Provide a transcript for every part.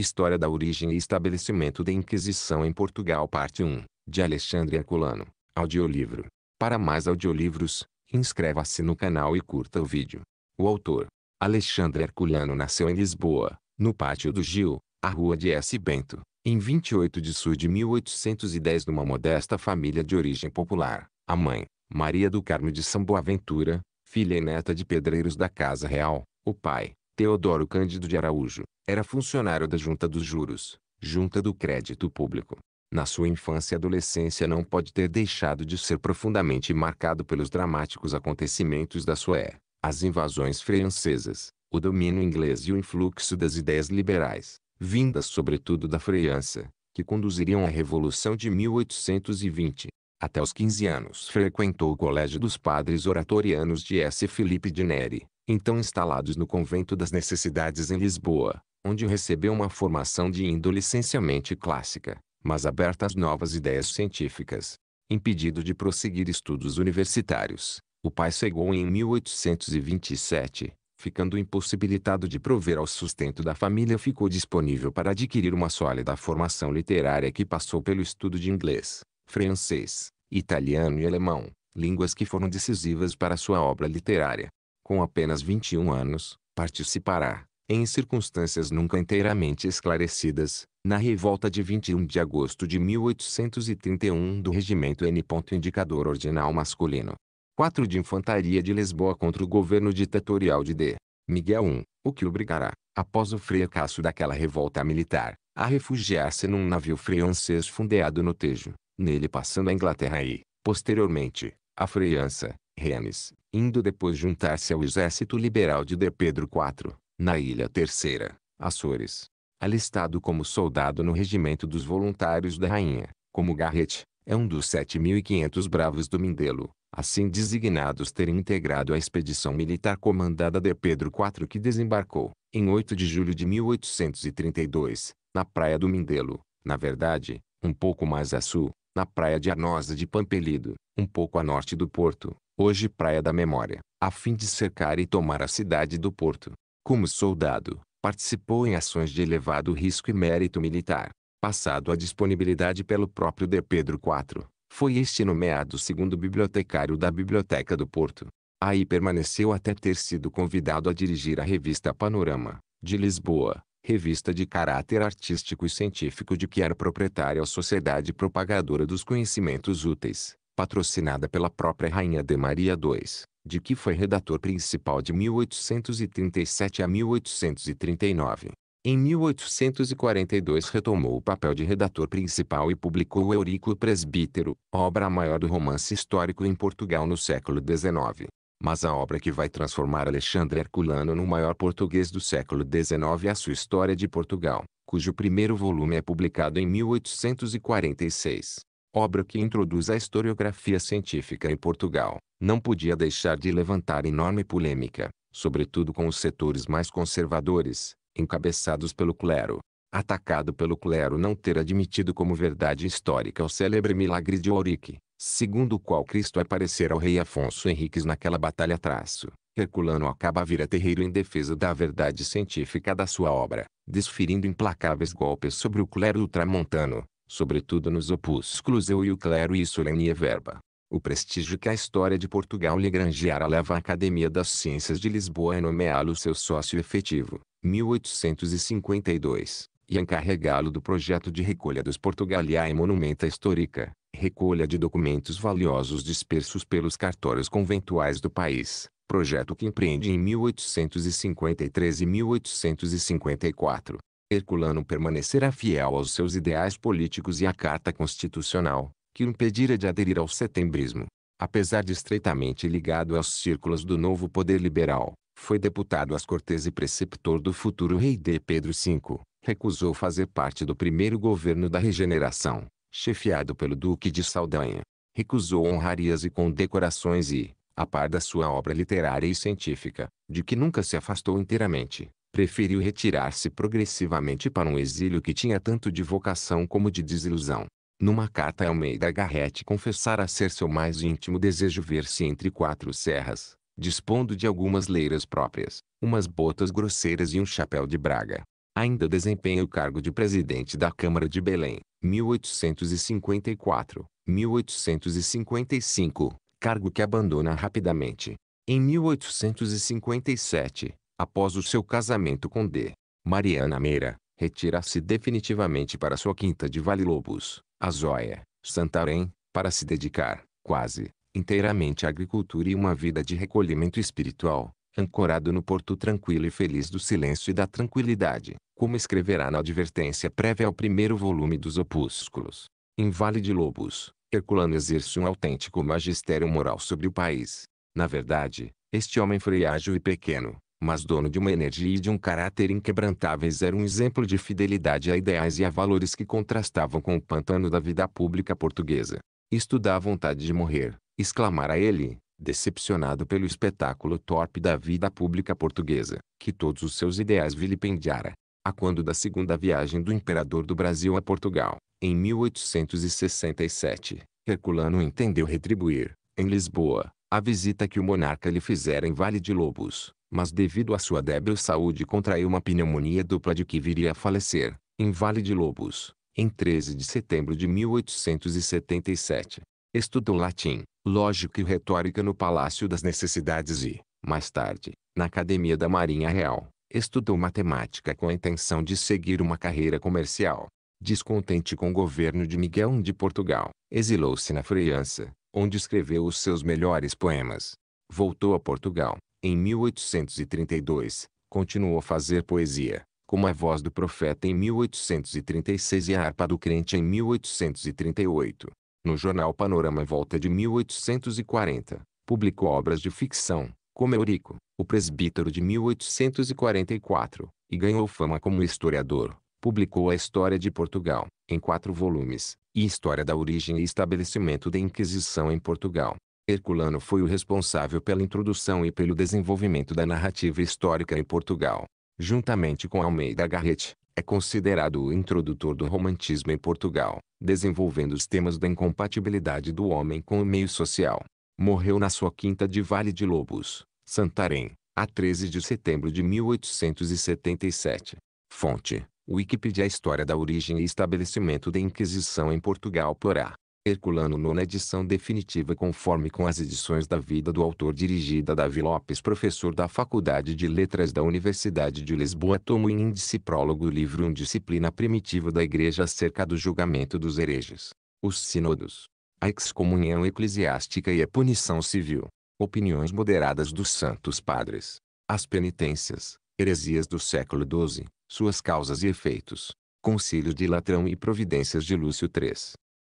História da origem e estabelecimento da Inquisição em Portugal Parte 1, de Alexandre Herculano. Audiolivro. Para mais audiolivros, inscreva-se no canal e curta o vídeo. O autor, Alexandre Herculano nasceu em Lisboa, no Pátio do Gil, a Rua de S. Bento, em 28 de sul de 1810 numa modesta família de origem popular. A mãe, Maria do Carmo de São Boaventura, filha e neta de pedreiros da Casa Real, o pai, Teodoro Cândido de Araújo, era funcionário da Junta dos Juros, Junta do Crédito Público. Na sua infância e adolescência não pode ter deixado de ser profundamente marcado pelos dramáticos acontecimentos da sua é, as invasões francesas, o domínio inglês e o influxo das ideias liberais, vindas sobretudo da França, que conduziriam à Revolução de 1820. Até os 15 anos frequentou o Colégio dos Padres Oratorianos de S. Felipe de Neri, então instalados no Convento das Necessidades em Lisboa, onde recebeu uma formação de índole essencialmente clássica, mas aberta às novas ideias científicas. Impedido de prosseguir estudos universitários, o pai cegou em 1827, ficando impossibilitado de prover ao sustento da família, ficou disponível para adquirir uma sólida formação literária que passou pelo estudo de inglês, francês, italiano e alemão, línguas que foram decisivas para sua obra literária. Com apenas 21 anos, participará, em circunstâncias nunca inteiramente esclarecidas, na revolta de 21 de agosto de 1831 do regimento N. Indicador Ordinal Masculino. 4 de Infantaria de Lisboa contra o governo ditatorial de D. Miguel I, o que obrigará, após o fracasso daquela revolta militar, a refugiar-se num navio francês fundeado no Tejo, nele passando a Inglaterra e, posteriormente, a França, Rennes, indo depois juntar-se ao exército liberal de D. Pedro IV na Ilha Terceira, Açores. Alistado como soldado no Regimento dos Voluntários da Rainha, como Garrett, é um dos 7.500 bravos do Mindelo, assim designados ter integrado a expedição militar comandada de Pedro IV que desembarcou, em 8 de julho de 1832, na Praia do Mindelo, na verdade, um pouco mais a sul, na Praia de Arnosa de Pampelido, um pouco a norte do porto, hoje Praia da Memória, a fim de cercar e tomar a cidade do porto. Como soldado, participou em ações de elevado risco e mérito militar. Passado a disponibilidade pelo próprio D. Pedro IV, foi este nomeado segundo bibliotecário da Biblioteca do Porto. Aí permaneceu até ter sido convidado a dirigir a revista Panorama, de Lisboa, revista de caráter artístico e científico de que era proprietária a Sociedade Propagadora dos Conhecimentos Úteis, patrocinada pela própria Rainha de Maria II de que foi redator principal de 1837 a 1839. Em 1842 retomou o papel de redator principal e publicou o Eurico Presbítero, obra maior do romance histórico em Portugal no século XIX. Mas a obra que vai transformar Alexandre Herculano no maior português do século XIX é a sua História de Portugal, cujo primeiro volume é publicado em 1846 obra que introduz a historiografia científica em Portugal, não podia deixar de levantar enorme polêmica, sobretudo com os setores mais conservadores, encabeçados pelo clero. Atacado pelo clero não ter admitido como verdade histórica o célebre milagre de Ourique, segundo o qual Cristo aparecer ao rei Afonso Henriques naquela batalha traço. Herculano acaba vira terreiro em defesa da verdade científica da sua obra, desferindo implacáveis golpes sobre o clero ultramontano, sobretudo nos opúsculos Eu e o Clero e Solene Verba. O prestígio que a história de Portugal lhe granjeara leva a Academia das Ciências de Lisboa a nomeá-lo seu sócio efetivo, 1852, e encarregá-lo do projeto de recolha dos Portugaliae Monumenta Histórica, recolha de documentos valiosos dispersos pelos cartórios conventuais do país, projeto que empreende em 1853 e 1854. Herculano permanecerá fiel aos seus ideais políticos e à Carta Constitucional, que o impedira de aderir ao setembrismo. Apesar de estreitamente ligado aos círculos do novo poder liberal, foi deputado às Cortes e preceptor do futuro rei D. Pedro V. Recusou fazer parte do primeiro governo da regeneração, chefiado pelo Duque de Saldanha. Recusou honrarias e condecorações e, a par da sua obra literária e científica, de que nunca se afastou inteiramente, preferiu retirar-se progressivamente para um exílio que tinha tanto de vocação como de desilusão. Numa carta Almeida Garrett confessara ser seu mais íntimo desejo ver-se entre quatro serras, dispondo de algumas leiras próprias, umas botas grosseiras e um chapéu de braga. Ainda desempenha o cargo de presidente da Câmara de Belém, 1854, 1855, cargo que abandona rapidamente. Em 1857, após o seu casamento com D. Mariana Meira, retira-se definitivamente para sua quinta de Vale Lobos, Azóia, Santarém, para se dedicar, quase, inteiramente à agricultura e uma vida de recolhimento espiritual, ancorado no porto tranquilo e feliz do silêncio e da tranquilidade, como escreverá na advertência prévia ao primeiro volume dos opúsculos. Em Vale de Lobos, Herculano exerce um autêntico magistério moral sobre o país. Na verdade, este homem foi ágil e pequeno, mas dono de uma energia e de um caráter inquebrantáveis era um exemplo de fidelidade a ideais e a valores que contrastavam com o pantano da vida pública portuguesa. Isto dá vontade de morrer, exclamara ele, decepcionado pelo espetáculo torpe da vida pública portuguesa, que todos os seus ideais vilipendiara. A quando da segunda viagem do imperador do Brasil a Portugal, em 1867, Herculano entendeu retribuir, em Lisboa, a visita que o monarca lhe fizera em Vale de Lobos mas devido à sua débil saúde contraiu uma pneumonia dupla de que viria a falecer, em Vale de Lobos, em 13 de setembro de 1877. Estudou latim, lógico e retórica no Palácio das Necessidades e, mais tarde, na Academia da Marinha Real. Estudou matemática com a intenção de seguir uma carreira comercial. Descontente com o governo de Miguel de Portugal, exilou-se na França, onde escreveu os seus melhores poemas. Voltou a Portugal, em 1832, continuou a fazer poesia, como a voz do profeta em 1836 e a harpa do crente em 1838. No jornal Panorama volta de 1840, publicou obras de ficção, como Eurico, o presbítero de 1844, e ganhou fama como historiador. Publicou a História de Portugal, em quatro volumes, e História da Origem e Estabelecimento da Inquisição em Portugal, Herculano foi o responsável pela introdução e pelo desenvolvimento da narrativa histórica em Portugal. Juntamente com Almeida Garrett, é considerado o introdutor do romantismo em Portugal, desenvolvendo os temas da incompatibilidade do homem com o meio social. Morreu na sua quinta de Vale de Lobos, Santarém, a 13 de setembro de 1877. Fonte: Wikipedia História da origem e estabelecimento da Inquisição em Portugal por A. Herculano nona edição definitiva conforme com as edições da vida do autor dirigida Davi Lopes professor da Faculdade de Letras da Universidade de Lisboa tomo em índice prólogo livro 1 um disciplina primitiva da igreja acerca do julgamento dos hereges, os sínodos, a excomunhão eclesiástica e a punição civil, opiniões moderadas dos santos padres, as penitências, heresias do século XII, suas causas e efeitos, concílios de Latrão e providências de Lúcio III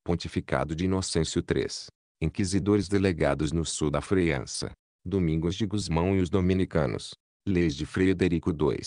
pontificado de Inocêncio III. Inquisidores delegados no sul da França. Domingos de Guzmão e os dominicanos. Leis de Frederico II.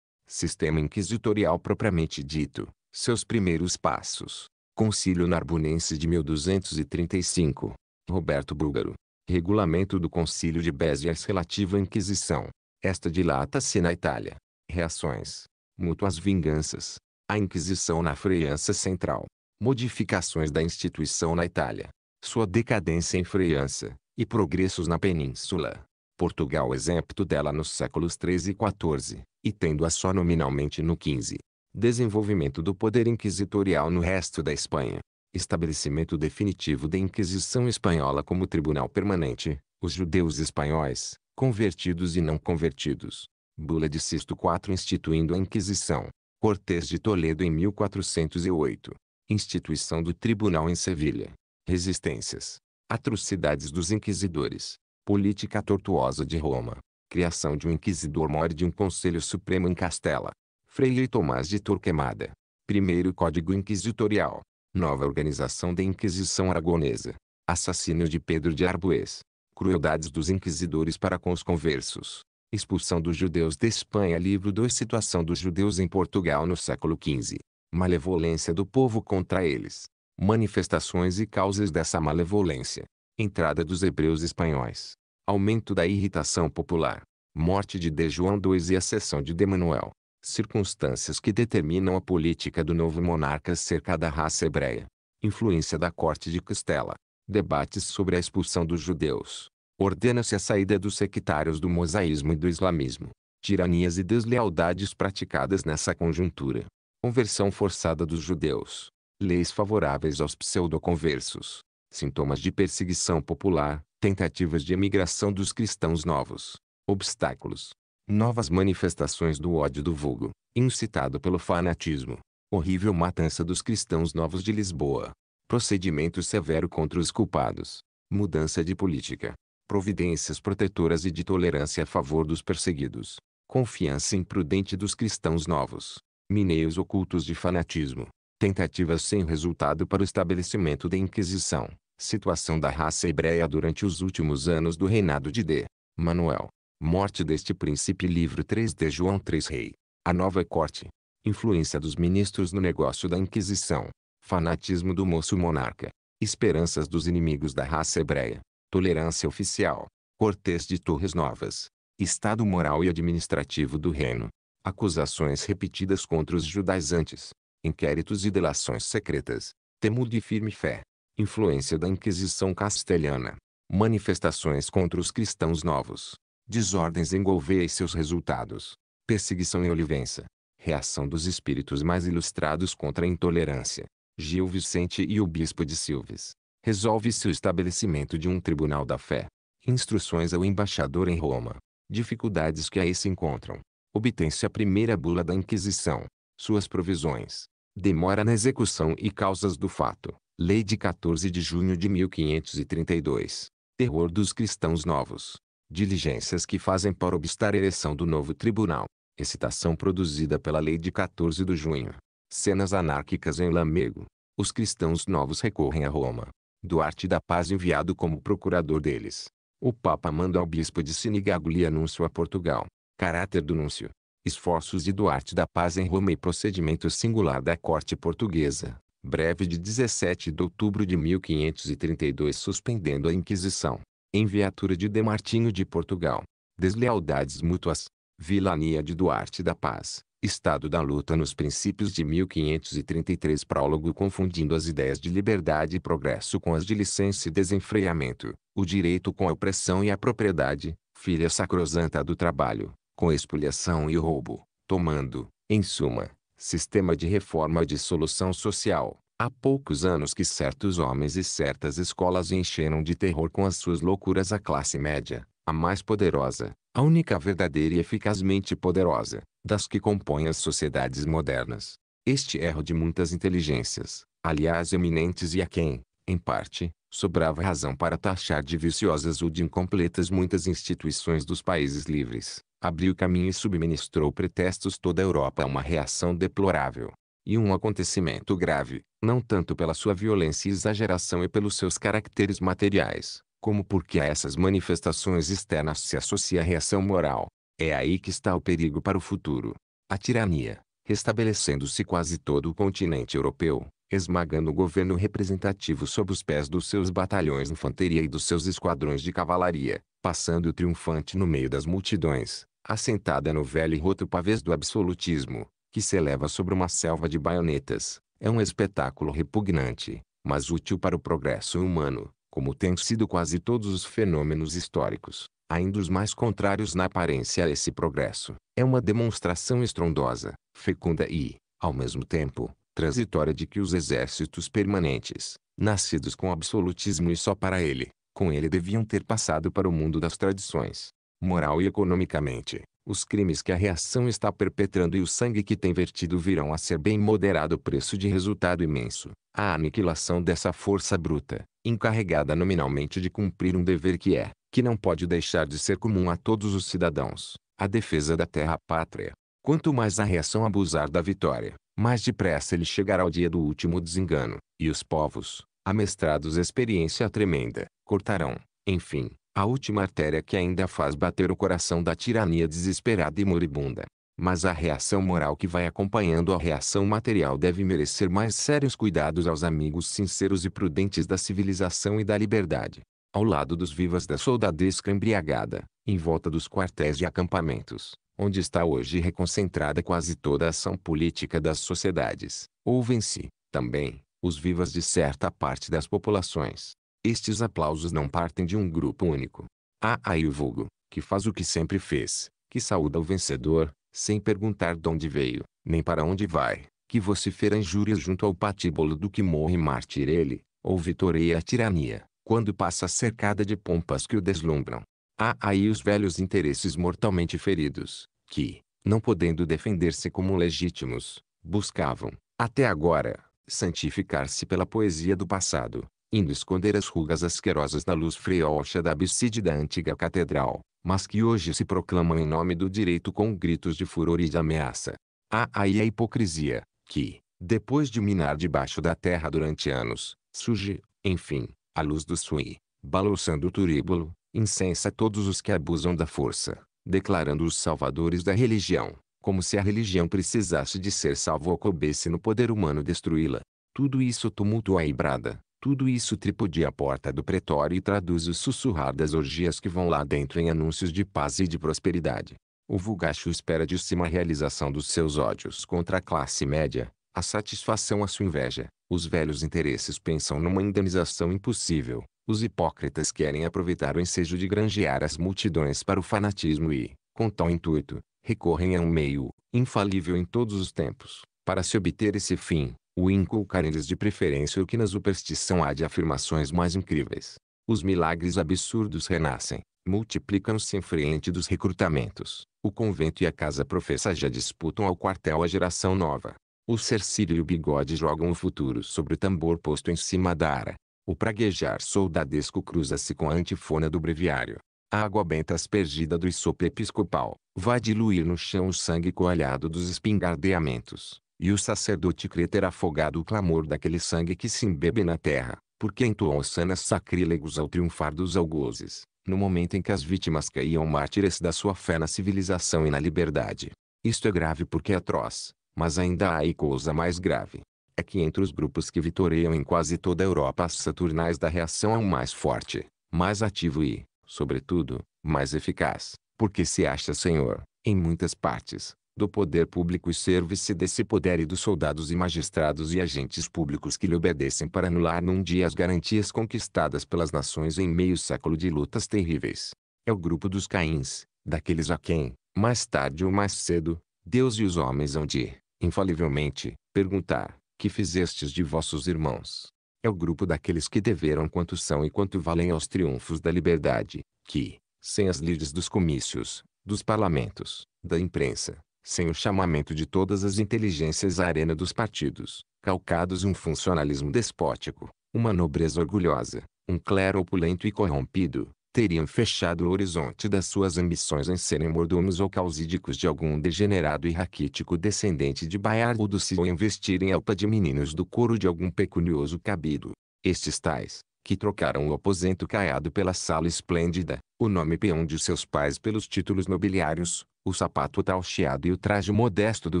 Sistema inquisitorial propriamente dito. Seus primeiros passos. Concílio Narbonense de 1235. Roberto Búlgaro. Regulamento do Concílio de Béziers relativo à Inquisição. Esta dilata-se na Itália. Reações. Mútuas vinganças. A Inquisição na França Central modificações da instituição na Itália, sua decadência em França, e progressos na Península. Portugal exempto dela nos séculos XIII e XIV, e tendo-a só nominalmente no XV. Desenvolvimento do poder inquisitorial no resto da Espanha. Estabelecimento definitivo da Inquisição Espanhola como tribunal permanente. Os judeus espanhóis, convertidos e não convertidos. Bula de Sisto IV instituindo a Inquisição. Cortes de Toledo em 1408. Instituição do Tribunal em Sevilha. Resistências. Atrocidades dos inquisidores. Política tortuosa de Roma. Criação de um inquisidor-mor de um Conselho Supremo em Castela. Freire Tomás de Torquemada. Primeiro Código Inquisitorial. Nova organização da Inquisição Aragonesa. Assassínio de Pedro de Arbues. Crueldades dos inquisidores para com os conversos. Expulsão dos judeus de Espanha. Livro 2 Situação dos judeus em Portugal no século XV malevolência do povo contra eles, manifestações e causas dessa malevolência, entrada dos hebreus espanhóis, aumento da irritação popular, morte de D. João II e acessão de Demanuel, circunstâncias que determinam a política do novo monarca cerca da raça hebreia, influência da corte de Castela, debates sobre a expulsão dos judeus, ordena-se a saída dos sectários do mosaísmo e do islamismo, tiranias e deslealdades praticadas nessa conjuntura. Conversão forçada dos judeus. Leis favoráveis aos pseudoconversos. Sintomas de perseguição popular. Tentativas de emigração dos cristãos novos. Obstáculos. Novas manifestações do ódio do vulgo, incitado pelo fanatismo. Horrível matança dos cristãos novos de Lisboa. Procedimento severo contra os culpados. Mudança de política. Providências protetoras e de tolerância a favor dos perseguidos. Confiança imprudente dos cristãos novos mineios ocultos de fanatismo, tentativas sem resultado para o estabelecimento da Inquisição, situação da raça hebreia durante os últimos anos do reinado de D. Manuel, morte deste príncipe livro 3 de João 3 Rei, a nova corte, influência dos ministros no negócio da Inquisição, fanatismo do moço monarca, esperanças dos inimigos da raça hebreia, tolerância oficial, Cortês de Torres Novas, estado moral e administrativo do reino, acusações repetidas contra os judaizantes, inquéritos e delações secretas, temudo e firme fé, influência da Inquisição castelhana, manifestações contra os cristãos novos, desordens em Gouveia e seus resultados, perseguição em Olivença, reação dos espíritos mais ilustrados contra a intolerância, Gil Vicente e o bispo de Silves, resolve-se o estabelecimento de um tribunal da fé, instruções ao embaixador em Roma, dificuldades que aí se encontram, obtém-se a primeira bula da Inquisição. Suas provisões. Demora na execução e causas do fato. Lei de 14 de junho de 1532. Terror dos cristãos novos. Diligências que fazem para obstar a eleição do novo tribunal. Excitação produzida pela lei de 14 de junho. Cenas anárquicas em Lamego. Os cristãos novos recorrem a Roma. Duarte da Paz enviado como procurador deles. O Papa manda ao bispo de Sinigago lhe anúncio a Portugal caráter do núncio, esforços de Duarte da Paz em Roma e procedimento singular da corte portuguesa, breve de 17 de outubro de 1532 suspendendo a Inquisição, em viatura de Demartinho de Portugal, deslealdades mútuas, vilania de Duarte da Paz, estado da luta nos princípios de 1533 prólogo confundindo as ideias de liberdade e progresso com as de licença e desenfreamento, o direito com a opressão e a propriedade, filha sacrosanta do trabalho, com expoliação e roubo, tomando, em suma, sistema de reforma de solução social. Há poucos anos que certos homens e certas escolas encheram de terror com as suas loucuras a classe média, a mais poderosa, a única verdadeira e eficazmente poderosa, das que compõem as sociedades modernas. Este erro de muitas inteligências, aliás eminentes e a quem, em parte, sobrava razão para taxar de viciosas ou de incompletas muitas instituições dos países livres, abriu caminho e subministrou pretextos toda a Europa a uma reação deplorável. E um acontecimento grave, não tanto pela sua violência e exageração e pelos seus caracteres materiais, como porque a essas manifestações externas se associa a reação moral. É aí que está o perigo para o futuro. A tirania, restabelecendo-se quase todo o continente europeu, esmagando o governo representativo sob os pés dos seus batalhões de infantaria e dos seus esquadrões de cavalaria, passando triunfante no meio das multidões, assentada no velho e roto pavês do absolutismo, que se eleva sobre uma selva de baionetas, é um espetáculo repugnante, mas útil para o progresso humano, como têm sido quase todos os fenômenos históricos, ainda os mais contrários na aparência a esse progresso. É uma demonstração estrondosa, fecunda e, ao mesmo tempo, transitória de que os exércitos permanentes, nascidos com absolutismo e só para ele, com ele deviam ter passado para o mundo das tradições, moral e economicamente, os crimes que a reação está perpetrando e o sangue que tem vertido virão a ser bem moderado preço de resultado imenso. A aniquilação dessa força bruta, encarregada nominalmente de cumprir um dever que é, que não pode deixar de ser comum a todos os cidadãos, a defesa da terra-pátria. Quanto mais a reação abusar da vitória, mais depressa ele chegará ao dia do último desengano, e os povos, amestrados experiência tremenda, cortarão, enfim, a última artéria que ainda faz bater o coração da tirania desesperada e moribunda. Mas a reação moral que vai acompanhando a reação material deve merecer mais sérios cuidados aos amigos sinceros e prudentes da civilização e da liberdade. Ao lado dos vivas da soldadesca embriagada, em volta dos quartéis e acampamentos, onde está hoje reconcentrada quase toda a ação política das sociedades, ouvem-se, também, os vivas de certa parte das populações, estes aplausos não partem de um grupo único. Há ah, aí o vulgo, que faz o que sempre fez, que saúda o vencedor, sem perguntar de onde veio, nem para onde vai, que vocifera injúrias junto ao patíbulo do que morre mártir ele, ou vitoreia a tirania, quando passa cercada de pompas que o deslumbram. Há ah, aí os velhos interesses mortalmente feridos, que, não podendo defender-se como legítimos, buscavam, até agora, santificar-se pela poesia do passado, indo esconder as rugas asquerosas da luz freocha da abside da antiga catedral, mas que hoje se proclamam em nome do direito com gritos de furor e de ameaça. Há ah, aí a hipocrisia, que, depois de minar debaixo da terra durante anos, surge, enfim, à luz do sui, balouçando o turíbulo, incensa todos os que abusam da força, declarando-os salvadores da religião, como se a religião precisasse de ser salva ou coubesse no poder humano destruí-la. Tudo isso tumultua e brada, tudo isso tripudia a porta do pretório e traduz o sussurrar das orgias que vão lá dentro em anúncios de paz e de prosperidade. O vulgacho espera de cima a realização dos seus ódios contra a classe média, a satisfação à sua inveja. Os velhos interesses pensam numa indenização impossível. Os hipócritas querem aproveitar o ensejo de granjear as multidões para o fanatismo e, com tal intuito, recorrem a um meio, infalível em todos os tempos, para se obter esse fim o inculcar eles de preferência o que na superstição há de afirmações mais incríveis. Os milagres absurdos renascem, multiplicam-se em frente dos recrutamentos. O convento e a casa professa já disputam ao quartel a geração nova. O Cercílio e o Bigode jogam o futuro sobre o tambor posto em cima da ara. O praguejar soldadesco cruza-se com a antifona do breviário. A água benta aspergida do sopa episcopal vai diluir no chão o sangue coalhado dos espingardeamentos. E o sacerdote crê ter afogado o clamor daquele sangue que se embebe na terra, porque entoou ossanas sacrílegos ao triunfar dos algozes, no momento em que as vítimas caíam mártires da sua fé na civilização e na liberdade. Isto é grave porque é atroz, mas ainda há e coisa mais grave. É que entre os grupos que vitoreiam em quase toda a Europa as saturnais da reação é o mais forte, mais ativo e, sobretudo, mais eficaz, porque se acha senhor, em muitas partes, do poder público e serve-se desse poder e dos soldados e magistrados e agentes públicos que lhe obedecem para anular num dia as garantias conquistadas pelas nações em meio século de lutas terríveis. É o grupo dos Caíns, daqueles a quem, mais tarde ou mais cedo, Deus e os homens hão de, infalivelmente, perguntar, que fizestes de vossos irmãos? É o grupo daqueles que deveram quanto são e quanto valem aos triunfos da liberdade, que, sem as lides dos comícios, dos parlamentos, da imprensa, sem o chamamento de todas as inteligências à arena dos partidos, calcados um funcionalismo despótico, uma nobreza orgulhosa, um clero opulento e corrompido, teriam fechado o horizonte das suas ambições em serem mordomos ou causídicos de algum degenerado e raquítico descendente de Bayard ou do Cid ou investir em alpa de meninos do couro de algum pecunioso cabido. Estes tais, que trocaram o aposento caiado pela sala esplêndida, o nome peão de seus pais pelos títulos nobiliários, o sapato tauxiado tá e o traje modesto do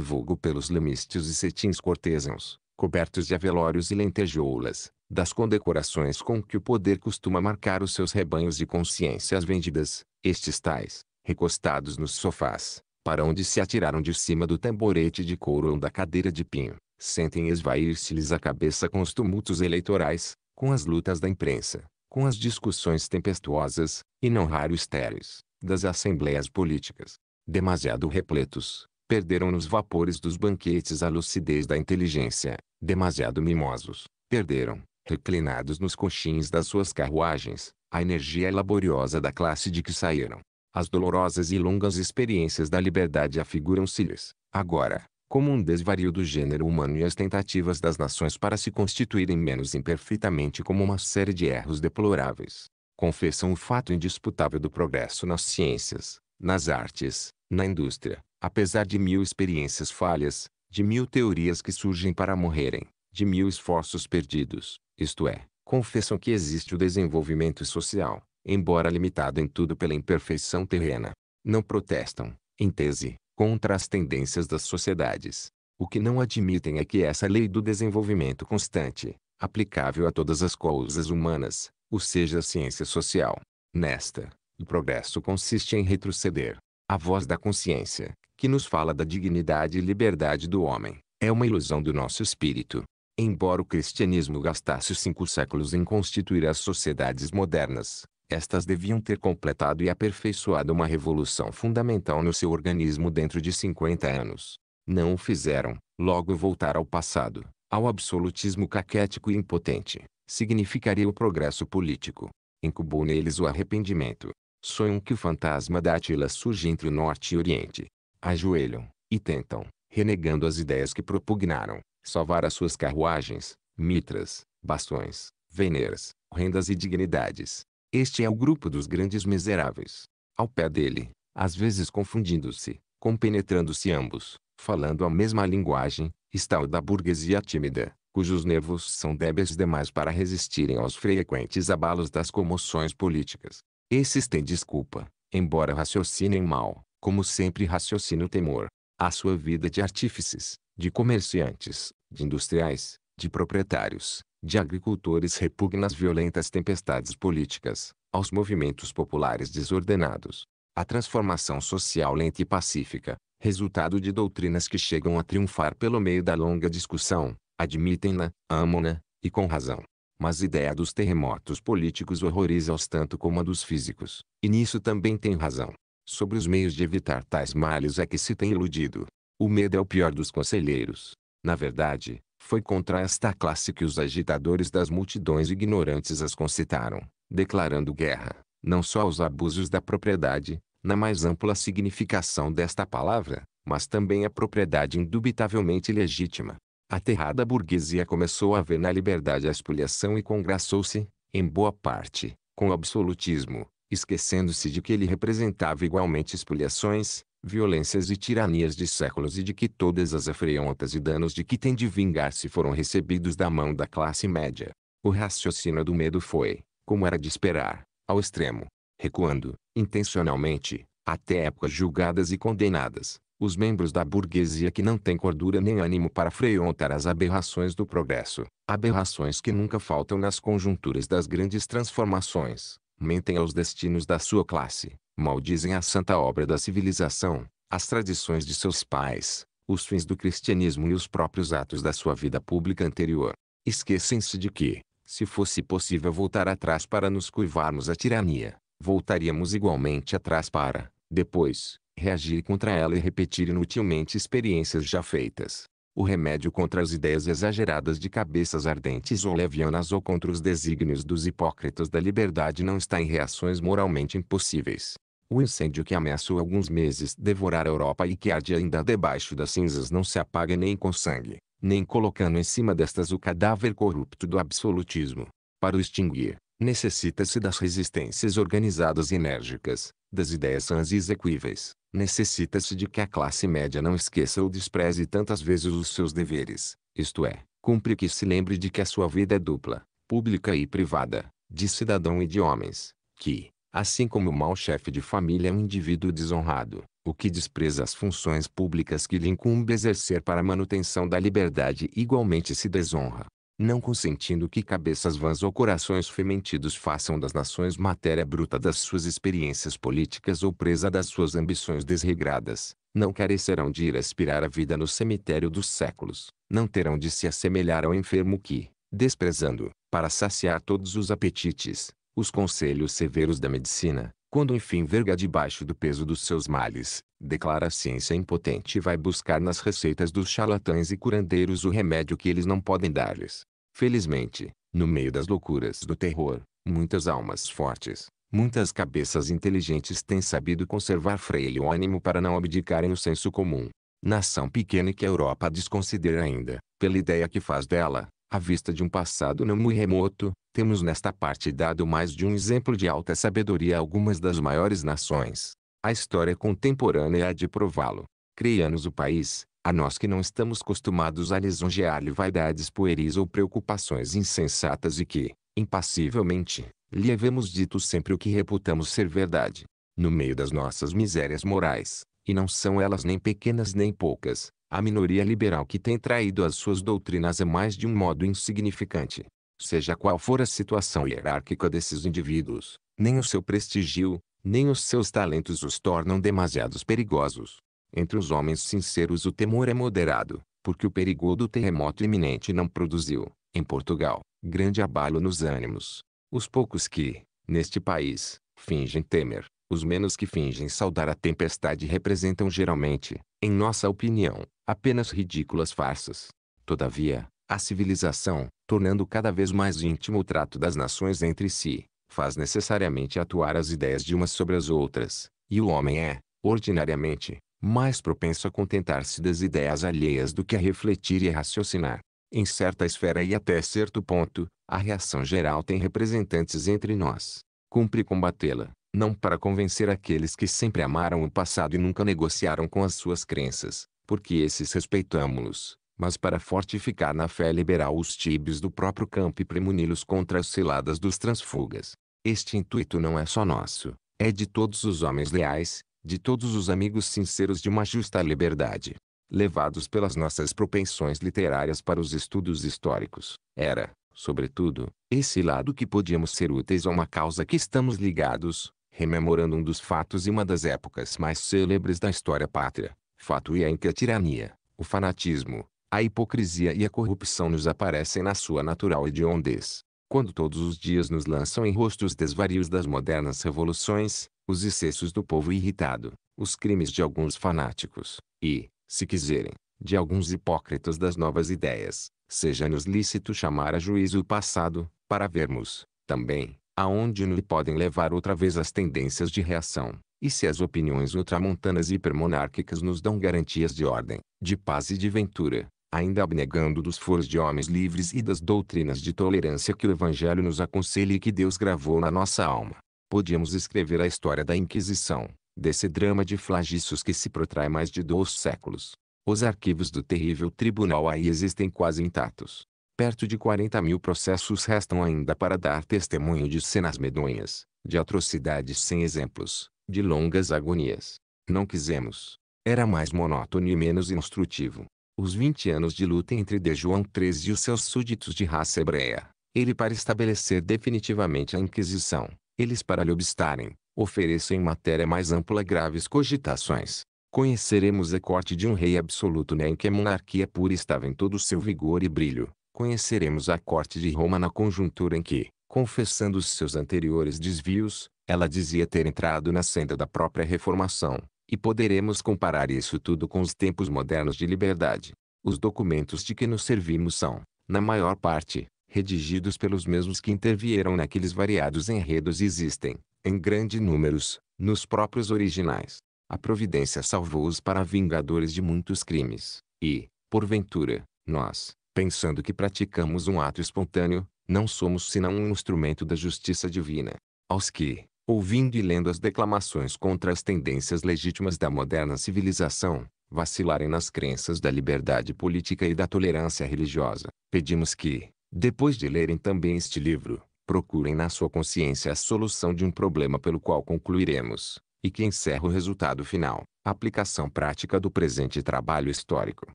vulgo pelos lemistios e cetins cortesãos, cobertos de avelórios e lentejoulas, das condecorações com que o poder costuma marcar os seus rebanhos de consciências vendidas, estes tais, recostados nos sofás, para onde se atiraram de cima do tamborete de couro ou da cadeira de pinho, sentem esvair-se-lhes a cabeça com os tumultos eleitorais, com as lutas da imprensa, com as discussões tempestuosas, e não raro estéreis, das assembleias políticas, demasiado repletos, perderam nos vapores dos banquetes a lucidez da inteligência, demasiado mimosos, perderam, reclinados nos coxins das suas carruagens, a energia laboriosa da classe de que saíram. As dolorosas e longas experiências da liberdade afiguram-se-lhes, agora, como um desvario do gênero humano e as tentativas das nações para se constituírem menos imperfeitamente como uma série de erros deploráveis. Confessam o fato indisputável do progresso nas ciências, nas artes, na indústria, apesar de mil experiências falhas, de mil teorias que surgem para morrerem, de mil esforços perdidos, isto é, confessam que existe o desenvolvimento social, embora limitado em tudo pela imperfeição terrena. Não protestam, em tese, contra as tendências das sociedades. O que não admitem é que essa lei do desenvolvimento constante, aplicável a todas as coisas humanas, ou seja, a ciência social, nesta, o progresso consiste em retroceder. A voz da consciência, que nos fala da dignidade e liberdade do homem, é uma ilusão do nosso espírito. Embora o cristianismo gastasse cinco séculos em constituir as sociedades modernas, estas deviam ter completado e aperfeiçoado uma revolução fundamental no seu organismo dentro de 50 anos. Não o fizeram, logo voltar ao passado, ao absolutismo caquético e impotente, significaria o progresso político. Incubou neles o arrependimento, sonham que o fantasma da Atila surge entre o norte e o oriente. Ajoelham, e tentam, renegando as ideias que propugnaram, salvar as suas carruagens, mitras, bastões, veneiras, rendas e dignidades. Este é o grupo dos grandes miseráveis. Ao pé dele, às vezes confundindo-se, compenetrando-se ambos, falando a mesma linguagem, está o da burguesia tímida, cujos nervos são débeis demais para resistirem aos frequentes abalos das comoções políticas. Esses têm desculpa, embora raciocinem mal, como sempre raciocina o temor. A sua vida de artífices, de comerciantes, de industriais, de proprietários, de agricultores repugna às violentas tempestades políticas, aos movimentos populares desordenados. A transformação social lenta e pacífica, resultado de doutrinas que chegam a triunfar pelo meio da longa discussão, admitem-na, amam-na, e com razão. Mas a ideia dos terremotos políticos horroriza-os tanto como a dos físicos, e nisso também tem razão. Sobre os meios de evitar tais males é que se tem iludido. O medo é o pior dos conselheiros. Na verdade, foi contra esta classe que os agitadores das multidões ignorantes as concitaram, declarando guerra, não só aos abusos da propriedade, na mais ampla significação desta palavra, mas também à propriedade indubitavelmente legítima, aterrada burguesia começou a ver na liberdade a expoliação e congraçou-se, em boa parte, com o absolutismo, esquecendo-se de que ele representava igualmente expoliações, violências e tiranias de séculos e de que todas as afrontas e danos de que tem de vingar-se foram recebidos da mão da classe média. O raciocínio do medo foi, como era de esperar, ao extremo, recuando, intencionalmente, até épocas julgadas e condenadas, os membros da burguesia que não têm cordura nem ânimo para freontar as aberrações do progresso, aberrações que nunca faltam nas conjunturas das grandes transformações, mentem aos destinos da sua classe, maldizem a santa obra da civilização, as tradições de seus pais, os fins do cristianismo e os próprios atos da sua vida pública anterior. Esquecem-se de que, se fosse possível voltar atrás para nos curvarmos à tirania, voltaríamos igualmente atrás para, depois, reagir contra ela e repetir inutilmente experiências já feitas. O remédio contra as ideias exageradas de cabeças ardentes ou levianas ou contra os desígnios dos hipócritas da liberdade não está em reações moralmente impossíveis. O incêndio que ameaçou alguns meses devorar a Europa e que arde ainda debaixo das cinzas não se apaga nem com sangue, nem colocando em cima destas o cadáver corrupto do absolutismo. Para o extinguir, necessita-se das resistências organizadas e enérgicas, das ideias sãs e exequíveis, necessita-se de que a classe média não esqueça ou despreze tantas vezes os seus deveres, isto é, cumpre que se lembre de que a sua vida é dupla, pública e privada, de cidadão e de homens, que, assim como o mau chefe de família é um indivíduo desonrado, o que despreza as funções públicas que lhe incumbe exercer para a manutenção da liberdade igualmente se desonra, não consentindo que cabeças vãs ou corações fementidos façam das nações matéria bruta das suas experiências políticas ou presa das suas ambições desregradas, não carecerão de ir aspirar a vida no cemitério dos séculos, não terão de se assemelhar ao enfermo que, desprezando, para saciar todos os apetites, os conselhos severos da medicina, quando enfim verga debaixo do peso dos seus males, declara a ciência impotente e vai buscar nas receitas dos charlatães e curandeiros o remédio que eles não podem dar-lhes. Felizmente, no meio das loucuras do terror, muitas almas fortes, muitas cabeças inteligentes têm sabido conservar freio o ânimo para não abdicarem o senso comum. Nação pequena que a Europa desconsidera ainda, pela ideia que faz dela, à vista de um passado não muito remoto, temos nesta parte dado mais de um exemplo de alta sabedoria a algumas das maiores nações. A história contemporânea há é de prová-lo. Criamos o país, a nós que não estamos costumados a lisonjear-lhe vaidades pueris ou preocupações insensatas e que, impassivelmente, lhe havemos dito sempre o que reputamos ser verdade, no meio das nossas misérias morais, e não são elas nem pequenas nem poucas, a minoria liberal que tem traído as suas doutrinas é mais de um modo insignificante. Seja qual for a situação hierárquica desses indivíduos, nem o seu prestígio, nem os seus talentos os tornam demasiados perigosos. Entre os homens sinceros o temor é moderado, porque o perigo do terremoto iminente não produziu, em Portugal, grande abalo nos ânimos. Os poucos que, neste país, fingem temer, os menos que fingem saudar a tempestade representam geralmente, em nossa opinião, apenas ridículas farsas. Todavia, a civilização, tornando cada vez mais íntimo o trato das nações entre si, faz necessariamente atuar as ideias de umas sobre as outras, e o homem é, ordinariamente, mais propenso a contentar-se das ideias alheias do que a refletir e a raciocinar. Em certa esfera e até certo ponto, a reação geral tem representantes entre nós. Cumpre combatê-la, não para convencer aqueles que sempre amaram o passado e nunca negociaram com as suas crenças, porque esses respeitamos-los, mas para fortificar na fé liberal os tíbios do próprio campo e premuni-los contra as ciladas dos transfugas. Este intuito não é só nosso, é de todos os homens leais, de todos os amigos sinceros de uma justa liberdade, levados pelas nossas propensões literárias para os estudos históricos, era, sobretudo, esse lado que podíamos ser úteis a uma causa que estamos ligados, rememorando um dos fatos e uma das épocas mais célebres da história pátria, fato e é em que a tirania, o fanatismo, a hipocrisia e a corrupção nos aparecem na sua natural hediondez. Quando todos os dias nos lançam em rostos desvarios das modernas revoluções, os excessos do povo irritado, os crimes de alguns fanáticos, e, se quiserem, de alguns hipócritas das novas ideias, seja-nos lícito chamar a juízo o passado, para vermos, também, aonde nos podem levar outra vez as tendências de reação, e se as opiniões ultramontanas e hipermonárquicas nos dão garantias de ordem, de paz e de ventura, ainda abnegando dos foros de homens livres e das doutrinas de tolerância que o Evangelho nos aconselha e que Deus gravou na nossa alma podíamos escrever a história da Inquisição, desse drama de flagícios que se protrai mais de dois séculos. Os arquivos do terrível tribunal aí existem quase intactos. Perto de 40 mil processos restam ainda para dar testemunho de cenas medonhas, de atrocidades sem exemplos, de longas agonias. Não quisemos. Era mais monótono e menos instrutivo. Os 20 anos de luta entre De João III e os seus súditos de raça hebreia, ele para estabelecer definitivamente a Inquisição, eles para lhe obstarem, ofereçam em matéria mais ampla graves cogitações. Conheceremos a corte de um rei absoluto né, em que a monarquia pura estava em todo o seu vigor e brilho. Conheceremos a corte de Roma na conjuntura em que, confessando os seus anteriores desvios, ela dizia ter entrado na senda da própria reformação, e poderemos comparar isso tudo com os tempos modernos de liberdade. Os documentos de que nos servimos são, na maior parte, redigidos pelos mesmos que intervieram naqueles variados enredos existem, em grande números, nos próprios originais. A providência salvou-os para vingadores de muitos crimes, e, porventura, nós, pensando que praticamos um ato espontâneo, não somos senão um instrumento da justiça divina. Aos que, ouvindo e lendo as declamações contra as tendências legítimas da moderna civilização, vacilarem nas crenças da liberdade política e da tolerância religiosa, pedimos que, depois de lerem também este livro, procurem na sua consciência a solução de um problema pelo qual concluiremos, e que encerra o resultado final, a aplicação prática do presente trabalho histórico.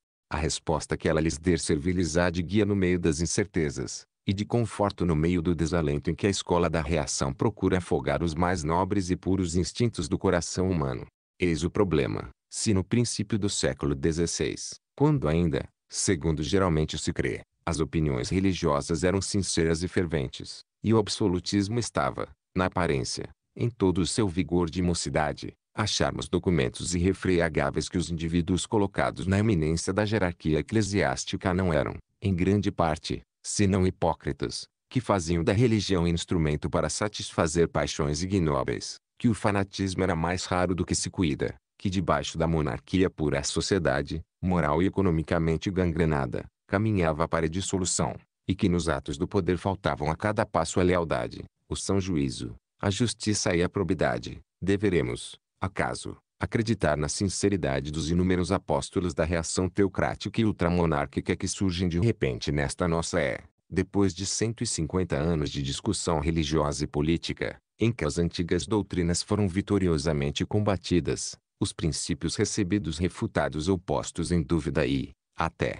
A resposta que ela lhes der servilizar de guia no meio das incertezas, e de conforto no meio do desalento em que a escola da reação procura afogar os mais nobres e puros instintos do coração humano. Eis o problema, se no princípio do século XVI, quando ainda, segundo geralmente se crê, as opiniões religiosas eram sinceras e ferventes, e o absolutismo estava, na aparência, em todo o seu vigor de mocidade. Acharmos documentos irrefreagáveis que os indivíduos colocados na eminência da jerarquia eclesiástica não eram, em grande parte, senão hipócritas, que faziam da religião instrumento para satisfazer paixões ignóbeis, que o fanatismo era mais raro do que se cuida, que debaixo da monarquia pura a sociedade, moral e economicamente gangrenada, caminhava para a dissolução, e que nos atos do poder faltavam a cada passo a lealdade, o são juízo, a justiça e a probidade, deveremos, acaso, acreditar na sinceridade dos inúmeros apóstolos da reação teocrática e ultramonárquica que surgem de repente nesta nossa é, depois de 150 anos de discussão religiosa e política, em que as antigas doutrinas foram vitoriosamente combatidas, os princípios recebidos refutados ou postos em dúvida e, até,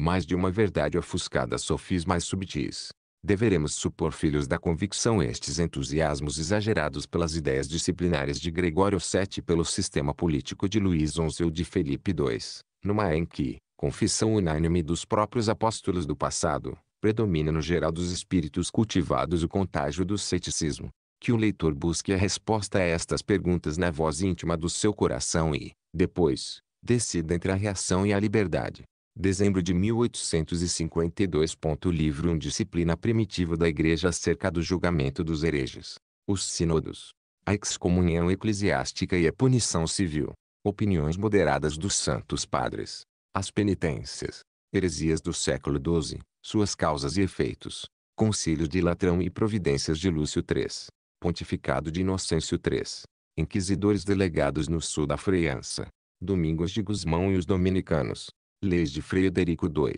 mais de uma verdade ofuscada sofis mais subtis. Deveremos supor filhos da convicção estes entusiasmos exagerados pelas ideias disciplinares de Gregório VII e pelo sistema político de Luís XI ou de Felipe II, numa em que, confissão unânime dos próprios apóstolos do passado, predomina no geral dos espíritos cultivados o contágio do ceticismo. Que o leitor busque a resposta a estas perguntas na voz íntima do seu coração e, depois, decida entre a reação e a liberdade dezembro de 1852. Livro 1 Disciplina Primitiva da Igreja acerca do julgamento dos hereges. Os sínodos. A excomunhão eclesiástica e a punição civil. Opiniões moderadas dos santos padres. As penitências. Heresias do século XII. Suas causas e efeitos. Concílio de Latrão e providências de Lúcio III. Pontificado de Inocêncio III. Inquisidores delegados no sul da França. Domingos de Guzmão e os dominicanos. Leis de Frederico II.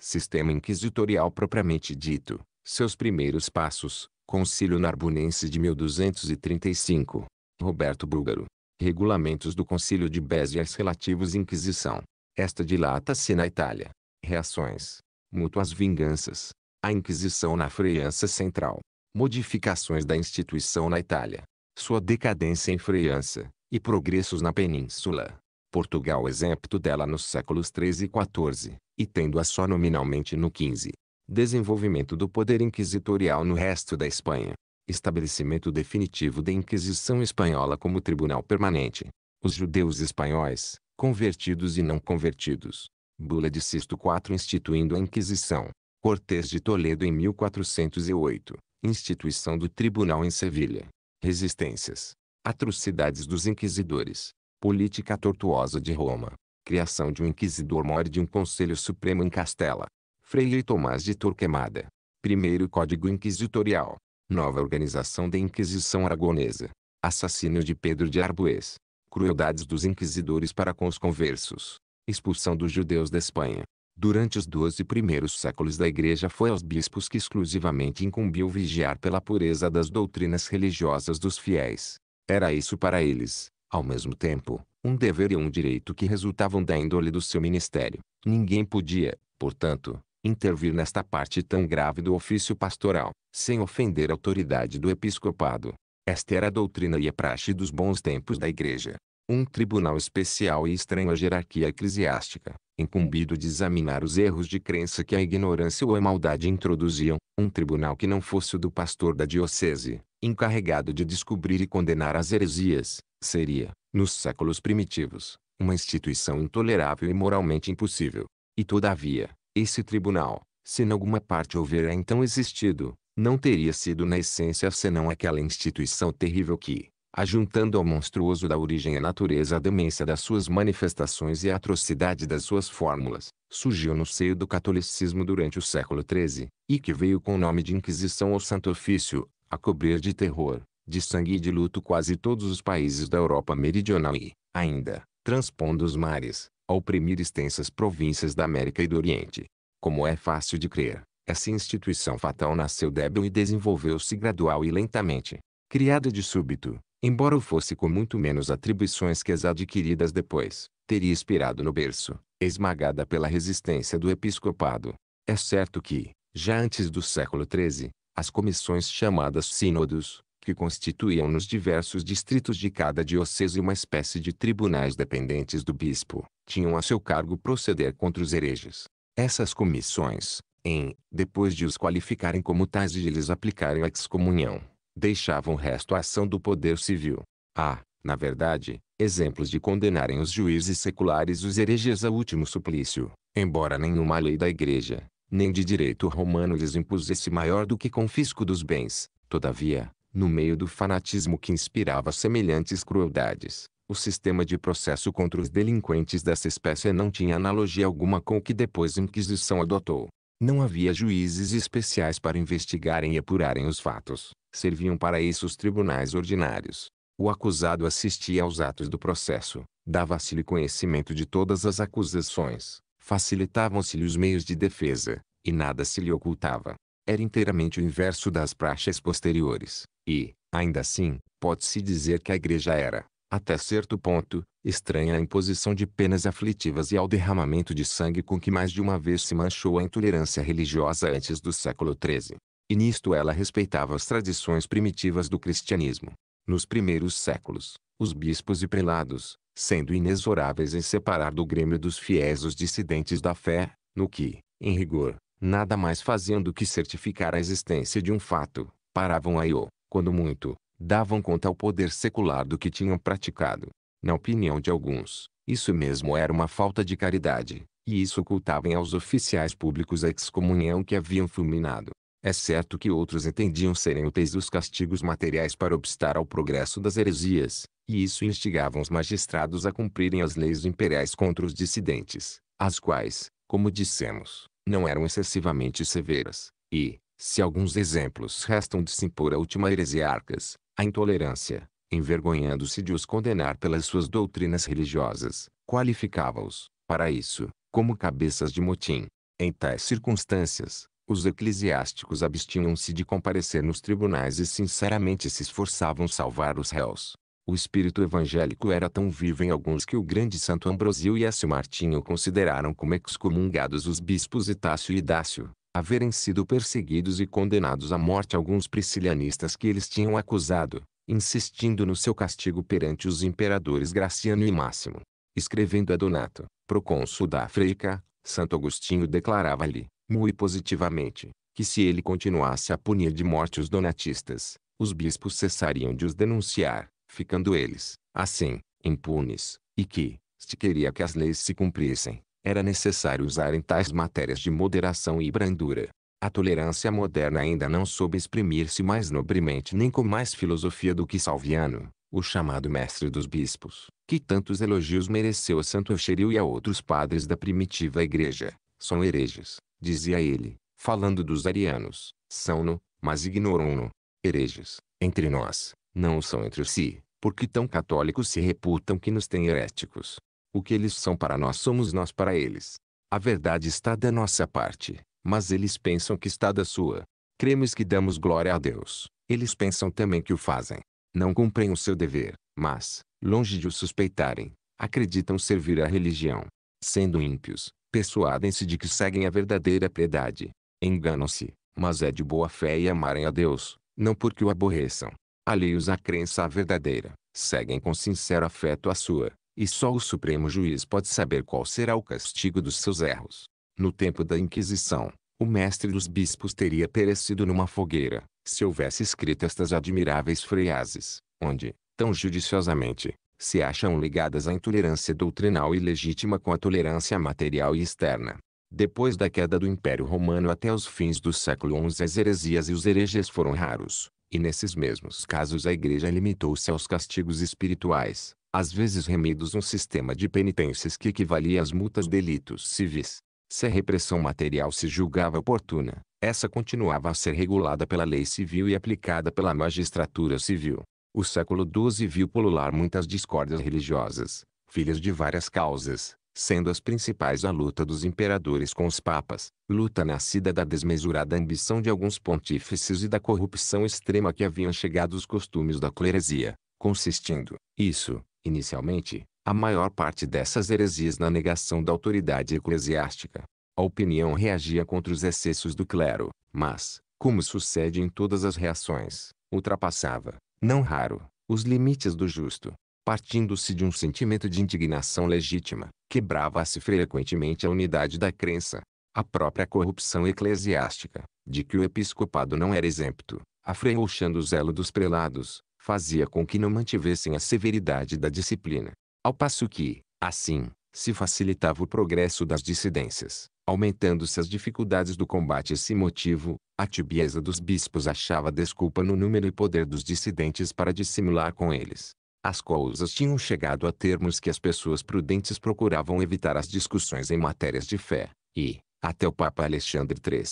Sistema inquisitorial propriamente dito. Seus primeiros passos. Concílio Narbonense de 1235. Roberto Búlgaro. Regulamentos do Concílio de Bézias relativos à Inquisição. Esta dilata-se na Itália. Reações. Mútuas vinganças. A Inquisição na França Central. Modificações da instituição na Itália. Sua decadência em França. E progressos na Península. Portugal exempto dela nos séculos 13 e 14, e tendo-a só nominalmente no 15. Desenvolvimento do poder inquisitorial no resto da Espanha. Estabelecimento definitivo da Inquisição espanhola como tribunal permanente. Os judeus espanhóis, convertidos e não convertidos. Bula de Sisto IV instituindo a Inquisição. Cortes de Toledo em 1408. Instituição do tribunal em Sevilha. Resistências. Atrocidades dos inquisidores política tortuosa de Roma, criação de um inquisidor-mor de um conselho supremo em Castela, e Tomás de Torquemada, primeiro código inquisitorial, nova organização da Inquisição Aragonesa, assassínio de Pedro de Arbues, crueldades dos inquisidores para com os conversos, expulsão dos judeus da Espanha. Durante os doze primeiros séculos da Igreja foi aos bispos que exclusivamente incumbiu vigiar pela pureza das doutrinas religiosas dos fiéis. Era isso para eles, ao mesmo tempo, um dever e um direito que resultavam da índole do seu ministério. Ninguém podia, portanto, intervir nesta parte tão grave do ofício pastoral, sem ofender a autoridade do episcopado. Esta era a doutrina e a praxe dos bons tempos da Igreja. Um tribunal especial e estranho à jerarquia eclesiástica, incumbido de examinar os erros de crença que a ignorância ou a maldade introduziam, um tribunal que não fosse o do pastor da diocese, encarregado de descobrir e condenar as heresias, seria, nos séculos primitivos, uma instituição intolerável e moralmente impossível. E todavia, esse tribunal, se em alguma parte houvera então existido, não teria sido na essência senão aquela instituição terrível que, ajuntando ao monstruoso da origem e natureza a demência das suas manifestações e a atrocidade das suas fórmulas, surgiu no seio do catolicismo durante o século XIII, e que veio com o nome de Inquisição ou Santo Ofício, a cobrir de terror, de sangue e de luto quase todos os países da Europa meridional e, ainda, transpondo os mares, a oprimir extensas províncias da América e do Oriente. Como é fácil de crer, essa instituição fatal nasceu débil e desenvolveu-se gradual e lentamente. Criada de súbito, embora o fosse com muito menos atribuições que as adquiridas depois, teria expirado no berço, esmagada pela resistência do episcopado. É certo que, já antes do século XIII, as comissões chamadas sínodos, que constituíam nos diversos distritos de cada diocese uma espécie de tribunais dependentes do bispo, tinham a seu cargo proceder contra os hereges. Essas comissões, em, depois de os qualificarem como tais e de lhes aplicarem a excomunhão, deixavam resto à ação do poder civil. Há, na verdade, exemplos de condenarem os juízes seculares os hereges ao último suplício, embora nenhuma lei da Igreja, nem de direito romano lhes impusesse maior do que confisco dos bens. Todavia, no meio do fanatismo que inspirava semelhantes crueldades, o sistema de processo contra os delinquentes dessa espécie não tinha analogia alguma com o que depois a Inquisição adotou. Não havia juízes especiais para investigarem e apurarem os fatos, serviam para isso os tribunais ordinários. O acusado assistia aos atos do processo, dava-se-lhe conhecimento de todas as acusações, facilitavam-se-lhe os meios de defesa, e nada se lhe ocultava era inteiramente o inverso das praxes posteriores, e, ainda assim, pode-se dizer que a igreja era, até certo ponto, estranha à imposição de penas aflitivas e ao derramamento de sangue com que mais de uma vez se manchou a intolerância religiosa antes do século XIII. E nisto ela respeitava as tradições primitivas do cristianismo. Nos primeiros séculos, os bispos e prelados, sendo inexoráveis em separar do grêmio dos fiéis os dissidentes da fé, no que, em rigor, nada mais faziam do que certificar a existência de um fato, paravam aí ou, quando muito, davam conta ao poder secular do que tinham praticado. Na opinião de alguns, isso mesmo era uma falta de caridade, e isso ocultavam aos oficiais públicos a excomunhão que haviam fulminado. É certo que outros entendiam serem úteis os castigos materiais para obstar ao progresso das heresias, e isso instigava os magistrados a cumprirem as leis imperiais contra os dissidentes, as quais, como dissemos, não eram excessivamente severas, e, se alguns exemplos restam de se impor a última heresiarcas, a intolerância, envergonhando-se de os condenar pelas suas doutrinas religiosas, qualificava-os, para isso, como cabeças de motim. Em tais circunstâncias, os eclesiásticos abstinham-se de comparecer nos tribunais e sinceramente se esforçavam salvar os réus, o espírito evangélico era tão vivo em alguns que o grande santo Ambrosio e S. Martinho consideraram como excomungados os bispos Itácio e Dácio, haverem sido perseguidos e condenados à morte alguns priscilianistas que eles tinham acusado, insistindo no seu castigo perante os imperadores Graciano e Máximo. Escrevendo a Donato, procônsul da África, Santo Agostinho declarava-lhe, muito positivamente, que se ele continuasse a punir de morte os donatistas, os bispos cessariam de os denunciar ficando eles, assim, impunes, e que, se queria que as leis se cumprissem, era necessário usar em tais matérias de moderação e brandura. A tolerância moderna ainda não soube exprimir-se mais nobremente nem com mais filosofia do que Salviano, o chamado mestre dos bispos, que tantos elogios mereceu a Santo Ancherio e a outros padres da primitiva igreja. São hereges, dizia ele, falando dos arianos, são-no, mas ignoram-no. Hereges, entre nós, não o são entre si, porque tão católicos se reputam que nos têm heréticos. O que eles são para nós somos nós para eles. A verdade está da nossa parte, mas eles pensam que está da sua. Cremos que damos glória a Deus, eles pensam também que o fazem. Não cumprem o seu dever, mas, longe de o suspeitarem, acreditam servir a religião. Sendo ímpios, persuadem-se de que seguem a verdadeira piedade. Enganam-se, mas é de boa fé e amarem a Deus, não porque o aborreçam alheios à crença verdadeira, seguem com sincero afeto a sua, e só o Supremo Juiz pode saber qual será o castigo dos seus erros. No tempo da Inquisição, o mestre dos bispos teria perecido numa fogueira, se houvesse escrito estas admiráveis frases, onde, tão judiciosamente, se acham ligadas à intolerância doutrinal e legítima com a tolerância material e externa. Depois da queda do Império Romano até os fins do século XI as heresias e os hereges foram raros, e nesses mesmos casos a igreja limitou-se aos castigos espirituais, às vezes remidos um sistema de penitências que equivalia às multas delitos civis. Se a repressão material se julgava oportuna, essa continuava a ser regulada pela lei civil e aplicada pela magistratura civil. O século XII viu polular muitas discórdias religiosas, filhas de várias causas, sendo as principais a luta dos imperadores com os papas, luta nascida da desmesurada ambição de alguns pontífices e da corrupção extrema que haviam chegado os costumes da cleresia, consistindo, isso, inicialmente, a maior parte dessas heresias na negação da autoridade eclesiástica. A opinião reagia contra os excessos do clero, mas, como sucede em todas as reações, ultrapassava, não raro, os limites do justo, partindo-se de um sentimento de indignação legítima, quebrava-se frequentemente a unidade da crença. A própria corrupção eclesiástica, de que o episcopado não era exempto, afrouxando o zelo dos prelados, fazia com que não mantivessem a severidade da disciplina. Ao passo que, assim, se facilitava o progresso das dissidências, aumentando-se as dificuldades do combate a esse motivo, a tibieza dos bispos achava desculpa no número e poder dos dissidentes para dissimular com eles. As coisas tinham chegado a termos que as pessoas prudentes procuravam evitar as discussões em matérias de fé, e, até o Papa Alexandre III,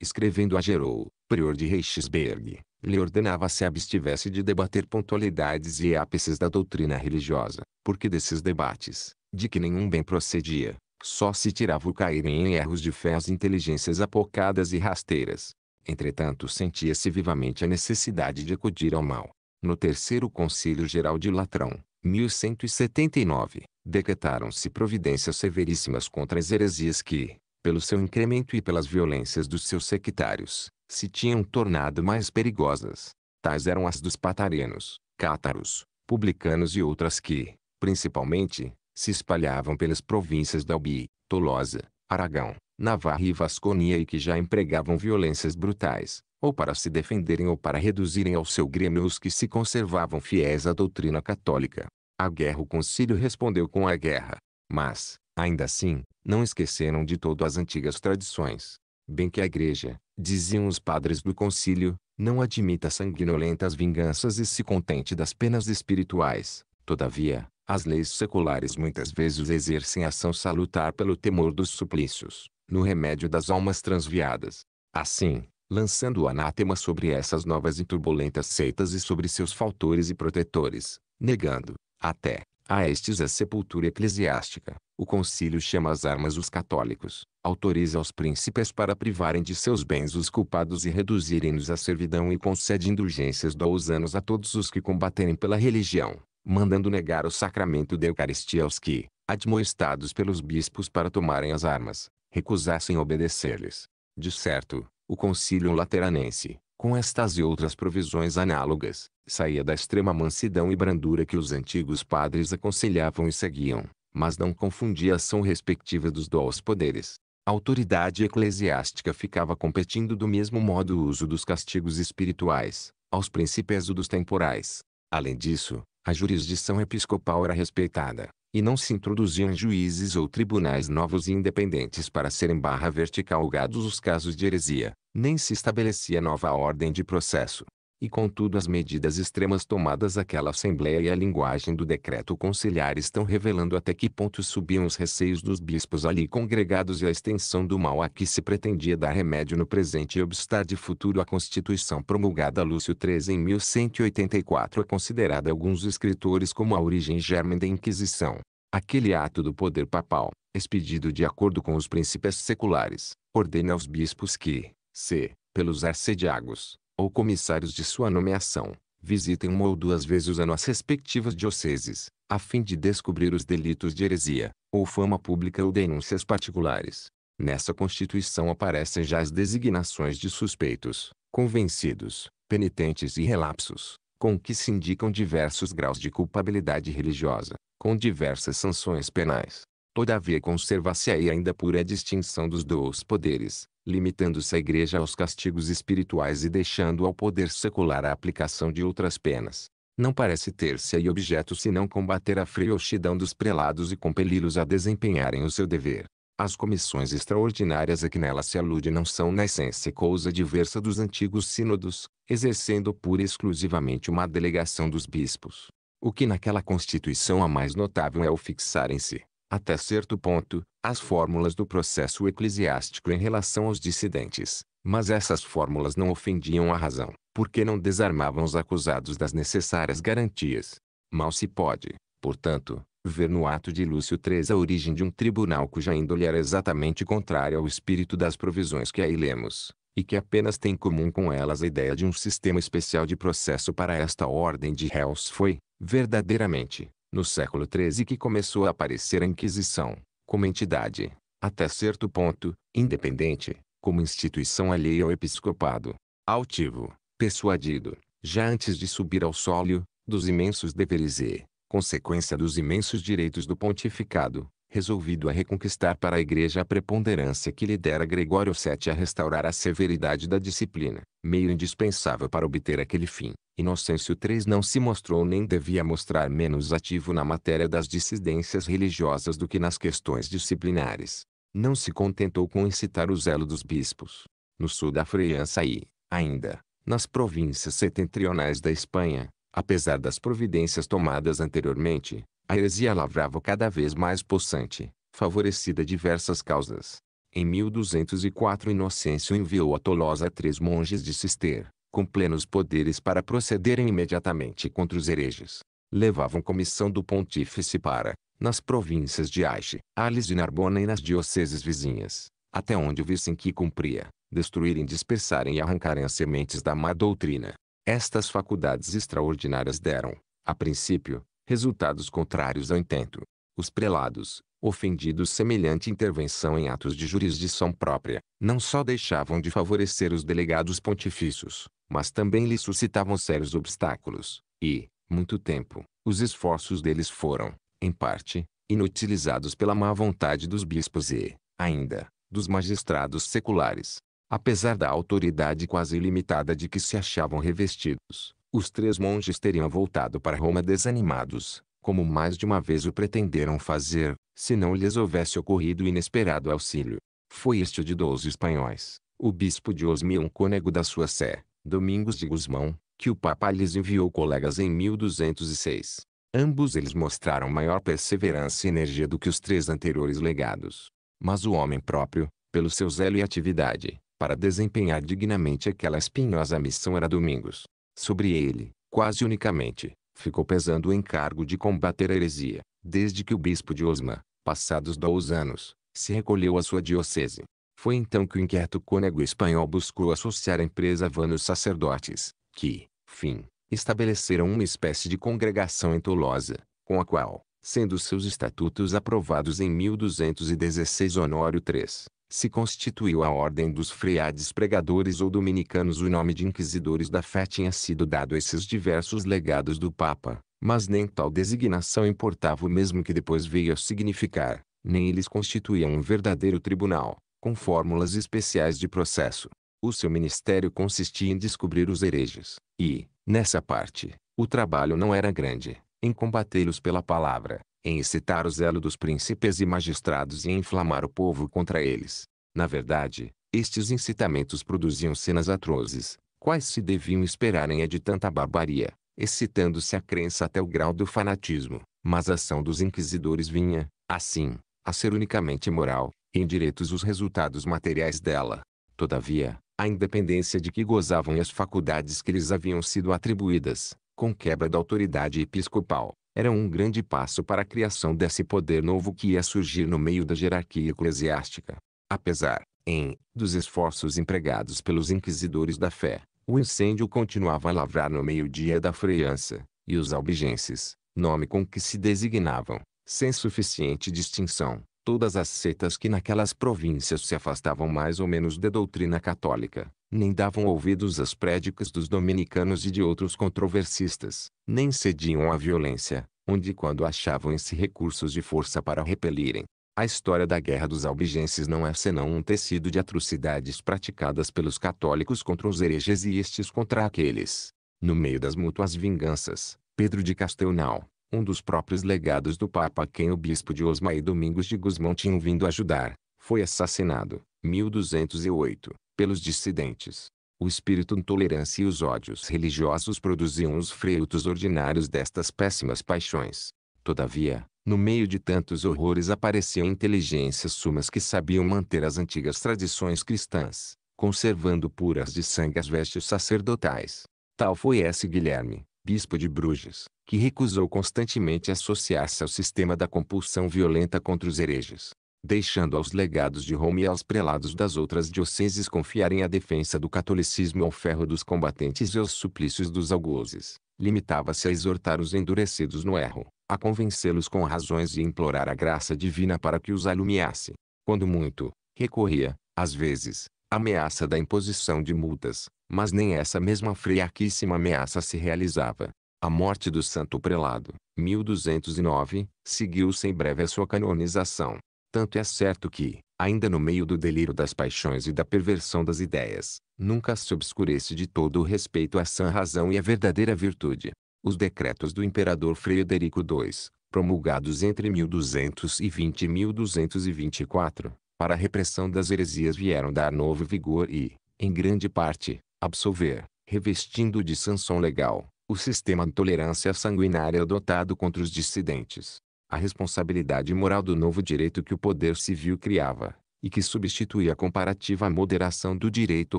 escrevendo a Gerou, prior de Reichsberg, lhe ordenava se abstivesse de debater pontualidades e ápices da doutrina religiosa, porque desses debates, de que nenhum bem procedia, só se tirava o caírem em erros de fé as inteligências apocadas e rasteiras. Entretanto sentia-se vivamente a necessidade de acudir ao mal, no terceiro Concílio Geral de Latrão, 1179, decretaram-se providências severíssimas contra as heresias que, pelo seu incremento e pelas violências dos seus sectários, se tinham tornado mais perigosas. Tais eram as dos patarenos, cátaros, publicanos e outras que, principalmente, se espalhavam pelas províncias da Albi, Tolosa, Aragão, Navarra e Vasconia e que já empregavam violências brutais, ou para se defenderem ou para reduzirem ao seu grêmio os que se conservavam fiéis à doutrina católica. A guerra o concílio respondeu com a guerra. Mas, ainda assim, não esqueceram de todo as antigas tradições. Bem que a igreja, diziam os padres do concílio, não admita sanguinolentas vinganças e se contente das penas espirituais. Todavia, as leis seculares muitas vezes exercem ação salutar pelo temor dos suplícios, no remédio das almas transviadas. Assim, lançando o anátema sobre essas novas e turbulentas seitas e sobre seus faltores e protetores, negando, até, a estes a sepultura eclesiástica. O concílio chama às armas os católicos, autoriza aos príncipes para privarem de seus bens os culpados e reduzirem-nos à servidão e concede indulgências anos a todos os que combaterem pela religião, mandando negar o sacramento da Eucaristia aos que, admoestados pelos bispos para tomarem as armas, recusassem obedecer-lhes. De certo, o concílio lateranense, com estas e outras provisões análogas, saía da extrema mansidão e brandura que os antigos padres aconselhavam e seguiam, mas não confundia a ação respectiva dos dois poderes. A autoridade eclesiástica ficava competindo do mesmo modo o uso dos castigos espirituais, aos príncipes o dos temporais. Além disso, a jurisdição episcopal era respeitada, e não se introduziam juízes ou tribunais novos e independentes para serem barra vertical gados os casos de heresia nem se estabelecia nova ordem de processo. E contudo as medidas extremas tomadas àquela Assembleia e a linguagem do decreto conciliar estão revelando até que ponto subiam os receios dos bispos ali congregados e a extensão do mal a que se pretendia dar remédio no presente e obstar de futuro a Constituição promulgada Lúcio XIII em 1184 é considerada alguns escritores como a origem germen da Inquisição. Aquele ato do poder papal, expedido de acordo com os princípios seculares, ordena aos bispos que, c. pelos arcediagos, ou comissários de sua nomeação, visitem uma ou duas vezes ano as respectivas dioceses, a fim de descobrir os delitos de heresia, ou fama pública ou denúncias particulares. Nessa Constituição aparecem já as designações de suspeitos, convencidos, penitentes e relapsos, com que se indicam diversos graus de culpabilidade religiosa, com diversas sanções penais. Todavia conserva-se aí ainda pura a distinção dos dois poderes, limitando-se a igreja aos castigos espirituais e deixando ao poder secular a aplicação de outras penas. Não parece ter-se aí objeto senão combater a frouxidão dos prelados e compeli-los a desempenharem o seu dever. As comissões extraordinárias a que nela se alude não são na essência coisa diversa dos antigos sínodos, exercendo pura e exclusivamente uma delegação dos bispos. O que naquela Constituição a mais notável é o fixarem-se, até certo ponto, as fórmulas do processo eclesiástico em relação aos dissidentes, mas essas fórmulas não ofendiam a razão, porque não desarmavam os acusados das necessárias garantias. Mal se pode, portanto, ver no ato de Lúcio III a origem de um tribunal cuja índole era exatamente contrária ao espírito das provisões que aí lemos, e que apenas tem em comum com elas a ideia de um sistema especial de processo para esta ordem de réus foi, verdadeiramente, no século XIII que começou a aparecer a Inquisição, como entidade, até certo ponto, independente, como instituição alheia ao episcopado. Altivo, persuadido, já antes de subir ao sólio, dos imensos deveres e, consequência dos imensos direitos do pontificado, resolvido a reconquistar para a Igreja a preponderância que lhe dera Gregório VII a restaurar a severidade da disciplina, meio indispensável para obter aquele fim. Inocêncio III não se mostrou nem devia mostrar menos ativo na matéria das dissidências religiosas do que nas questões disciplinares. Não se contentou com incitar o zelo dos bispos. No sul da França e, ainda, nas províncias setentrionais da Espanha, apesar das providências tomadas anteriormente, a heresia lavrava cada vez mais possante, favorecida diversas causas. Em 1204 Inocêncio enviou a Tolosa três monges de Cister, com plenos poderes para procederem imediatamente contra os hereges. Levavam comissão do pontífice para, nas províncias de Aixe, Alice e Narbona e nas dioceses vizinhas, até onde vissem que cumpria, destruírem, dispersarem e arrancarem as sementes da má doutrina. Estas faculdades extraordinárias deram, a princípio, resultados contrários ao intento. Os prelados, ofendidos semelhante intervenção em atos de jurisdição própria, não só deixavam de favorecer os delegados pontifícios, mas também lhe suscitavam sérios obstáculos, e, muito tempo, os esforços deles foram, em parte, inutilizados pela má vontade dos bispos e, ainda, dos magistrados seculares. Apesar da autoridade quase ilimitada de que se achavam revestidos, os três monges teriam voltado para Roma desanimados, como mais de uma vez o pretenderam fazer, se não lhes houvesse ocorrido inesperado auxílio. Foi este de doze espanhóis, o bispo de um cônego da sua sé, Domingos de Guzmão, que o Papa lhes enviou colegas em 1206. Ambos eles mostraram maior perseverança e energia do que os três anteriores legados. Mas o homem próprio, pelo seu zelo e atividade, para desempenhar dignamente aquela espinhosa missão era Domingos. Sobre ele, quase unicamente, ficou pesando o encargo de combater a heresia, desde que o bispo de Osma, passados dois anos, se recolheu à sua diocese. Foi então que o inquieto cônego espanhol buscou associar a empresa a vanos sacerdotes, que, fim, estabeleceram uma espécie de congregação em Tolosa, com a qual, sendo seus estatutos aprovados em 1216 Honório III, se constituiu a ordem dos freades pregadores ou dominicanos o nome de inquisidores da fé tinha sido dado a esses diversos legados do Papa, mas nem tal designação importava o mesmo que depois veio a significar, nem eles constituíam um verdadeiro tribunal, com fórmulas especiais de processo. O seu ministério consistia em descobrir os hereges, e, nessa parte, o trabalho não era grande, em combatê-los pela palavra, em excitar o zelo dos príncipes e magistrados e em inflamar o povo contra eles. Na verdade, estes incitamentos produziam cenas atrozes, quais se deviam esperar em é de tanta barbaria, excitando-se a crença até o grau do fanatismo. Mas a ação dos inquisidores vinha, assim, a ser unicamente moral, indiretos os resultados materiais dela. Todavia, a independência de que gozavam e as faculdades que lhes haviam sido atribuídas, com quebra da autoridade episcopal, eram um grande passo para a criação desse poder novo que ia surgir no meio da jerarquia eclesiástica. Apesar, em, dos esforços empregados pelos inquisidores da fé, o incêndio continuava a lavrar no meio-dia da freança, e os albigenses, nome com que se designavam, sem suficiente distinção, todas as setas que naquelas províncias se afastavam mais ou menos da doutrina católica, nem davam ouvidos às prédicas dos dominicanos e de outros controversistas, nem cediam à violência, onde quando achavam em si recursos de força para repelirem. A história da Guerra dos Albigenses não é senão um tecido de atrocidades praticadas pelos católicos contra os hereges e estes contra aqueles. No meio das mútuas vinganças, Pedro de Castelnau, um dos próprios legados do Papa a quem o bispo de Osma e Domingos de Guzmão tinham vindo ajudar, foi assassinado, 1208, pelos dissidentes. O espírito intolerância e os ódios religiosos produziam os freitos ordinários destas péssimas paixões. Todavia, no meio de tantos horrores apareciam inteligências sumas que sabiam manter as antigas tradições cristãs, conservando puras de sangue as vestes sacerdotais. Tal foi esse Guilherme, bispo de Bruges, que recusou constantemente associar-se ao sistema da compulsão violenta contra os hereges, deixando aos legados de Roma e aos prelados das outras dioceses confiarem a defensa do catolicismo ao ferro dos combatentes e aos suplícios dos algozes, limitava-se a exortar os endurecidos no erro, a convencê-los com razões e implorar a graça divina para que os alumiasse. Quando muito, recorria, às vezes, à ameaça da imposição de multas, mas nem essa mesma friaquíssima ameaça se realizava. A morte do santo prelado, 1209, seguiu-se em breve a sua canonização. Tanto é certo que, ainda no meio do delírio das paixões e da perversão das ideias, nunca se obscurece de todo o respeito à sã razão e à verdadeira virtude. Os decretos do imperador Frederico II, promulgados entre 1220 e 1224, para a repressão das heresias vieram dar novo vigor e, em grande parte, absolver, revestindo de sanção legal, o sistema de tolerância sanguinária adotado contra os dissidentes. A responsabilidade moral do novo direito que o poder civil criava, e que substituía a comparativa à moderação do direito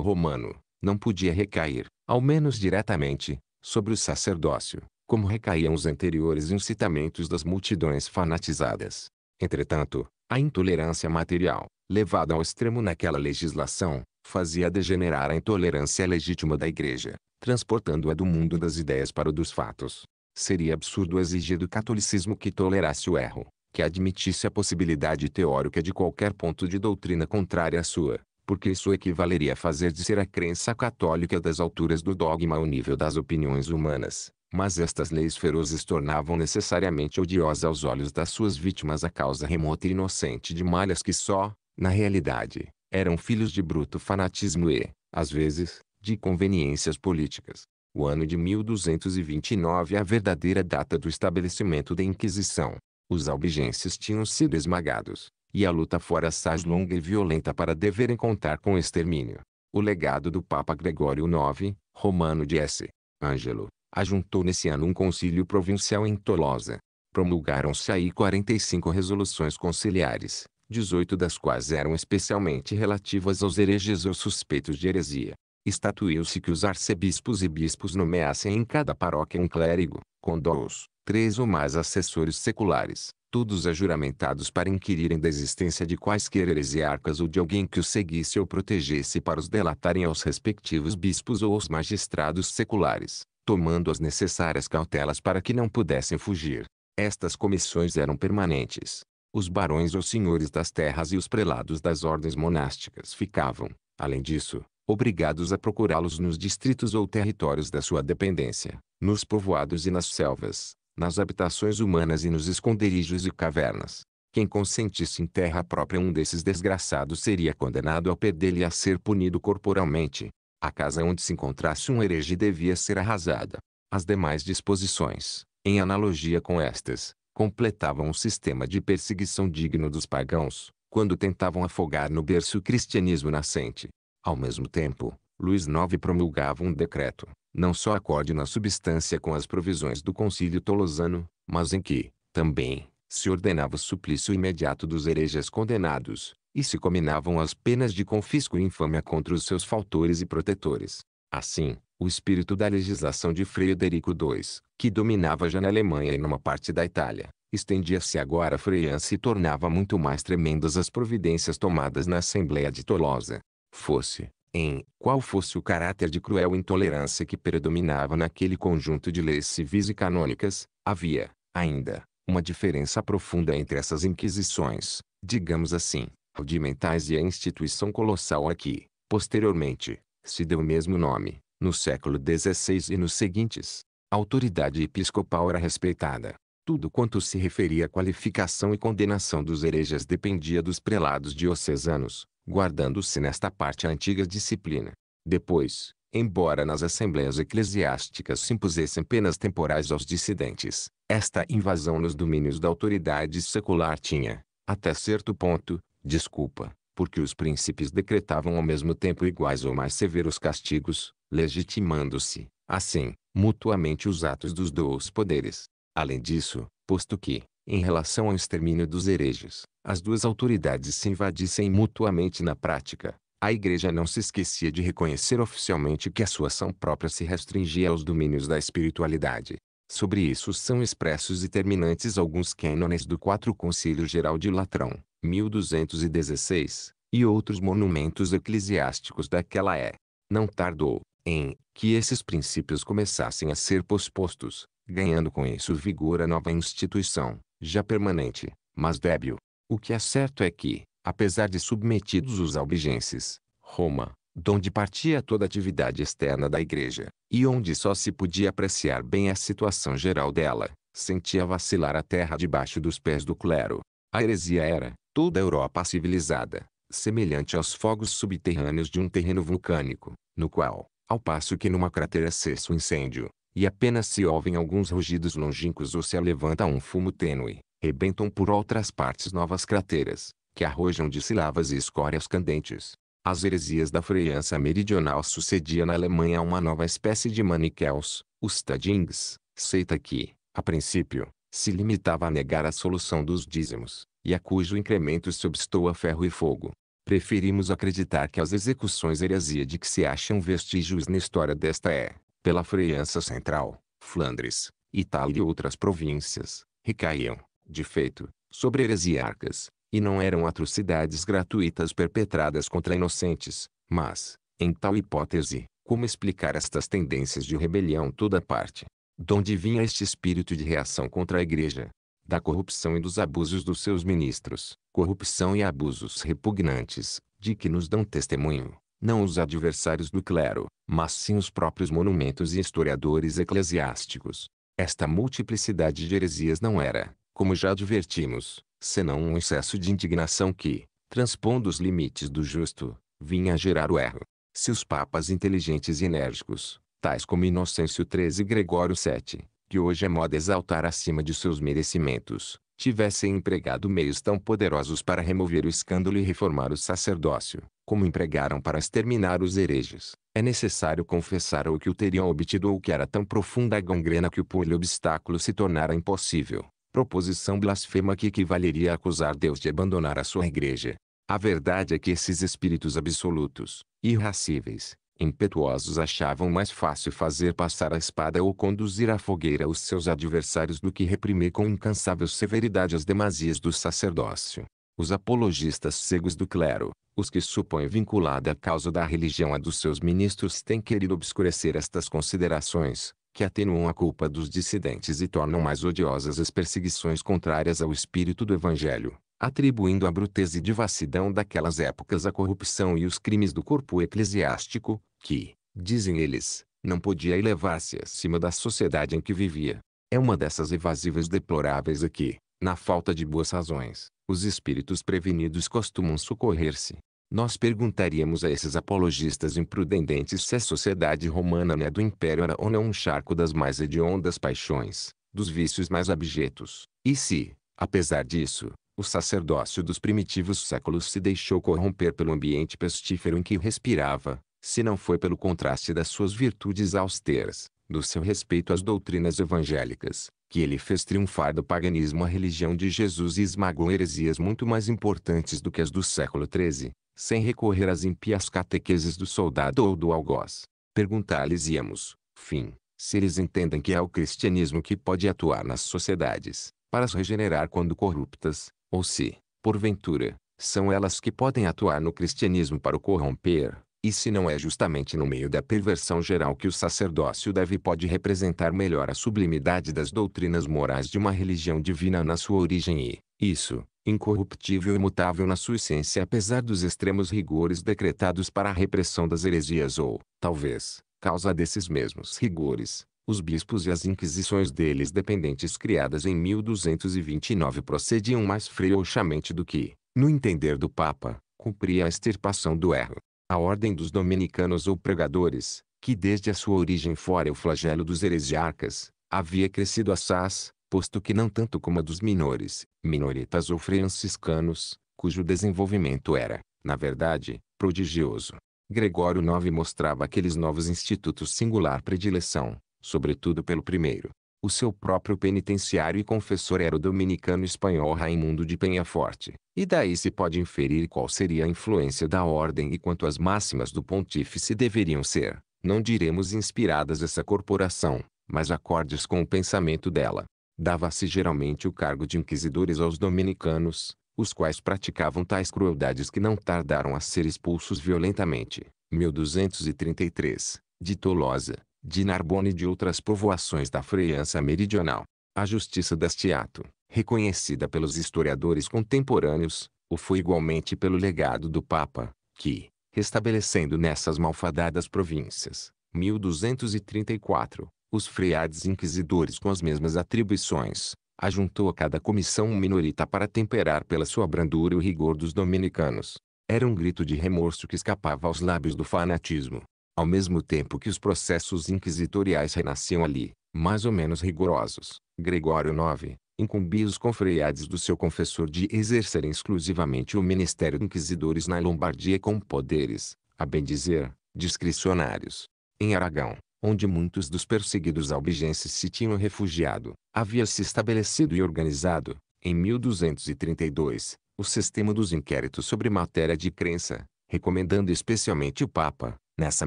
romano, não podia recair, ao menos diretamente, sobre o sacerdócio, como recaíam os anteriores incitamentos das multidões fanatizadas. Entretanto, a intolerância material, levada ao extremo naquela legislação, fazia degenerar a intolerância legítima da Igreja, transportando-a do mundo das ideias para o dos fatos. Seria absurdo exigir do catolicismo que tolerasse o erro, que admitisse a possibilidade teórica de qualquer ponto de doutrina contrária à sua, porque isso equivaleria a fazer de ser a crença católica das alturas do dogma ao nível das opiniões humanas. Mas estas leis ferozes tornavam necessariamente odiosa aos olhos das suas vítimas a causa remota e inocente de malhas que só, na realidade, eram filhos de bruto fanatismo e, às vezes, de conveniências políticas. O ano de 1229 é a verdadeira data do estabelecimento da Inquisição. Os albigenses tinham sido esmagados, e a luta fora assaz longa e violenta para deverem contar com o extermínio. O legado do Papa Gregório IX, romano de S. Ângelo, ajuntou nesse ano um concílio provincial em Tolosa. Promulgaram-se aí 45 resoluções conciliares, 18 das quais eram especialmente relativas aos hereges ou suspeitos de heresia estatuiu-se que os arcebispos e bispos nomeassem em cada paróquia um clérigo, com dois, três ou mais assessores seculares, todos ajuramentados para inquirirem da existência de quaisquer heresiarcas ou de alguém que os seguisse ou protegesse para os delatarem aos respectivos bispos ou aos magistrados seculares, tomando as necessárias cautelas para que não pudessem fugir. Estas comissões eram permanentes. Os barões ou senhores das terras e os prelados das ordens monásticas ficavam, além disso, obrigados a procurá-los nos distritos ou territórios da sua dependência, nos povoados e nas selvas, nas habitações humanas e nos esconderijos e cavernas. Quem consentisse em terra própria um desses desgraçados seria condenado ao perder-lhe e a ser punido corporalmente. A casa onde se encontrasse um herege devia ser arrasada. As demais disposições, em analogia com estas, completavam um sistema de perseguição digno dos pagãos, quando tentavam afogar no berço o cristianismo nascente. Ao mesmo tempo, Luís IX promulgava um decreto, não só acorde na substância com as provisões do concílio tolosano, mas em que, também, se ordenava o suplício imediato dos hereges condenados, e se cominavam as penas de confisco e infâmia contra os seus faltores e protetores. Assim, o espírito da legislação de Frederico II, que dominava já na Alemanha e numa parte da Itália, estendia-se agora à França e tornava muito mais tremendas as providências tomadas na Assembleia de Tolosa, fosse, em, qual fosse o caráter de cruel intolerância que predominava naquele conjunto de leis civis e canônicas, havia, ainda, uma diferença profunda entre essas inquisições, digamos assim, rudimentais e a instituição colossal a que, posteriormente, se deu o mesmo nome, no século XVI e nos seguintes. A autoridade episcopal era respeitada. Tudo quanto se referia à qualificação e condenação dos hereges dependia dos prelados diocesanos, guardando-se nesta parte a antiga disciplina. Depois, embora nas assembleias eclesiásticas se impusessem penas temporais aos dissidentes, esta invasão nos domínios da autoridade secular tinha, até certo ponto, desculpa, porque os príncipes decretavam ao mesmo tempo iguais ou mais severos castigos, legitimando-se, assim, mutuamente os atos dos dois poderes. Além disso, posto que, em relação ao extermínio dos hereges, as duas autoridades se invadissem mutuamente na prática. A igreja não se esquecia de reconhecer oficialmente que a sua ação própria se restringia aos domínios da espiritualidade. Sobre isso são expressos e terminantes alguns cânones do Quatro Concílio Geral de Latrão, 1216, e outros monumentos eclesiásticos daquela é. Não tardou, em, que esses princípios começassem a ser pospostos, ganhando com isso vigor a nova instituição, já permanente, mas débil. O que é certo é que, apesar de submetidos os albigenses, Roma, donde partia toda a atividade externa da igreja, e onde só se podia apreciar bem a situação geral dela, sentia vacilar a terra debaixo dos pés do clero. A heresia era, toda a Europa civilizada, semelhante aos fogos subterrâneos de um terreno vulcânico, no qual, ao passo que numa cratera cessa o incêndio, e apenas se ouvem alguns rugidos longínquos ou se levanta um fumo tênue, rebentam por outras partes novas crateras, que arrojam de lavas e escórias candentes. As heresias da freiança meridional sucedia na Alemanha uma nova espécie de maniqueus, os Tadings, seita que, a princípio, se limitava a negar a solução dos dízimos, e a cujo incremento substou a ferro e fogo. Preferimos acreditar que as execuções heresia de que se acham vestígios na história desta é, pela França Central, Flandres, Itália e outras províncias, recaíam, de feito, sobre heresiarcas, e não eram atrocidades gratuitas perpetradas contra inocentes, mas, em tal hipótese, como explicar estas tendências de rebelião toda parte? de onde vinha este espírito de reação contra a igreja? Da corrupção e dos abusos dos seus ministros, corrupção e abusos repugnantes, de que nos dão testemunho, não os adversários do clero, mas sim os próprios monumentos e historiadores eclesiásticos. Esta multiplicidade de heresias não era, como já advertimos, senão um excesso de indignação que, transpondo os limites do justo, vinha a gerar o erro. Se os papas inteligentes e enérgicos, tais como Inocêncio XIII e Gregório VII, que hoje é moda exaltar acima de seus merecimentos, tivessem empregado meios tão poderosos para remover o escândalo e reformar o sacerdócio, como empregaram para exterminar os hereges, é necessário confessar ou que o teriam obtido ou que era tão profunda a gangrena que o pule obstáculo se tornara impossível. Proposição blasfema que equivaleria a acusar Deus de abandonar a sua igreja. A verdade é que esses espíritos absolutos, irracíveis, impetuosos achavam mais fácil fazer passar a espada ou conduzir à fogueira os seus adversários do que reprimir com incansável severidade as demasias do sacerdócio. Os apologistas cegos do clero, os que supõem vinculada a causa da religião a dos seus ministros têm querido obscurecer estas considerações, que atenuam a culpa dos dissidentes e tornam mais odiosas as perseguições contrárias ao espírito do Evangelho, atribuindo a bruteza e devassidão daquelas épocas a corrupção e os crimes do corpo eclesiástico, que, dizem eles, não podia elevar-se acima da sociedade em que vivia. É uma dessas evasivas deploráveis a que, na falta de boas razões, os espíritos prevenidos costumam socorrer-se. Nós perguntaríamos a esses apologistas imprudentes se a sociedade romana né do império era ou não um charco das mais hediondas paixões, dos vícios mais abjetos, e se, apesar disso, o sacerdócio dos primitivos séculos se deixou corromper pelo ambiente pestífero em que respirava, se não foi pelo contraste das suas virtudes austeras, do seu respeito às doutrinas evangélicas, que ele fez triunfar do paganismo a religião de Jesus e esmagou heresias muito mais importantes do que as do século XIII, sem recorrer às impias catequeses do soldado ou do algoz. Perguntar-lhes íamos, fim, se eles entendem que é o cristianismo que pode atuar nas sociedades, para as regenerar quando corruptas, ou se, porventura, são elas que podem atuar no cristianismo para o corromper, e se não é justamente no meio da perversão geral que o sacerdócio deve e pode representar melhor a sublimidade das doutrinas morais de uma religião divina na sua origem e, isso, incorruptível e imutável na sua essência apesar dos extremos rigores decretados para a repressão das heresias ou, talvez, causa desses mesmos rigores, os bispos e as inquisições deles dependentes criadas em 1229 procediam mais frouxamente do que, no entender do Papa, cumpria a extirpação do erro. A ordem dos dominicanos ou pregadores, que desde a sua origem fora o flagelo dos heresiarcas, havia crescido assaz, posto que não tanto como a dos minores, minoritas ou franciscanos, cujo desenvolvimento era, na verdade, prodigioso. Gregório IX mostrava aqueles novos institutos singular predileção, sobretudo pelo primeiro. O seu próprio penitenciário e confessor era o dominicano espanhol Raimundo de Penhaforte, e daí se pode inferir qual seria a influência da ordem e quanto as máximas do pontífice deveriam ser, não diremos inspiradas essa corporação, mas acordes com o pensamento dela. Dava-se geralmente o cargo de inquisidores aos dominicanos, os quais praticavam tais crueldades que não tardaram a ser expulsos violentamente. 1233, de Tolosa, de Narbonne e de outras povoações da França meridional. A justiça deste ato, reconhecida pelos historiadores contemporâneos, o foi igualmente pelo legado do Papa, que, restabelecendo nessas malfadadas províncias, 1234, os freiades inquisidores com as mesmas atribuições, ajuntou a cada comissão um minorita para temperar pela sua brandura o rigor dos dominicanos. Era um grito de remorso que escapava aos lábios do fanatismo, ao mesmo tempo que os processos inquisitoriais renasciam ali, mais ou menos rigorosos. Gregório IX, incumbia os confreades do seu confessor de exercerem exclusivamente o ministério de inquisidores na Lombardia com poderes, a bem dizer, discricionários. Em Aragão, onde muitos dos perseguidos albigenses se tinham refugiado, havia se estabelecido e organizado, em 1232, o sistema dos inquéritos sobre matéria de crença, recomendando especialmente o Papa, nessa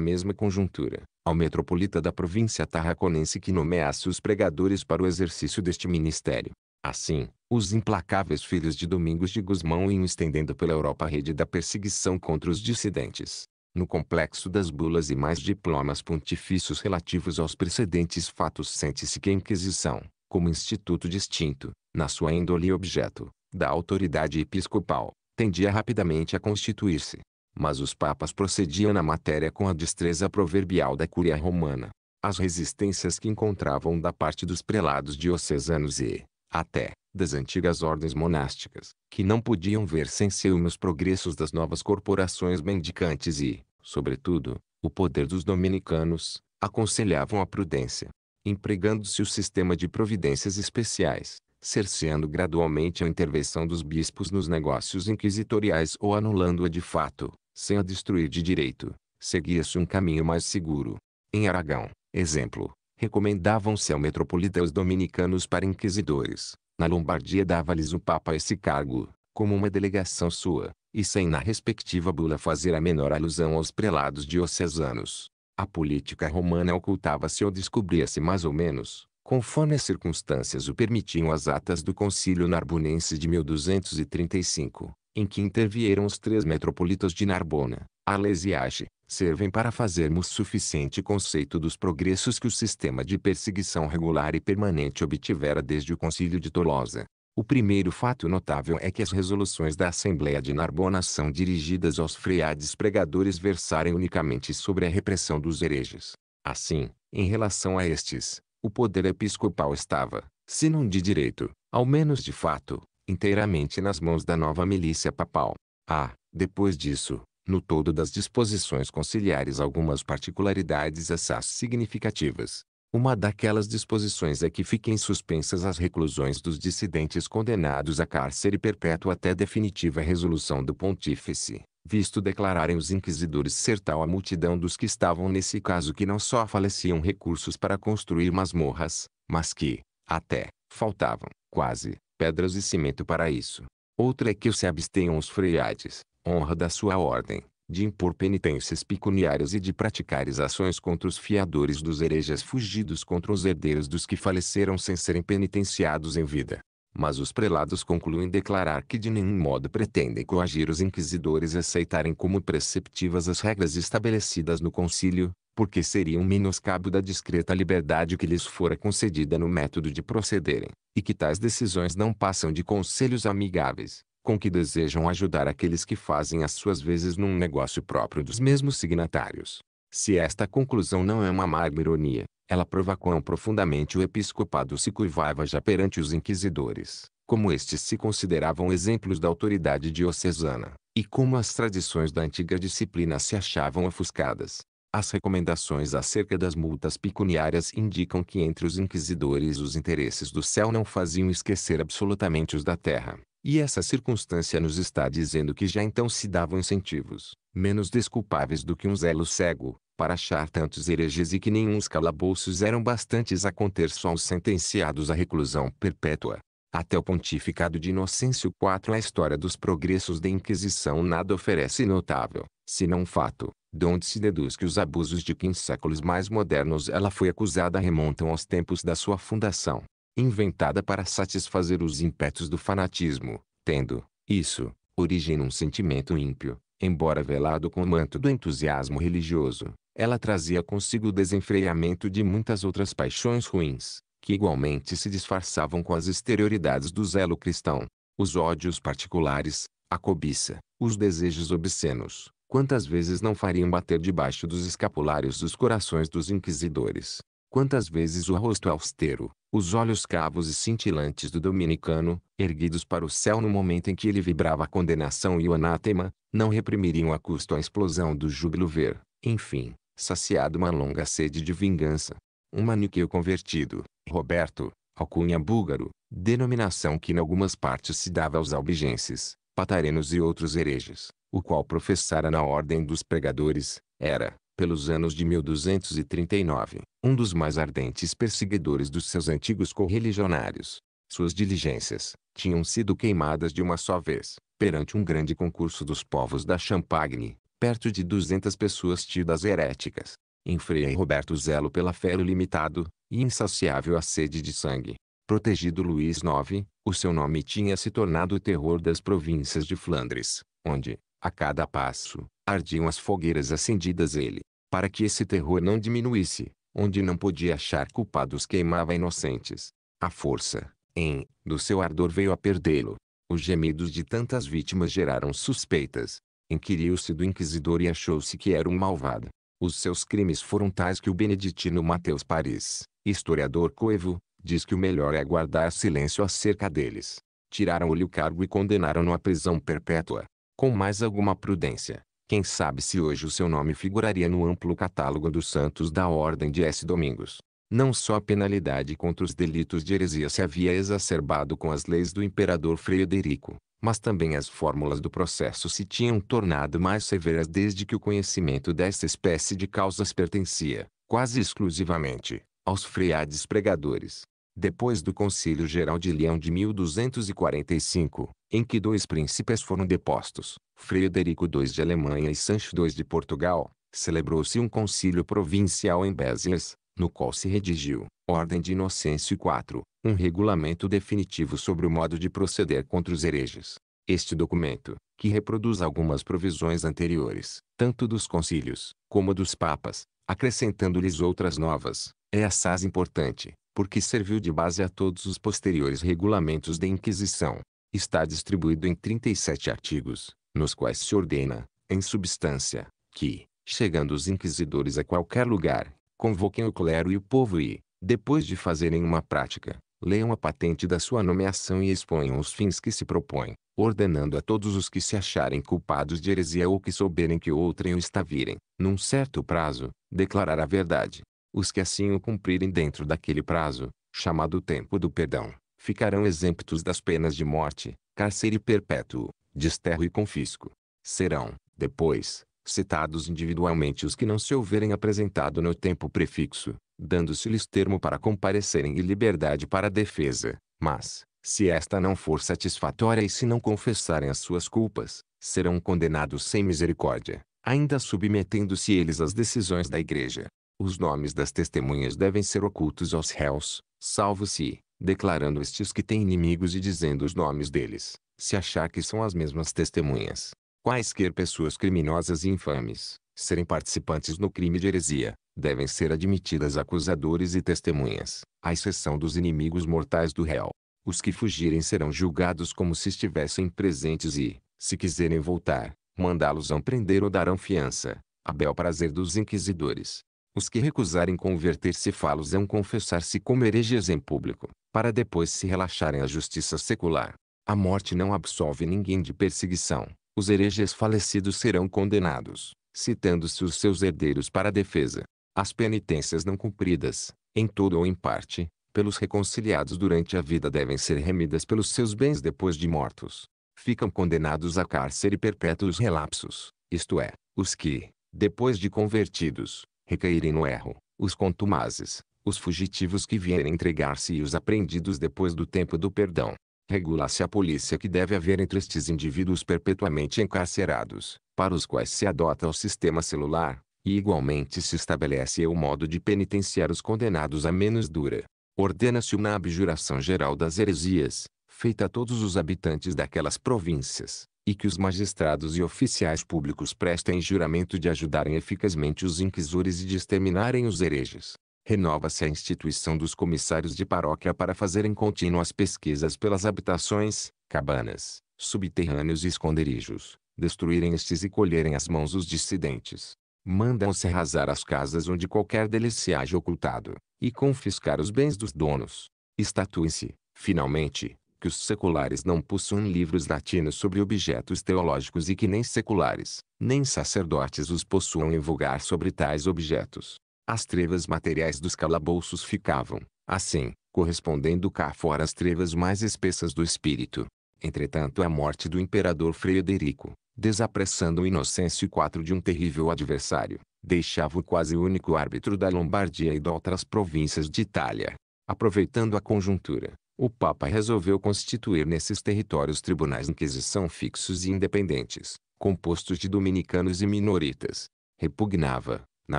mesma conjuntura, ao metropolita da província tarraconense que nomeasse os pregadores para o exercício deste ministério. Assim, os implacáveis filhos de Domingos de Guzmão iam estendendo pela Europa a rede da perseguição contra os dissidentes. No complexo das bulas e mais diplomas pontifícios relativos aos precedentes fatos sente-se que a Inquisição, como instituto distinto, na sua índole e objeto, da autoridade episcopal, tendia rapidamente a constituir-se, mas os papas procediam na matéria com a destreza proverbial da curia romana. As resistências que encontravam da parte dos prelados diocesanos e, até, das antigas ordens monásticas, que não podiam ver sem ciúme os progressos das novas corporações mendicantes e, sobretudo, o poder dos dominicanos, aconselhavam a prudência, empregando-se o sistema de providências especiais, cerceando gradualmente a intervenção dos bispos nos negócios inquisitoriais ou anulando-a de fato, sem a destruir de direito, seguia-se um caminho mais seguro. Em Aragão, exemplo, recomendavam-se ao metropolita os dominicanos para inquisidores. Na Lombardia dava-lhes o Papa esse cargo, como uma delegação sua, e sem na respectiva bula fazer a menor alusão aos prelados diocesanos. A política romana ocultava-se ou descobria-se mais ou menos, conforme as circunstâncias o permitiam as atas do concílio narbonense de 1235, em que intervieram os três metropolitas de Narbona, Alesiage, servem para fazermos suficiente conceito dos progressos que o sistema de perseguição regular e permanente obtivera desde o concílio de Tolosa. O primeiro fato notável é que as resoluções da Assembleia de Narbona são dirigidas aos freiades pregadores versarem unicamente sobre a repressão dos hereges. Assim, em relação a estes, o poder episcopal estava, se não de direito, ao menos de fato, inteiramente nas mãos da nova milícia papal. ah, depois disso, no todo das disposições conciliares algumas particularidades assaz significativas. Uma daquelas disposições é que fiquem suspensas as reclusões dos dissidentes condenados a cárcere perpétuo até definitiva resolução do pontífice, visto declararem os inquisidores ser tal a multidão dos que estavam nesse caso que não só faleciam recursos para construir masmorras, mas que, até, faltavam, quase, pedras e cimento para isso. Outra é que se abstenham os freiades, honra da sua ordem, de impor penitências pecuniárias e de praticar ações contra os fiadores dos hereges fugidos contra os herdeiros dos que faleceram sem serem penitenciados em vida. Mas os prelados concluem declarar que de nenhum modo pretendem coagir os inquisidores a aceitarem como preceptivas as regras estabelecidas no concílio, porque seria um menoscabo da discreta liberdade que lhes fora concedida no método de procederem, e que tais decisões não passam de conselhos amigáveis, com que desejam ajudar aqueles que fazem as suas vezes num negócio próprio dos mesmos signatários. Se esta conclusão não é uma amarga ironia, ela prova quão profundamente o episcopado se curvava já perante os inquisidores, como estes se consideravam exemplos da autoridade diocesana, e como as tradições da antiga disciplina se achavam ofuscadas, as recomendações acerca das multas pecuniárias indicam que entre os inquisidores os interesses do céu não faziam esquecer absolutamente os da terra. E essa circunstância nos está dizendo que já então se davam incentivos, menos desculpáveis do que um zelo cego, para achar tantos hereges e que nenhum os calabouços eram bastantes a conter só os sentenciados à reclusão perpétua. Até o pontificado de Inocêncio IV a história dos progressos da Inquisição nada oferece notável, se não um fato, donde se deduz que os abusos de que em séculos mais modernos ela foi acusada remontam aos tempos da sua fundação, inventada para satisfazer os impetos do fanatismo, tendo, isso, origem num sentimento ímpio, embora velado com o manto do entusiasmo religioso, ela trazia consigo o desenfreamento de muitas outras paixões ruins, que igualmente se disfarçavam com as exterioridades do zelo cristão, os ódios particulares, a cobiça, os desejos obscenos, Quantas vezes não fariam bater debaixo dos escapulários os corações dos inquisidores? Quantas vezes o rosto é austero, os olhos cavos e cintilantes do dominicano, erguidos para o céu no momento em que ele vibrava a condenação e o anátema, não reprimiriam a custo a explosão do júbilo ver, enfim, saciado uma longa sede de vingança. Um maniqueu convertido, Roberto, alcunha búlgaro, denominação que em algumas partes se dava aos albigenses, patarenos e outros hereges, o qual professara na Ordem dos Pregadores, era, pelos anos de 1239, um dos mais ardentes perseguidores dos seus antigos correligionários. Suas diligências tinham sido queimadas de uma só vez, perante um grande concurso dos povos da Champagne, perto de 200 pessoas tidas heréticas. Em Frei Roberto Zelo pela fé ilimitado, e insaciável a sede de sangue, protegido Luís IX, o seu nome tinha se tornado o terror das províncias de Flandres, onde, a cada passo, ardiam as fogueiras acendidas ele. Para que esse terror não diminuísse, onde não podia achar culpados queimava inocentes. A força, em, do seu ardor veio a perdê-lo. Os gemidos de tantas vítimas geraram suspeitas. Inquiriu-se do inquisidor e achou-se que era um malvado. Os seus crimes foram tais que o beneditino Mateus Paris, historiador coevo, Diz que o melhor é guardar silêncio acerca deles. Tiraram-lhe o cargo e condenaram-no à prisão perpétua. Com mais alguma prudência, quem sabe se hoje o seu nome figuraria no amplo catálogo dos santos da Ordem de S. Domingos. Não só a penalidade contra os delitos de heresia se havia exacerbado com as leis do imperador Frederico, mas também as fórmulas do processo se tinham tornado mais severas desde que o conhecimento desta espécie de causas pertencia, quase exclusivamente, aos freades pregadores. Depois do Concílio Geral de Leão de 1245, em que dois príncipes foram depostos, Frederico II de Alemanha e Sancho II de Portugal, celebrou-se um concílio provincial em Béziers, no qual se redigiu, Ordem de Inocêncio IV, um regulamento definitivo sobre o modo de proceder contra os hereges. Este documento, que reproduz algumas provisões anteriores, tanto dos concílios, como dos papas, acrescentando-lhes outras novas, é assaz importante, porque serviu de base a todos os posteriores regulamentos da Inquisição. Está distribuído em 37 artigos, nos quais se ordena, em substância, que, chegando os inquisidores a qualquer lugar, convoquem o clero e o povo e, depois de fazerem uma prática, leiam a patente da sua nomeação e exponham os fins que se propõem, ordenando a todos os que se acharem culpados de heresia ou que souberem que outrem o está virem, num certo prazo, declarar a verdade, os que assim o cumprirem dentro daquele prazo, chamado tempo do perdão, ficarão exemptos das penas de morte, cárcere perpétuo, desterro e confisco. Serão, depois, citados individualmente os que não se houverem apresentado no tempo prefixo, dando-se-lhes termo para comparecerem e liberdade para a defesa. Mas, se esta não for satisfatória e se não confessarem as suas culpas, serão condenados sem misericórdia, ainda submetendo-se eles às decisões da Igreja os nomes das testemunhas devem ser ocultos aos réus, salvo se, declarando estes que têm inimigos e dizendo os nomes deles, se achar que são as mesmas testemunhas. Quaisquer pessoas criminosas e infames, serem participantes no crime de heresia, devem ser admitidas acusadores e testemunhas, à exceção dos inimigos mortais do réu. Os que fugirem serão julgados como se estivessem presentes e, se quiserem voltar, mandá-los a prender ou darão fiança, a bel prazer dos inquisidores. Os que recusarem converter-se falos é confessar-se como hereges em público, para depois se relaxarem à justiça secular. A morte não absolve ninguém de perseguição. Os hereges falecidos serão condenados, citando-se os seus herdeiros para a defesa. As penitências não cumpridas, em todo ou em parte, pelos reconciliados durante a vida devem ser remidas pelos seus bens depois de mortos. Ficam condenados a cárcere e perpétuos relapsos, isto é, os que, depois de convertidos, recaírem no erro, os contumazes, os fugitivos que vierem entregar-se e os apreendidos depois do tempo do perdão. Regula-se a polícia que deve haver entre estes indivíduos perpetuamente encarcerados, para os quais se adota o sistema celular, e igualmente se estabelece o modo de penitenciar os condenados a menos dura. Ordena-se uma abjuração geral das heresias, feita a todos os habitantes daquelas províncias, e que os magistrados e oficiais públicos prestem juramento de ajudarem eficazmente os inquisores e de exterminarem os hereges. Renova-se a instituição dos comissários de paróquia para fazerem contínuas pesquisas pelas habitações, cabanas, subterrâneos e esconderijos, destruírem estes e colherem às mãos os dissidentes. Mandam-se arrasar as casas onde qualquer deles se haja ocultado, e confiscar os bens dos donos. Estatuem-se, finalmente, que os seculares não possuem livros latinos sobre objetos teológicos e que nem seculares, nem sacerdotes os possuam em vulgar sobre tais objetos. As trevas materiais dos calabouços ficavam, assim, correspondendo cá fora às trevas mais espessas do espírito. Entretanto a morte do imperador Frederico, desapressando o Inocêncio IV de um terrível adversário, deixava-o quase único árbitro da Lombardia e de outras províncias de Itália. Aproveitando a conjuntura, o Papa resolveu constituir nesses territórios tribunais de inquisição fixos e independentes, compostos de dominicanos e minoritas. Repugnava, na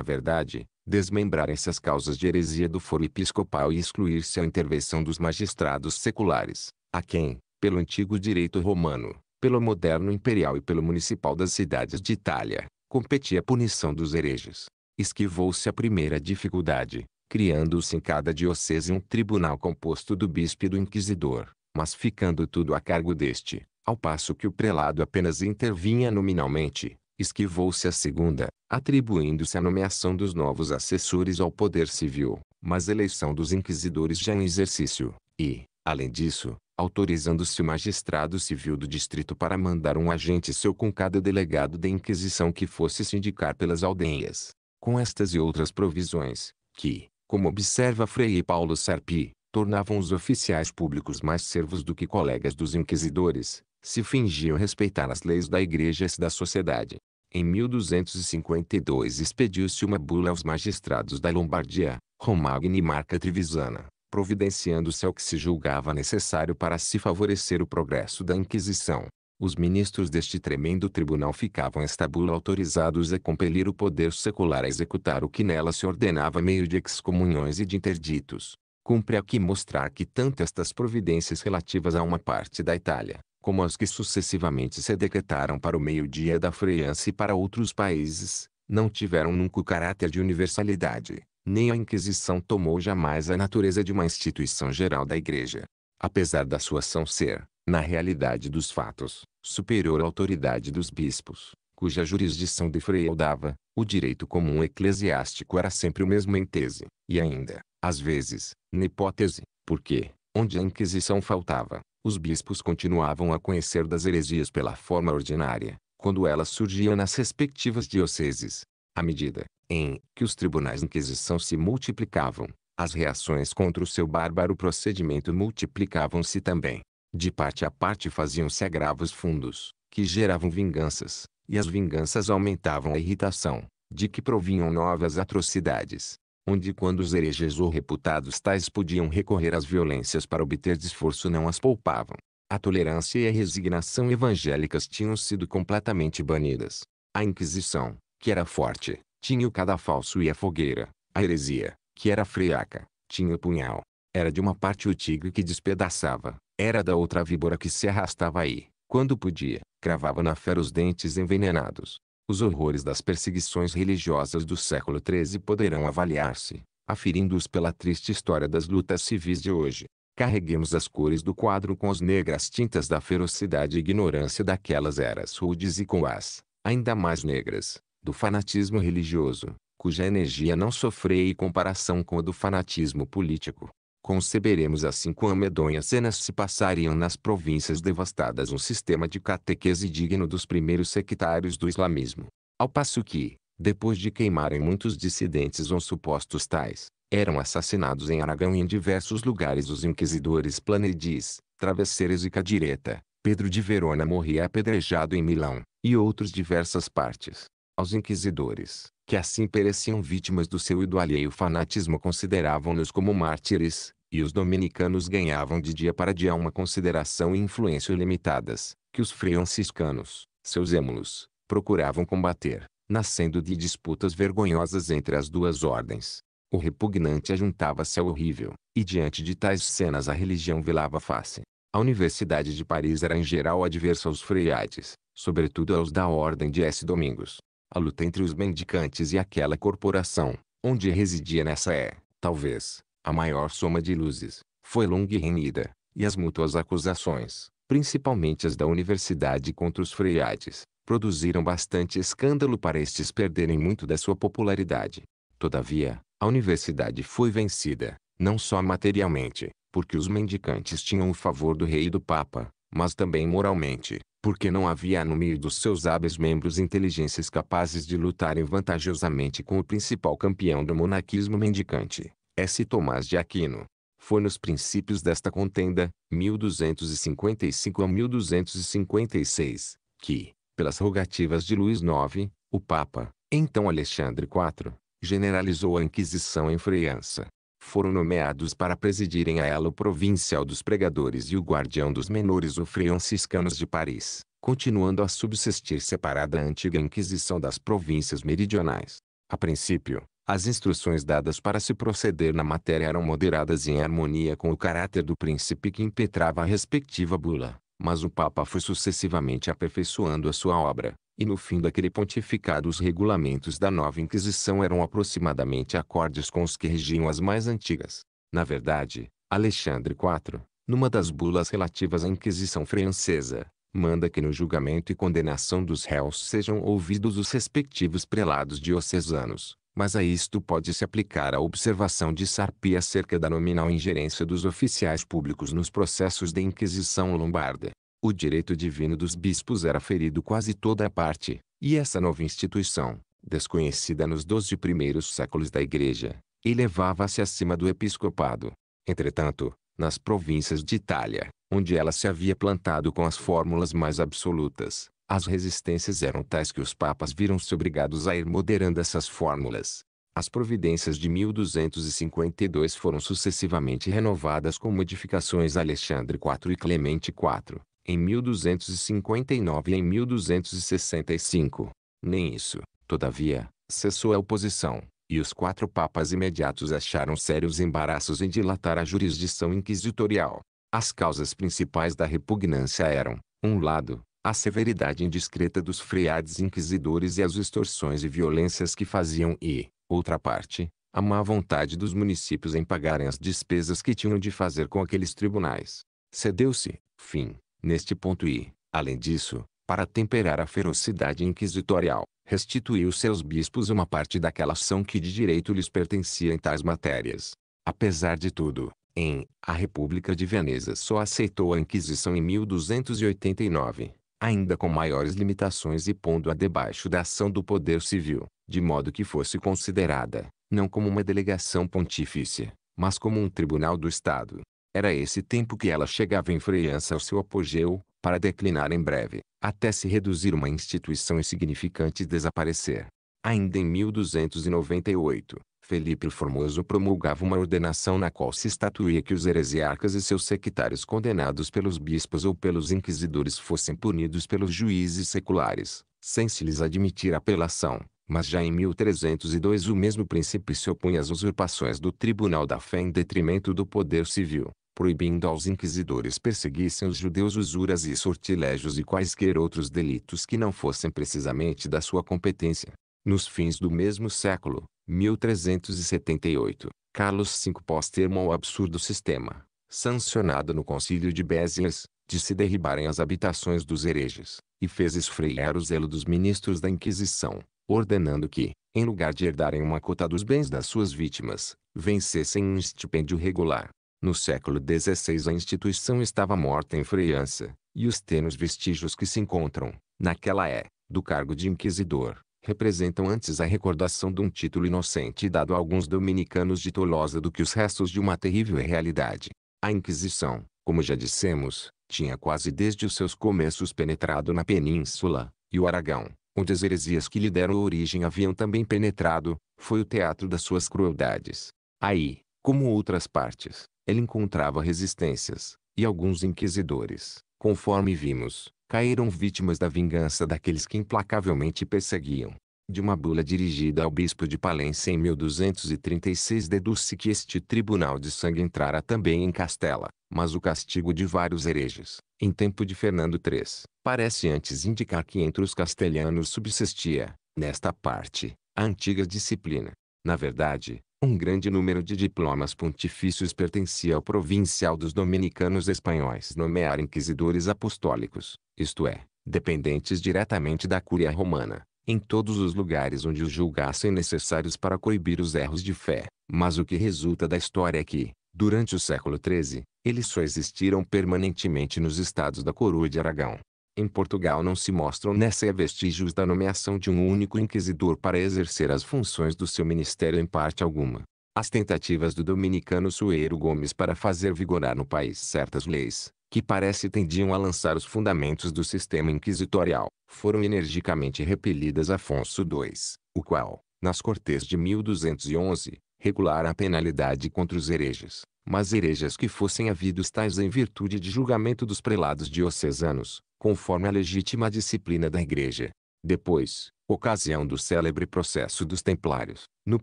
verdade, desmembrar essas causas de heresia do foro episcopal e excluir-se a intervenção dos magistrados seculares, a quem, pelo antigo direito romano, pelo moderno imperial e pelo municipal das cidades de Itália, competia a punição dos hereges. Esquivou-se a primeira dificuldade, criando-se em cada diocese um tribunal composto do bispo e do inquisidor, mas ficando tudo a cargo deste, ao passo que o prelado apenas intervinha nominalmente, esquivou-se a segunda, atribuindo-se a nomeação dos novos assessores ao poder civil, mas eleição dos inquisidores já em exercício, e, além disso, autorizando-se o magistrado civil do distrito para mandar um agente seu com cada delegado da Inquisição que fosse sindicar pelas aldeias. Com estas e outras provisões, que, como observa Frei Paulo Sarpi, tornavam os oficiais públicos mais servos do que colegas dos inquisidores, se fingiam respeitar as leis da igreja e da sociedade. Em 1252 expediu-se uma bula aos magistrados da Lombardia, Romagna e Marca Trivisana, providenciando-se ao que se julgava necessário para se favorecer o progresso da Inquisição os ministros deste tremendo tribunal ficavam estábulo autorizados a compelir o poder secular a executar o que nela se ordenava meio de excomunhões e de interditos. Cumpre aqui mostrar que tanto estas providências relativas a uma parte da Itália, como as que sucessivamente se decretaram para o meio-dia da França e para outros países, não tiveram nunca o caráter de universalidade, nem a Inquisição tomou jamais a natureza de uma instituição geral da Igreja. Apesar da sua ação ser, na realidade dos fatos, superior à autoridade dos bispos, cuja jurisdição defraudava, o direito comum eclesiástico era sempre o mesmo em tese, e ainda, às vezes, na hipótese, porque, onde a Inquisição faltava, os bispos continuavam a conhecer das heresias pela forma ordinária, quando elas surgiam nas respectivas dioceses. À medida em que os tribunais de Inquisição se multiplicavam, as reações contra o seu bárbaro procedimento multiplicavam-se também. De parte a parte faziam-se agravos fundos, que geravam vinganças, e as vinganças aumentavam a irritação, de que provinham novas atrocidades. Onde quando os hereges ou reputados tais podiam recorrer às violências para obter desforço não as poupavam. A tolerância e a resignação evangélicas tinham sido completamente banidas. A Inquisição, que era forte, tinha o cadafalso e a fogueira. A heresia, que era friaca, tinha o punhal. Era de uma parte o tigre que despedaçava, era da outra víbora que se arrastava aí, quando podia, cravava na fera os dentes envenenados. Os horrores das perseguições religiosas do século XIII poderão avaliar-se, aferindo-os pela triste história das lutas civis de hoje. Carreguemos as cores do quadro com as negras tintas da ferocidade e ignorância daquelas eras rudes e com as, ainda mais negras, do fanatismo religioso, cuja energia não em comparação com a do fanatismo político. Conceberemos assim quão medonhas cenas se passariam nas províncias devastadas um sistema de catequese digno dos primeiros sectários do islamismo. Ao passo que, depois de queimarem muitos dissidentes ou supostos tais, eram assassinados em Aragão e em diversos lugares os inquisidores Planedis, Travesseiras e Cadireta. Pedro de Verona morria apedrejado em Milão, e outros diversas partes. Aos inquisidores, que assim pereciam vítimas do seu e do alheio fanatismo consideravam-nos como mártires, e os dominicanos ganhavam de dia para dia uma consideração e influência ilimitadas, que os franciscanos, seus êmulos, procuravam combater, nascendo de disputas vergonhosas entre as duas ordens. O repugnante ajuntava-se ao horrível, e diante de tais cenas a religião velava face. A Universidade de Paris era em geral adversa aos freiades, sobretudo aos da Ordem de S. Domingos. A luta entre os mendicantes e aquela corporação, onde residia nessa é, talvez, a maior soma de luzes foi longa e renhida, e as mútuas acusações, principalmente as da universidade contra os freiades, produziram bastante escândalo para estes perderem muito da sua popularidade. Todavia, a universidade foi vencida, não só materialmente, porque os mendicantes tinham o favor do rei e do papa, mas também moralmente, porque não havia no meio dos seus hábeis membros inteligências capazes de lutarem vantajosamente com o principal campeão do monarquismo mendicante. S. Tomás de Aquino. Foi nos princípios desta contenda, 1255 a 1256, que, pelas rogativas de Luís IX, o Papa, então Alexandre IV, generalizou a Inquisição em França. Foram nomeados para presidirem a ela o provincial dos pregadores e o guardião dos menores o franciscanos de Paris, continuando a subsistir separada a antiga Inquisição das províncias meridionais. A princípio, as instruções dadas para se proceder na matéria eram moderadas e em harmonia com o caráter do príncipe que impetrava a respectiva bula, mas o Papa foi sucessivamente aperfeiçoando a sua obra, e no fim daquele pontificado os regulamentos da nova Inquisição eram aproximadamente acordes com os que regiam as mais antigas. Na verdade, Alexandre IV, numa das bulas relativas à Inquisição francesa, manda que no julgamento e condenação dos réus sejam ouvidos os respectivos prelados diocesanos, mas a isto pode-se aplicar a observação de Sarpi acerca da nominal ingerência dos oficiais públicos nos processos de Inquisição Lombarda. O direito divino dos bispos era ferido quase toda a parte, e essa nova instituição, desconhecida nos doze primeiros séculos da Igreja, elevava-se acima do episcopado. Entretanto, nas províncias de Itália, onde ela se havia plantado com as fórmulas mais absolutas, as resistências eram tais que os papas viram-se obrigados a ir moderando essas fórmulas. As providências de 1252 foram sucessivamente renovadas com modificações Alexandre IV e Clemente IV, em 1259 e em 1265. Nem isso, todavia, cessou a oposição, e os quatro papas imediatos acharam sérios embaraços em dilatar a jurisdição inquisitorial. As causas principais da repugnância eram, um lado, a severidade indiscreta dos freades inquisidores e as extorsões e violências que faziam e, outra parte, a má vontade dos municípios em pagarem as despesas que tinham de fazer com aqueles tribunais. Cedeu-se, fim, neste ponto e, além disso, para temperar a ferocidade inquisitorial, restituiu seus bispos uma parte daquela ação que de direito lhes pertencia em tais matérias. Apesar de tudo, em A República de Veneza só aceitou a Inquisição em 1289 ainda com maiores limitações e pondo-a debaixo da ação do poder civil, de modo que fosse considerada, não como uma delegação pontifícia, mas como um tribunal do Estado. Era esse tempo que ela chegava em freança ao seu apogeu, para declinar em breve, até se reduzir uma instituição insignificante e desaparecer. Ainda em 1298, Felipe o Formoso promulgava uma ordenação na qual se estatuía que os heresiarcas e seus sectários condenados pelos bispos ou pelos inquisidores fossem punidos pelos juízes seculares, sem se lhes admitir apelação. Mas já em 1302 o mesmo príncipe se opunha às usurpações do Tribunal da Fé em detrimento do poder civil, proibindo aos inquisidores perseguissem os judeus usuras e sortilégios e quaisquer outros delitos que não fossem precisamente da sua competência. Nos fins do mesmo século, 1378, Carlos V pós termo ao absurdo sistema, sancionado no concílio de Béziers, de se derribarem as habitações dos hereges, e fez esfreiar o zelo dos ministros da Inquisição, ordenando que, em lugar de herdarem uma cota dos bens das suas vítimas, vencessem um estipêndio regular. No século XVI a instituição estava morta em França, e os tênues vestígios que se encontram, naquela é, do cargo de inquisidor, representam antes a recordação de um título inocente dado a alguns dominicanos de Tolosa do que os restos de uma terrível realidade. A Inquisição, como já dissemos, tinha quase desde os seus começos penetrado na Península, e o Aragão, onde as heresias que lhe deram origem haviam também penetrado, foi o teatro das suas crueldades. Aí, como outras partes, ele encontrava resistências, e alguns inquisidores, conforme vimos, caíram vítimas da vingança daqueles que implacavelmente perseguiam. De uma bula dirigida ao bispo de Palência em 1236 deduz-se que este tribunal de sangue entrara também em Castela, mas o castigo de vários hereges, em tempo de Fernando III, parece antes indicar que entre os castelhanos subsistia, nesta parte, a antiga disciplina. Na verdade, um grande número de diplomas pontifícios pertencia ao provincial dos dominicanos espanhóis nomear inquisidores apostólicos, isto é, dependentes diretamente da Cúria Romana, em todos os lugares onde os julgassem necessários para coibir os erros de fé. Mas o que resulta da história é que, durante o século XIII, eles só existiram permanentemente nos estados da Coroa de Aragão, em Portugal não se mostram nessa é vestígios da nomeação de um único inquisidor para exercer as funções do seu ministério em parte alguma. As tentativas do dominicano Sueiro Gomes para fazer vigorar no país certas leis, que parece tendiam a lançar os fundamentos do sistema inquisitorial, foram energicamente repelidas Afonso II, o qual, nas Cortes de 1211, regulara a penalidade contra os hereges, mas hereges que fossem havidos tais em virtude de julgamento dos prelados diocesanos, conforme a legítima disciplina da Igreja. Depois, ocasião do célebre processo dos Templários, no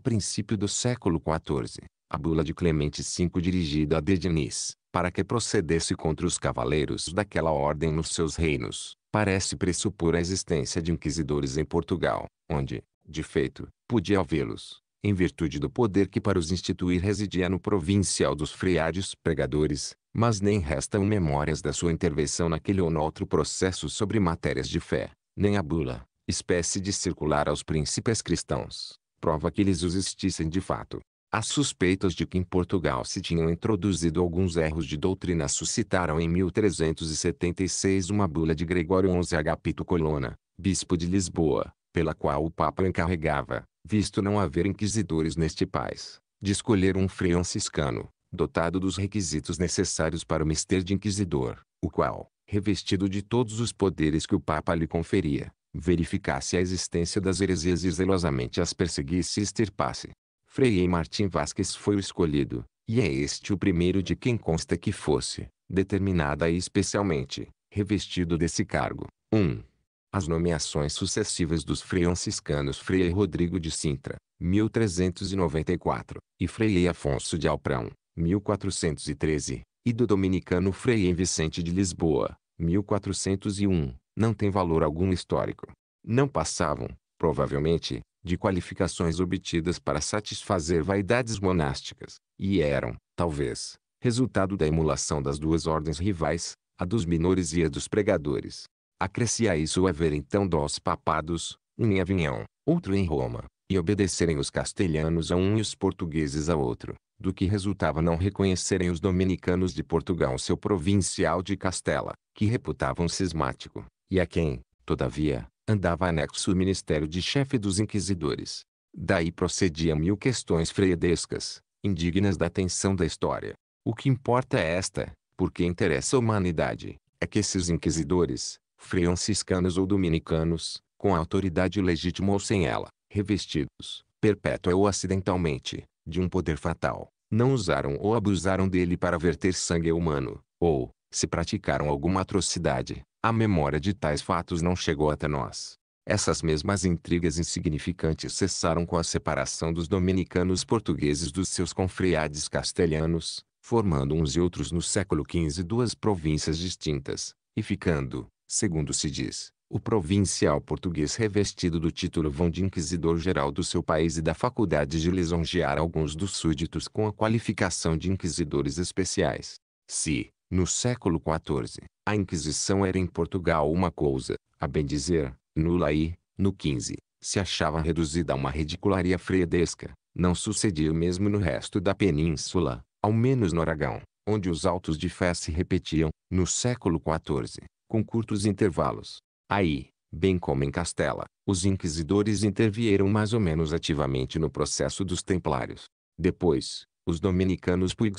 princípio do século XIV, a bula de Clemente V dirigida a Dedinis, para que procedesse contra os cavaleiros daquela ordem nos seus reinos, parece pressupor a existência de inquisidores em Portugal, onde, de feito, podia havê-los, em virtude do poder que para os instituir residia no provincial dos freares pregadores, mas nem restam memórias da sua intervenção naquele ou noutro outro processo sobre matérias de fé, nem a bula, espécie de circular aos príncipes cristãos, prova que eles os existissem de fato. As suspeitas de que em Portugal se tinham introduzido alguns erros de doutrina suscitaram em 1376 uma bula de Gregório XI Agapito Colonna, bispo de Lisboa, pela qual o Papa encarregava, visto não haver inquisidores neste país, de escolher um franciscano, dotado dos requisitos necessários para o mister de inquisidor, o qual, revestido de todos os poderes que o Papa lhe conferia, verificasse a existência das heresias e zelosamente as perseguisse e extirpasse. Frei Martim Vasques foi o escolhido, e é este o primeiro de quem consta que fosse, determinada e especialmente, revestido desse cargo. 1. As nomeações sucessivas dos franciscanos Frei Rodrigo de Sintra, 1394, e Frei Afonso de Alprão, 1413, e do dominicano Frei em Vicente de Lisboa, 1401, não tem valor algum histórico. Não passavam, provavelmente, de qualificações obtidas para satisfazer vaidades monásticas, e eram, talvez, resultado da emulação das duas ordens rivais, a dos minores e a dos pregadores. Acrescia isso o haver então dois papados, um em Avignon, outro em Roma, e obedecerem os castelhanos a um e os portugueses a outro do que resultava não reconhecerem os dominicanos de Portugal seu provincial de Castela, que reputavam cismático, e a quem, todavia, andava anexo o ministério de chefe dos inquisidores. Daí procediam mil questões freiadescas, indignas da atenção da história. O que importa é esta, porque interessa a humanidade, é que esses inquisidores, franciscanos ou dominicanos, com autoridade legítima ou sem ela, revestidos, perpétua ou acidentalmente, de um poder fatal, não usaram ou abusaram dele para verter sangue humano, ou, se praticaram alguma atrocidade, a memória de tais fatos não chegou até nós. Essas mesmas intrigas insignificantes cessaram com a separação dos dominicanos portugueses dos seus confreades castelhanos, formando uns e outros no século XV duas províncias distintas, e ficando, segundo se diz, o provincial português revestido do título vão de inquisidor-geral do seu país e da faculdade de lisonjear alguns dos súditos com a qualificação de inquisidores especiais. Se, no século XIV, a Inquisição era em Portugal uma coisa, a bem dizer, nula e, no XV, se achava reduzida a uma ridicularia fredesca, não sucedia o mesmo no resto da península, ao menos no Aragão, onde os autos de fé se repetiam, no século XIV, com curtos intervalos Aí, bem como em Castela, os inquisidores intervieram mais ou menos ativamente no processo dos templários. Depois, os dominicanos Puig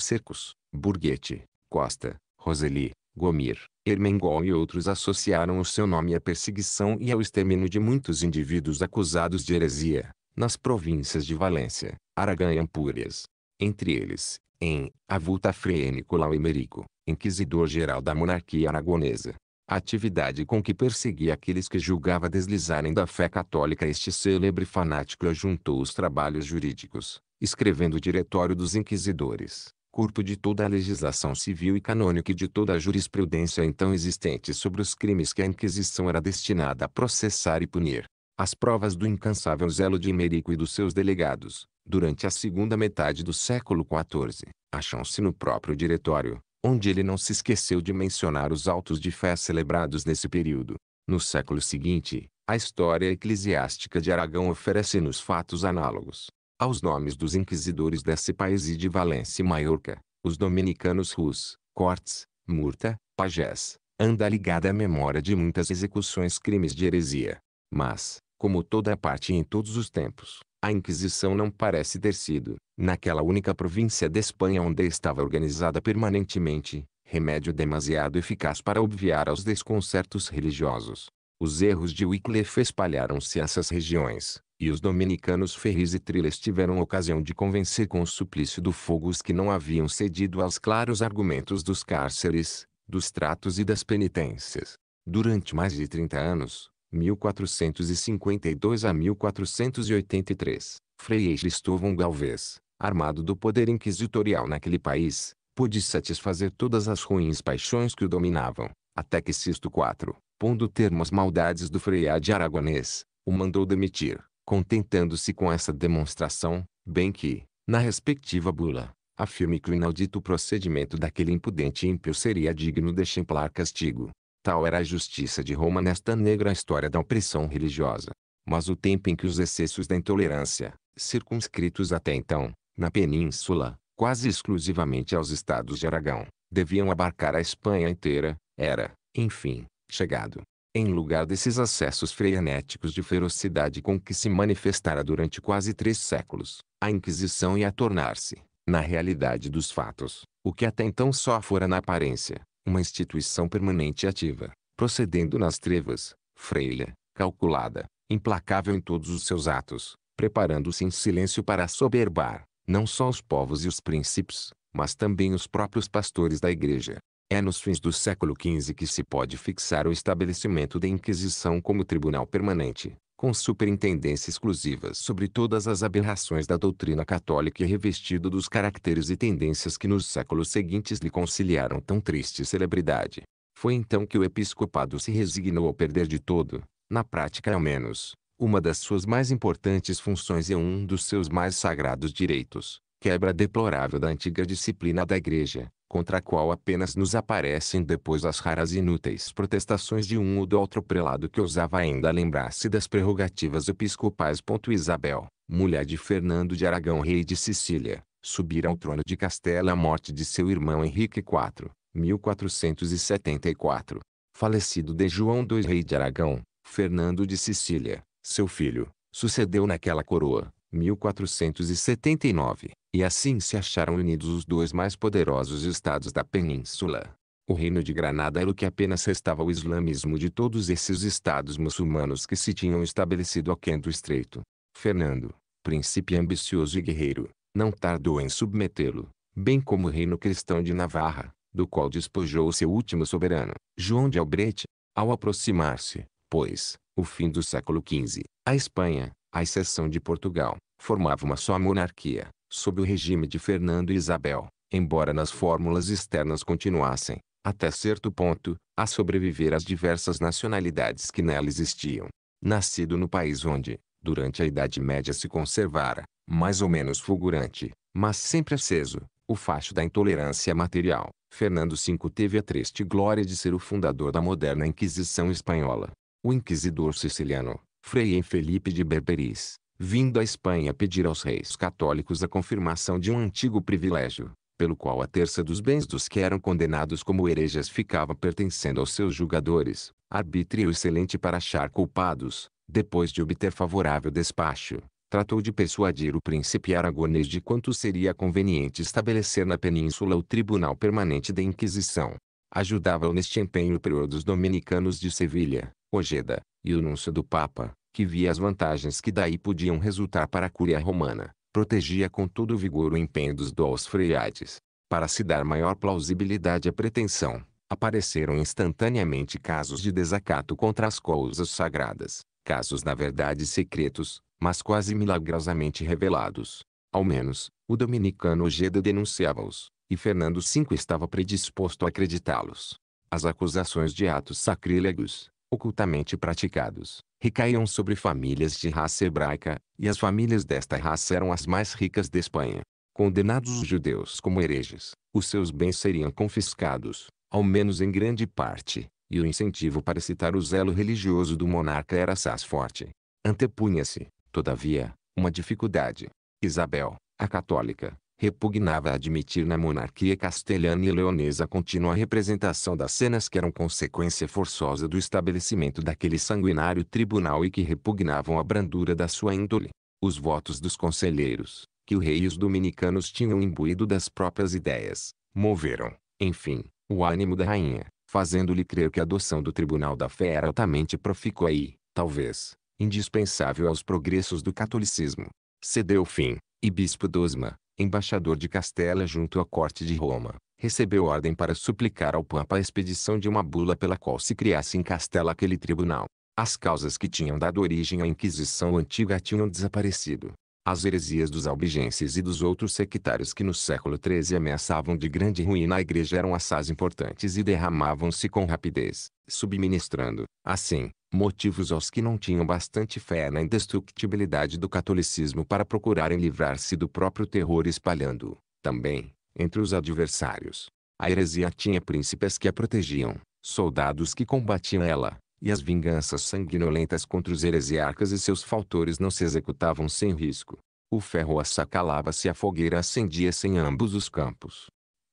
Burguete, Costa, Roseli, Gomir, Hermengol e outros associaram o seu nome à perseguição e ao extermínio de muitos indivíduos acusados de heresia, nas províncias de Valência, Aragão e Ampúrias. Entre eles, em Avulta Frênico Laumerico, inquisidor-geral da monarquia aragonesa, a atividade com que perseguia aqueles que julgava deslizarem da fé católica. Este célebre fanático ajuntou os trabalhos jurídicos, escrevendo o Diretório dos Inquisidores, corpo de toda a legislação civil e canônica e de toda a jurisprudência então existente sobre os crimes que a Inquisição era destinada a processar e punir. As provas do incansável zelo de Imerico e dos seus delegados, durante a segunda metade do século XIV, acham-se no próprio Diretório, onde ele não se esqueceu de mencionar os autos de fé celebrados nesse período. No século seguinte, a história eclesiástica de Aragão oferece-nos fatos análogos. Aos nomes dos inquisidores desse país e de Valência e Maiorca, os dominicanos Rus, Cortes, Murta, Pagés, anda ligada a memória de muitas execuções crimes de heresia. Mas, como toda a parte em todos os tempos, a Inquisição não parece ter sido, naquela única província de Espanha onde estava organizada permanentemente, remédio demasiado eficaz para obviar aos desconcertos religiosos. Os erros de Wycliffe espalharam-se a essas regiões, e os dominicanos Ferris e Triles tiveram ocasião de convencer com o suplício do fogo os que não haviam cedido aos claros argumentos dos cárceres, dos tratos e das penitências. Durante mais de 30 anos, 1452 a 1483, Frei Cristóvão Galvez, armado do poder inquisitorial naquele país, pôde satisfazer todas as ruins paixões que o dominavam, até que Sisto IV, pondo termo às maldades do freade aragonês, o mandou demitir, contentando-se com essa demonstração, bem que, na respectiva bula, afirme que o inaudito procedimento daquele impudente ímpio seria digno de exemplar castigo. Tal era a justiça de Roma nesta negra história da opressão religiosa. Mas o tempo em que os excessos da intolerância, circunscritos até então, na península, quase exclusivamente aos estados de Aragão, deviam abarcar a Espanha inteira, era, enfim, chegado. Em lugar desses acessos frenéticos de ferocidade com que se manifestara durante quase três séculos, a Inquisição ia tornar-se, na realidade dos fatos, o que até então só fora na aparência, uma instituição permanente e ativa, procedendo nas trevas, freia, calculada, implacável em todos os seus atos, preparando-se em silêncio para soberbar, não só os povos e os príncipes, mas também os próprios pastores da igreja. É nos fins do século XV que se pode fixar o estabelecimento da Inquisição como tribunal permanente, com superintendência exclusiva sobre todas as aberrações da doutrina católica e revestido dos caracteres e tendências que nos séculos seguintes lhe conciliaram tão triste celebridade. Foi então que o episcopado se resignou ao perder de todo, na prática ao menos, uma das suas mais importantes funções e um dos seus mais sagrados direitos, quebra deplorável da antiga disciplina da Igreja, contra a qual apenas nos aparecem depois as raras e inúteis protestações de um ou do outro prelado que ousava ainda lembrar-se das prerrogativas episcopais. Isabel, mulher de Fernando de Aragão rei de Sicília, subir ao trono de Castela à morte de seu irmão Henrique IV, 1474. Falecido de João II rei de Aragão, Fernando de Sicília, seu filho, sucedeu naquela coroa 1479, e assim se acharam unidos os dois mais poderosos estados da península. O reino de Granada era o que apenas restava ao islamismo de todos esses estados muçulmanos que se tinham estabelecido aquém do estreito. Fernando, príncipe ambicioso e guerreiro, não tardou em submetê-lo, bem como o reino cristão de Navarra, do qual despojou seu último soberano, João de Albrete. Ao aproximar-se, pois, o fim do século XV, a Espanha, a exceção de Portugal, formava uma só monarquia, sob o regime de Fernando e Isabel, embora nas fórmulas externas continuassem, até certo ponto, a sobreviver às diversas nacionalidades que nela existiam. Nascido no país onde, durante a Idade Média se conservara, mais ou menos fulgurante, mas sempre aceso, o facho da intolerância material, Fernando V teve a triste glória de ser o fundador da moderna Inquisição Espanhola. O inquisidor siciliano, Frei Felipe de Berberis, vindo à Espanha pedir aos reis católicos a confirmação de um antigo privilégio, pelo qual a terça dos bens dos que eram condenados como hereges ficava pertencendo aos seus julgadores, arbítrio excelente para achar culpados, depois de obter favorável despacho, tratou de persuadir o príncipe aragonês de quanto seria conveniente estabelecer na península o Tribunal Permanente da Inquisição. Ajudava-o neste empenho o prior dos dominicanos de Sevilha, Ojeda, e o núncio do Papa, que via as vantagens que daí podiam resultar para a Cúria Romana, protegia com todo o vigor o empenho dos dois freades. Para se dar maior plausibilidade à pretensão, apareceram instantaneamente casos de desacato contra as coisas sagradas, casos na verdade secretos, mas quase milagrosamente revelados. Ao menos, o dominicano Ojeda denunciava-os, e Fernando V estava predisposto a acreditá-los. As acusações de atos sacrílegos, ocultamente praticados, recaíam sobre famílias de raça hebraica, e as famílias desta raça eram as mais ricas de Espanha. Condenados os judeus como hereges, os seus bens seriam confiscados, ao menos em grande parte, e o incentivo para citar o zelo religioso do monarca era assaz forte. Antepunha-se, todavia, uma dificuldade. Isabel, a católica, repugnava admitir na monarquia castelhana e leonesa a contínua representação das cenas que eram consequência forçosa do estabelecimento daquele sanguinário tribunal e que repugnavam a brandura da sua índole. Os votos dos conselheiros, que o rei e os dominicanos tinham imbuído das próprias ideias, moveram, enfim, o ânimo da rainha, fazendo-lhe crer que a adoção do tribunal da fé era altamente profícua e, talvez, indispensável aos progressos do catolicismo. Cedeu fim, e Bispo Dosma, embaixador de Castela junto à corte de Roma, recebeu ordem para suplicar ao Papa a expedição de uma bula pela qual se criasse em Castela aquele tribunal. As causas que tinham dado origem à Inquisição antiga tinham desaparecido, as heresias dos albigenses e dos outros sectários que no século XIII ameaçavam de grande ruína a igreja eram assaz importantes e derramavam-se com rapidez, subministrando, assim, motivos aos que não tinham bastante fé na indestructibilidade do catolicismo para procurarem livrar-se do próprio terror espalhando, também, entre os adversários. A heresia tinha príncipes que a protegiam, soldados que combatiam ela, e as vinganças sanguinolentas contra os heresiarcas e seus faltores não se executavam sem risco. O ferro assacalava-se e a fogueira acendia-se em ambos os campos.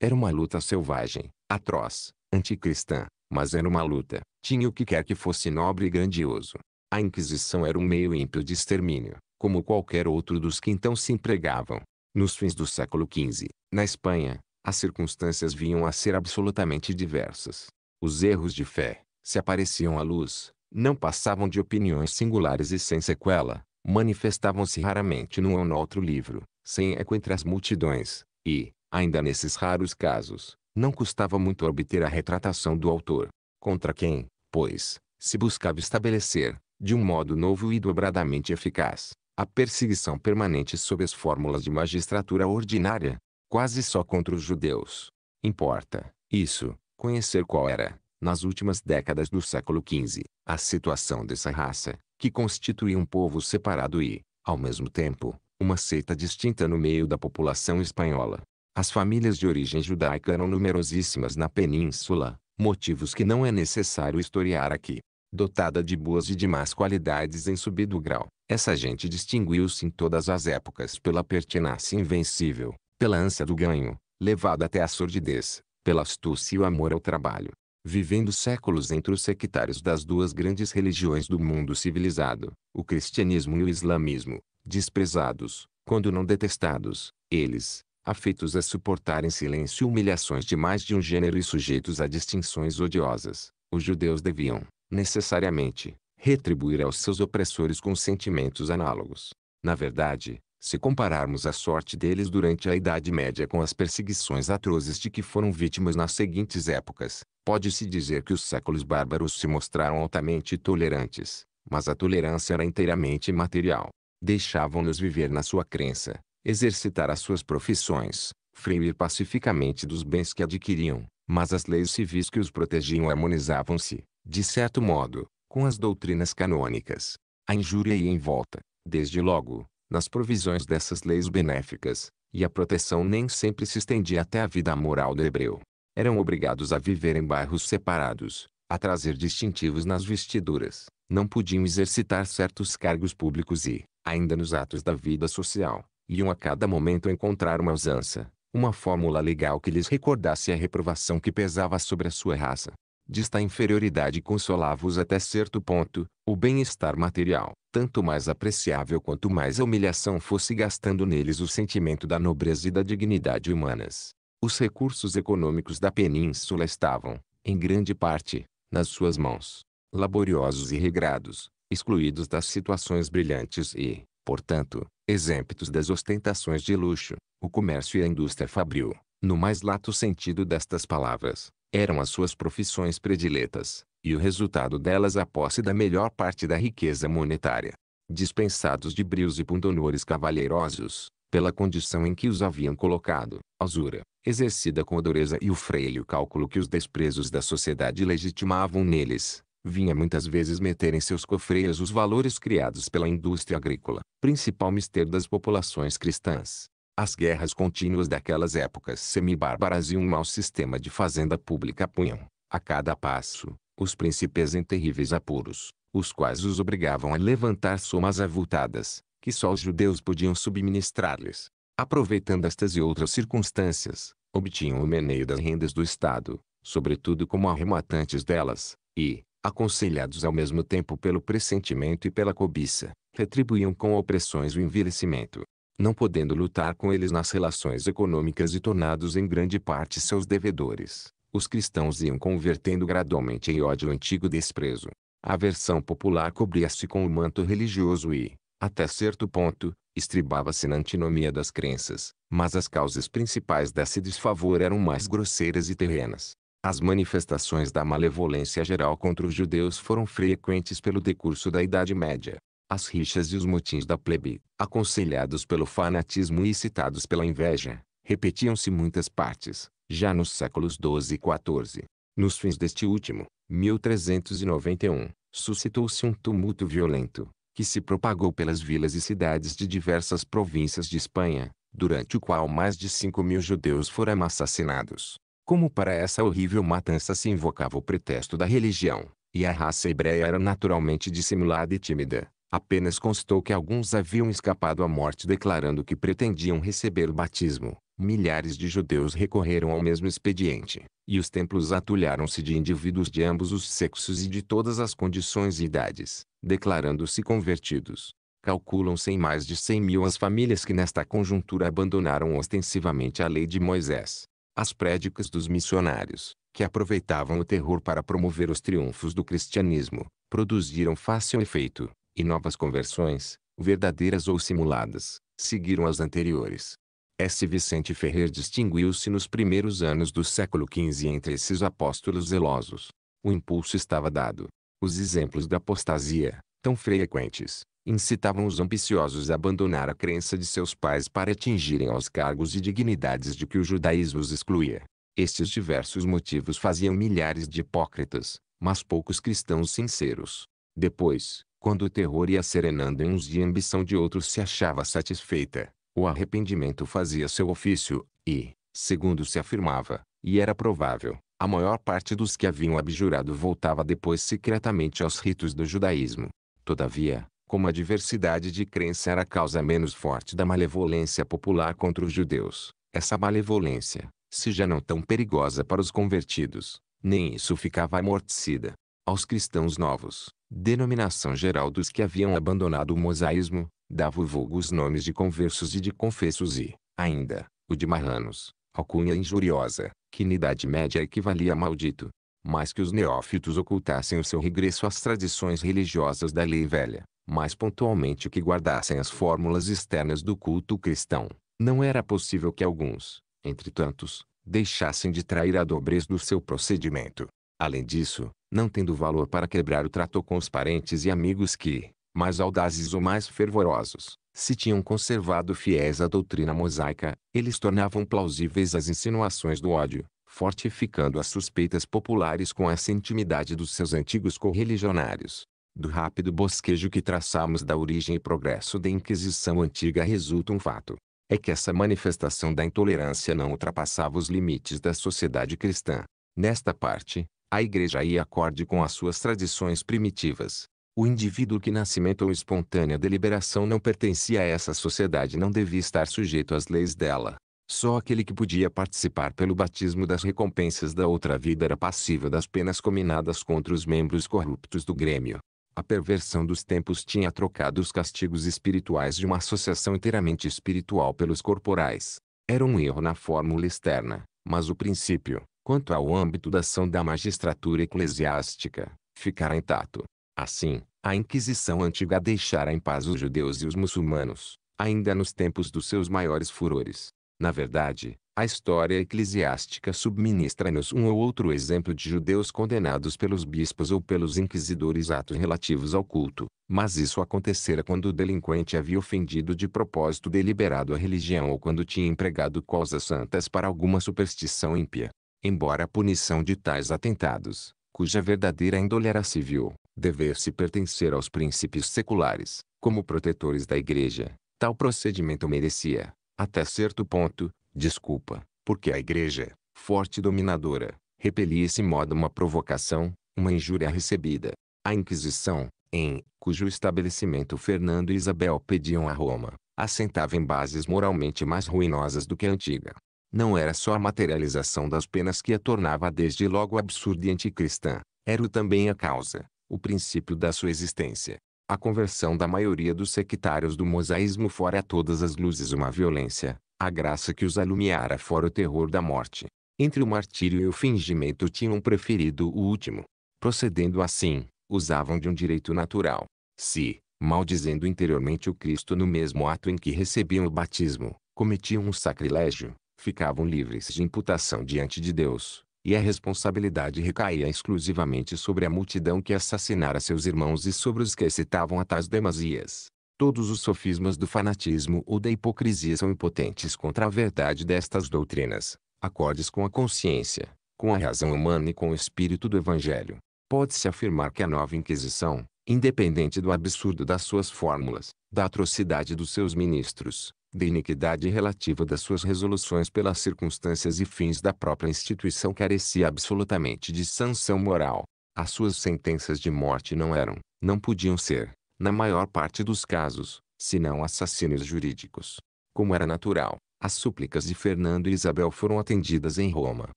Era uma luta selvagem, atroz, anticristã, mas era uma luta. Tinha o que quer que fosse nobre e grandioso. A Inquisição era um meio ímpio de extermínio, como qualquer outro dos que então se empregavam. Nos fins do século XV, na Espanha, as circunstâncias vinham a ser absolutamente diversas. Os erros de fé, se apareciam à luz, não passavam de opiniões singulares e sem sequela, manifestavam-se raramente num ou no outro livro, sem eco entre as multidões, e, ainda nesses raros casos, não custava muito obter a retratação do autor, contra quem, pois, se buscava estabelecer, de um modo novo e dobradamente eficaz, a perseguição permanente sob as fórmulas de magistratura ordinária, quase só contra os judeus. Importa, isso, conhecer qual era, nas últimas décadas do século XV, a situação dessa raça, que constituía um povo separado e, ao mesmo tempo, uma seita distinta no meio da população espanhola. As famílias de origem judaica eram numerosíssimas na península, motivos que não é necessário historiar aqui. Dotada de boas e de más qualidades em subido grau, essa gente distinguiu-se em todas as épocas pela pertinácia invencível, pela ânsia do ganho, levada até a sordidez, pela astúcia e o amor ao trabalho, vivendo séculos entre os sectários das duas grandes religiões do mundo civilizado, o cristianismo e o islamismo, desprezados, quando não detestados, eles, afeitos a suportar em silêncio humilhações de mais de um gênero e sujeitos a distinções odiosas, os judeus deviam, necessariamente, retribuir aos seus opressores com sentimentos análogos. Na verdade, se compararmos a sorte deles durante a Idade Média com as perseguições atrozes de que foram vítimas nas seguintes épocas, pode-se dizer que os séculos bárbaros se mostraram altamente tolerantes, mas a tolerância era inteiramente material. Deixavam-nos viver na sua crença, exercitar as suas profissões, freir pacificamente dos bens que adquiriam, mas as leis civis que os protegiam harmonizavam-se, de certo modo, com as doutrinas canônicas. A injúria ia em volta, desde logo, nas provisões dessas leis benéficas, e a proteção nem sempre se estendia até a vida moral do hebreu. Eram obrigados a viver em bairros separados, a trazer distintivos nas vestiduras, não podiam exercitar certos cargos públicos e, ainda nos atos da vida social, iam a cada momento encontrar uma usança, uma fórmula legal que lhes recordasse a reprovação que pesava sobre a sua raça desta inferioridade consolava-os até certo ponto, o bem-estar material, tanto mais apreciável quanto mais a humilhação fosse gastando neles o sentimento da nobreza e da dignidade humanas. Os recursos econômicos da península estavam, em grande parte, nas suas mãos. Laboriosos e regrados, excluídos das situações brilhantes e, portanto, exemptos das ostentações de luxo, o comércio e a indústria fabril, no mais lato sentido destas palavras, eram as suas profissões prediletas, e o resultado delas é a posse da melhor parte da riqueza monetária. Dispensados de brios e pundonores cavalheirosos, pela condição em que os haviam colocado, a usura, exercida com a dureza e o freio cálculo que os desprezos da sociedade legitimavam neles, vinha muitas vezes meter em seus cofreios os valores criados pela indústria agrícola, principal mister das populações cristãs, as guerras contínuas daquelas épocas semibárbaras e um mau sistema de fazenda pública punham, a cada passo, os príncipes em terríveis apuros, os quais os obrigavam a levantar somas avultadas, que só os judeus podiam subministrar-lhes. Aproveitando estas e outras circunstâncias, obtinham o meneio das rendas do Estado, sobretudo como arrematantes delas, e, aconselhados ao mesmo tempo pelo pressentimento e pela cobiça, retribuíam com opressões o envelhecimento, não podendo lutar com eles nas relações econômicas e tornados em grande parte seus devedores, os cristãos iam convertendo gradualmente em ódio o antigo desprezo. A versão popular cobria-se com o manto religioso e, até certo ponto, estribava-se na antinomia das crenças, mas as causas principais desse desfavor eram mais grosseiras e terrenas. As manifestações da malevolência geral contra os judeus foram frequentes pelo decurso da Idade Média as rixas e os motins da plebe, aconselhados pelo fanatismo e citados pela inveja, repetiam-se muitas partes, já nos séculos XII e XIV. Nos fins deste último, 1391, suscitou-se um tumulto violento, que se propagou pelas vilas e cidades de diversas províncias de Espanha, durante o qual mais de 5 mil judeus foram assassinados. Como para essa horrível matança se invocava o pretexto da religião, e a raça hebreia era naturalmente dissimulada e tímida, Apenas constou que alguns haviam escapado à morte declarando que pretendiam receber o batismo. Milhares de judeus recorreram ao mesmo expediente, e os templos atulharam-se de indivíduos de ambos os sexos e de todas as condições e idades, declarando-se convertidos. Calculam-se em mais de 100 mil as famílias que nesta conjuntura abandonaram ostensivamente a lei de Moisés. As prédicas dos missionários, que aproveitavam o terror para promover os triunfos do cristianismo, produziram fácil efeito e novas conversões, verdadeiras ou simuladas, seguiram as anteriores. S. Vicente Ferrer distinguiu-se nos primeiros anos do século XV entre esses apóstolos zelosos. O impulso estava dado. Os exemplos da apostasia, tão frequentes, incitavam os ambiciosos a abandonar a crença de seus pais para atingirem aos cargos e dignidades de que o judaísmo os excluía. Estes diversos motivos faziam milhares de hipócritas, mas poucos cristãos sinceros. Depois, quando o terror ia serenando em uns e a ambição de outros se achava satisfeita, o arrependimento fazia seu ofício, e, segundo se afirmava, e era provável, a maior parte dos que haviam abjurado voltava depois secretamente aos ritos do judaísmo. Todavia, como a diversidade de crença era a causa menos forte da malevolência popular contra os judeus, essa malevolência, se já não tão perigosa para os convertidos, nem isso ficava amortecida aos cristãos novos, denominação geral dos que haviam abandonado o mosaísmo, dava o vulgo os nomes de conversos e de confessos e, ainda, o de marranos, alcunha injuriosa, que na Idade Média equivalia a maldito. Mais que os neófitos ocultassem o seu regresso às tradições religiosas da lei velha, mais pontualmente que guardassem as fórmulas externas do culto cristão, não era possível que alguns, entre tantos, deixassem de trair a dobrez do seu procedimento, Além disso, não tendo valor para quebrar o trato com os parentes e amigos que, mais audazes ou mais fervorosos, se tinham conservado fiéis à doutrina mosaica, eles tornavam plausíveis as insinuações do ódio, fortificando as suspeitas populares com essa intimidade dos seus antigos correligionários. Do rápido bosquejo que traçamos da origem e progresso da Inquisição antiga resulta um fato. É que essa manifestação da intolerância não ultrapassava os limites da sociedade cristã. Nesta parte, a igreja aí acorde com as suas tradições primitivas. O indivíduo que nascimento ou espontânea deliberação não pertencia a essa sociedade não devia estar sujeito às leis dela. Só aquele que podia participar pelo batismo das recompensas da outra vida era passível das penas cominadas contra os membros corruptos do Grêmio. A perversão dos tempos tinha trocado os castigos espirituais de uma associação inteiramente espiritual pelos corporais. Era um erro na fórmula externa, mas o princípio, quanto ao âmbito da ação da magistratura eclesiástica, ficará intacto. Assim, a Inquisição antiga deixara em paz os judeus e os muçulmanos, ainda nos tempos dos seus maiores furores. Na verdade, a história eclesiástica subministra-nos um ou outro exemplo de judeus condenados pelos bispos ou pelos inquisidores atos relativos ao culto, mas isso acontecera quando o delinquente havia ofendido de propósito deliberado a religião ou quando tinha empregado causas santas para alguma superstição ímpia embora a punição de tais atentados, cuja verdadeira índole era civil, devesse pertencer aos príncipes seculares, como protetores da Igreja, tal procedimento merecia, até certo ponto, desculpa, porque a Igreja, forte e dominadora, repelia esse modo uma provocação, uma injúria recebida. A Inquisição, em cujo estabelecimento Fernando e Isabel pediam a Roma, assentava em bases moralmente mais ruinosas do que a antiga. Não era só a materialização das penas que a tornava desde logo absurda e anticristã, era também a causa, o princípio da sua existência. A conversão da maioria dos sectários do mosaísmo fora a todas as luzes uma violência, a graça que os alumiara fora o terror da morte. Entre o martírio e o fingimento tinham preferido o último. Procedendo assim, usavam de um direito natural. Se, maldizendo interiormente o Cristo no mesmo ato em que recebiam o batismo, cometiam um sacrilégio, ficavam livres de imputação diante de Deus, e a responsabilidade recaía exclusivamente sobre a multidão que assassinara seus irmãos e sobre os que excitavam a tais demasias. Todos os sofismas do fanatismo ou da hipocrisia são impotentes contra a verdade destas doutrinas, acordes com a consciência, com a razão humana e com o espírito do Evangelho. Pode-se afirmar que a nova Inquisição, independente do absurdo das suas fórmulas, da atrocidade dos seus ministros, da iniquidade relativa das suas resoluções pelas circunstâncias e fins da própria instituição carecia absolutamente de sanção moral. As suas sentenças de morte não eram, não podiam ser, na maior parte dos casos, senão assassínios jurídicos. Como era natural, as súplicas de Fernando e Isabel foram atendidas em Roma.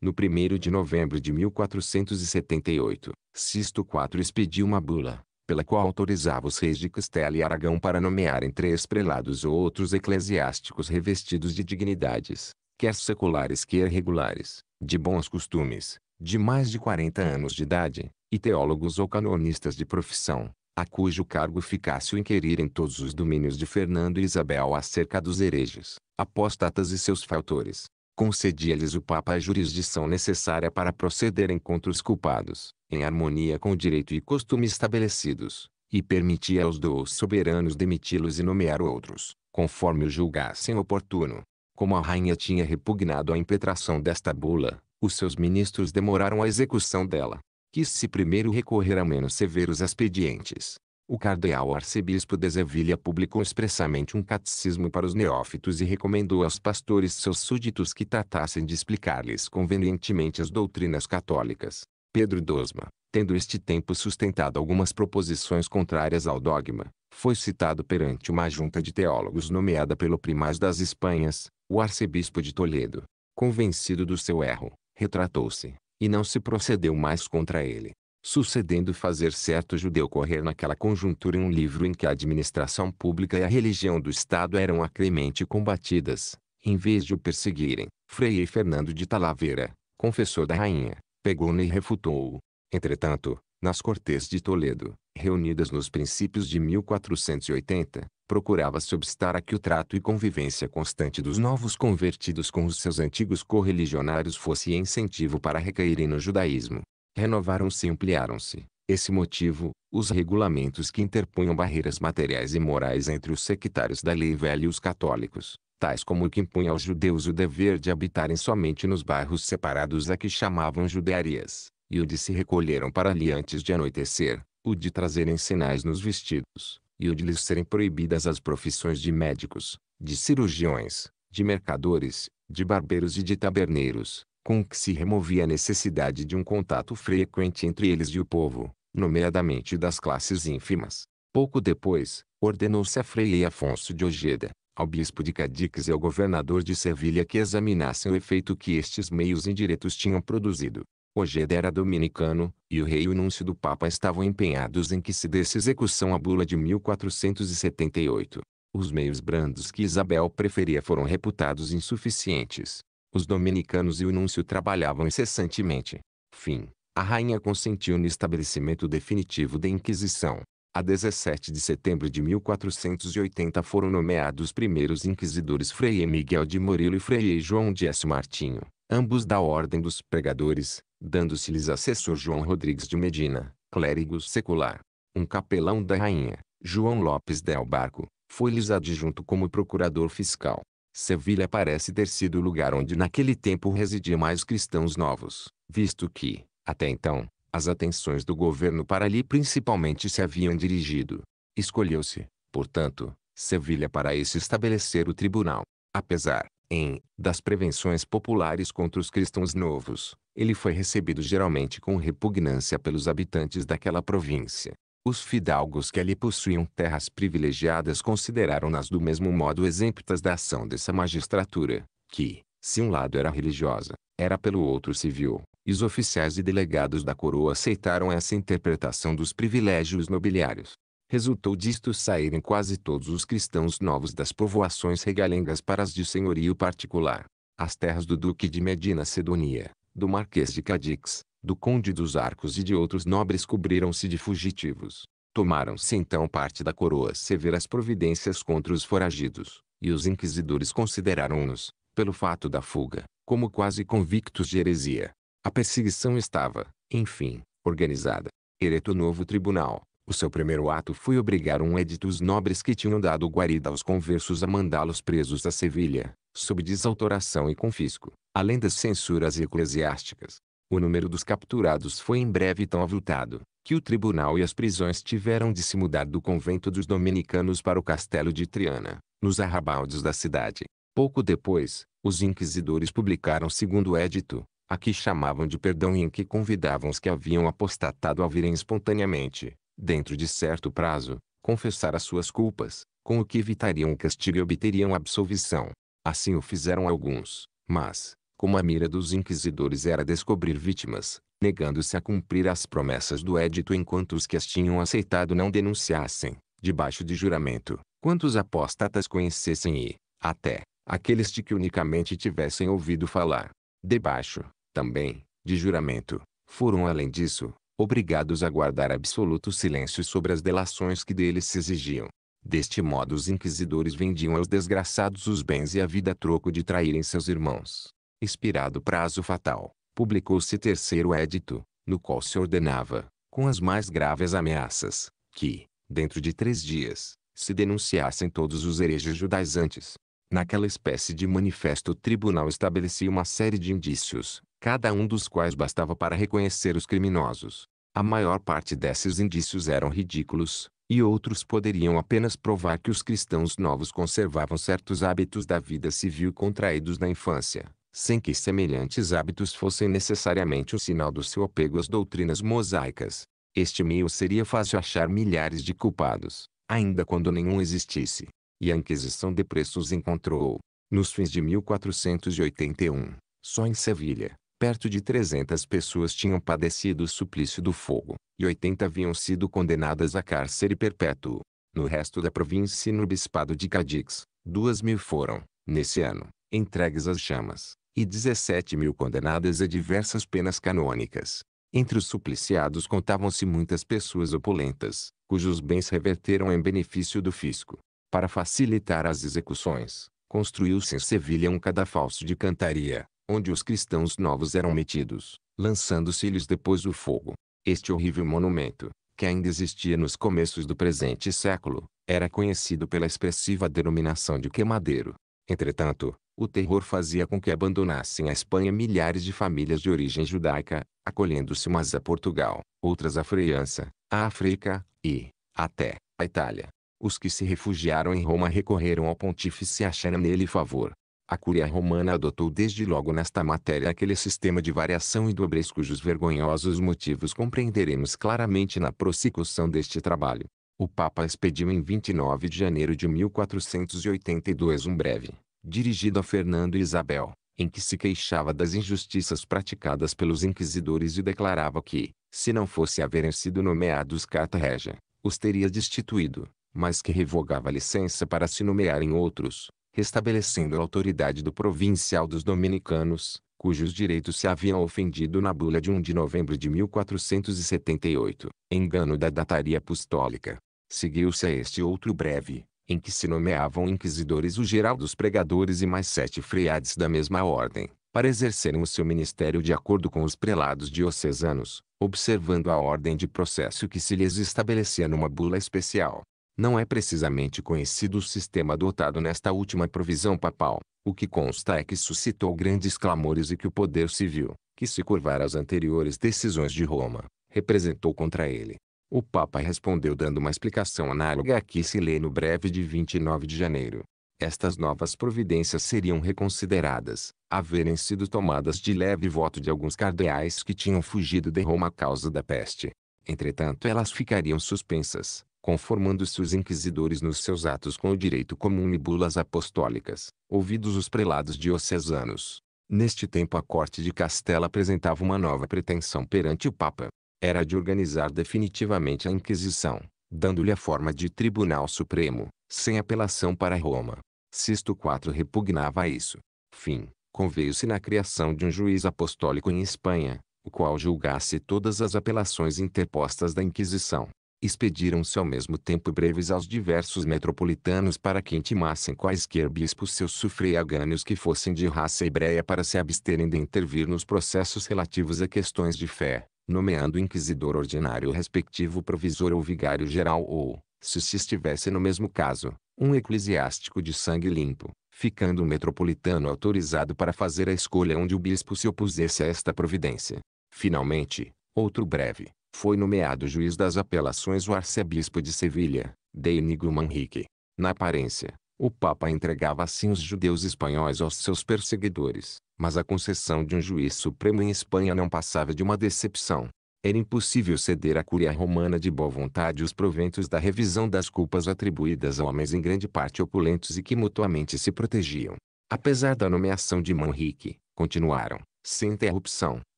No 1 de novembro de 1478, Sisto IV expediu uma bula, pela qual autorizava os reis de Castela e Aragão para nomearem três prelados ou outros eclesiásticos revestidos de dignidades, quer seculares que regulares, de bons costumes, de mais de 40 anos de idade, e teólogos ou canonistas de profissão, a cujo cargo ficasse o inquirir em todos os domínios de Fernando e Isabel acerca dos hereges, apostatas e seus faltores. Concedia-lhes o Papa a jurisdição necessária para procederem contra os culpados, em harmonia com o direito e costume estabelecidos, e permitia aos dois soberanos demiti-los e nomear outros, conforme o julgassem oportuno. Como a rainha tinha repugnado à impetração desta bula, os seus ministros demoraram a execução dela. Quis-se primeiro recorrer a menos severos expedientes. O cardeal arcebispo de Zevilha publicou expressamente um catecismo para os neófitos e recomendou aos pastores seus súditos que tratassem de explicar-lhes convenientemente as doutrinas católicas. Pedro Dosma, tendo este tempo sustentado algumas proposições contrárias ao dogma, foi citado perante uma junta de teólogos nomeada pelo primaz das Espanhas, o arcebispo de Toledo. Convencido do seu erro, retratou-se, e não se procedeu mais contra ele, sucedendo fazer certo judeu correr naquela conjuntura um livro em que a administração pública e a religião do Estado eram acremente combatidas, em vez de o perseguirem. Frei Fernando de Talavera, confessor da rainha, pegou-no e refutou-o. Entretanto, nas Cortes de Toledo, reunidas nos princípios de 1480, procurava-se obstar a que o trato e convivência constante dos novos convertidos com os seus antigos correligionários fosse incentivo para recaírem no judaísmo. Renovaram-se e ampliaram-se, esse motivo, os regulamentos que interpunham barreiras materiais e morais entre os sectários da lei velha e os católicos tais como o que impunha aos judeus o dever de habitarem somente nos bairros separados a que chamavam judearias, e o de se recolheram para ali antes de anoitecer, o de trazerem sinais nos vestidos, e o de lhes serem proibidas as profissões de médicos, de cirurgiões, de mercadores, de barbeiros e de taberneiros, com que se removia a necessidade de um contato frequente entre eles e o povo, nomeadamente das classes ínfimas. Pouco depois, ordenou-se a Frei Afonso de Ojeda, ao bispo de Cadix e ao governador de Sevilha que examinassem o efeito que estes meios indiretos tinham produzido. Ojeda era dominicano, e o rei e o núncio do Papa estavam empenhados em que se desse execução à bula de 1478. Os meios brandos que Isabel preferia foram reputados insuficientes. Os dominicanos e o núncio trabalhavam incessantemente. Fim. A rainha consentiu no estabelecimento definitivo da Inquisição. A 17 de setembro de 1480 foram nomeados os primeiros inquisidores Frei Miguel de Murilo e Frei João de S. Martinho, ambos da Ordem dos Pregadores, dando-se-lhes assessor João Rodrigues de Medina, clérigo secular. Um capelão da rainha, João Lopes del Barco, foi-lhes adjunto como procurador fiscal. Sevilha parece ter sido o lugar onde naquele tempo residiam mais cristãos novos, visto que, até então, as atenções do governo para ali principalmente se haviam dirigido. Escolheu-se, portanto, Sevilha para esse estabelecer o tribunal. Apesar, em, das prevenções populares contra os cristãos novos, ele foi recebido geralmente com repugnância pelos habitantes daquela província. Os fidalgos que ali possuíam terras privilegiadas consideraram-nas do mesmo modo exemptas da ação dessa magistratura, que, se um lado era religiosa, era pelo outro civil os oficiais e delegados da coroa aceitaram essa interpretação dos privilégios nobiliários. Resultou disto saírem quase todos os cristãos novos das povoações regalengas para as de senhorio particular. As terras do Duque de Medina Sedonia, do Marquês de Cadix, do Conde dos Arcos e de outros nobres cobriram-se de fugitivos. Tomaram-se então parte da coroa severas providências contra os foragidos, e os inquisidores consideraram-nos, pelo fato da fuga, como quase convictos de heresia. A perseguição estava, enfim, organizada. Ereto o novo tribunal. O seu primeiro ato foi obrigar um edito os nobres que tinham dado guarida aos conversos a mandá-los presos a Sevilha, sob desautoração e confisco, além das censuras eclesiásticas. O número dos capturados foi em breve tão avultado, que o tribunal e as prisões tiveram de se mudar do convento dos dominicanos para o castelo de Triana, nos arrabaldes da cidade. Pouco depois, os inquisidores publicaram segundo edito, a que chamavam de perdão e em que convidavam os que haviam apostatado a virem espontaneamente, dentro de certo prazo, confessar as suas culpas, com o que evitariam o castigo e obteriam a absolvição. Assim o fizeram alguns, mas, como a mira dos inquisidores era descobrir vítimas, negando-se a cumprir as promessas do edito enquanto os que as tinham aceitado não denunciassem, debaixo de juramento, quantos apostatas conhecessem e, até, aqueles de que unicamente tivessem ouvido falar. Debaixo, também, de juramento, foram além disso, obrigados a guardar absoluto silêncio sobre as delações que deles se exigiam. Deste modo os inquisidores vendiam aos desgraçados os bens e a vida a troco de traírem seus irmãos. Expirado o prazo fatal, publicou-se terceiro edito, no qual se ordenava, com as mais graves ameaças, que, dentro de três dias, se denunciassem todos os hereges judaizantes. Naquela espécie de manifesto o tribunal estabelecia uma série de indícios, cada um dos quais bastava para reconhecer os criminosos. A maior parte desses indícios eram ridículos, e outros poderiam apenas provar que os cristãos novos conservavam certos hábitos da vida civil contraídos na infância, sem que semelhantes hábitos fossem necessariamente um sinal do seu apego às doutrinas mosaicas. Este meio seria fácil achar milhares de culpados, ainda quando nenhum existisse. E a Inquisição de Preços encontrou, nos fins de 1481, só em Sevilha, perto de 300 pessoas tinham padecido o suplício do fogo, e 80 haviam sido condenadas a cárcere perpétuo. No resto da província e no bispado de Cadix, 2 mil foram, nesse ano, entregues às chamas, e 17 mil condenadas a diversas penas canônicas. Entre os supliciados contavam-se muitas pessoas opulentas, cujos bens reverteram em benefício do fisco. Para facilitar as execuções, construiu-se em Sevilha um cadafalso de cantaria, onde os cristãos novos eram metidos, lançando-se-lhes depois o fogo. Este horrível monumento, que ainda existia nos começos do presente século, era conhecido pela expressiva denominação de queimadeiro. Entretanto, o terror fazia com que abandonassem a Espanha milhares de famílias de origem judaica, acolhendo-se umas a Portugal, outras à França, à África e, até, à Itália. Os que se refugiaram em Roma recorreram ao pontífice achando nele favor, a Cúria Romana adotou desde logo nesta matéria aquele sistema de variação e dobrez cujos vergonhosos motivos compreenderemos claramente na prossecução deste trabalho. O Papa expediu em 29 de janeiro de 1482 um breve, dirigido a Fernando e Isabel, em que se queixava das injustiças praticadas pelos inquisidores e declarava que, se não fosse haverem sido nomeados carta regia, os teria destituído, mas que revogava a licença para se nomearem outros, restabelecendo a autoridade do provincial dos dominicanos, cujos direitos se haviam ofendido na bula de 1 de novembro de 1478, engano da dataria apostólica. Seguiu-se a este outro breve, em que se nomeavam inquisidores o geral dos pregadores e mais sete freades da mesma ordem, para exercerem o seu ministério de acordo com os prelados diocesanos, observando a ordem de processo que se lhes estabelecia numa bula especial. Não é precisamente conhecido o sistema adotado nesta última provisão papal. O que consta é que suscitou grandes clamores e que o poder civil, que se curvara às anteriores decisões de Roma, representou contra ele. O Papa respondeu dando uma explicação análoga à que se lê no breve de 29 de janeiro. Estas novas providências seriam reconsideradas, haverem sido tomadas de leve voto de alguns cardeais que tinham fugido de Roma a causa da peste. Entretanto, elas ficariam suspensas, conformando-se os inquisidores nos seus atos com o direito comum e bulas apostólicas, ouvidos os prelados diocesanos. Neste tempo a corte de Castela apresentava uma nova pretensão perante o Papa. Era de organizar definitivamente a Inquisição, dando-lhe a forma de Tribunal Supremo, sem apelação para Roma. Sisto IV repugnava a isso. Fim, conveio-se na criação de um juiz apostólico em Espanha, o qual julgasse todas as apelações interpostas da Inquisição expediram-se ao mesmo tempo breves aos diversos metropolitanos para que intimassem quaisquer bispos seus sufragâneos que fossem de raça hebreia para se absterem de intervir nos processos relativos a questões de fé, nomeando inquisidor ordinário o respectivo provisor ou vigário geral ou, se se estivesse no mesmo caso, um eclesiástico de sangue limpo, ficando o metropolitano autorizado para fazer a escolha onde o bispo se opusesse a esta providência. Finalmente, outro breve, foi nomeado juiz das apelações o arcebispo de Sevilha, Deinigo Manrique. Na aparência, o Papa entregava assim os judeus espanhóis aos seus perseguidores, mas a concessão de um juiz supremo em Espanha não passava de uma decepção. Era impossível ceder à curia romana de boa vontade os proventos da revisão das culpas atribuídas a homens em grande parte opulentos e que mutuamente se protegiam. Apesar da nomeação de Manrique, continuaram, sem interrupção,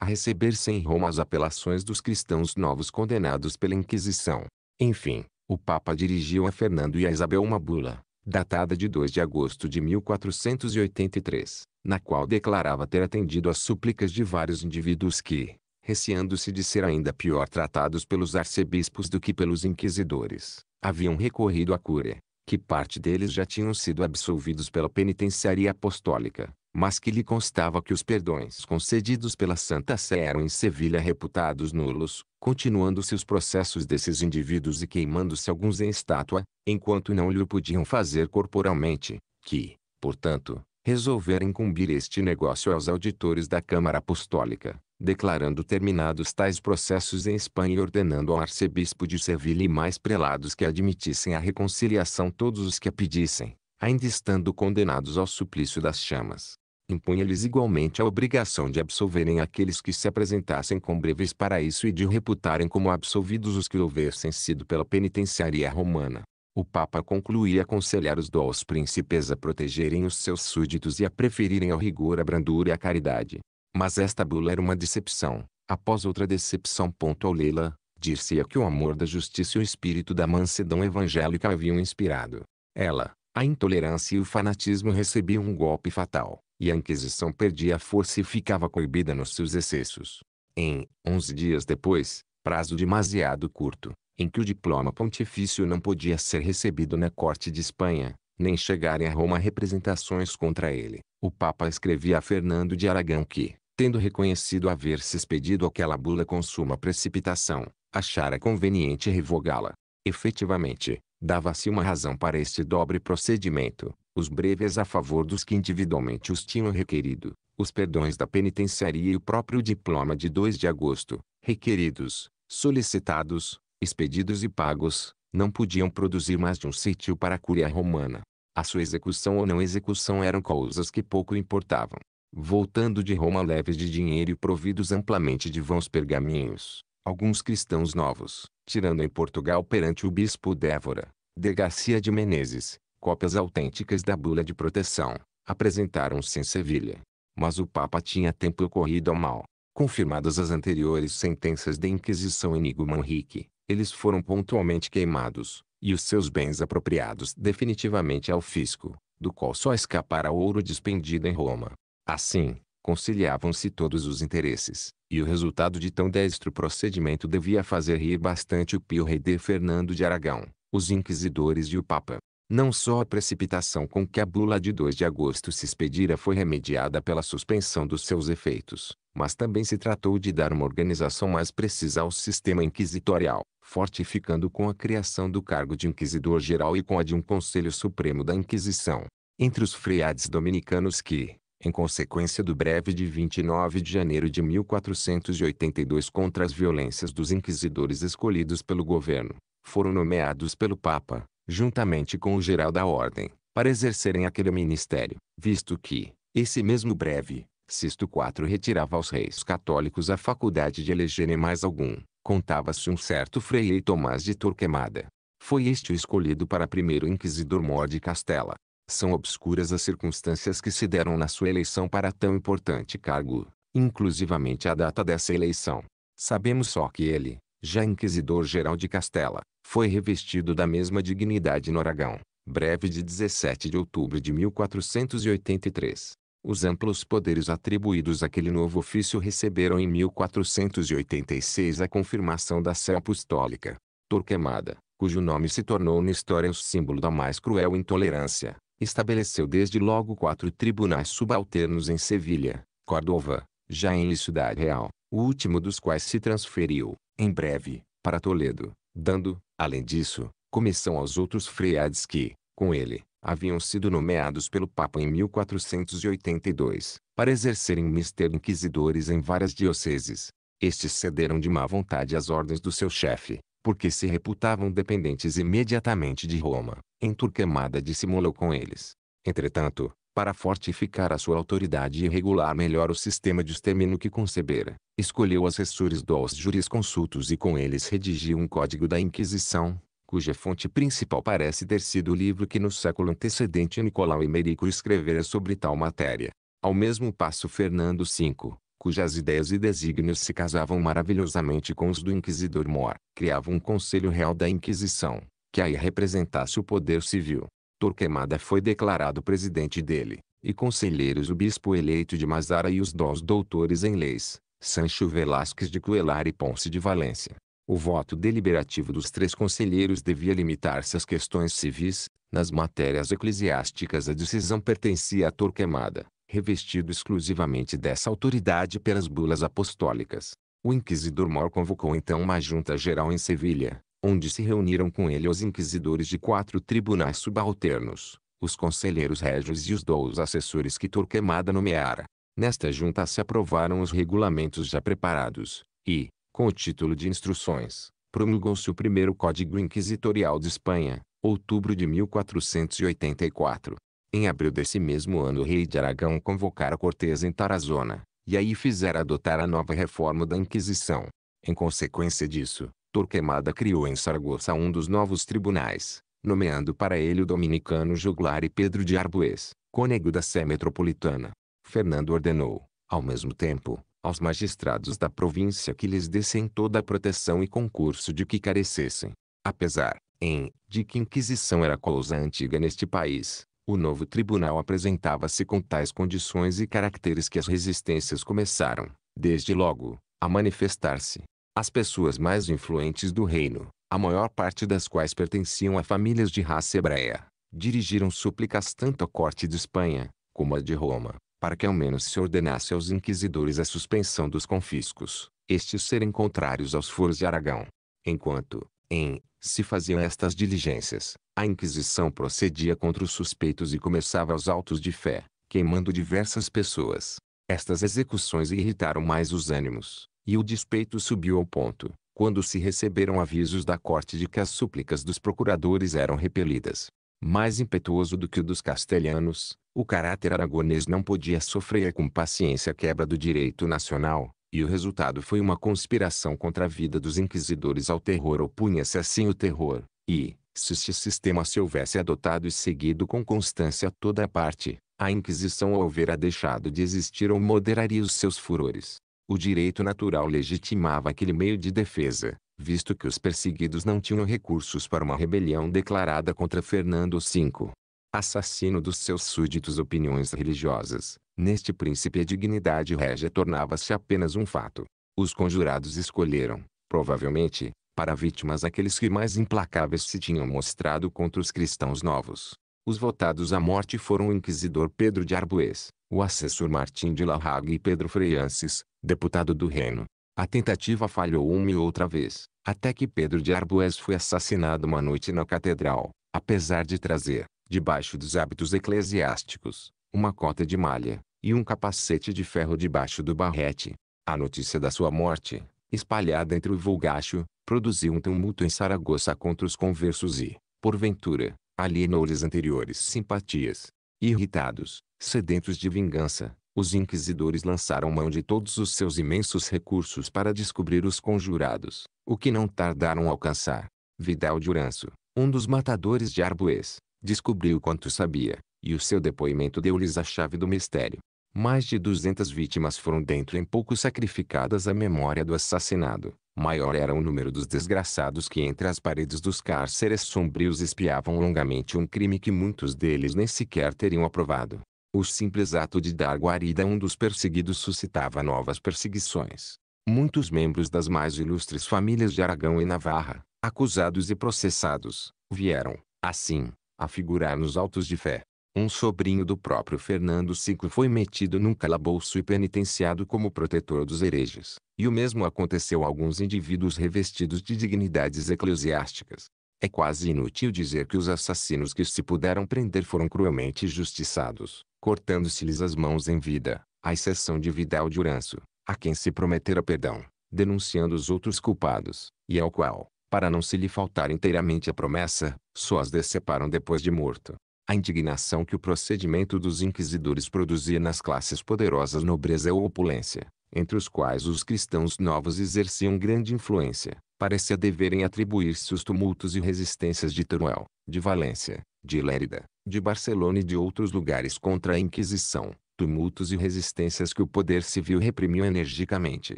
a receber sem Roma as apelações dos cristãos novos condenados pela Inquisição. Enfim, o Papa dirigiu a Fernando e a Isabel uma bula, datada de 2 de agosto de 1483, na qual declarava ter atendido às súplicas de vários indivíduos que, receando-se de ser ainda pior tratados pelos arcebispos do que pelos inquisidores, haviam recorrido à cúria, que parte deles já tinham sido absolvidos pela penitenciaria apostólica, mas que lhe constava que os perdões concedidos pela Santa Sé eram em Sevilha reputados nulos, continuando-se os processos desses indivíduos e queimando-se alguns em estátua, enquanto não lhe o podiam fazer corporalmente, que, portanto, resolveram incumbir este negócio aos auditores da Câmara Apostólica, declarando terminados tais processos em Espanha e ordenando ao arcebispo de Sevilha e mais prelados que admitissem a reconciliação todos os que a pedissem ainda estando condenados ao suplício das chamas, impunha-lhes igualmente a obrigação de absolverem aqueles que se apresentassem com breves para isso e de reputarem como absolvidos os que houvessem sido pela penitenciaria romana. O Papa concluía aconselhar os dois príncipes a protegerem os seus súditos e a preferirem ao rigor a brandura e a caridade. Mas esta bula era uma decepção. Após outra decepção. Ao lê-la, dir-se-ia que o amor da justiça e o espírito da mansidão evangélica haviam inspirado. Ela, a intolerância e o fanatismo recebiam um golpe fatal, e a Inquisição perdia a força e ficava coibida nos seus excessos. Em 11 dias depois, prazo demasiado curto, em que o diploma pontifício não podia ser recebido na corte de Espanha, nem chegarem a Roma representações contra ele, o Papa escrevia a Fernando de Aragão que, tendo reconhecido haver-se expedido aquela bula com suma precipitação, achara conveniente revogá-la. Efetivamente, Dava-se uma razão para este dobre procedimento, os breves a favor dos que individualmente os tinham requerido, os perdões da penitenciaria e o próprio diploma de 2 de agosto, requeridos, solicitados, expedidos e pagos, não podiam produzir mais de um sítio para a curia romana. A sua execução ou não execução eram coisas que pouco importavam. Voltando de Roma leves de dinheiro e providos amplamente de vãos pergaminhos, Alguns cristãos novos, tirando em Portugal perante o bispo Dévora, de Garcia de Menezes, cópias autênticas da bula de proteção, apresentaram-se em Sevilha. Mas o Papa tinha tempo corrido ao mal. Confirmadas as anteriores sentenças da Inquisição Inigo Manrique, eles foram pontualmente queimados, e os seus bens apropriados definitivamente ao fisco, do qual só escapara ouro dispendido em Roma. Assim, conciliavam-se todos os interesses, e o resultado de tão destro procedimento devia fazer rir bastante o pio rei de Fernando de Aragão, os inquisidores e o Papa. Não só a precipitação com que a bula de 2 de agosto se expedira foi remediada pela suspensão dos seus efeitos, mas também se tratou de dar uma organização mais precisa ao sistema inquisitorial, fortificando com a criação do cargo de inquisidor geral e com a de um Conselho Supremo da Inquisição. Entre os freades dominicanos que, em consequência do breve de 29 de janeiro de 1482 contra as violências dos inquisidores escolhidos pelo governo, foram nomeados pelo Papa, juntamente com o geral da Ordem, para exercerem aquele ministério, visto que, esse mesmo breve, Sisto IV retirava aos reis católicos a faculdade de elegerem mais algum, contava-se um certo Frei Tomás de Torquemada. Foi este o escolhido para primeiro inquisidor-mor de Castela, são obscuras as circunstâncias que se deram na sua eleição para tão importante cargo, inclusivamente a data dessa eleição. Sabemos só que ele, já inquisidor-geral de Castela, foi revestido da mesma dignidade no Aragão, breve de 17 de outubro de 1483. Os amplos poderes atribuídos àquele novo ofício receberam em 1486 a confirmação da sé apostólica. Torquemada, cujo nome se tornou na história o símbolo da mais cruel intolerância, Estabeleceu desde logo quatro tribunais subalternos em Sevilha, Córdoba, Jaén e Cidade Real, o último dos quais se transferiu, em breve, para Toledo, dando, além disso, comissão aos outros freades que, com ele, haviam sido nomeados pelo Papa em 1482, para exercerem o mistério inquisidores em várias dioceses. Estes cederam de má vontade às ordens do seu chefe, porque se reputavam dependentes imediatamente de Roma. Enturcamada dissimulou com eles. Entretanto, para fortificar a sua autoridade e regular melhor o sistema de extermínio que concebera, escolheu assessores dos jurisconsultos e com eles redigiu um código da Inquisição, cuja fonte principal parece ter sido o livro que no século antecedente Nicolau Emerico escrevera sobre tal matéria. Ao mesmo passo Fernando V, cujas ideias e desígnios se casavam maravilhosamente com os do inquisidor Mor, criava um conselho real da Inquisição, que aí representasse o poder civil. Torquemada foi declarado presidente dele, e conselheiros o bispo eleito de Mazara e os dois doutores em leis, Sancho Velasquez de Coelar e Ponce de Valência. O voto deliberativo dos três conselheiros devia limitar-se às questões civis, nas matérias eclesiásticas a decisão pertencia a Torquemada revestido exclusivamente dessa autoridade pelas bulas apostólicas. O inquisidor Mor convocou então uma junta geral em Sevilha, onde se reuniram com ele os inquisidores de quatro tribunais subalternos, os conselheiros régios e os dois assessores que Torquemada nomeara. Nesta junta se aprovaram os regulamentos já preparados, e, com o título de instruções, promulgou-se o primeiro Código Inquisitorial de Espanha, outubro de 1484. Em abril desse mesmo ano o rei de Aragão convocara a corteza em Tarazona, e aí fizera adotar a nova reforma da Inquisição. Em consequência disso, Torquemada criou em Saragoça um dos novos tribunais, nomeando para ele o dominicano juglar e Pedro de Arbues, cônego da Sé Metropolitana. Fernando ordenou, ao mesmo tempo, aos magistrados da província que lhes dessem toda a proteção e concurso de que carecessem. Apesar, em, de que a Inquisição era colusa antiga neste país, o novo tribunal apresentava-se com tais condições e caracteres que as resistências começaram, desde logo, a manifestar-se. As pessoas mais influentes do reino, a maior parte das quais pertenciam a famílias de raça hebreia, dirigiram súplicas tanto à corte de Espanha, como à de Roma, para que ao menos se ordenasse aos inquisidores a suspensão dos confiscos, estes serem contrários aos foros de Aragão. Enquanto, em, se faziam estas diligências, a Inquisição procedia contra os suspeitos e começava aos autos de fé, queimando diversas pessoas. Estas execuções irritaram mais os ânimos, e o despeito subiu ao ponto, quando se receberam avisos da corte de que as súplicas dos procuradores eram repelidas. Mais impetuoso do que o dos castelhanos, o caráter aragonês não podia sofrer com paciência a quebra do direito nacional, e o resultado foi uma conspiração contra a vida dos inquisidores ao terror opunha-se assim o terror, e, se este sistema se houvesse adotado e seguido com constância toda a parte, a Inquisição ou houvera deixado de existir ou moderaria os seus furores. O direito natural legitimava aquele meio de defesa, visto que os perseguidos não tinham recursos para uma rebelião declarada contra Fernando V. Assassino dos seus súditos opiniões religiosas, neste príncipe a dignidade régia tornava-se apenas um fato. Os conjurados escolheram, provavelmente, para vítimas aqueles que mais implacáveis se tinham mostrado contra os cristãos novos. Os votados à morte foram o inquisidor Pedro de Arbues, o assessor Martim de Larraga e Pedro Freiances, deputado do reino. A tentativa falhou uma e outra vez, até que Pedro de Arbues foi assassinado uma noite na catedral, apesar de trazer, debaixo dos hábitos eclesiásticos, uma cota de malha, e um capacete de ferro debaixo do barrete. A notícia da sua morte, espalhada entre o vulgacho, produziu um tumulto em Saragoça contra os conversos e, porventura, alienou-lhes anteriores simpatias. Irritados, sedentos de vingança, os inquisidores lançaram mão de todos os seus imensos recursos para descobrir os conjurados, o que não tardaram a alcançar. Vidal de Uranço, um dos matadores de Arbues, descobriu quanto sabia, e o seu depoimento deu-lhes a chave do mistério. Mais de 200 vítimas foram dentro em pouco sacrificadas à memória do assassinado, maior era o número dos desgraçados que entre as paredes dos cárceres sombrios espiavam longamente um crime que muitos deles nem sequer teriam aprovado. O simples ato de dar guarida a um dos perseguidos suscitava novas perseguições. Muitos membros das mais ilustres famílias de Aragão e Navarra, acusados e processados, vieram, assim, a figurar nos autos de fé. Um sobrinho do próprio Fernando V foi metido num calabouço e penitenciado como protetor dos hereges. E o mesmo aconteceu a alguns indivíduos revestidos de dignidades eclesiásticas. É quase inútil dizer que os assassinos que se puderam prender foram cruelmente justiçados, cortando-se-lhes as mãos em vida, à exceção de Vidal de Uranço, a quem se prometera perdão, denunciando os outros culpados, e ao qual, para não se lhe faltar inteiramente a promessa, só as deceparam depois de morto. A indignação que o procedimento dos inquisidores produzia nas classes poderosas nobreza ou opulência, entre os quais os cristãos novos exerciam grande influência, parecia deverem atribuir-se os tumultos e resistências de Teruel, de Valência, de Lérida, de Barcelona e de outros lugares contra a Inquisição, tumultos e resistências que o poder civil reprimiu energicamente.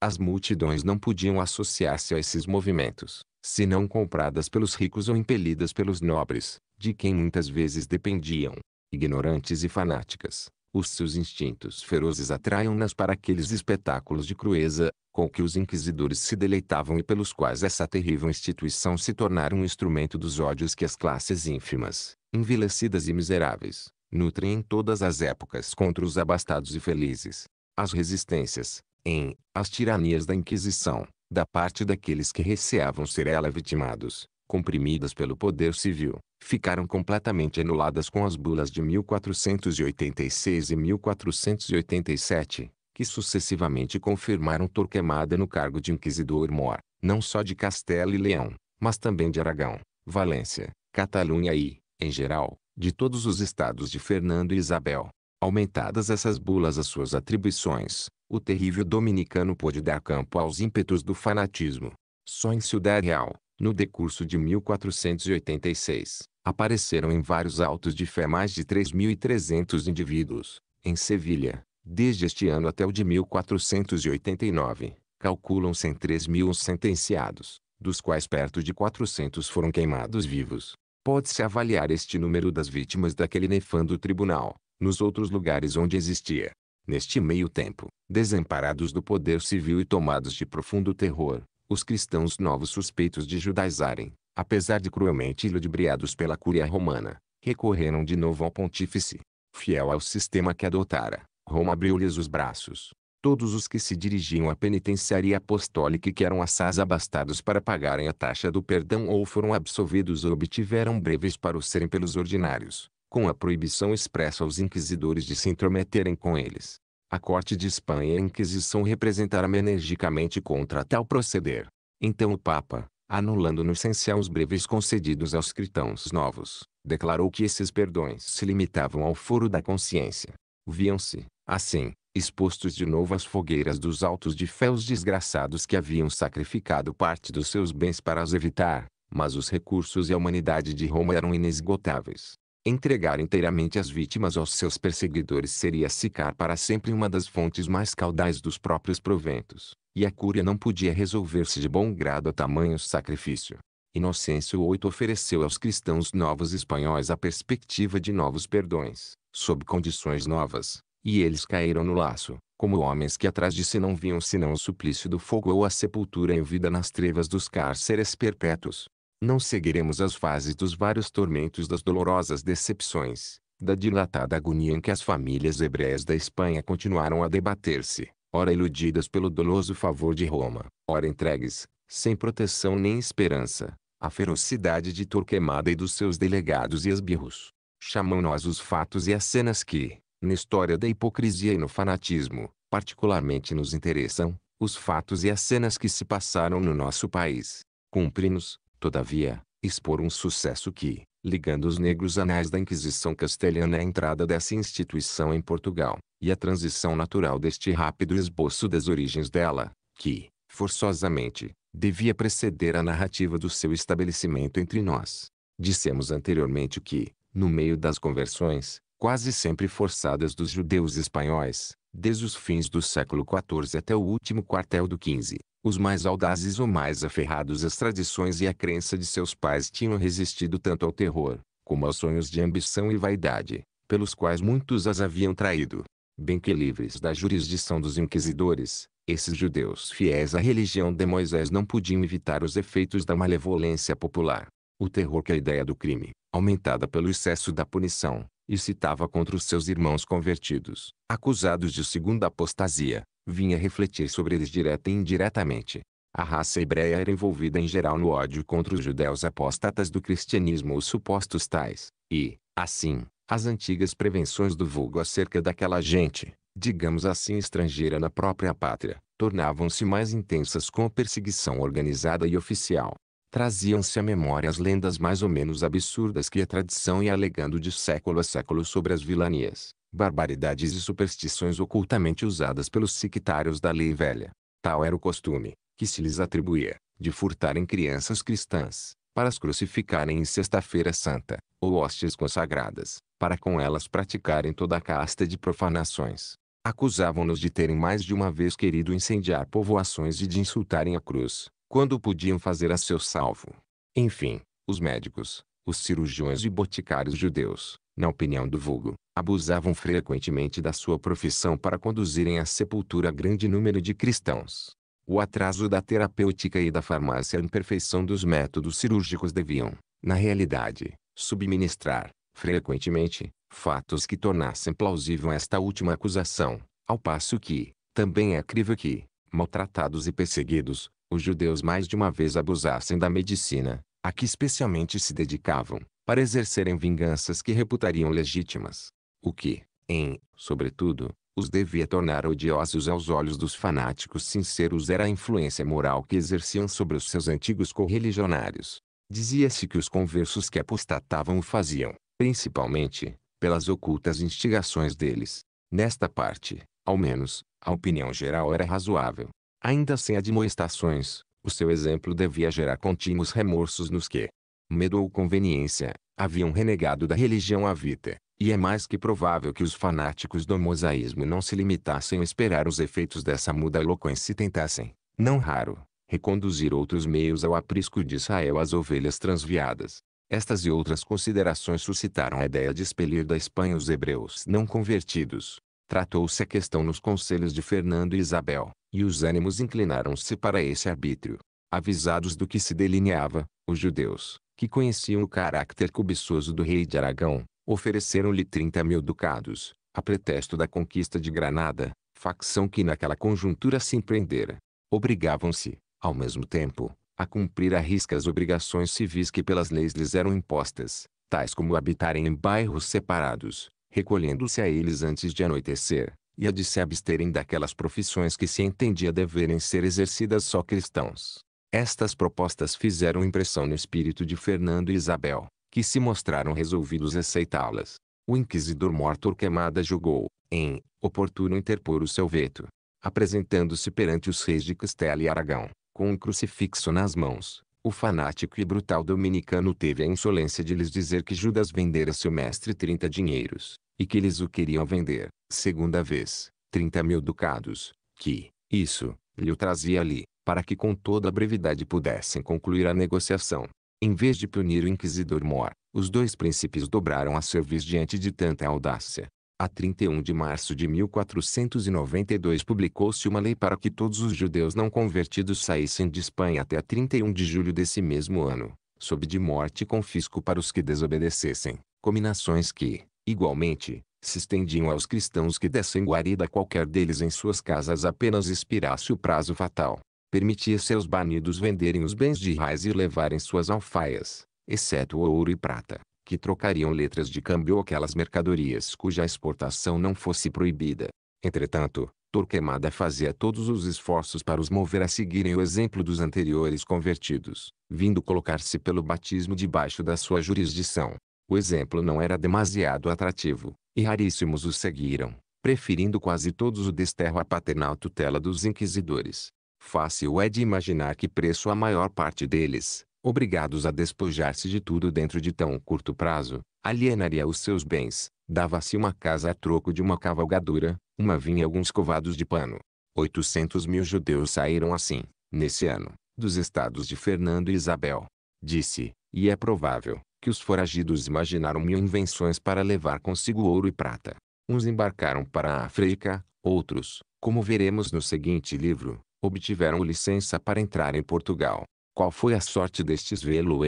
As multidões não podiam associar-se a esses movimentos, senão compradas pelos ricos ou impelidas pelos nobres, de quem muitas vezes dependiam, ignorantes e fanáticas, os seus instintos ferozes atraiam-nas para aqueles espetáculos de crueza, com que os inquisidores se deleitavam e pelos quais essa terrível instituição se tornara um instrumento dos ódios que as classes ínfimas, envelhecidas e miseráveis, nutrem em todas as épocas contra os abastados e felizes. As resistências, em, as tiranias da Inquisição, da parte daqueles que receavam ser ela vitimados, comprimidas pelo poder civil, ficaram completamente anuladas com as bulas de 1486 e 1487, que sucessivamente confirmaram Torquemada no cargo de inquisidor-mor, não só de Castela e Leão, mas também de Aragão, Valência, Catalunha e, em geral, de todos os estados de Fernando e Isabel. Aumentadas essas bulas às suas atribuições, o terrível dominicano pôde dar campo aos ímpetos do fanatismo. Só em Ciudad Real, no decurso de 1486, apareceram em vários autos de fé mais de 3.300 indivíduos, em Sevilha, desde este ano até o de 1489, calculam-se em 3.000 sentenciados, dos quais perto de 400 foram queimados vivos. Pode-se avaliar este número das vítimas daquele nefando tribunal, nos outros lugares onde existia. Neste meio tempo, desamparados do poder civil e tomados de profundo terror, os cristãos novos suspeitos de judaizarem, apesar de cruelmente ludibriados pela cúria romana, recorreram de novo ao pontífice. Fiel ao sistema que adotara, Roma abriu-lhes os braços. Todos os que se dirigiam à penitenciaria apostólica e que eram assaz abastados para pagarem a taxa do perdão ou foram absolvidos ou obtiveram breves para o serem pelos ordinários, com a proibição expressa aos inquisidores de se intrometerem com eles. A corte de Espanha e a Inquisição representaram energicamente contra tal proceder. Então o Papa, anulando no essencial os breves concedidos aos cristãos novos, declarou que esses perdões se limitavam ao foro da consciência. Viam-se, assim, expostos de novo às fogueiras dos altos de fé os desgraçados que haviam sacrificado parte dos seus bens para as evitar, mas os recursos e a humanidade de Roma eram inesgotáveis. Entregar inteiramente as vítimas aos seus perseguidores seria secar para sempre uma das fontes mais caudais dos próprios proventos, e a cúria não podia resolver-se de bom grado a tamanho sacrifício. Inocêncio VIII ofereceu aos cristãos novos espanhóis a perspectiva de novos perdões, sob condições novas, e eles caíram no laço, como homens que atrás de si não viam senão o suplício do fogo ou a sepultura em vida nas trevas dos cárceres perpétuos não seguiremos as fases dos vários tormentos das dolorosas decepções, da dilatada agonia em que as famílias hebreias da Espanha continuaram a debater-se, ora iludidas pelo doloso favor de Roma, ora entregues, sem proteção nem esperança, à ferocidade de Torquemada e dos seus delegados e esbirros. Chamam-nós os fatos e as cenas que, na história da hipocrisia e no fanatismo, particularmente nos interessam, os fatos e as cenas que se passaram no nosso país. Cumpre-nos, Todavia, expor um sucesso que, ligando os negros anais da Inquisição castelhana à entrada dessa instituição em Portugal, e a transição natural deste rápido esboço das origens dela, que, forçosamente, devia preceder a narrativa do seu estabelecimento entre nós. Dissemos anteriormente que, no meio das conversões, quase sempre forçadas dos judeus espanhóis, desde os fins do século XIV até o último quartel do XV, os mais audazes ou mais aferrados às tradições e à crença de seus pais tinham resistido tanto ao terror, como aos sonhos de ambição e vaidade, pelos quais muitos as haviam traído. Bem que livres da jurisdição dos inquisidores, esses judeus fiéis à religião de Moisés não podiam evitar os efeitos da malevolência popular. O terror que a ideia do crime, aumentada pelo excesso da punição, excitava contra os seus irmãos convertidos, acusados de segunda apostasia, vinha refletir sobre eles direta e indiretamente. A raça hebreia era envolvida em geral no ódio contra os judeus apóstatas do cristianismo ou supostos tais, e, assim, as antigas prevenções do vulgo acerca daquela gente, digamos assim estrangeira na própria pátria, tornavam-se mais intensas com a perseguição organizada e oficial. Traziam-se à memória as lendas mais ou menos absurdas que a tradição ia alegando de século a século sobre as vilanias, barbaridades e superstições ocultamente usadas pelos sectários da lei velha. Tal era o costume, que se lhes atribuía, de furtarem crianças cristãs, para as crucificarem em Sexta-feira Santa, ou hóstias consagradas, para com elas praticarem toda a casta de profanações. Acusavam-nos de terem mais de uma vez querido incendiar povoações e de insultarem a cruz, quando podiam fazer a seu salvo. Enfim, os médicos, os cirurgiões e boticários judeus, na opinião do vulgo, abusavam frequentemente da sua profissão para conduzirem à sepultura grande número de cristãos. O atraso da terapêutica e da farmácia e a imperfeição dos métodos cirúrgicos deviam, na realidade, subministrar, frequentemente, fatos que tornassem plausível esta última acusação, ao passo que, também é crível que, maltratados e perseguidos, os judeus mais de uma vez abusassem da medicina, a que especialmente se dedicavam, para exercerem vinganças que reputariam legítimas. O que, em, sobretudo, os devia tornar odiosos aos olhos dos fanáticos sinceros era a influência moral que exerciam sobre os seus antigos correligionários. Dizia-se que os conversos que apostatavam o faziam, principalmente, pelas ocultas instigações deles. Nesta parte, ao menos, a opinião geral era razoável. Ainda sem admoestações, o seu exemplo devia gerar contínuos remorsos nos que, medo ou conveniência, haviam renegado da religião à vida. E é mais que provável que os fanáticos do mosaísmo não se limitassem a esperar os efeitos dessa muda eloquência e tentassem, não raro, reconduzir outros meios ao aprisco de Israel as ovelhas transviadas. Estas e outras considerações suscitaram a ideia de expelir da Espanha os hebreus não convertidos. Tratou-se a questão nos conselhos de Fernando e Isabel, e os ânimos inclinaram-se para esse arbítrio. Avisados do que se delineava, os judeus, que conheciam o caráter cobiçoso do rei de Aragão, ofereceram-lhe 30 mil ducados, a pretexto da conquista de Granada, facção que naquela conjuntura se empreendera. Obrigavam-se, ao mesmo tempo, a cumprir a risca as obrigações civis que pelas leis lhes eram impostas, tais como habitarem em bairros separados, recolhendo-se a eles antes de anoitecer, e a de se absterem daquelas profissões que se entendia deverem ser exercidas só cristãos. Estas propostas fizeram impressão no espírito de Fernando e Isabel, que se mostraram resolvidos a aceitá-las. O inquisidor ou Queimada julgou, em, oportuno interpor o seu veto, apresentando-se perante os reis de Castela e Aragão, com um crucifixo nas mãos. O fanático e brutal dominicano teve a insolência de lhes dizer que Judas vendera seu mestre trinta dinheiros, e que eles o queriam vender, segunda vez, trinta mil ducados, que, isso, lhe o trazia ali, para que com toda a brevidade pudessem concluir a negociação. Em vez de punir o inquisidor Mor, os dois príncipes dobraram a cerviz diante de tanta audácia. A 31 de março de 1492 publicou-se uma lei para que todos os judeus não convertidos saíssem de Espanha até 31 de julho desse mesmo ano, sob de morte e confisco para os que desobedecessem, cominações que, igualmente, se estendiam aos cristãos que dessem guarida a qualquer deles em suas casas apenas expirasse o prazo fatal permitia seus banidos venderem os bens de raiz e levarem suas alfaias, exceto ouro e prata, que trocariam letras de câmbio aquelas mercadorias cuja exportação não fosse proibida. Entretanto, Torquemada fazia todos os esforços para os mover a seguirem o exemplo dos anteriores convertidos, vindo colocar-se pelo batismo debaixo da sua jurisdição. O exemplo não era demasiado atrativo, e raríssimos o seguiram, preferindo quase todos o desterro à paternal tutela dos inquisidores. Fácil é de imaginar que preço a maior parte deles, obrigados a despojar-se de tudo dentro de tão curto prazo, alienaria os seus bens, dava-se uma casa a troco de uma cavalgadura, uma vinha e alguns covados de pano. 800 mil judeus saíram assim, nesse ano, dos estados de Fernando e Isabel. Disse, e é provável, que os foragidos imaginaram mil invenções para levar consigo ouro e prata. Uns embarcaram para a África, outros, como veremos no seguinte livro, obtiveram licença para entrar em Portugal. Qual foi a sorte destes vê lo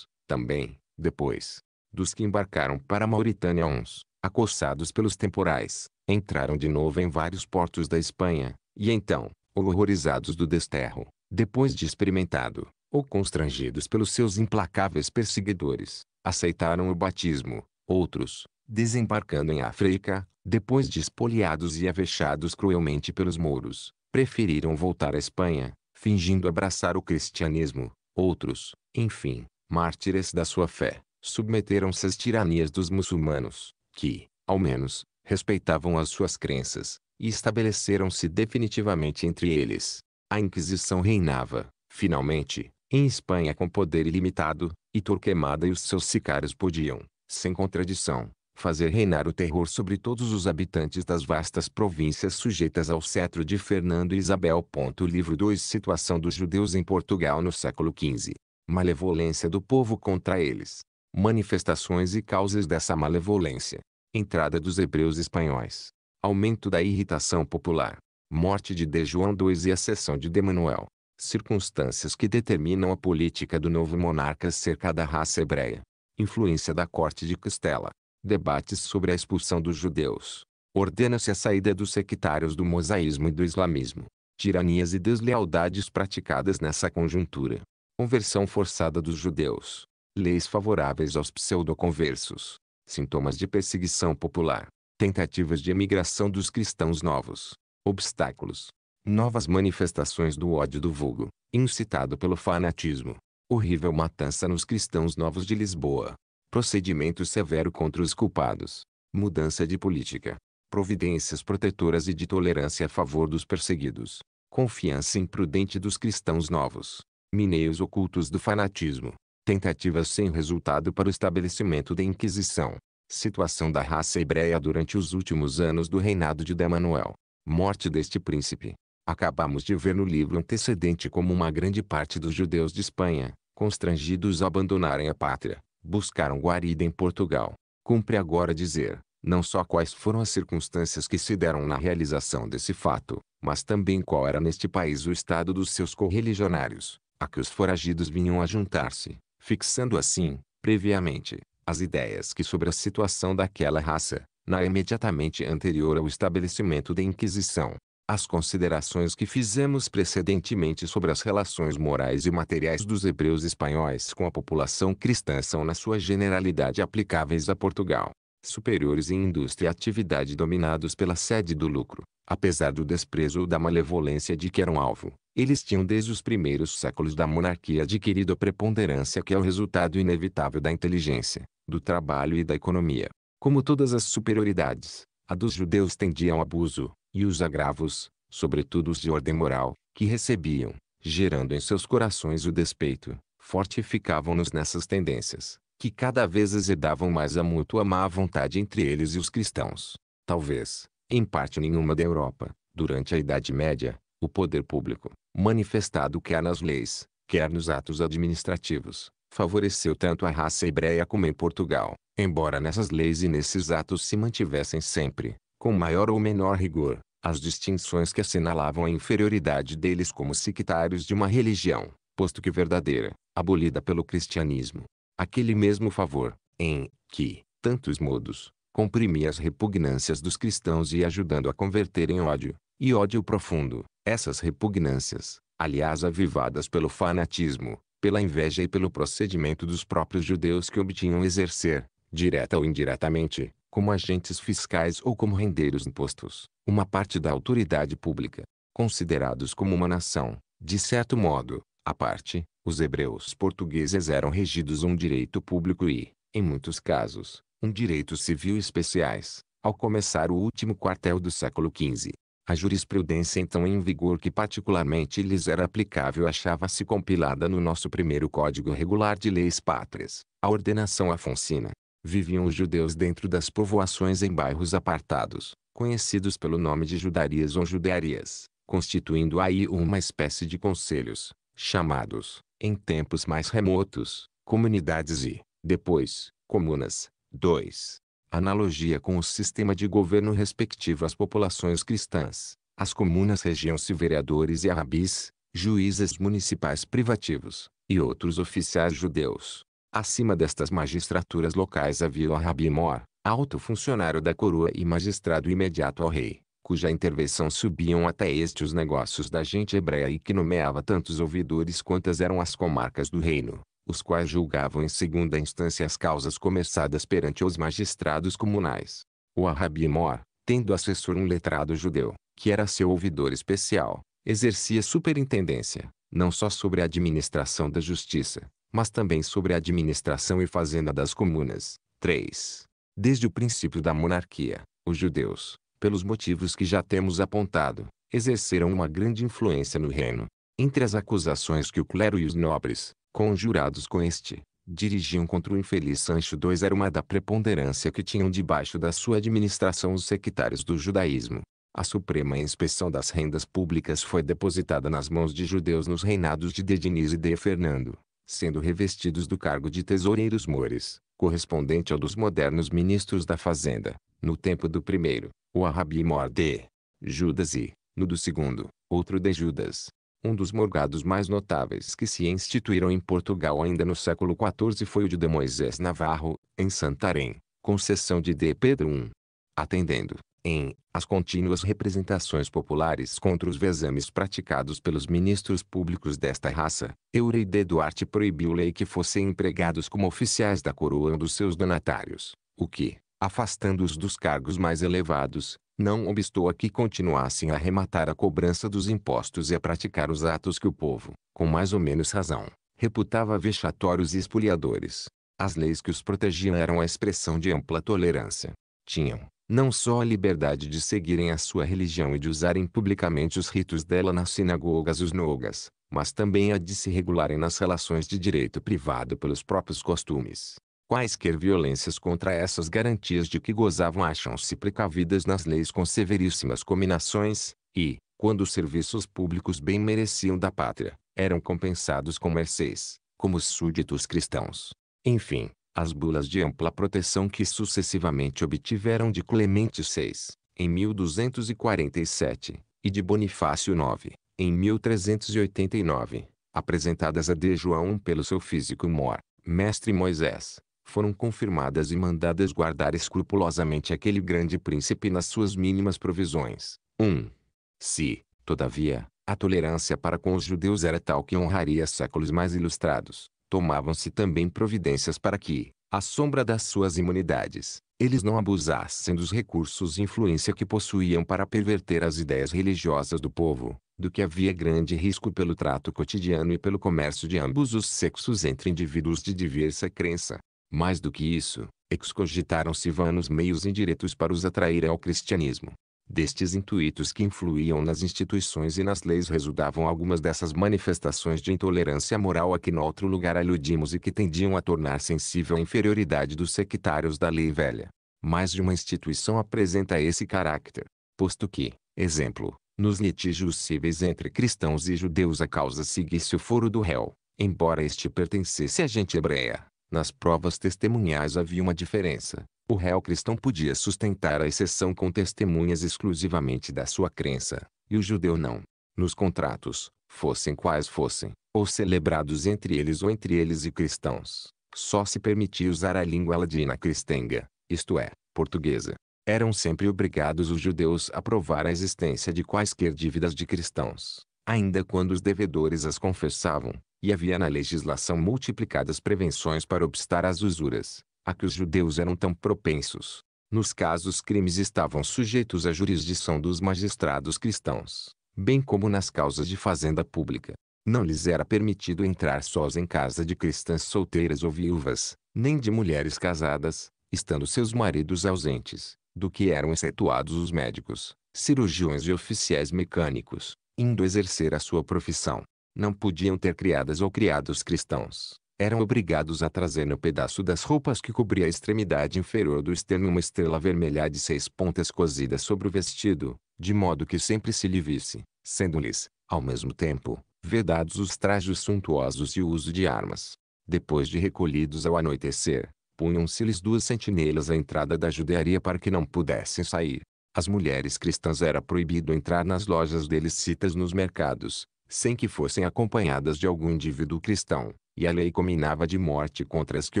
também, depois, dos que embarcaram para Mauritânia uns, acossados pelos temporais, entraram de novo em vários portos da Espanha, e então, horrorizados do desterro, depois de experimentado, ou constrangidos pelos seus implacáveis perseguidores, aceitaram o batismo. Outros, desembarcando em África, depois de espoliados e avexados cruelmente pelos mouros, preferiram voltar à Espanha, fingindo abraçar o cristianismo. Outros, enfim, mártires da sua fé, submeteram-se às tiranias dos muçulmanos, que, ao menos, respeitavam as suas crenças, e estabeleceram-se definitivamente entre eles. A Inquisição reinava, finalmente, em Espanha com poder ilimitado, e Torquemada e os seus sicários podiam, sem contradição, fazer reinar o terror sobre todos os habitantes das vastas províncias sujeitas ao cetro de Fernando e Isabel. Livro 2 Situação dos judeus em Portugal no século XV. Malevolência do povo contra eles. Manifestações e causas dessa malevolência. Entrada dos hebreus espanhóis. Aumento da irritação popular. Morte de D. João II e a seção de D. Manuel. Circunstâncias que determinam a política do novo monarca cerca da raça hebreia. Influência da corte de Castela debates sobre a expulsão dos judeus. Ordena-se a saída dos sectários do mosaísmo e do islamismo. Tiranias e deslealdades praticadas nessa conjuntura. Conversão forçada dos judeus. Leis favoráveis aos pseudoconversos. Sintomas de perseguição popular. Tentativas de emigração dos cristãos novos. Obstáculos. Novas manifestações do ódio do vulgo, incitado pelo fanatismo. Horrível matança nos cristãos novos de Lisboa procedimento severo contra os culpados, mudança de política, providências protetoras e de tolerância a favor dos perseguidos, confiança imprudente dos cristãos novos, mineios ocultos do fanatismo, tentativas sem resultado para o estabelecimento da Inquisição, situação da raça hebreia durante os últimos anos do reinado de Demanuel, morte deste príncipe. Acabamos de ver no livro antecedente como uma grande parte dos judeus de Espanha, constrangidos a abandonarem a pátria, buscaram guarida em Portugal. Cumpre agora dizer, não só quais foram as circunstâncias que se deram na realização desse fato, mas também qual era neste país o estado dos seus correligionários, a que os foragidos vinham a juntar-se, fixando assim, previamente, as ideias que sobre a situação daquela raça, na imediatamente anterior ao estabelecimento da Inquisição, as considerações que fizemos precedentemente sobre as relações morais e materiais dos hebreus espanhóis com a população cristã são na sua generalidade aplicáveis a Portugal. Superiores em indústria e atividade dominados pela sede do lucro, apesar do desprezo ou da malevolência de que eram alvo, eles tinham desde os primeiros séculos da monarquia adquirido a preponderância que é o resultado inevitável da inteligência, do trabalho e da economia. Como todas as superioridades, a dos judeus tendia ao abuso, e os agravos, sobretudo os de ordem moral, que recebiam, gerando em seus corações o despeito, fortificavam-nos nessas tendências, que cada vez exedavam mais a mútua má vontade entre eles e os cristãos. Talvez, em parte nenhuma da Europa, durante a Idade Média, o poder público, manifestado quer nas leis, quer nos atos administrativos, favoreceu tanto a raça hebreia como em Portugal, embora nessas leis e nesses atos se mantivessem sempre, com maior ou menor rigor, as distinções que assinalavam a inferioridade deles como sectários de uma religião, posto que verdadeira, abolida pelo cristianismo. Aquele mesmo favor, em que, tantos modos, comprimia as repugnâncias dos cristãos e ajudando a converter em ódio, e ódio profundo, essas repugnâncias, aliás avivadas pelo fanatismo, pela inveja e pelo procedimento dos próprios judeus que obtinham exercer, direta ou indiretamente, como agentes fiscais ou como rendeiros impostos, uma parte da autoridade pública, considerados como uma nação, de certo modo, à parte, os hebreus portugueses eram regidos um direito público e, em muitos casos, um direito civil especiais, ao começar o último quartel do século XV. A jurisprudência então em vigor que particularmente lhes era aplicável achava-se compilada no nosso primeiro Código Regular de Leis Pátrias, a Ordenação Afonsina, viviam os judeus dentro das povoações em bairros apartados, conhecidos pelo nome de judarias ou judearias, constituindo aí uma espécie de conselhos, chamados, em tempos mais remotos, comunidades e, depois, comunas. 2. Analogia com o sistema de governo respectivo às populações cristãs. As comunas regiam-se vereadores e arabis juízes municipais privativos, e outros oficiais judeus, Acima destas magistraturas locais havia o Mor, alto funcionário da coroa e magistrado imediato ao rei, cuja intervenção subiam até este os negócios da gente hebreia e que nomeava tantos ouvidores quantas eram as comarcas do reino, os quais julgavam em segunda instância as causas começadas perante os magistrados comunais. O Mor, tendo assessor um letrado judeu, que era seu ouvidor especial, exercia superintendência, não só sobre a administração da justiça, mas também sobre a administração e fazenda das comunas. 3. Desde o princípio da monarquia, os judeus, pelos motivos que já temos apontado, exerceram uma grande influência no reino. Entre as acusações que o clero e os nobres, conjurados com este, dirigiam contra o infeliz Sancho II era uma da preponderância que tinham debaixo da sua administração os sectários do judaísmo. A Suprema Inspeção das Rendas Públicas foi depositada nas mãos de judeus nos reinados de Dediniz e de Fernando, sendo revestidos do cargo de tesoureiros mores, correspondente ao dos modernos ministros da Fazenda, no tempo do primeiro, o Arrabi Mor de Judas e, no do segundo, outro de Judas. Um dos morgados mais notáveis que se instituíram em Portugal ainda no século XIV foi o de D. Moisés Navarro, em Santarém, concessão de D. Pedro I. Atendendo, em as contínuas representações populares contra os vexames praticados pelos ministros públicos desta raça, Eureide Duarte proibiu lei que fossem empregados como oficiais da coroa ou dos seus donatários, o que, afastando-os dos cargos mais elevados, não obstou a que continuassem a arrematar a cobrança dos impostos e a praticar os atos que o povo, com mais ou menos razão, reputava vexatórios e expoliadores. As leis que os protegiam eram a expressão de ampla tolerância. Tinham, não só a liberdade de seguirem a sua religião e de usarem publicamente os ritos dela nas sinagogas e os nogas, mas também a de se regularem nas relações de direito privado pelos próprios costumes. Quaisquer violências contra essas garantias de que gozavam acham-se precavidas nas leis com severíssimas cominações, e, quando os serviços públicos bem mereciam da pátria, eram compensados com mercês, como súditos cristãos. Enfim, as bulas de ampla proteção que sucessivamente obtiveram de Clemente VI, em 1247, e de Bonifácio IX, em 1389, apresentadas a D. João pelo seu físico mor, mestre Moisés, foram confirmadas e mandadas guardar escrupulosamente aquele grande príncipe nas suas mínimas provisões. 1. Um, se, todavia, a tolerância para com os judeus era tal que honraria séculos mais ilustrados, tomavam-se também providências para que, à sombra das suas imunidades, eles não abusassem dos recursos e influência que possuíam para perverter as ideias religiosas do povo, do que havia grande risco pelo trato cotidiano e pelo comércio de ambos os sexos entre indivíduos de diversa crença. Mais do que isso, excogitaram-se vanos meios indiretos para os atrair ao cristianismo. Destes intuitos que influíam nas instituições e nas leis resultavam algumas dessas manifestações de intolerância moral a que outro lugar aludimos e que tendiam a tornar sensível a inferioridade dos sectários da lei velha. Mais de uma instituição apresenta esse caráter, posto que, exemplo, nos litígios cíveis entre cristãos e judeus a causa seguisse o foro do réu, embora este pertencesse à gente hebreia. Nas provas testemunhais havia uma diferença, o réu cristão podia sustentar a exceção com testemunhas exclusivamente da sua crença, e o judeu não. Nos contratos, fossem quais fossem, ou celebrados entre eles ou entre eles e cristãos, só se permitia usar a língua ladina cristenga, isto é, portuguesa. Eram sempre obrigados os judeus a provar a existência de quaisquer dívidas de cristãos, ainda quando os devedores as confessavam, e havia na legislação multiplicadas prevenções para obstar às usuras a que os judeus eram tão propensos. Nos casos crimes estavam sujeitos à jurisdição dos magistrados cristãos, bem como nas causas de fazenda pública. Não lhes era permitido entrar sós em casa de cristãs solteiras ou viúvas, nem de mulheres casadas, estando seus maridos ausentes, do que eram excetuados os médicos, cirurgiões e oficiais mecânicos, indo exercer a sua profissão. Não podiam ter criadas ou criados cristãos, eram obrigados a trazer no pedaço das roupas que cobria a extremidade inferior do externo uma estrela vermelha de seis pontas cozida sobre o vestido, de modo que sempre se lhe visse, sendo-lhes, ao mesmo tempo, vedados os trajos suntuosos e o uso de armas. Depois de recolhidos ao anoitecer, punham-se-lhes duas sentinelas à entrada da judearia para que não pudessem sair. As mulheres cristãs era proibido entrar nas lojas deles citas nos mercados, sem que fossem acompanhadas de algum indivíduo cristão. E a lei cominava de morte contra as que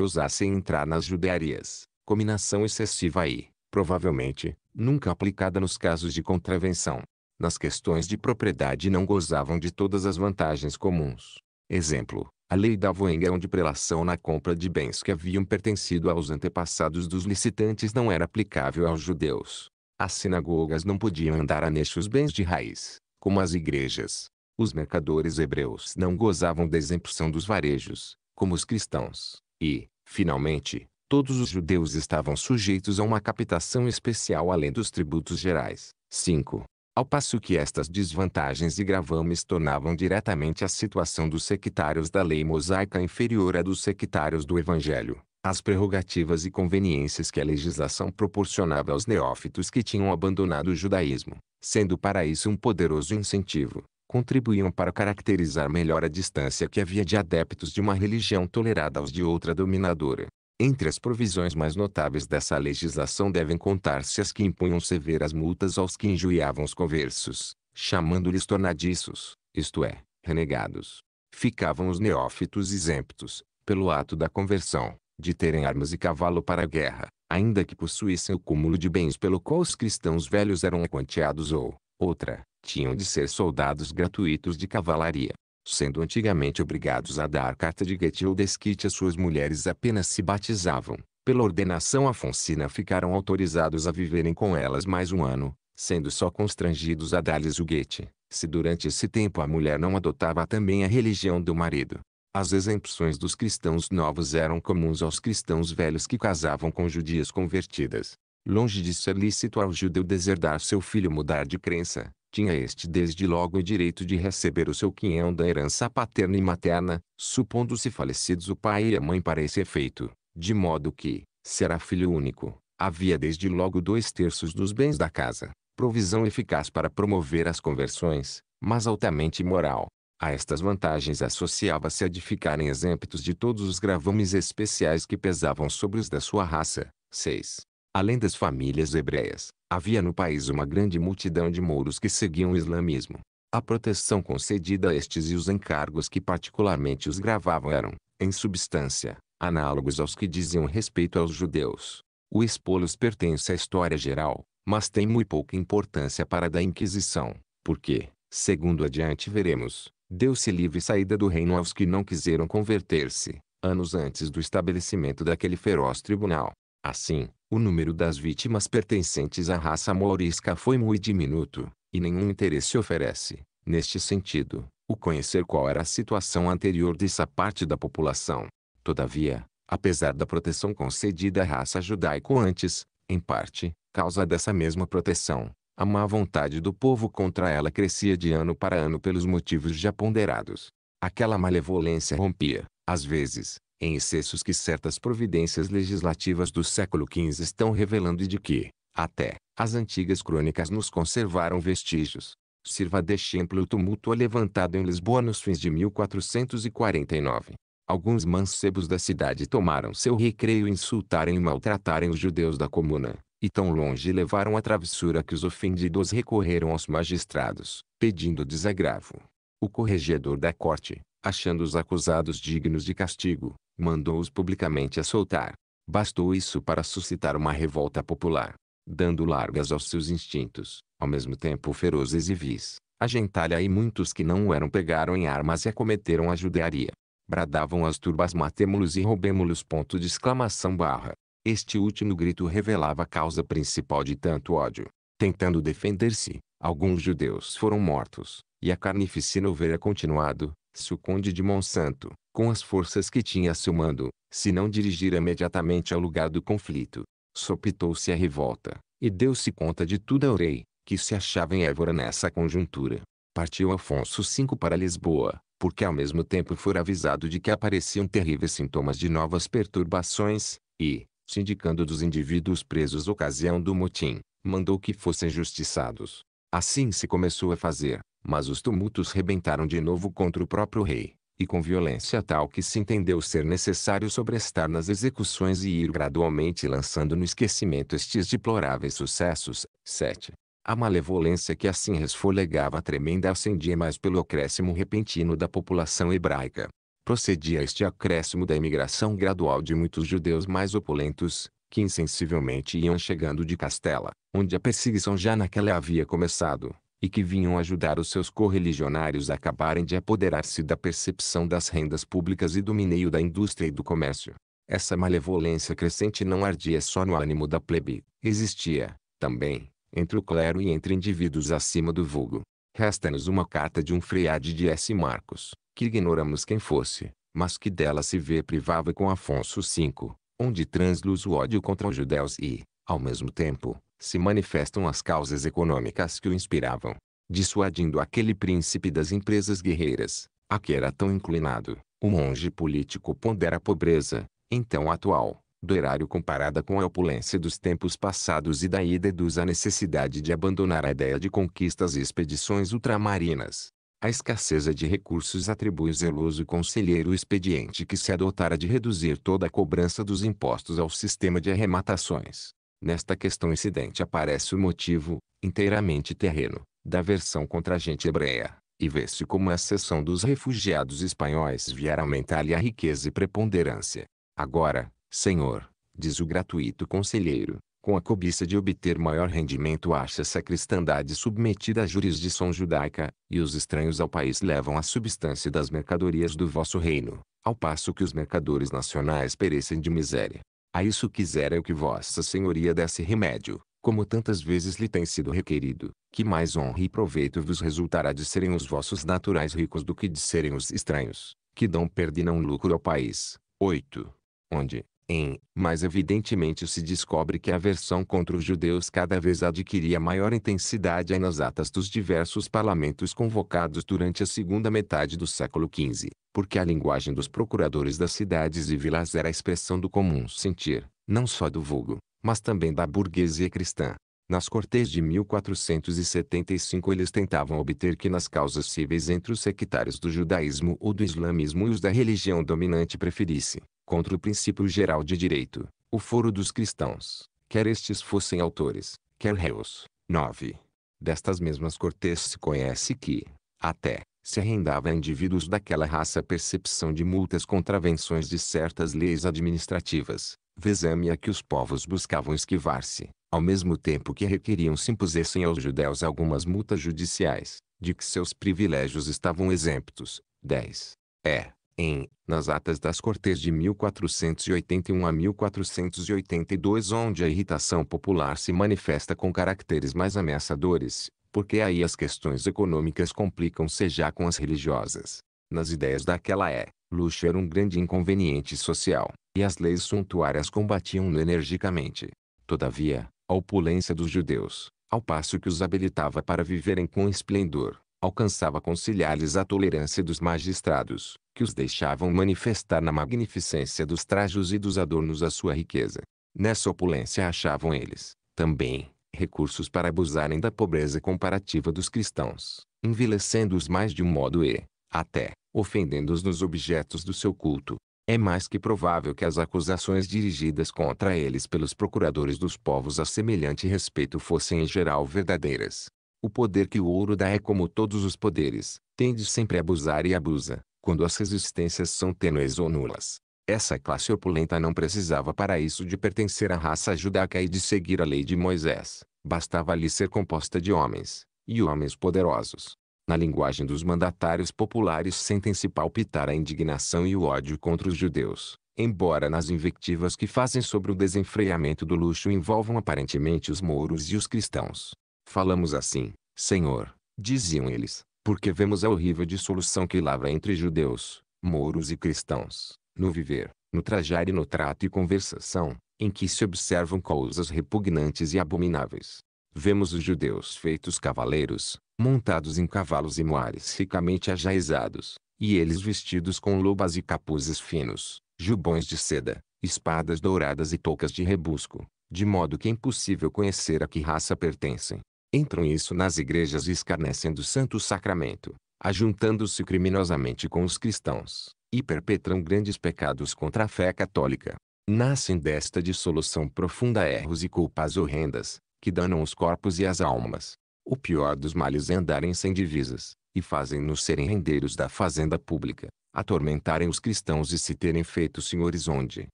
ousassem entrar nas judearias. cominação excessiva e, provavelmente, nunca aplicada nos casos de contravenção. Nas questões de propriedade não gozavam de todas as vantagens comuns. Exemplo, a lei da voenga onde prelação na compra de bens que haviam pertencido aos antepassados dos licitantes não era aplicável aos judeus. As sinagogas não podiam andar a anexos bens de raiz, como as igrejas, os mercadores hebreus não gozavam da exempção dos varejos, como os cristãos, e, finalmente, todos os judeus estavam sujeitos a uma captação especial além dos tributos gerais. 5. Ao passo que estas desvantagens e gravames tornavam diretamente a situação dos sectários da lei mosaica inferior à dos sectários do Evangelho, as prerrogativas e conveniências que a legislação proporcionava aos neófitos que tinham abandonado o judaísmo, sendo para isso um poderoso incentivo contribuíam para caracterizar melhor a distância que havia de adeptos de uma religião tolerada aos de outra dominadora. Entre as provisões mais notáveis dessa legislação devem contar-se as que impunham severas multas aos que injuriavam os conversos, chamando-lhes tornadiços, isto é, renegados. Ficavam os neófitos exemptos, pelo ato da conversão, de terem armas e cavalo para a guerra, ainda que possuíssem o cúmulo de bens pelo qual os cristãos velhos eram aquanteados ou, outra, tinham de ser soldados gratuitos de cavalaria, sendo antigamente obrigados a dar carta de guete ou desquite às suas mulheres apenas se batizavam. Pela ordenação afonsina ficaram autorizados a viverem com elas mais um ano, sendo só constrangidos a dar-lhes o guete, se durante esse tempo a mulher não adotava também a religião do marido. As exempções dos cristãos novos eram comuns aos cristãos velhos que casavam com judias convertidas. Longe de ser lícito ao judeu deserdar seu filho mudar de crença, tinha este desde logo o direito de receber o seu quinhão da herança paterna e materna, supondo-se falecidos o pai e a mãe para esse efeito, de modo que, se era filho único, havia desde logo dois terços dos bens da casa, provisão eficaz para promover as conversões, mas altamente imoral. A estas vantagens associava-se a de ficarem exemptos de todos os gravames especiais que pesavam sobre os da sua raça. 6. Além das famílias hebreias, havia no país uma grande multidão de mouros que seguiam o islamismo. A proteção concedida a estes e os encargos que particularmente os gravavam eram, em substância, análogos aos que diziam respeito aos judeus. O espolos pertence à história geral, mas tem muito pouca importância para a da Inquisição, porque, segundo adiante veremos, deu-se livre saída do reino aos que não quiseram converter-se, anos antes do estabelecimento daquele feroz tribunal. Assim, o número das vítimas pertencentes à raça maurisca foi muito diminuto, e nenhum interesse oferece, neste sentido, o conhecer qual era a situação anterior dessa parte da população. Todavia, apesar da proteção concedida à raça judaico antes, em parte, causa dessa mesma proteção, a má vontade do povo contra ela crescia de ano para ano pelos motivos já ponderados. Aquela malevolência rompia, às vezes, em excessos que certas providências legislativas do século XV estão revelando e de que, até, as antigas crônicas nos conservaram vestígios. Sirva de exemplo o tumulto levantado em Lisboa nos fins de 1449. Alguns mancebos da cidade tomaram seu recreio e insultarem e maltratarem os judeus da comuna, e tão longe levaram a travessura que os ofendidos recorreram aos magistrados, pedindo desagravo. O corregedor da corte, achando os acusados dignos de castigo, mandou-os publicamente a soltar. Bastou isso para suscitar uma revolta popular, dando largas aos seus instintos, ao mesmo tempo ferozes e vis. A gentalha e muitos que não o eram pegaram em armas e acometeram a judearia. Bradavam as turbas matêmulos e roubêmulos ponto de exclamação barra. Este último grito revelava a causa principal de tanto ódio. Tentando defender-se, alguns judeus foram mortos, e a carnificina houvera continuado, se o conde de Monsanto, com as forças que tinha a seu mando, se não dirigir imediatamente ao lugar do conflito, sopitou-se a revolta, e deu-se conta de tudo a Orei, que se achava em Évora nessa conjuntura. Partiu Afonso V para Lisboa, porque ao mesmo tempo fora avisado de que apareciam terríveis sintomas de novas perturbações, e, sindicando dos indivíduos presos ocasião do motim, mandou que fossem justiçados. Assim se começou a fazer, mas os tumultos rebentaram de novo contra o próprio rei, e com violência tal que se entendeu ser necessário sobrestar nas execuções e ir gradualmente lançando no esquecimento estes deploráveis sucessos. 7. A malevolência que assim resfolegava tremenda ascendia mais pelo acréscimo repentino da população hebraica. Procedia este acréscimo da imigração gradual de muitos judeus mais opulentos, que insensivelmente iam chegando de Castela, onde a perseguição já naquela havia começado, e que vinham ajudar os seus correligionários a acabarem de apoderar-se da percepção das rendas públicas e do mineio da indústria e do comércio. Essa malevolência crescente não ardia só no ânimo da plebe, existia, também, entre o clero e entre indivíduos acima do vulgo. Resta-nos uma carta de um freade de S. Marcos, que ignoramos quem fosse, mas que dela se vê privava com Afonso V, onde transluz o ódio contra os judeus e, ao mesmo tempo, se manifestam as causas econômicas que o inspiravam, dissuadindo aquele príncipe das empresas guerreiras, a que era tão inclinado. O monge político pondera a pobreza, então atual, do erário comparada com a opulência dos tempos passados e daí deduz a necessidade de abandonar a ideia de conquistas e expedições ultramarinas. A escassez de recursos atribui o zeloso conselheiro o expediente que se adotara de reduzir toda a cobrança dos impostos ao sistema de arrematações, Nesta questão incidente aparece o motivo, inteiramente terreno, da versão contra a gente hebreia, e vê-se como a seção dos refugiados espanhóis viera aumentar-lhe a riqueza e preponderância. Agora, Senhor, diz o gratuito conselheiro, com a cobiça de obter maior rendimento acha-se a cristandade submetida à jurisdição judaica, e os estranhos ao país levam a substância das mercadorias do vosso reino, ao passo que os mercadores nacionais perecem de miséria. A isso quisera eu que vossa senhoria desse remédio, como tantas vezes lhe tem sido requerido, que mais honra e proveito vos resultará de serem os vossos naturais ricos do que de serem os estranhos, que dão perda e não lucro ao país. 8. Onde, em. mais evidentemente se descobre que a aversão contra os judeus cada vez adquiria maior intensidade nas atas dos diversos parlamentos convocados durante a segunda metade do século XV, porque a linguagem dos procuradores das cidades e vilas era a expressão do comum sentir, não só do vulgo, mas também da burguesia cristã. Nas cortes de 1475 eles tentavam obter que nas causas cíveis entre os sectários do judaísmo ou do islamismo e os da religião dominante preferisse, contra o princípio geral de direito, o foro dos cristãos, quer estes fossem autores, quer réus. 9. Destas mesmas cortes se conhece que, até, se arrendava a indivíduos daquela raça a percepção de multas contravenções de certas leis administrativas, vexame a que os povos buscavam esquivar-se, ao mesmo tempo que requeriam se impusessem aos judeus algumas multas judiciais, de que seus privilégios estavam exemptos. 10. É, em, nas atas das Cortes de 1481 a 1482 onde a irritação popular se manifesta com caracteres mais ameaçadores, porque aí as questões econômicas complicam-se já com as religiosas. Nas ideias daquela é, luxo era um grande inconveniente social, e as leis suntuárias combatiam-no energicamente. Todavia, a opulência dos judeus, ao passo que os habilitava para viverem com esplendor, alcançava conciliar-lhes a tolerância dos magistrados, que os deixavam manifestar na magnificência dos trajos e dos adornos a sua riqueza. Nessa opulência achavam eles, também, recursos para abusarem da pobreza comparativa dos cristãos, envelhecendo-os mais de um modo e, até, ofendendo-os nos objetos do seu culto. É mais que provável que as acusações dirigidas contra eles pelos procuradores dos povos a semelhante respeito fossem em geral verdadeiras, o poder que o ouro dá é como todos os poderes, tende sempre a abusar e abusa, quando as resistências são tênues ou nulas. Essa classe opulenta não precisava para isso de pertencer à raça judaica e de seguir a lei de Moisés, bastava-lhe ser composta de homens, e homens poderosos. Na linguagem dos mandatários populares sentem-se palpitar a indignação e o ódio contra os judeus, embora nas invectivas que fazem sobre o desenfreamento do luxo envolvam aparentemente os mouros e os cristãos. Falamos assim, Senhor, diziam eles, porque vemos a horrível dissolução que lava entre judeus, mouros e cristãos, no viver, no trajar e no trato e conversação, em que se observam coisas repugnantes e abomináveis. Vemos os judeus feitos cavaleiros, montados em cavalos e moares ricamente ajaizados, e eles vestidos com lobas e capuzes finos, jubões de seda, espadas douradas e toucas de rebusco, de modo que é impossível conhecer a que raça pertencem entram isso nas igrejas e escarnecem do santo sacramento, ajuntando-se criminosamente com os cristãos, e perpetram grandes pecados contra a fé católica. Nascem desta dissolução profunda erros e culpas horrendas, que danam os corpos e as almas. O pior dos males é andarem sem divisas, e fazem-nos serem rendeiros da fazenda pública, atormentarem os cristãos e se terem feito senhores onde,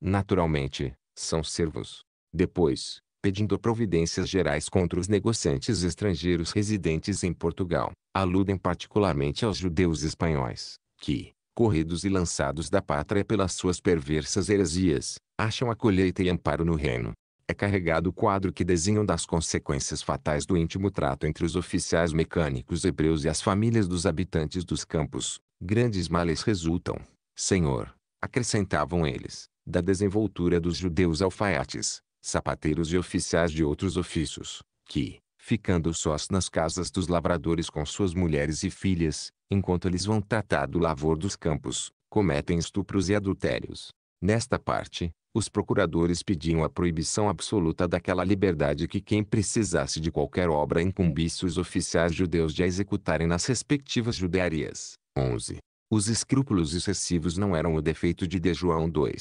naturalmente, são servos. Depois, pedindo providências gerais contra os negociantes estrangeiros residentes em Portugal, aludem particularmente aos judeus espanhóis, que, corridos e lançados da pátria pelas suas perversas heresias, acham a colheita e amparo no reino. É carregado o quadro que desenham das consequências fatais do íntimo trato entre os oficiais mecânicos hebreus e as famílias dos habitantes dos campos. Grandes males resultam, Senhor, acrescentavam eles, da desenvoltura dos judeus alfaiates, sapateiros e oficiais de outros ofícios, que, ficando sós nas casas dos lavradores com suas mulheres e filhas, enquanto eles vão tratar do lavor dos campos, cometem estupros e adultérios. Nesta parte, os procuradores pediam a proibição absoluta daquela liberdade que quem precisasse de qualquer obra incumbisse os oficiais judeus de a executarem nas respectivas judearias. 11. Os escrúpulos excessivos não eram o defeito de De João II.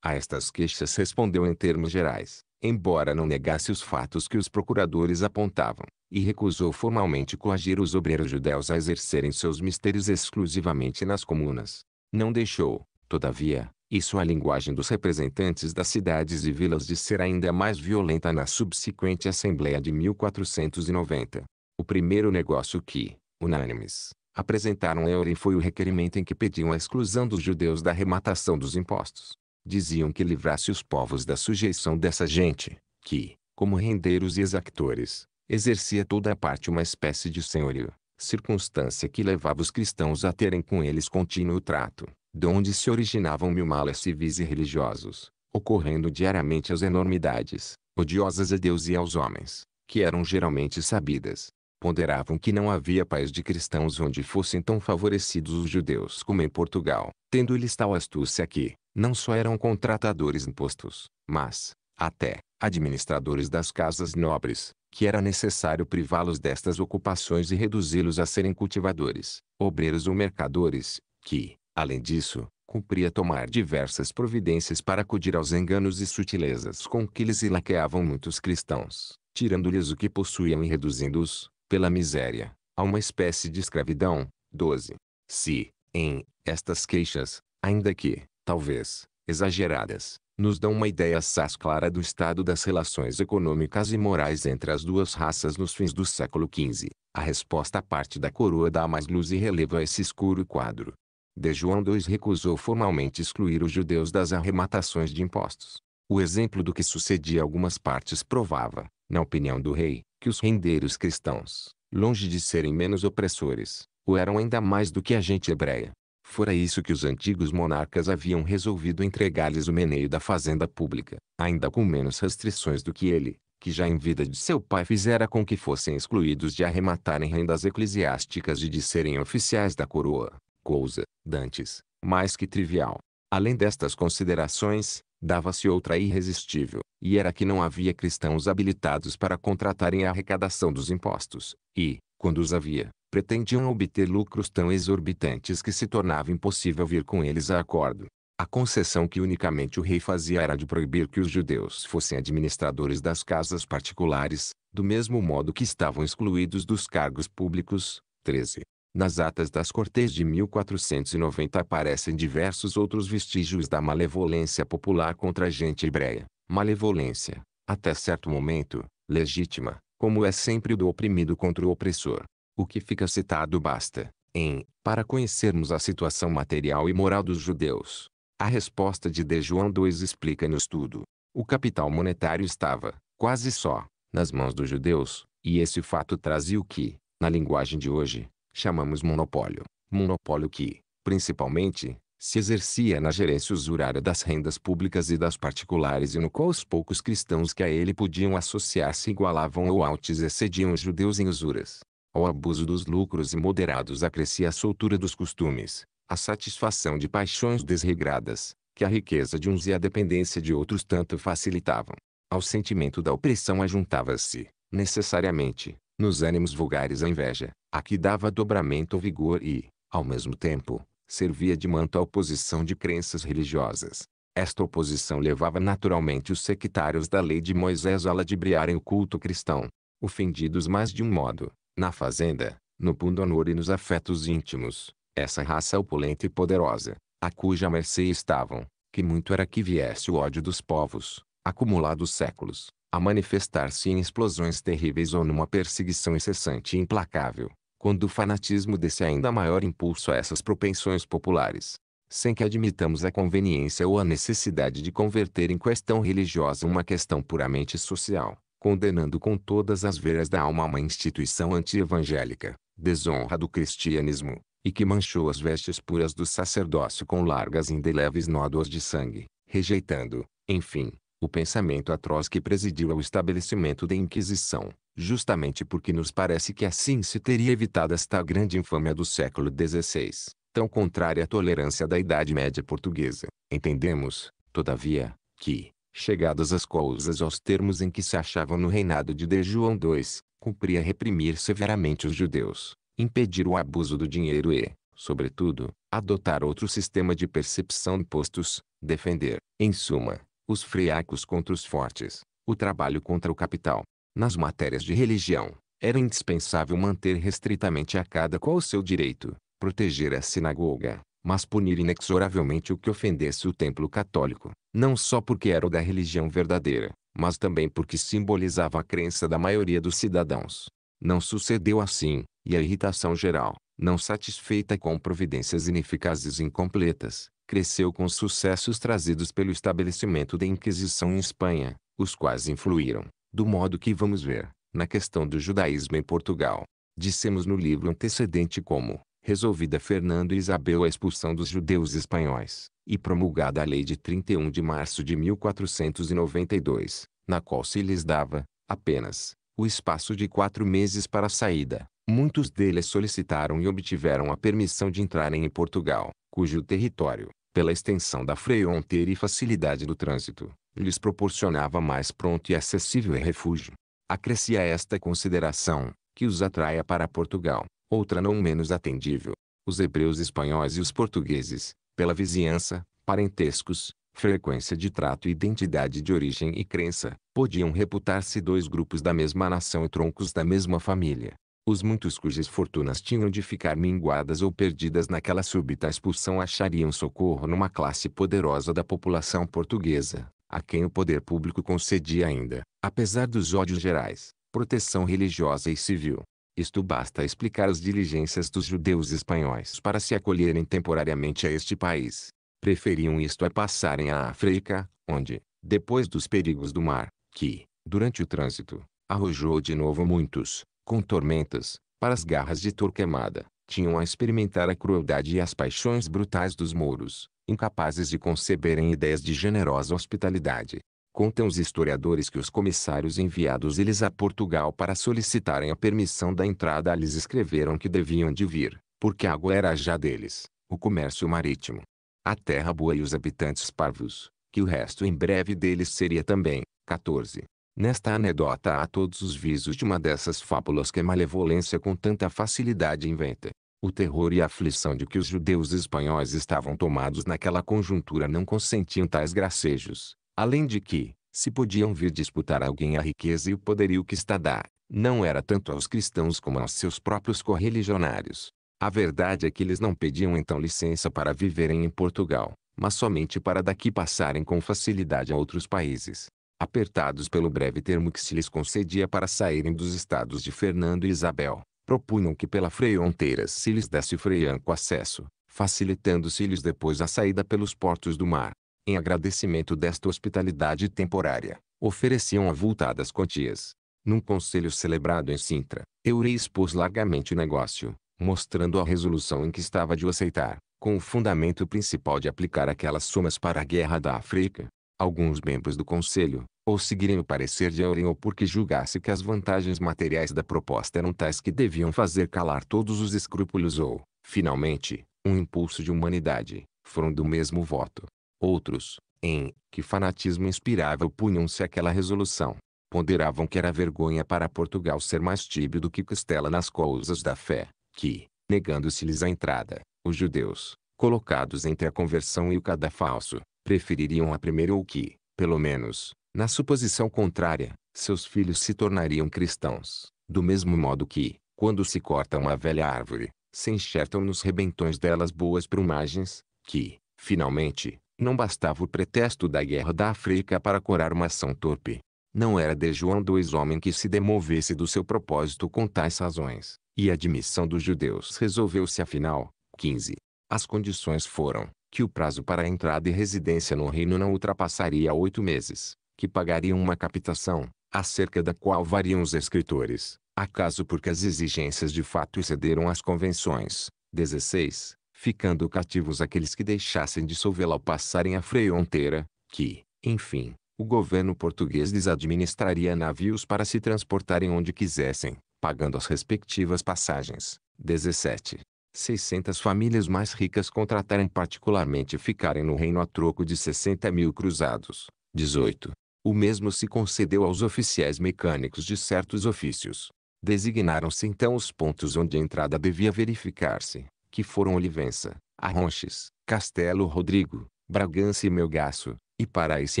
A estas queixas respondeu em termos gerais embora não negasse os fatos que os procuradores apontavam, e recusou formalmente coagir os obreiros judeus a exercerem seus mistérios exclusivamente nas comunas. Não deixou, todavia, isso a linguagem dos representantes das cidades e vilas de ser ainda mais violenta na subsequente Assembleia de 1490. O primeiro negócio que, unânimes, apresentaram a Eurim foi o requerimento em que pediam a exclusão dos judeus da rematação dos impostos diziam que livrasse os povos da sujeição dessa gente, que, como rendeiros e exactores, exercia toda a parte uma espécie de senhorio, circunstância que levava os cristãos a terem com eles contínuo trato, de onde se originavam mil males civis e religiosos, ocorrendo diariamente as enormidades, odiosas a Deus e aos homens, que eram geralmente sabidas. Ponderavam que não havia país de cristãos onde fossem tão favorecidos os judeus como em Portugal, tendo eles tal astúcia que, não só eram contratadores impostos, mas, até, administradores das casas nobres, que era necessário privá-los destas ocupações e reduzi-los a serem cultivadores, obreiros ou mercadores, que, além disso, cumpria tomar diversas providências para acudir aos enganos e sutilezas com que eles ilaqueavam muitos cristãos, tirando-lhes o que possuíam e reduzindo-os, pela miséria, a uma espécie de escravidão. 12. Se, em, estas queixas, ainda que, talvez, exageradas, nos dão uma ideia assaz clara do estado das relações econômicas e morais entre as duas raças nos fins do século XV. A resposta à parte da coroa dá mais luz e relevo a esse escuro quadro. De João II recusou formalmente excluir os judeus das arrematações de impostos. O exemplo do que sucedia em algumas partes provava, na opinião do rei, que os rendeiros cristãos, longe de serem menos opressores, o eram ainda mais do que a gente hebreia. Fora isso que os antigos monarcas haviam resolvido entregar-lhes o meneio da fazenda pública, ainda com menos restrições do que ele, que já em vida de seu pai fizera com que fossem excluídos de arrematarem rendas eclesiásticas e de serem oficiais da coroa, coisa, dantes, mais que trivial. Além destas considerações, dava-se outra irresistível, e era que não havia cristãos habilitados para contratarem a arrecadação dos impostos, e, quando os havia, pretendiam obter lucros tão exorbitantes que se tornava impossível vir com eles a acordo. A concessão que unicamente o rei fazia era de proibir que os judeus fossem administradores das casas particulares, do mesmo modo que estavam excluídos dos cargos públicos. 13. Nas atas das cortes de 1490 aparecem diversos outros vestígios da malevolência popular contra a gente hebreia. Malevolência, até certo momento, legítima, como é sempre do oprimido contra o opressor. O que fica citado basta, em, para conhecermos a situação material e moral dos judeus. A resposta de De João 2 explica nos tudo. O capital monetário estava, quase só, nas mãos dos judeus, e esse fato trazia o que, na linguagem de hoje, chamamos monopólio. Monopólio que, principalmente, se exercia na gerência usurária das rendas públicas e das particulares e no qual os poucos cristãos que a ele podiam associar se igualavam ou altos excediam os judeus em usuras ao abuso dos lucros imoderados acrescia a soltura dos costumes, a satisfação de paixões desregradas, que a riqueza de uns e a dependência de outros tanto facilitavam. Ao sentimento da opressão ajuntava-se, necessariamente, nos ânimos vulgares a inveja, a que dava dobramento ao vigor e, ao mesmo tempo, servia de manto à oposição de crenças religiosas. Esta oposição levava naturalmente os sectários da lei de Moisés a ladibriarem o culto cristão, ofendidos mais de um modo, na fazenda, no pundonor e nos afetos íntimos, essa raça opulenta e poderosa, a cuja mercê estavam, que muito era que viesse o ódio dos povos, acumulados séculos, a manifestar-se em explosões terríveis ou numa perseguição incessante e implacável, quando o fanatismo desse ainda maior impulso a essas propensões populares, sem que admitamos a conveniência ou a necessidade de converter em questão religiosa uma questão puramente social, condenando com todas as veras da alma uma instituição anti-evangélica, desonra do cristianismo, e que manchou as vestes puras do sacerdócio com largas e indeleves nódoas de sangue, rejeitando, enfim, o pensamento atroz que presidiu ao estabelecimento da Inquisição, justamente porque nos parece que assim se teria evitado esta grande infâmia do século XVI, tão contrária à tolerância da Idade Média portuguesa. Entendemos, todavia, que, chegadas as coisas aos termos em que se achavam no reinado de D. João II, cumpria reprimir severamente os judeus, impedir o abuso do dinheiro e, sobretudo, adotar outro sistema de percepção de impostos, defender, em suma, os friacos contra os fortes, o trabalho contra o capital. Nas matérias de religião, era indispensável manter restritamente a cada qual o seu direito, proteger a sinagoga, mas punir inexoravelmente o que ofendesse o templo católico, não só porque era o da religião verdadeira, mas também porque simbolizava a crença da maioria dos cidadãos. Não sucedeu assim, e a irritação geral, não satisfeita com providências ineficazes e incompletas, cresceu com os sucessos trazidos pelo estabelecimento da Inquisição em Espanha, os quais influíram, do modo que vamos ver, na questão do judaísmo em Portugal. Dissemos no livro antecedente como, resolvida Fernando e Isabel a expulsão dos judeus espanhóis, e promulgada a Lei de 31 de março de 1492, na qual se lhes dava, apenas, o espaço de quatro meses para a saída. Muitos deles solicitaram e obtiveram a permissão de entrarem em Portugal, cujo território, pela extensão da fronteira e facilidade do trânsito, lhes proporcionava mais pronto e acessível refúgio. Acrescia esta consideração, que os atraia para Portugal, outra não menos atendível. Os hebreus espanhóis e os portugueses, pela vizinhança, parentescos, frequência de trato e identidade de origem e crença, podiam reputar-se dois grupos da mesma nação e troncos da mesma família. Os muitos cujas fortunas tinham de ficar minguadas ou perdidas naquela súbita expulsão achariam socorro numa classe poderosa da população portuguesa, a quem o poder público concedia ainda, apesar dos ódios gerais, proteção religiosa e civil. Isto basta explicar as diligências dos judeus espanhóis para se acolherem temporariamente a este país. Preferiam isto a passarem à África, onde, depois dos perigos do mar, que, durante o trânsito, arrojou de novo muitos, com tormentas, para as garras de Torquemada, tinham a experimentar a crueldade e as paixões brutais dos mouros, incapazes de conceberem ideias de generosa hospitalidade. Contam os historiadores que os comissários enviados eles a Portugal para solicitarem a permissão da entrada lhes escreveram que deviam de vir, porque a água era já deles, o comércio marítimo. A terra boa e os habitantes parvos, que o resto em breve deles seria também. 14. Nesta anedota há todos os visos de uma dessas fábulas que a malevolência com tanta facilidade inventa. O terror e a aflição de que os judeus espanhóis estavam tomados naquela conjuntura não consentiam tais gracejos, Além de que, se podiam vir disputar a alguém a riqueza e o poderio que está dá, não era tanto aos cristãos como aos seus próprios correligionários. A verdade é que eles não pediam então licença para viverem em Portugal, mas somente para daqui passarem com facilidade a outros países. Apertados pelo breve termo que se lhes concedia para saírem dos estados de Fernando e Isabel, propunham que pela fronteira se lhes desse freianco acesso, facilitando-se-lhes depois a saída pelos portos do mar em agradecimento desta hospitalidade temporária, ofereciam avultadas quantias. Num conselho celebrado em Sintra, Eurei expôs largamente o negócio, mostrando a resolução em que estava de o aceitar, com o fundamento principal de aplicar aquelas somas para a guerra da África. Alguns membros do conselho, ou seguirem o parecer de Eurei ou porque julgasse que as vantagens materiais da proposta eram tais que deviam fazer calar todos os escrúpulos ou, finalmente, um impulso de humanidade, foram do mesmo voto. Outros, em que fanatismo inspirava opunham-se àquela resolução. Ponderavam que era vergonha para Portugal ser mais tíbio do que Castela nas coisas da fé, que, negando-se-lhes a entrada, os judeus, colocados entre a conversão e o cadafalso, prefeririam a primeira ou que, pelo menos, na suposição contrária, seus filhos se tornariam cristãos, do mesmo modo que, quando se corta uma velha árvore, se enxertam nos rebentões delas boas plumagens, que, finalmente, não bastava o pretexto da guerra da África para corar uma ação torpe. Não era de João dois homem que se demovesse do seu propósito com tais razões, e a admissão dos judeus resolveu-se afinal. 15. As condições foram, que o prazo para a entrada e residência no reino não ultrapassaria oito meses, que pagariam uma captação, acerca da qual variam os escritores, acaso porque as exigências de fato excederam as convenções. 16 ficando cativos aqueles que deixassem dissolvê-la ao passarem a fronteira, que, enfim, o governo português lhes administraria navios para se transportarem onde quisessem, pagando as respectivas passagens. 17. 600 famílias mais ricas contratarem particularmente ficarem no reino a troco de 60 mil cruzados. 18. O mesmo se concedeu aos oficiais mecânicos de certos ofícios. Designaram-se então os pontos onde a entrada devia verificar-se, que foram Olivença, Arronches, Castelo Rodrigo, Bragança e Melgaço, e para isso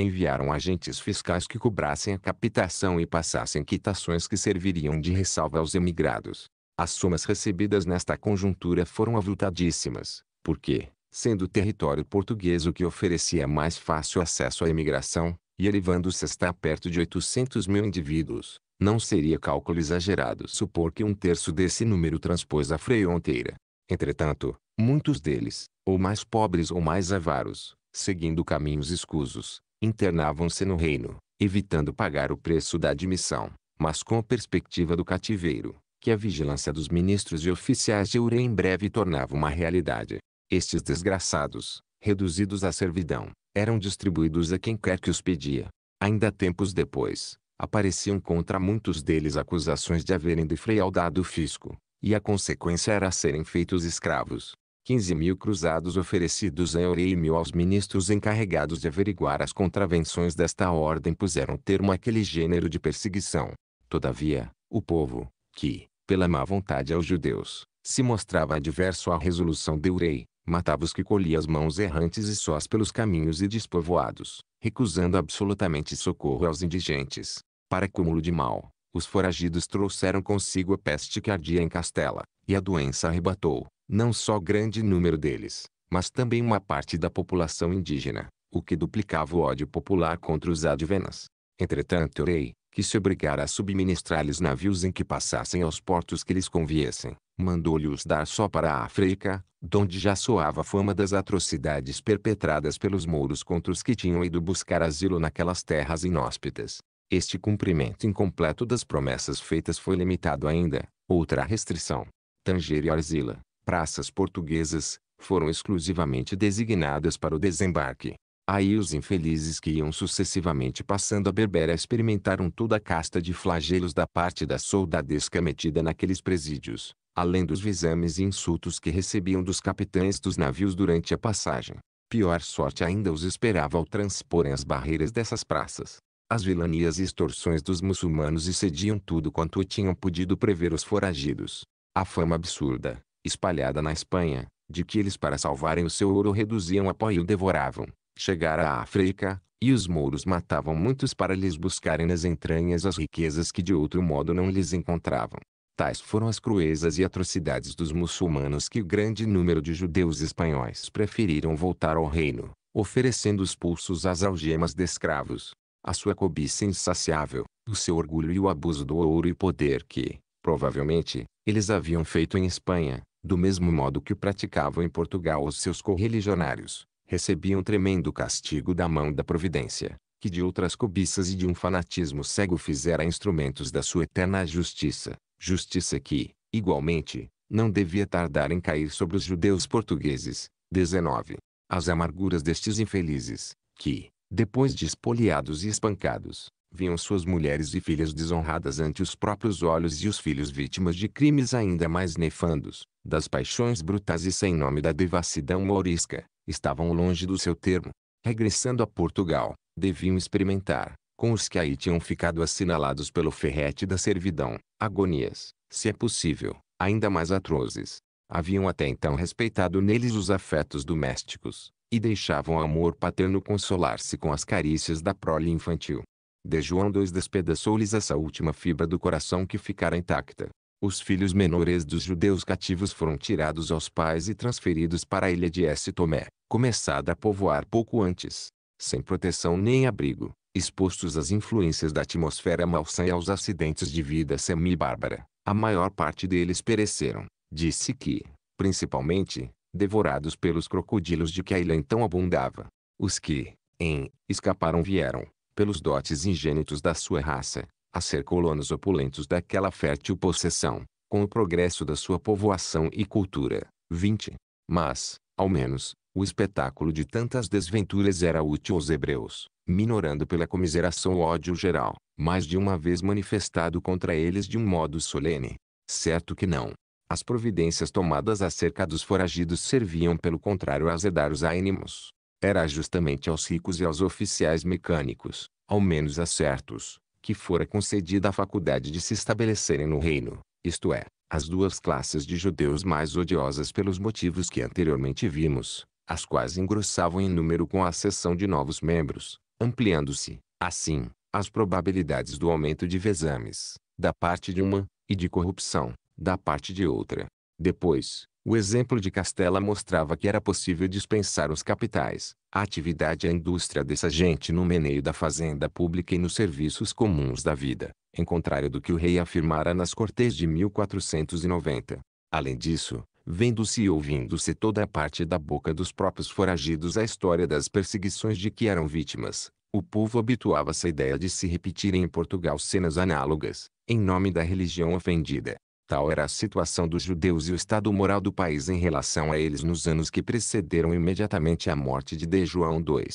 enviaram agentes fiscais que cobrassem a captação e passassem quitações que serviriam de ressalva aos emigrados. As somas recebidas nesta conjuntura foram avultadíssimas, porque, sendo o território português o que oferecia mais fácil acesso à imigração, e elevando-se estar perto de 800 mil indivíduos, não seria cálculo exagerado supor que um terço desse número transpôs a fronteira. Entretanto, muitos deles, ou mais pobres ou mais avaros, seguindo caminhos escusos, internavam-se no reino, evitando pagar o preço da admissão, mas com a perspectiva do cativeiro, que a vigilância dos ministros e oficiais de Ure em breve tornava uma realidade. Estes desgraçados, reduzidos à servidão, eram distribuídos a quem quer que os pedia. Ainda tempos depois, apareciam contra muitos deles acusações de haverem defraudado o fisco, e a consequência era serem feitos escravos. Quinze mil cruzados oferecidos em mil aos ministros encarregados de averiguar as contravenções desta ordem puseram termo àquele gênero de perseguição. Todavia, o povo, que, pela má vontade aos judeus, se mostrava adverso à resolução de Eurei, matava os que colhia as mãos errantes e sós pelos caminhos e despovoados, recusando absolutamente socorro aos indigentes. Para cúmulo de mal, os foragidos trouxeram consigo a peste que ardia em Castela, e a doença arrebatou, não só grande número deles, mas também uma parte da população indígena, o que duplicava o ódio popular contra os advenas. Entretanto o rei, que se obrigara a subministrar-lhes navios em que passassem aos portos que lhes conviessem, mandou-lhe-os dar só para a África, donde já soava a fama das atrocidades perpetradas pelos mouros contra os que tinham ido buscar asilo naquelas terras inóspitas. Este cumprimento incompleto das promessas feitas foi limitado ainda. Outra restrição. Tangier e Arzila, praças portuguesas, foram exclusivamente designadas para o desembarque. Aí os infelizes que iam sucessivamente passando a Berbera experimentaram toda a casta de flagelos da parte da soldadesca metida naqueles presídios, além dos vexames e insultos que recebiam dos capitães dos navios durante a passagem. Pior sorte ainda os esperava ao transporem as barreiras dessas praças as vilanias e extorsões dos muçulmanos excediam tudo quanto tinham podido prever os foragidos. A fama absurda, espalhada na Espanha, de que eles para salvarem o seu ouro reduziam a pó e o devoravam, chegara à África, e os mouros matavam muitos para lhes buscarem nas entranhas as riquezas que de outro modo não lhes encontravam. Tais foram as cruezas e atrocidades dos muçulmanos que o grande número de judeus espanhóis preferiram voltar ao reino, oferecendo os pulsos às algemas de escravos, a sua cobiça insaciável, o seu orgulho e o abuso do ouro e poder que, provavelmente, eles haviam feito em Espanha, do mesmo modo que praticavam em Portugal os seus correligionários, recebiam tremendo castigo da mão da providência, que de outras cobiças e de um fanatismo cego fizera instrumentos da sua eterna justiça, justiça que, igualmente, não devia tardar em cair sobre os judeus portugueses. 19. As amarguras destes infelizes, que, depois de espoliados e espancados, viam suas mulheres e filhas desonradas ante os próprios olhos e os filhos vítimas de crimes ainda mais nefandos, das paixões brutais e sem nome da devassidão mourisca, estavam longe do seu termo. Regressando a Portugal, deviam experimentar, com os que aí tinham ficado assinalados pelo ferrete da servidão, agonias, se é possível, ainda mais atrozes. Haviam até então respeitado neles os afetos domésticos, e deixavam o amor paterno consolar-se com as carícias da prole infantil. De João II despedaçou-lhes essa última fibra do coração que ficara intacta. Os filhos menores dos judeus cativos foram tirados aos pais e transferidos para a ilha de S. Tomé, começada a povoar pouco antes. Sem proteção nem abrigo, expostos às influências da atmosfera malsã e aos acidentes de vida semi-bárbara, a maior parte deles pereceram. Disse que, principalmente, devorados pelos crocodilos de que a ilha então abundava. Os que, em, escaparam vieram, pelos dotes ingênitos da sua raça, a ser colonos opulentos daquela fértil possessão, com o progresso da sua povoação e cultura. 20. Mas, ao menos, o espetáculo de tantas desventuras era útil aos hebreus, minorando pela comiseração o ódio geral, mais de uma vez manifestado contra eles de um modo solene. Certo que não, as providências tomadas acerca dos foragidos serviam pelo contrário a azedar os ânimos. Era justamente aos ricos e aos oficiais mecânicos, ao menos a certos, que fora concedida a faculdade de se estabelecerem no reino, isto é, as duas classes de judeus mais odiosas pelos motivos que anteriormente vimos, as quais engrossavam em número com a acessão de novos membros, ampliando-se, assim, as probabilidades do aumento de vezames, da parte de uma, e de corrupção, da parte de outra. Depois, o exemplo de Castela mostrava que era possível dispensar os capitais, a atividade e a indústria dessa gente no meneio da fazenda pública e nos serviços comuns da vida, em contrário do que o rei afirmara nas Cortes de 1490. Além disso, vendo-se e ouvindo-se toda a parte da boca dos próprios foragidos a história das perseguições de que eram vítimas, o povo habituava-se à ideia de se repetirem em Portugal cenas análogas, em nome da religião ofendida, Tal era a situação dos judeus e o estado moral do país em relação a eles nos anos que precederam imediatamente a morte de D. João II.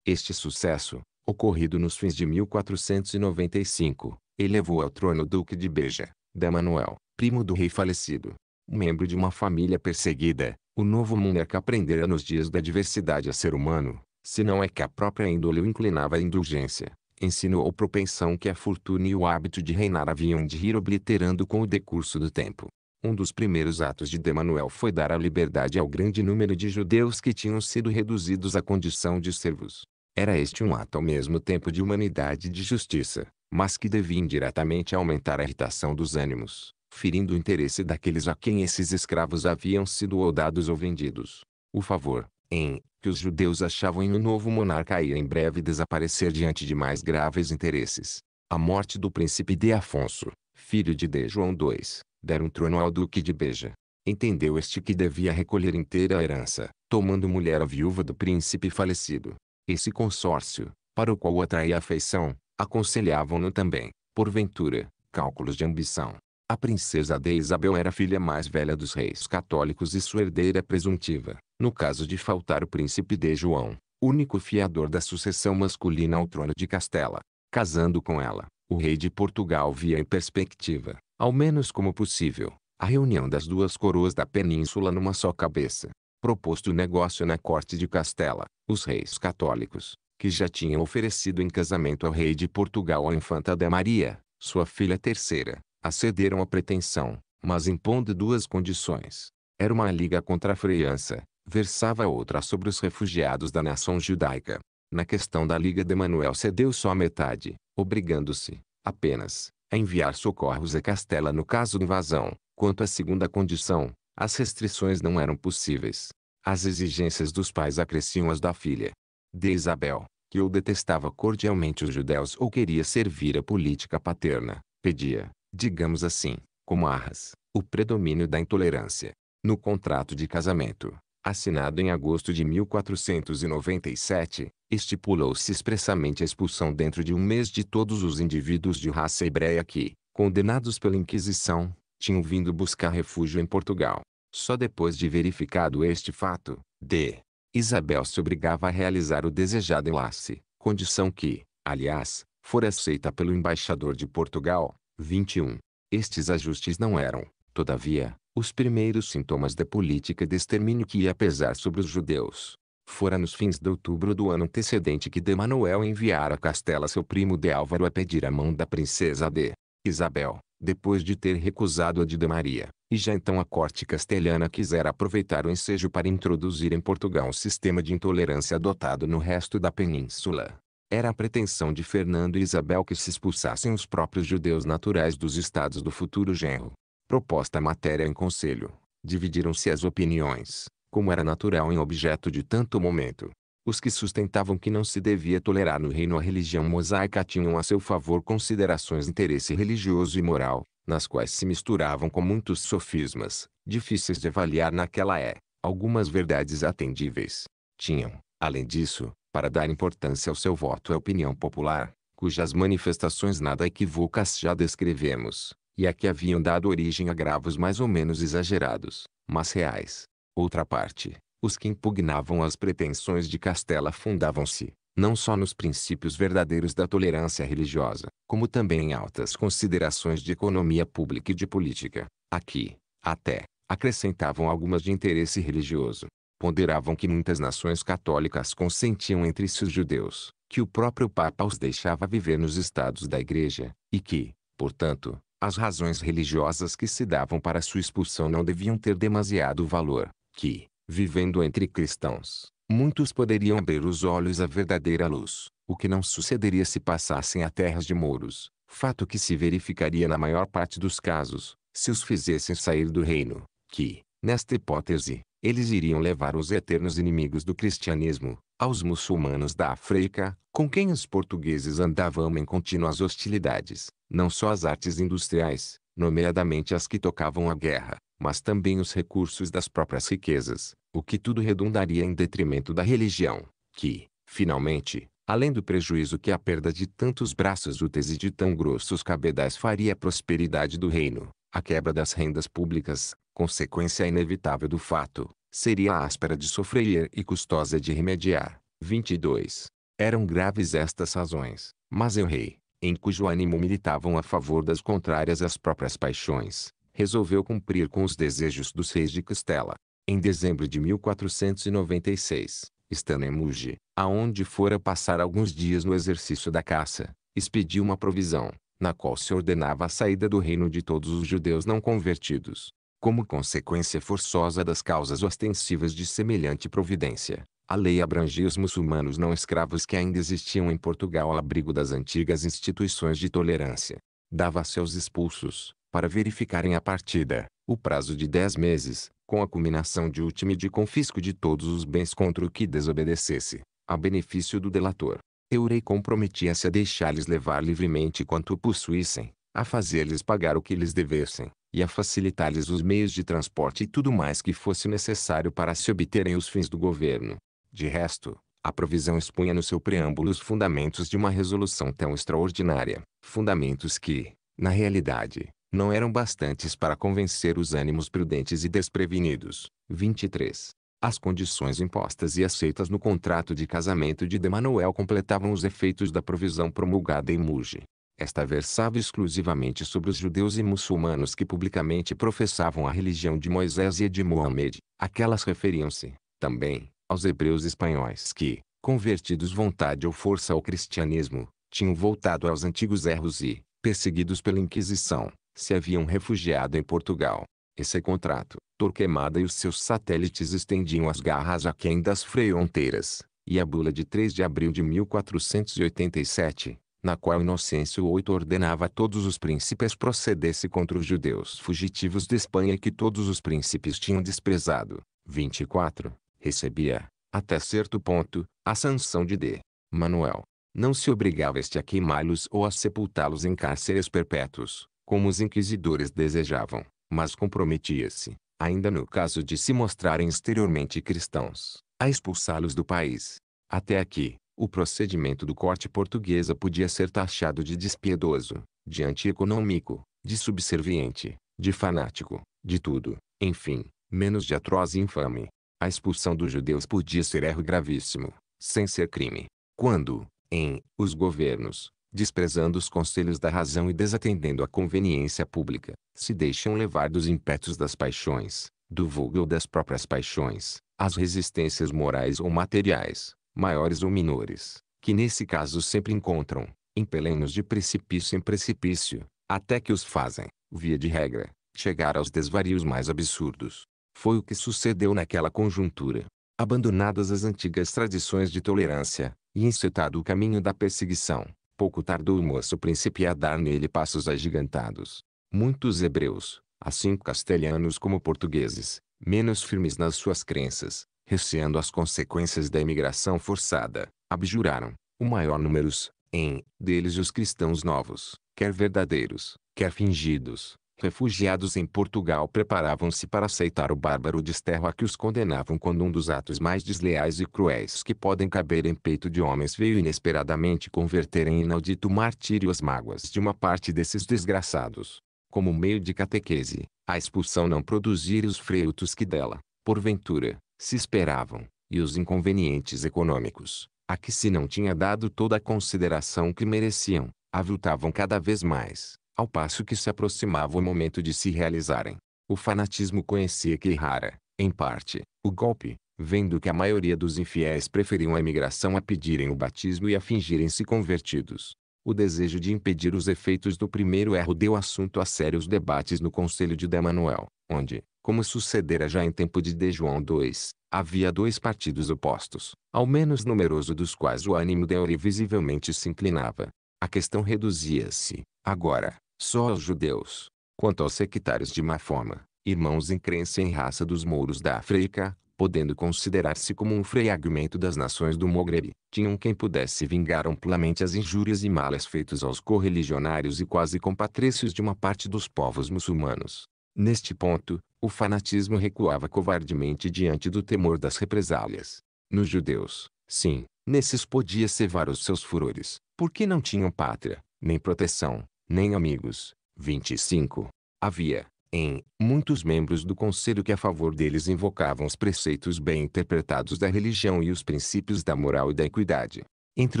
Este sucesso, ocorrido nos fins de 1495, elevou ao trono o Duque de Beja, da Manuel, primo do rei falecido. Membro de uma família perseguida, o novo monarca aprendera nos dias da adversidade a ser humano, se não é que a própria índole o inclinava à indulgência ensino ou propensão que a fortuna e o hábito de reinar haviam de ir obliterando com o decurso do tempo. Um dos primeiros atos de Demanuel foi dar a liberdade ao grande número de judeus que tinham sido reduzidos à condição de servos. Era este um ato ao mesmo tempo de humanidade e de justiça, mas que devia indiretamente aumentar a irritação dos ânimos, ferindo o interesse daqueles a quem esses escravos haviam sido ou dados ou vendidos. O favor, em que os judeus achavam em um novo monarca ia em breve desaparecer diante de mais graves interesses. A morte do príncipe de Afonso, filho de D. João II, deram um trono ao duque de Beja. Entendeu este que devia recolher inteira a herança, tomando mulher a viúva do príncipe falecido. Esse consórcio, para o qual atraía afeição, aconselhavam-no também, porventura, cálculos de ambição. A princesa de Isabel era a filha mais velha dos reis católicos e sua herdeira presuntiva, no caso de faltar o príncipe D. João, único fiador da sucessão masculina ao trono de Castela. Casando com ela, o rei de Portugal via em perspectiva, ao menos como possível, a reunião das duas coroas da península numa só cabeça. Proposto o negócio na corte de Castela, os reis católicos, que já tinham oferecido em casamento ao rei de Portugal a infanta da Maria, sua filha terceira, acederam à pretensão, mas impondo duas condições. Era uma liga contra a freiança, versava outra sobre os refugiados da nação judaica. Na questão da liga de Manuel cedeu só a metade, obrigando-se, apenas, a enviar socorros a Castela no caso de invasão. Quanto à segunda condição, as restrições não eram possíveis. As exigências dos pais acresciam as da filha. De Isabel, que ou detestava cordialmente os judeus ou queria servir a política paterna, pedia, digamos assim, como arras, o predomínio da intolerância. No contrato de casamento, assinado em agosto de 1497, estipulou-se expressamente a expulsão dentro de um mês de todos os indivíduos de raça hebreia que, condenados pela Inquisição, tinham vindo buscar refúgio em Portugal. Só depois de verificado este fato, D. Isabel se obrigava a realizar o desejado enlace, condição que, aliás, fora aceita pelo embaixador de Portugal, 21. Estes ajustes não eram, todavia, os primeiros sintomas da política de extermínio que ia pesar sobre os judeus. Fora nos fins de outubro do ano antecedente que de Manuel enviara a Castela seu primo de Álvaro a pedir a mão da princesa de Isabel, depois de ter recusado a de de Maria, e já então a corte castelhana quisera aproveitar o ensejo para introduzir em Portugal um sistema de intolerância adotado no resto da península. Era a pretensão de Fernando e Isabel que se expulsassem os próprios judeus naturais dos estados do futuro genro. Proposta a matéria em conselho, dividiram-se as opiniões, como era natural em objeto de tanto momento. Os que sustentavam que não se devia tolerar no reino a religião mosaica tinham a seu favor considerações de interesse religioso e moral, nas quais se misturavam com muitos sofismas, difíceis de avaliar naquela é, algumas verdades atendíveis. Tinham, além disso, para dar importância ao seu voto à é opinião popular, cujas manifestações nada equivocas já descrevemos, e a que haviam dado origem a gravos mais ou menos exagerados, mas reais. Outra parte, os que impugnavam as pretensões de Castela fundavam-se, não só nos princípios verdadeiros da tolerância religiosa, como também em altas considerações de economia pública e de política. Aqui, até, acrescentavam algumas de interesse religioso, ponderavam que muitas nações católicas consentiam entre si os judeus, que o próprio Papa os deixava viver nos estados da Igreja, e que, portanto, as razões religiosas que se davam para sua expulsão não deviam ter demasiado valor, que, vivendo entre cristãos, muitos poderiam abrir os olhos à verdadeira luz, o que não sucederia se passassem a terras de mouros, fato que se verificaria na maior parte dos casos, se os fizessem sair do reino, que, nesta hipótese, eles iriam levar os eternos inimigos do cristianismo, aos muçulmanos da África, com quem os portugueses andavam em contínuas hostilidades, não só as artes industriais, nomeadamente as que tocavam a guerra, mas também os recursos das próprias riquezas, o que tudo redundaria em detrimento da religião, que, finalmente, além do prejuízo que a perda de tantos braços úteis e de tão grossos cabedais faria à prosperidade do reino, a quebra das rendas públicas, consequência inevitável do fato, seria áspera de sofrer e custosa de remediar. 22. Eram graves estas razões, mas eu rei, em cujo ânimo militavam a favor das contrárias às próprias paixões, resolveu cumprir com os desejos dos reis de Castela. Em dezembro de 1496, estando em Muge, aonde fora passar alguns dias no exercício da caça, expediu uma provisão, na qual se ordenava a saída do reino de todos os judeus não convertidos, como consequência forçosa das causas ostensivas de semelhante providência. A lei abrangia os muçulmanos não escravos que ainda existiam em Portugal ao abrigo das antigas instituições de tolerância. Dava-se aos expulsos, para verificarem a partida, o prazo de dez meses, com a culminação de último e de confisco de todos os bens contra o que desobedecesse, a benefício do delator. Eurei comprometia-se a deixar-lhes levar livremente quanto possuíssem, a fazer-lhes pagar o que lhes devessem, e a facilitar-lhes os meios de transporte e tudo mais que fosse necessário para se obterem os fins do governo. De resto, a provisão expunha no seu preâmbulo os fundamentos de uma resolução tão extraordinária, fundamentos que, na realidade, não eram bastantes para convencer os ânimos prudentes e desprevenidos. 23. As condições impostas e aceitas no contrato de casamento de Demanuel completavam os efeitos da provisão promulgada em Muge. Esta versava exclusivamente sobre os judeus e muçulmanos que publicamente professavam a religião de Moisés e de Mohammed. Aquelas referiam-se, também, aos hebreus espanhóis que, convertidos vontade ou força ao cristianismo, tinham voltado aos antigos erros e, perseguidos pela Inquisição, se haviam refugiado em Portugal. Esse contrato, Torquemada e os seus satélites estendiam as garras a quem das fronteiras, e a bula de 3 de abril de 1487, na qual Inocêncio VIII ordenava a todos os príncipes procedesse contra os judeus fugitivos de Espanha que todos os príncipes tinham desprezado. 24. Recebia, até certo ponto, a sanção de D. Manuel. Não se obrigava este a queimá-los ou a sepultá-los em cárceres perpétuos, como os inquisidores desejavam, mas comprometia-se, ainda no caso de se mostrarem exteriormente cristãos, a expulsá-los do país. Até aqui, o procedimento do corte portuguesa podia ser taxado de despiedoso, de antieconômico, de subserviente, de fanático, de tudo, enfim, menos de atroz e infame. A expulsão dos judeus podia ser erro gravíssimo, sem ser crime. Quando, em, os governos, desprezando os conselhos da razão e desatendendo à conveniência pública, se deixam levar dos impetos das paixões, do vulgo ou das próprias paixões, as resistências morais ou materiais, maiores ou menores, que nesse caso sempre encontram, em nos de precipício em precipício, até que os fazem, via de regra, chegar aos desvarios mais absurdos. Foi o que sucedeu naquela conjuntura. Abandonadas as antigas tradições de tolerância, e encetado o caminho da perseguição, pouco tardou o moço príncipe a dar nele passos agigantados. Muitos hebreus, assim castelhanos como portugueses, menos firmes nas suas crenças, receando as consequências da imigração forçada, abjuraram, o maior número, em, deles os cristãos novos, quer verdadeiros, quer fingidos, refugiados em Portugal preparavam-se para aceitar o bárbaro desterro a que os condenavam quando um dos atos mais desleais e cruéis que podem caber em peito de homens veio inesperadamente converter em inaudito martírio as mágoas de uma parte desses desgraçados. Como meio de catequese, a expulsão não produzir os frutos que dela, porventura, se esperavam, e os inconvenientes econômicos, a que se não tinha dado toda a consideração que mereciam, avultavam cada vez mais, ao passo que se aproximava o momento de se realizarem. O fanatismo conhecia que rara, em parte, o golpe, vendo que a maioria dos infiéis preferiam a emigração a pedirem o batismo e a fingirem-se convertidos. O desejo de impedir os efeitos do primeiro erro deu assunto a sérios debates no Conselho de Damanuel, onde, como sucedera já em tempo de D. João II, havia dois partidos opostos, ao menos numeroso dos quais o ânimo de Ori visivelmente se inclinava. A questão reduzia-se, agora, só aos judeus. Quanto aos sectários de má forma, irmãos em crença em raça dos mouros da África, podendo considerar-se como um freagmento das nações do Mogrebe, tinham quem pudesse vingar amplamente as injúrias e malas feitos aos correligionários e quase compatrícios de uma parte dos povos muçulmanos. Neste ponto, o fanatismo recuava covardemente diante do temor das represálias. Nos judeus, sim, nesses podia cevar os seus furores, porque não tinham pátria, nem proteção, nem amigos. 25. Havia, em, muitos membros do conselho que a favor deles invocavam os preceitos bem interpretados da religião e os princípios da moral e da equidade. Entre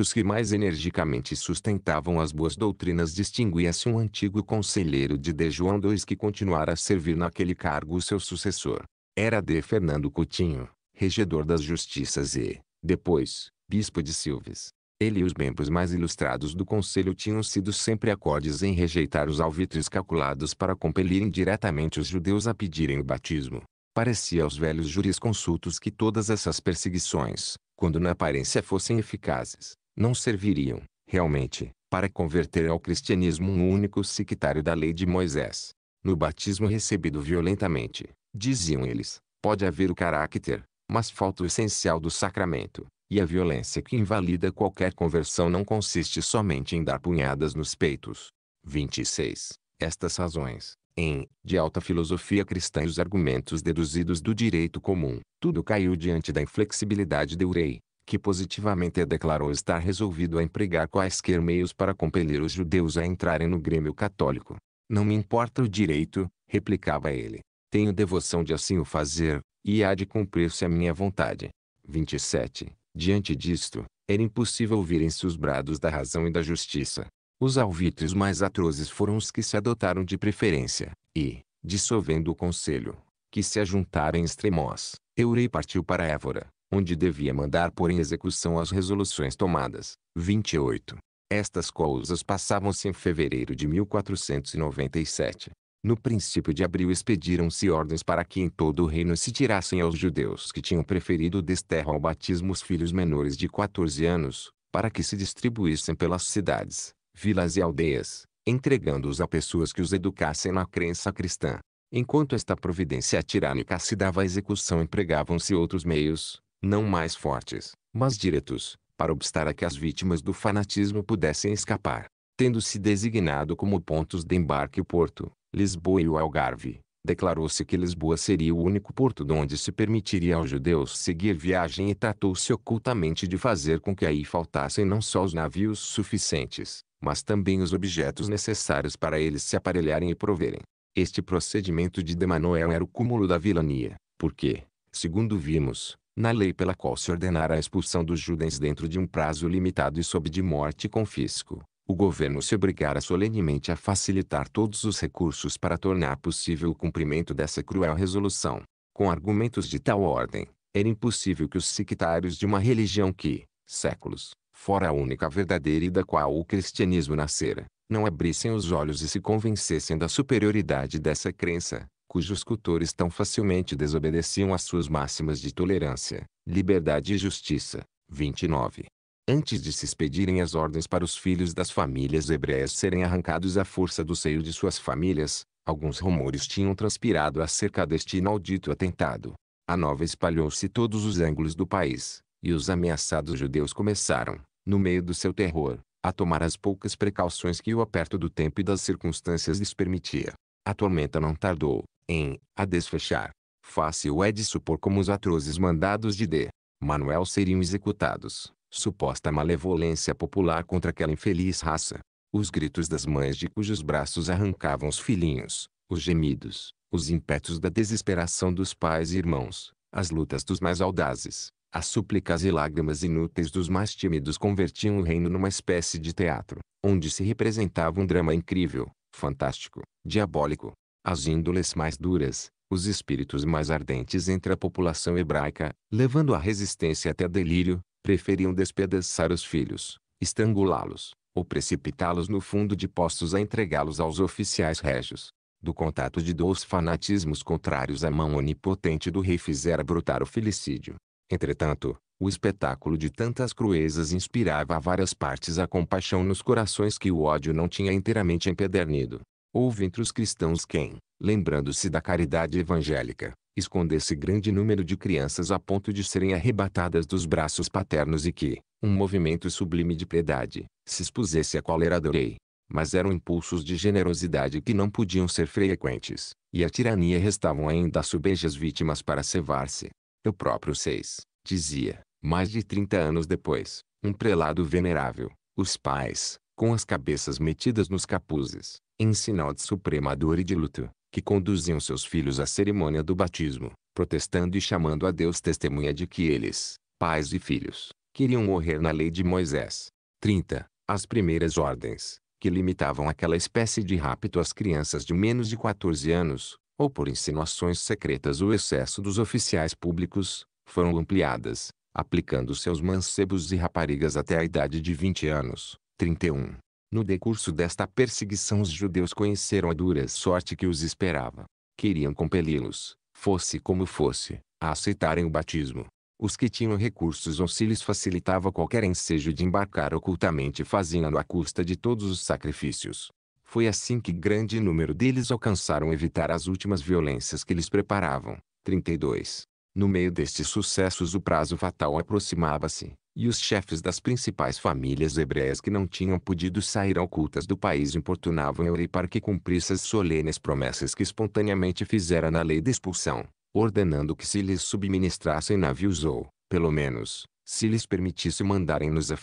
os que mais energicamente sustentavam as boas doutrinas distinguia-se um antigo conselheiro de D. João II que continuara a servir naquele cargo o seu sucessor. Era D. Fernando Coutinho, regedor das justiças e, depois, bispo de Silves. Ele e os membros mais ilustrados do conselho tinham sido sempre acordes em rejeitar os alvitres calculados para compelirem diretamente os judeus a pedirem o batismo. Parecia aos velhos jurisconsultos que todas essas perseguições, quando na aparência fossem eficazes, não serviriam, realmente, para converter ao cristianismo um único sectário da lei de Moisés. No batismo recebido violentamente, diziam eles, pode haver o caráter, mas falta o essencial do sacramento, e a violência que invalida qualquer conversão não consiste somente em dar punhadas nos peitos. 26. Estas razões, em De Alta Filosofia Cristã e os argumentos deduzidos do direito comum, tudo caiu diante da inflexibilidade de Urei, que positivamente declarou estar resolvido a empregar quaisquer meios para compelir os judeus a entrarem no Grêmio Católico. Não me importa o direito, replicava ele. Tenho devoção de assim o fazer, e há de cumprir-se a minha vontade. 27. Diante disto, era impossível ouvirem-se os brados da razão e da justiça. Os alvitres mais atrozes foram os que se adotaram de preferência, e, dissolvendo o conselho, que se ajuntaram em Extremós, Eurei partiu para Évora, onde devia mandar pôr em execução as resoluções tomadas. 28. Estas coisas passavam-se em fevereiro de 1497. No princípio de abril expediram-se ordens para que em todo o reino se tirassem aos judeus que tinham preferido o desterro ao batismo os filhos menores de 14 anos, para que se distribuíssem pelas cidades, vilas e aldeias, entregando-os a pessoas que os educassem na crença cristã. Enquanto esta providência tirânica se dava à execução empregavam-se outros meios, não mais fortes, mas diretos, para obstar a que as vítimas do fanatismo pudessem escapar. Tendo-se designado como pontos de embarque o Porto, Lisboa e o Algarve, declarou-se que Lisboa seria o único porto de onde se permitiria aos judeus seguir viagem e tratou-se ocultamente de fazer com que aí faltassem não só os navios suficientes, mas também os objetos necessários para eles se aparelharem e proverem. Este procedimento de Demanoel era o cúmulo da vilania, porque, segundo vimos, na lei pela qual se ordenara a expulsão dos judens dentro de um prazo limitado e sob de morte e confisco, o governo se obrigara solenemente a facilitar todos os recursos para tornar possível o cumprimento dessa cruel resolução. Com argumentos de tal ordem, era impossível que os sectários de uma religião que, séculos, fora a única verdadeira e da qual o cristianismo nascera, não abrissem os olhos e se convencessem da superioridade dessa crença, cujos cultores tão facilmente desobedeciam às suas máximas de tolerância, liberdade e justiça. 29. Antes de se expedirem as ordens para os filhos das famílias hebreias serem arrancados à força do seio de suas famílias, alguns rumores tinham transpirado acerca deste inaudito atentado. A nova espalhou-se todos os ângulos do país, e os ameaçados judeus começaram, no meio do seu terror, a tomar as poucas precauções que o aperto do tempo e das circunstâncias lhes permitia. A tormenta não tardou, em, a desfechar. Fácil é de supor como os atrozes mandados de D. Manuel seriam executados, suposta malevolência popular contra aquela infeliz raça. Os gritos das mães de cujos braços arrancavam os filhinhos, os gemidos, os impetos da desesperação dos pais e irmãos, as lutas dos mais audazes, as súplicas e lágrimas inúteis dos mais tímidos convertiam o reino numa espécie de teatro, onde se representava um drama incrível, fantástico, diabólico. As índoles mais duras, os espíritos mais ardentes entre a população hebraica, levando a resistência até delírio, preferiam despedaçar os filhos, estrangulá-los, ou precipitá-los no fundo de postos a entregá-los aos oficiais régios. Do contato de dois fanatismos contrários à mão onipotente do rei fizera brotar o filicídio Entretanto, o espetáculo de tantas cruezas inspirava a várias partes a compaixão nos corações que o ódio não tinha inteiramente empedernido. Houve entre os cristãos quem, lembrando-se da caridade evangélica, escondesse grande número de crianças a ponto de serem arrebatadas dos braços paternos e que, um movimento sublime de piedade, se expusesse a cólera do rei. Mas eram impulsos de generosidade que não podiam ser frequentes, e a tirania restavam ainda sob vítimas para cevar-se eu próprio seis, dizia, mais de trinta anos depois, um prelado venerável, os pais, com as cabeças metidas nos capuzes, em sinal de suprema dor e de luto, que conduziam seus filhos à cerimônia do batismo, protestando e chamando a Deus testemunha de que eles, pais e filhos, queriam morrer na lei de Moisés. 30. As primeiras ordens, que limitavam aquela espécie de rapto às crianças de menos de 14 anos, ou por insinuações secretas o excesso dos oficiais públicos, foram ampliadas, aplicando seus aos mancebos e raparigas até a idade de 20 anos. 31. No decurso desta perseguição os judeus conheceram a dura sorte que os esperava. Queriam compeli-los, fosse como fosse, a aceitarem o batismo. Os que tinham recursos ou se lhes facilitava qualquer ensejo de embarcar ocultamente faziam-no à custa de todos os sacrifícios. Foi assim que grande número deles alcançaram evitar as últimas violências que lhes preparavam. 32. No meio destes sucessos o prazo fatal aproximava-se, e os chefes das principais famílias hebreias que não tinham podido sair ocultas do país importunavam Eurei para que cumprisse as solenes promessas que espontaneamente fizera na lei de expulsão, ordenando que se lhes subministrassem navios ou, pelo menos, se lhes permitisse mandarem-nos a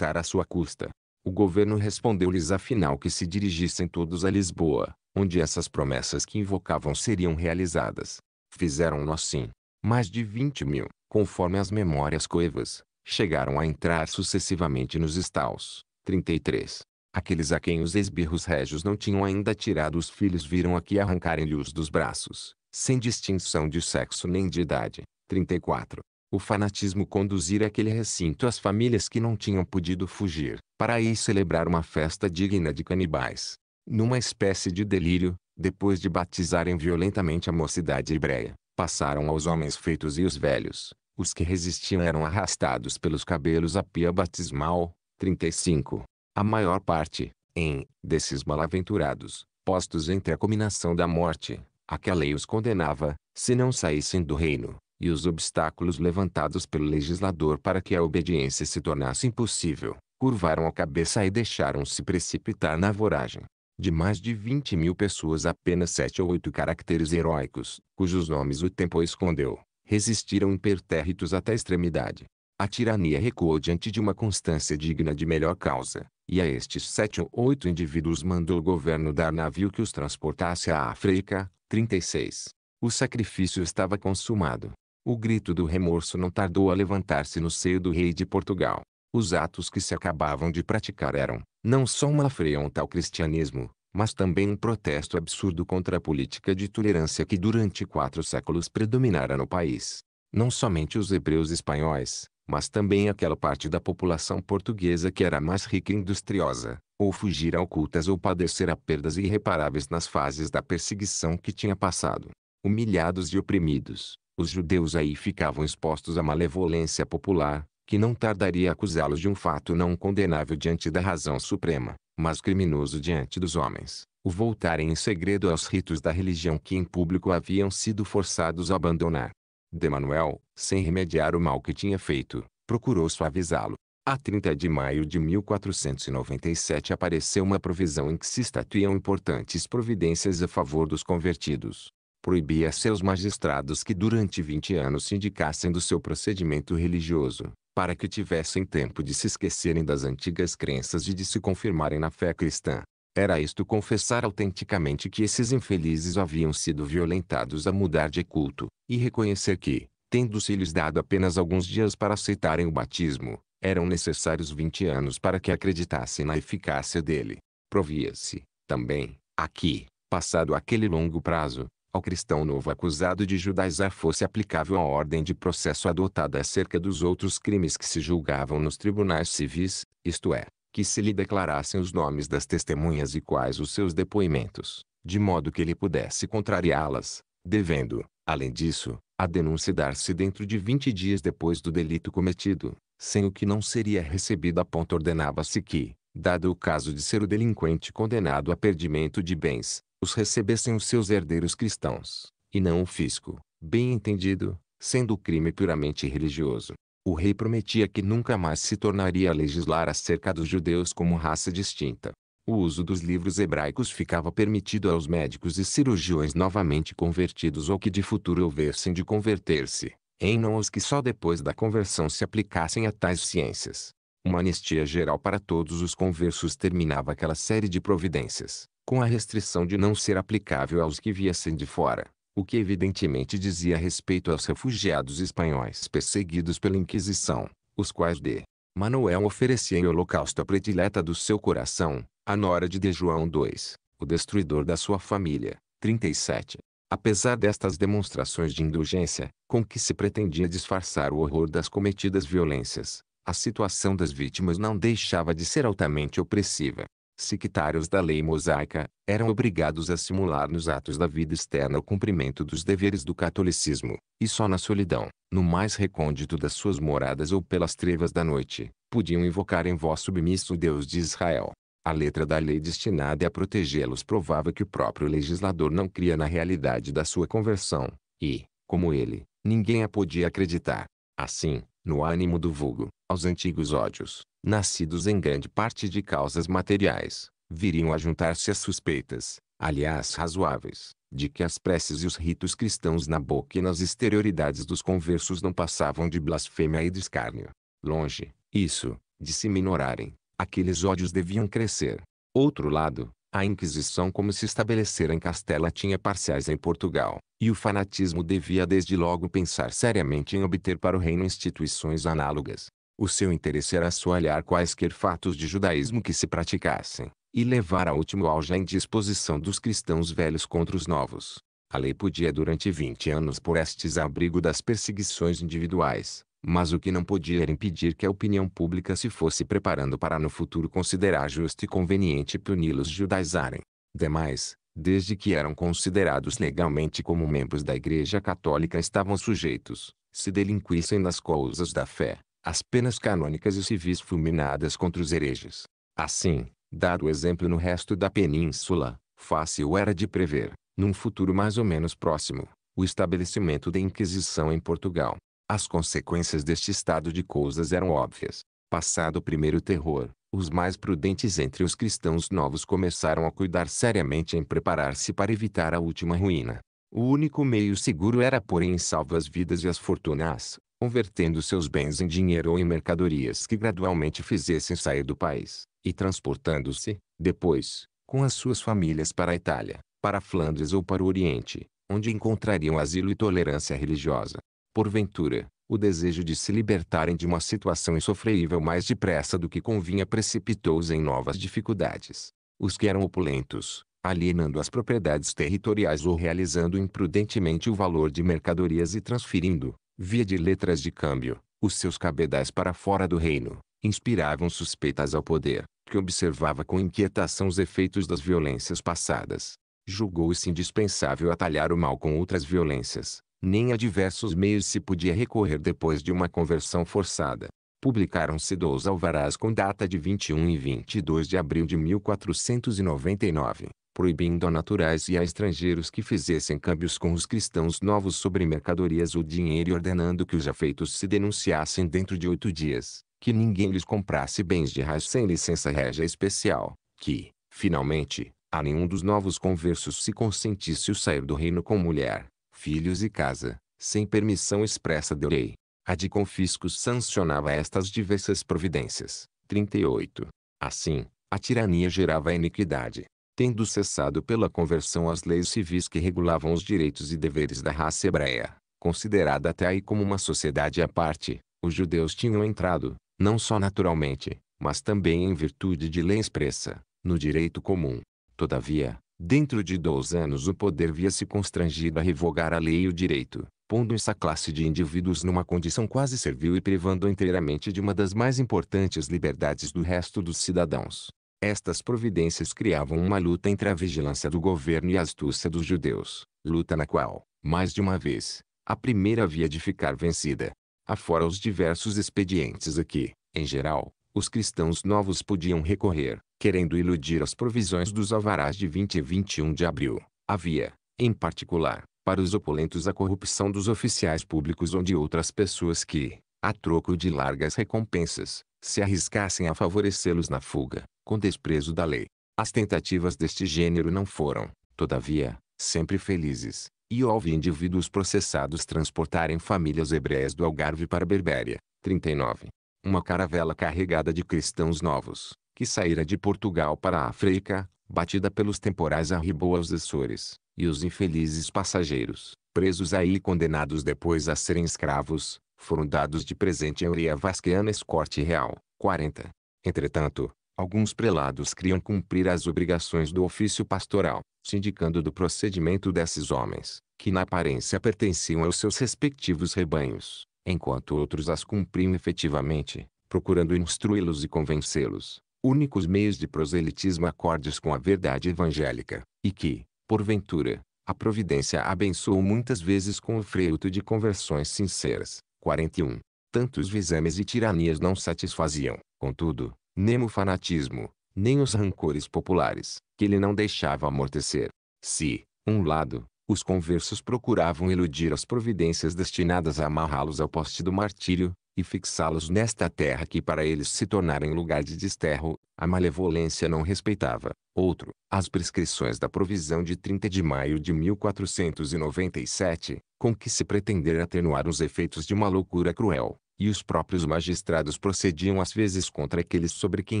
à sua custa, o governo respondeu-lhes afinal que se dirigissem todos a Lisboa, onde essas promessas que invocavam seriam realizadas. Fizeram-no assim. Mais de 20 mil, conforme as memórias coevas, chegaram a entrar sucessivamente nos estaus. 33. Aqueles a quem os esbirros régios não tinham ainda tirado os filhos viram aqui arrancarem-lhe-os dos braços, sem distinção de sexo nem de idade. 34 o fanatismo conduzir aquele recinto às famílias que não tinham podido fugir, para aí celebrar uma festa digna de canibais. Numa espécie de delírio, depois de batizarem violentamente a mocidade hebreia, passaram aos homens feitos e os velhos. Os que resistiam eram arrastados pelos cabelos à pia batismal. 35. A maior parte, em, desses malaventurados, postos entre a combinação da morte, a que a lei os condenava, se não saíssem do reino, e os obstáculos levantados pelo legislador para que a obediência se tornasse impossível, curvaram a cabeça e deixaram-se precipitar na voragem. De mais de 20 mil pessoas apenas sete ou oito caracteres heróicos, cujos nomes o tempo escondeu, resistiram impertérritos até a extremidade. A tirania recuou diante de uma constância digna de melhor causa, e a estes sete ou oito indivíduos mandou o governo dar navio que os transportasse à África. 36. O sacrifício estava consumado. O grito do remorso não tardou a levantar-se no seio do rei de Portugal. Os atos que se acabavam de praticar eram, não só uma afronta ao cristianismo, mas também um protesto absurdo contra a política de tolerância que durante quatro séculos predominara no país. Não somente os hebreus espanhóis, mas também aquela parte da população portuguesa que era mais rica e industriosa, ou fugir a ocultas ou padecer a perdas irreparáveis nas fases da perseguição que tinha passado. Humilhados e oprimidos, os judeus aí ficavam expostos à malevolência popular, que não tardaria a acusá-los de um fato não condenável diante da razão suprema, mas criminoso diante dos homens, o voltarem em segredo aos ritos da religião que em público haviam sido forçados a abandonar. De Manuel, sem remediar o mal que tinha feito, procurou suavizá-lo. A 30 de maio de 1497 apareceu uma provisão em que se estatuiam importantes providências a favor dos convertidos, proibia a seus magistrados que durante 20 anos se indicassem do seu procedimento religioso, para que tivessem tempo de se esquecerem das antigas crenças e de se confirmarem na fé cristã. Era isto confessar autenticamente que esses infelizes haviam sido violentados a mudar de culto, e reconhecer que, tendo-se-lhes dado apenas alguns dias para aceitarem o batismo, eram necessários 20 anos para que acreditassem na eficácia dele. Provia-se, também, aqui, passado aquele longo prazo, ao cristão novo acusado de judaizar fosse aplicável a ordem de processo adotada acerca dos outros crimes que se julgavam nos tribunais civis, isto é, que se lhe declarassem os nomes das testemunhas e quais os seus depoimentos, de modo que ele pudesse contrariá-las, devendo, além disso, a denúncia dar-se dentro de 20 dias depois do delito cometido, sem o que não seria recebida. Ordenava-se que, dado o caso de ser o delinquente condenado a perdimento de bens, os recebessem os seus herdeiros cristãos, e não o fisco, bem entendido, sendo o crime puramente religioso. O rei prometia que nunca mais se tornaria a legislar acerca dos judeus como raça distinta. O uso dos livros hebraicos ficava permitido aos médicos e cirurgiões novamente convertidos ou que de futuro houvessem de converter-se, em não aos que só depois da conversão se aplicassem a tais ciências. Uma anistia geral para todos os conversos terminava aquela série de providências com a restrição de não ser aplicável aos que viessem de fora, o que evidentemente dizia respeito aos refugiados espanhóis perseguidos pela Inquisição, os quais de Manuel oferecia em holocausto a predileta do seu coração, a nora de D. João II, o destruidor da sua família. 37. Apesar destas demonstrações de indulgência, com que se pretendia disfarçar o horror das cometidas violências, a situação das vítimas não deixava de ser altamente opressiva sectários da lei mosaica, eram obrigados a simular nos atos da vida externa o cumprimento dos deveres do catolicismo, e só na solidão, no mais recôndito das suas moradas ou pelas trevas da noite, podiam invocar em voz submisso o Deus de Israel. A letra da lei destinada a protegê-los provava que o próprio legislador não cria na realidade da sua conversão, e, como ele, ninguém a podia acreditar. Assim, no ânimo do vulgo, aos antigos ódios, nascidos em grande parte de causas materiais, viriam a juntar-se às suspeitas, aliás razoáveis, de que as preces e os ritos cristãos na boca e nas exterioridades dos conversos não passavam de blasfêmia e de escárnio. Longe, isso, de se minorarem, aqueles ódios deviam crescer. Outro lado, a Inquisição como se estabelecera em Castela tinha parciais em Portugal, e o fanatismo devia desde logo pensar seriamente em obter para o reino instituições análogas. O seu interesse era assoalhar quaisquer fatos de judaísmo que se praticassem, e levar a último auge a indisposição dos cristãos velhos contra os novos. A lei podia durante 20 anos por estes abrigo das perseguições individuais, mas o que não podia era impedir que a opinião pública se fosse preparando para no futuro considerar justo e conveniente puni-los judaizarem. Demais, desde que eram considerados legalmente como membros da Igreja Católica estavam sujeitos, se delinquissem nas causas da fé, as penas canônicas e civis fulminadas contra os hereges. Assim, dado o exemplo no resto da península, fácil era de prever, num futuro mais ou menos próximo, o estabelecimento da Inquisição em Portugal. As consequências deste estado de coisas eram óbvias. Passado o primeiro terror, os mais prudentes entre os cristãos novos começaram a cuidar seriamente em preparar-se para evitar a última ruína. O único meio seguro era pôr em salvo as vidas e as fortunas, convertendo seus bens em dinheiro ou em mercadorias que gradualmente fizessem sair do país, e transportando-se, depois, com as suas famílias para a Itália, para Flandres ou para o Oriente, onde encontrariam asilo e tolerância religiosa. Porventura, o desejo de se libertarem de uma situação insofreível mais depressa do que convinha precipitou-os em novas dificuldades. Os que eram opulentos, alienando as propriedades territoriais ou realizando imprudentemente o valor de mercadorias e transferindo, via de letras de câmbio, os seus cabedais para fora do reino, inspiravam suspeitas ao poder, que observava com inquietação os efeitos das violências passadas. Julgou-se indispensável atalhar o mal com outras violências, nem a diversos meios se podia recorrer depois de uma conversão forçada. Publicaram-se dois alvarás com data de 21 e 22 de abril de 1499, proibindo a naturais e a estrangeiros que fizessem câmbios com os cristãos novos sobre mercadorias ou dinheiro e ordenando que os afeitos se denunciassem dentro de oito dias, que ninguém lhes comprasse bens de raiz sem licença régia especial, que, finalmente, a nenhum dos novos conversos se consentisse o sair do reino com mulher, filhos e casa, sem permissão expressa do rei. A de confiscos sancionava estas diversas providências. 38. Assim, a tirania gerava a iniquidade, tendo cessado pela conversão as leis civis que regulavam os direitos e deveres da raça hebreia, considerada até aí como uma sociedade à parte, os judeus tinham entrado, não só naturalmente, mas também em virtude de lei expressa, no direito comum. Todavia, dentro de dois anos o poder via-se constrangido a revogar a lei e o direito, pondo essa classe de indivíduos numa condição quase servil e privando inteiramente de uma das mais importantes liberdades do resto dos cidadãos. Estas providências criavam uma luta entre a vigilância do governo e a astúcia dos judeus, luta na qual, mais de uma vez, a primeira havia de ficar vencida. Afora os diversos expedientes a que, em geral, os cristãos novos podiam recorrer, querendo iludir as provisões dos alvarás de 20 e 21 de abril. Havia, em particular, para os opulentos a corrupção dos oficiais públicos ou de outras pessoas que, a troco de largas recompensas, se arriscassem a favorecê-los na fuga, com desprezo da lei. As tentativas deste gênero não foram, todavia, sempre felizes, e houve indivíduos processados transportarem famílias hebreias do Algarve para a Berbéria. 39. Uma caravela carregada de cristãos novos, que saíra de Portugal para a África, batida pelos temporais arribou aos Açores, e os infelizes passageiros, presos aí e condenados depois a serem escravos, foram dados de presente a Euria Vasqueana Escorte Real. 40. Entretanto, Alguns prelados criam cumprir as obrigações do ofício pastoral, sindicando do procedimento desses homens, que na aparência pertenciam aos seus respectivos rebanhos, enquanto outros as cumpriam efetivamente, procurando instruí-los e convencê-los, únicos meios de proselitismo acordes com a verdade evangélica, e que, porventura, a providência abençoou muitas vezes com o freio de conversões sinceras. 41. Tantos vexames e tiranias não satisfaziam, contudo, nem o fanatismo, nem os rancores populares, que ele não deixava amortecer. Se, um lado, os conversos procuravam iludir as providências destinadas a amarrá-los ao poste do martírio, e fixá-los nesta terra que para eles se tornara em lugar de desterro, a malevolência não respeitava. Outro, as prescrições da provisão de 30 de maio de 1497, com que se pretendera atenuar os efeitos de uma loucura cruel, e os próprios magistrados procediam às vezes contra aqueles sobre quem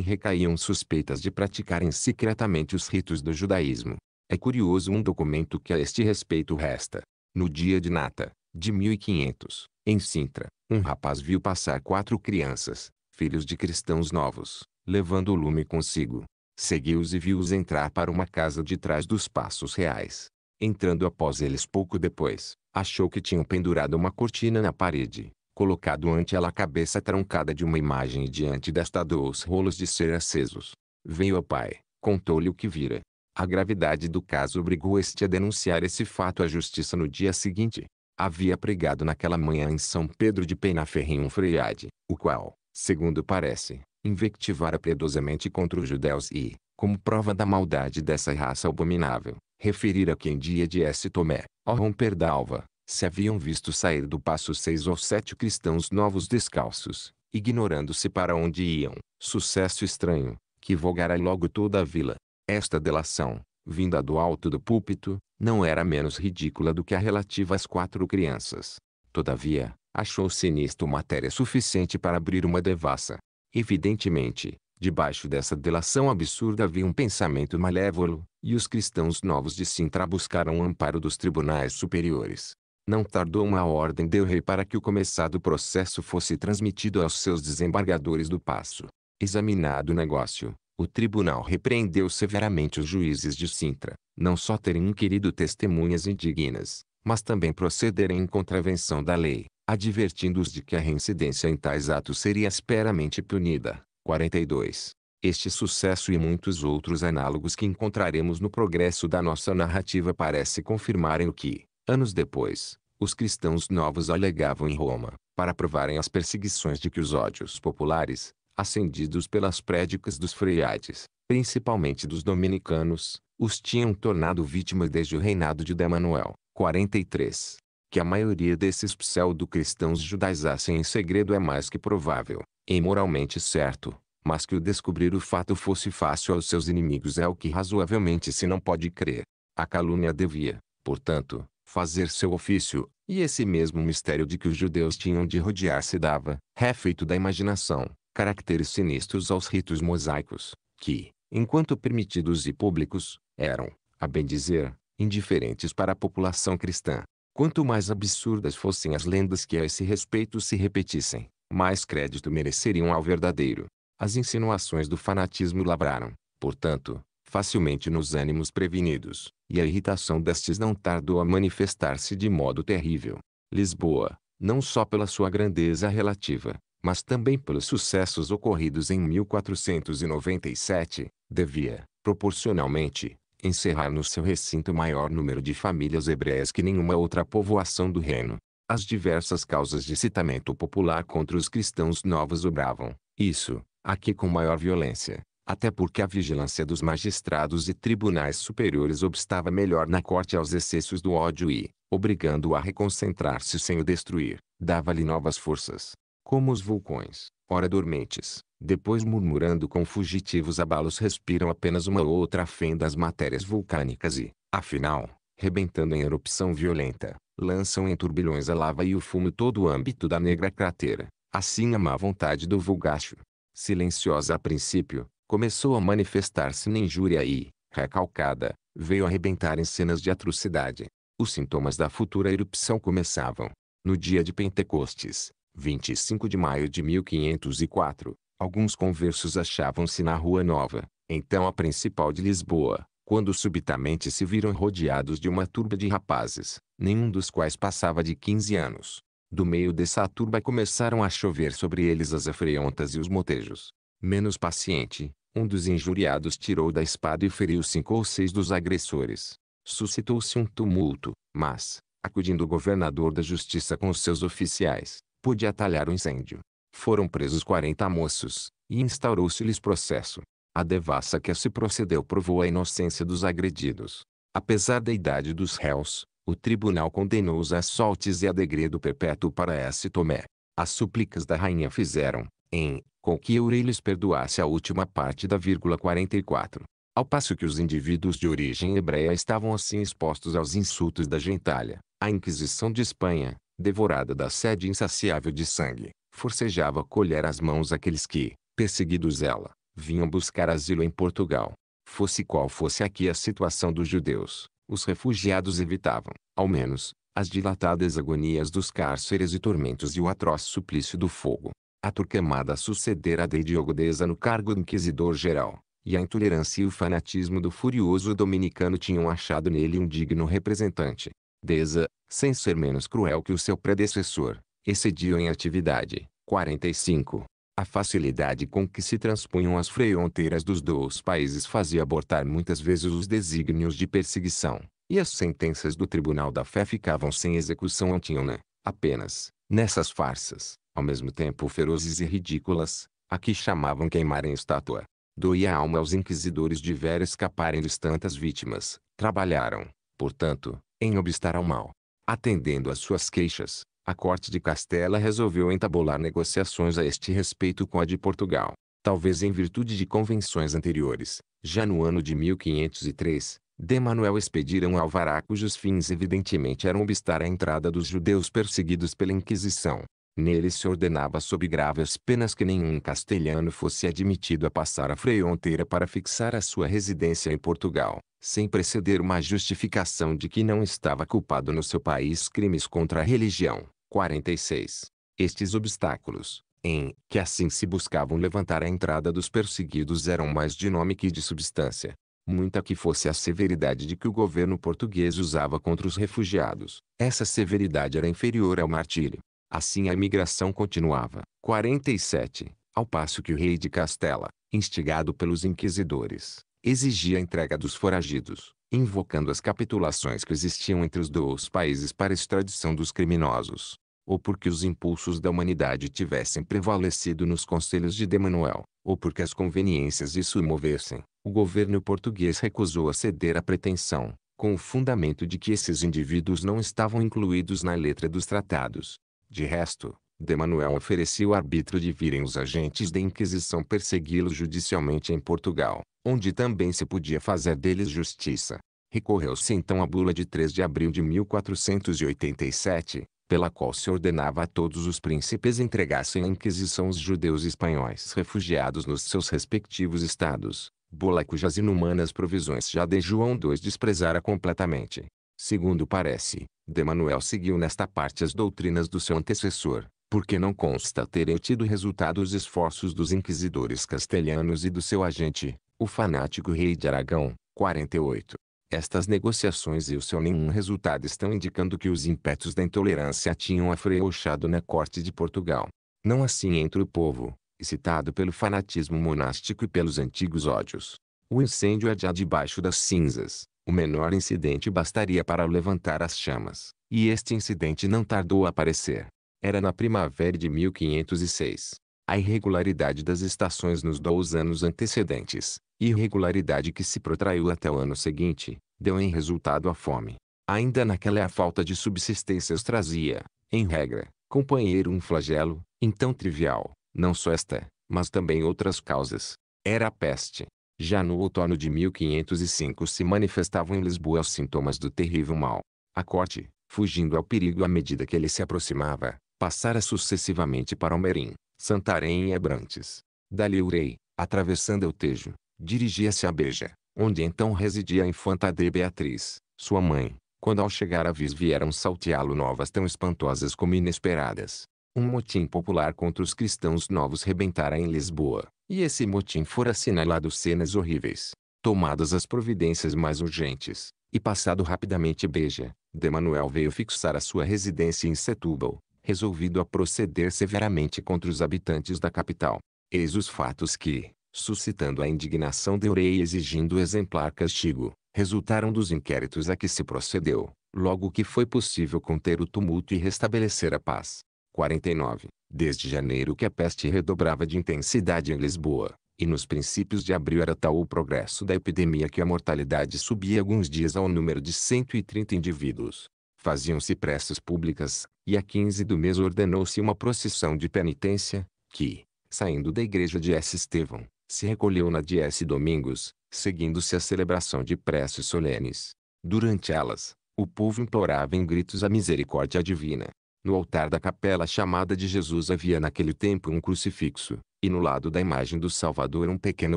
recaíam suspeitas de praticarem secretamente os ritos do judaísmo. É curioso um documento que a este respeito resta. No dia de Nata, de 1500, em Sintra, um rapaz viu passar quatro crianças, filhos de cristãos novos, levando o lume consigo. Seguiu-os e viu-os entrar para uma casa de trás dos passos reais. Entrando após eles pouco depois, achou que tinham pendurado uma cortina na parede colocado ante ela a cabeça trancada de uma imagem e diante desta dois rolos de ser acesos. Veio ao pai, contou-lhe o que vira. A gravidade do caso obrigou este a denunciar esse fato à justiça no dia seguinte. Havia pregado naquela manhã em São Pedro de Penaferrim um freiade, o qual, segundo parece, invectivara piedosamente contra os judeus e, como prova da maldade dessa raça abominável, referira que em dia de S. Tomé, ao romper da alva, se haviam visto sair do passo seis ou sete cristãos novos descalços, ignorando-se para onde iam. Sucesso estranho, que vogara logo toda a vila. Esta delação, vinda do alto do púlpito, não era menos ridícula do que a relativa às quatro crianças. Todavia, achou-se nisto matéria suficiente para abrir uma devassa. Evidentemente, debaixo dessa delação absurda havia um pensamento malévolo, e os cristãos novos de Sintra buscaram o amparo dos tribunais superiores. Não tardou uma ordem do rei para que o começado processo fosse transmitido aos seus desembargadores do passo. Examinado o negócio, o tribunal repreendeu severamente os juízes de Sintra, não só terem inquirido testemunhas indignas, mas também procederem em contravenção da lei, advertindo-os de que a reincidência em tais atos seria esperamente punida. 42. Este sucesso e muitos outros análogos que encontraremos no progresso da nossa narrativa parece confirmarem o que, Anos depois, os cristãos novos alegavam em Roma, para provarem as perseguições de que os ódios populares, acendidos pelas prédicas dos freiades, principalmente dos dominicanos, os tinham tornado vítimas desde o reinado de Demanuel, Manuel, 43. Que a maioria desses pseudo-cristãos judaizassem em segredo é mais que provável, e moralmente certo, mas que o descobrir o fato fosse fácil aos seus inimigos é o que razoavelmente se não pode crer. A calúnia devia, portanto, fazer seu ofício, e esse mesmo mistério de que os judeus tinham de rodear-se dava, refeito da imaginação, caracteres sinistros aos ritos mosaicos, que, enquanto permitidos e públicos, eram, a bem dizer, indiferentes para a população cristã. Quanto mais absurdas fossem as lendas que a esse respeito se repetissem, mais crédito mereceriam ao verdadeiro. As insinuações do fanatismo labraram, portanto, facilmente nos ânimos prevenidos, e a irritação destes não tardou a manifestar-se de modo terrível. Lisboa, não só pela sua grandeza relativa, mas também pelos sucessos ocorridos em 1497, devia, proporcionalmente, encerrar no seu recinto maior número de famílias hebreias que nenhuma outra povoação do reino. As diversas causas de citamento popular contra os cristãos novos obravam, isso, aqui com maior violência, até porque a vigilância dos magistrados e tribunais superiores obstava melhor na corte aos excessos do ódio e, obrigando-o a reconcentrar-se sem o destruir, dava-lhe novas forças, como os vulcões, ora dormentes, depois murmurando com fugitivos abalos respiram apenas uma ou outra fenda as matérias vulcânicas e, afinal, rebentando em erupção violenta, lançam em turbilhões a lava e o fumo todo o âmbito da negra cratera, assim a má vontade do vulgacho. Silenciosa a princípio, começou a manifestar-se na injúria e, recalcada, veio arrebentar em cenas de atrocidade. Os sintomas da futura erupção começavam. No dia de Pentecostes, 25 de maio de 1504, alguns conversos achavam-se na Rua Nova, então a principal de Lisboa, quando subitamente se viram rodeados de uma turba de rapazes, nenhum dos quais passava de 15 anos. Do meio dessa turba começaram a chover sobre eles as afreontas e os motejos. Menos paciente, um dos injuriados tirou da espada e feriu cinco ou seis dos agressores. Suscitou-se um tumulto, mas, acudindo o governador da justiça com seus oficiais, pôde atalhar o incêndio. Foram presos quarenta moços, e instaurou-se-lhes processo. A devassa que a se procedeu provou a inocência dos agredidos. Apesar da idade dos réus, o tribunal condenou-os assaltes e a degredo perpétuo para S. Tomé. As súplicas da rainha fizeram, em com que Eurelis perdoasse a última parte da vírgula 44. Ao passo que os indivíduos de origem hebreia estavam assim expostos aos insultos da gentalha, a Inquisição de Espanha, devorada da sede insaciável de sangue, forcejava colher às mãos aqueles que, perseguidos ela, vinham buscar asilo em Portugal. Fosse qual fosse aqui a situação dos judeus, os refugiados evitavam, ao menos, as dilatadas agonias dos cárceres e tormentos e o atroz suplício do fogo a turquemada sucedera de Diogo Deza no cargo de inquisidor-geral, e a intolerância e o fanatismo do furioso dominicano tinham achado nele um digno representante. Deza, sem ser menos cruel que o seu predecessor, excediu em atividade. 45. A facilidade com que se transpunham as fronteiras dos dois países fazia abortar muitas vezes os desígnios de perseguição, e as sentenças do Tribunal da Fé ficavam sem execução antíona, apenas, nessas farsas, ao mesmo tempo ferozes e ridículas, a que chamavam queimar em estátua. Doía a alma aos inquisidores de ver escaparem lhes tantas vítimas. Trabalharam, portanto, em obstar ao mal. Atendendo às suas queixas, a corte de Castela resolveu entabular negociações a este respeito com a de Portugal. Talvez em virtude de convenções anteriores, já no ano de 1503, de Manuel expediram alvará cujos fins evidentemente eram obstar a entrada dos judeus perseguidos pela Inquisição. Nele se ordenava sob graves penas que nenhum castelhano fosse admitido a passar a fronteira para fixar a sua residência em Portugal, sem preceder uma justificação de que não estava culpado no seu país crimes contra a religião. 46. Estes obstáculos, em que assim se buscavam levantar a entrada dos perseguidos eram mais de nome que de substância. Muita que fosse a severidade de que o governo português usava contra os refugiados, essa severidade era inferior ao martírio Assim a imigração continuava. 47. Ao passo que o rei de Castela, instigado pelos inquisidores, exigia a entrega dos foragidos, invocando as capitulações que existiam entre os dois países para a extradição dos criminosos, ou porque os impulsos da humanidade tivessem prevalecido nos conselhos de Demanuel, ou porque as conveniências disso o movessem, o governo português recusou a ceder à pretensão, com o fundamento de que esses indivíduos não estavam incluídos na letra dos tratados, de resto, Demanuel ofereceu o arbítrio de virem os agentes da Inquisição persegui-lo judicialmente em Portugal, onde também se podia fazer deles justiça. Recorreu-se então à bula de 3 de abril de 1487, pela qual se ordenava a todos os príncipes entregassem à Inquisição os judeus espanhóis refugiados nos seus respectivos estados, bula cujas inumanas provisões já de João II desprezara completamente. Segundo parece, de Manuel seguiu nesta parte as doutrinas do seu antecessor, porque não consta terem tido resultado os esforços dos inquisidores castelhanos e do seu agente, o fanático rei de Aragão, 48. Estas negociações e o seu nenhum resultado estão indicando que os impetos da intolerância tinham afrouxado na corte de Portugal. Não assim entre o povo, excitado pelo fanatismo monástico e pelos antigos ódios. O incêndio é já debaixo das cinzas. O menor incidente bastaria para levantar as chamas, e este incidente não tardou a aparecer. Era na primavera de 1506. A irregularidade das estações nos dois anos antecedentes, irregularidade que se protraiu até o ano seguinte, deu em resultado a fome. Ainda naquela a falta de subsistências trazia, em regra, companheiro um flagelo, então trivial, não só esta, mas também outras causas. Era a peste, já no outono de 1505 se manifestavam em Lisboa os sintomas do terrível mal. A corte, fugindo ao perigo à medida que ele se aproximava, passara sucessivamente para Almerim, Santarém e Abrantes. Dali o rei, atravessando o Tejo, dirigia-se a Beja, onde então residia a infanta de Beatriz, sua mãe. Quando ao chegar a Vis vieram salteá-lo novas tão espantosas como inesperadas, um motim popular contra os cristãos novos rebentara em Lisboa, e esse motim fora assinalado cenas horríveis. Tomadas as providências mais urgentes, e passado rapidamente Beja, Demanuel veio fixar a sua residência em Setúbal, resolvido a proceder severamente contra os habitantes da capital. Eis os fatos que, suscitando a indignação de Orei e exigindo exemplar castigo, resultaram dos inquéritos a que se procedeu, logo que foi possível conter o tumulto e restabelecer a paz. 49. Desde janeiro que a peste redobrava de intensidade em Lisboa, e nos princípios de abril era tal o progresso da epidemia que a mortalidade subia alguns dias ao número de 130 indivíduos. Faziam-se preces públicas, e a 15 do mês ordenou-se uma procissão de penitência, que, saindo da igreja de S. Estevão, se recolheu na de S. Domingos, seguindo-se a celebração de preces solenes. Durante elas, o povo implorava em gritos a misericórdia divina, no altar da capela chamada de Jesus havia naquele tempo um crucifixo, e no lado da imagem do Salvador um pequeno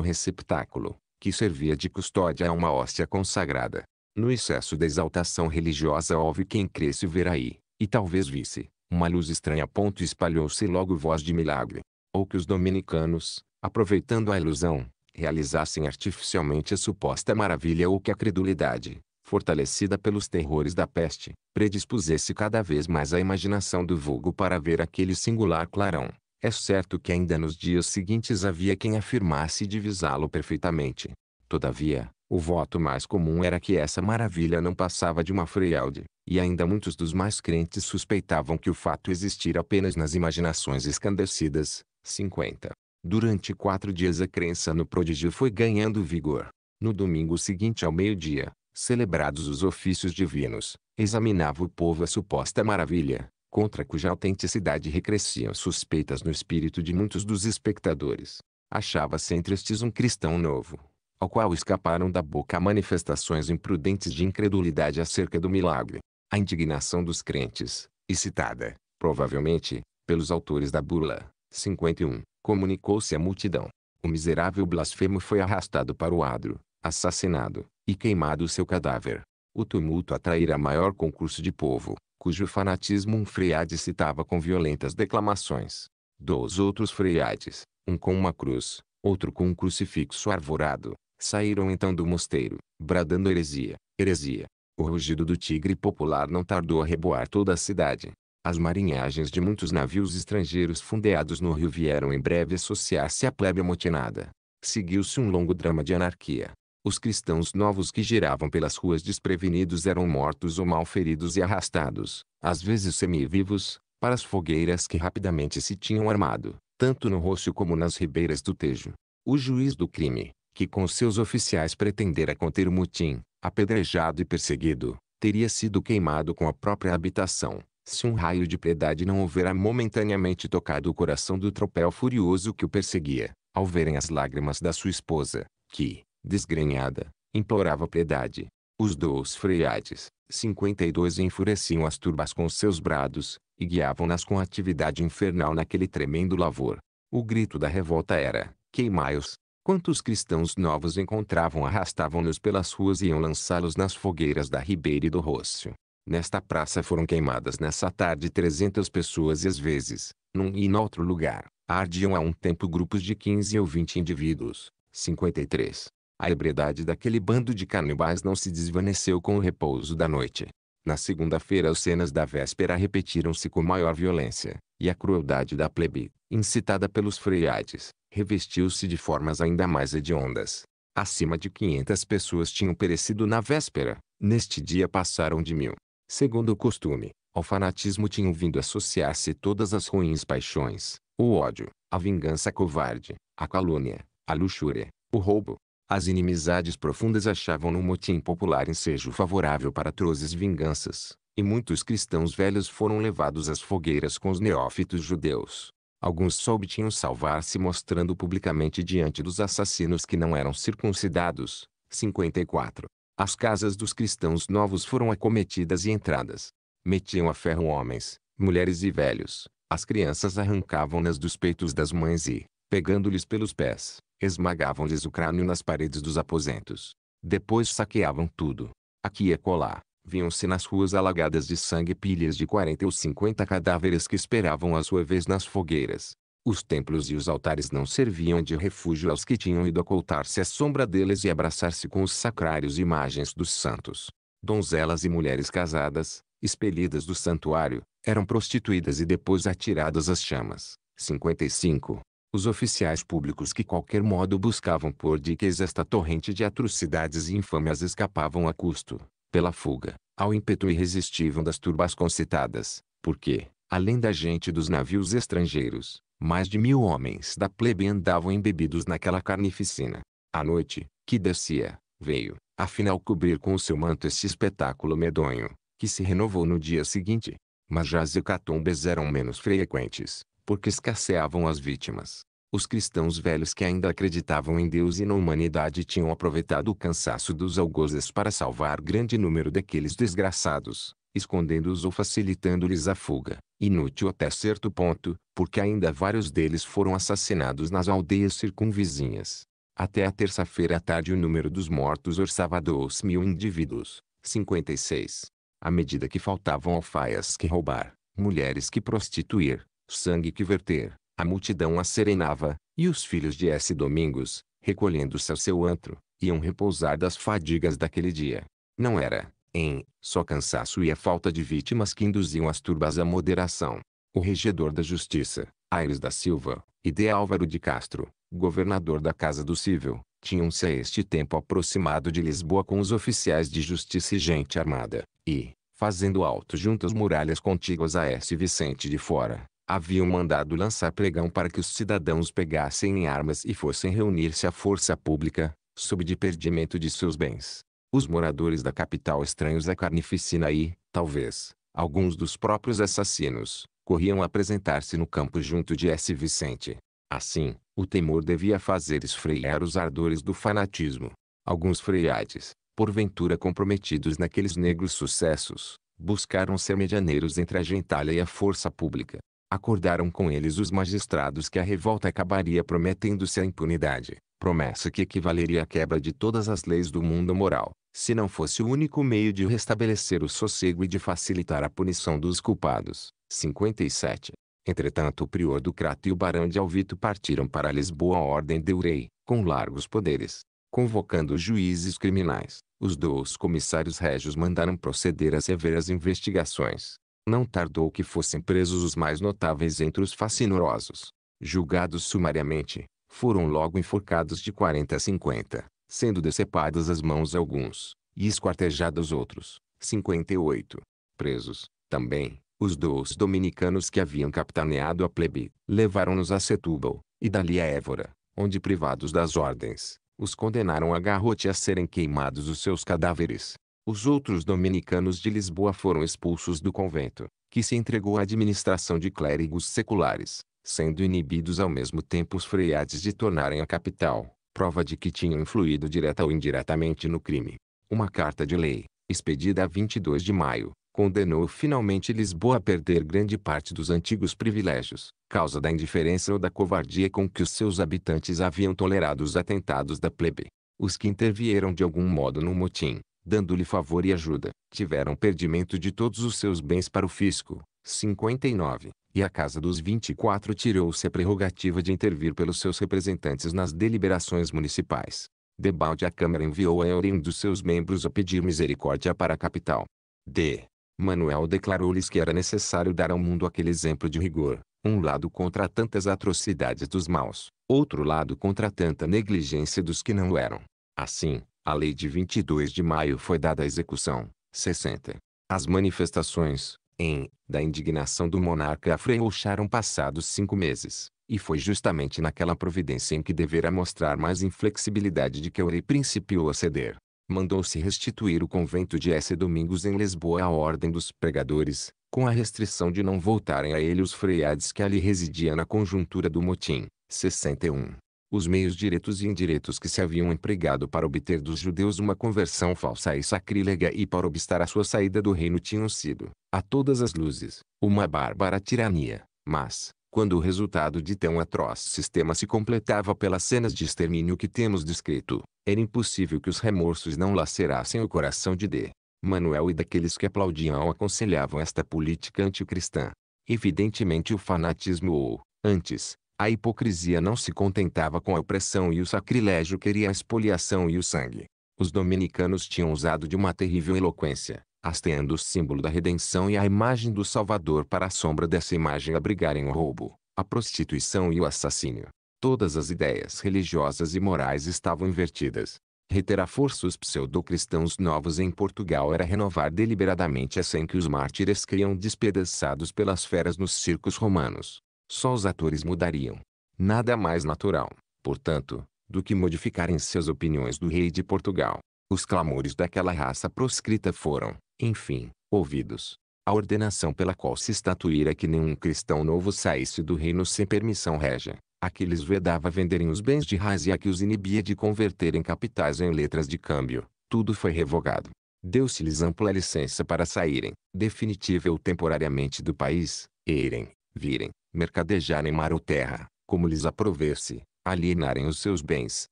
receptáculo, que servia de custódia a uma hóstia consagrada. No excesso da exaltação religiosa houve quem cresce ver aí, e talvez visse, uma luz estranha. Ponto espalhou-se logo voz de milagre. Ou que os dominicanos, aproveitando a ilusão, realizassem artificialmente a suposta maravilha ou que a credulidade, fortalecida pelos terrores da peste, predispusesse cada vez mais a imaginação do vulgo para ver aquele singular clarão. É certo que ainda nos dias seguintes havia quem afirmasse divisá-lo perfeitamente. Todavia, o voto mais comum era que essa maravilha não passava de uma fraude, e ainda muitos dos mais crentes suspeitavam que o fato existira apenas nas imaginações escandecidas. 50. Durante quatro dias a crença no prodígio foi ganhando vigor. No domingo seguinte ao meio-dia, celebrados os ofícios divinos, examinava o povo a suposta maravilha, contra cuja autenticidade recresciam suspeitas no espírito de muitos dos espectadores. Achava-se entre estes um cristão novo, ao qual escaparam da boca manifestações imprudentes de incredulidade acerca do milagre. A indignação dos crentes, excitada, provavelmente, pelos autores da bula, 51, comunicou-se à multidão. O miserável blasfemo foi arrastado para o adro, assassinado, e queimado seu cadáver. O tumulto atraíra maior concurso de povo, cujo fanatismo um freiade citava com violentas declamações. Dos outros freiades, um com uma cruz, outro com um crucifixo arvorado, saíram então do mosteiro, bradando heresia, heresia. O rugido do tigre popular não tardou a reboar toda a cidade. As marinhagens de muitos navios estrangeiros fundeados no rio vieram em breve associar-se à plebe amotinada. Seguiu-se um longo drama de anarquia. Os cristãos novos que giravam pelas ruas desprevenidos eram mortos ou mal feridos e arrastados, às vezes semivivos, para as fogueiras que rapidamente se tinham armado, tanto no Rócio como nas ribeiras do Tejo. O juiz do crime, que com seus oficiais pretendera conter o mutim, apedrejado e perseguido, teria sido queimado com a própria habitação, se um raio de piedade não houvera momentaneamente tocado o coração do tropel furioso que o perseguia, ao verem as lágrimas da sua esposa, que, desgrenhada, implorava piedade. Os dois freates, 52 enfureciam as turbas com seus brados, e guiavam-nas com atividade infernal naquele tremendo lavor. O grito da revolta era, queimai-os. Quantos cristãos novos encontravam arrastavam-nos pelas ruas e iam lançá-los nas fogueiras da Ribeira e do rocio. Nesta praça foram queimadas nessa tarde 300 pessoas e às vezes, num e noutro lugar, ardiam a um tempo grupos de 15 ou 20 indivíduos. 53. A ebriedade daquele bando de canibais não se desvaneceu com o repouso da noite. Na segunda-feira as cenas da véspera repetiram-se com maior violência, e a crueldade da plebe, incitada pelos freiades, revestiu-se de formas ainda mais hediondas. Acima de 500 pessoas tinham perecido na véspera, neste dia passaram de mil. Segundo o costume, ao fanatismo tinham vindo associar-se todas as ruins paixões, o ódio, a vingança covarde, a calúnia, a luxúria, o roubo, as inimizades profundas achavam no motim popular ensejo favorável para atrozes vinganças, e muitos cristãos velhos foram levados às fogueiras com os neófitos judeus. Alguns só obtinham salvar-se mostrando publicamente diante dos assassinos que não eram circuncidados. 54. As casas dos cristãos novos foram acometidas e entradas. Metiam a ferro homens, mulheres e velhos. As crianças arrancavam-nas dos peitos das mães e, pegando-lhes pelos pés, Esmagavam-lhes o crânio nas paredes dos aposentos. Depois saqueavam tudo. Aqui e acolá, viam-se nas ruas alagadas de sangue pilhas de 40 ou 50 cadáveres que esperavam a sua vez nas fogueiras. Os templos e os altares não serviam de refúgio aos que tinham ido ocultar-se à sombra deles e abraçar-se com os sacrários e imagens dos santos. Donzelas e mulheres casadas, expelidas do santuário, eram prostituídas e depois atiradas às chamas. 55 os oficiais públicos que qualquer modo buscavam pôr diques esta torrente de atrocidades e infâmias escapavam a custo, pela fuga, ao ímpeto irresistível das turbas concitadas, porque, além da gente dos navios estrangeiros, mais de mil homens da plebe andavam embebidos naquela carnificina. A noite, que descia, veio, afinal cobrir com o seu manto este espetáculo medonho, que se renovou no dia seguinte. Mas já as hecatombes eram menos frequentes, porque escasseavam as vítimas. Os cristãos velhos que ainda acreditavam em Deus e na humanidade tinham aproveitado o cansaço dos algozes para salvar grande número daqueles desgraçados, escondendo-os ou facilitando-lhes a fuga, inútil até certo ponto, porque ainda vários deles foram assassinados nas aldeias circunvizinhas. Até a terça-feira à tarde o número dos mortos orçava 2 mil indivíduos, 56. À medida que faltavam alfaias que roubar, mulheres que prostituir, sangue que verter. A multidão a serenava, e os filhos de S. Domingos, recolhendo-se ao seu antro, iam repousar das fadigas daquele dia. Não era, em, só cansaço e a falta de vítimas que induziam as turbas à moderação. O regedor da Justiça, Aires da Silva, e de Álvaro de Castro, governador da Casa do Cível, tinham-se a este tempo aproximado de Lisboa com os oficiais de justiça e gente armada, e, fazendo alto junto às muralhas contíguas a S. Vicente de Fora, haviam mandado lançar pregão para que os cidadãos pegassem em armas e fossem reunir-se à força pública, sob de de seus bens. Os moradores da capital estranhos à carnificina e, talvez, alguns dos próprios assassinos, corriam apresentar-se no campo junto de S. Vicente. Assim, o temor devia fazer esfriar os ardores do fanatismo. Alguns freiades, porventura comprometidos naqueles negros sucessos, buscaram ser medianeiros entre a gentalha e a força pública. Acordaram com eles os magistrados que a revolta acabaria prometendo-se a impunidade, promessa que equivaleria à quebra de todas as leis do mundo moral, se não fosse o único meio de restabelecer o sossego e de facilitar a punição dos culpados. 57. Entretanto o prior do Crato e o barão de Alvito partiram para Lisboa à ordem de rei, com largos poderes. Convocando os juízes criminais, os dois comissários régios mandaram proceder a severas investigações, não tardou que fossem presos os mais notáveis entre os fascinorosos. Julgados sumariamente, foram logo enforcados de 40 a 50, sendo decepadas as mãos a alguns, e esquartejados outros, 58. Presos, também, os dois dominicanos que haviam capitaneado a plebe, levaram-nos a Setúbal, e dali a Évora, onde privados das ordens, os condenaram a garrote a serem queimados os seus cadáveres, os outros dominicanos de Lisboa foram expulsos do convento, que se entregou à administração de clérigos seculares, sendo inibidos ao mesmo tempo os freiades de tornarem a capital, prova de que tinham influído direta ou indiretamente no crime. Uma carta de lei, expedida a 22 de maio, condenou finalmente Lisboa a perder grande parte dos antigos privilégios, causa da indiferença ou da covardia com que os seus habitantes haviam tolerado os atentados da plebe. Os que intervieram de algum modo no motim, dando-lhe favor e ajuda, tiveram perdimento de todos os seus bens para o fisco. 59. E a Casa dos 24 tirou-se a prerrogativa de intervir pelos seus representantes nas deliberações municipais. Debalde a Câmara enviou a Eurim dos seus membros a pedir misericórdia para a capital. D. Manuel declarou-lhes que era necessário dar ao mundo aquele exemplo de rigor, um lado contra tantas atrocidades dos maus, outro lado contra tanta negligência dos que não eram. Assim, a lei de 22 de maio foi dada à execução. 60. As manifestações, em, da indignação do monarca afrouxaram passados cinco meses, e foi justamente naquela providência em que deverá mostrar mais inflexibilidade de que o rei principiou a ceder. Mandou-se restituir o convento de S. Domingos em Lisboa à ordem dos pregadores, com a restrição de não voltarem a ele os freiades que ali residiam na conjuntura do motim. 61 os meios diretos e indiretos que se haviam empregado para obter dos judeus uma conversão falsa e sacrílega e para obstar a sua saída do reino tinham sido, a todas as luzes, uma bárbara tirania. Mas, quando o resultado de tão atroz sistema se completava pelas cenas de extermínio que temos descrito, era impossível que os remorsos não lacerassem o coração de D. Manuel e daqueles que aplaudiam ou aconselhavam esta política anticristã. Evidentemente o fanatismo ou, antes, a hipocrisia não se contentava com a opressão e o sacrilégio queria a expoliação e o sangue. Os dominicanos tinham usado de uma terrível eloquência, hasteando o símbolo da redenção e a imagem do Salvador para a sombra dessa imagem abrigarem o roubo, a prostituição e o assassínio. Todas as ideias religiosas e morais estavam invertidas. Reter a força os pseudo-cristãos novos em Portugal era renovar deliberadamente a sem que os mártires criam despedaçados pelas feras nos circos romanos. Só os atores mudariam. Nada mais natural, portanto, do que modificarem suas opiniões do rei de Portugal. Os clamores daquela raça proscrita foram, enfim, ouvidos. A ordenação pela qual se estatuíra que nenhum cristão novo saísse do reino sem permissão régia, a que lhes vedava venderem os bens de raiz e a que os inibia de converterem capitais em letras de câmbio, tudo foi revogado. Deu-se-lhes ampla licença para saírem, definitiva ou temporariamente do país, irem, virem, mercadejarem mar ou terra, como lhes aprover-se, alienarem os seus bens,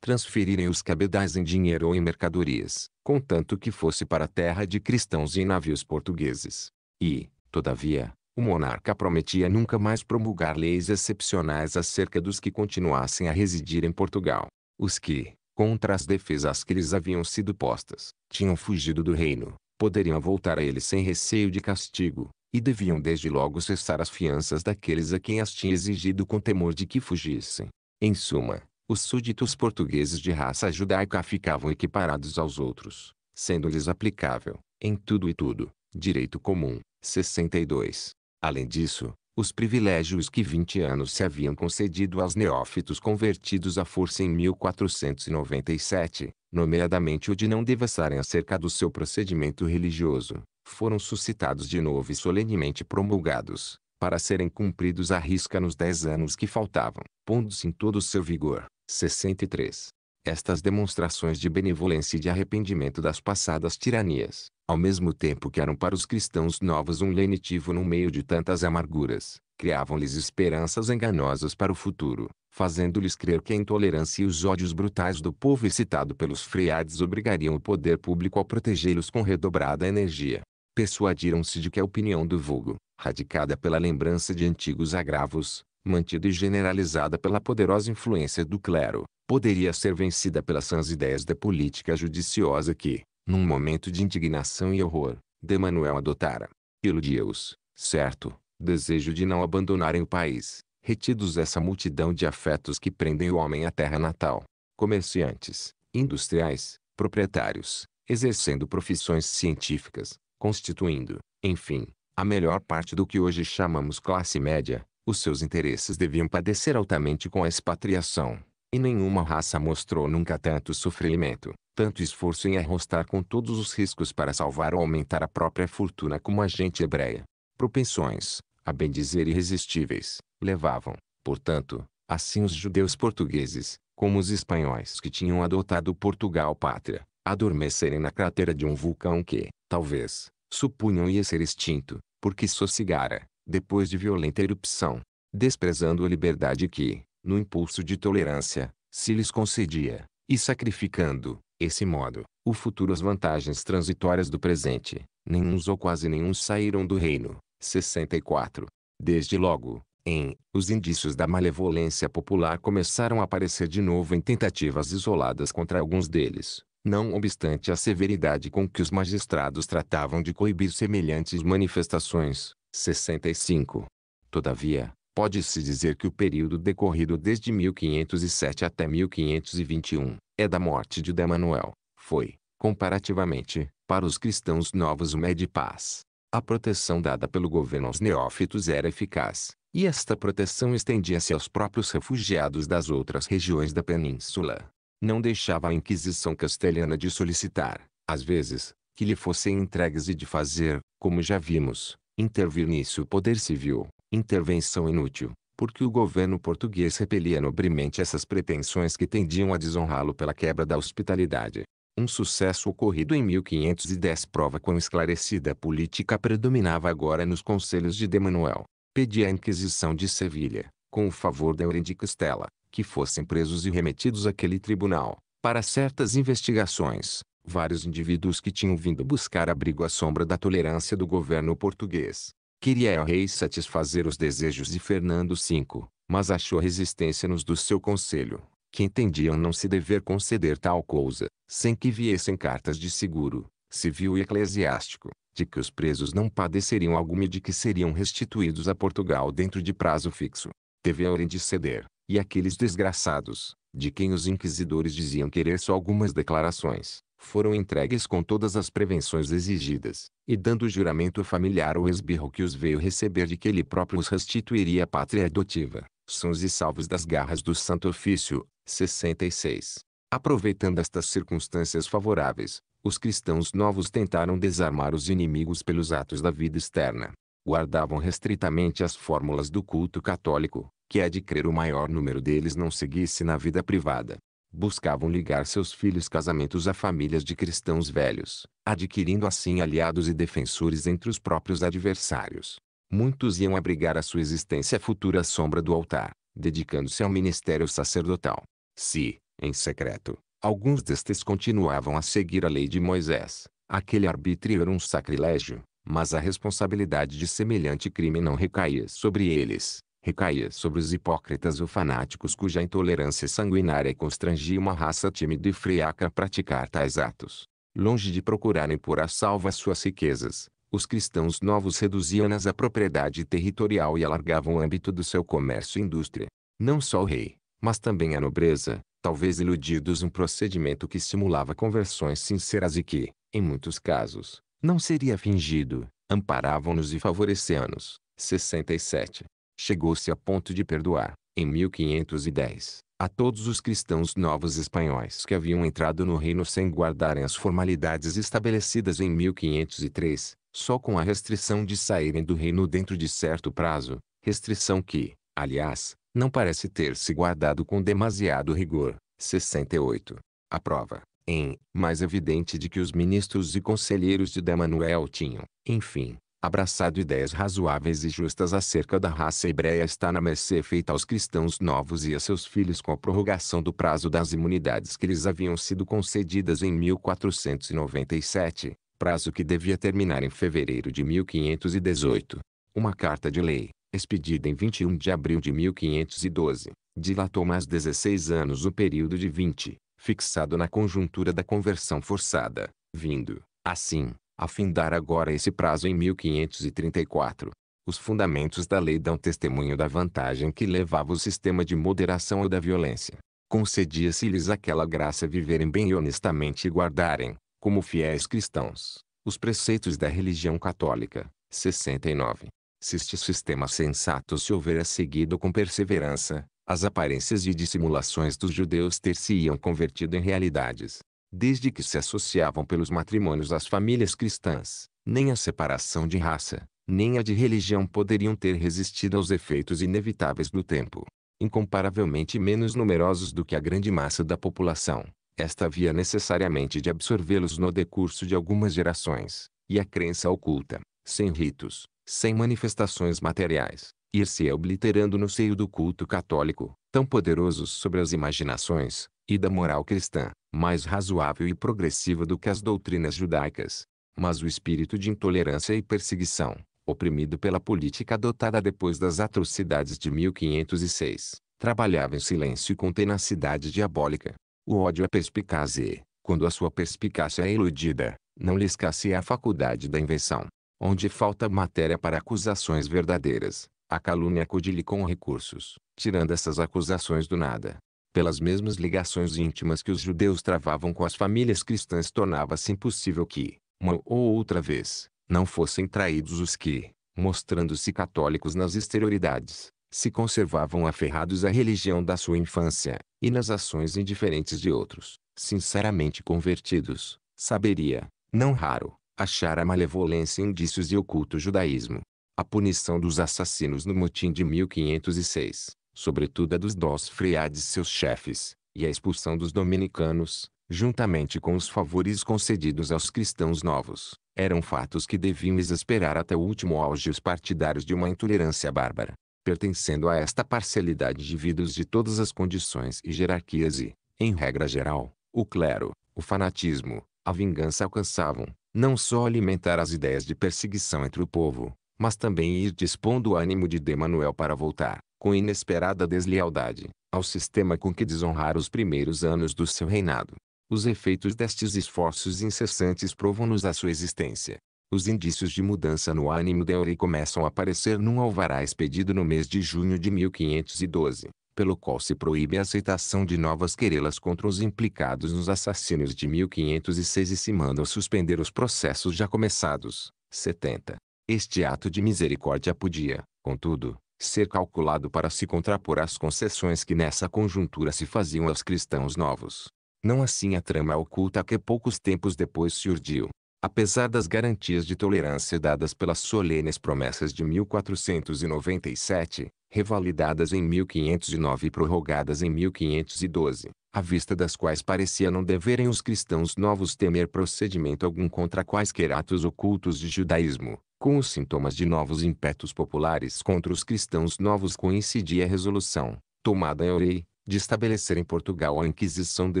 transferirem os cabedais em dinheiro ou em mercadorias, contanto que fosse para a terra de cristãos e em navios portugueses. E, todavia, o monarca prometia nunca mais promulgar leis excepcionais acerca dos que continuassem a residir em Portugal. Os que, contra as defesas que lhes haviam sido postas, tinham fugido do reino, poderiam voltar a ele sem receio de castigo, e deviam desde logo cessar as fianças daqueles a quem as tinha exigido com temor de que fugissem. Em suma, os súditos portugueses de raça judaica ficavam equiparados aos outros, sendo-lhes aplicável, em tudo e tudo, direito comum. 62. Além disso, os privilégios que 20 anos se haviam concedido aos neófitos convertidos à força em 1497, nomeadamente o de não devassarem acerca do seu procedimento religioso, foram suscitados de novo e solenemente promulgados, para serem cumpridos à risca nos dez anos que faltavam, pondo-se em todo o seu vigor. 63. Estas demonstrações de benevolência e de arrependimento das passadas tiranias, ao mesmo tempo que eram para os cristãos novos um lenitivo no meio de tantas amarguras, criavam-lhes esperanças enganosas para o futuro, fazendo-lhes crer que a intolerância e os ódios brutais do povo excitado pelos freades obrigariam o poder público a protegê-los com redobrada energia persuadiram-se de que a opinião do vulgo, radicada pela lembrança de antigos agravos, mantida e generalizada pela poderosa influência do clero, poderia ser vencida pelas sãs ideias da política judiciosa que, num momento de indignação e horror, de Manuel adotara. Iludia-os, certo, desejo de não abandonarem o país, retidos essa multidão de afetos que prendem o homem à terra natal. Comerciantes, industriais, proprietários, exercendo profissões científicas, constituindo, enfim, a melhor parte do que hoje chamamos classe média, os seus interesses deviam padecer altamente com a expatriação. E nenhuma raça mostrou nunca tanto sofrimento, tanto esforço em arrostar com todos os riscos para salvar ou aumentar a própria fortuna como a gente hebreia. Propensões, a bem dizer irresistíveis, levavam, portanto, assim os judeus portugueses, como os espanhóis que tinham adotado Portugal pátria, adormecerem na cratera de um vulcão que, talvez, supunham ia ser extinto, porque sossegara, depois de violenta erupção, desprezando a liberdade que, no impulso de tolerância, se lhes concedia, e sacrificando, esse modo, o futuro às vantagens transitórias do presente, nenhums ou quase nenhum saíram do reino. 64. Desde logo, em, os indícios da malevolência popular começaram a aparecer de novo em tentativas isoladas contra alguns deles, não obstante a severidade com que os magistrados tratavam de coibir semelhantes manifestações. 65. Todavia, pode-se dizer que o período decorrido desde 1507 até 1521 é da morte de D. Manuel. Foi, comparativamente, para os cristãos novos uma de paz. A proteção dada pelo governo aos neófitos era eficaz, e esta proteção estendia-se aos próprios refugiados das outras regiões da península não deixava a Inquisição castelhana de solicitar, às vezes, que lhe fossem entregues e de fazer, como já vimos, intervir nisso o poder civil, intervenção inútil, porque o governo português repelia nobremente essas pretensões que tendiam a desonrá-lo pela quebra da hospitalidade. Um sucesso ocorrido em 1510 prova quão esclarecida a política predominava agora nos conselhos de Demanuel. Pedia a Inquisição de Sevilha, com o favor da Eurendi de Castela, que fossem presos e remetidos àquele tribunal, para certas investigações, vários indivíduos que tinham vindo buscar abrigo à sombra da tolerância do governo português. Queria El Rei satisfazer os desejos de Fernando V, mas achou resistência nos do seu conselho, que entendiam não se dever conceder tal coisa, sem que viessem cartas de seguro, civil e eclesiástico, de que os presos não padeceriam alguma e de que seriam restituídos a Portugal dentro de prazo fixo. Teve a ordem de ceder, e aqueles desgraçados, de quem os inquisidores diziam querer só algumas declarações, foram entregues com todas as prevenções exigidas, e dando juramento familiar ao esbirro que os veio receber de que ele próprio os restituiria à pátria adotiva, sons e salvos das garras do Santo Ofício. 66. Aproveitando estas circunstâncias favoráveis, os cristãos novos tentaram desarmar os inimigos pelos atos da vida externa. Guardavam restritamente as fórmulas do culto católico, que é de crer o maior número deles não seguisse na vida privada. Buscavam ligar seus filhos casamentos a famílias de cristãos velhos, adquirindo assim aliados e defensores entre os próprios adversários. Muitos iam abrigar a sua existência futura à sombra do altar, dedicando-se ao ministério sacerdotal. Se, em secreto, alguns destes continuavam a seguir a lei de Moisés, aquele arbítrio era um sacrilégio, mas a responsabilidade de semelhante crime não recaía sobre eles recaía sobre os hipócritas ou fanáticos cuja intolerância sanguinária constrangia uma raça tímida e friaca a praticar tais atos. Longe de procurarem pôr a salva suas riquezas, os cristãos novos reduziam-nas à propriedade territorial e alargavam o âmbito do seu comércio e indústria. Não só o rei, mas também a nobreza, talvez iludidos um procedimento que simulava conversões sinceras e que, em muitos casos, não seria fingido, amparavam-nos e favoreciam-nos. 67 chegou-se a ponto de perdoar, em 1510, a todos os cristãos novos espanhóis que haviam entrado no reino sem guardarem as formalidades estabelecidas em 1503, só com a restrição de saírem do reino dentro de certo prazo, restrição que, aliás, não parece ter se guardado com demasiado rigor. 68. A prova, em, mais evidente de que os ministros e conselheiros de Damanuel tinham, enfim, abraçado ideias razoáveis e justas acerca da raça hebreia está na mercê feita aos cristãos novos e a seus filhos com a prorrogação do prazo das imunidades que lhes haviam sido concedidas em 1497, prazo que devia terminar em fevereiro de 1518. Uma carta de lei, expedida em 21 de abril de 1512, dilatou mais 16 anos o período de 20, fixado na conjuntura da conversão forçada, vindo, assim, afindar agora esse prazo em 1534. Os fundamentos da lei dão testemunho da vantagem que levava o sistema de moderação ou da violência. Concedia-se-lhes aquela graça viverem bem e honestamente e guardarem, como fiéis cristãos, os preceitos da religião católica. 69. Se este sistema sensato se houvera seguido com perseverança, as aparências e dissimulações dos judeus ter-se-iam convertido em realidades desde que se associavam pelos matrimônios às famílias cristãs, nem a separação de raça, nem a de religião poderiam ter resistido aos efeitos inevitáveis do tempo. Incomparavelmente menos numerosos do que a grande massa da população, esta havia necessariamente de absorvê-los no decurso de algumas gerações, e a crença oculta, sem ritos, sem manifestações materiais, ir-se obliterando no seio do culto católico, tão poderoso sobre as imaginações, e da moral cristã, mais razoável e progressiva do que as doutrinas judaicas. Mas o espírito de intolerância e perseguição, oprimido pela política adotada depois das atrocidades de 1506, trabalhava em silêncio e com tenacidade diabólica. O ódio é perspicaz e, quando a sua perspicácia é iludida, não lhe escasseia a faculdade da invenção. Onde falta matéria para acusações verdadeiras, a calúnia acude-lhe com recursos, tirando essas acusações do nada, pelas mesmas ligações íntimas que os judeus travavam com as famílias cristãs tornava-se impossível que, uma ou outra vez, não fossem traídos os que, mostrando-se católicos nas exterioridades, se conservavam aferrados à religião da sua infância, e nas ações indiferentes de outros, sinceramente convertidos, saberia, não raro, achar a malevolência indícios de oculto judaísmo. A punição dos assassinos no motim de 1506, sobretudo a dos dos freades seus chefes, e a expulsão dos dominicanos, juntamente com os favores concedidos aos cristãos novos, eram fatos que deviam exasperar até o último auge os partidários de uma intolerância bárbara. Pertencendo a esta parcialidade de vidas de todas as condições e jerarquias e, em regra geral, o clero, o fanatismo, a vingança alcançavam, não só alimentar as ideias de perseguição entre o povo, mas também ir dispondo o ânimo de D. Manuel para voltar, com inesperada deslealdade, ao sistema com que desonrar os primeiros anos do seu reinado. Os efeitos destes esforços incessantes provam-nos a sua existência. Os indícios de mudança no ânimo de Auri começam a aparecer num alvará expedido no mês de junho de 1512, pelo qual se proíbe a aceitação de novas querelas contra os implicados nos assassínios de 1506 e se mandam suspender os processos já começados. 70. Este ato de misericórdia podia, contudo, ser calculado para se contrapor às concessões que nessa conjuntura se faziam aos cristãos novos. Não assim a trama oculta que poucos tempos depois se urdiu, Apesar das garantias de tolerância dadas pelas solenes promessas de 1497, revalidadas em 1509 e prorrogadas em 1512, à vista das quais parecia não deverem os cristãos novos temer procedimento algum contra quaisquer atos ocultos de judaísmo, com os sintomas de novos impetos populares contra os cristãos novos coincidia a resolução, tomada em Orei, de estabelecer em Portugal a Inquisição da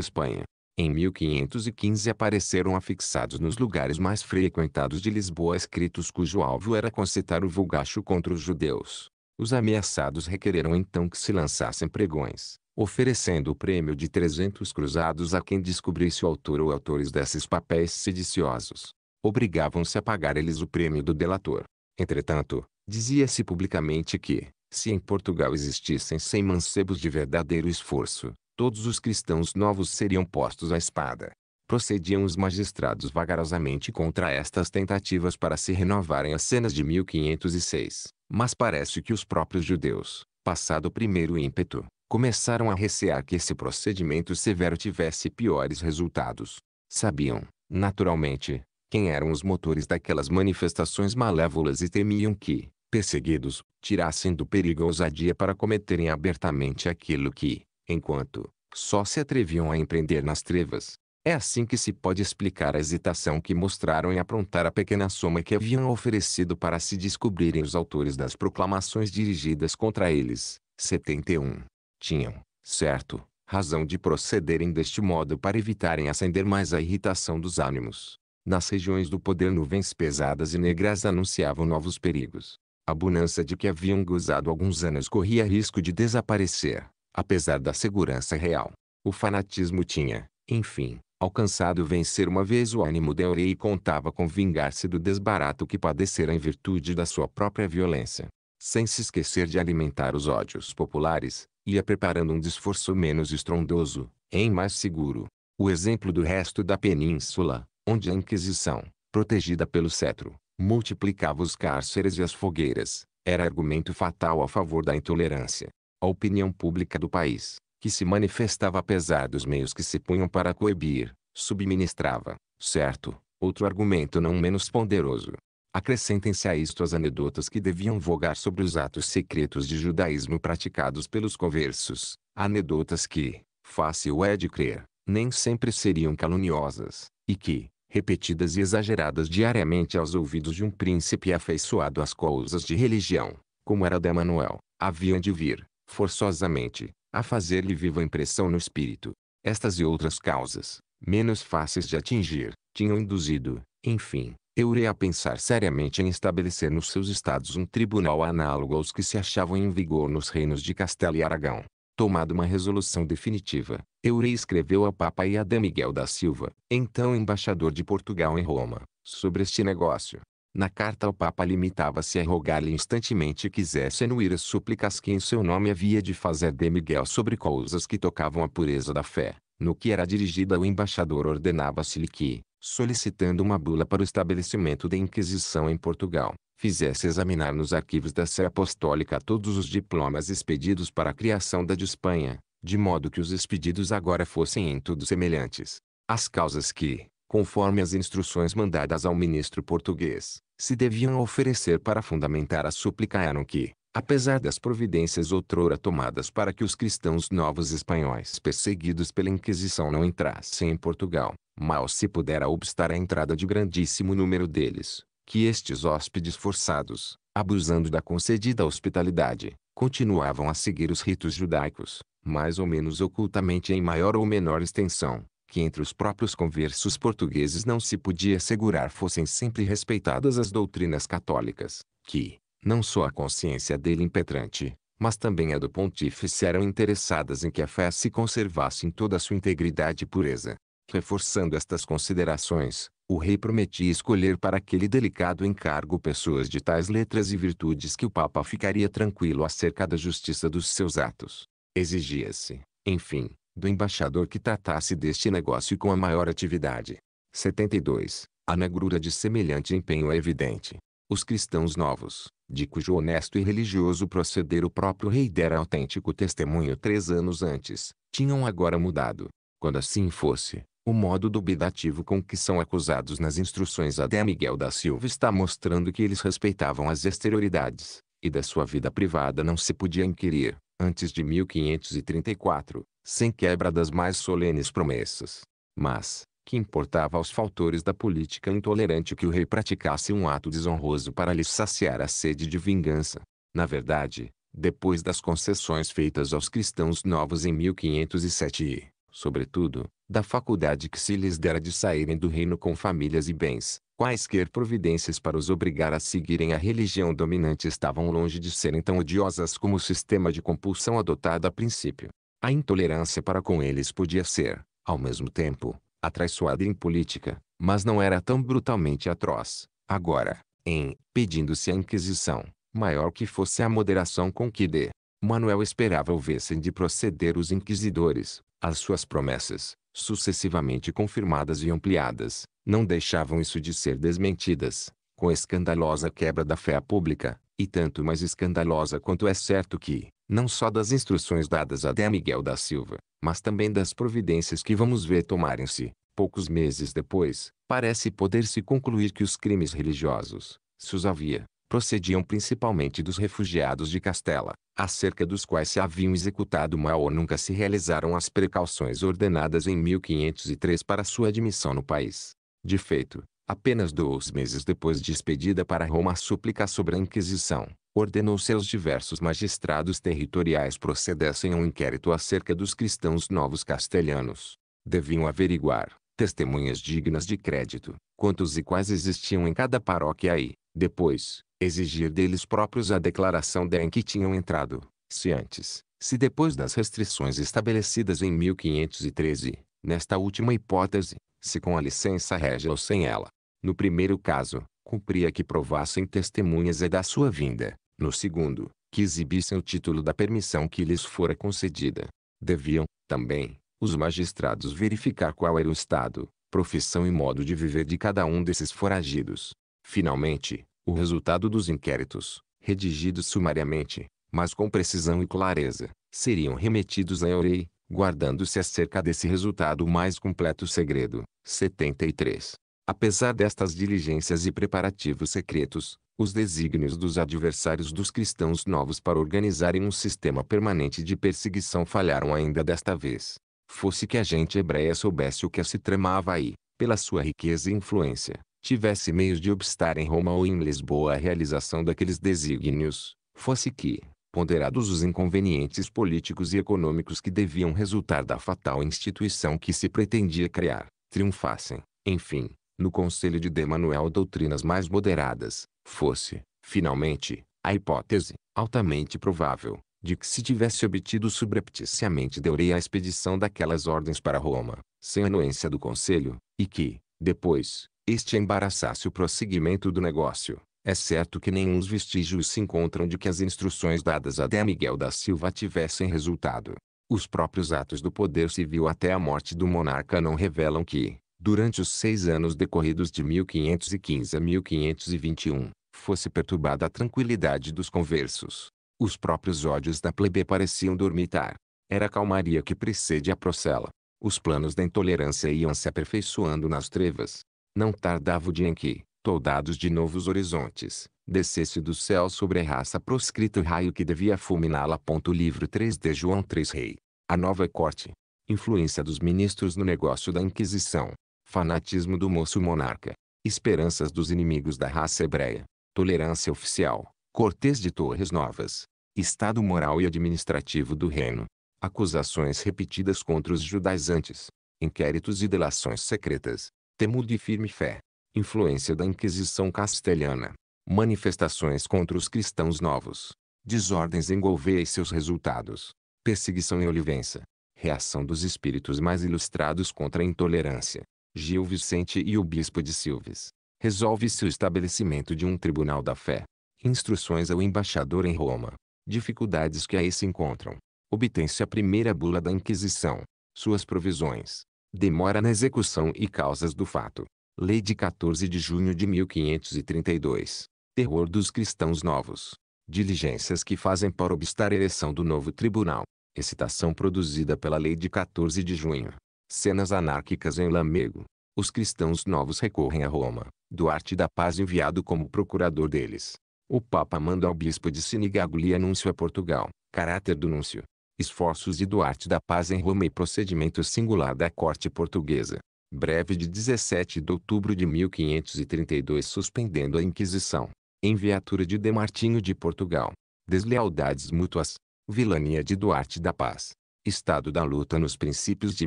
Espanha. Em 1515 apareceram afixados nos lugares mais frequentados de Lisboa escritos cujo alvo era concitar o vulgacho contra os judeus. Os ameaçados requereram então que se lançassem pregões, oferecendo o prêmio de 300 cruzados a quem descobrisse o autor ou autores desses papéis sediciosos obrigavam-se a pagar eles o prêmio do delator. Entretanto, dizia-se publicamente que, se em Portugal existissem sem mancebos de verdadeiro esforço, todos os cristãos novos seriam postos à espada. Procediam os magistrados vagarosamente contra estas tentativas para se renovarem as cenas de 1506, mas parece que os próprios judeus, passado o primeiro ímpeto, começaram a recear que esse procedimento severo tivesse piores resultados. Sabiam, naturalmente, quem eram os motores daquelas manifestações malévolas e temiam que, perseguidos, tirassem do perigo a ousadia para cometerem abertamente aquilo que, enquanto, só se atreviam a empreender nas trevas. É assim que se pode explicar a hesitação que mostraram em aprontar a pequena soma que haviam oferecido para se descobrirem os autores das proclamações dirigidas contra eles. 71. Tinham, certo, razão de procederem deste modo para evitarem acender mais a irritação dos ânimos nas regiões do poder nuvens pesadas e negras anunciavam novos perigos. A bonança de que haviam gozado alguns anos corria risco de desaparecer, apesar da segurança real. O fanatismo tinha, enfim, alcançado vencer uma vez o ânimo de Aurea e contava com vingar-se do desbarato que padecera em virtude da sua própria violência. Sem se esquecer de alimentar os ódios populares, ia preparando um desforço menos estrondoso, em mais seguro. O exemplo do resto da península, onde a Inquisição, protegida pelo cetro, multiplicava os cárceres e as fogueiras, era argumento fatal a favor da intolerância. A opinião pública do país, que se manifestava apesar dos meios que se punham para coibir, subministrava, certo, outro argumento não menos ponderoso. Acrescentem-se a isto as anedotas que deviam vogar sobre os atos secretos de judaísmo praticados pelos conversos, anedotas que, fácil é de crer, nem sempre seriam caluniosas, e que, repetidas e exageradas diariamente aos ouvidos de um príncipe afeiçoado às coisas de religião, como era da Manuel, haviam de vir, forçosamente, a fazer-lhe viva impressão no espírito. Estas e outras causas, menos fáceis de atingir, tinham induzido, enfim, Eure a pensar seriamente em estabelecer nos seus estados um tribunal análogo aos que se achavam em vigor nos reinos de Castela e Aragão, tomado uma resolução definitiva. Eurei escreveu ao Papa e a D. Miguel da Silva, então embaixador de Portugal em Roma, sobre este negócio. Na carta ao Papa limitava-se a rogar-lhe instantemente quisesse anuir as súplicas que em seu nome havia de fazer de Miguel sobre coisas que tocavam a pureza da fé. No que era dirigida ao embaixador ordenava-se-lhe que, solicitando uma bula para o estabelecimento da Inquisição em Portugal, fizesse examinar nos arquivos da Sé Apostólica todos os diplomas expedidos para a criação da de Espanha, de modo que os expedidos agora fossem em tudo semelhantes. As causas que, conforme as instruções mandadas ao ministro português, se deviam oferecer para fundamentar a súplica eram que, apesar das providências outrora tomadas para que os cristãos novos espanhóis perseguidos pela Inquisição não entrassem em Portugal, mal se pudera obstar a entrada de grandíssimo número deles, que estes hóspedes forçados, abusando da concedida hospitalidade, continuavam a seguir os ritos judaicos, mais ou menos ocultamente em maior ou menor extensão, que entre os próprios conversos portugueses não se podia assegurar fossem sempre respeitadas as doutrinas católicas, que, não só a consciência dele impetrante, mas também a do pontífice eram interessadas em que a fé se conservasse em toda a sua integridade e pureza. Reforçando estas considerações, o rei prometia escolher para aquele delicado encargo pessoas de tais letras e virtudes que o Papa ficaria tranquilo acerca da justiça dos seus atos. Exigia-se, enfim, do embaixador que tratasse deste negócio com a maior atividade. 72. A negrura de semelhante empenho é evidente. Os cristãos novos, de cujo honesto e religioso proceder o próprio rei dera autêntico testemunho três anos antes, tinham agora mudado. Quando assim fosse, o modo dubitativo com que são acusados nas instruções até Miguel da Silva está mostrando que eles respeitavam as exterioridades, e da sua vida privada não se podia inquirir, antes de 1534, sem quebra das mais solenes promessas. Mas, que importava aos faltores da política intolerante que o rei praticasse um ato desonroso para lhes saciar a sede de vingança? Na verdade, depois das concessões feitas aos cristãos novos em 1507 e, sobretudo, da faculdade que se lhes dera de saírem do reino com famílias e bens. Quaisquer providências para os obrigar a seguirem a religião dominante estavam longe de serem tão odiosas como o sistema de compulsão adotado a princípio. A intolerância para com eles podia ser, ao mesmo tempo, atraiçoada em política, mas não era tão brutalmente atroz. Agora, em pedindo-se a Inquisição, maior que fosse a moderação com que de Manuel esperava ouvessem de proceder os inquisidores, as suas promessas, sucessivamente confirmadas e ampliadas, não deixavam isso de ser desmentidas, com escandalosa quebra da fé pública, e tanto mais escandalosa quanto é certo que, não só das instruções dadas a D. Miguel da Silva, mas também das providências que vamos ver tomarem-se, poucos meses depois, parece poder-se concluir que os crimes religiosos, se os havia, procediam principalmente dos refugiados de Castela, acerca dos quais se haviam executado mal ou nunca se realizaram as precauções ordenadas em 1503 para sua admissão no país. De feito, apenas dois meses depois de expedida para Roma a súplica sobre a Inquisição, ordenou seus diversos magistrados territoriais procedessem a um inquérito acerca dos cristãos novos castelhanos. Deviam averiguar, testemunhas dignas de crédito, quantos e quais existiam em cada paróquia e, depois, exigir deles próprios a declaração da em que tinham entrado, se antes, se depois das restrições estabelecidas em 1513, nesta última hipótese, se com a licença régia ou sem ela. No primeiro caso, cumpria que provassem testemunhas é da sua vinda, no segundo, que exibissem o título da permissão que lhes fora concedida. Deviam, também, os magistrados verificar qual era o estado, profissão e modo de viver de cada um desses foragidos. Finalmente, o resultado dos inquéritos, redigidos sumariamente, mas com precisão e clareza, seriam remetidos a Eurei, guardando-se acerca desse resultado o mais completo segredo. 73. Apesar destas diligências e preparativos secretos, os desígnios dos adversários dos cristãos novos para organizarem um sistema permanente de perseguição falharam ainda desta vez. Fosse que a gente hebreia soubesse o que se tramava aí, pela sua riqueza e influência, tivesse meios de obstar em Roma ou em Lisboa a realização daqueles desígnios, fosse que, ponderados os inconvenientes políticos e econômicos que deviam resultar da fatal instituição que se pretendia criar, triunfassem, enfim, no Conselho de Demanuel doutrinas mais moderadas, fosse, finalmente, a hipótese, altamente provável, de que se tivesse obtido subrepticiamente Deureia a expedição daquelas ordens para Roma, sem anuência do Conselho, e que, depois, este embaraçasse o prosseguimento do negócio. É certo que nenhum vestígios se encontram de que as instruções dadas a D. Miguel da Silva tivessem resultado. Os próprios atos do poder civil até a morte do monarca não revelam que, durante os seis anos decorridos de 1515 a 1521, fosse perturbada a tranquilidade dos conversos. Os próprios ódios da plebe pareciam dormitar. Era a calmaria que precede a procela. Os planos da intolerância iam se aperfeiçoando nas trevas. Não tardava o dia em que, toldados de novos horizontes, descesse do céu sobre a raça proscrita o raio que devia fulminá-la. Livro 3 de João 3 Rei. A nova corte. Influência dos ministros no negócio da Inquisição. Fanatismo do moço monarca. Esperanças dos inimigos da raça hebreia. Tolerância oficial. Cortês de Torres Novas. Estado moral e administrativo do reino. Acusações repetidas contra os judaizantes. Inquéritos e delações secretas. Temudo e firme fé. Influência da Inquisição Castelhana. Manifestações contra os cristãos novos. Desordens em Gouveia e seus resultados. Perseguição em Olivença. Reação dos espíritos mais ilustrados contra a intolerância. Gil Vicente e o Bispo de Silves. Resolve-se o estabelecimento de um tribunal da fé. Instruções ao embaixador em Roma. Dificuldades que aí se encontram. Obtém-se a primeira bula da Inquisição. Suas provisões demora na execução e causas do fato. Lei de 14 de junho de 1532. Terror dos cristãos novos. Diligências que fazem para obstar a ereção do novo tribunal. Excitação produzida pela lei de 14 de junho. Cenas anárquicas em Lamego. Os cristãos novos recorrem a Roma. Duarte da Paz enviado como procurador deles. O Papa manda ao bispo de Sinigaglia anúncio a Portugal. Caráter do núncio. Esforços de Duarte da Paz em Roma e procedimento singular da corte portuguesa. Breve de 17 de outubro de 1532 suspendendo a Inquisição. Enviatura de Demartinho de Portugal. Deslealdades mútuas. Vilania de Duarte da Paz. Estado da luta nos princípios de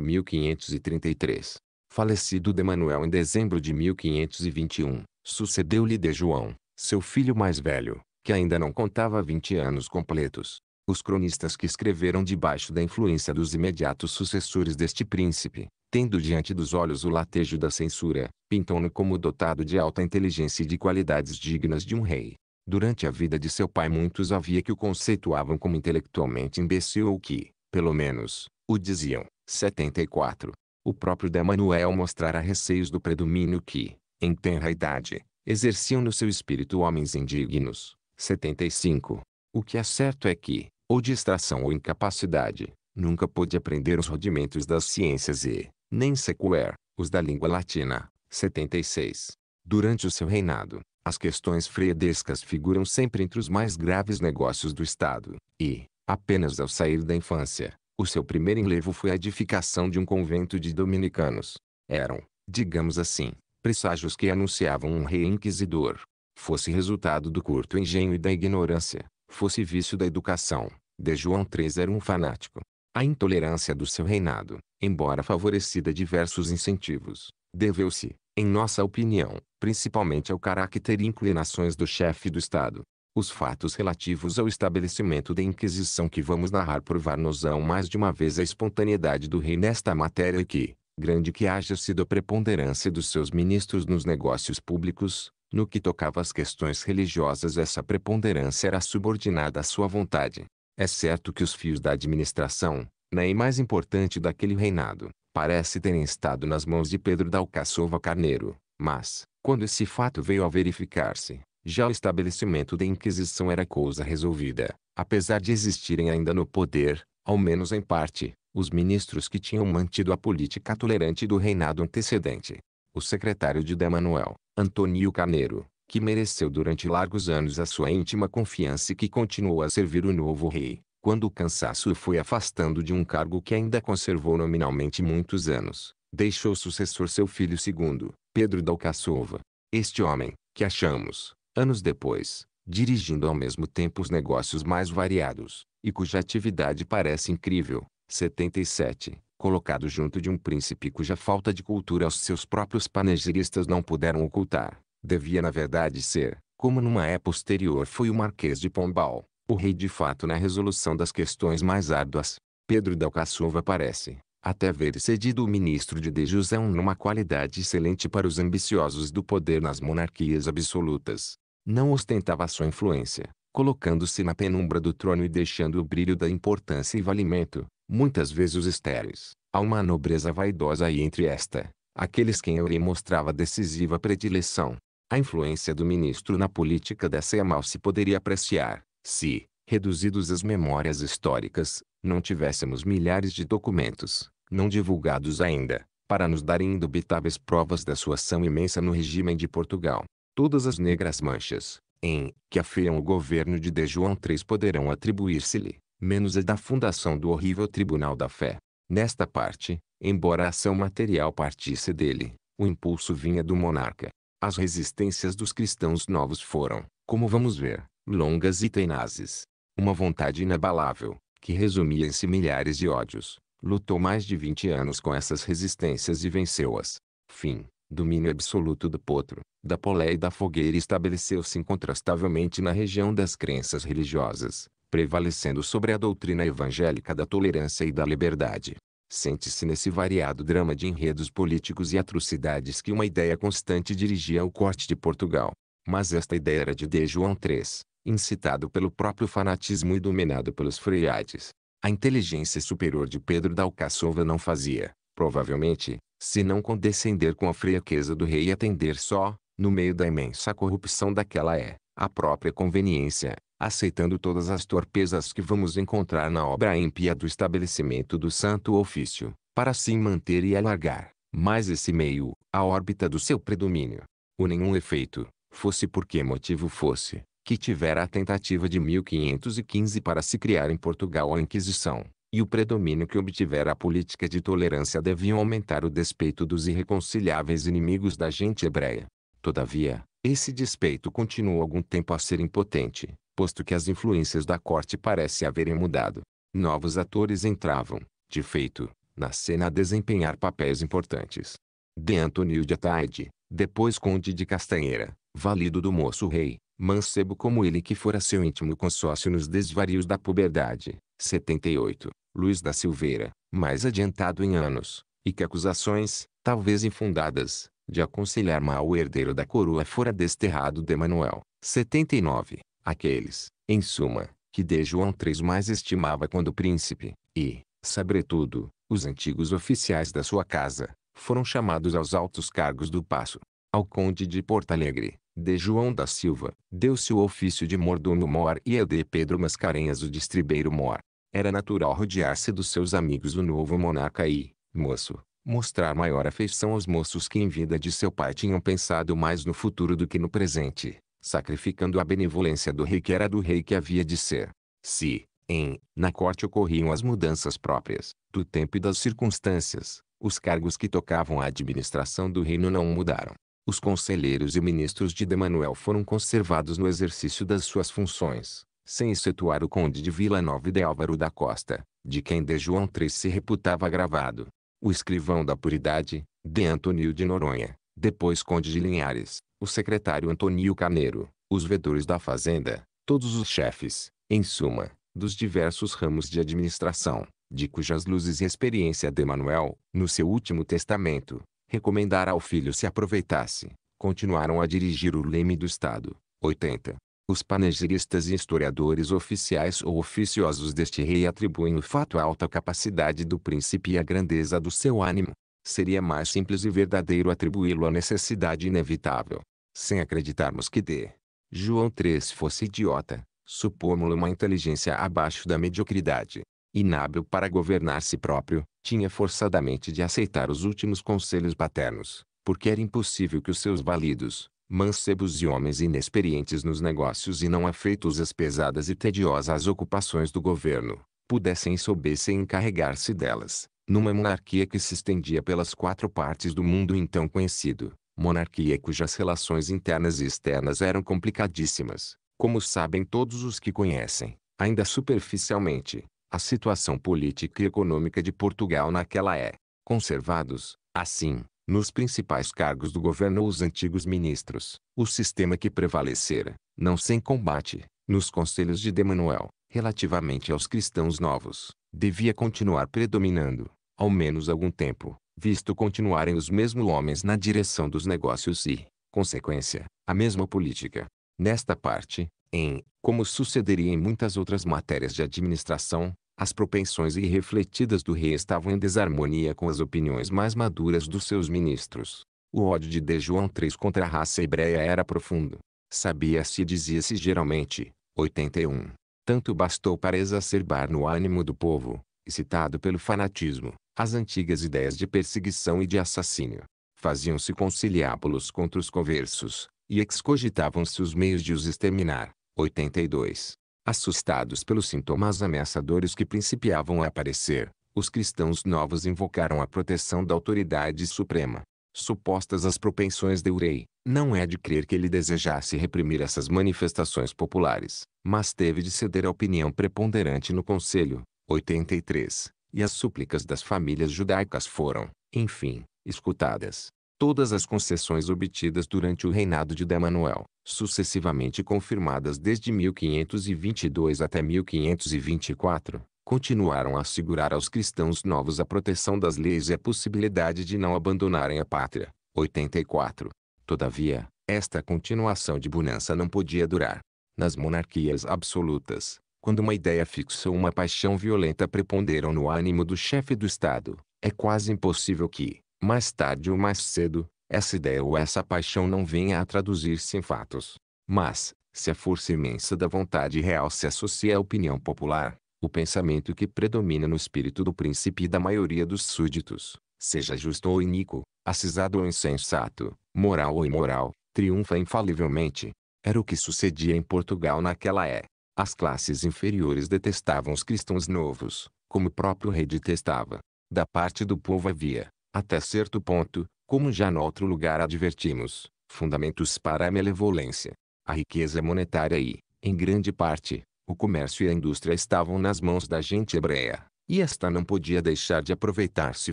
1533. Falecido de Manuel em dezembro de 1521, sucedeu-lhe de João, seu filho mais velho, que ainda não contava 20 anos completos. Os cronistas que escreveram debaixo da influência dos imediatos sucessores deste príncipe, tendo diante dos olhos o latejo da censura, pintam-no como dotado de alta inteligência e de qualidades dignas de um rei. Durante a vida de seu pai muitos havia que o conceituavam como intelectualmente imbecil ou que, pelo menos, o diziam. 74. O próprio Demanuel mostrara receios do predomínio que, em tenra idade, exerciam no seu espírito homens indignos. 75. O que é certo é que, ou distração ou incapacidade, nunca pôde aprender os rudimentos das ciências e, nem sequer, os da língua latina. 76. Durante o seu reinado, as questões friedescas figuram sempre entre os mais graves negócios do Estado, e, apenas ao sair da infância, o seu primeiro enlevo foi a edificação de um convento de dominicanos. Eram, digamos assim, presságios que anunciavam um rei inquisidor. Fosse resultado do curto engenho e da ignorância, fosse vício da educação, de João III era um fanático. A intolerância do seu reinado, embora favorecida diversos incentivos, deveu-se, em nossa opinião, principalmente ao caráter e inclinações do chefe do Estado. Os fatos relativos ao estabelecimento da Inquisição que vamos narrar provar-nos-ão mais de uma vez a espontaneidade do rei nesta matéria e que, grande que haja sido a preponderância dos seus ministros nos negócios públicos, no que tocava às questões religiosas, essa preponderância era subordinada à sua vontade. É certo que os fios da administração, na né, e mais importante daquele reinado, parece terem estado nas mãos de Pedro da Alcaçova Carneiro, mas, quando esse fato veio a verificar-se, já o estabelecimento da Inquisição era coisa resolvida, apesar de existirem ainda no poder, ao menos em parte, os ministros que tinham mantido a política tolerante do reinado antecedente o secretário de Demanuel, Antônio Carneiro, que mereceu durante largos anos a sua íntima confiança e que continuou a servir o novo rei, quando o cansaço o foi afastando de um cargo que ainda conservou nominalmente muitos anos, deixou sucessor seu filho segundo, Pedro da Alcaçova. Este homem, que achamos, anos depois, dirigindo ao mesmo tempo os negócios mais variados, e cuja atividade parece incrível, 77, colocado junto de um príncipe cuja falta de cultura os seus próprios panegiristas não puderam ocultar, devia na verdade ser, como numa época posterior foi o Marquês de Pombal, o rei de fato na resolução das questões mais árduas. Pedro da Caçova parece, até ver cedido o ministro de Dejusão numa qualidade excelente para os ambiciosos do poder nas monarquias absolutas. Não ostentava sua influência, colocando-se na penumbra do trono e deixando o brilho da importância e valimento, muitas vezes os estéreis, a uma nobreza vaidosa e entre esta, aqueles quem Eurei mostrava decisiva predileção. A influência do ministro na política dessa mal se poderia apreciar, se, reduzidos às memórias históricas, não tivéssemos milhares de documentos, não divulgados ainda, para nos darem indubitáveis provas da sua ação imensa no regime de Portugal. Todas as negras manchas, em que afeiam o governo de De João III poderão atribuir-se-lhe, menos a da fundação do horrível Tribunal da Fé. Nesta parte, embora a ação material partisse dele, o impulso vinha do monarca. As resistências dos cristãos novos foram, como vamos ver, longas e tenazes. Uma vontade inabalável, que resumia em si milhares de ódios, lutou mais de 20 anos com essas resistências e venceu-as. Fim domínio absoluto do potro, da polé e da fogueira estabeleceu-se incontrastavelmente na região das crenças religiosas, prevalecendo sobre a doutrina evangélica da tolerância e da liberdade. Sente-se nesse variado drama de enredos políticos e atrocidades que uma ideia constante dirigia ao corte de Portugal. Mas esta ideia era de D. João III, incitado pelo próprio fanatismo e dominado pelos freiades. A inteligência superior de Pedro da Alcaçova não fazia, provavelmente, se não condescender com a frieza do rei e atender só, no meio da imensa corrupção daquela é, a própria conveniência, aceitando todas as torpezas que vamos encontrar na obra ímpia do estabelecimento do santo ofício, para assim manter e alargar, mais esse meio, a órbita do seu predomínio. O nenhum efeito, fosse por que motivo fosse, que tivera a tentativa de 1515 para se criar em Portugal a Inquisição, e o predomínio que obtiver a política de tolerância deviam aumentar o despeito dos irreconciliáveis inimigos da gente hebreia. Todavia, esse despeito continuou algum tempo a ser impotente, posto que as influências da corte parecem haverem mudado. Novos atores entravam, de feito, na cena a desempenhar papéis importantes. De Antônio de Ataide, depois Conde de Castanheira, valido do moço rei, mancebo como ele que fora seu íntimo consórcio nos desvarios da puberdade. 78. Luiz da Silveira, mais adiantado em anos, e que acusações, talvez infundadas, de aconselhar mal o herdeiro da coroa fora desterrado de Manuel. 79. Aqueles, em suma, que de João III mais estimava quando príncipe, e, sobretudo, os antigos oficiais da sua casa, foram chamados aos altos cargos do passo. Ao conde de Porto Alegre, de João da Silva, deu-se o ofício de mordomo-mor e a de Pedro Mascarenhas o distribeiro-mor. Era natural rodear-se dos seus amigos o novo monarca e, moço, mostrar maior afeição aos moços que em vida de seu pai tinham pensado mais no futuro do que no presente, sacrificando a benevolência do rei que era do rei que havia de ser. Se, em, na corte ocorriam as mudanças próprias, do tempo e das circunstâncias, os cargos que tocavam à administração do reino não mudaram. Os conselheiros e ministros de Demanuel foram conservados no exercício das suas funções, sem excetuar o conde de Vila Nova e de Álvaro da Costa, de quem de João III se reputava gravado. O escrivão da puridade, de Antônio de Noronha, depois conde de Linhares, o secretário Antônio Carneiro, os vedores da fazenda, todos os chefes, em suma, dos diversos ramos de administração, de cujas luzes e experiência de Manuel, no seu último testamento, recomendara ao filho se aproveitasse, continuaram a dirigir o leme do Estado. 80. Os panegiristas e historiadores oficiais ou oficiosos deste rei atribuem o fato à alta capacidade do príncipe e à grandeza do seu ânimo. Seria mais simples e verdadeiro atribuí-lo à necessidade inevitável, sem acreditarmos que D. João III fosse idiota, supômo-lo uma inteligência abaixo da mediocridade inábil para governar si próprio, tinha forçadamente de aceitar os últimos conselhos paternos, porque era impossível que os seus validos, mancebos e homens inexperientes nos negócios e não afeitos às pesadas e tediosas ocupações do governo, pudessem e soubessem encarregar-se delas, numa monarquia que se estendia pelas quatro partes do mundo então conhecido, monarquia cujas relações internas e externas eram complicadíssimas, como sabem todos os que conhecem, ainda superficialmente, a situação política e econômica de Portugal naquela é, conservados, assim, nos principais cargos do governo os antigos ministros, o sistema que prevalecera, não sem combate, nos conselhos de Demanuel, relativamente aos cristãos novos, devia continuar predominando, ao menos algum tempo, visto continuarem os mesmos homens na direção dos negócios e, consequência, a mesma política. Nesta parte, em, como sucederia em muitas outras matérias de administração, as propensões irrefletidas do rei estavam em desarmonia com as opiniões mais maduras dos seus ministros. O ódio de De João III contra a raça hebreia era profundo. Sabia-se e dizia-se geralmente, 81. Tanto bastou para exacerbar no ânimo do povo, excitado pelo fanatismo, as antigas ideias de perseguição e de assassínio. Faziam-se conciliábulos contra os conversos, e excogitavam-se os meios de os exterminar. 82. Assustados pelos sintomas ameaçadores que principiavam a aparecer, os cristãos novos invocaram a proteção da autoridade suprema. Supostas as propensões de Urei, não é de crer que ele desejasse reprimir essas manifestações populares, mas teve de ceder à opinião preponderante no Conselho, 83, e as súplicas das famílias judaicas foram, enfim, escutadas todas as concessões obtidas durante o reinado de D. Manuel, sucessivamente confirmadas desde 1522 até 1524, continuaram a assegurar aos cristãos novos a proteção das leis e a possibilidade de não abandonarem a pátria. 84. Todavia, esta continuação de bonança não podia durar. Nas monarquias absolutas, quando uma ideia fixa ou uma paixão violenta preponderam no ânimo do chefe do Estado, é quase impossível que, mais tarde ou mais cedo, essa ideia ou essa paixão não venha a traduzir-se em fatos. Mas, se a força imensa da vontade real se associa à opinião popular, o pensamento que predomina no espírito do príncipe e da maioria dos súditos, seja justo ou iníquo, acisado ou insensato, moral ou imoral, triunfa infalivelmente. Era o que sucedia em Portugal naquela é. As classes inferiores detestavam os cristãos novos, como o próprio rei detestava. Da parte do povo havia, até certo ponto, como já noutro lugar advertimos, fundamentos para a malevolência. A riqueza monetária e, em grande parte, o comércio e a indústria estavam nas mãos da gente hebreia, e esta não podia deixar de aproveitar-se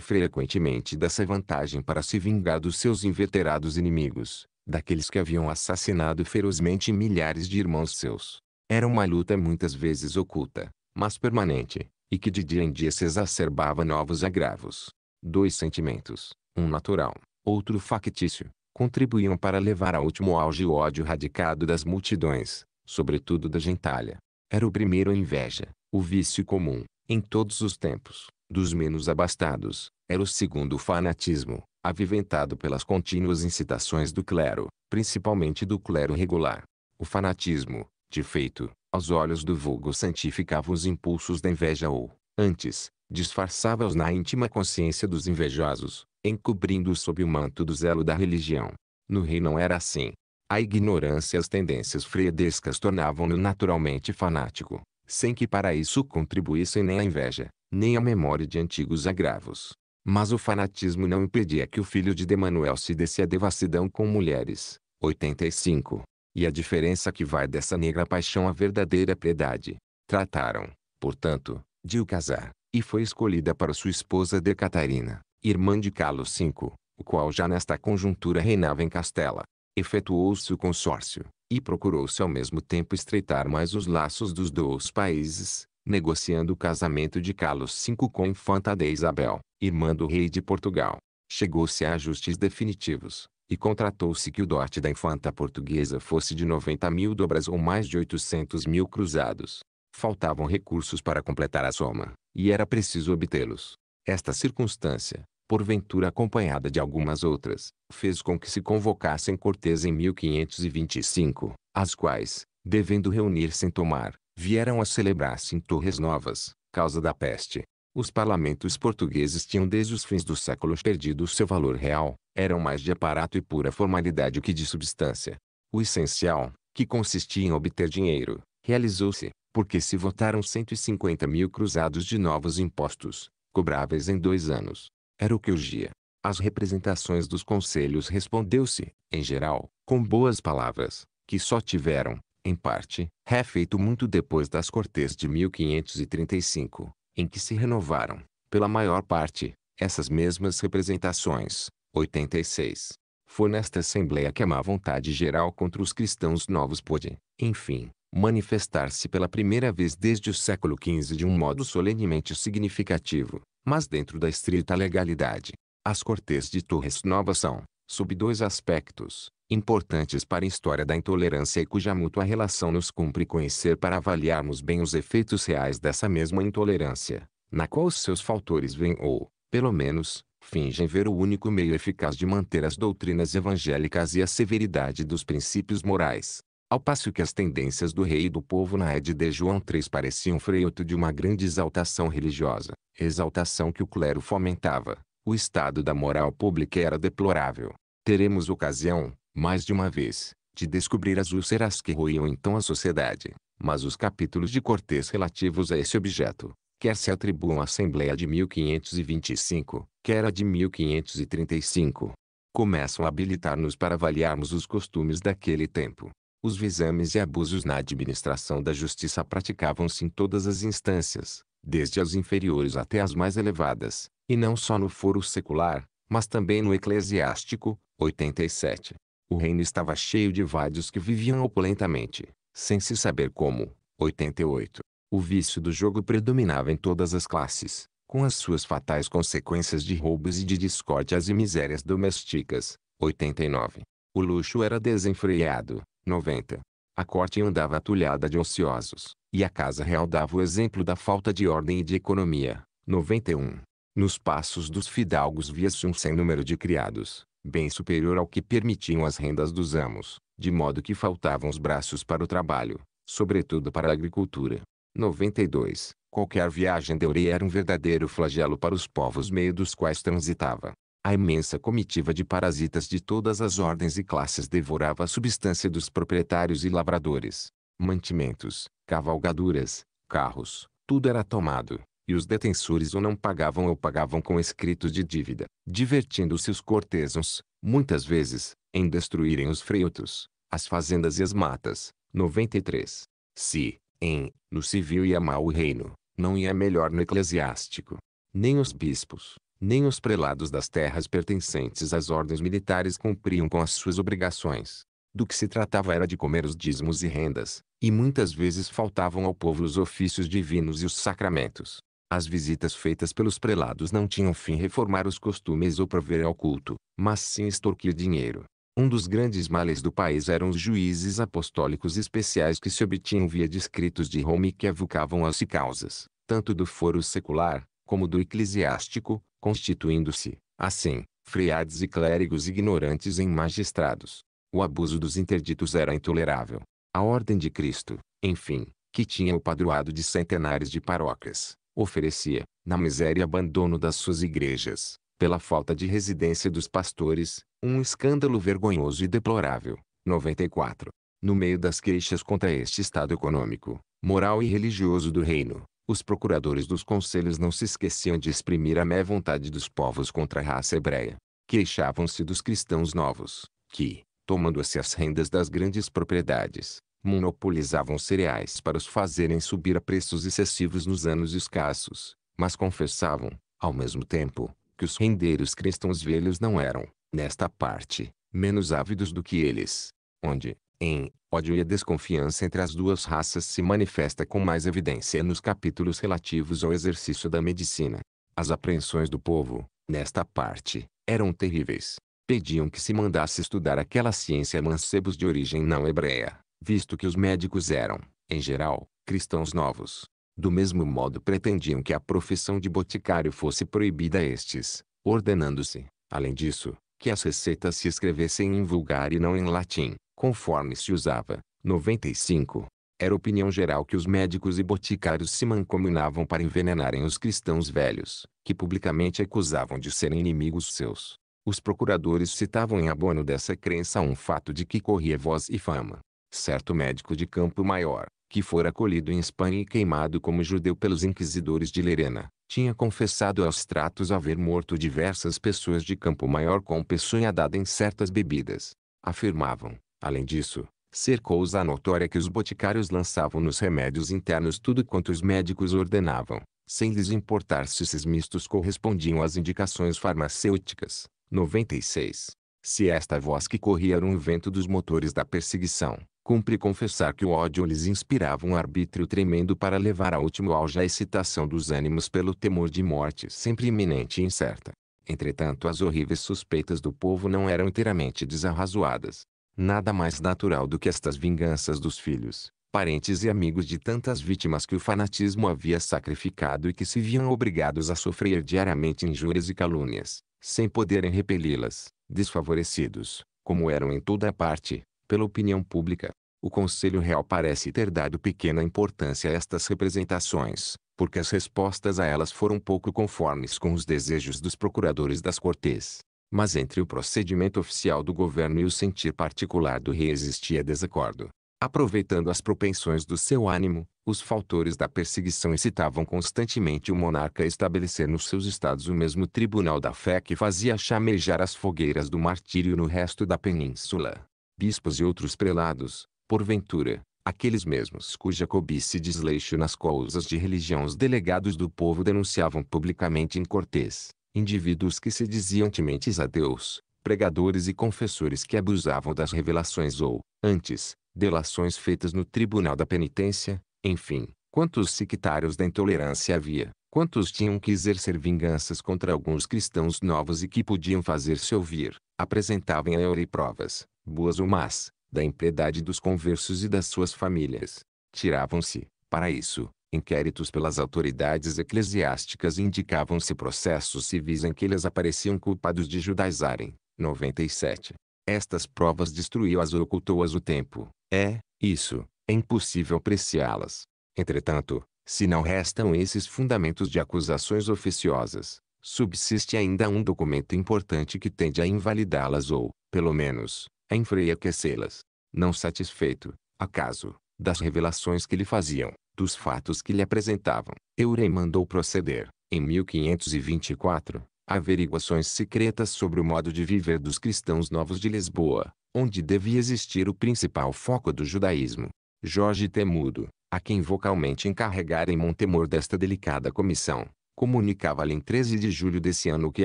frequentemente dessa vantagem para se vingar dos seus inveterados inimigos, daqueles que haviam assassinado ferozmente milhares de irmãos seus. Era uma luta muitas vezes oculta, mas permanente, e que de dia em dia se exacerbava novos agravos. Dois sentimentos, um natural, outro factício, contribuíam para levar ao último auge o ódio radicado das multidões, sobretudo da gentalha. Era o primeiro a inveja, o vício comum, em todos os tempos, dos menos abastados. Era o segundo o fanatismo, aviventado pelas contínuas incitações do clero, principalmente do clero regular. O fanatismo, de feito, aos olhos do vulgo santificava os impulsos da inveja ou, antes, disfarçava-os na íntima consciência dos invejosos, encobrindo-os sob o manto do zelo da religião. No rei não era assim. A ignorância e as tendências friedescas tornavam-no naturalmente fanático, sem que para isso contribuíssem nem a inveja, nem a memória de antigos agravos. Mas o fanatismo não impedia que o filho de Demanuel se desse à devassidão com mulheres. 85. E a diferença que vai dessa negra paixão à verdadeira piedade. Trataram, portanto, de o casar, e foi escolhida para sua esposa de Catarina, irmã de Carlos V, o qual já nesta conjuntura reinava em Castela. Efetuou-se o consórcio, e procurou-se ao mesmo tempo estreitar mais os laços dos dois países, negociando o casamento de Carlos V com a infanta de Isabel, irmã do rei de Portugal. Chegou-se a ajustes definitivos, e contratou-se que o dote da infanta portuguesa fosse de 90 mil dobras ou mais de 800 mil cruzados. Faltavam recursos para completar a soma, e era preciso obtê-los. Esta circunstância, porventura acompanhada de algumas outras, fez com que se convocassem Cortes em 1525, as quais, devendo reunir-se em Tomar, vieram a celebrar-se em Torres Novas, causa da peste. Os parlamentos portugueses tinham desde os fins dos séculos perdido o seu valor real, eram mais de aparato e pura formalidade que de substância. O essencial, que consistia em obter dinheiro, realizou-se porque se votaram 150 mil cruzados de novos impostos, cobráveis em dois anos. Era o que urgia. As representações dos conselhos respondeu-se, em geral, com boas palavras, que só tiveram, em parte, refeito muito depois das Cortes de 1535, em que se renovaram, pela maior parte, essas mesmas representações. 86. Foi nesta Assembleia que a má vontade geral contra os cristãos novos pôde, enfim, manifestar-se pela primeira vez desde o século XV de um modo solenemente significativo, mas dentro da estrita legalidade. As Cortes de Torres Novas são, sob dois aspectos, importantes para a história da intolerância e cuja mútua relação nos cumpre conhecer para avaliarmos bem os efeitos reais dessa mesma intolerância, na qual os seus faltores vêm ou, pelo menos, fingem ver o único meio eficaz de manter as doutrinas evangélicas e a severidade dos princípios morais ao passo que as tendências do rei e do povo na Ed de João III pareciam freio de uma grande exaltação religiosa, exaltação que o clero fomentava, o estado da moral pública era deplorável. Teremos ocasião, mais de uma vez, de descobrir as úlceras que roiam então a sociedade, mas os capítulos de Cortês relativos a esse objeto, quer se atribuam à Assembleia de 1525, quer a de 1535, começam a habilitar-nos para avaliarmos os costumes daquele tempo os vexames e abusos na administração da justiça praticavam-se em todas as instâncias, desde as inferiores até as mais elevadas, e não só no foro secular, mas também no eclesiástico. 87. O reino estava cheio de vádios que viviam opulentamente, sem se saber como. 88. O vício do jogo predominava em todas as classes, com as suas fatais consequências de roubos e de discórdias e misérias domésticas. 89. O luxo era desenfreado, 90. A corte andava atulhada de ociosos, e a Casa Real dava o exemplo da falta de ordem e de economia. 91. Nos passos dos fidalgos via-se um sem número de criados, bem superior ao que permitiam as rendas dos amos, de modo que faltavam os braços para o trabalho, sobretudo para a agricultura. 92. Qualquer viagem de Oreia era um verdadeiro flagelo para os povos meio dos quais transitava. A imensa comitiva de parasitas de todas as ordens e classes devorava a substância dos proprietários e lavradores. Mantimentos, cavalgaduras, carros, tudo era tomado, e os detensores ou não pagavam ou pagavam com escritos de dívida, divertindo-se os cortesãos, muitas vezes, em destruírem os freutos, as fazendas e as matas. 93. Se, em, no civil ia mal o reino, não ia melhor no eclesiástico. Nem os bispos, nem os prelados das terras pertencentes às ordens militares cumpriam com as suas obrigações. Do que se tratava era de comer os dízimos e rendas, e muitas vezes faltavam ao povo os ofícios divinos e os sacramentos. As visitas feitas pelos prelados não tinham fim reformar os costumes ou prover ao culto, mas sim extorquir dinheiro. Um dos grandes males do país eram os juízes apostólicos especiais que se obtinham via descritos de Roma e que evocavam as causas, tanto do foro secular, como do eclesiástico, constituindo-se, assim, freades e clérigos ignorantes em magistrados. O abuso dos interditos era intolerável. A Ordem de Cristo, enfim, que tinha o padroado de centenares de paróquias, oferecia, na miséria e abandono das suas igrejas, pela falta de residência dos pastores, um escândalo vergonhoso e deplorável. 94. No meio das queixas contra este estado econômico, moral e religioso do reino, os procuradores dos conselhos não se esqueciam de exprimir a mé vontade dos povos contra a raça hebreia. Queixavam-se dos cristãos novos, que, tomando-se as rendas das grandes propriedades, monopolizavam cereais para os fazerem subir a preços excessivos nos anos escassos, mas confessavam, ao mesmo tempo, que os rendeiros cristãos velhos não eram, nesta parte, menos ávidos do que eles. Onde, em ódio e a desconfiança entre as duas raças se manifesta com mais evidência nos capítulos relativos ao exercício da medicina. As apreensões do povo, nesta parte, eram terríveis. Pediam que se mandasse estudar aquela ciência mancebos de origem não hebreia, visto que os médicos eram, em geral, cristãos novos. Do mesmo modo pretendiam que a profissão de boticário fosse proibida a estes, ordenando-se, além disso, que as receitas se escrevessem em vulgar e não em latim, conforme se usava. 95. Era opinião geral que os médicos e boticários se mancomunavam para envenenarem os cristãos velhos, que publicamente acusavam de serem inimigos seus. Os procuradores citavam em abono dessa crença um fato de que corria voz e fama. Certo médico de Campo Maior, que fora acolhido em Espanha e queimado como judeu pelos inquisidores de Lerena, tinha confessado aos tratos haver morto diversas pessoas de Campo Maior com peçonha dada em certas bebidas. Afirmavam, Além disso, cercou-os a notória que os boticários lançavam nos remédios internos tudo quanto os médicos ordenavam, sem lhes importar se esses mistos correspondiam às indicações farmacêuticas. 96. Se esta voz que corria era um vento dos motores da perseguição, cumpre confessar que o ódio lhes inspirava um arbítrio tremendo para levar a último auge a excitação dos ânimos pelo temor de morte sempre iminente e incerta. Entretanto as horríveis suspeitas do povo não eram inteiramente desarrazoadas. Nada mais natural do que estas vinganças dos filhos, parentes e amigos de tantas vítimas que o fanatismo havia sacrificado e que se viam obrigados a sofrer diariamente injúrias e calúnias, sem poderem repeli-las, desfavorecidos, como eram em toda a parte, pela opinião pública. O Conselho Real parece ter dado pequena importância a estas representações, porque as respostas a elas foram pouco conformes com os desejos dos procuradores das cortes mas entre o procedimento oficial do governo e o sentir particular do rei existia desacordo. Aproveitando as propensões do seu ânimo, os faltores da perseguição excitavam constantemente o monarca a estabelecer nos seus estados o mesmo tribunal da fé que fazia chamejar as fogueiras do martírio no resto da península. Bispos e outros prelados, porventura, aqueles mesmos cuja cobiça e desleixo nas causas de religião os delegados do povo denunciavam publicamente em Cortês, indivíduos que se diziam tementes a Deus, pregadores e confessores que abusavam das revelações ou, antes, delações feitas no tribunal da penitência, enfim, quantos sectários da intolerância havia, quantos tinham que exercer vinganças contra alguns cristãos novos e que podiam fazer-se ouvir, apresentavam a e provas, boas ou más, da impiedade dos conversos e das suas famílias. Tiravam-se, para isso, Inquéritos pelas autoridades eclesiásticas indicavam-se processos civis em que eles apareciam culpados de judaizarem. 97. Estas provas destruiu-as ou ocultou-as o tempo. É, isso, é impossível apreciá-las. Entretanto, se não restam esses fundamentos de acusações oficiosas, subsiste ainda um documento importante que tende a invalidá-las ou, pelo menos, a enfraquecê-las. Não satisfeito, acaso, das revelações que lhe faziam, dos fatos que lhe apresentavam. Eurem mandou proceder, em 1524, averiguações secretas sobre o modo de viver dos cristãos novos de Lisboa, onde devia existir o principal foco do judaísmo. Jorge Temudo, a quem vocalmente encarregara em Montemor desta delicada comissão, comunicava-lhe em 13 de julho desse ano que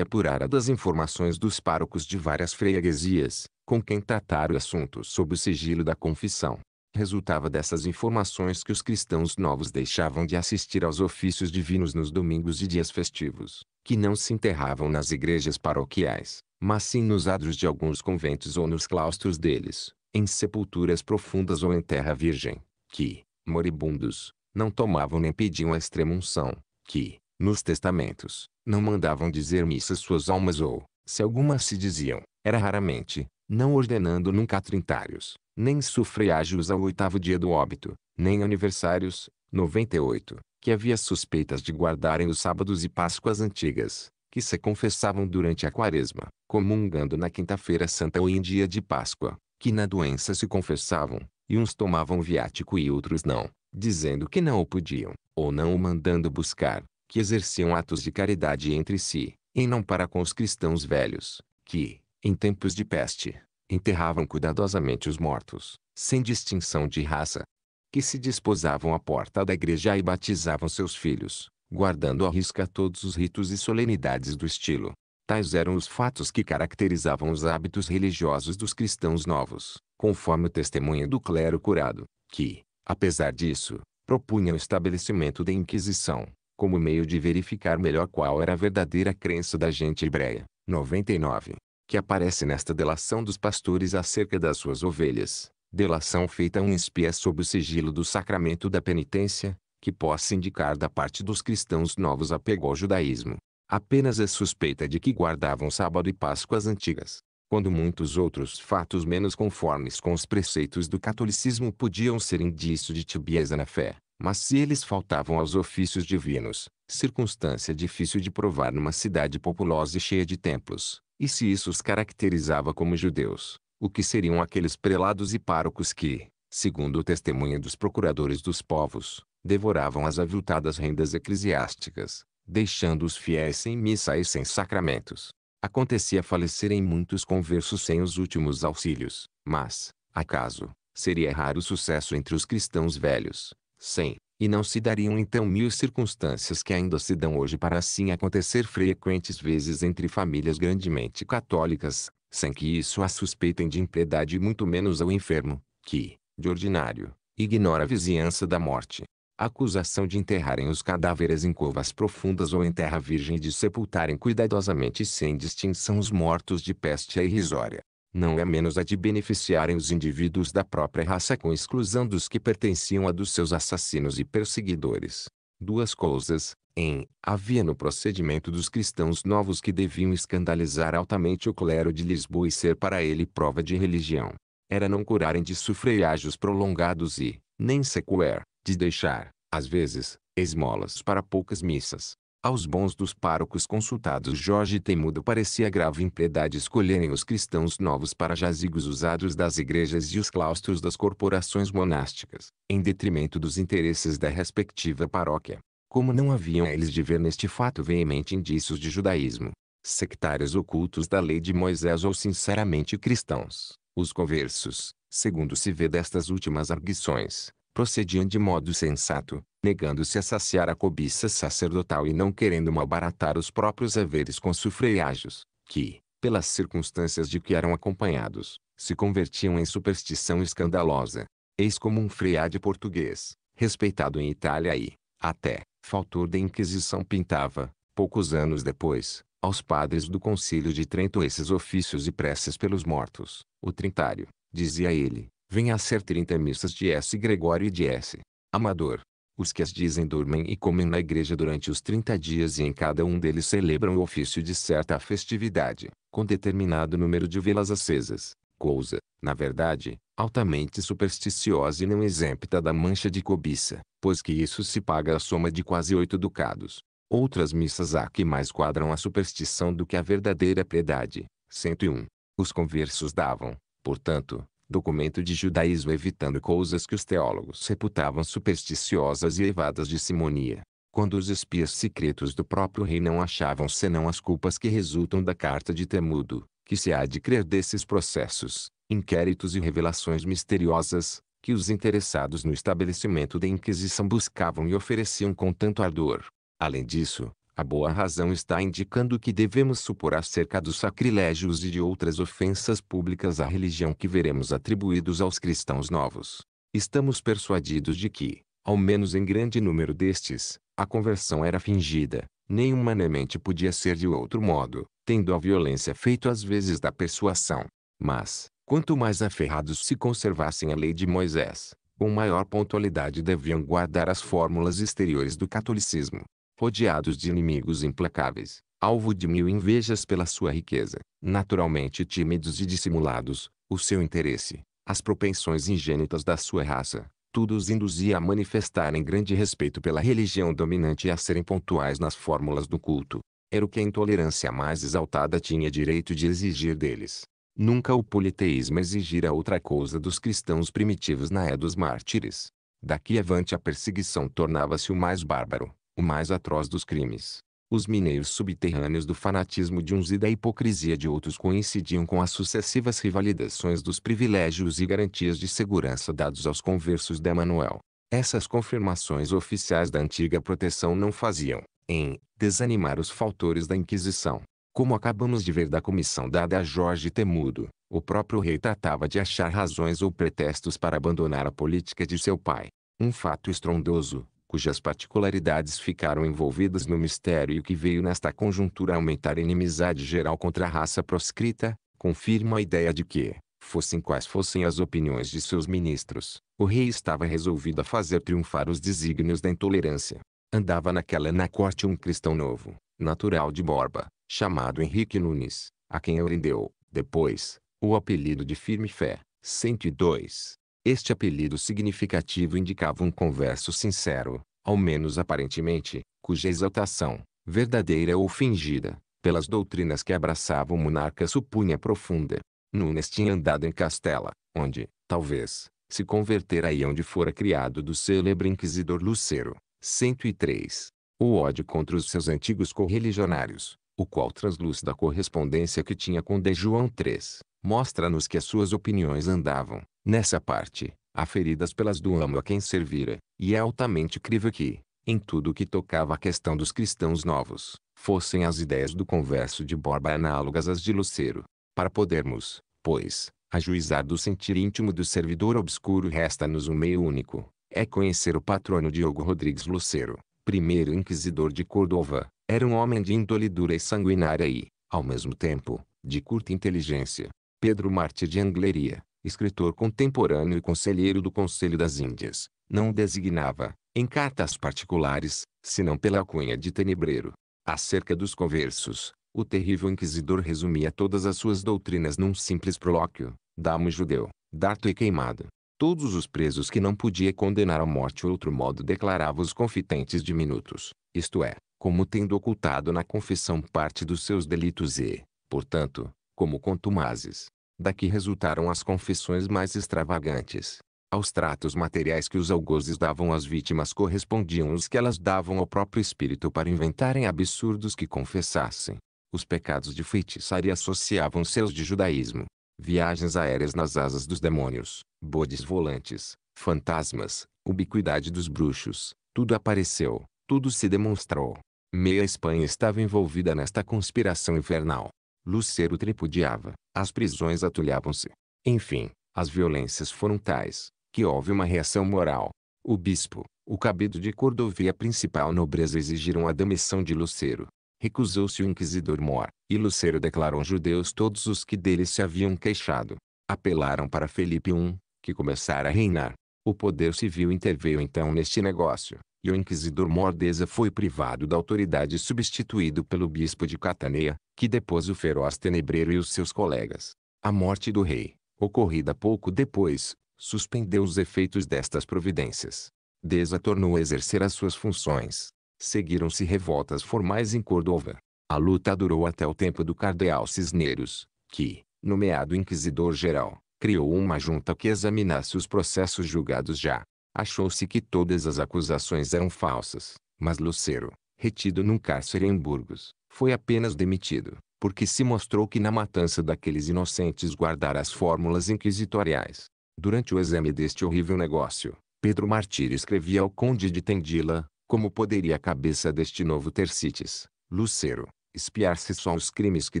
apurara das informações dos párocos de várias freguesias, com quem tratara o assunto sob o sigilo da confissão, Resultava dessas informações que os cristãos novos deixavam de assistir aos ofícios divinos nos domingos e dias festivos, que não se enterravam nas igrejas paroquiais, mas sim nos adros de alguns conventos ou nos claustros deles, em sepulturas profundas ou em terra virgem, que, moribundos, não tomavam nem pediam a extremunção, que, nos testamentos, não mandavam dizer missa suas almas ou, se algumas se diziam, era raramente, não ordenando nunca trintários, nem sufragios ao oitavo dia do óbito, nem aniversários, 98, que havia suspeitas de guardarem os sábados e páscoas antigas, que se confessavam durante a quaresma, comungando na quinta-feira santa ou em dia de páscoa, que na doença se confessavam, e uns tomavam viático e outros não, dizendo que não o podiam, ou não o mandando buscar, que exerciam atos de caridade entre si, e não para com os cristãos velhos, que, em tempos de peste, enterravam cuidadosamente os mortos, sem distinção de raça, que se disposavam à porta da igreja e batizavam seus filhos, guardando à risca todos os ritos e solenidades do estilo. Tais eram os fatos que caracterizavam os hábitos religiosos dos cristãos novos, conforme o testemunho do clero curado, que, apesar disso, propunha o estabelecimento da Inquisição, como meio de verificar melhor qual era a verdadeira crença da gente hebreia. 99 que aparece nesta delação dos pastores acerca das suas ovelhas, delação feita a um espia sob o sigilo do sacramento da penitência, que possa indicar da parte dos cristãos novos apego ao judaísmo. Apenas é suspeita de que guardavam sábado e Páscoas antigas, quando muitos outros fatos menos conformes com os preceitos do catolicismo podiam ser indício de tibieza na fé. Mas se eles faltavam aos ofícios divinos, circunstância difícil de provar numa cidade populosa e cheia de templos, e se isso os caracterizava como judeus, o que seriam aqueles prelados e párocos que, segundo o testemunho dos procuradores dos povos, devoravam as aviltadas rendas eclesiásticas, deixando os fiéis sem missa e sem sacramentos. Acontecia falecerem muitos conversos sem os últimos auxílios, mas, acaso, seria raro o sucesso entre os cristãos velhos, sem, e não se dariam então mil circunstâncias que ainda se dão hoje para assim acontecer frequentes vezes entre famílias grandemente católicas, sem que isso a suspeitem de impiedade e muito menos ao enfermo, que, de ordinário, ignora a vizinhança da morte. A acusação de enterrarem os cadáveres em covas profundas ou em terra virgem e de sepultarem cuidadosamente sem distinção os mortos de peste é irrisória não é menos a de beneficiarem os indivíduos da própria raça com exclusão dos que pertenciam a dos seus assassinos e perseguidores. Duas coisas, em, havia no procedimento dos cristãos novos que deviam escandalizar altamente o clero de Lisboa e ser para ele prova de religião. Era não curarem de sufreiágios prolongados e, nem sequer, de deixar, às vezes, esmolas para poucas missas. Aos bons dos párocos consultados Jorge Teimudo parecia grave impiedade escolherem os cristãos novos para jazigos usados das igrejas e os claustros das corporações monásticas, em detrimento dos interesses da respectiva paróquia. Como não haviam eles de ver neste fato veemente indícios de judaísmo, sectários ocultos da lei de Moisés ou sinceramente cristãos, os conversos, segundo se vê destas últimas arguições, procediam de modo sensato, negando-se a saciar a cobiça sacerdotal e não querendo malbaratar os próprios haveres com sufreiágios, que, pelas circunstâncias de que eram acompanhados, se convertiam em superstição escandalosa. Eis como um freade português, respeitado em Itália e, até, faltor da Inquisição pintava, poucos anos depois, aos padres do concílio de Trento esses ofícios e preces pelos mortos. O trintário, dizia ele, Venha a ser trinta missas de S. Gregório e de S. Amador. Os que as dizem dormem e comem na igreja durante os trinta dias e em cada um deles celebram o ofício de certa festividade, com determinado número de velas acesas, coisa, na verdade, altamente supersticiosa e não exempta da mancha de cobiça, pois que isso se paga a soma de quase oito ducados. Outras missas há que mais quadram a superstição do que a verdadeira piedade. 101. Os conversos davam, portanto, documento de judaísmo evitando coisas que os teólogos reputavam supersticiosas e evadas de simonia, quando os espias secretos do próprio rei não achavam senão as culpas que resultam da carta de Temudo, que se há de crer desses processos, inquéritos e revelações misteriosas, que os interessados no estabelecimento da Inquisição buscavam e ofereciam com tanto ardor. Além disso, a boa razão está indicando que devemos supor acerca dos sacrilégios e de outras ofensas públicas à religião que veremos atribuídos aos cristãos novos. Estamos persuadidos de que, ao menos em grande número destes, a conversão era fingida, nem humanamente podia ser de outro modo, tendo a violência feito às vezes da persuasão. Mas, quanto mais aferrados se conservassem à lei de Moisés, com maior pontualidade deviam guardar as fórmulas exteriores do catolicismo rodeados de inimigos implacáveis, alvo de mil invejas pela sua riqueza, naturalmente tímidos e dissimulados, o seu interesse, as propensões ingênitas da sua raça, tudo os induzia a manifestarem grande respeito pela religião dominante e a serem pontuais nas fórmulas do culto. Era o que a intolerância mais exaltada tinha direito de exigir deles. Nunca o politeísmo exigira outra coisa dos cristãos primitivos na é dos mártires. Daqui avante a perseguição tornava-se o mais bárbaro, o mais atroz dos crimes. Os mineiros subterrâneos do fanatismo de uns e da hipocrisia de outros coincidiam com as sucessivas rivalidações dos privilégios e garantias de segurança dados aos conversos de Emanuel. Essas confirmações oficiais da antiga proteção não faziam, em, desanimar os faltores da Inquisição. Como acabamos de ver da comissão dada a Jorge Temudo, o próprio rei tratava de achar razões ou pretextos para abandonar a política de seu pai. Um fato estrondoso, cujas particularidades ficaram envolvidas no mistério e o que veio nesta conjuntura aumentar a inimizade geral contra a raça proscrita, confirma a ideia de que, fossem quais fossem as opiniões de seus ministros, o rei estava resolvido a fazer triunfar os desígnios da intolerância. Andava naquela na corte um cristão novo, natural de Borba, chamado Henrique Nunes, a quem rendeu, depois, o apelido de Firme Fé, 102, este apelido significativo indicava um converso sincero, ao menos aparentemente, cuja exaltação, verdadeira ou fingida, pelas doutrinas que abraçava o monarca supunha profunda. Nunes tinha andado em Castela, onde, talvez, se convertera e onde fora criado do célebre inquisidor Lucero. 103. O ódio contra os seus antigos correligionários, o qual transluz da correspondência que tinha com D. João III, mostra-nos que as suas opiniões andavam, nessa parte, aferidas pelas do amo a quem servira, e é altamente crível que, em tudo o que tocava à questão dos cristãos novos, fossem as ideias do converso de Borba análogas às de Lucero. Para podermos, pois, ajuizar do sentir íntimo do servidor obscuro resta-nos um meio único, é conhecer o patrono Diogo Rodrigues Lucero, primeiro inquisidor de Cordova, era um homem de índole dura e sanguinária e, ao mesmo tempo, de curta inteligência, Pedro Marte de Angleria, escritor contemporâneo e conselheiro do Conselho das Índias, não o designava, em cartas particulares, senão pela alcunha de tenebreiro. Acerca dos conversos, o terrível inquisidor resumia todas as suas doutrinas num simples prolóquio, damo judeu, darto e queimado. Todos os presos que não podia condenar à morte ou outro modo declarava os confitentes diminutos, isto é, como tendo ocultado na confissão parte dos seus delitos e, portanto, como contumazes. Daqui resultaram as confissões mais extravagantes. Aos tratos materiais que os algozes davam às vítimas correspondiam os que elas davam ao próprio espírito para inventarem absurdos que confessassem. Os pecados de feitiçaria associavam-se aos de judaísmo. Viagens aéreas nas asas dos demônios, bodes volantes, fantasmas, ubiquidade dos bruxos, tudo apareceu, tudo se demonstrou. Meia Espanha estava envolvida nesta conspiração infernal. Lucero tripudiava, as prisões atulhavam-se. Enfim, as violências foram tais, que houve uma reação moral. O bispo, o cabido de Cordovia principal nobreza exigiram a demissão de Lucero. Recusou-se o inquisidor Mor, e Lucero declarou judeus todos os que dele se haviam queixado. Apelaram para Felipe I, que começara a reinar. O poder civil interveio então neste negócio, e o inquisidor Mordesa foi privado da autoridade e substituído pelo bispo de Cataneia, que depôs o feroz tenebreiro e os seus colegas. A morte do rei, ocorrida pouco depois, suspendeu os efeitos destas providências. Deza tornou a exercer as suas funções. Seguiram-se revoltas formais em Cordova. A luta durou até o tempo do cardeal Cisneiros, que, nomeado inquisidor-geral, criou uma junta que examinasse os processos julgados já Achou-se que todas as acusações eram falsas, mas Lucero, retido num cárcere em Burgos, foi apenas demitido, porque se mostrou que na matança daqueles inocentes guardara as fórmulas inquisitoriais. Durante o exame deste horrível negócio, Pedro Martírio escrevia ao conde de Tendila, como poderia a cabeça deste novo Tercites, Lucero, espiar-se só os crimes que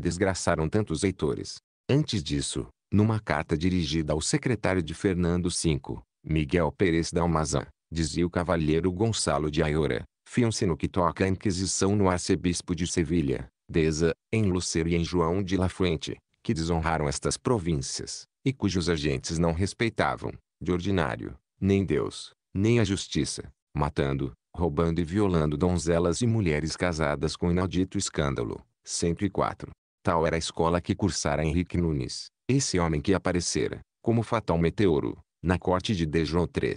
desgraçaram tantos leitores. Antes disso, numa carta dirigida ao secretário de Fernando V, Miguel Pérez Dalmazan, dizia o cavalheiro Gonçalo de Aiora, fiam-se no que toca à Inquisição no arcebispo de Sevilha, Deza, em Lucero e em João de La Fuente, que desonraram estas províncias, e cujos agentes não respeitavam, de ordinário, nem Deus, nem a justiça, matando, roubando e violando donzelas e mulheres casadas com inaudito escândalo. 104. Tal era a escola que cursara Henrique Nunes, esse homem que aparecera, como fatal meteoro, na corte de Dejon III.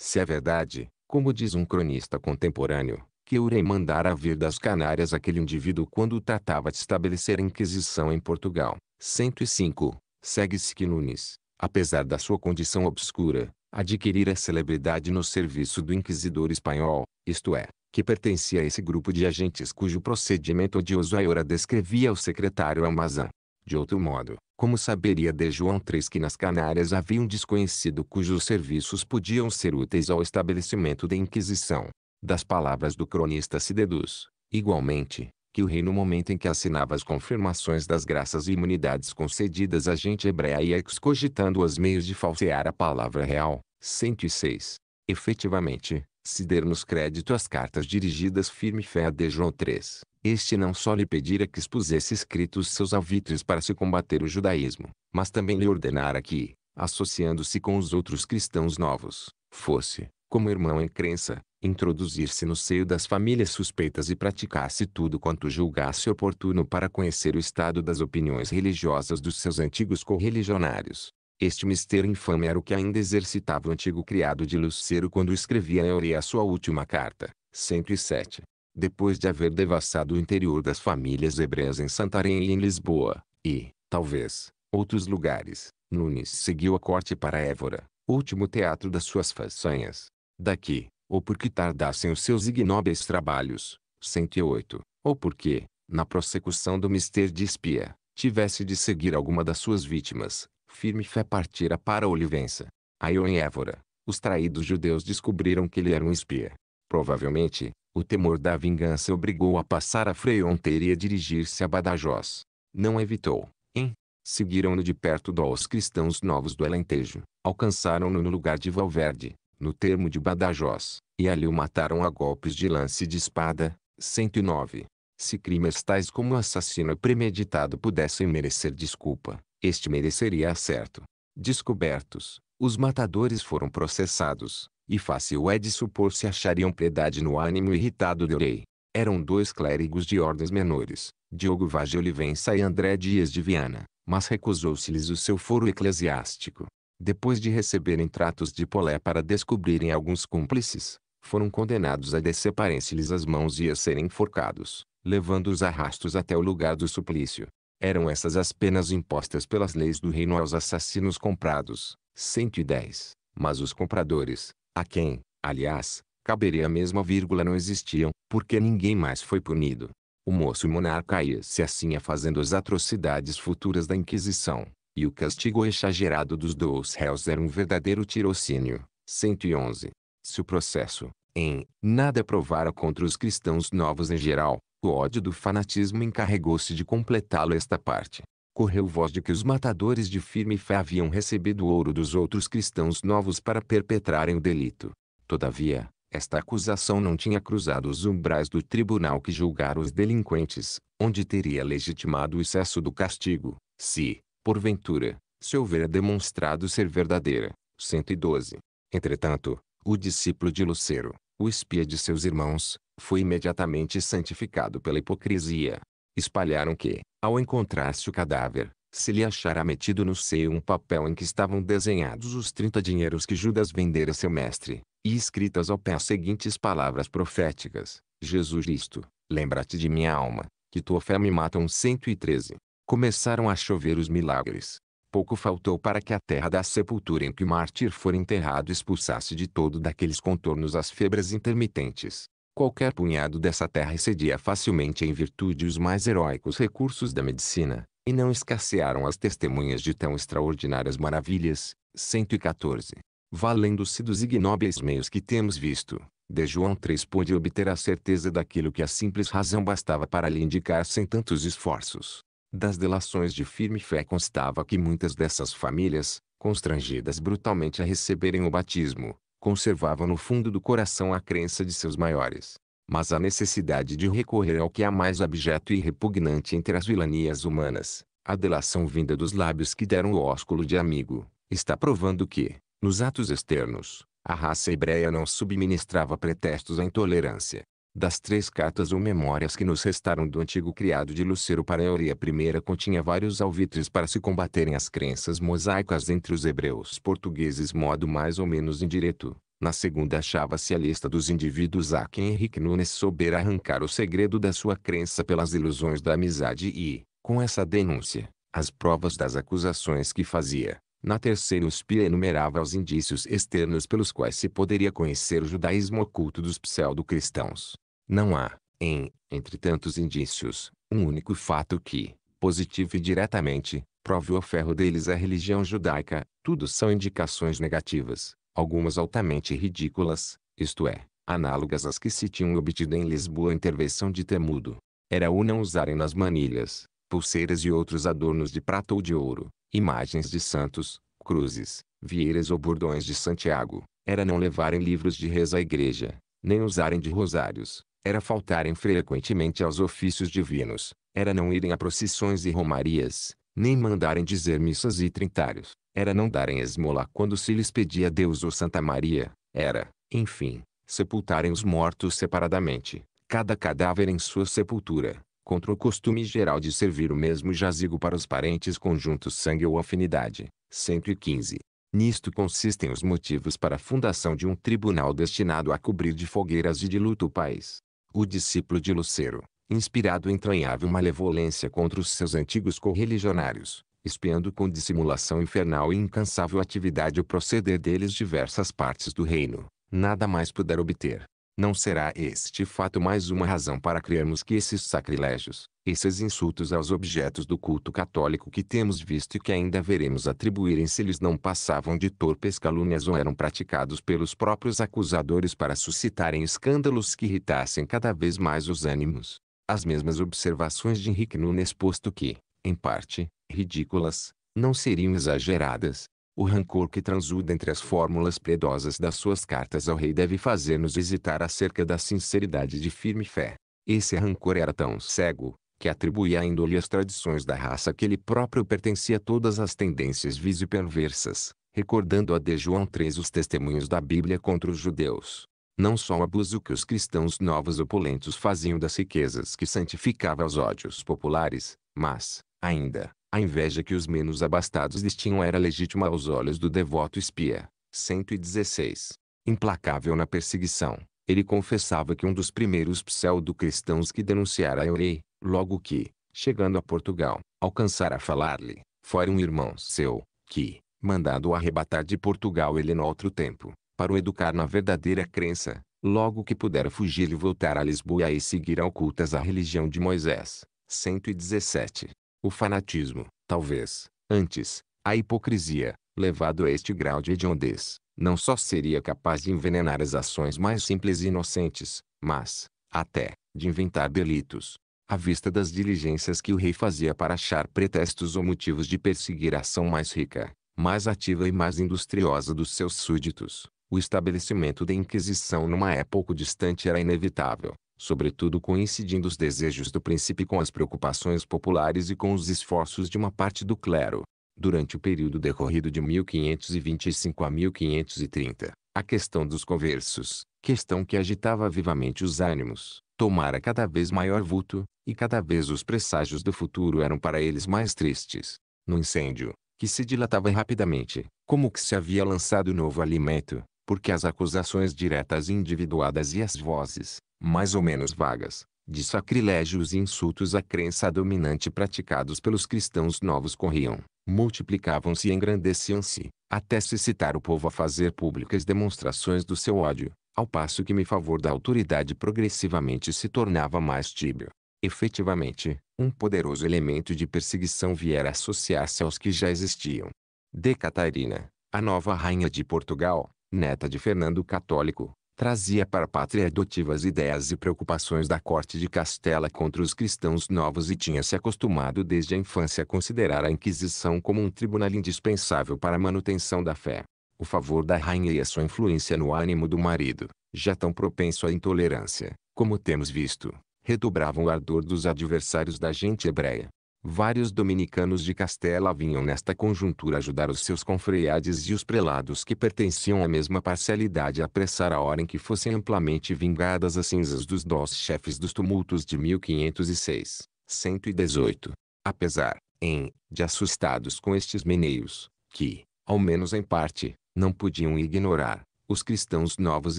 Se é verdade, como diz um cronista contemporâneo, que rei mandara vir das Canárias aquele indivíduo quando tratava de estabelecer a Inquisição em Portugal. 105. Segue-se que Nunes, apesar da sua condição obscura, adquirira celebridade no serviço do inquisidor espanhol, isto é, que pertencia a esse grupo de agentes cujo procedimento odioso a Iora descrevia o secretário Almazan. De outro modo, como saberia de João III que nas Canárias havia um desconhecido cujos serviços podiam ser úteis ao estabelecimento da Inquisição? Das palavras do cronista se deduz, igualmente, que o rei no momento em que assinava as confirmações das graças e imunidades concedidas à gente hebreia ia excogitando os meios de falsear a palavra real. 106. Efetivamente, se dermos crédito às cartas dirigidas firme fé a João III, este não só lhe pedira que expusesse escritos seus alvitres para se combater o judaísmo, mas também lhe ordenara que, associando-se com os outros cristãos novos, fosse, como irmão em crença, introduzir-se no seio das famílias suspeitas e praticasse tudo quanto julgasse oportuno para conhecer o estado das opiniões religiosas dos seus antigos correligionários, este mistério infame era o que ainda exercitava o antigo criado de Lucero quando escrevia a Eurea sua última carta, 107. Depois de haver devassado o interior das famílias hebreias em Santarém e em Lisboa, e, talvez, outros lugares, Nunes seguiu a corte para Évora, último teatro das suas façanhas. Daqui, ou porque tardassem os seus ignóbeis trabalhos, 108, ou porque, na prossecução do mistério de espia, tivesse de seguir alguma das suas vítimas, firme fé partira para Olivença. Aí ou em Évora, os traídos judeus descobriram que ele era um espia. Provavelmente, o temor da vingança obrigou a passar a fronteira e a dirigir-se a Badajoz. Não evitou, hein? Seguiram-no de perto dos cristãos novos do Alentejo. Alcançaram-no no lugar de Valverde, no termo de Badajoz, e ali o mataram a golpes de lance de espada. 109. Se crimes tais como o assassino premeditado pudessem merecer desculpa, este mereceria certo. Descobertos, os matadores foram processados, e fácil é de supor se achariam piedade no ânimo irritado do rei. Eram dois clérigos de ordens menores, Diogo Vaz de Olivença e André Dias de Viana, mas recusou-se-lhes o seu foro eclesiástico. Depois de receberem tratos de polé para descobrirem alguns cúmplices, foram condenados a deceparem-se-lhes as mãos e a serem enforcados, levando-os arrastos até o lugar do suplício. Eram essas as penas impostas pelas leis do reino aos assassinos comprados. 110. Mas os compradores, a quem, aliás, caberia a mesma vírgula não existiam, porque ninguém mais foi punido. O moço monarca ia-se assim afazendo as atrocidades futuras da Inquisição, e o castigo exagerado dos dois réus era um verdadeiro tirocínio. 111. Se o processo, em, nada provara contra os cristãos novos em geral, o ódio do fanatismo encarregou-se de completá-lo esta parte. Correu voz de que os matadores de firme fé haviam recebido ouro dos outros cristãos novos para perpetrarem o delito. Todavia, esta acusação não tinha cruzado os umbrais do tribunal que julgara os delinquentes, onde teria legitimado o excesso do castigo, se, porventura, se houvera demonstrado ser verdadeira. 112. Entretanto, o discípulo de Lucero, o espia de seus irmãos, foi imediatamente santificado pela hipocrisia. Espalharam que, ao encontrar-se o cadáver, se lhe achara metido no seio um papel em que estavam desenhados os trinta dinheiros que Judas vendera a seu mestre, e escritas ao pé as seguintes palavras proféticas: Jesus Cristo, lembra-te de minha alma, que tua fé me mata. Um 113. Começaram a chover os milagres. Pouco faltou para que a terra da sepultura em que o mártir for enterrado expulsasse de todo daqueles contornos as febras intermitentes, Qualquer punhado dessa terra excedia facilmente em virtude os mais heróicos recursos da medicina, e não escassearam as testemunhas de tão extraordinárias maravilhas. 114. Valendo-se dos ignóbeis meios que temos visto, de João III pôde obter a certeza daquilo que a simples razão bastava para lhe indicar sem tantos esforços. Das delações de firme fé constava que muitas dessas famílias, constrangidas brutalmente a receberem o batismo, conservava no fundo do coração a crença de seus maiores. Mas a necessidade de recorrer ao que é mais abjeto e repugnante entre as vilanias humanas, a delação vinda dos lábios que deram o ósculo de amigo, está provando que, nos atos externos, a raça hebreia não subministrava pretextos à intolerância. Das três cartas ou memórias que nos restaram do antigo criado de Lucero para a Euria I continha vários alvitres para se combaterem as crenças mosaicas entre os hebreus portugueses modo mais ou menos indireto. Na segunda achava-se a lista dos indivíduos a quem Henrique Nunes soubera arrancar o segredo da sua crença pelas ilusões da amizade e, com essa denúncia, as provas das acusações que fazia. Na terceira o espia enumerava os indícios externos pelos quais se poderia conhecer o judaísmo oculto dos pseudo-cristãos. Não há, em, entre tantos indícios, um único fato que, positivo e diretamente, prove o ferro deles a religião judaica, tudo são indicações negativas, algumas altamente ridículas, isto é, análogas às que se tinham obtido em Lisboa a intervenção de Temudo. Era o não usarem nas manilhas, pulseiras e outros adornos de prata ou de ouro, imagens de santos, cruzes, vieiras ou bordões de Santiago, era não levarem livros de reza à igreja, nem usarem de rosários, era faltarem frequentemente aos ofícios divinos, era não irem a procissões e romarias, nem mandarem dizer missas e trintários, era não darem esmola quando se lhes pedia Deus ou Santa Maria, era, enfim, sepultarem os mortos separadamente, cada cadáver em sua sepultura, contra o costume geral de servir o mesmo jazigo para os parentes conjuntos sangue ou afinidade. 115. Nisto consistem os motivos para a fundação de um tribunal destinado a cobrir de fogueiras e de luto o país, o discípulo de Lucero, inspirado entranhável malevolência contra os seus antigos correligionários, espiando com dissimulação infernal e incansável atividade o proceder deles diversas partes do reino, nada mais puder obter, não será este fato mais uma razão para crermos que esses sacrilégios, esses insultos aos objetos do culto católico que temos visto e que ainda veremos atribuírem-se eles não passavam de torpes calúnias ou eram praticados pelos próprios acusadores para suscitarem escândalos que irritassem cada vez mais os ânimos. As mesmas observações de Henrique Nunes posto que, em parte, ridículas, não seriam exageradas, o rancor que transuda entre as fórmulas piedosas das suas cartas ao rei deve fazer-nos hesitar acerca da sinceridade de firme fé. Esse rancor era tão cego, que atribuía à índole as tradições da raça que ele próprio pertencia a todas as tendências vis e perversas, recordando a de João III os testemunhos da Bíblia contra os judeus. Não só o abuso que os cristãos novos opulentos faziam das riquezas que santificava os ódios populares, mas, ainda, a inveja que os menos abastados tinham era legítima aos olhos do devoto espia. 116. Implacável na perseguição, ele confessava que um dos primeiros pseudo-cristãos que denunciara a Eurei, logo que, chegando a Portugal, alcançara a falar-lhe, fora um irmão seu, que, mandado arrebatar de Portugal ele no outro tempo, para o educar na verdadeira crença, logo que pudera fugir e voltar a Lisboa e seguir ocultas a religião de Moisés. 117 o fanatismo, talvez, antes, a hipocrisia, levado a este grau de hediondez, não só seria capaz de envenenar as ações mais simples e inocentes, mas, até, de inventar delitos. À vista das diligências que o rei fazia para achar pretextos ou motivos de perseguir a ação mais rica, mais ativa e mais industriosa dos seus súditos, o estabelecimento da Inquisição numa época distante era inevitável sobretudo coincidindo os desejos do príncipe com as preocupações populares e com os esforços de uma parte do clero. Durante o período decorrido de 1525 a 1530, a questão dos conversos, questão que agitava vivamente os ânimos, tomara cada vez maior vulto, e cada vez os presságios do futuro eram para eles mais tristes. No incêndio, que se dilatava rapidamente, como que se havia lançado novo alimento, porque as acusações diretas e individuadas e as vozes, mais ou menos vagas, de sacrilégios e insultos à crença dominante praticados pelos cristãos novos corriam, multiplicavam-se e engrandeciam-se, até suscitar o povo a fazer públicas demonstrações do seu ódio, ao passo que me favor da autoridade progressivamente se tornava mais tíbio. Efetivamente, um poderoso elemento de perseguição viera associar-se aos que já existiam. De Catarina, a nova rainha de Portugal, neta de Fernando Católico, trazia para a pátria adotivas ideias e preocupações da corte de Castela contra os cristãos novos e tinha se acostumado desde a infância a considerar a Inquisição como um tribunal indispensável para a manutenção da fé. O favor da rainha e a sua influência no ânimo do marido, já tão propenso à intolerância, como temos visto, redobravam o ardor dos adversários da gente hebreia. Vários dominicanos de Castela vinham nesta conjuntura ajudar os seus confreades e os prelados que pertenciam à mesma parcialidade a apressar a hora em que fossem amplamente vingadas as cinzas dos dós chefes dos tumultos de 1506, 118. Apesar, em, de assustados com estes meneios, que, ao menos em parte, não podiam ignorar, os cristãos novos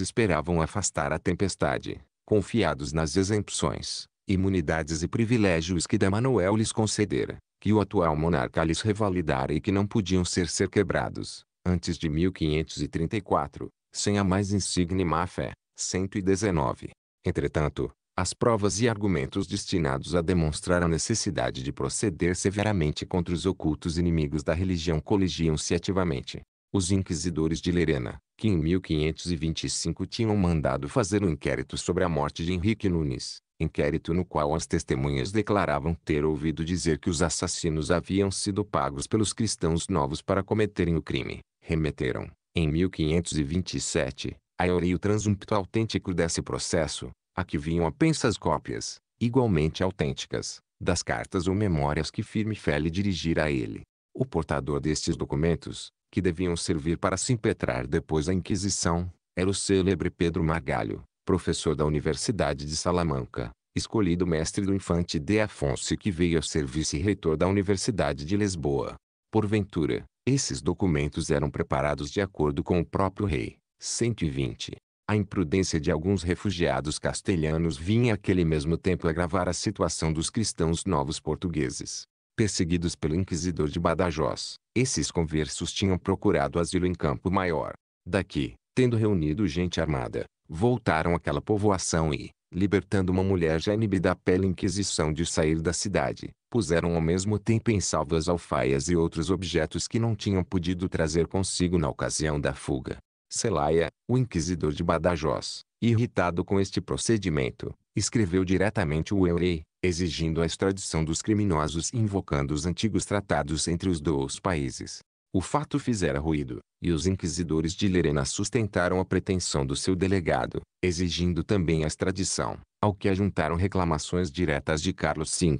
esperavam afastar a tempestade, confiados nas exempções, imunidades e privilégios que Damanuel Manuel lhes concedera, que o atual monarca lhes revalidara e que não podiam ser ser quebrados, antes de 1534, sem a mais insigne má-fé. 119. Entretanto, as provas e argumentos destinados a demonstrar a necessidade de proceder severamente contra os ocultos inimigos da religião coligiam-se ativamente. Os inquisidores de Lerena, que em 1525 tinham mandado fazer um inquérito sobre a morte de Henrique Nunes, inquérito no qual as testemunhas declaravam ter ouvido dizer que os assassinos haviam sido pagos pelos cristãos novos para cometerem o crime, remeteram, em 1527, a eurio transumpto autêntico desse processo, a que vinham apenas cópias, igualmente autênticas, das cartas ou memórias que Firme Fele dirigira a ele. O portador destes documentos, que deviam servir para se impetrar depois a Inquisição, era o célebre Pedro Margalho, professor da Universidade de Salamanca, escolhido mestre do infante D. Afonso que veio a ser vice-reitor da Universidade de Lisboa. Porventura, esses documentos eram preparados de acordo com o próprio rei. 120. A imprudência de alguns refugiados castelhanos vinha àquele mesmo tempo agravar a situação dos cristãos novos portugueses. Perseguidos pelo inquisidor de Badajoz, esses conversos tinham procurado asilo em Campo Maior. Daqui, tendo reunido gente armada, voltaram àquela povoação e, libertando uma mulher gênibe da pela inquisição de sair da cidade, puseram ao mesmo tempo em salvo as alfaias e outros objetos que não tinham podido trazer consigo na ocasião da fuga. Selaia, o inquisidor de Badajoz, irritado com este procedimento, escreveu diretamente o Eurei, exigindo a extradição dos criminosos e invocando os antigos tratados entre os dois países. O fato fizera ruído, e os inquisidores de Lerena sustentaram a pretensão do seu delegado, exigindo também a extradição, ao que ajuntaram reclamações diretas de Carlos V.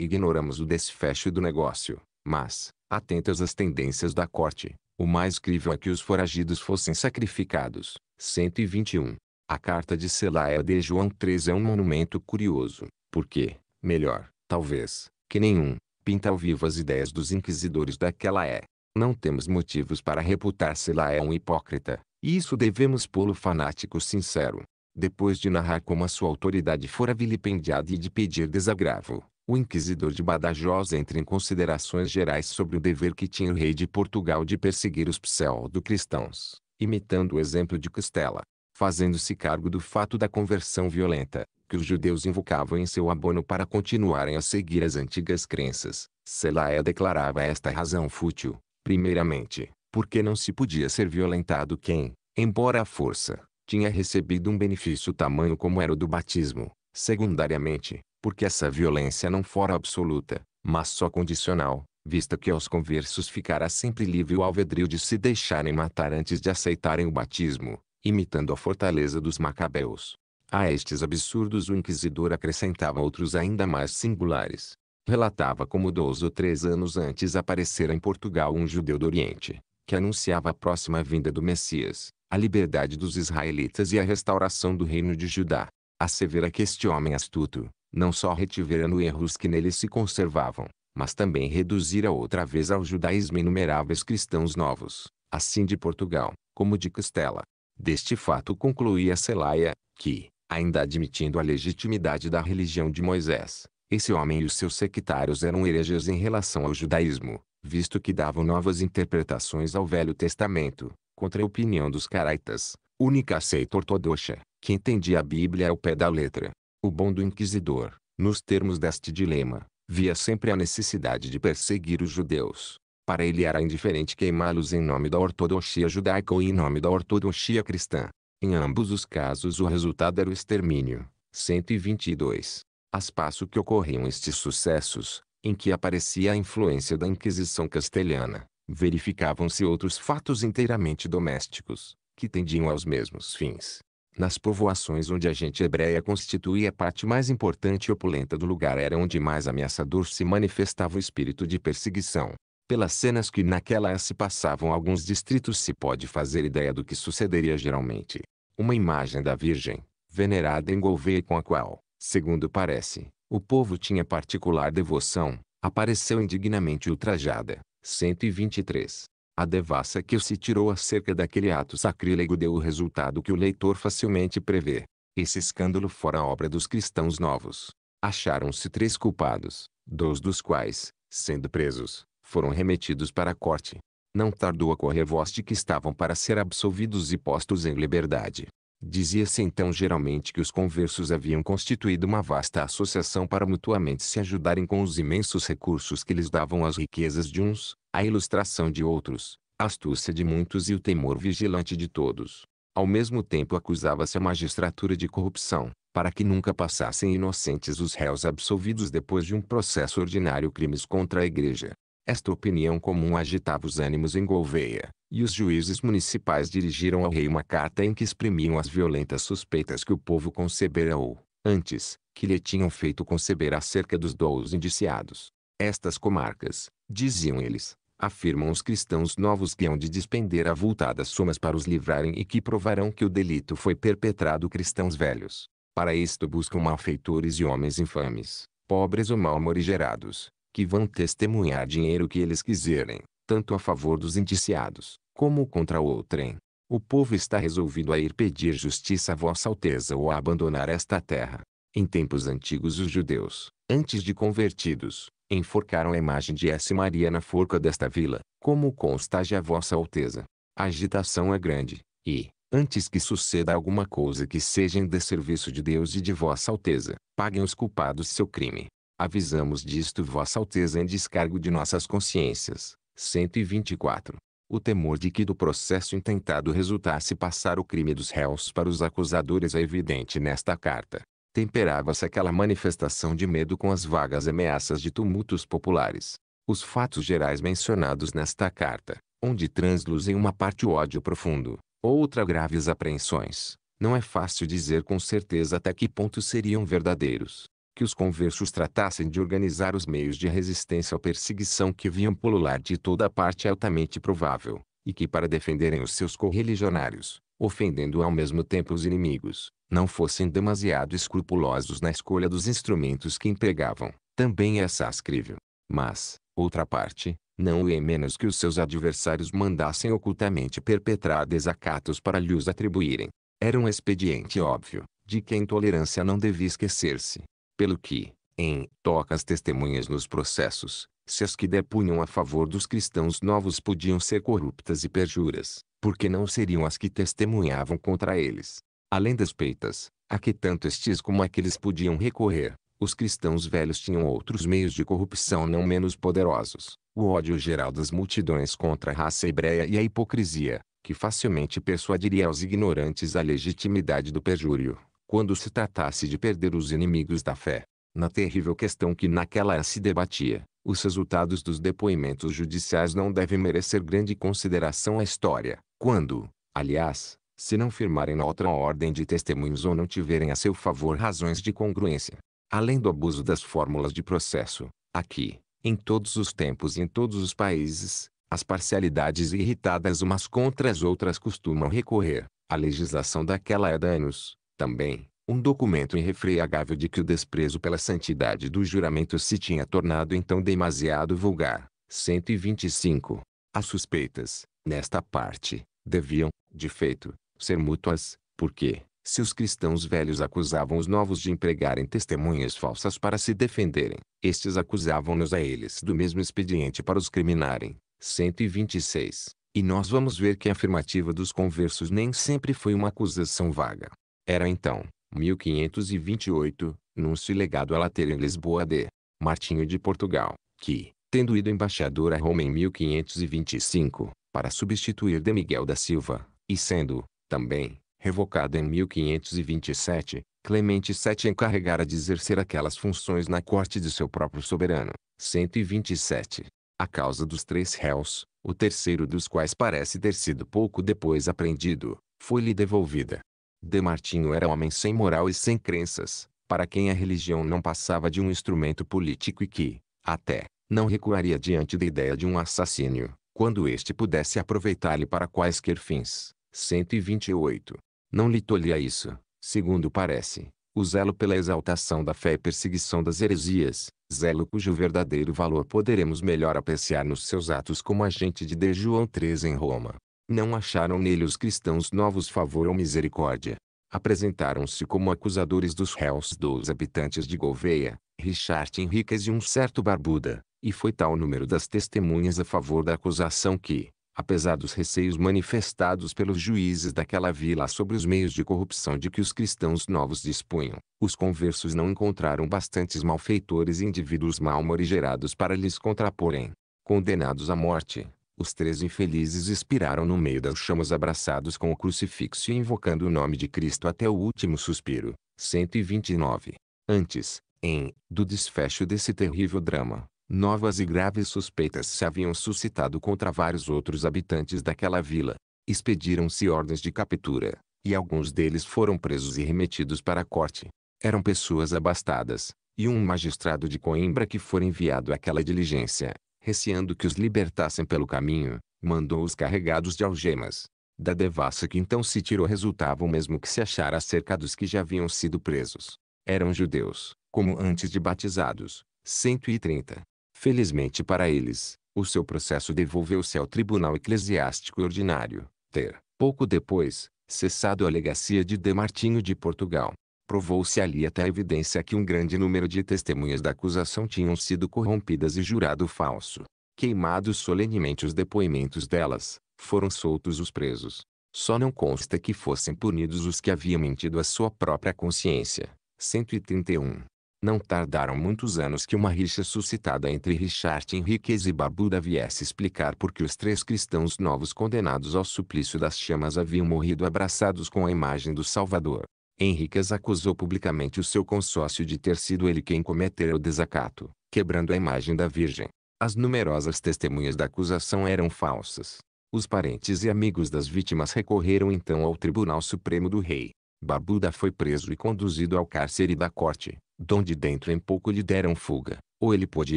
Ignoramos o desfecho do negócio, mas, atentas às tendências da corte, o mais crível é que os foragidos fossem sacrificados. 121. A carta de Celaia de João III é um monumento curioso, porque, melhor, talvez, que nenhum, pinta ao vivo as ideias dos inquisidores daquela é não temos motivos para reputar se lá é um hipócrita, e isso devemos pô-lo fanático sincero. Depois de narrar como a sua autoridade fora vilipendiada e de pedir desagravo, o inquisidor de Badajoz entra em considerações gerais sobre o dever que tinha o rei de Portugal de perseguir os pseudo-cristãos, imitando o exemplo de Castela, fazendo-se cargo do fato da conversão violenta, que os judeus invocavam em seu abono para continuarem a seguir as antigas crenças. Selaia é, declarava esta razão fútil, Primeiramente, porque não se podia ser violentado quem, embora à força, tinha recebido um benefício tamanho como era o do batismo. Secundariamente, porque essa violência não fora absoluta, mas só condicional, vista que aos conversos ficara sempre livre o alvedrio de se deixarem matar antes de aceitarem o batismo, imitando a fortaleza dos macabeus. A estes absurdos o inquisidor acrescentava outros ainda mais singulares, relatava como 12 ou três anos antes aparecera em Portugal um judeu do Oriente, que anunciava a próxima vinda do Messias, a liberdade dos israelitas e a restauração do reino de Judá. Assevera que este homem astuto, não só retivera no erros que nele se conservavam, mas também reduzira outra vez ao judaísmo inumeráveis cristãos novos, assim de Portugal, como de Castela. Deste fato concluía Selaia, que, ainda admitindo a legitimidade da religião de Moisés, esse homem e os seus sectários eram hereges em relação ao judaísmo, visto que davam novas interpretações ao Velho Testamento, contra a opinião dos caraitas, única seita ortodoxa, que entendia a Bíblia ao pé da letra. O bom do inquisidor, nos termos deste dilema, via sempre a necessidade de perseguir os judeus. Para ele era indiferente queimá-los em nome da ortodoxia judaica ou em nome da ortodoxia cristã. Em ambos os casos o resultado era o extermínio. 122. As passo que ocorriam estes sucessos, em que aparecia a influência da Inquisição castelhana, verificavam-se outros fatos inteiramente domésticos, que tendiam aos mesmos fins. Nas povoações onde a gente hebreia constituía a parte mais importante e opulenta do lugar era onde mais ameaçador se manifestava o espírito de perseguição. Pelas cenas que naquela se passavam alguns distritos se pode fazer ideia do que sucederia geralmente. Uma imagem da Virgem, venerada em Gouveia com a qual, Segundo parece, o povo tinha particular devoção, apareceu indignamente ultrajada. 123. A devassa que se tirou acerca daquele ato sacrílego deu o resultado que o leitor facilmente prevê. Esse escândalo fora obra dos cristãos novos. Acharam-se três culpados, dois dos quais, sendo presos, foram remetidos para a corte. Não tardou a correr voz de que estavam para ser absolvidos e postos em liberdade. Dizia-se então geralmente que os conversos haviam constituído uma vasta associação para mutuamente se ajudarem com os imensos recursos que lhes davam as riquezas de uns, a ilustração de outros, a astúcia de muitos e o temor vigilante de todos. Ao mesmo tempo acusava-se a magistratura de corrupção, para que nunca passassem inocentes os réus absolvidos depois de um processo ordinário crimes contra a igreja. Esta opinião comum agitava os ânimos em Gouveia, e os juízes municipais dirigiram ao rei uma carta em que exprimiam as violentas suspeitas que o povo concebera ou, antes, que lhe tinham feito conceber acerca dos dois indiciados. Estas comarcas, diziam eles, afirmam os cristãos novos que hão de despender avultadas somas para os livrarem e que provarão que o delito foi perpetrado cristãos velhos. Para isto buscam malfeitores e homens infames, pobres ou mal-morigerados, que vão testemunhar dinheiro que eles quiserem, tanto a favor dos indiciados, como contra outrem. O povo está resolvido a ir pedir justiça a Vossa Alteza ou a abandonar esta terra. Em tempos antigos os judeus, antes de convertidos, enforcaram a imagem de S. Maria na forca desta vila, como consta a Vossa Alteza. A agitação é grande, e, antes que suceda alguma coisa que seja em desserviço de Deus e de Vossa Alteza, paguem os culpados seu crime. Avisamos disto Vossa Alteza em descargo de nossas consciências. 124. O temor de que do processo intentado resultasse passar o crime dos réus para os acusadores é evidente nesta carta. Temperava-se aquela manifestação de medo com as vagas ameaças de tumultos populares. Os fatos gerais mencionados nesta carta, onde transluzem uma parte o ódio profundo, outra graves apreensões, não é fácil dizer com certeza até que ponto seriam verdadeiros que os conversos tratassem de organizar os meios de resistência à perseguição que vinham polular de toda parte é altamente provável, e que para defenderem os seus correligionários, ofendendo ao mesmo tempo os inimigos, não fossem demasiado escrupulosos na escolha dos instrumentos que empregavam, também é sascrível. Mas, outra parte, não é menos que os seus adversários mandassem ocultamente perpetrar desacatos para lhe os atribuírem. Era um expediente óbvio, de que a intolerância não devia esquecer-se, pelo que, em toca às testemunhas nos processos, se as que depunham a favor dos cristãos novos podiam ser corruptas e perjuras, porque não seriam as que testemunhavam contra eles. Além das peitas, a que tanto estes como aqueles podiam recorrer, os cristãos velhos tinham outros meios de corrupção não menos poderosos. O ódio geral das multidões contra a raça hebreia e a hipocrisia, que facilmente persuadiria aos ignorantes a legitimidade do perjúrio, quando se tratasse de perder os inimigos da fé. Na terrível questão que naquela se debatia, os resultados dos depoimentos judiciais não devem merecer grande consideração à história, quando, aliás, se não firmarem outra ordem de testemunhos ou não tiverem a seu favor razões de congruência. Além do abuso das fórmulas de processo, aqui, em todos os tempos e em todos os países, as parcialidades irritadas umas contra as outras costumam recorrer. A legislação daquela é danos, também, um documento irrefreagável de que o desprezo pela santidade do juramento se tinha tornado então demasiado vulgar. 125. As suspeitas, nesta parte, deviam, de feito, ser mútuas, porque, se os cristãos velhos acusavam os novos de empregarem testemunhas falsas para se defenderem, estes acusavam-nos a eles do mesmo expediente para os criminarem. 126. E nós vamos ver que a afirmativa dos conversos nem sempre foi uma acusação vaga, era então, 1528, nuncio legado a ter em Lisboa de Martinho de Portugal, que, tendo ido embaixador a Roma em 1525, para substituir de Miguel da Silva, e sendo, também, revocado em 1527, Clemente VII encarregara de exercer aquelas funções na corte de seu próprio soberano. 127. A causa dos três réus, o terceiro dos quais parece ter sido pouco depois apreendido, foi-lhe devolvida. De Martinho era homem sem moral e sem crenças, para quem a religião não passava de um instrumento político e que, até, não recuaria diante da ideia de um assassínio, quando este pudesse aproveitar-lhe para quaisquer fins. 128. Não lhe tolhia isso, segundo parece, o zelo pela exaltação da fé e perseguição das heresias, zelo cujo verdadeiro valor poderemos melhor apreciar nos seus atos como agente de D. João III em Roma não acharam nele os cristãos novos favor ou misericórdia. Apresentaram-se como acusadores dos réus dos habitantes de Gouveia, Richard Henriques e um certo Barbuda, e foi tal o número das testemunhas a favor da acusação que, apesar dos receios manifestados pelos juízes daquela vila sobre os meios de corrupção de que os cristãos novos dispunham, os conversos não encontraram bastantes malfeitores e indivíduos mal-morigerados para lhes contraporem. Condenados à morte, os três infelizes expiraram no meio das chamas abraçados com o crucifixo e invocando o nome de Cristo até o último suspiro. 129. Antes, em, do desfecho desse terrível drama, novas e graves suspeitas se haviam suscitado contra vários outros habitantes daquela vila. Expediram-se ordens de captura, e alguns deles foram presos e remetidos para a corte. Eram pessoas abastadas, e um magistrado de Coimbra que fora enviado àquela diligência, receando que os libertassem pelo caminho, mandou-os carregados de algemas. Da devassa que então se tirou resultava o mesmo que se achara acerca dos que já haviam sido presos. Eram judeus, como antes de batizados, 130. Felizmente para eles, o seu processo devolveu-se ao Tribunal Eclesiástico Ordinário, ter, pouco depois, cessado a legacia de Demartinho de Portugal provou-se ali até a evidência que um grande número de testemunhas da acusação tinham sido corrompidas e jurado falso. Queimados solenemente os depoimentos delas, foram soltos os presos. Só não consta que fossem punidos os que haviam mentido à sua própria consciência. 131. Não tardaram muitos anos que uma rixa suscitada entre Richard Henriquez e Barbuda viesse explicar por que os três cristãos novos condenados ao suplício das chamas haviam morrido abraçados com a imagem do Salvador. Henriquez acusou publicamente o seu consórcio de ter sido ele quem cometeu o desacato, quebrando a imagem da Virgem. As numerosas testemunhas da acusação eram falsas. Os parentes e amigos das vítimas recorreram então ao Tribunal Supremo do Rei. Barbuda foi preso e conduzido ao cárcere da corte, donde dentro em pouco lhe deram fuga, ou ele pôde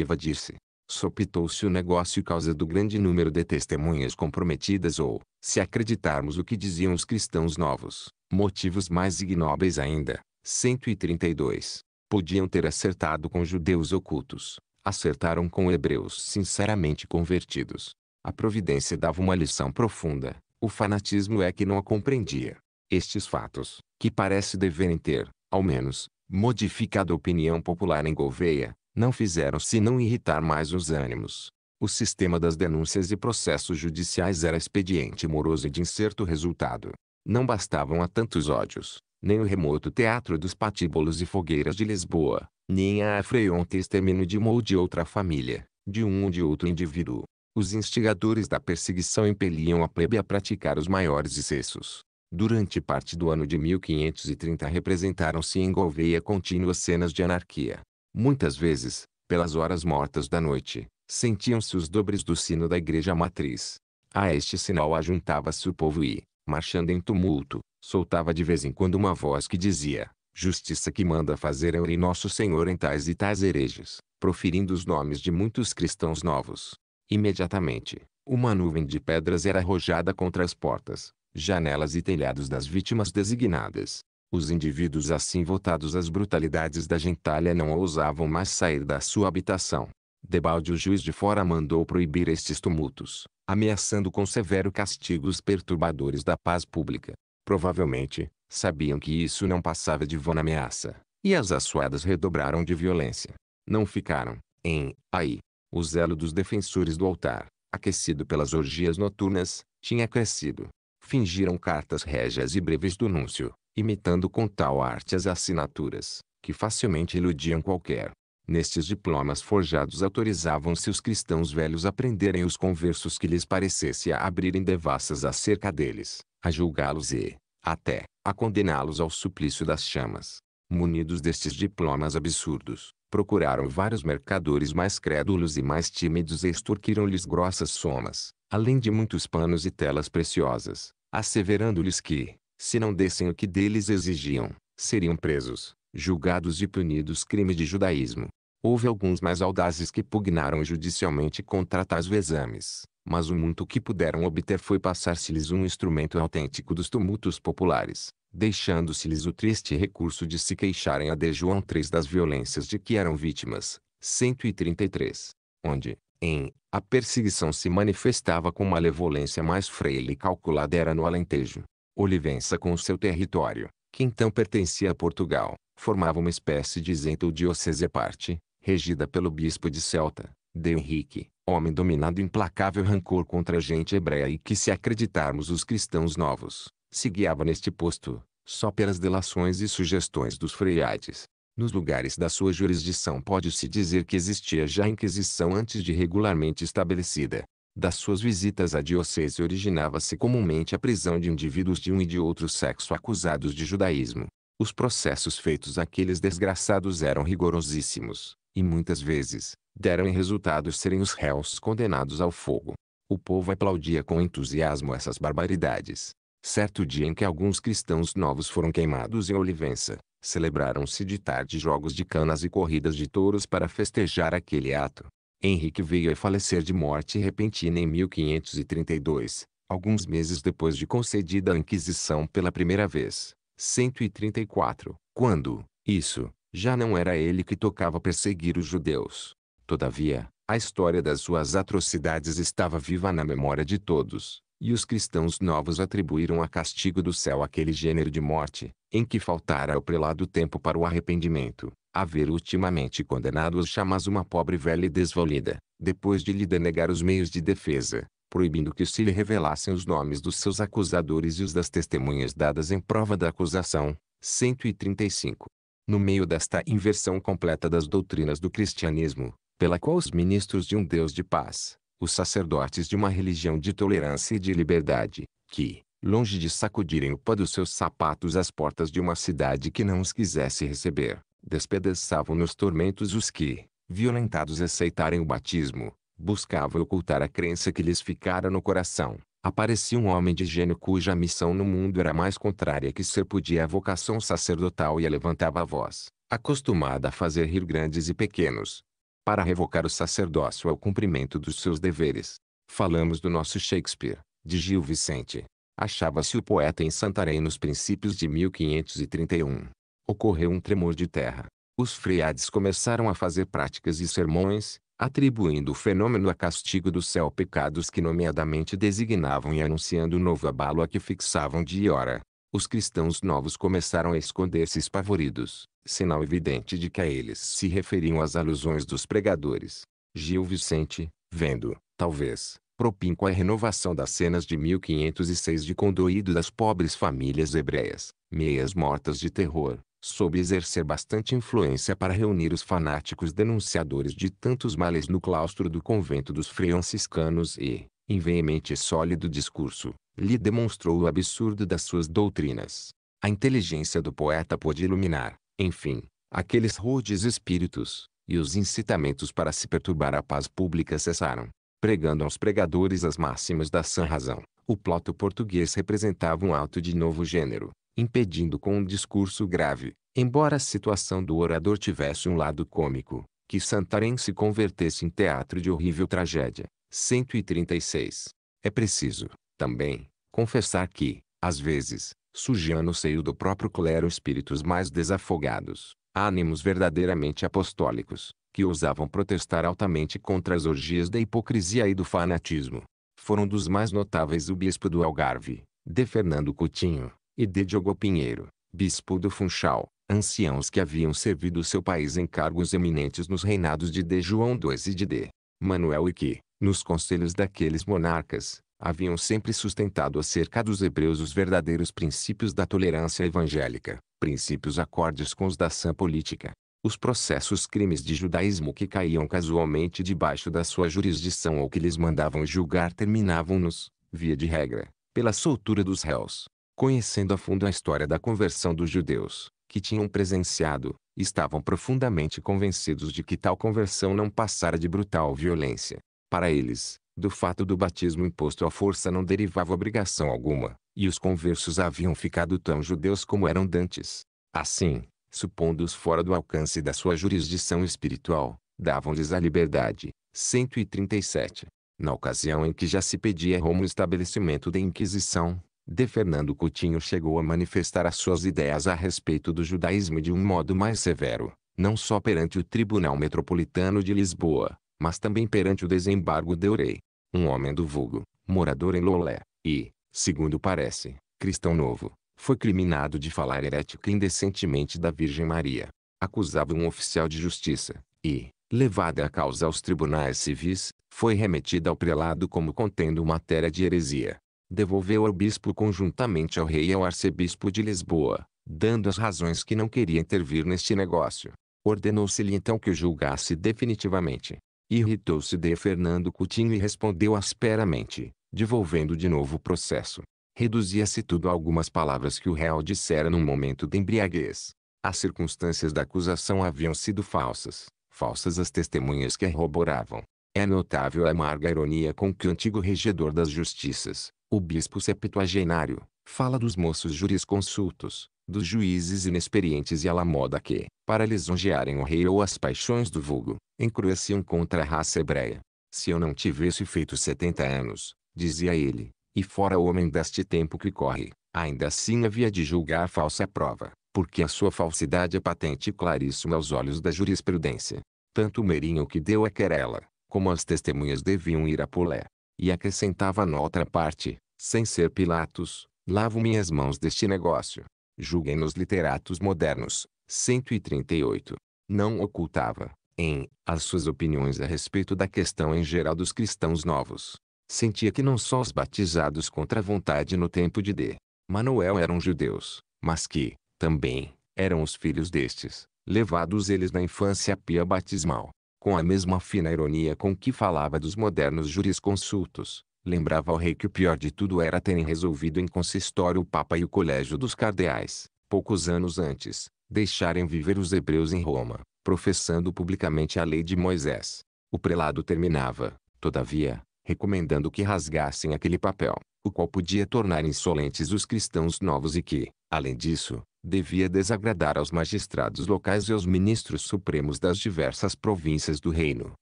evadir-se. Sopitou-se o negócio causa do grande número de testemunhas comprometidas ou, se acreditarmos o que diziam os cristãos novos, motivos mais ignóbeis ainda. 132. Podiam ter acertado com judeus ocultos, acertaram com hebreus sinceramente convertidos. A providência dava uma lição profunda, o fanatismo é que não a compreendia. Estes fatos, que parece deverem ter, ao menos, modificado a opinião popular em Gouveia, não fizeram senão irritar mais os ânimos. O sistema das denúncias e processos judiciais era expediente moroso e de incerto resultado. Não bastavam a tantos ódios, nem o remoto teatro dos patíbulos e fogueiras de Lisboa, nem a afreonte extermínio de uma ou de outra família, de um ou de outro indivíduo. Os instigadores da perseguição impeliam a plebe a praticar os maiores excessos. Durante parte do ano de 1530 representaram-se em Gouveia contínuas cenas de anarquia. Muitas vezes, pelas horas mortas da noite, sentiam-se os dobres do sino da igreja matriz. A este sinal ajuntava-se o povo e, marchando em tumulto, soltava de vez em quando uma voz que dizia: Justiça que manda fazer a é nosso Senhor em tais e tais hereges, proferindo os nomes de muitos cristãos novos. Imediatamente, uma nuvem de pedras era arrojada contra as portas, janelas e telhados das vítimas designadas, os indivíduos assim votados às brutalidades da gentalha não ousavam mais sair da sua habitação. Debalde o juiz de fora mandou proibir estes tumultos, ameaçando com severo castigo os perturbadores da paz pública. Provavelmente, sabiam que isso não passava de vana ameaça, e as assoadas redobraram de violência. Não ficaram, em, aí. O zelo dos defensores do altar, aquecido pelas orgias noturnas, tinha crescido. Fingiram cartas régias e breves do núncio, imitando com tal arte as assinaturas, que facilmente iludiam qualquer. Nestes diplomas forjados autorizavam-se os cristãos velhos a prenderem os conversos que lhes parecesse a abrirem devassas acerca deles, a julgá-los e, até, a condená-los ao suplício das chamas. Munidos destes diplomas absurdos, procuraram vários mercadores mais crédulos e mais tímidos e extorquiram-lhes grossas somas, além de muitos panos e telas preciosas, asseverando-lhes que, se não dessem o que deles exigiam, seriam presos, julgados e punidos crime de judaísmo. Houve alguns mais audazes que pugnaram judicialmente contra tais exames, mas o muito que puderam obter foi passar-se-lhes um instrumento autêntico dos tumultos populares, deixando-se-lhes o triste recurso de se queixarem a de João III das violências de que eram vítimas, 133, onde, em, a perseguição se manifestava com uma levolência mais freira e calculada era no Alentejo, Olivença com seu território, que então pertencia a Portugal, formava uma espécie de isenta ou diocese aparte, parte, regida pelo bispo de Celta, de Henrique, homem dominado implacável rancor contra a gente hebreia e que se acreditarmos os cristãos novos, se guiava neste posto, só pelas delações e sugestões dos freiades. Nos lugares da sua jurisdição pode-se dizer que existia já a Inquisição antes de regularmente estabelecida, das suas visitas à diocese originava-se comumente a prisão de indivíduos de um e de outro sexo acusados de judaísmo. Os processos feitos àqueles desgraçados eram rigorosíssimos, e muitas vezes, deram em resultado serem os réus condenados ao fogo. O povo aplaudia com entusiasmo essas barbaridades. Certo dia em que alguns cristãos novos foram queimados em Olivença, celebraram-se de tarde jogos de canas e corridas de touros para festejar aquele ato. Henrique veio a falecer de morte repentina em 1532, alguns meses depois de concedida a Inquisição pela primeira vez. 134. Quando, isso, já não era ele que tocava perseguir os judeus. Todavia, a história das suas atrocidades estava viva na memória de todos, e os cristãos novos atribuíram a castigo do céu aquele gênero de morte, em que faltara ao prelado tempo para o arrependimento haver ultimamente condenado os chamas uma pobre velha e desvalida, depois de lhe denegar os meios de defesa, proibindo que se lhe revelassem os nomes dos seus acusadores e os das testemunhas dadas em prova da acusação. 135. No meio desta inversão completa das doutrinas do cristianismo, pela qual os ministros de um Deus de paz, os sacerdotes de uma religião de tolerância e de liberdade, que, longe de sacudirem o pó dos seus sapatos às portas de uma cidade que não os quisesse receber, despedaçavam nos tormentos os que, violentados aceitarem o batismo, buscavam ocultar a crença que lhes ficara no coração. Aparecia um homem de gênio cuja missão no mundo era mais contrária que ser podia à vocação sacerdotal e a levantava a voz, acostumada a fazer rir grandes e pequenos, para revocar o sacerdócio ao cumprimento dos seus deveres. Falamos do nosso Shakespeare, de Gil Vicente. Achava-se o poeta em Santarém nos princípios de 1531, ocorreu um tremor de terra. Os freades começaram a fazer práticas e sermões, atribuindo o fenômeno a castigo do céu pecados que nomeadamente designavam e anunciando o novo abalo a que fixavam de hora. Os cristãos novos começaram a esconder-se espavoridos, sinal evidente de que a eles se referiam as alusões dos pregadores. Gil Vicente, vendo, talvez, propinco a renovação das cenas de 1506 de condoído das pobres famílias hebreias, meias mortas de terror, soube exercer bastante influência para reunir os fanáticos denunciadores de tantos males no claustro do convento dos franciscanos e, em veemente e sólido discurso, lhe demonstrou o absurdo das suas doutrinas. A inteligência do poeta pôde iluminar, enfim, aqueles rudes espíritos, e os incitamentos para se perturbar a paz pública cessaram. Pregando aos pregadores as máximas da sã razão, o ploto português representava um alto de novo gênero, impedindo com um discurso grave, embora a situação do orador tivesse um lado cômico, que Santarém se convertesse em teatro de horrível tragédia. 136. É preciso, também, confessar que, às vezes, surgiam no seio do próprio clero espíritos mais desafogados, ânimos verdadeiramente apostólicos, que ousavam protestar altamente contra as orgias da hipocrisia e do fanatismo. Foram dos mais notáveis o bispo do Algarve, de Fernando Coutinho, e de Diogo Pinheiro, bispo do Funchal, anciãos que haviam servido seu país em cargos eminentes nos reinados de D. João II e de D. Manuel e que, nos conselhos daqueles monarcas, haviam sempre sustentado acerca dos hebreus os verdadeiros princípios da tolerância evangélica, princípios acordes com os da sã política. Os processos crimes de judaísmo que caíam casualmente debaixo da sua jurisdição ou que lhes mandavam julgar terminavam-nos, via de regra, pela soltura dos réus conhecendo a fundo a história da conversão dos judeus, que tinham presenciado, estavam profundamente convencidos de que tal conversão não passara de brutal violência. Para eles, do fato do batismo imposto à força não derivava obrigação alguma, e os conversos haviam ficado tão judeus como eram dantes. Assim, supondo-os fora do alcance da sua jurisdição espiritual, davam-lhes a liberdade. 137. Na ocasião em que já se pedia a Roma o estabelecimento da Inquisição, de Fernando Coutinho chegou a manifestar as suas ideias a respeito do judaísmo de um modo mais severo, não só perante o Tribunal Metropolitano de Lisboa, mas também perante o desembargo de Orei, um homem do vulgo, morador em Lolé, e, segundo parece, cristão novo, foi criminado de falar herética indecentemente da Virgem Maria. Acusava um oficial de justiça, e, levada a causa aos tribunais civis, foi remetida ao prelado como contendo matéria de heresia devolveu ao bispo conjuntamente ao rei e ao arcebispo de Lisboa, dando as razões que não queria intervir neste negócio. Ordenou-se-lhe então que o julgasse definitivamente. Irritou-se de Fernando Coutinho e respondeu asperamente, devolvendo de novo o processo. Reduzia-se tudo a algumas palavras que o réu dissera num momento de embriaguez. As circunstâncias da acusação haviam sido falsas, falsas as testemunhas que corroboravam. É notável a amarga ironia com que o antigo regedor das justiças, o bispo septuagenário, fala dos moços jurisconsultos, dos juízes inexperientes e à la moda que, para lisonjearem o rei ou as paixões do vulgo, encrueciam contra a raça hebreia. Se eu não tivesse feito setenta anos, dizia ele, e fora homem deste tempo que corre, ainda assim havia de julgar a falsa prova, porque a sua falsidade é patente e claríssima aos olhos da jurisprudência. Tanto o merinho que deu a querela, como as testemunhas deviam ir a Polé, e acrescentava noutra parte, sem ser Pilatos, lavo minhas mãos deste negócio. Julguem-nos literatos modernos. 138. Não ocultava, em, as suas opiniões a respeito da questão em geral dos cristãos novos. Sentia que não só os batizados contra a vontade no tempo de D. Manuel eram judeus, mas que, também, eram os filhos destes, levados eles na infância à pia batismal com a mesma fina ironia com que falava dos modernos jurisconsultos. Lembrava ao rei que o pior de tudo era terem resolvido em consistório o Papa e o Colégio dos Cardeais, poucos anos antes, deixarem viver os hebreus em Roma, professando publicamente a lei de Moisés. O prelado terminava, todavia, recomendando que rasgassem aquele papel, o qual podia tornar insolentes os cristãos novos e que, além disso, devia desagradar aos magistrados locais e aos ministros supremos das diversas províncias do reino.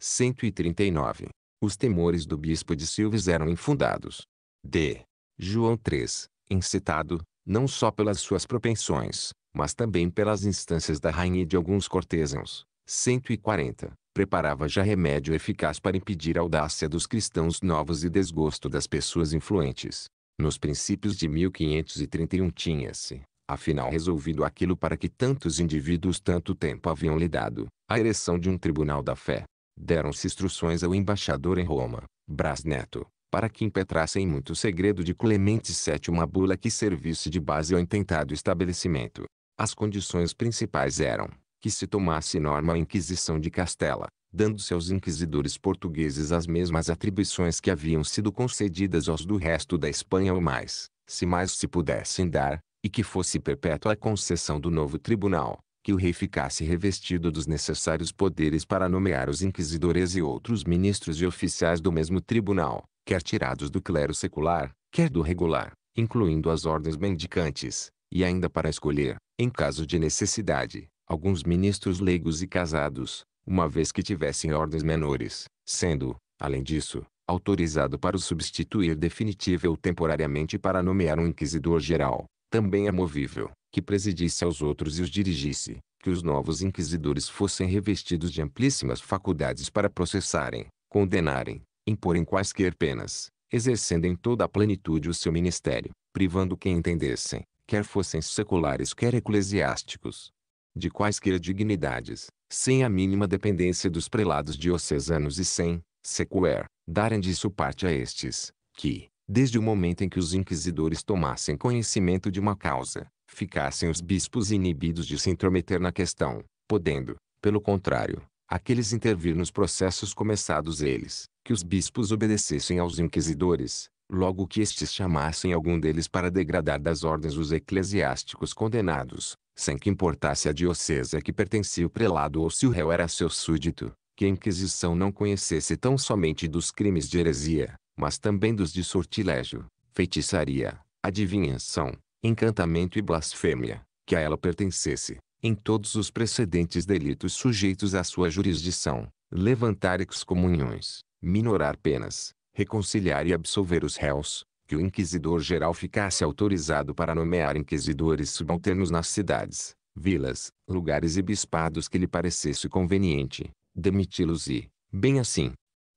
139. Os temores do bispo de Silves eram infundados. D. João III, incitado, não só pelas suas propensões, mas também pelas instâncias da rainha e de alguns cortesãos. 140. Preparava já remédio eficaz para impedir a audácia dos cristãos novos e desgosto das pessoas influentes. Nos princípios de 1531 tinha-se, afinal resolvido aquilo para que tantos indivíduos tanto tempo haviam lidado, a ereção de um tribunal da fé. Deram-se instruções ao embaixador em Roma, Brás Neto, para que impetrasse em muito segredo de Clemente VII uma bula que servisse de base ao intentado estabelecimento. As condições principais eram que se tomasse norma a Inquisição de Castela, dando-se aos inquisidores portugueses as mesmas atribuições que haviam sido concedidas aos do resto da Espanha ou mais, se mais se pudessem dar, e que fosse perpétua a concessão do novo tribunal, que o rei ficasse revestido dos necessários poderes para nomear os inquisidores e outros ministros e oficiais do mesmo tribunal, quer tirados do clero secular, quer do regular, incluindo as ordens mendicantes, e ainda para escolher, em caso de necessidade, alguns ministros leigos e casados, uma vez que tivessem ordens menores, sendo, além disso, autorizado para o substituir definitiva ou temporariamente para nomear um inquisidor geral, também é movível, que presidisse aos outros e os dirigisse, que os novos inquisidores fossem revestidos de amplíssimas faculdades para processarem, condenarem, imporem quaisquer penas, exercendo em toda a plenitude o seu ministério, privando quem entendessem, quer fossem seculares quer eclesiásticos, de quaisquer dignidades, sem a mínima dependência dos prelados diocesanos e sem, sequer, darem disso parte a estes, que, desde o momento em que os inquisidores tomassem conhecimento de uma causa, ficassem os bispos inibidos de se intrometer na questão, podendo, pelo contrário, aqueles intervir nos processos começados eles, que os bispos obedecessem aos inquisidores, logo que estes chamassem algum deles para degradar das ordens os eclesiásticos condenados, sem que importasse a diocese a que pertencia o prelado ou se o réu era seu súdito, que a Inquisição não conhecesse tão somente dos crimes de heresia, mas também dos de sortilégio, feitiçaria, adivinhação, encantamento e blasfêmia, que a ela pertencesse, em todos os precedentes delitos sujeitos à sua jurisdição, levantar excomunhões, minorar penas, reconciliar e absolver os réus, que o inquisidor-geral ficasse autorizado para nomear inquisidores subalternos nas cidades, vilas, lugares e bispados que lhe parecesse conveniente, demiti-los e, bem assim,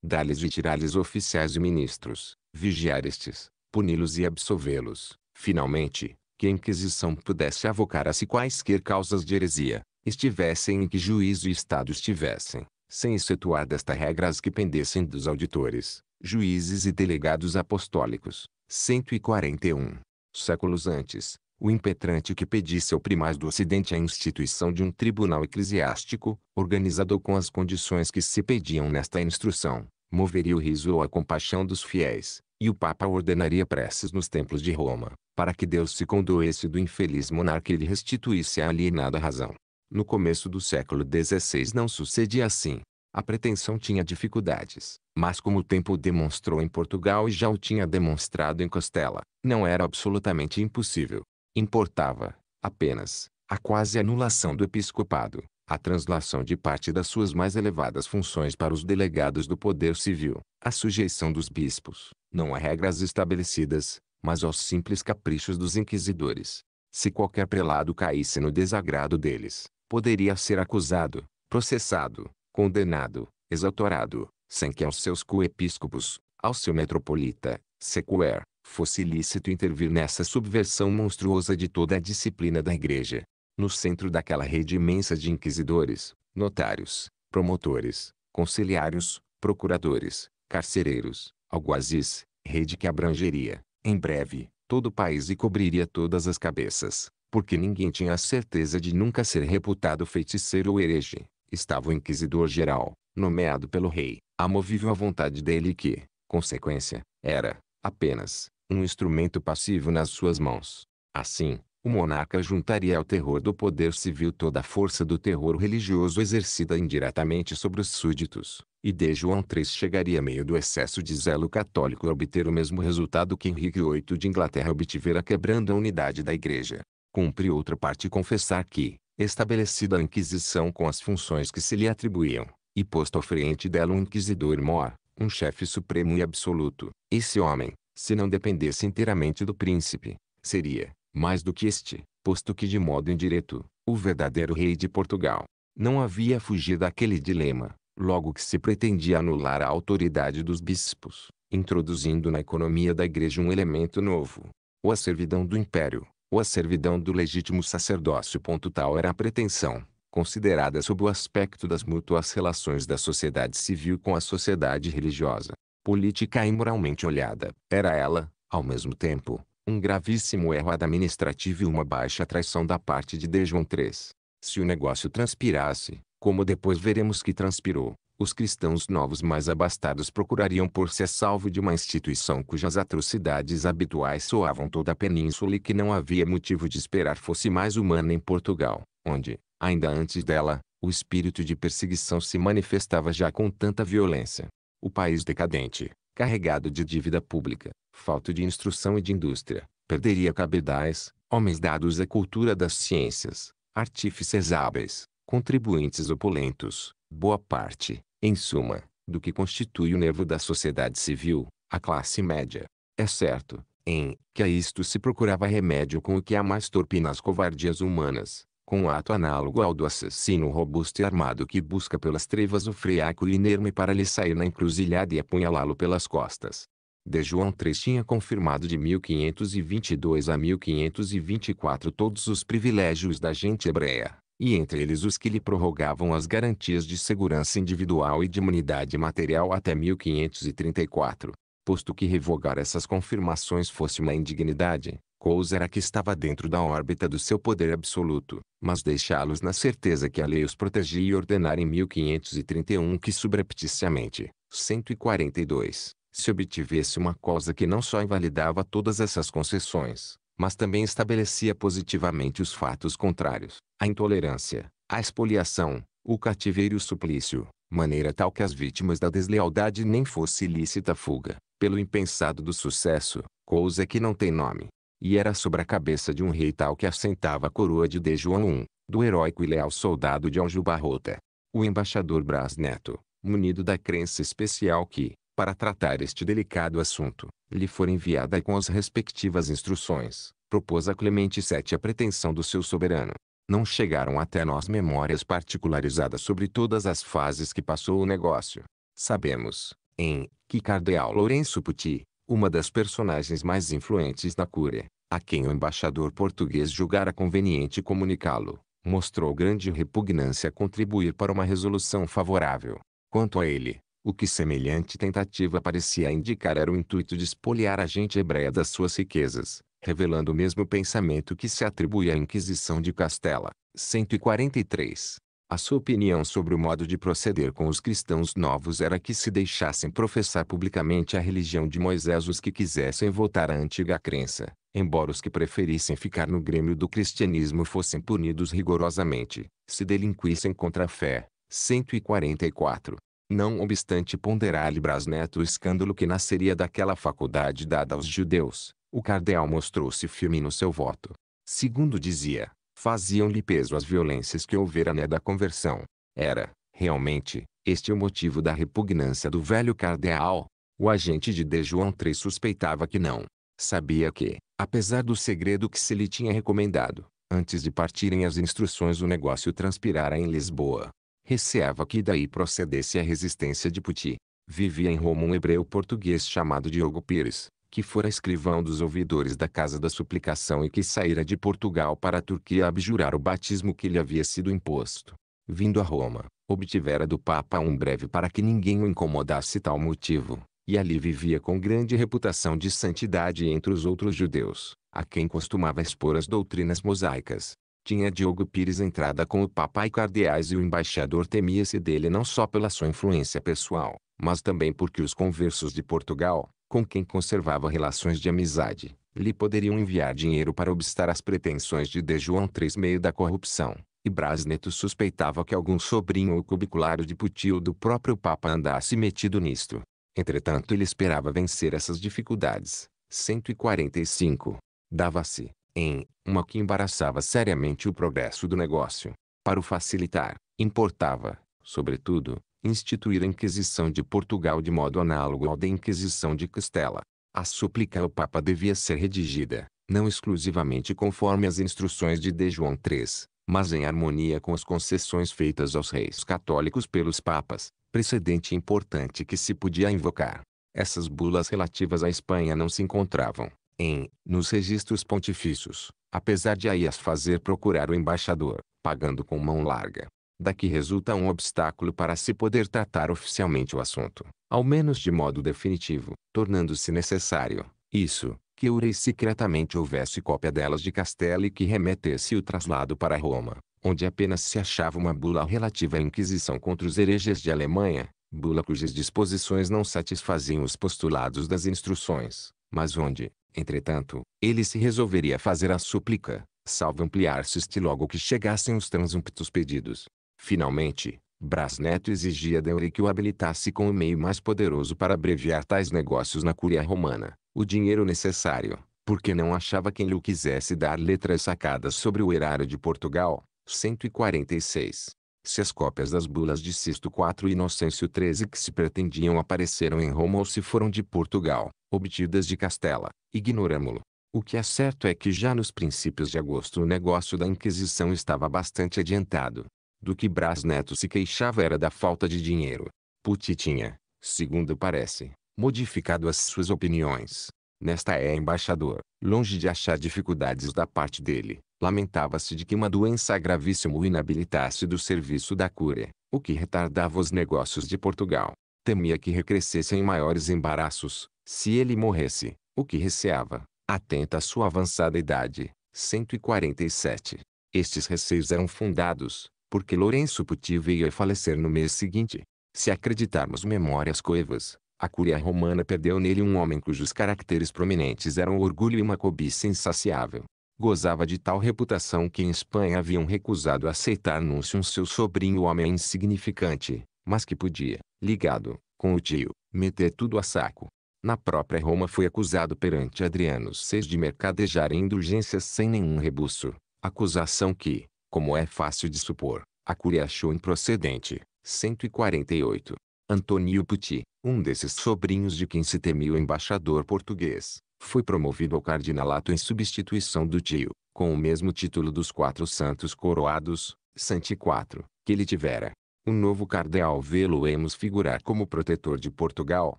dá lhes e tirar-lhes oficiais e ministros, vigiar estes, puni-los e absolvê-los. Finalmente, que a Inquisição pudesse avocar a si quaisquer causas de heresia, estivessem em que juízo e Estado estivessem, sem excetuar desta regra as que pendessem dos auditores, juízes e delegados apostólicos. 141. Séculos antes, o impetrante que pedisse ao primaz do Ocidente a instituição de um tribunal eclesiástico, organizado com as condições que se pediam nesta instrução, moveria o riso ou a compaixão dos fiéis, e o Papa ordenaria preces nos templos de Roma, para que Deus se condoesse do infeliz monarca e lhe restituísse a alienada razão. No começo do século XVI não sucedia assim. A pretensão tinha dificuldades, mas como o tempo demonstrou em Portugal e já o tinha demonstrado em Costela, não era absolutamente impossível. Importava, apenas, a quase anulação do episcopado, a translação de parte das suas mais elevadas funções para os delegados do poder civil, a sujeição dos bispos, não a regras estabelecidas, mas aos simples caprichos dos inquisidores. Se qualquer prelado caísse no desagrado deles, poderia ser acusado, processado, condenado, exautorado, sem que aos seus coepiscopos, ao seu metropolita, sequer, fosse lícito intervir nessa subversão monstruosa de toda a disciplina da Igreja no centro daquela rede imensa de inquisidores, notários, promotores, conciliários, procuradores, carcereiros, alguazis, rede que abrangeria, em breve, todo o país e cobriria todas as cabeças, porque ninguém tinha a certeza de nunca ser reputado feiticeiro ou herege. Estava o inquisidor geral, nomeado pelo rei, amovível à vontade dele que, consequência, era, apenas, um instrumento passivo nas suas mãos. Assim, o monarca juntaria ao terror do poder civil toda a força do terror religioso exercida indiretamente sobre os súditos, e de João III chegaria meio do excesso de zelo católico a obter o mesmo resultado que Henrique VIII de Inglaterra obtivera quebrando a unidade da Igreja. Cumpre outra parte confessar que, estabelecida a Inquisição com as funções que se lhe atribuíam, e posto à frente dela um inquisidor mor, um chefe supremo e absoluto, esse homem, se não dependesse inteiramente do príncipe, seria, mais do que este, posto que de modo indireto, o verdadeiro rei de Portugal, não havia fugido daquele dilema, logo que se pretendia anular a autoridade dos bispos, introduzindo na economia da igreja um elemento novo, ou a servidão do império, ou a servidão do legítimo sacerdócio. Tal era a pretensão, considerada sob o aspecto das mútuas relações da sociedade civil com a sociedade religiosa, política e moralmente olhada. Era ela, ao mesmo tempo, um gravíssimo erro administrativo e uma baixa traição da parte de D. João 3. Se o negócio transpirasse, como depois veremos que transpirou, os cristãos novos mais abastados procurariam por ser salvo de uma instituição cujas atrocidades habituais soavam toda a península e que não havia motivo de esperar fosse mais humana em Portugal, onde, ainda antes dela, o espírito de perseguição se manifestava já com tanta violência. O país decadente, carregado de dívida pública, falto de instrução e de indústria, perderia cabedais, homens dados à cultura das ciências, artífices hábeis, contribuintes opulentos, boa parte, em suma, do que constitui o nervo da sociedade civil, a classe média. É certo, em que a isto se procurava remédio com o que há mais torpe nas covardias humanas, com um ato análogo ao do assassino robusto e armado que busca pelas trevas o freaco inerme para lhe sair na encruzilhada e apunhalá-lo pelas costas. De João III tinha confirmado de 1522 a 1524 todos os privilégios da gente hebreia, e entre eles os que lhe prorrogavam as garantias de segurança individual e de imunidade material até 1534, posto que revogar essas confirmações fosse uma indignidade, Coisa era que estava dentro da órbita do seu poder absoluto, mas deixá-los na certeza que a lei os protegia e ordenar em 1531 que subrepticiamente, 142, se obtivesse uma causa que não só invalidava todas essas concessões, mas também estabelecia positivamente os fatos contrários, a intolerância, a expoliação, o cativeiro e o suplício, maneira tal que as vítimas da deslealdade nem fosse lícita fuga, pelo impensado do sucesso, coisa é que não tem nome, e era sobre a cabeça de um rei tal que assentava a coroa de D. João I, do heróico e leal soldado de Aljubarrota. Barrota. O embaixador Brás Neto, munido da crença especial que, para tratar este delicado assunto, lhe for enviada com as respectivas instruções, propôs a Clemente VII a pretensão do seu soberano. Não chegaram até nós memórias particularizadas sobre todas as fases que passou o negócio. Sabemos, em, que Cardeal Lourenço Puti, uma das personagens mais influentes da Cúria, a quem o embaixador português julgara conveniente comunicá-lo, mostrou grande repugnância a contribuir para uma resolução favorável. Quanto a ele, o que semelhante tentativa parecia indicar era o intuito de espoliar a gente hebreia das suas riquezas, revelando o mesmo pensamento que se atribui à Inquisição de Castela. 143. A sua opinião sobre o modo de proceder com os cristãos novos era que se deixassem professar publicamente a religião de Moisés os que quisessem voltar à antiga crença, embora os que preferissem ficar no grêmio do cristianismo fossem punidos rigorosamente, se delinquissem contra a fé. 144. Não obstante ponderar Libras Neto o escândalo que nasceria daquela faculdade dada aos judeus, o cardeal mostrou-se firme no seu voto. Segundo dizia, faziam-lhe peso as violências que houvera na né da conversão. Era, realmente, este o motivo da repugnância do velho cardeal. O agente de D. João III suspeitava que não. Sabia que, apesar do segredo que se lhe tinha recomendado, antes de partirem as instruções o negócio transpirara em Lisboa. Receava que daí procedesse a resistência de Puti. Vivia em Roma um hebreu português chamado Diogo Pires, que fora escrivão dos ouvidores da casa da suplicação e que saíra de Portugal para a Turquia abjurar o batismo que lhe havia sido imposto. Vindo a Roma, obtivera do Papa um breve para que ninguém o incomodasse tal motivo, e ali vivia com grande reputação de santidade entre os outros judeus, a quem costumava expor as doutrinas mosaicas. Tinha Diogo Pires entrada com o Papa e cardeais e o embaixador temia-se dele não só pela sua influência pessoal, mas também porque os conversos de Portugal, com quem conservava relações de amizade, lhe poderiam enviar dinheiro para obstar as pretensões de D. João III meio da corrupção, e Braz Neto suspeitava que algum sobrinho ou cubiculário de Putio do próprio Papa andasse metido nisto. Entretanto ele esperava vencer essas dificuldades. 145. Dava-se, em, uma que embaraçava seriamente o progresso do negócio. Para o facilitar, importava, sobretudo, instituir a Inquisição de Portugal de modo análogo ao da Inquisição de Castela. A súplica ao Papa devia ser redigida, não exclusivamente conforme as instruções de D. João III, mas em harmonia com as concessões feitas aos reis católicos pelos papas, precedente importante que se podia invocar. Essas bulas relativas à Espanha não se encontravam, em, nos registros pontifícios, apesar de aí as fazer procurar o embaixador, pagando com mão larga daqui resulta um obstáculo para se poder tratar oficialmente o assunto, ao menos de modo definitivo, tornando-se necessário, isso, que Urei secretamente houvesse cópia delas de Castelli que remetesse o traslado para Roma, onde apenas se achava uma bula relativa à Inquisição contra os hereges de Alemanha, bula cujas disposições não satisfaziam os postulados das instruções, mas onde, entretanto, ele se resolveria a fazer a súplica, salvo ampliar-se-este logo que chegassem os transumptos pedidos, Finalmente, Bras Neto exigia da Eure que o habilitasse com o meio mais poderoso para abreviar tais negócios na Cúria Romana, o dinheiro necessário, porque não achava quem lhe quisesse dar letras sacadas sobre o erário de Portugal. 146. Se as cópias das bulas de Sisto IV e Inocêncio XIII que se pretendiam apareceram em Roma ou se foram de Portugal, obtidas de Castela, ignorámo lo O que é certo é que já nos princípios de agosto o negócio da Inquisição estava bastante adiantado, do que Brás Neto se queixava era da falta de dinheiro. Puti tinha, segundo parece, modificado as suas opiniões. Nesta é embaixador, longe de achar dificuldades da parte dele, lamentava-se de que uma doença gravíssima o inabilitasse do serviço da cúria, o que retardava os negócios de Portugal. Temia que recrescessem maiores embaraços, se ele morresse, o que receava, atenta à sua avançada idade, 147. Estes receios eram fundados, porque Lourenço Putti veio a falecer no mês seguinte. Se acreditarmos memórias coevas, a Cúria Romana perdeu nele um homem cujos caracteres prominentes eram orgulho e uma cobiça insaciável. Gozava de tal reputação que em Espanha haviam recusado aceitar Núncio seu sobrinho homem insignificante, mas que podia, ligado, com o tio, meter tudo a saco. Na própria Roma foi acusado perante Adriano VI de mercadejar indulgências sem nenhum rebuço, acusação que, como é fácil de supor, a Curia achou improcedente. 148. Antônio Puti, um desses sobrinhos de quem se temia o embaixador português, foi promovido ao cardinalato em substituição do tio, com o mesmo título dos quatro santos coroados, Santi IV, que ele tivera. O novo cardeal vê-lo-emos figurar como protetor de Portugal,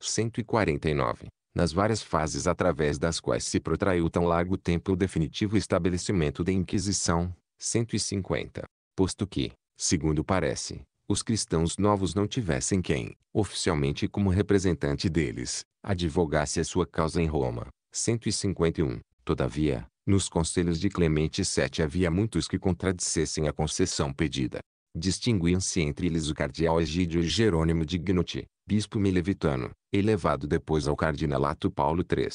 149, nas várias fases através das quais se protraiu tão largo tempo o definitivo estabelecimento da Inquisição, 150. Posto que, segundo parece, os cristãos novos não tivessem quem, oficialmente como representante deles, advogasse a sua causa em Roma. 151. Todavia, nos conselhos de Clemente VII havia muitos que contradissessem a concessão pedida. Distinguiam-se entre eles o cardeal Egídio e Jerônimo de Gnuti, bispo milevitano, elevado depois ao cardinalato Paulo III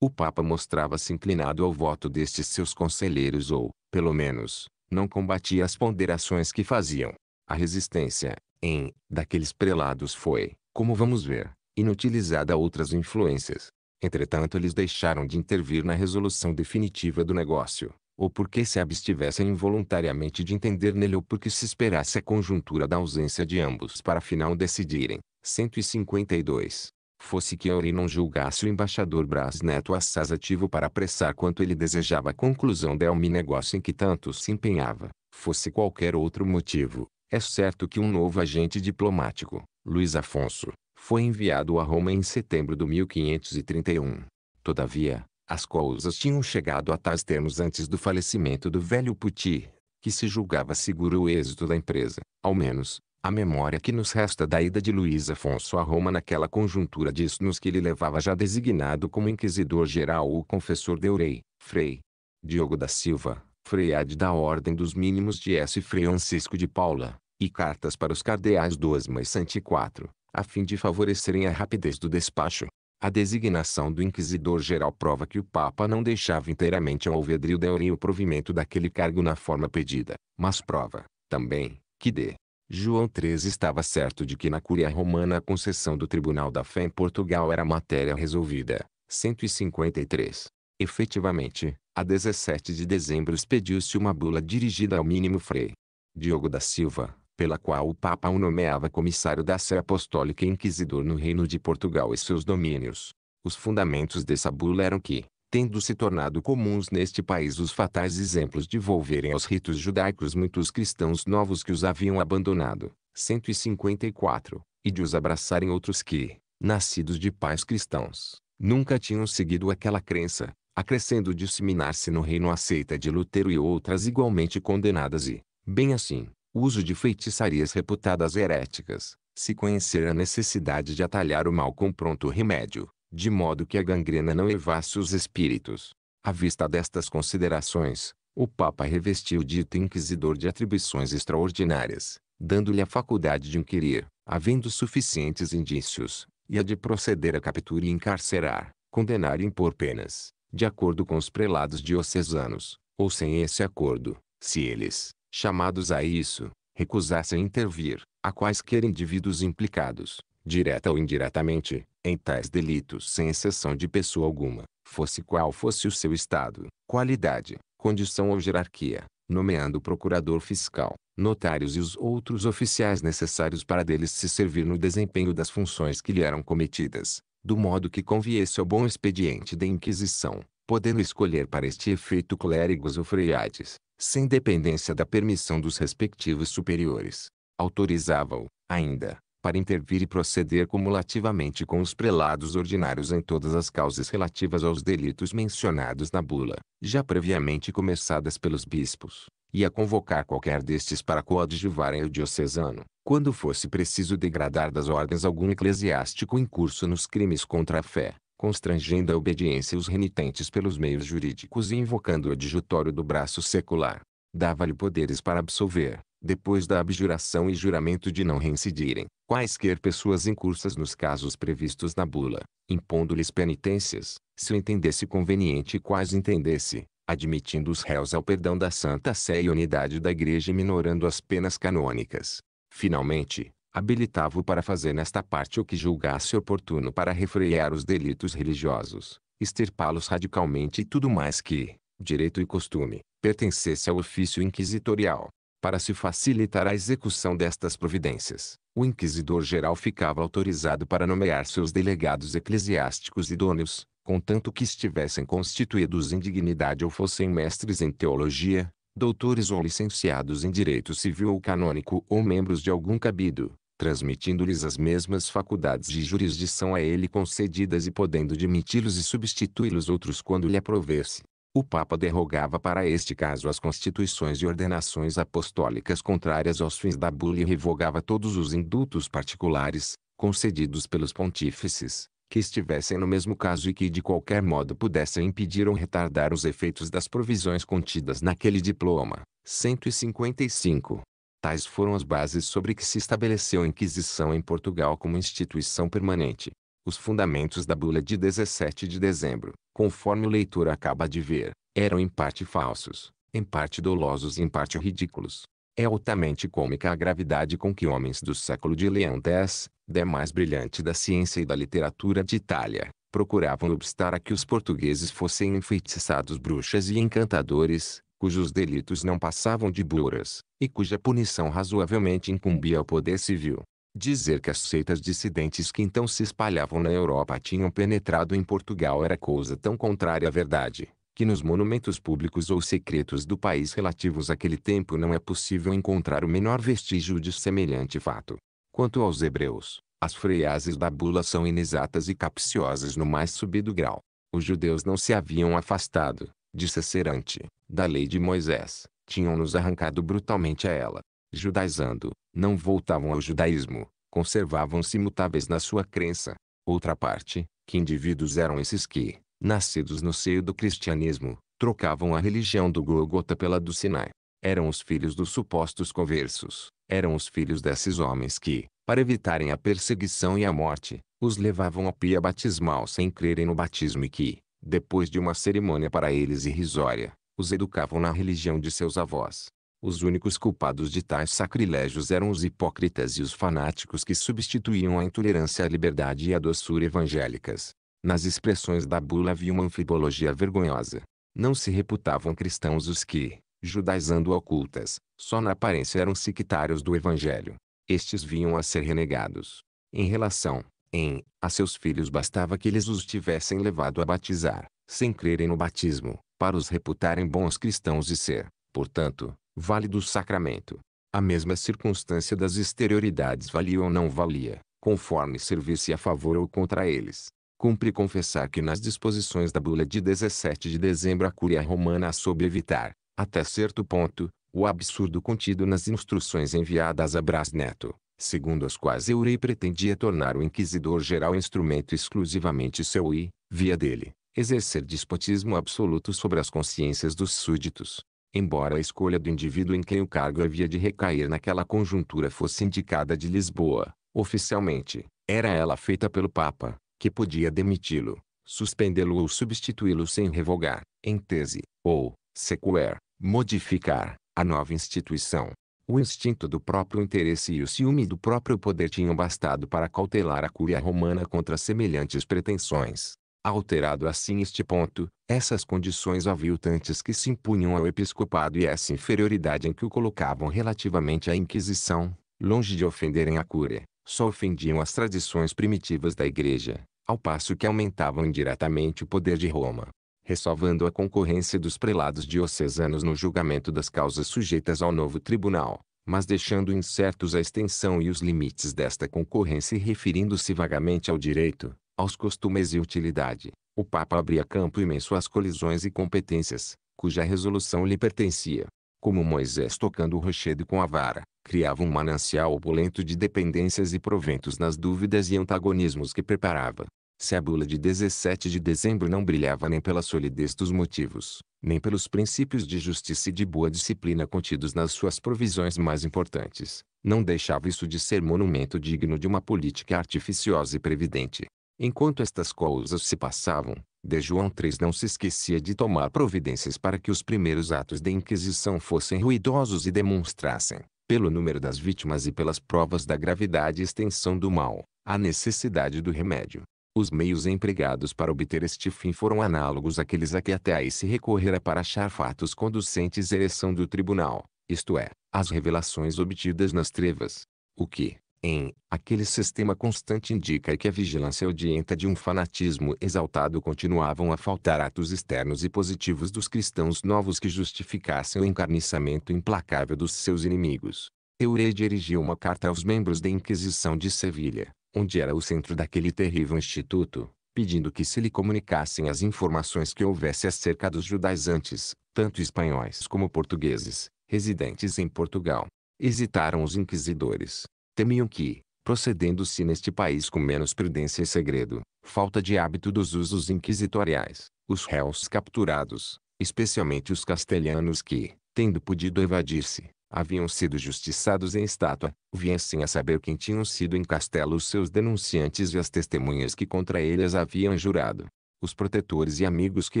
o Papa mostrava-se inclinado ao voto destes seus conselheiros ou, pelo menos, não combatia as ponderações que faziam. A resistência, em, daqueles prelados foi, como vamos ver, inutilizada a outras influências. Entretanto eles deixaram de intervir na resolução definitiva do negócio, ou porque se abstivessem involuntariamente de entender nele ou porque se esperasse a conjuntura da ausência de ambos para afinal decidirem. 152 fosse que Auri não julgasse o embaixador Braz Neto assaz ativo para apressar quanto ele desejava a conclusão delme negócio em que tanto se empenhava, fosse qualquer outro motivo, é certo que um novo agente diplomático, Luiz Afonso, foi enviado a Roma em setembro de 1531. Todavia, as coisas tinham chegado a tais termos antes do falecimento do velho Puti, que se julgava seguro o êxito da empresa, ao menos, a memória que nos resta da ida de Luiz Afonso a Roma naquela conjuntura diz-nos que ele levava já designado como inquisidor-geral o confessor de Urei, Frei Diogo da Silva, Freade da Ordem dos Mínimos de S. Frei Francisco de Paula, e cartas para os cardeais Dosma e IV, a fim de favorecerem a rapidez do despacho. A designação do inquisidor-geral prova que o Papa não deixava inteiramente ao alvedrio de Eurei o provimento daquele cargo na forma pedida, mas prova, também, que de João XIII estava certo de que na Cúria Romana a concessão do Tribunal da Fé em Portugal era matéria resolvida. 153. Efetivamente, a 17 de dezembro expediu-se uma bula dirigida ao mínimo Frei Diogo da Silva, pela qual o Papa o nomeava comissário da Sé Apostólica e Inquisidor no Reino de Portugal e seus domínios. Os fundamentos dessa bula eram que, tendo se tornado comuns neste país os fatais exemplos de volverem aos ritos judaicos muitos cristãos novos que os haviam abandonado, 154, e de os abraçarem outros que, nascidos de pais cristãos, nunca tinham seguido aquela crença, acrescendo disseminar-se no reino a seita de Lutero e outras igualmente condenadas e, bem assim, o uso de feitiçarias reputadas heréticas, se conhecer a necessidade de atalhar o mal com pronto remédio de modo que a gangrena não evasse os espíritos. À vista destas considerações, o Papa revestiu o dito inquisidor de atribuições extraordinárias, dando-lhe a faculdade de inquirir, havendo suficientes indícios, e a de proceder à captura e encarcerar, condenar e impor penas, de acordo com os prelados diocesanos, ou sem esse acordo, se eles, chamados a isso, recusassem intervir, a quaisquer indivíduos implicados, direta ou indiretamente, em tais delitos sem exceção de pessoa alguma, fosse qual fosse o seu estado, qualidade, condição ou hierarquia, nomeando o procurador fiscal, notários e os outros oficiais necessários para deles se servir no desempenho das funções que lhe eram cometidas, do modo que conviesse ao bom expediente da Inquisição, podendo escolher para este efeito clérigos ou freiades, sem dependência da permissão dos respectivos superiores. Autorizava-o, ainda, para intervir e proceder cumulativamente com os prelados ordinários em todas as causas relativas aos delitos mencionados na bula, já previamente começadas pelos bispos, e a convocar qualquer destes para coadjuvarem o diocesano, quando fosse preciso degradar das ordens algum eclesiástico em curso nos crimes contra a fé, constrangendo a obediência os renitentes pelos meios jurídicos e invocando o adjutório do braço secular. Dava-lhe poderes para absolver, depois da abjuração e juramento de não reincidirem, quaisquer pessoas incursas nos casos previstos na bula, impondo-lhes penitências, se o entendesse conveniente e quais entendesse, admitindo os réus ao perdão da Santa Sé e unidade da Igreja e minorando as penas canônicas. Finalmente, habilitava-o para fazer nesta parte o que julgasse oportuno para refrear os delitos religiosos, extirpá-los radicalmente e tudo mais que, direito e costume, pertencesse ao ofício inquisitorial. Para se facilitar a execução destas providências, o inquisidor-geral ficava autorizado para nomear seus delegados eclesiásticos idôneos, contanto que estivessem constituídos em dignidade ou fossem mestres em teologia, doutores ou licenciados em direito civil ou canônico ou membros de algum cabido, transmitindo-lhes as mesmas faculdades de jurisdição a ele concedidas e podendo demiti-los e substituí-los outros quando lhe aprovesse. O Papa derrogava para este caso as constituições e ordenações apostólicas contrárias aos fins da bula e revogava todos os indultos particulares, concedidos pelos pontífices, que estivessem no mesmo caso e que de qualquer modo pudessem impedir ou retardar os efeitos das provisões contidas naquele diploma. 155. Tais foram as bases sobre que se estabeleceu a Inquisição em Portugal como instituição permanente. Os fundamentos da bula de 17 de dezembro, conforme o leitor acaba de ver, eram em parte falsos, em parte dolosos e em parte ridículos. É altamente cômica a gravidade com que homens do século de Leão X, mais brilhante da ciência e da literatura de Itália, procuravam obstar a que os portugueses fossem enfeitiçados bruxas e encantadores, cujos delitos não passavam de buras, e cuja punição razoavelmente incumbia ao poder civil. Dizer que as seitas dissidentes que então se espalhavam na Europa tinham penetrado em Portugal era coisa tão contrária à verdade, que nos monumentos públicos ou secretos do país relativos àquele tempo não é possível encontrar o menor vestígio de semelhante fato. Quanto aos hebreus, as freiases da bula são inexatas e capciosas no mais subido grau. Os judeus não se haviam afastado, disse Serante, da lei de Moisés, tinham-nos arrancado brutalmente a ela, judaizando, não voltavam ao judaísmo, conservavam-se mutáveis na sua crença. Outra parte, que indivíduos eram esses que, nascidos no seio do cristianismo, trocavam a religião do Golgota pela do Sinai. Eram os filhos dos supostos conversos, eram os filhos desses homens que, para evitarem a perseguição e a morte, os levavam à pia batismal sem crerem no batismo e que, depois de uma cerimônia para eles irrisória, os educavam na religião de seus avós. Os únicos culpados de tais sacrilégios eram os hipócritas e os fanáticos que substituíam a intolerância à liberdade e à doçura evangélicas. Nas expressões da bula havia uma anfibologia vergonhosa. Não se reputavam cristãos os que, judaizando ocultas, só na aparência eram sectários do evangelho. Estes vinham a ser renegados. Em relação, em, a seus filhos bastava que eles os tivessem levado a batizar, sem crerem no batismo, para os reputarem bons cristãos e ser, portanto, vale do sacramento. A mesma circunstância das exterioridades valia ou não valia, conforme servisse a favor ou contra eles. Cumpre confessar que nas disposições da bula de 17 de dezembro a Cúria Romana soube evitar, até certo ponto, o absurdo contido nas instruções enviadas a Brás Neto, segundo as quais Eurei pretendia tornar o inquisidor-geral instrumento exclusivamente seu e, via dele, exercer despotismo absoluto sobre as consciências dos súditos embora a escolha do indivíduo em quem o cargo havia de recair naquela conjuntura fosse indicada de Lisboa, oficialmente, era ela feita pelo Papa, que podia demiti-lo, suspendê-lo ou substituí-lo sem revogar, em tese, ou, sequer, modificar, a nova instituição. O instinto do próprio interesse e o ciúme do próprio poder tinham bastado para cautelar a curia romana contra semelhantes pretensões. Alterado assim este ponto, essas condições aviltantes que se impunham ao episcopado e essa inferioridade em que o colocavam relativamente à Inquisição, longe de ofenderem a cúria, só ofendiam as tradições primitivas da Igreja, ao passo que aumentavam indiretamente o poder de Roma, ressalvando a concorrência dos prelados diocesanos no julgamento das causas sujeitas ao novo tribunal, mas deixando incertos a extensão e os limites desta concorrência e referindo-se vagamente ao direito, aos costumes e utilidade. O Papa abria campo imenso às colisões e competências, cuja resolução lhe pertencia. Como Moisés tocando o rochedo com a vara, criava um manancial opulento de dependências e proventos nas dúvidas e antagonismos que preparava. Se a bula de 17 de dezembro não brilhava nem pela solidez dos motivos, nem pelos princípios de justiça e de boa disciplina contidos nas suas provisões mais importantes, não deixava isso de ser monumento digno de uma política artificiosa e previdente. Enquanto estas coisas se passavam, de João III não se esquecia de tomar providências para que os primeiros atos da Inquisição fossem ruidosos e demonstrassem, pelo número das vítimas e pelas provas da gravidade e extensão do mal, a necessidade do remédio. Os meios empregados para obter este fim foram análogos àqueles a que até aí se recorrera para achar fatos conducentes à ereção do tribunal, isto é, às revelações obtidas nas trevas. O que, em aquele sistema constante indica que a vigilância odienta de um fanatismo exaltado continuavam a faltar atos externos e positivos dos cristãos novos que justificassem o encarniçamento implacável dos seus inimigos. Eurei dirigiu uma carta aos membros da Inquisição de Sevilha, onde era o centro daquele terrível instituto, pedindo que se lhe comunicassem as informações que houvesse acerca dos judaizantes, tanto espanhóis como portugueses, residentes em Portugal. Hesitaram os inquisidores, temiam que, procedendo-se neste país com menos prudência e segredo, falta de hábito dos usos inquisitoriais, os réus capturados, especialmente os castelhanos que, tendo podido evadir-se, haviam sido justiçados em estátua, viessem a saber quem tinham sido em castelo os seus denunciantes e as testemunhas que contra eles haviam jurado. Os protetores e amigos que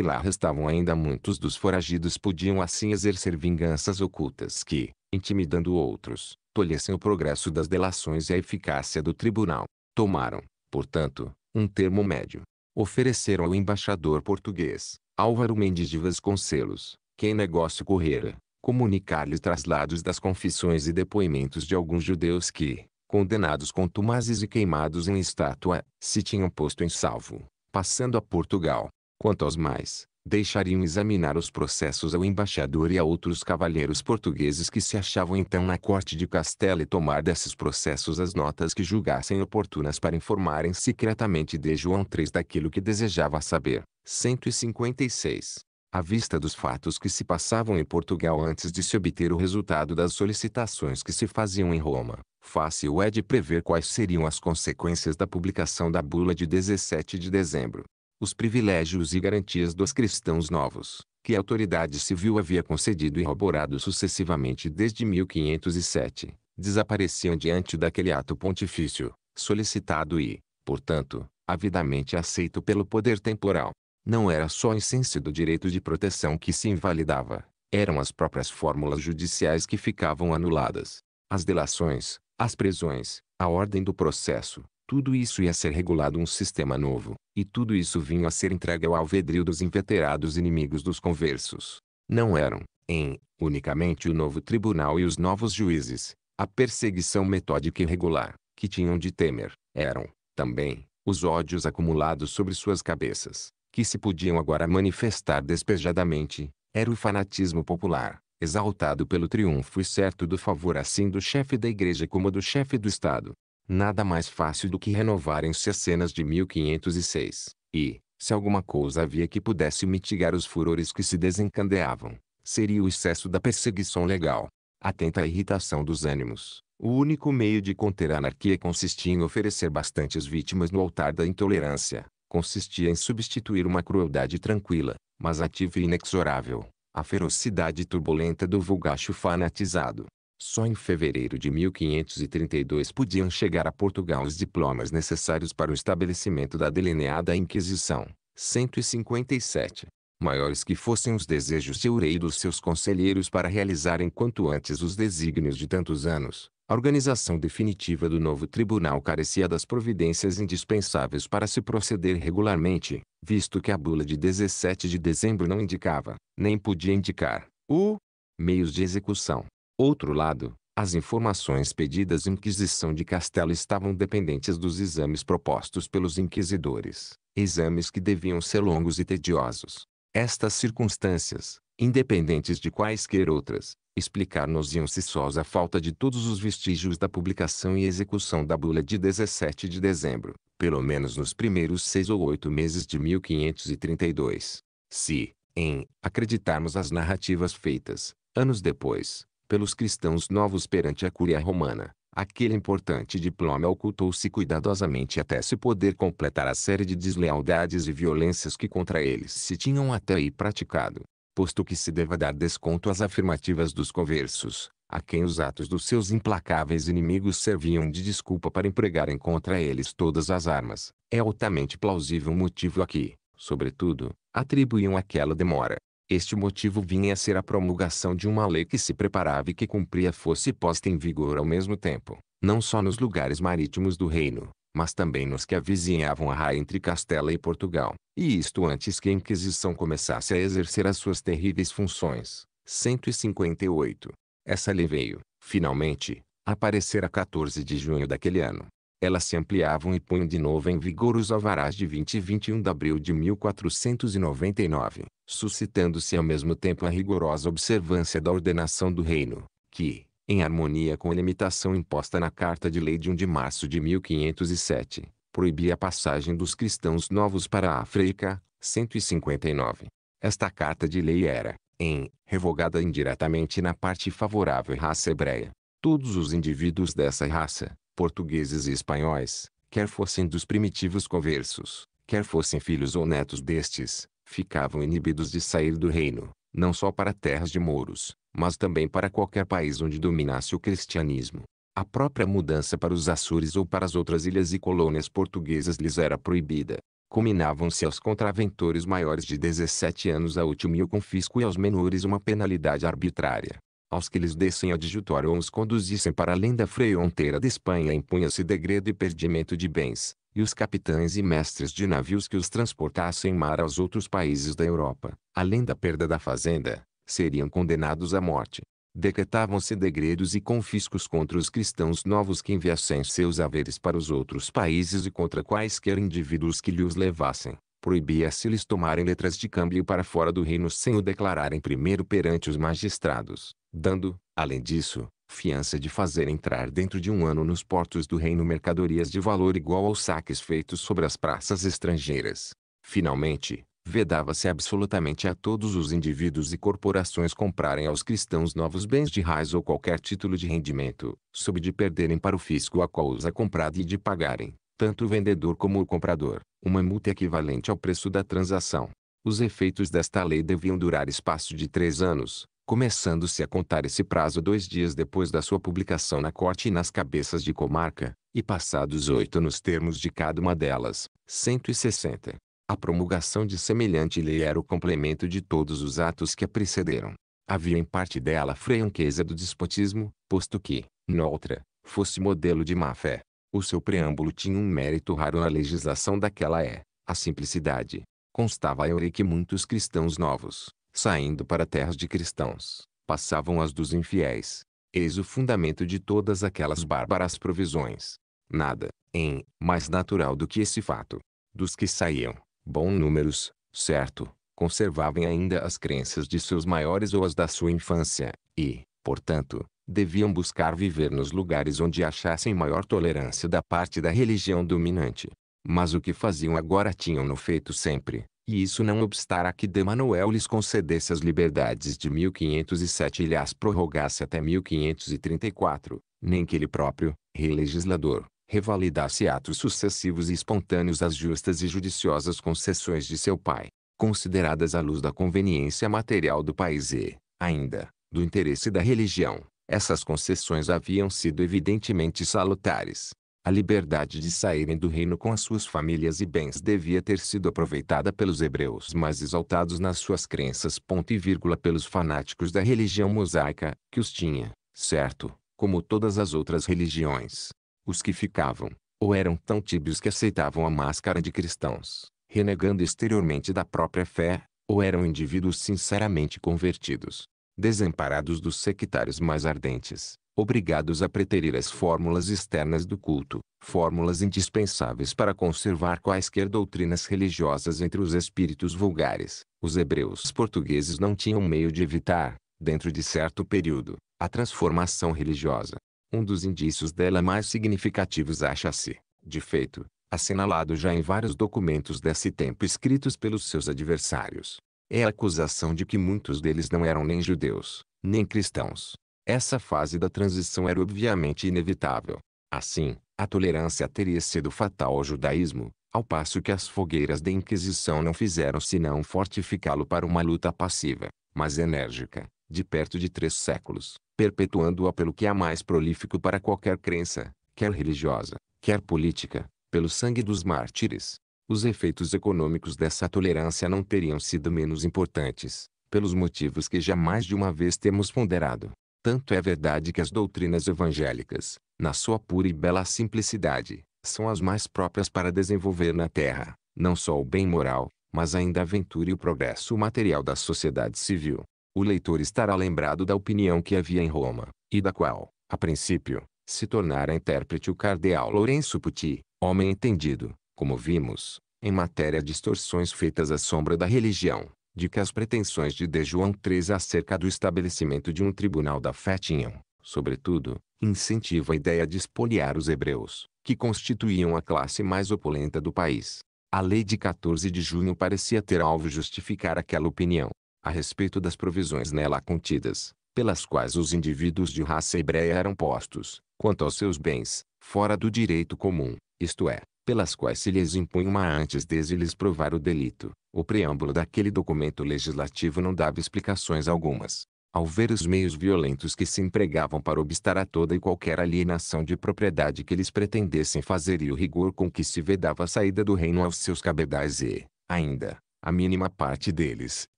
lá restavam ainda muitos dos foragidos podiam assim exercer vinganças ocultas que, intimidando outros, tolhessem o progresso das delações e a eficácia do tribunal. Tomaram, portanto, um termo médio. Ofereceram ao embaixador português, Álvaro Mendes de Vasconcelos, que negócio correra, comunicar-lhe traslados das confissões e depoimentos de alguns judeus que, condenados com tomazes e queimados em estátua, se tinham posto em salvo, passando a Portugal. Quanto aos mais, deixariam examinar os processos ao embaixador e a outros cavalheiros portugueses que se achavam então na corte de Castela e tomar desses processos as notas que julgassem oportunas para informarem secretamente de João III daquilo que desejava saber. 156. À vista dos fatos que se passavam em Portugal antes de se obter o resultado das solicitações que se faziam em Roma, fácil é de prever quais seriam as consequências da publicação da bula de 17 de dezembro os privilégios e garantias dos cristãos novos, que a autoridade civil havia concedido e roborado sucessivamente desde 1507, desapareciam diante daquele ato pontifício, solicitado e, portanto, avidamente aceito pelo poder temporal. Não era só a essência do direito de proteção que se invalidava, eram as próprias fórmulas judiciais que ficavam anuladas. As delações, as prisões, a ordem do processo, tudo isso ia ser regulado um sistema novo, e tudo isso vinha a ser entregue ao alvedrio dos inveterados inimigos dos conversos. Não eram, em, unicamente o novo tribunal e os novos juízes, a perseguição metódica e regular, que tinham de temer, eram, também, os ódios acumulados sobre suas cabeças, que se podiam agora manifestar despejadamente, era o fanatismo popular, exaltado pelo triunfo e certo do favor assim do chefe da igreja como do chefe do Estado, Nada mais fácil do que renovarem-se as cenas de 1506, e, se alguma coisa havia que pudesse mitigar os furores que se desencandeavam, seria o excesso da perseguição legal. Atenta à irritação dos ânimos, o único meio de conter a anarquia consistia em oferecer bastantes vítimas no altar da intolerância. Consistia em substituir uma crueldade tranquila, mas ativa e inexorável, a ferocidade turbulenta do vulgacho fanatizado. Só em fevereiro de 1532 podiam chegar a Portugal os diplomas necessários para o estabelecimento da delineada Inquisição, 157, maiores que fossem os desejos de seurei dos seus conselheiros para realizarem quanto antes os desígnios de tantos anos. A organização definitiva do novo tribunal carecia das providências indispensáveis para se proceder regularmente, visto que a bula de 17 de dezembro não indicava, nem podia indicar, o meios de execução, Outro lado, as informações pedidas à Inquisição de Castelo estavam dependentes dos exames propostos pelos inquisidores, exames que deviam ser longos e tediosos. Estas circunstâncias, independentes de quaisquer outras, explicar-nos-iam-se sós a falta de todos os vestígios da publicação e execução da bula de 17 de dezembro, pelo menos nos primeiros seis ou oito meses de 1532. Se, em, acreditarmos as narrativas feitas, anos depois, pelos cristãos novos perante a Cúria Romana. Aquele importante diploma ocultou-se cuidadosamente até se poder completar a série de deslealdades e violências que contra eles se tinham até aí praticado, posto que se deva dar desconto às afirmativas dos conversos, a quem os atos dos seus implacáveis inimigos serviam de desculpa para empregarem contra eles todas as armas. É altamente plausível o motivo a que, sobretudo, atribuíam aquela demora, este motivo vinha a ser a promulgação de uma lei que se preparava e que cumpria fosse posta em vigor ao mesmo tempo, não só nos lugares marítimos do reino, mas também nos que avizinhavam a raia entre Castela e Portugal, e isto antes que a Inquisição começasse a exercer as suas terríveis funções. 158. Essa lei veio, finalmente, a aparecer a 14 de junho daquele ano, elas se ampliavam e punham de novo em vigor os alvarás de 20 e 21 de abril de 1499, suscitando-se ao mesmo tempo a rigorosa observância da ordenação do reino, que, em harmonia com a limitação imposta na Carta de Lei de 1 de março de 1507, proibia a passagem dos cristãos novos para a África, 159. Esta carta de lei era, em, revogada indiretamente na parte favorável à raça hebreia. Todos os indivíduos dessa raça, portugueses e espanhóis, quer fossem dos primitivos conversos, quer fossem filhos ou netos destes, ficavam inibidos de sair do reino, não só para terras de mouros, mas também para qualquer país onde dominasse o cristianismo. A própria mudança para os Açores ou para as outras ilhas e colônias portuguesas lhes era proibida. cominavam se aos contraventores maiores de 17 anos a e o confisco e aos menores uma penalidade arbitrária aos que lhes dessem adjutório ou os conduzissem para além da fronteira de Espanha impunha-se degredo e perdimento de bens, e os capitães e mestres de navios que os transportassem mar aos outros países da Europa, além da perda da fazenda, seriam condenados à morte. Decretavam-se degredos e confiscos contra os cristãos novos que enviassem seus haveres para os outros países e contra quaisquer indivíduos que lhe os levassem. Proibia-se lhes tomarem letras de câmbio para fora do reino sem o declararem primeiro perante os magistrados dando, além disso, fiança de fazer entrar dentro de um ano nos portos do reino mercadorias de valor igual aos saques feitos sobre as praças estrangeiras. Finalmente, vedava-se absolutamente a todos os indivíduos e corporações comprarem aos cristãos novos bens de raiz ou qualquer título de rendimento, sob de perderem para o fisco a qual os é comprado e de pagarem, tanto o vendedor como o comprador, uma multa equivalente ao preço da transação. Os efeitos desta lei deviam durar espaço de três anos, começando-se a contar esse prazo dois dias depois da sua publicação na corte e nas cabeças de comarca, e passados oito nos termos de cada uma delas, 160. A promulgação de semelhante lei era o complemento de todos os atos que a precederam. Havia em parte dela franqueza do despotismo, posto que, noutra, fosse modelo de má-fé. O seu preâmbulo tinha um mérito raro na legislação daquela é, a simplicidade. Constava a Eure que muitos cristãos novos, saindo para terras de cristãos, passavam as dos infiéis. Eis o fundamento de todas aquelas bárbaras provisões. Nada, em, mais natural do que esse fato. Dos que saíam, bom números, certo, conservavam ainda as crenças de seus maiores ou as da sua infância, e, portanto, deviam buscar viver nos lugares onde achassem maior tolerância da parte da religião dominante. Mas o que faziam agora tinham no feito sempre, e isso não obstará que D. Manuel lhes concedesse as liberdades de 1507 e lhe as prorrogasse até 1534, nem que ele próprio, rei legislador, revalidasse atos sucessivos e espontâneos às justas e judiciosas concessões de seu pai, consideradas à luz da conveniência material do país e, ainda, do interesse da religião. Essas concessões haviam sido evidentemente salutares, a liberdade de saírem do reino com as suas famílias e bens devia ter sido aproveitada pelos hebreus mais exaltados nas suas crenças ponto e vírgula pelos fanáticos da religião mosaica, que os tinha, certo, como todas as outras religiões. Os que ficavam, ou eram tão tíbios que aceitavam a máscara de cristãos, renegando exteriormente da própria fé, ou eram indivíduos sinceramente convertidos, desamparados dos sectários mais ardentes, obrigados a preterir as fórmulas externas do culto, fórmulas indispensáveis para conservar quaisquer doutrinas religiosas entre os espíritos vulgares. Os hebreus portugueses não tinham meio de evitar, dentro de certo período, a transformação religiosa. Um dos indícios dela mais significativos acha-se, de feito, assinalado já em vários documentos desse tempo escritos pelos seus adversários. É a acusação de que muitos deles não eram nem judeus, nem cristãos, essa fase da transição era obviamente inevitável. Assim, a tolerância teria sido fatal ao judaísmo, ao passo que as fogueiras da Inquisição não fizeram senão fortificá-lo para uma luta passiva, mas enérgica, de perto de três séculos, perpetuando-a pelo que há é mais prolífico para qualquer crença, quer religiosa, quer política, pelo sangue dos mártires. Os efeitos econômicos dessa tolerância não teriam sido menos importantes, pelos motivos que já mais de uma vez temos ponderado. Tanto é verdade que as doutrinas evangélicas, na sua pura e bela simplicidade, são as mais próprias para desenvolver na Terra, não só o bem moral, mas ainda a aventura e o progresso material da sociedade civil. O leitor estará lembrado da opinião que havia em Roma, e da qual, a princípio, se tornara intérprete o cardeal Lourenço Pucci, homem entendido, como vimos, em matéria de distorções feitas à sombra da religião, de que as pretensões de D. João III acerca do estabelecimento de um tribunal da fé tinham, sobretudo, incentivo a ideia de espoliar os hebreus, que constituíam a classe mais opulenta do país. A lei de 14 de junho parecia ter alvo justificar aquela opinião, a respeito das provisões nela contidas, pelas quais os indivíduos de raça hebreia eram postos, quanto aos seus bens, fora do direito comum, isto é, pelas quais se lhes impunha uma antes desde lhes provar o delito. O preâmbulo daquele documento legislativo não dava explicações algumas. Ao ver os meios violentos que se empregavam para obstar a toda e qualquer alienação de propriedade que eles pretendessem fazer e o rigor com que se vedava a saída do reino aos seus cabedais e, ainda, a mínima parte deles,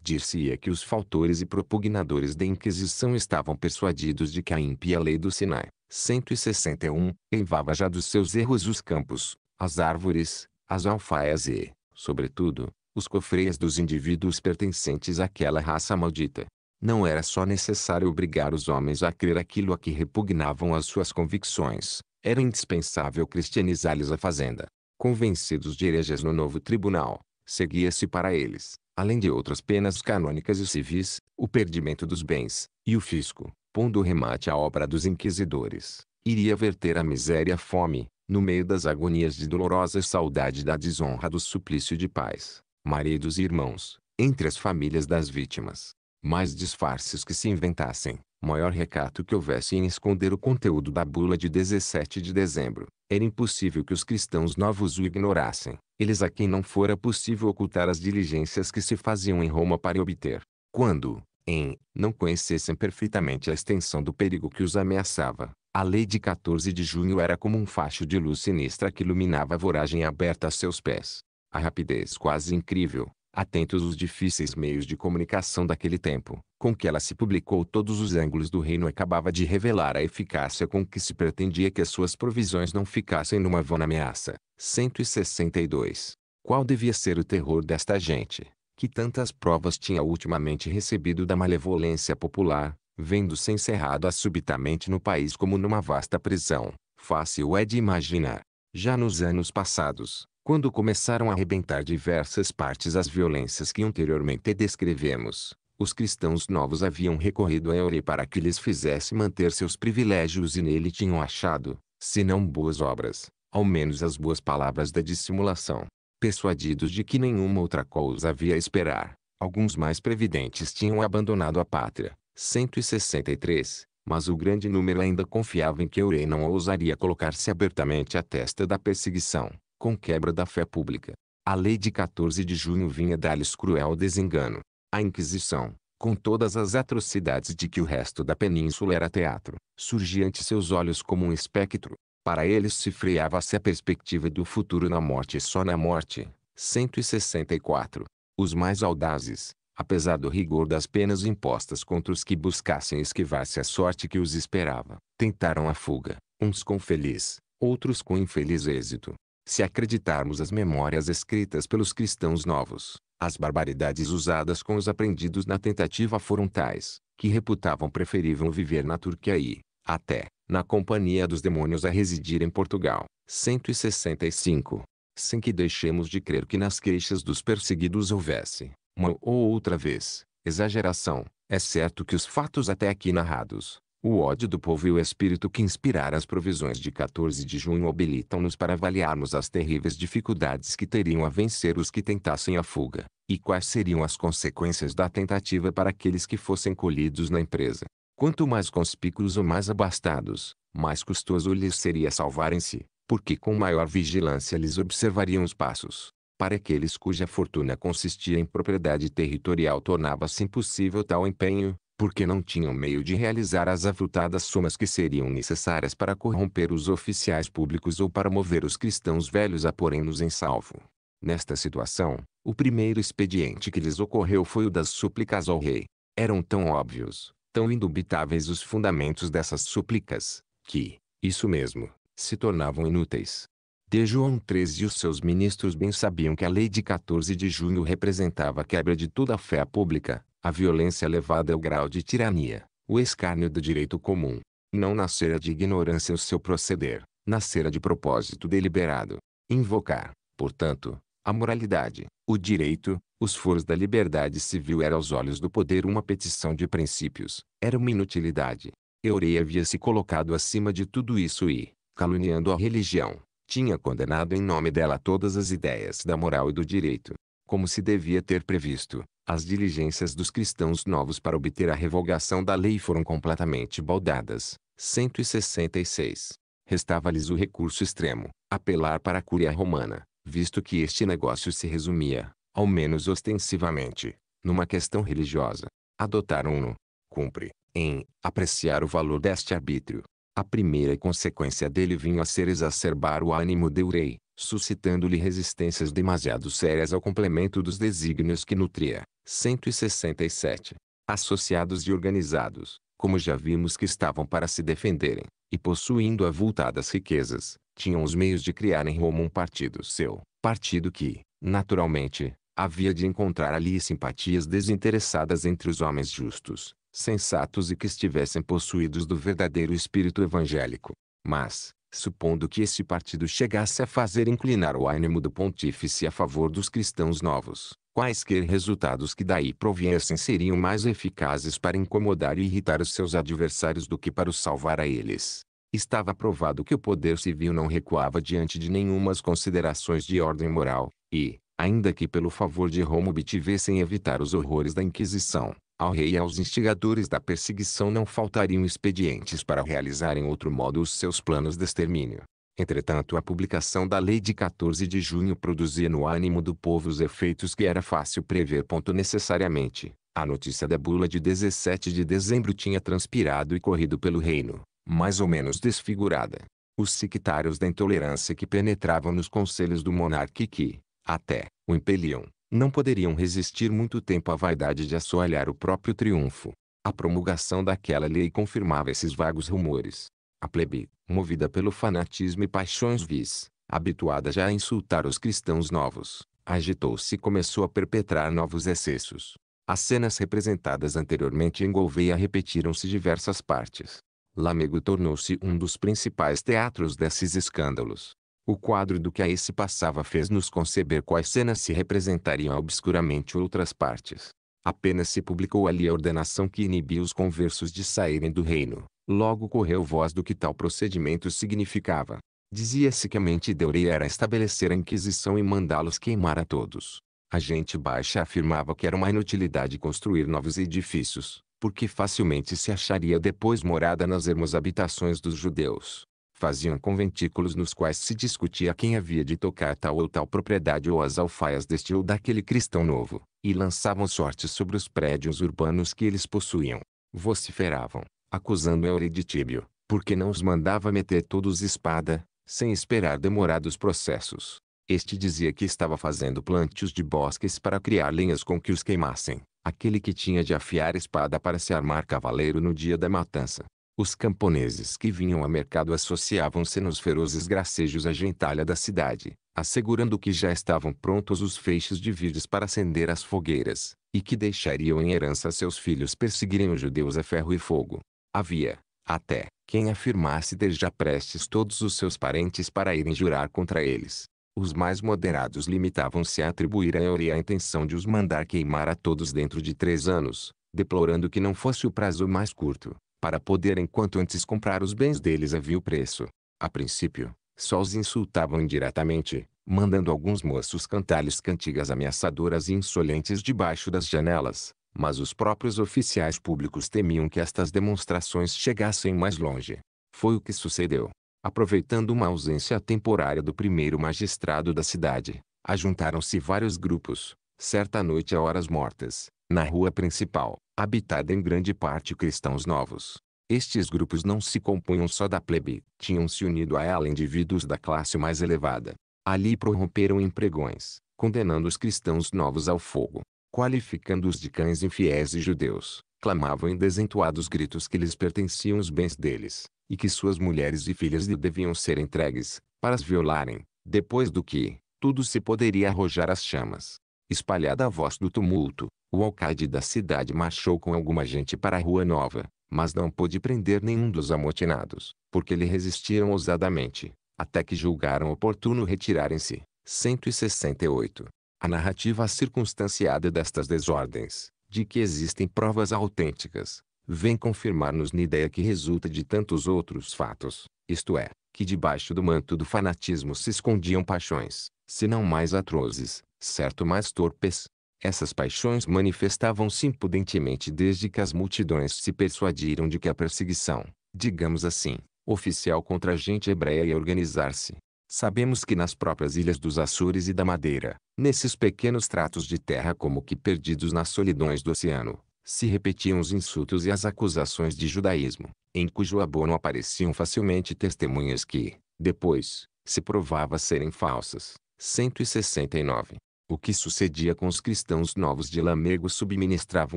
Dir-se-ia que os faltores e propugnadores da Inquisição estavam persuadidos de que a ímpia lei do Sinai, 161, envava já dos seus erros os campos, as árvores, as alfaias e, sobretudo, os cofreias dos indivíduos pertencentes àquela raça maldita. Não era só necessário obrigar os homens a crer aquilo a que repugnavam as suas convicções, era indispensável cristianizar-lhes a fazenda. Convencidos de hereges no novo tribunal, seguia-se para eles, além de outras penas canônicas e civis, o perdimento dos bens, e o fisco, pondo remate à obra dos inquisidores, iria verter a miséria e a fome, no meio das agonias de dolorosa saudade da desonra do suplício de pais, maridos e irmãos, entre as famílias das vítimas. Mais disfarces que se inventassem, maior recato que houvesse em esconder o conteúdo da bula de 17 de dezembro, era impossível que os cristãos novos o ignorassem, eles a quem não fora possível ocultar as diligências que se faziam em Roma para obter. Quando, em, não conhecessem perfeitamente a extensão do perigo que os ameaçava, a lei de 14 de junho era como um facho de luz sinistra que iluminava a voragem aberta a seus pés. A rapidez quase incrível, atentos os difíceis meios de comunicação daquele tempo, com que ela se publicou todos os ângulos do reino acabava de revelar a eficácia com que se pretendia que as suas provisões não ficassem numa vana ameaça. 162. Qual devia ser o terror desta gente, que tantas provas tinha ultimamente recebido da malevolência popular, vendo-se encerrada subitamente no país como numa vasta prisão, fácil é de imaginar. Já nos anos passados, quando começaram a arrebentar diversas partes as violências que anteriormente descrevemos, os cristãos novos haviam recorrido a Eure para que lhes fizesse manter seus privilégios e nele tinham achado, se não boas obras, ao menos as boas palavras da dissimulação. Persuadidos de que nenhuma outra coisa havia a esperar, alguns mais previdentes tinham abandonado a pátria, 163, mas o grande número ainda confiava em que Urei não ousaria colocar-se abertamente à testa da perseguição, com quebra da fé pública. A lei de 14 de junho vinha dar-lhes cruel desengano. A Inquisição, com todas as atrocidades de que o resto da península era teatro, surgia ante seus olhos como um espectro. Para eles se freava-se a perspectiva do futuro na morte só na morte. 164. Os mais audazes, apesar do rigor das penas impostas contra os que buscassem esquivar-se à sorte que os esperava. Tentaram a fuga, uns com feliz, outros com infeliz êxito. Se acreditarmos as memórias escritas pelos cristãos novos, as barbaridades usadas com os aprendidos na tentativa foram tais, que reputavam preferível viver na Turquia até, na companhia dos demônios a residir em Portugal. 165. Sem que deixemos de crer que nas queixas dos perseguidos houvesse, uma ou outra vez, exageração. É certo que os fatos até aqui narrados, o ódio do povo e o espírito que inspiraram as provisões de 14 de junho habilitam-nos para avaliarmos as terríveis dificuldades que teriam a vencer os que tentassem a fuga, e quais seriam as consequências da tentativa para aqueles que fossem colhidos na empresa. Quanto mais conspícuos ou mais abastados, mais custoso lhes seria salvarem-se, porque com maior vigilância lhes observariam os passos, para aqueles cuja fortuna consistia em propriedade territorial tornava-se impossível tal empenho, porque não tinham meio de realizar as avultadas somas que seriam necessárias para corromper os oficiais públicos ou para mover os cristãos velhos a porem-nos em salvo. Nesta situação, o primeiro expediente que lhes ocorreu foi o das súplicas ao rei. Eram tão óbvios, tão indubitáveis os fundamentos dessas súplicas, que, isso mesmo, se tornavam inúteis de João XIII e os seus ministros bem sabiam que a lei de 14 de junho representava a quebra de toda a fé pública, a violência elevada ao grau de tirania, o escárnio do direito comum. Não nascera de ignorância o seu proceder, nascera de propósito deliberado. Invocar, portanto, a moralidade, o direito, os foros da liberdade civil era aos olhos do poder uma petição de princípios, era uma inutilidade. Eurei havia se colocado acima de tudo isso e, caluniando a religião, tinha condenado em nome dela todas as ideias da moral e do direito, como se devia ter previsto. As diligências dos cristãos novos para obter a revogação da lei foram completamente baldadas. 166. Restava-lhes o recurso extremo, apelar para a Cúria Romana, visto que este negócio se resumia, ao menos ostensivamente, numa questão religiosa. Adotaram-no. Cumpre, em, apreciar o valor deste arbítrio, a primeira consequência dele vinha a ser exacerbar o ânimo do rei, suscitando-lhe resistências demasiado sérias ao complemento dos desígnios que nutria. 167. Associados e organizados, como já vimos que estavam para se defenderem, e possuindo avultadas riquezas, tinham os meios de criar em Roma um partido seu, partido que, naturalmente, havia de encontrar ali simpatias desinteressadas entre os homens justos, sensatos e que estivessem possuídos do verdadeiro espírito evangélico. Mas, supondo que esse partido chegasse a fazer inclinar o ânimo do pontífice a favor dos cristãos novos, quaisquer resultados que daí proviessem seriam mais eficazes para incomodar e irritar os seus adversários do que para os salvar a eles. Estava provado que o poder civil não recuava diante de nenhumas considerações de ordem moral, e, ainda que pelo favor de Roma obtivessem evitar os horrores da Inquisição, ao rei e aos instigadores da perseguição não faltariam expedientes para realizar em outro modo os seus planos de extermínio. Entretanto a publicação da lei de 14 de junho produzia no ânimo do povo os efeitos que era fácil prever. Necessariamente, a notícia da bula de 17 de dezembro tinha transpirado e corrido pelo reino, mais ou menos desfigurada. Os sectários da intolerância que penetravam nos conselhos do monarca que, até, o impeliam, não poderiam resistir muito tempo à vaidade de assoalhar o próprio triunfo. A promulgação daquela lei confirmava esses vagos rumores. A plebe, movida pelo fanatismo e paixões vis, habituada já a insultar os cristãos novos, agitou-se e começou a perpetrar novos excessos. As cenas representadas anteriormente em Gouveia repetiram-se diversas partes. Lamego tornou-se um dos principais teatros desses escândalos. O quadro do que aí se passava fez-nos conceber quais cenas se representariam obscuramente outras partes. Apenas se publicou ali a ordenação que inibia os conversos de saírem do reino. Logo correu voz do que tal procedimento significava. Dizia-se que a mente de Ureia era estabelecer a Inquisição e mandá-los queimar a todos. A gente baixa afirmava que era uma inutilidade construir novos edifícios, porque facilmente se acharia depois morada nas ermos habitações dos judeus faziam conventículos nos quais se discutia quem havia de tocar tal ou tal propriedade ou as alfaias deste ou daquele cristão novo, e lançavam sortes sobre os prédios urbanos que eles possuíam. Vociferavam, acusando tíbio, porque não os mandava meter todos espada, sem esperar demorados processos. Este dizia que estava fazendo plantios de bosques para criar lenhas com que os queimassem, aquele que tinha de afiar espada para se armar cavaleiro no dia da matança. Os camponeses que vinham a mercado associavam-se nos ferozes gracejos à gentalha da cidade, assegurando que já estavam prontos os feixes de vides para acender as fogueiras, e que deixariam em herança a seus filhos perseguirem os judeus a ferro e fogo. Havia, até, quem afirmasse ter já prestes todos os seus parentes para irem jurar contra eles. Os mais moderados limitavam-se a atribuir a Eurí a intenção de os mandar queimar a todos dentro de três anos, deplorando que não fosse o prazo mais curto, para poder enquanto antes comprar os bens deles a vil preço. A princípio, só os insultavam indiretamente, mandando alguns moços cantar-lhes cantigas ameaçadoras e insolentes debaixo das janelas, mas os próprios oficiais públicos temiam que estas demonstrações chegassem mais longe. Foi o que sucedeu. Aproveitando uma ausência temporária do primeiro magistrado da cidade, ajuntaram-se vários grupos, certa noite a horas mortas, na rua principal, habitada em grande parte cristãos novos. Estes grupos não se compunham só da plebe, tinham se unido a ela indivíduos da classe mais elevada. Ali prorromperam em pregões, condenando os cristãos novos ao fogo, qualificando-os de cães infiéis e judeus, clamavam em desentoados gritos que lhes pertenciam os bens deles, e que suas mulheres e filhas lhe deviam ser entregues, para as violarem, depois do que, tudo se poderia arrojar às chamas. Espalhada a voz do tumulto, o alcaide da cidade marchou com alguma gente para a Rua Nova, mas não pôde prender nenhum dos amotinados, porque lhe resistiram ousadamente, até que julgaram oportuno retirarem-se. 168. A narrativa circunstanciada destas desordens, de que existem provas autênticas, vem confirmar-nos na ideia que resulta de tantos outros fatos, isto é, que debaixo do manto do fanatismo se escondiam paixões, se não mais atrozes, certo mais torpes. Essas paixões manifestavam-se impudentemente desde que as multidões se persuadiram de que a perseguição, digamos assim, oficial contra a gente hebreia ia organizar-se. Sabemos que nas próprias ilhas dos Açores e da Madeira, nesses pequenos tratos de terra como que perdidos nas solidões do oceano, se repetiam os insultos e as acusações de judaísmo, em cujo abono apareciam facilmente testemunhas que, depois, se provava serem falsas. 169. O que sucedia com os cristãos novos de Lamego subministrava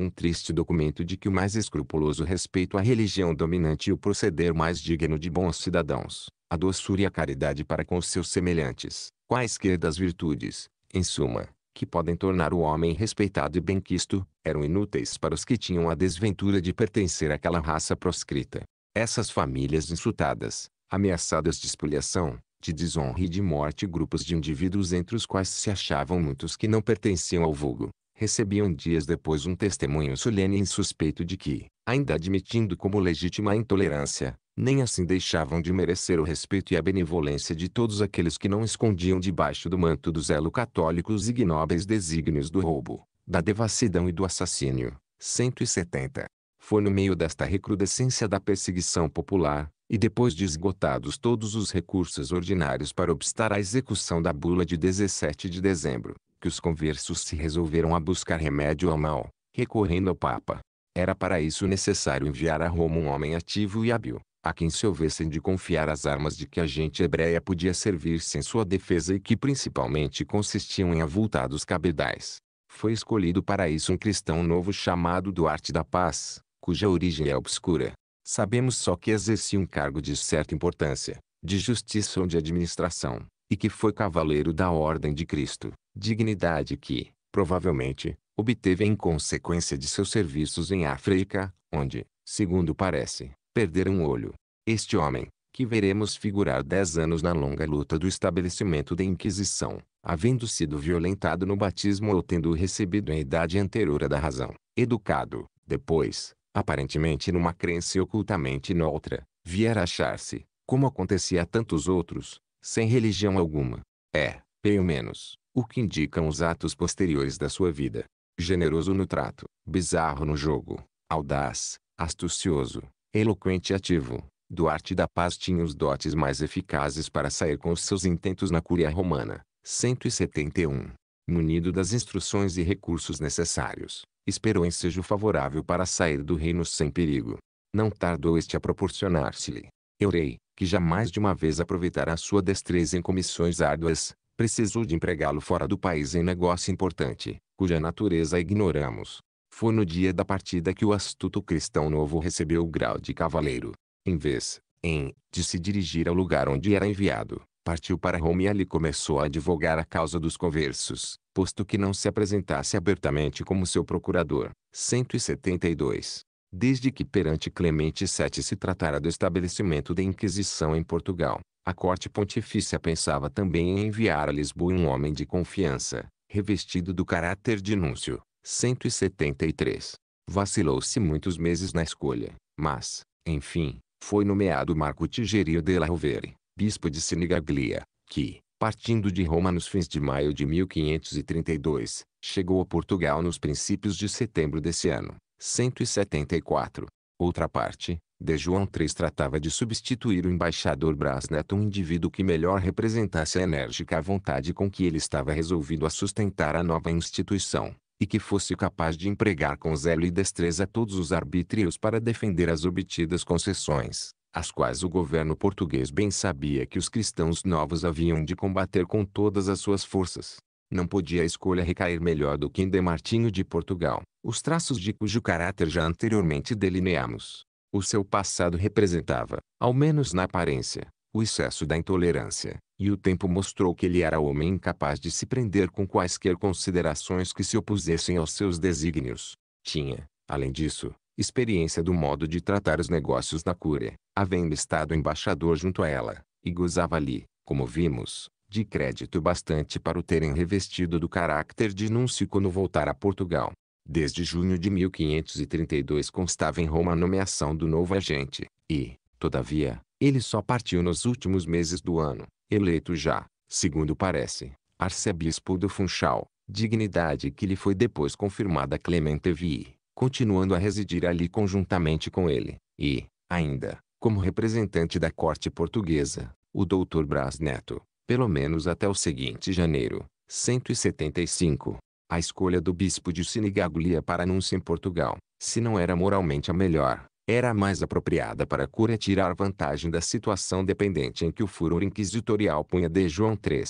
um triste documento de que o mais escrupuloso respeito à religião dominante e o proceder mais digno de bons cidadãos, a doçura e a caridade para com os seus semelhantes, quaisquer das virtudes, em suma, que podem tornar o homem respeitado e benquisto, eram inúteis para os que tinham a desventura de pertencer àquela raça proscrita. Essas famílias insultadas, ameaçadas de expoliação, de desonra e de morte grupos de indivíduos entre os quais se achavam muitos que não pertenciam ao vulgo, recebiam dias depois um testemunho solene e insuspeito de que, ainda admitindo como legítima a intolerância, nem assim deixavam de merecer o respeito e a benevolência de todos aqueles que não escondiam debaixo do manto do zelo católico os ignóbeis desígnios do roubo, da devassidão e do assassínio. 170. Foi no meio desta recrudescência da perseguição popular, e depois de esgotados todos os recursos ordinários para obstar à execução da bula de 17 de dezembro, que os conversos se resolveram a buscar remédio ao mal, recorrendo ao Papa. Era para isso necessário enviar a Roma um homem ativo e hábil, a quem se houvessem de confiar as armas de que a gente hebreia podia servir-se em sua defesa e que principalmente consistiam em avultados cabedais. Foi escolhido para isso um cristão novo chamado Duarte da Paz, cuja origem é obscura. Sabemos só que exercia um cargo de certa importância, de justiça ou de administração, e que foi cavaleiro da Ordem de Cristo, dignidade que, provavelmente, obteve em consequência de seus serviços em África, onde, segundo parece, perderam um olho. Este homem, que veremos figurar dez anos na longa luta do estabelecimento da Inquisição, havendo sido violentado no batismo ou tendo recebido em idade anterior à da razão, educado, depois, aparentemente numa crença e ocultamente noutra, viera achar-se, como acontecia a tantos outros, sem religião alguma. É, pelo menos, o que indicam os atos posteriores da sua vida. Generoso no trato, bizarro no jogo, audaz, astucioso, eloquente e ativo, Duarte da Paz tinha os dotes mais eficazes para sair com os seus intentos na Cúria Romana. 171. Munido das instruções e recursos necessários, esperou ensejo favorável para sair do reino sem perigo. Não tardou este a proporcionar-se-lhe. Eurei, que jamais de uma vez aproveitara sua destreza em comissões árduas, precisou de empregá-lo fora do país em negócio importante, cuja natureza ignoramos. Foi no dia da partida que o astuto cristão novo recebeu o grau de cavaleiro. Em vez, em, de se dirigir ao lugar onde era enviado, partiu para Roma e ali começou a advogar a causa dos conversos posto que não se apresentasse abertamente como seu procurador. 172. Desde que perante Clemente VII se tratara do estabelecimento da Inquisição em Portugal, a corte pontifícia pensava também em enviar a Lisboa um homem de confiança, revestido do caráter de núncio. 173. Vacilou-se muitos meses na escolha, mas, enfim, foi nomeado Marco Tigerio La Rovere, bispo de Sinigaglia, que, Partindo de Roma nos fins de maio de 1532, chegou a Portugal nos princípios de setembro desse ano, 174. Outra parte, de João III tratava de substituir o embaixador Brás Neto um indivíduo que melhor representasse a enérgica vontade com que ele estava resolvido a sustentar a nova instituição, e que fosse capaz de empregar com zelo e destreza todos os arbítrios para defender as obtidas concessões as quais o governo português bem sabia que os cristãos novos haviam de combater com todas as suas forças. Não podia a escolha recair melhor do que em Demartinho de Portugal, os traços de cujo caráter já anteriormente delineamos. O seu passado representava, ao menos na aparência, o excesso da intolerância, e o tempo mostrou que ele era homem incapaz de se prender com quaisquer considerações que se opusessem aos seus desígnios. Tinha, além disso, experiência do modo de tratar os negócios na Cúria, havendo estado embaixador junto a ela, e gozava ali, como vimos, de crédito bastante para o terem revestido do caráter de núncio quando voltar a Portugal. Desde junho de 1532 constava em Roma a nomeação do novo agente, e, todavia, ele só partiu nos últimos meses do ano, eleito já, segundo parece, arcebispo do Funchal, dignidade que lhe foi depois confirmada Clemente VI continuando a residir ali conjuntamente com ele, e, ainda, como representante da corte portuguesa, o Dr. Braz Neto, pelo menos até o seguinte janeiro, 175. A escolha do bispo de Sinigaglia para anúncio em Portugal, se não era moralmente a melhor, era a mais apropriada para Cura tirar vantagem da situação dependente em que o furor inquisitorial punha de João III.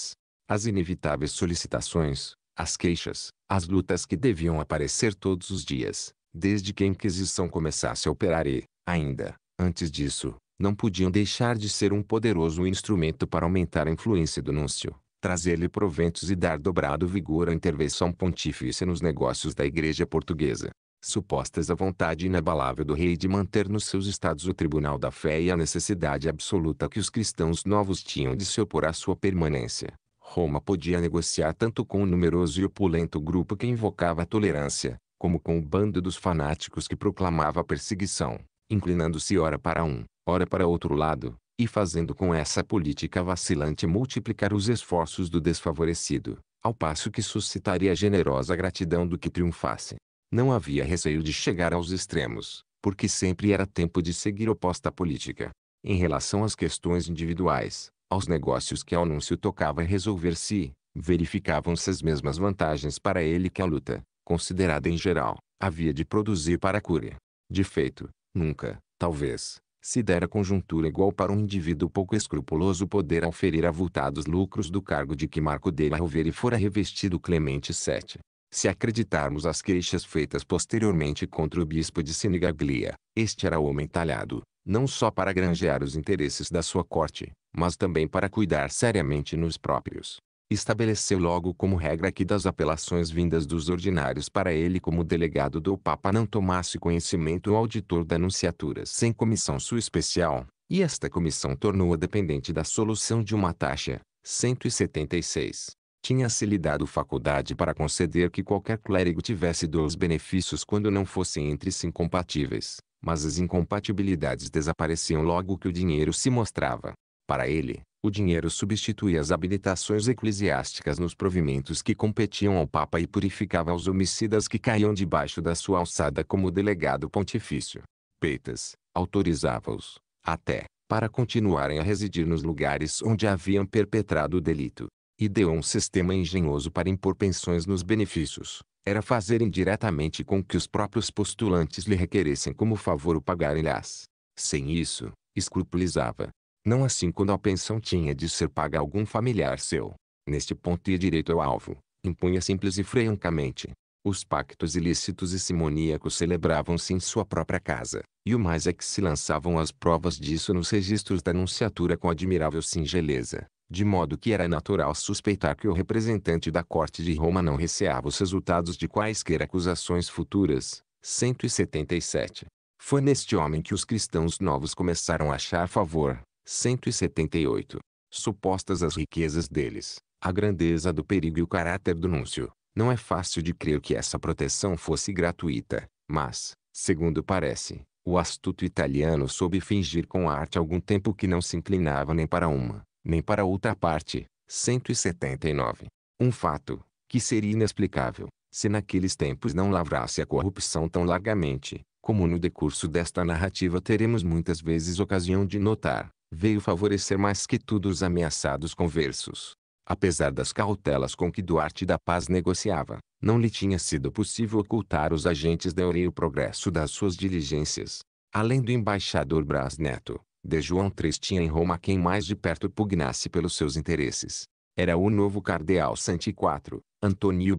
As inevitáveis solicitações, as queixas, as lutas que deviam aparecer todos os dias, desde que a Inquisição começasse a operar e, ainda, antes disso, não podiam deixar de ser um poderoso instrumento para aumentar a influência do núncio, trazer-lhe proventos e dar dobrado vigor à intervenção pontífice nos negócios da Igreja Portuguesa, supostas a vontade inabalável do rei de manter nos seus estados o tribunal da fé e a necessidade absoluta que os cristãos novos tinham de se opor à sua permanência. Roma podia negociar tanto com o numeroso e opulento grupo que invocava a tolerância, como com o bando dos fanáticos que proclamava a perseguição, inclinando-se ora para um, ora para outro lado, e fazendo com essa política vacilante multiplicar os esforços do desfavorecido, ao passo que suscitaria generosa gratidão do que triunfasse. Não havia receio de chegar aos extremos, porque sempre era tempo de seguir oposta política. Em relação às questões individuais, aos negócios que ao anúncio tocava resolver-se, verificavam-se as mesmas vantagens para ele que a luta, considerada em geral, havia de produzir para a cúria. De feito, nunca, talvez, se dera conjuntura igual para um indivíduo pouco escrupuloso poder oferir avultados lucros do cargo de que Marco dele Rovere fora revestido Clemente VII. Se acreditarmos as queixas feitas posteriormente contra o bispo de Sinigaglia, este era homem talhado, não só para granjear os interesses da sua corte, mas também para cuidar seriamente nos próprios. Estabeleceu logo como regra que das apelações vindas dos ordinários para ele como delegado do Papa não tomasse conhecimento o auditor da nunciatura sem comissão sua especial, e esta comissão tornou-a dependente da solução de uma taxa, 176. Tinha-se lhe dado faculdade para conceder que qualquer clérigo tivesse dois benefícios quando não fossem entre si incompatíveis, mas as incompatibilidades desapareciam logo que o dinheiro se mostrava. Para ele, o dinheiro substituía as habilitações eclesiásticas nos provimentos que competiam ao Papa e purificava os homicidas que caíam debaixo da sua alçada como delegado pontifício. Peitas autorizava-os, até, para continuarem a residir nos lugares onde haviam perpetrado o delito. Ideou um sistema engenhoso para impor pensões nos benefícios, era fazer indiretamente com que os próprios postulantes lhe requeressem como favor o pagarem-lhes. Sem isso, escrupulizava. Não assim quando a pensão tinha de ser paga a algum familiar seu. Neste ponto ia direito ao alvo, impunha simples e freiancamente. Os pactos ilícitos e simoníacos celebravam-se em sua própria casa, e o mais é que se lançavam as provas disso nos registros da anunciatura com admirável singeleza, de modo que era natural suspeitar que o representante da corte de Roma não receava os resultados de quaisquer acusações futuras. 177. Foi neste homem que os cristãos novos começaram a achar favor. 178. Supostas as riquezas deles, a grandeza do perigo e o caráter do núncio, não é fácil de crer que essa proteção fosse gratuita, mas, segundo parece, o astuto italiano soube fingir com arte algum tempo que não se inclinava nem para uma, nem para outra parte. 179. Um fato, que seria inexplicável, se naqueles tempos não lavrasse a corrupção tão largamente, como no decurso desta narrativa teremos muitas vezes ocasião de notar, veio favorecer mais que tudo os ameaçados conversos. Apesar das cautelas com que Duarte da Paz negociava, não lhe tinha sido possível ocultar os agentes da Orei o progresso das suas diligências. Além do embaixador Braz Neto, de João III tinha em Roma quem mais de perto pugnasse pelos seus interesses. Era o novo cardeal Santi IV, Antonio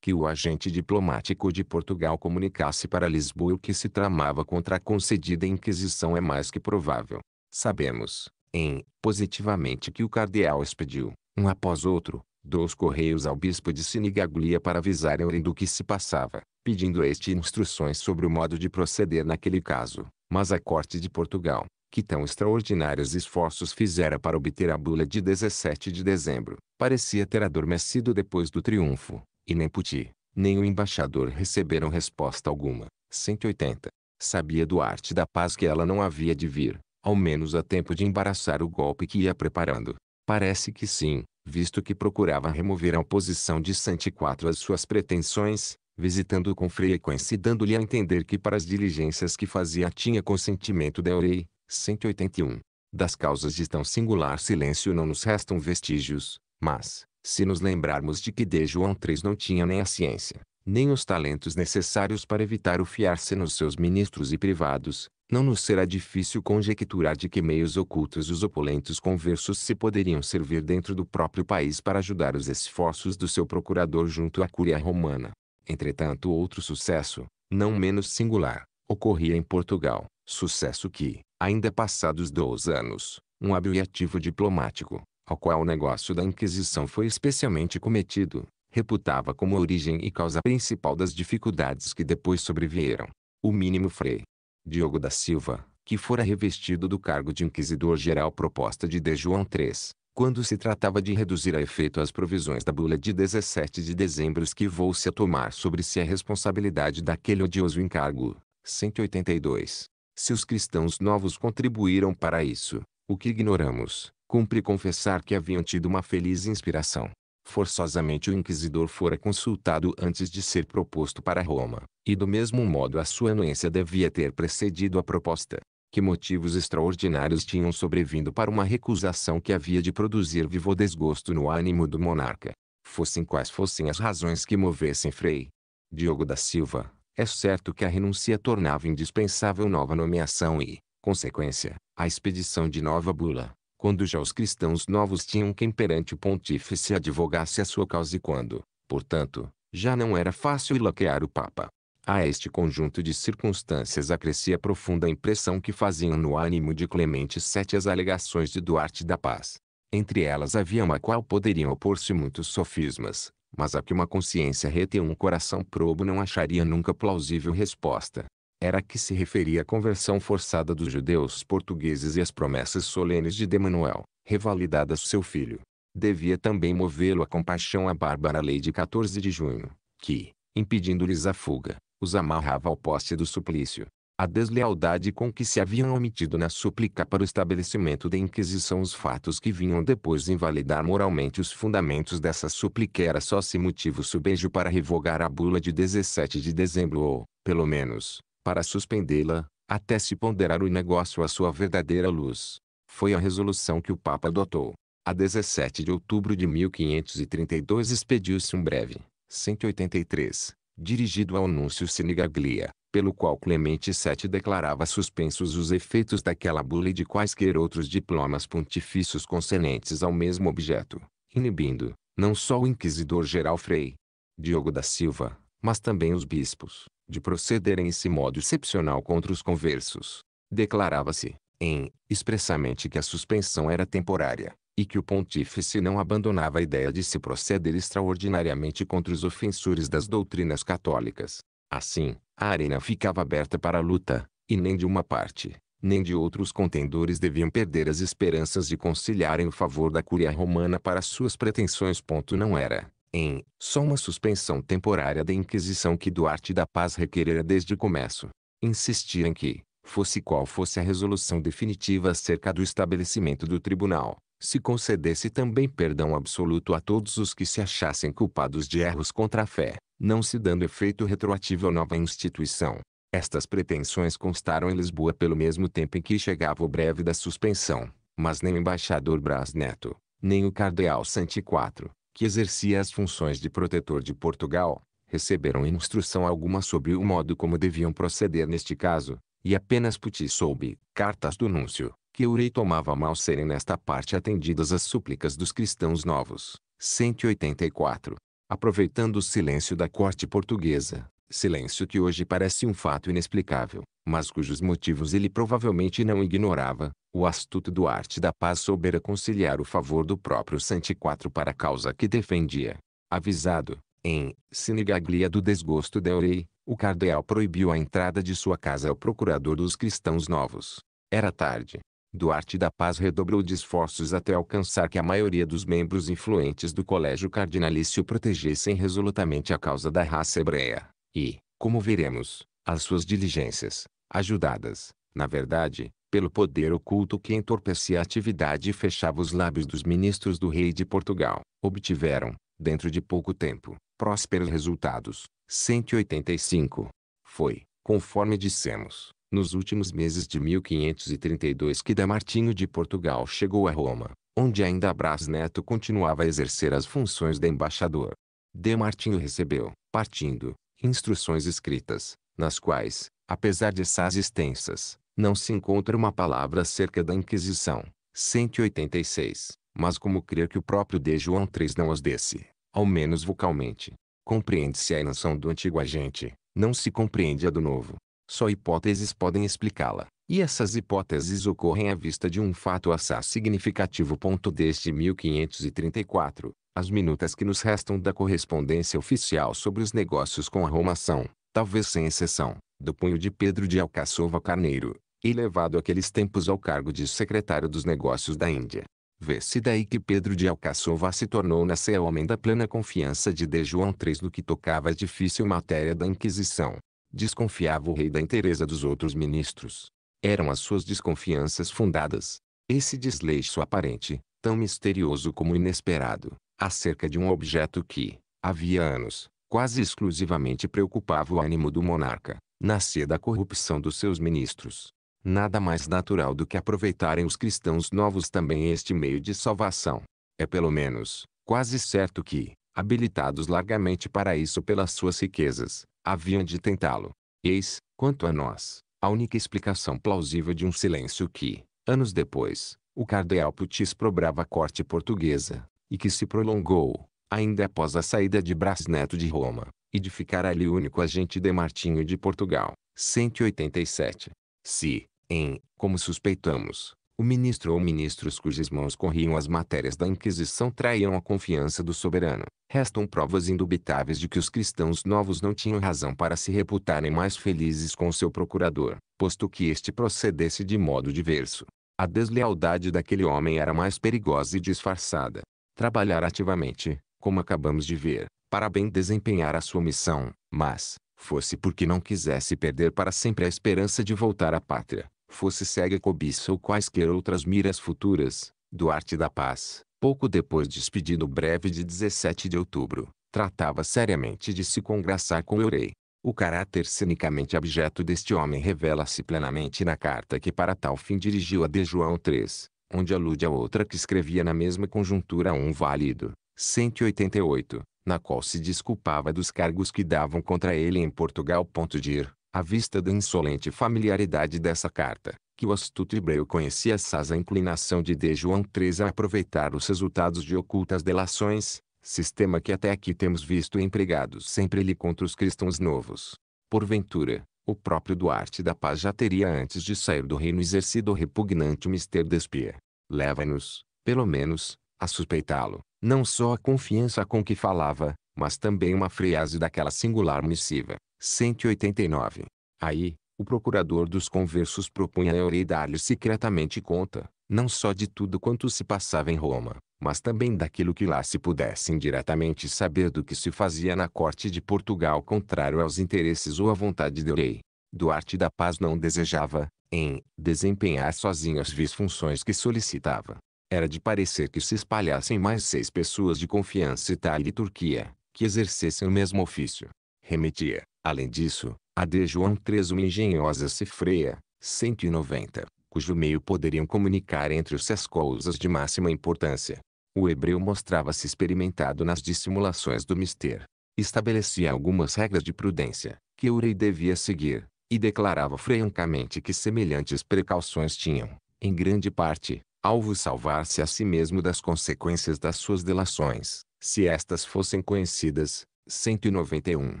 que o agente diplomático de Portugal comunicasse para Lisboa o que se tramava contra a concedida Inquisição é mais que provável. Sabemos, em, positivamente que o cardeal expediu, um após outro, dois correios ao bispo de Sinigaglia para avisar Euren do que se passava, pedindo a este instruções sobre o modo de proceder naquele caso. Mas a corte de Portugal, que tão extraordinários esforços fizera para obter a bula de 17 de dezembro, parecia ter adormecido depois do triunfo, e nem Puti, nem o embaixador receberam resposta alguma. 180. Sabia Duarte da paz que ela não havia de vir, ao menos a tempo de embaraçar o golpe que ia preparando. Parece que sim, visto que procurava remover a oposição de Santiquatro às suas pretensões, visitando-o com frequência e dando-lhe a entender que para as diligências que fazia tinha consentimento da Orei, 181. Das causas de tão singular silêncio não nos restam vestígios, mas, se nos lembrarmos de que de João III não tinha nem a ciência, nem os talentos necessários para evitar o fiar-se nos seus ministros e privados, não nos será difícil conjecturar de que meios ocultos os opulentos conversos se poderiam servir dentro do próprio país para ajudar os esforços do seu procurador junto à Cúria Romana. Entretanto outro sucesso, não menos singular, ocorria em Portugal, sucesso que, Ainda passados dois anos, um hábil e ativo diplomático, ao qual o negócio da Inquisição foi especialmente cometido, reputava como a origem e causa principal das dificuldades que depois sobrevieram. O mínimo Frei Diogo da Silva, que fora revestido do cargo de Inquisidor-Geral proposta de D. João III, quando se tratava de reduzir a efeito as provisões da bula de 17 de dezembro esquivou-se a tomar sobre si a responsabilidade daquele odioso encargo. 182. Se os cristãos novos contribuíram para isso, o que ignoramos, cumpre confessar que haviam tido uma feliz inspiração. Forçosamente o inquisidor fora consultado antes de ser proposto para Roma, e do mesmo modo a sua anuência devia ter precedido a proposta. Que motivos extraordinários tinham sobrevindo para uma recusação que havia de produzir vivo desgosto no ânimo do monarca? Fossem quais fossem as razões que movessem Frei Diogo da Silva, é certo que a renúncia tornava indispensável nova nomeação e, consequência, a expedição de nova bula, quando já os cristãos novos tinham quem perante o pontífice advogasse a sua causa e quando, portanto, já não era fácil laquear o Papa. A este conjunto de circunstâncias acrescia a profunda impressão que faziam no ânimo de Clemente VII as alegações de Duarte da Paz. Entre elas havia uma qual poderiam opor-se muitos sofismas, mas a que uma consciência reta e um coração probo não acharia nunca plausível resposta. Era a que se referia à conversão forçada dos judeus portugueses e às promessas solenes de Demanuel, revalidadas seu filho. Devia também movê-lo a compaixão à bárbara lei de 14 de junho, que, impedindo-lhes a fuga, os amarrava ao poste do suplício a deslealdade com que se haviam omitido na súplica para o estabelecimento da Inquisição os fatos que vinham depois invalidar moralmente os fundamentos dessa súplica era só se motivo subejo para revogar a bula de 17 de dezembro ou, pelo menos, para suspendê-la, até se ponderar o negócio à sua verdadeira luz. Foi a resolução que o Papa adotou. A 17 de outubro de 1532 expediu-se um breve, 183, dirigido ao Núncio Sinigaglia, pelo qual Clemente VII declarava suspensos os efeitos daquela bula e de quaisquer outros diplomas pontifícios concernentes ao mesmo objeto, inibindo, não só o inquisidor-geral Frei Diogo da Silva, mas também os bispos, de procederem esse modo excepcional contra os conversos. Declarava-se, em, expressamente que a suspensão era temporária, e que o pontífice não abandonava a ideia de se proceder extraordinariamente contra os ofensores das doutrinas católicas, Assim, a arena ficava aberta para a luta, e nem de uma parte, nem de outros contendores deviam perder as esperanças de conciliarem o favor da Cúria Romana para suas pretensões. Não era, em, só uma suspensão temporária da Inquisição que Duarte da Paz requerera desde o começo. Insistia em que, fosse qual fosse a resolução definitiva acerca do estabelecimento do tribunal, se concedesse também perdão absoluto a todos os que se achassem culpados de erros contra a fé, não se dando efeito retroativo à nova instituição. Estas pretensões constaram em Lisboa pelo mesmo tempo em que chegava o breve da suspensão, mas nem o embaixador Brás Neto, nem o cardeal Santiquatro, que exercia as funções de protetor de Portugal, receberam instrução alguma sobre o modo como deviam proceder neste caso, e apenas Puti soube, cartas do núncio, que o tomava mal serem nesta parte atendidas as súplicas dos cristãos novos. 184. Aproveitando o silêncio da corte portuguesa, silêncio que hoje parece um fato inexplicável, mas cujos motivos ele provavelmente não ignorava, o astuto Duarte da Paz soubera conciliar o favor do próprio Santiquatro para a causa que defendia. Avisado, em Sinigaglia do desgosto de eurei, o cardeal proibiu a entrada de sua casa ao procurador dos cristãos novos. Era tarde, Duarte da Paz redobrou de esforços até alcançar que a maioria dos membros influentes do Colégio Cardinalício protegessem resolutamente a causa da raça hebreia, e, como veremos, as suas diligências, ajudadas, na verdade, pelo poder oculto que entorpecia a atividade e fechava os lábios dos ministros do rei de Portugal, obtiveram, dentro de pouco tempo, prósperos resultados. 185. Foi, conforme dissemos, nos últimos meses de 1532 que Damartinho de Portugal chegou a Roma, onde ainda Brás Neto continuava a exercer as funções de embaixador. Demartinho recebeu, partindo, instruções escritas, nas quais, apesar de essas extensas, não se encontra uma palavra acerca da Inquisição. 186. Mas como crer que o próprio D. João III não as desse, ao menos vocalmente. Compreende-se a inação do antigo agente, não se compreende a do novo. Só hipóteses podem explicá-la, e essas hipóteses ocorrem à vista de um fato assaz significativo. Ponto deste 1534, as minutas que nos restam da correspondência oficial sobre os negócios com a Roma são, talvez sem exceção, do punho de Pedro de Alcaçova Carneiro, elevado aqueles tempos ao cargo de secretário dos negócios da Índia. Vê-se daí que Pedro de Alcaçova se tornou nasceu homem da plena confiança de D. João III no que tocava à difícil matéria da Inquisição, Desconfiava o rei da interesa dos outros ministros. Eram as suas desconfianças fundadas. Esse desleixo aparente, tão misterioso como inesperado, acerca de um objeto que, havia anos, quase exclusivamente preocupava o ânimo do monarca, nascia da corrupção dos seus ministros. Nada mais natural do que aproveitarem os cristãos novos também este meio de salvação. É pelo menos, quase certo que, habilitados largamente para isso pelas suas riquezas, haviam de tentá-lo. Eis, quanto a nós, a única explicação plausível de um silêncio que, anos depois, o cardeal Putis probrava a corte portuguesa, e que se prolongou, ainda após a saída de Brás Neto de Roma, e de ficar ali o único agente de Martinho de Portugal. 187. Se, em, como suspeitamos, o ministro ou ministros cujas mãos corriam as matérias da Inquisição traíam a confiança do soberano. Restam provas indubitáveis de que os cristãos novos não tinham razão para se reputarem mais felizes com seu procurador, posto que este procedesse de modo diverso. A deslealdade daquele homem era mais perigosa e disfarçada. Trabalhar ativamente, como acabamos de ver, para bem desempenhar a sua missão, mas, fosse porque não quisesse perder para sempre a esperança de voltar à pátria, fosse cega a cobiça ou quaisquer outras miras futuras, Duarte da Paz, pouco depois despedido breve de 17 de outubro, tratava seriamente de se congraçar com Eurei. O caráter cinicamente abjeto deste homem revela-se plenamente na carta que para tal fim dirigiu a de João 3, onde alude a outra que escrevia na mesma conjuntura a um válido, 188, na qual se desculpava dos cargos que davam contra ele em Portugal. ponto De ir, à vista da insolente familiaridade dessa carta, que o astuto hebreu conhecia assaz a inclinação de D. João III a aproveitar os resultados de ocultas delações, sistema que até aqui temos visto empregado sempre lhe contra os cristãos novos. Porventura, o próprio Duarte da Paz já teria antes de sair do reino exercido o repugnante mister de espia. Leva-nos, pelo menos, a suspeitá-lo, não só a confiança com que falava, mas também uma frase daquela singular missiva. 189. Aí, o procurador dos conversos propunha a Eurei dar-lhe secretamente conta, não só de tudo quanto se passava em Roma, mas também daquilo que lá se pudessem diretamente saber do que se fazia na corte de Portugal contrário aos interesses ou à vontade de Eurei. Duarte da Paz não desejava, em, desempenhar sozinho as vis funções que solicitava. Era de parecer que se espalhassem mais seis pessoas de confiança Itália e Turquia, que exercessem o mesmo ofício. Remetia, Além disso, a de João 3 uma engenhosa cifreia, 190, cujo meio poderiam comunicar entre os as coisas de máxima importância. O hebreu mostrava-se experimentado nas dissimulações do mister. Estabelecia algumas regras de prudência, que o rei devia seguir, e declarava francamente que semelhantes precauções tinham, em grande parte, alvo salvar-se a si mesmo das consequências das suas delações, se estas fossem conhecidas. 191.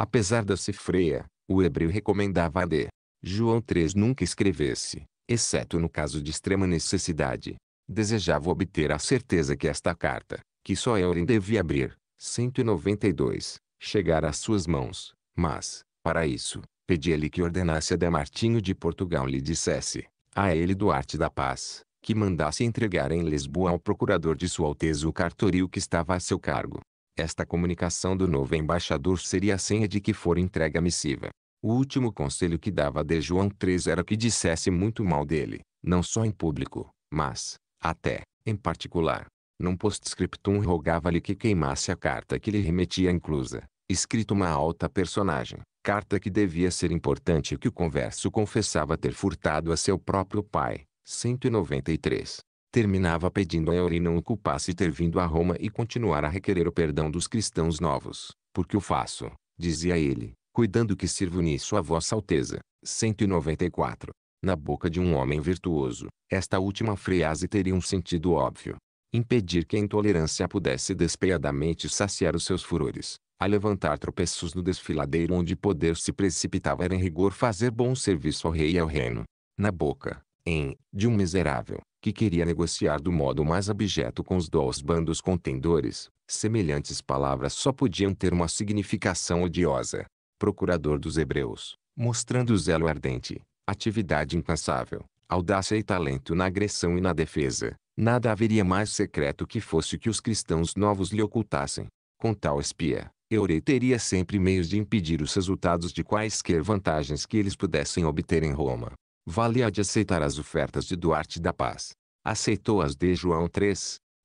Apesar da cifreia, o hebreu recomendava a D. João III nunca escrevesse, exceto no caso de extrema necessidade. Desejava obter a certeza que esta carta, que só Euren devia abrir, 192, chegara às suas mãos, mas, para isso, pedia-lhe que ordenasse a Martinho de Portugal lhe dissesse, a ele Duarte da Paz, que mandasse entregar em Lisboa ao procurador de Sua Alteza o cartorio que estava a seu cargo. Esta comunicação do novo embaixador seria a senha de que for entregue a missiva. O último conselho que dava de João III era que dissesse muito mal dele, não só em público, mas, até, em particular. Num postscriptum rogava-lhe que queimasse a carta que lhe remetia inclusa, escrita uma alta personagem, carta que devia ser importante e que o converso confessava ter furtado a seu próprio pai. 193 terminava pedindo a Eury o culpasse ter vindo a Roma e continuar a requerer o perdão dos cristãos novos, porque o faço, dizia ele, cuidando que sirvo nisso a vossa alteza. 194. Na boca de um homem virtuoso, esta última frase teria um sentido óbvio. Impedir que a intolerância pudesse despeiadamente saciar os seus furores, a levantar tropeços no desfiladeiro onde poder se precipitava era em rigor fazer bom serviço ao rei e ao reino. Na boca, em, de um miserável, que queria negociar do modo mais abjeto com os dois bandos contendores, semelhantes palavras só podiam ter uma significação odiosa. Procurador dos Hebreus, mostrando zelo ardente, atividade incansável, audácia e talento na agressão e na defesa, nada haveria mais secreto que fosse que os cristãos novos lhe ocultassem. Com tal espia, Eurei teria sempre meios de impedir os resultados de quaisquer vantagens que eles pudessem obter em Roma vale a de aceitar as ofertas de Duarte da Paz. Aceitou-as de João III.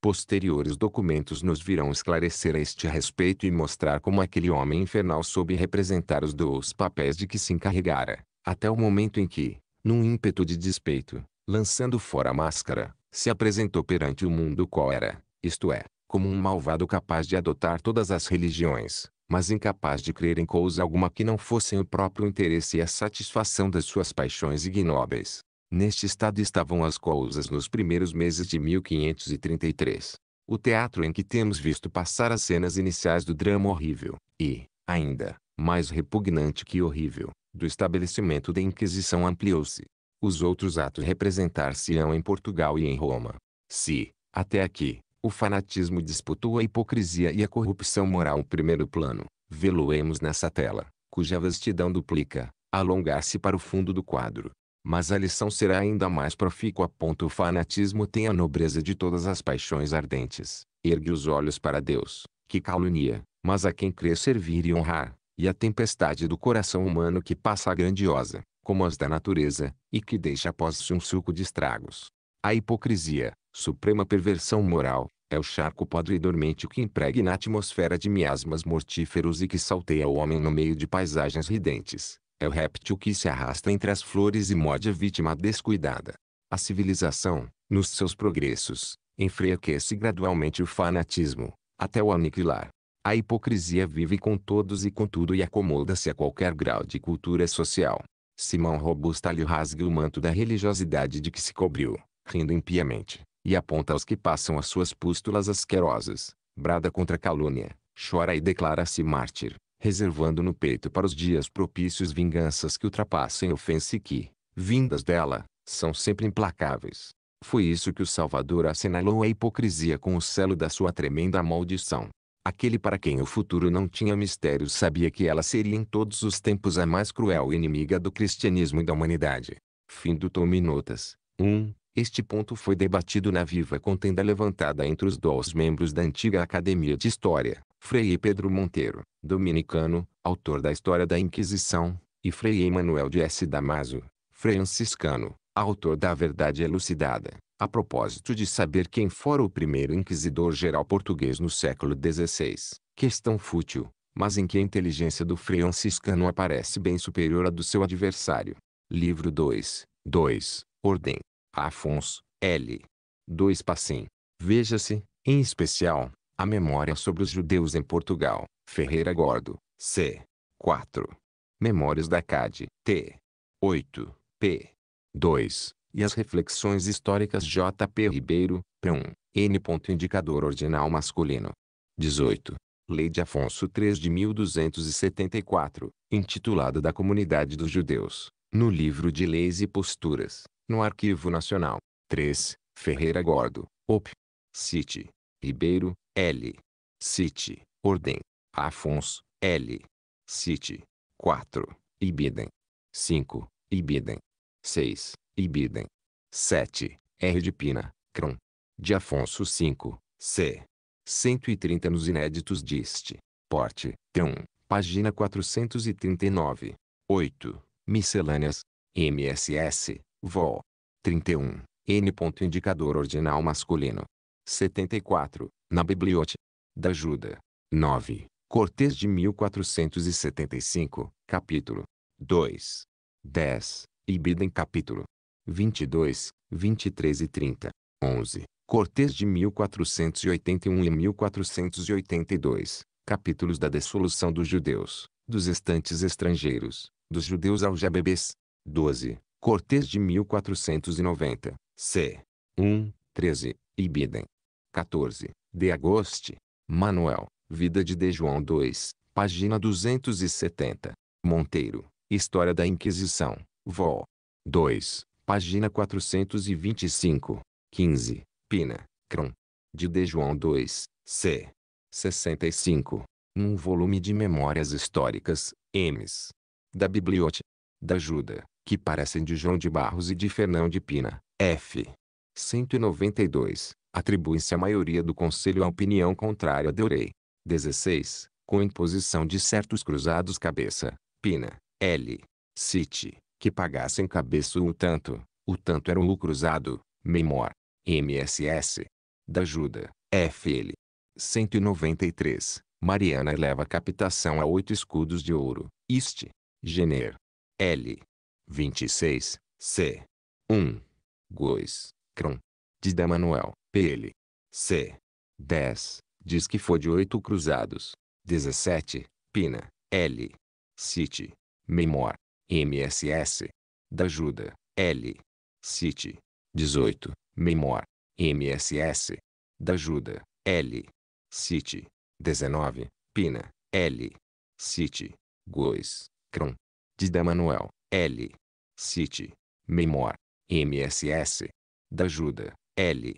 Posteriores documentos nos virão esclarecer a este respeito e mostrar como aquele homem infernal soube representar os dois papéis de que se encarregara, até o momento em que, num ímpeto de despeito, lançando fora a máscara, se apresentou perante o mundo qual era, isto é, como um malvado capaz de adotar todas as religiões, mas incapaz de crer em coisa alguma que não fossem o próprio interesse e a satisfação das suas paixões ignóbeis. Neste estado estavam as coisas nos primeiros meses de 1533. O teatro em que temos visto passar as cenas iniciais do drama horrível, e, ainda, mais repugnante que horrível, do estabelecimento da Inquisição ampliou-se. Os outros atos representar-se-ão em Portugal e em Roma. Se, até aqui, o fanatismo disputou a hipocrisia e a corrupção moral em primeiro plano. Veloemos nessa tela, cuja vastidão duplica, alongar-se para o fundo do quadro. Mas a lição será ainda mais profícua. O fanatismo tem a nobreza de todas as paixões ardentes. Ergue os olhos para Deus, que calunia, mas a quem crê servir e honrar, e a tempestade do coração humano que passa grandiosa, como as da natureza, e que deixa após si um suco de estragos. A hipocrisia, suprema perversão moral, é o charco podre e dormente que impregna a atmosfera de miasmas mortíferos e que salteia o homem no meio de paisagens ridentes. É o réptil que se arrasta entre as flores e morde a vítima descuidada. A civilização, nos seus progressos, enfraquece gradualmente o fanatismo, até o aniquilar. A hipocrisia vive com todos e com tudo e acomoda-se a qualquer grau de cultura social. Simão Robusta lhe rasga o manto da religiosidade de que se cobriu, rindo impiamente e aponta aos que passam as suas pústulas asquerosas, brada contra a calúnia, chora e declara-se mártir, reservando no peito para os dias propícios vinganças que ultrapassem ofensa e que, vindas dela, são sempre implacáveis. Foi isso que o Salvador assinalou a hipocrisia com o selo da sua tremenda maldição. Aquele para quem o futuro não tinha mistério sabia que ela seria em todos os tempos a mais cruel inimiga do cristianismo e da humanidade. Fim do notas 1. Este ponto foi debatido na viva contenda levantada entre os dois membros da antiga Academia de História, Frei Pedro Monteiro, dominicano, autor da História da Inquisição, e Frei Emanuel de S. Damaso, franciscano, autor da Verdade Elucidada, a propósito de saber quem fora o primeiro inquisidor-geral português no século XVI, questão fútil, mas em que a inteligência do franciscano aparece bem superior à do seu adversário. Livro 2, 2, Ordem, Afonso, L. 2 Passim. Veja-se, em especial, a memória sobre os judeus em Portugal, Ferreira Gordo, C. 4. Memórias da CAD, T. 8, p. 2, e as reflexões históricas J. P. Ribeiro, P1, N. Indicador ordinal masculino. 18. Lei de Afonso III de 1274, intitulada da Comunidade dos Judeus, no livro de Leis e Posturas, no Arquivo Nacional. 3. Ferreira Gordo, Op. City. Ribeiro, L. City, Ordem. Afonso, L. City. 4. Ibidem. 5. Ibidem. 6. Ibidem. 7. R de Pina, Cron. De Afonso 5, C. 130 nos inéditos diste. Porte, Tron. Página 439. 8. Miscelâneas. MSS, vó 31. N. Indicador ordinal masculino. 74. Na Bibliote. Da juda 9. Cortês de 1475, capítulo 2. 10. Ibidem capítulo 22, 23 e 30. 11. Cortês de 1481 e 1482, capítulos da dissolução dos judeus, dos estantes estrangeiros, dos judeus aljabebes 12. Cortes de 1490, c. 1, 13, Ibidem. 14, de Agosti. Manuel, Vida de D. João II, página 270. Monteiro, História da Inquisição, Vol. 2, página 425. 15, Pina, Cron. De D. João II, c. 65. Num volume de Memórias Históricas, Ms. Da Bibliote. Da Ajuda que parecem de João de Barros e de Fernão de Pina. F. 192. Atribui-se a maioria do conselho à opinião contrária de Orei. 16. Com imposição de certos cruzados cabeça, Pina, L. Cite, que pagassem cabeça o tanto, o tanto era o cruzado, Memor, MSS. Da ajuda, FL. 193. Mariana eleva a captação a oito escudos de ouro, Iste, Gener. L. 26, C. 1. gois Cron. De D. Manuel, PL. C. 10. Diz que foi de oito cruzados. 17. Pina, L. City. Memor. MSS. Da juda L. City. 18. Memor. MSS. Da juda L. City. 19. Pina, L. City. gois Cron. De D. Manuel, L. City. Memor. MSS. Da ajuda. L.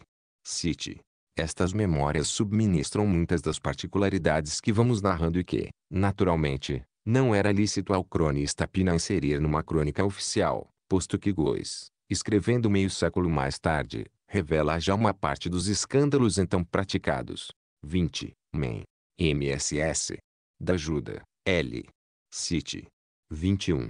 City. Estas memórias subministram muitas das particularidades que vamos narrando e que, naturalmente, não era lícito ao cronista Pina inserir numa crônica oficial, posto que Gois, escrevendo meio século mais tarde, revela já uma parte dos escândalos então praticados. 20. Men. MSS. Da ajuda. L. City. 21.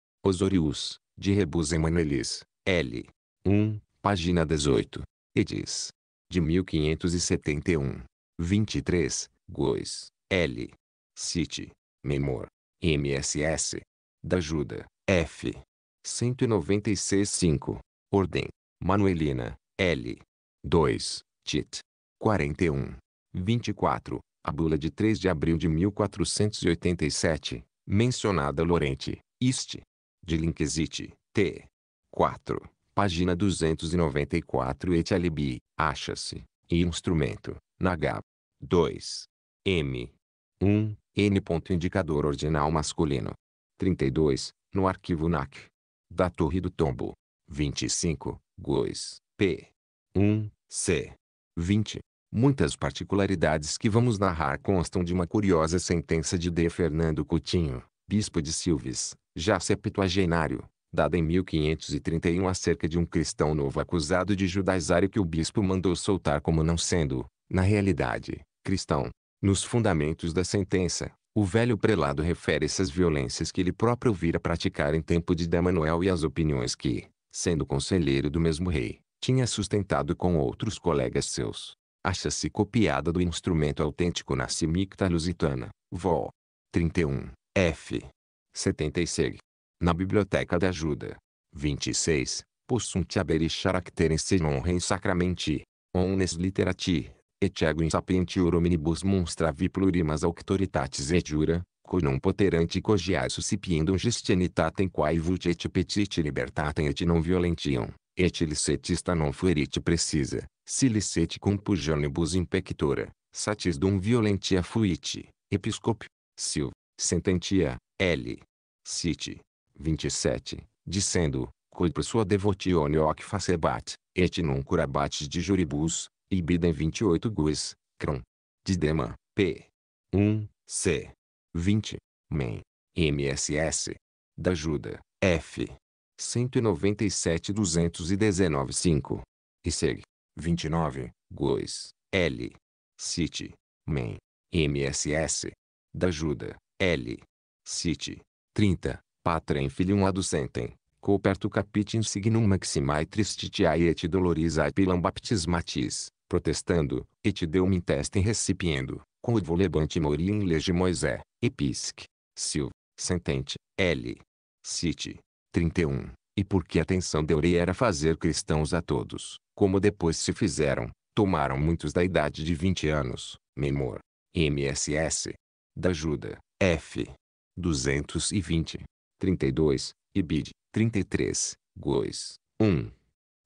Osorius, de Rebus Emanuelis, L. 1, página 18. Edis. De 1571. 23, Gois, L. City, Memor. MSS. Da Ajuda, F. 196.5. Ordem. Manuelina, L. 2, Tit. 41. 24. A bula de 3 de abril de 1487, mencionada Lorente, Iste, de Linkesite, T. 4, página 294 et alibi, acha-se, e instrumento, na H. 2. M. 1. N. Indicador ordinal masculino. 32. No arquivo NAC. Da Torre do Tombo. 25. GOIS. P. 1. C. 20. Muitas particularidades que vamos narrar constam de uma curiosa sentença de D. Fernando Coutinho, bispo de Silves, já septuagenário, dada em 1531 acerca de um cristão novo acusado de judaizário que o bispo mandou soltar como não sendo, na realidade, cristão. Nos fundamentos da sentença, o velho prelado refere essas violências que ele próprio vira praticar em tempo de Damanuel e as opiniões que, sendo conselheiro do mesmo rei, tinha sustentado com outros colegas seus. Acha-se copiada do instrumento autêntico na Simicta Lusitana, Vol. 31, F. 76. Na Biblioteca da Ajuda. 26. Possunt haberi characteris honra in sacramenti, Ones literati, et ego insapientior monstra monstravi plurimas auctoritatis et jura, quo non poteranti cogiar suscipiendum gestionitatem quae vult et petit libertatem et non violentium, et licetista non fuerit precisa, si licet compugionibus impectora, satis dum violentia fuit, episcopio, sil sententia, L. City. 27. Dizendo, cui por sua devotione hoc facebat, et non curabat de juribus, ibidem 28 guis, cron. Didema, p. 1, c. 20. Men. MSS. Da Juda, F. 197-219-5. E seg. 29. Gois. L. City. Men. MSS. Da Juda. L. Cite. 30. Patrem filium aducentem. Coperto capitin signum maximae tristitiae et dolorisae pilam baptismatis, protestando, et deum intestem recipiendo, com o volebante morium lege Moisés, episc. Sil. Sentente. L. Cite. 31. E porque a tensão de Urei era fazer cristãos a todos, como depois se fizeram, tomaram muitos da idade de 20 anos, Memor. MSS. Da Juda. F. 220, 32, Ibid, 33, Gois. 1.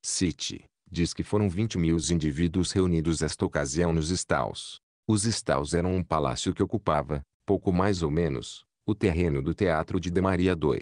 City, diz que foram 20 mil indivíduos reunidos esta ocasião nos estaus. Os estaus eram um palácio que ocupava, pouco mais ou menos, o terreno do Teatro de Demaria II.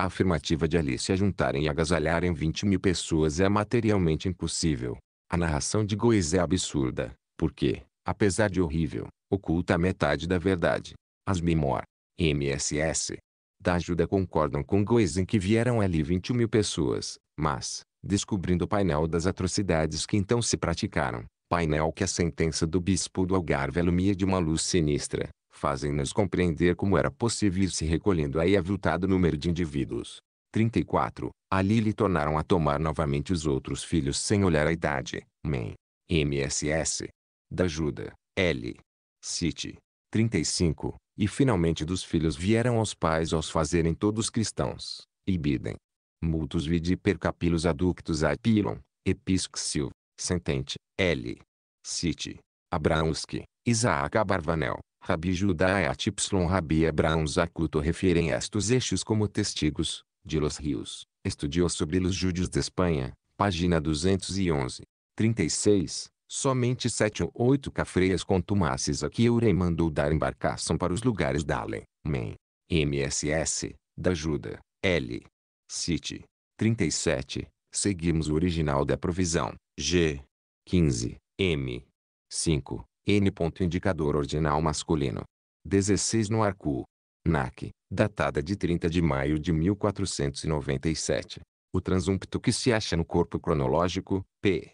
A afirmativa de Alice se é juntarem e agasalharem 20 mil pessoas é materialmente impossível. A narração de Góis é absurda, porque, apesar de horrível, oculta metade da verdade. As Mimor, MSS, da ajuda concordam com Goes em que vieram ali 20 mil pessoas, mas, descobrindo o painel das atrocidades que então se praticaram, painel que a sentença do bispo do Algarve alumia de uma luz sinistra, fazem-nos compreender como era possível ir se recolhendo aí avultado número de indivíduos. 34. Ali lhe tornaram a tomar novamente os outros filhos sem olhar a idade. Men. MSS. Da ajuda. L. City. 35. E finalmente dos filhos vieram aos pais aos fazerem todos cristãos, ibidem. Multus vidi per capilos aductus apilon, episxil, sentente, L. cite Abraunski, Isaac Abarvanel, Rabi Judá et y Rabi Abraão Zacuto referem estes eixos como testigos, de Los Rios, estudioso sobre os júdios de Espanha, página 211. 36, Somente sete ou oito cafreias contumaces a que Eurem mandou dar embarcação para os lugares Dalen, Men, MSS, da Ajuda, L. City, 37, seguimos o original da provisão, G. 15, M. 5, N. Indicador ordinal masculino. 16 no arco. NAC, datada de 30 de maio de 1497. O transumpto que se acha no corpo cronológico, P.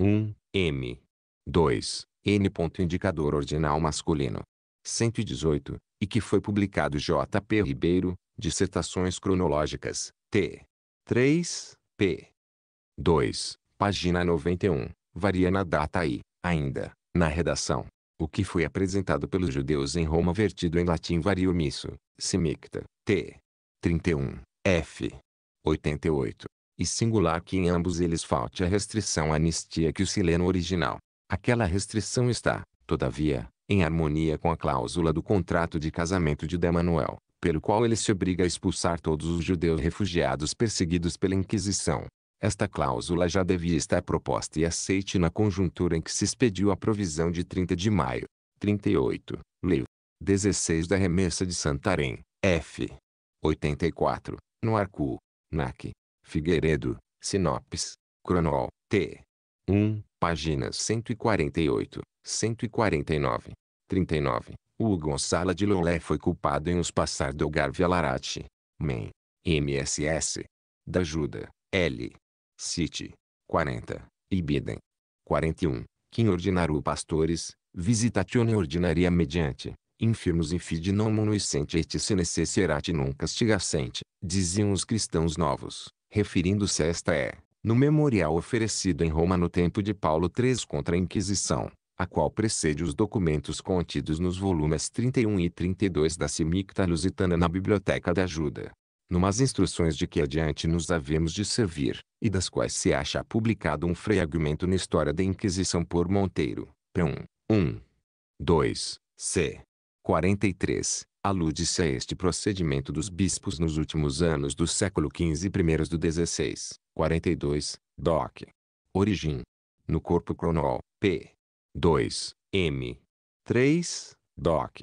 1, M. 2. N. Indicador ordinal masculino. 118, e que foi publicado J. P. Ribeiro, Dissertações Cronológicas, T. 3, p. 2, página 91, varia na data e, ainda, na redação. O que foi apresentado pelos judeus em Roma vertido em latim varia omisso, simicta, T. 31, F. 88 e singular que em ambos eles falte a restrição à anistia que o sileno original. Aquela restrição está, todavia, em harmonia com a cláusula do contrato de casamento de Damanuel, pelo qual ele se obriga a expulsar todos os judeus refugiados perseguidos pela Inquisição. Esta cláusula já devia estar proposta e aceite na conjuntura em que se expediu a provisão de 30 de maio. 38, Leu. 16 da remessa de Santarém, F. 84, no Arcu, NAC. Figueiredo, Sinopes, Cronol, T. 1, páginas 148, 149. 39. O Gonçala de Lolé foi culpado em os passar do Garvia Larate. MEN. MSS. Da Judá, L. City. 40. Ibidem. 41. Quem ordinar o pastores, visitatione ordinaria mediante, infirmos infid non monuicente et se necessirate nunca castigacente, diziam os cristãos novos referindo-se a esta é, no memorial oferecido em Roma no tempo de Paulo III contra a Inquisição, a qual precede os documentos contidos nos volumes 31 e 32 da Simicta Lusitana na Biblioteca da Ajuda. Numas instruções de que adiante nos havemos de servir, e das quais se acha publicado um fragmento na História da Inquisição por Monteiro, P1, 1. 2, c. 43, Alude-se a este procedimento dos bispos nos últimos anos do século XV e primeiros do XVI, 42, doc. Origin. No corpo cronol, p. 2, m. 3, doc.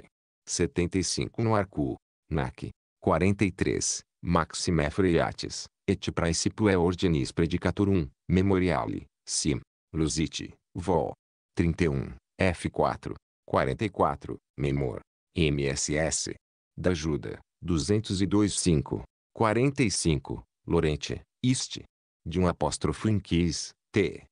75 no arcu, nac. 43, Maxime Freates, et praecipue ordinis predicatorum, memoriale. sim, lusite, vol. 31, F4, 44, memor. MSS. Da Ajuda, 202.5. 45, Lorente, Ist. De um apóstrofo em Quis, T.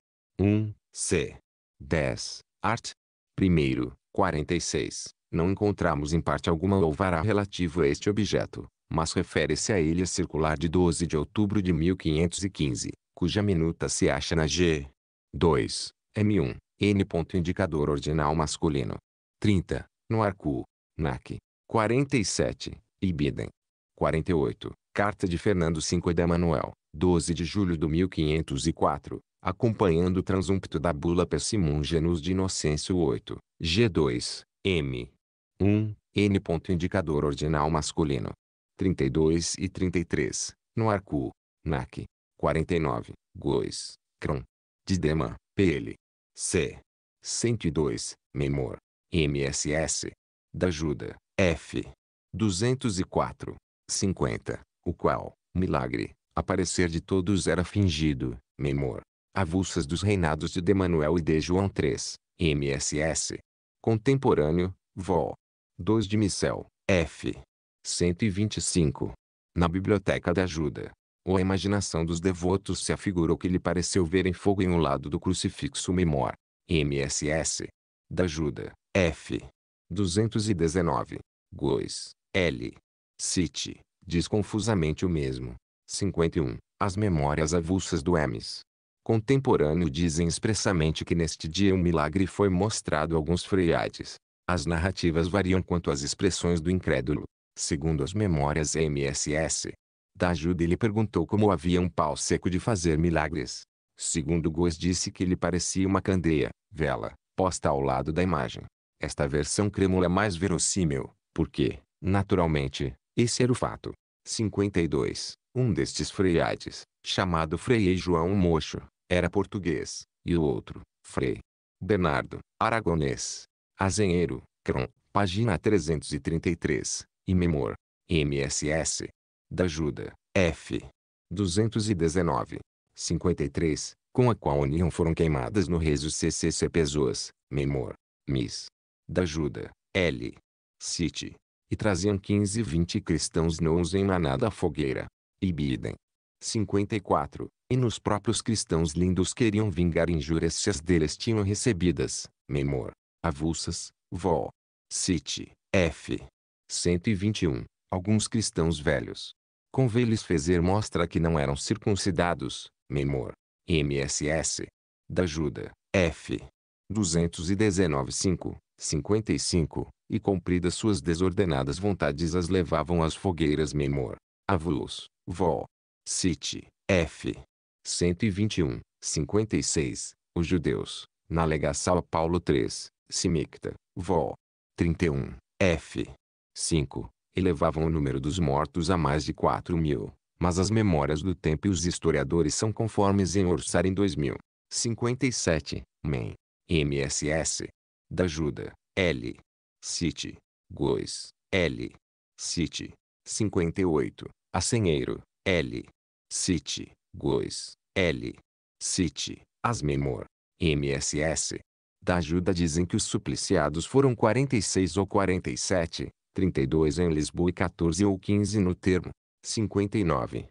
1, C. 10, Art. Primeiro, 46. Não encontramos em parte alguma alvará relativo a este objeto, mas refere-se à ilha circular de 12 de outubro de 1515, cuja minuta se acha na G. 2, M1, N. Indicador ordinal masculino. 30, no arco. NAC. 47. Ibidem. 48. Carta de Fernando V de Manuel, 12 de julho de 1504, acompanhando o transumpto da bula Genus de Inocêncio 8, G2, M. 1, N. Indicador ordinal masculino. 32 e 33, no arco, NAC. 49, Gois. Cron. Didema, PL. C. 102, Memor. MSS da ajuda, F. 204. 50. O qual, milagre, aparecer de todos era fingido, memor. Avulsas dos reinados de Demanuel e de João III, MSS. Contemporâneo, Vol. 2 de Micel. F. 125. Na Biblioteca da Ajuda. Ou a imaginação dos devotos se afigurou que lhe pareceu ver em fogo em um lado do crucifixo memor. MSS. Da Ajuda, F. 219. Gois, L. Cite, diz confusamente o mesmo. 51. As memórias avulsas do Hermes. Contemporâneo dizem expressamente que neste dia um milagre foi mostrado a alguns freiates. As narrativas variam quanto às expressões do incrédulo. Segundo as memórias MSS, da ajuda ele perguntou como havia um pau seco de fazer milagres. Segundo Goes disse que lhe parecia uma candeia, vela, posta ao lado da imagem. Esta versão crêmula é mais verossímil, porque, naturalmente, esse era o fato. 52. Um destes freiades, chamado Frei João Mocho, era português, e o outro, Frei Bernardo, aragonês. Azenheiro, Cron, página 333, e Memor, MSS. Da Ajuda, F. 219. 53, com a qual união foram queimadas no Rezo CCC Pessoas, Memor, Miss da Juda, L. City. E traziam 15 20 cristãos nous em manada fogueira. Ibidem. 54. E nos próprios cristãos lindos queriam vingar injúrias se as deles tinham recebidas, memor, avulsas, vol. City, F. 121. Alguns cristãos velhos. convê lhes fazer mostra que não eram circuncidados, memor, MSS. Da Juda, F. 219.5. 55, e cumpridas suas desordenadas vontades as levavam às fogueiras memor, avulus, vol, cite, f. 121, 56, os judeus, na alegação a Paulo 3, simicta, vol. 31, f. 5, elevavam o número dos mortos a mais de 4 mil, mas as memórias do tempo e os historiadores são conformes em orçar em 2000. 57, men. MSS da Ajuda, L. City, Gois L. City, 58, Acenheiro, L. City, Gois L. City, Asmemor, MSS. Da ajuda dizem que os supliciados foram 46 ou 47, 32 em Lisboa e 14 ou 15 no termo. 59, P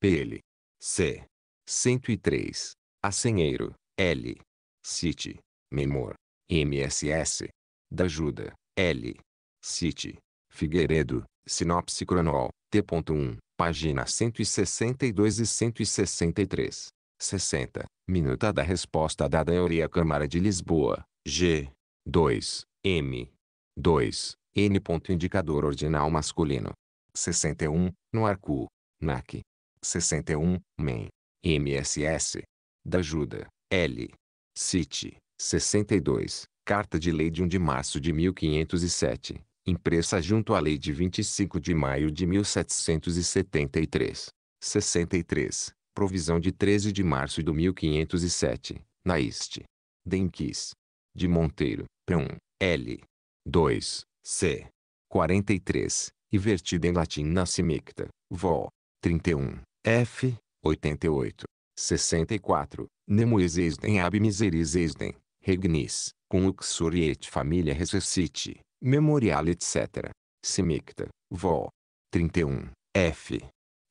PL. C. 103, Acenheiro, L. City, Memor. MSS. Da Ajuda, L. City. Figueiredo, Sinopse Cronol, T.1, página 162 e 163. 60. Minuta da resposta dada à Euria Câmara de Lisboa, G. 2, M. 2, N. Indicador ordinal masculino. 61, no Arcu, NAC. 61, MEN. MSS. Da Ajuda, L. City. 62, Carta de Lei de 1 de março de 1507, impressa junto à Lei de 25 de maio de 1773. 63, Provisão de 13 de março de 1507, na Ist. Denquis. De Monteiro, P1, L. 2, C. 43, e vertida em latim na Simicta, Vol. 31, F. 88. 64, Nemoes eisden ab miseris eisden. Regnis, Conluxuri et Familia Resuscite, Memorial etc. Simicta, Vol. 31, F.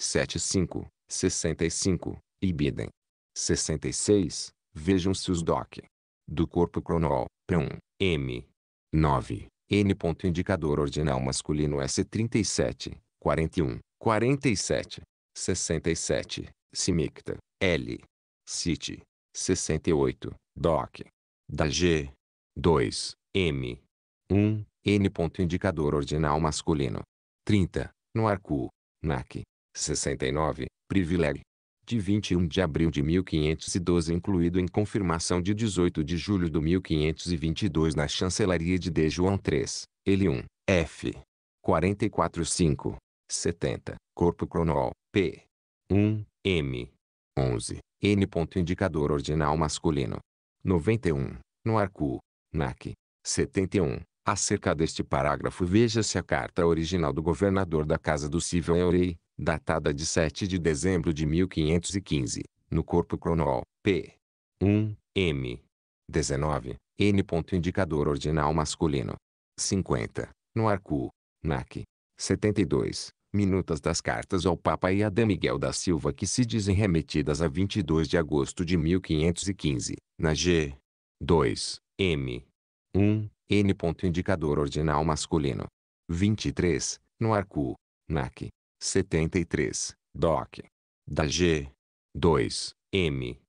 75, 65, Ibidem. 66, vejam-se os DOC. Do corpo cronol, P1, M. 9, N. Indicador ordinal masculino S37, 41, 47, 67, Simicta, L. City, 68, DOC da G. 2, M. 1, N. Indicador ordinal masculino. 30, no arco. NAC. 69, privilégio. De 21 de abril de 1512 incluído em confirmação de 18 de julho de 1522 na chancelaria de D. João III, ele 1, F. 44. 5. 70, corpo cronol, P. 1, M. 11, N. Indicador ordinal masculino. 91, no arco, NAC, 71. Acerca deste parágrafo veja-se a carta original do governador da Casa do Civil Eurei, datada de 7 de dezembro de 1515, no corpo cronol, p. 1, m. 19, n. Indicador ordinal masculino. 50, no arco, NAC. 72, Minutas das cartas ao Papa e a D. Miguel da Silva que se dizem remetidas a 22 de agosto de 1515, na G. 2, M. 1, N. Indicador ordinal masculino. 23, no arco, NAC. 73, DOC. Da G. 2, M.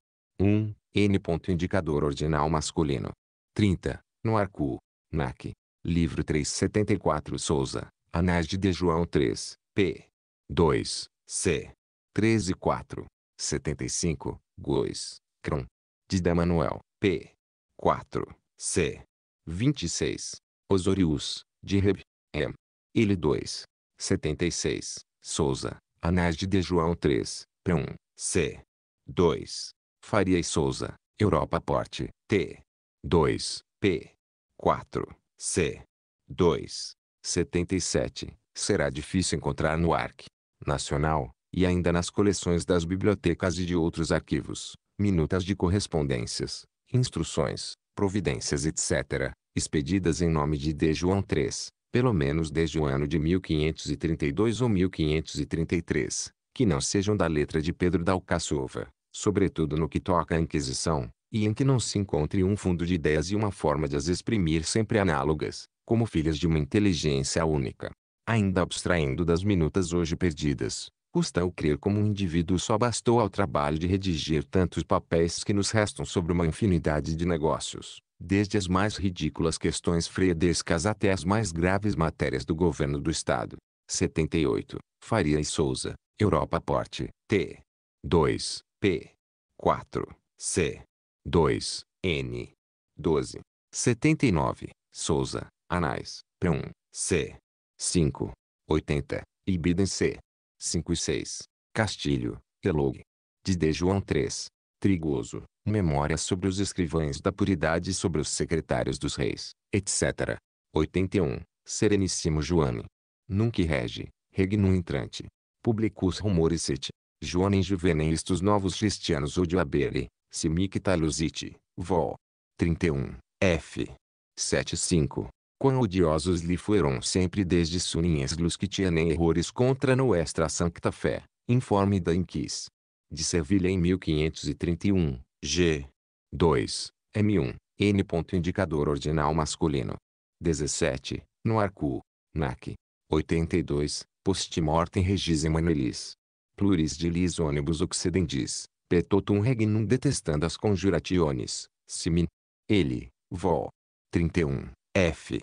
1, N. Indicador ordinal masculino. 30, no arco, NAC. Livro 374 Souza, Anais de, de João 3, P. 2, C. 13 4, 75, Gois. Cron. Dida Manuel, P. 4, C. 26, Osorius, de Reb, M. Ele 2, 76, Souza, Anás de De João 3, P1, C. 2, Faria e Souza, Europa Porte, T. 2, P. 4, C. 2, 77, será difícil encontrar no ARC Nacional, e ainda nas coleções das bibliotecas e de outros arquivos, minutas de correspondências, instruções, providências etc., expedidas em nome de D. João III, pelo menos desde o ano de 1532 ou 1533, que não sejam da letra de Pedro da Alcaçova, sobretudo no que toca à Inquisição, e em que não se encontre um fundo de ideias e uma forma de as exprimir sempre análogas, como filhas de uma inteligência única ainda abstraindo das minutas hoje perdidas. Custa o crer como um indivíduo só bastou ao trabalho de redigir tantos papéis que nos restam sobre uma infinidade de negócios, desde as mais ridículas questões freadescas até as mais graves matérias do governo do Estado. 78. Faria e Souza, Europa Porte, T. 2, P. 4, C. 2, N. 12. 79. Souza, Anais, P1, C. 5, 80, Ibidem C. 5 e 6, Castilho, Relog. De D. João 3, Trigoso, Memória sobre os escrivães da puridade e sobre os secretários dos reis, etc. 81, Sereníssimo Joane. Nunca rege, regnum entrante. Publicus rumores sit. Joanem juvenem estos novos cristianos odio abere, simic talusite, vol. 31, F. 75, quão odiosos lhe foram sempre desde su niñez los que errores contra nuestra sancta fé. Informe da Inquis. De Sevilha em 1531, G. 2, M1, N. Indicador ordinal masculino. 17, no arcu, NAC. 82, Postmortem regis emanuelis. Pluris Lis ônibus occidendis, petotum regnum detestandas conjurationes, simin. Ele, vol. 31. F.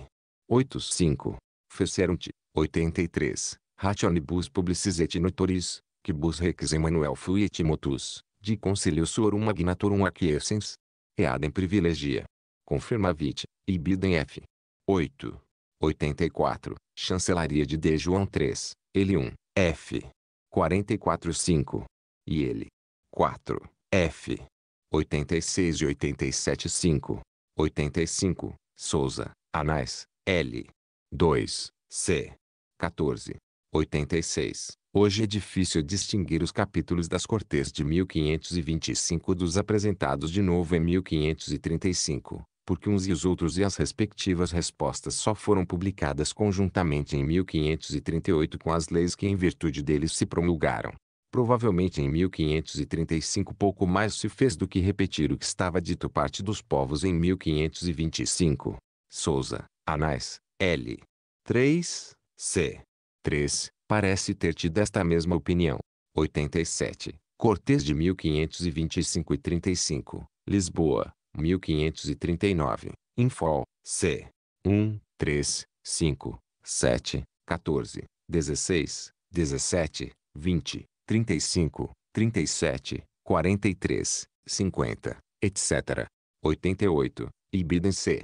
85. Fecerunt. 83. Rationibus publicis et notoris, quibus rex Emmanuel fuit motus, de concilio suorum magnatorum acquiescens, adem privilegia. Confirmavit, ibidem F. 8. 84. Chancelaria de D. João 3, ele 1, F. 44 5. E ele. 4, F. 86 e 87 5. 85, Souza, Anais, L. 2, C. 14. 86. Hoje é difícil distinguir os capítulos das cortes de 1525 dos apresentados de novo em 1535, porque uns e os outros e as respectivas respostas só foram publicadas conjuntamente em 1538 com as leis que em virtude deles se promulgaram. Provavelmente em 1535 pouco mais se fez do que repetir o que estava dito parte dos povos em 1525. Souza, Anais, L. 3, C. 3, parece ter tido esta mesma opinião. 87. Cortes de 1525 e 35, Lisboa, 1539, Infol, C. 1, 3, 5, 7, 14, 16, 17, 20, 35, 37, 43, 50, etc. 88, Ibidem C.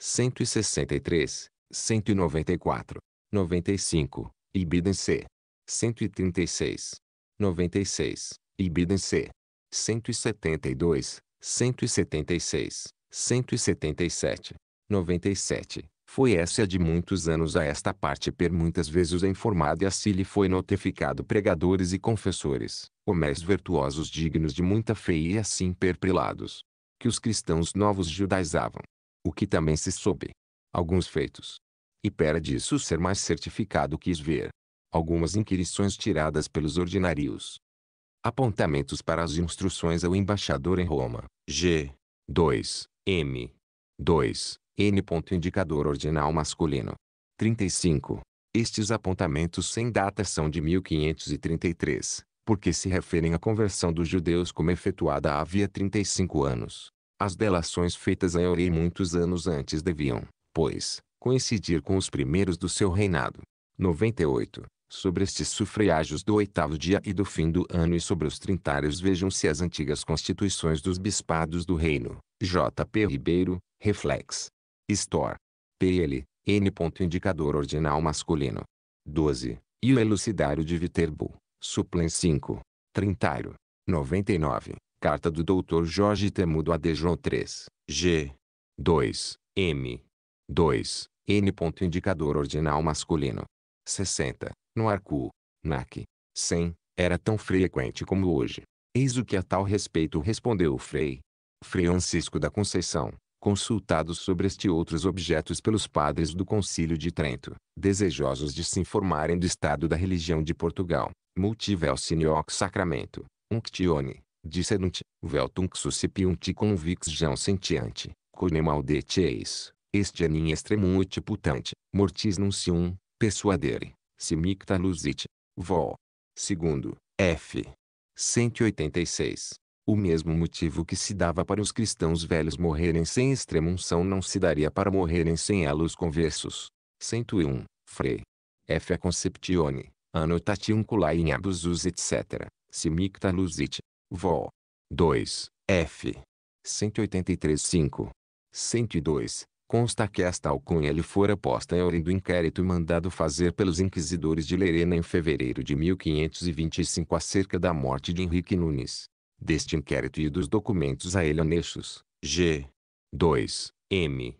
163, 194, 95, Ibidem C. 136, 96, Ibidem C. 172, 176, 177, 97. Foi essa de muitos anos a esta parte per muitas vezes informada e assim lhe foi notificado pregadores e confessores, homens virtuosos dignos de muita fé e assim perprilados, que os cristãos novos judaizavam, o que também se soube. Alguns feitos. E pera disso ser mais certificado quis ver. Algumas inquirições tiradas pelos ordinários Apontamentos para as instruções ao embaixador em Roma. G. 2. M. 2. N. Indicador ordinal masculino. 35. Estes apontamentos sem data são de 1533, porque se referem à conversão dos judeus como efetuada havia 35 anos. As delações feitas a Eurei muitos anos antes deviam, pois, coincidir com os primeiros do seu reinado. 98. Sobre estes sufragios do oitavo dia e do fim do ano e sobre os trintários vejam-se as antigas constituições dos bispados do reino. J. P. Ribeiro, Reflex. Store. PL, N. Indicador ordinal masculino. 12. E o elucidário de Viterbo. Suplen 5. Trintário. 99. Carta do Dr. Jorge Temudo a Dejon 3, G. 2, M. 2, N. Indicador ordinal masculino. 60. No arco. NAC. 100. Era tão frequente como hoje. Eis o que a tal respeito respondeu o Frei. Frei Francisco da Conceição, consultado sobre este e outros objetos pelos padres do Concílio de Trento, desejosos de se informarem do estado da religião de Portugal, multivel sinioc sacramento, unctione, nunt, veltunc suscipiunti convix jam sentiante, cone maldete eis, este anin extremum ut putant, mortis nuncium, persuadere, simicta luzit, vol. Segundo, F. 186. O mesmo motivo que se dava para os cristãos velhos morrerem sem extremunção não se daria para morrerem sem ela os conversos. 101. Frei. F. A conceptione, annotatium culae in abusus etc. Simicta luzit, Vol. 2, F. 183 5 102. Consta que esta alcunha lhe fora posta em ordem do inquérito mandado fazer pelos inquisidores de Lerena em fevereiro de 1525 acerca da morte de Henrique Nunes. Deste inquérito e dos documentos a ele anexos, G. 2, M.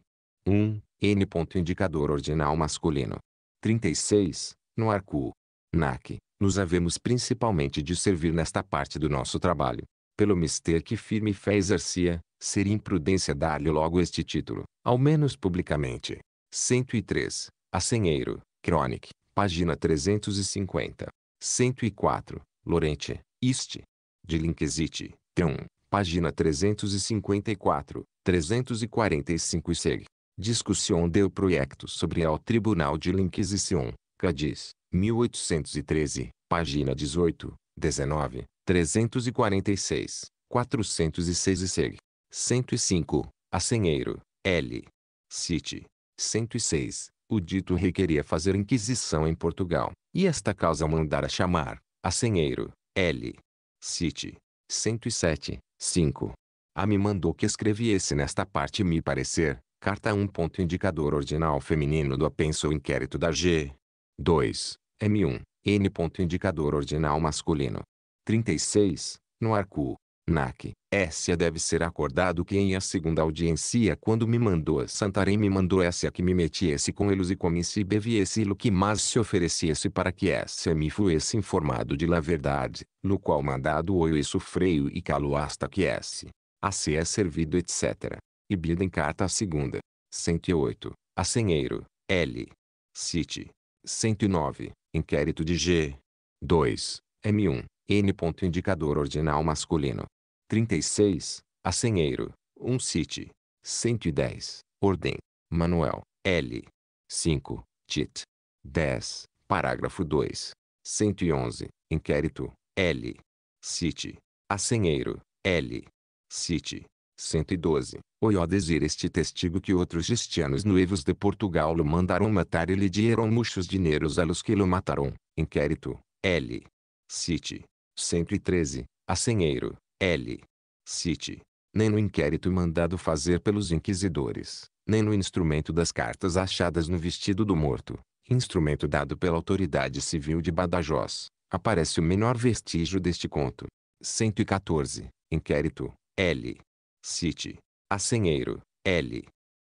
1, N. Indicador ordinal masculino. 36, no arco. NAC nos havemos principalmente de servir nesta parte do nosso trabalho. Pelo mister que firme fé exercia, seria imprudência dar-lhe logo este título, ao menos publicamente. 103. Acenheiro, Cronic, página 350. 104. Lorente, Iste. De Linquisite, Tron, página 354, 345 e segue. Discussão deu projeto sobre ao Tribunal de Linquisition, Cadiz, 1813, página 18, 19, 346, 406 e seg. 105, Acenheiro, L. Cite. 106. O dito rei queria fazer inquisição em Portugal, e esta causa mandara chamar, Acenheiro, L. Cite. 107, 5. A me mandou que escrevesse nesta parte me parecer, carta 1. Indicador ordinal feminino do apenso inquérito da G. 2. M1. N. Indicador ordinal masculino. 36. No arco. NAC. Essa deve ser acordado que em a segunda audiência quando me mandou a Santarém me mandou essa que me metiesse com eles e comisse e beviesse lo que mais se oferecesse para que essa me fosse informado de la verdade, no qual mandado ou e sofreio e calo hasta que esse, a se é servido etc. E bida em carta a segunda. 108. A senheiro, L. City. 109. Inquérito de G. 2. M1. N. Indicador ordinal masculino. 36. Acenheiro. 1 Cite. 110. Ordem. Manuel. L. 5. Tit. 10. Parágrafo 2. 111. Inquérito. L. Cite. Acenheiro. L. Cite. 112. Oió dizer este testigo que outros cristianos noivos de Portugal o mandaram matar e lhe dieram muitos dinheiros a los que lo mataram. Inquérito. L. Cite. 113. senheiro, L. Cite. Nem no inquérito mandado fazer pelos inquisidores, nem no instrumento das cartas achadas no vestido do morto, instrumento dado pela autoridade civil de Badajoz, aparece o menor vestígio deste conto. 114. Inquérito. L. Cite. Assenheiro. L.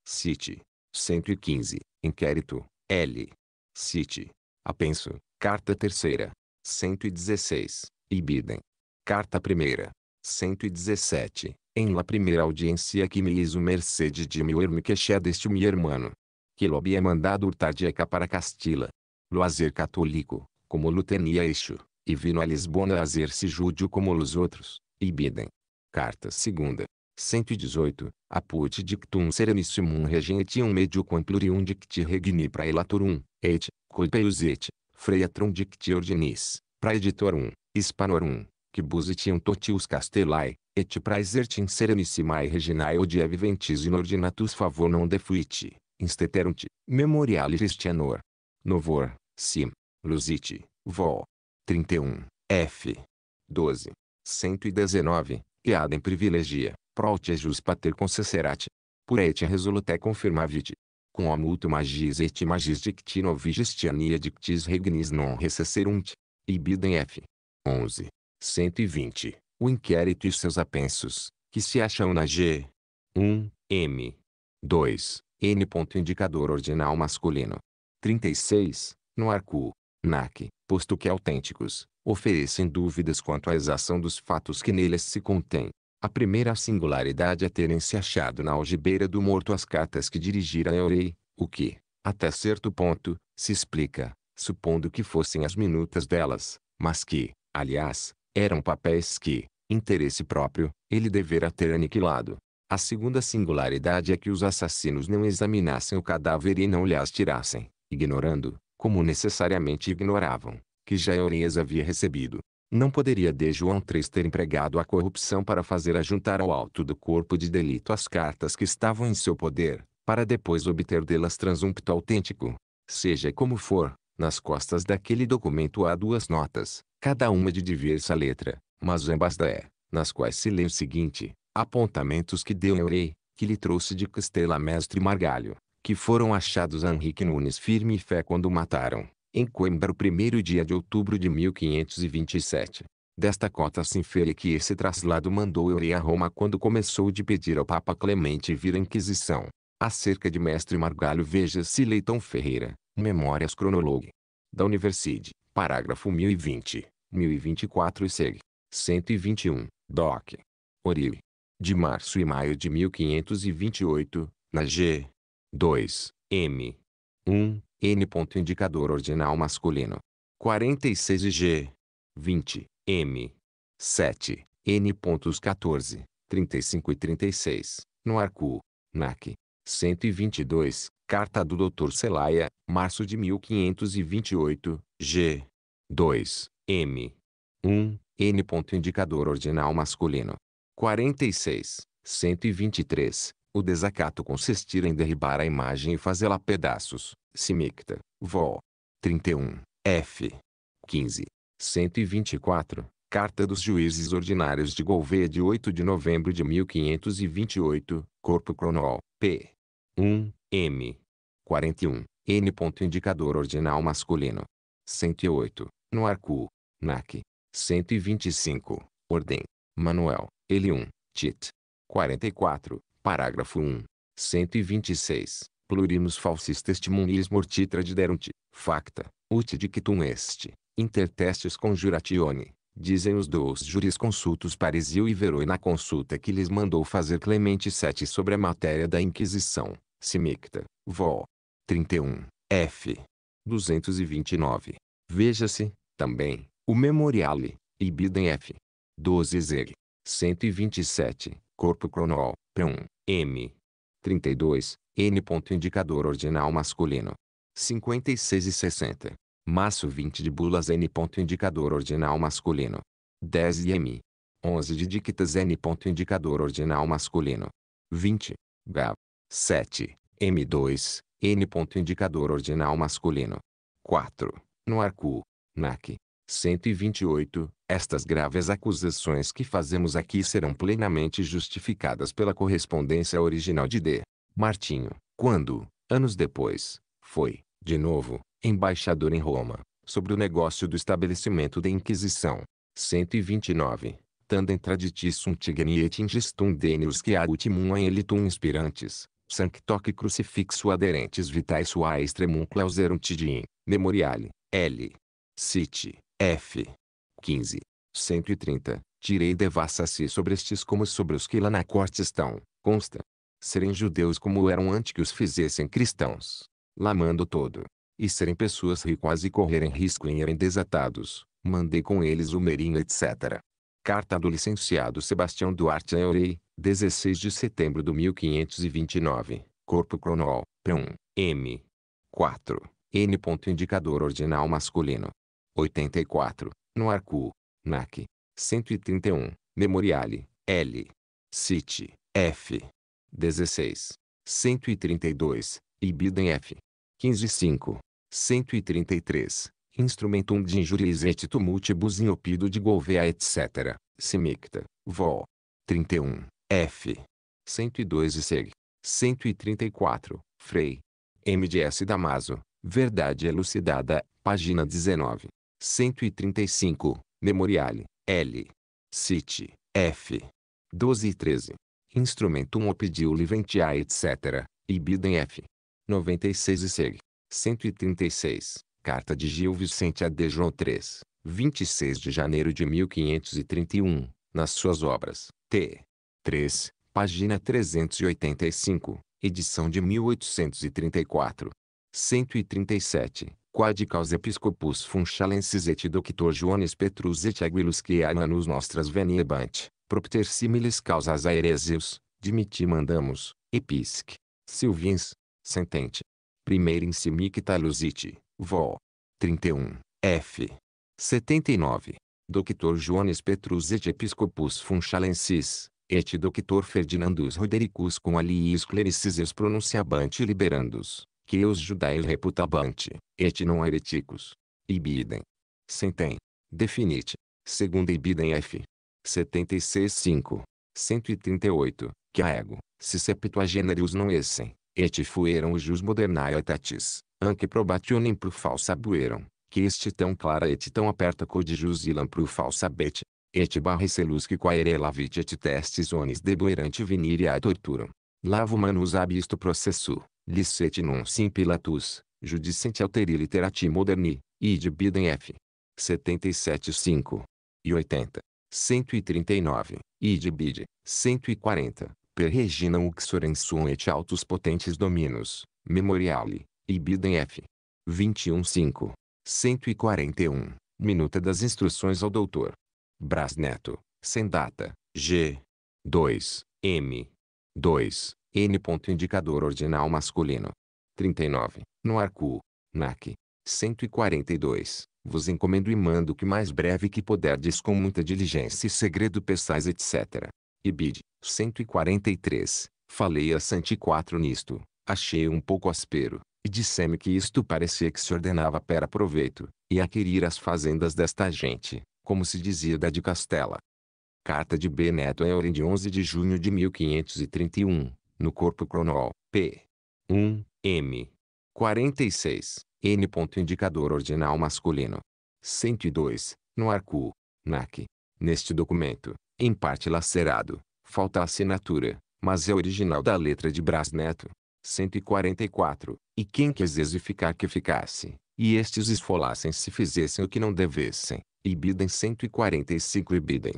Cite. 115. Inquérito. L. Cite. Apenso. Carta terceira. 116. Ibidem. Carta primeira. 117. Em la primeira audiência que me hizo Mercedes de meu herme queixé deste meu irmão Que lo había é mandado urtadieca para Castila. Lo católico, como lutenia eixo, e vino a Lisbona a hacer-se júdio como os outros, Ibidem. Carta segunda. 118. Apud dictum serenissimum regentium quam plurium dicti regni praelatorum, et, coipeus et, freatrum dicti ordinis, praeditorum, hispanorum, busitiam totius castellae, et praesertim serenissimae reginae odia viventis in ordinatus favor non defuit, insteterunt, memoriali christianor. Novor, sim, lusite, vol. 31, f. 12, 119, e adem privilegia. Protia jus pater concesserat. Pur et resolutae confirmavit. Com a multum magis et magis dicti novigestiania dictis regnis non recesserunt. Ibidem F. 11. 120. O inquérito e seus apensos, que se acham na G. 1. M. 2. N. Indicador ordinal masculino. 36. No arcu, NAC, posto que autênticos, oferecem dúvidas quanto à exação dos fatos que neles se contém. A primeira singularidade é terem se achado na algibeira do morto as cartas que dirigira a Eurei, o que, até certo ponto, se explica, supondo que fossem as minutas delas, mas que, aliás, eram papéis que, interesse próprio, ele devera ter aniquilado. A segunda singularidade é que os assassinos não examinassem o cadáver e não lhe as tirassem, ignorando, como necessariamente ignoravam, que já Eurei as havia recebido não poderia de João 3 ter empregado a corrupção para fazer ajuntar ao alto do corpo de delito as cartas que estavam em seu poder, para depois obter delas transumpto autêntico. Seja como for, nas costas daquele documento há duas notas, cada uma de diversa letra, mas ambas da E, é, nas quais se lê o seguinte, apontamentos que deu Eurei, que lhe trouxe de Castela Mestre Margalho, que foram achados a Henrique Nunes firme e fé quando o mataram, em Coimbra o primeiro dia de outubro de 1527. Desta cota se infere que esse traslado mandou Eurei a Roma quando começou de pedir ao Papa Clemente vir a Inquisição. Acerca de Mestre Margalho veja-se Leitão Ferreira, Memórias Cronologue. Da Universidade, parágrafo 1020, 1024 e segue. 121, doc. Oribe. De março e maio de 1528, na G. 2, M. 1, N. Indicador ordinal masculino. 46 G. 20. M. 7. N. 14, 35 e 36. No arco. NAC. 122. Carta do Dr. Celaya, março de 1528. G. 2. M. 1. N. Indicador ordinal masculino. 46. 123. O desacato consistir em derribar a imagem e fazê-la pedaços, Simicta, Vol. 31, F. 15. 124, Carta dos Juízes Ordinários de Gouveia de 8 de novembro de 1528, Corpo Cronol, p. 1, M. 41, N. Indicador Ordinal Masculino. 108, no Arcu, NAC. 125, Ordem, Manuel, L1, Tit. 44, Parágrafo 1. 126 plurimus falsis testimoniis morti tradiderunt, facta, ut dictum est, inter testes conjuratione. Dizem os dois jurisconsultos Parisio e Veroi na consulta que lhes mandou fazer Clemente VII sobre a matéria da Inquisição, Simicta, Vol. 31, F. 229. Veja-se, também, o Memoriale, Ibidem F. 12 Z. 127, Corpo Cronol, Prum, M. 32, N. Indicador ordinal masculino. 56 e 60. Maço 20 de bulas N. Indicador ordinal masculino. 10 e M. 11 de dictas N. Indicador ordinal masculino. 20. GAV. 7. M2. N. Indicador ordinal masculino. 4. No arco. NAC. 128. Estas graves acusações que fazemos aqui serão plenamente justificadas pela correspondência original de D. Martinho, quando, anos depois, foi, de novo, embaixador em Roma, sobre o negócio do estabelecimento da Inquisição. 129. Tandem traditissum tigniet ingestum denius que ad ultimum elitum inspirantes, sanctoque crucifixo aderentes vitae sua extremum clauserum tidin, memoriale, L. Cite, F. 15. 130. Tirei devassa-se sobre estes como sobre os que lá na corte estão, consta. Serem judeus como eram antes que os fizessem cristãos, lamando todo. E serem pessoas ricas e correrem risco em irem desatados, mandei com eles o merinho etc. Carta do licenciado Sebastião Duarte Aurei, 16 de setembro de 1529, Corpo Cronol, P1, M. 4, N. Indicador Ordinal Masculino. 84, no Arcu, NAC. 131, Memoriale, L. cite, F. 16. 132, Ibidem F. 155. 133, Instrumentum de injuries et tumultibus in opido de Gouveia etc. Simicta, Vol. 31, F. 102 e seg. 134, Frei. MDS Damaso, Verdade Elucidada, página 19. 135, Memoriale, L. City, F. 12 e 13. Instrumentum opidio a etc. Ibidem F. 96 e seg. 136. Carta de Gil Vicente a Dejon 3. 26 de janeiro de 1531. Nas suas obras. T. 3. Página 385. Edição de 1834. 137 quad causa episcopus funchalensis et doctor Joanes Petrus et Aguilus que anus nostras venibant, propter similes causas aeresius, dimiti mandamos, episc. Silvins, sentente. Primeiro insimic talusite, vol. 31, f. 79. Doctor Joanes Petrus et Episcopus Funchalensis, et Doctor Ferdinandus Rodericus com aliis clericis pronunciabant liberandus, que os judaes reputabante, et non hereticos. Ibidem. Sentem. Definite. Segundo Ibidem F. 5. 138. Que a ego, se septuagenarius non essem, et fueram jus modernae etatis, anque probationem pro falsa bueram, que este tão clara et tão aperta jus ilam pro falsa bet, et selus que quaere lavit et testes onis debuerante venire a torturam. Lavo manus ab isto processu, licet non simpilatus, judicente alteri literati moderni, id bidem f. 77.5 e 80. 139, id bid, 140, per regina uxorem suam et altos potentes dominos, memoriali, ibidem f. 21.5. 141, minuta das instruções ao doutor. Bras Neto, sem data, g. 2, m. 2, N. Indicador ordinal masculino. 39. No arcu NAC. 142. Vos encomendo e mando que mais breve que puderdes com muita diligência e segredo peçais etc. Ibid. 143. Falei a quatro nisto. Achei um pouco aspero. E disseme que isto parecia que se ordenava para proveito, e adquirir as fazendas desta gente, como se dizia da de Castela. Carta de B. Neto Euren de 11 de junho de 1531 no corpo cronol, P. 1, M. 46, N. Ponto indicador ordinal masculino. 102, no arco, NAC. Neste documento, em parte lacerado, falta a assinatura, mas é original da letra de Brás Neto. 144, e quem quisesse ficar que ficasse, e estes esfolassem se fizessem o que não devessem, Ibidem 145 Ibidem.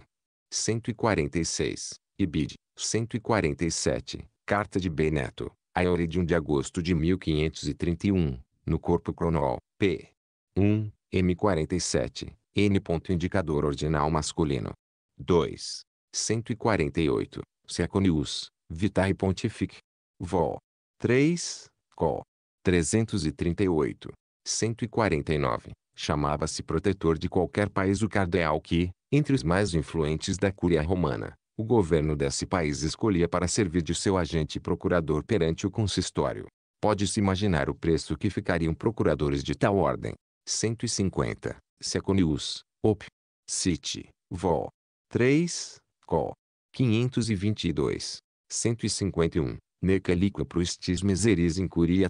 146, Ibid, 147, Carta de Beneto, a Euridium de agosto de 1531, no corpo Cronol, p. 1, M47, N. Indicador ordinal masculino. 2. 148, Seconius, Vitae Pontific. Vol. 3, Col. 338. 149. Chamava-se protetor de qualquer país o cardeal que, entre os mais influentes da Cúria Romana, o governo desse país escolhia para servir de seu agente procurador perante o consistório. Pode-se imaginar o preço que ficariam procuradores de tal ordem. 150, Seconius, Op. City, Vol. 3, Co. 522, 151, Necalica liquipruistis miseris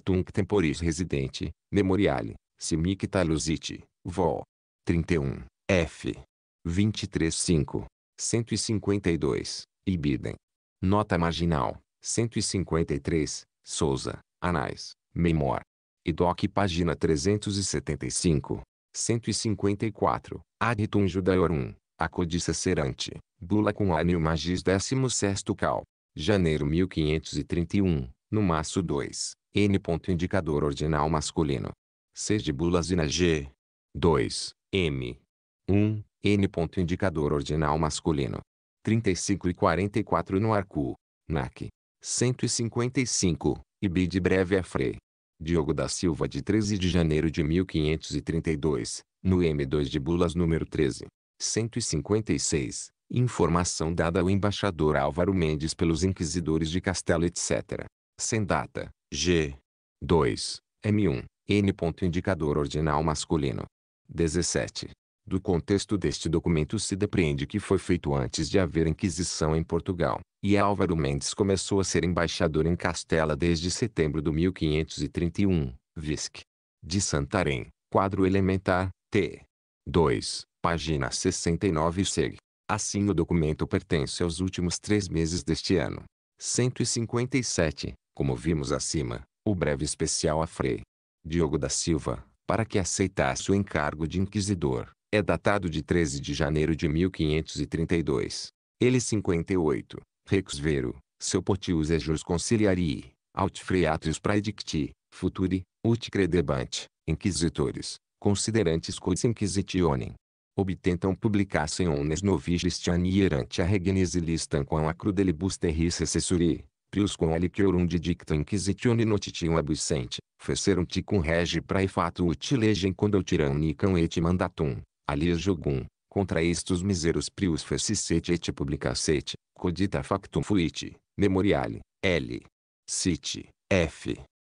tunc temporis residente, memoriale, simic talusiti, Vol. 31, F. 235, 152, Ibidem. Nota marginal, 153, Souza, Anais, Memor. E doc página 375. 154, Aditum Judaiorum, a codiça serante, bula com anil magis 16 cal. Janeiro 1531, no maço 2, N. Indicador ordinal masculino. 6 de bulas e na G. 2, M. 1, N. Indicador ordinal masculino. 35 e 44 no arcu NAC. 155. IBID breve a é FRE. Diogo da Silva de 13 de janeiro de 1532, no M2 de Bulas número 13. 156. Informação dada ao embaixador Álvaro Mendes pelos inquisidores de Castelo etc. Sem data. G. 2. M1. N. Indicador ordinal masculino. 17. Do contexto deste documento se depreende que foi feito antes de haver Inquisição em Portugal, e Álvaro Mendes começou a ser embaixador em Castela desde setembro de 1531, Visc. De Santarém, quadro elementar, T. 2, página 69 e segue. Assim o documento pertence aos últimos três meses deste ano. 157, como vimos acima, o breve especial a Frei Diogo da Silva, para que aceitasse o encargo de inquisidor, é datado de 13 de janeiro de 1532. Ele 58, Rex Vero, seu potius é jus conciliarii, aut freatrius praedicti, futuri, ut credebant, inquisitores, considerantes quod inquisitionem. Obtentam publicassem omnes novigestiani erante a regenes listam quam acrudelibus terris recessuri, prius quam aliciorum dicta inquisitione notitium absente, fecerum cum regi prae fato utilegem condutiram nicam et mandatum, alias jogum, contra estes miseros prius fecicete et publicacete, codita factum fuit, memoriale, L. Cite, F.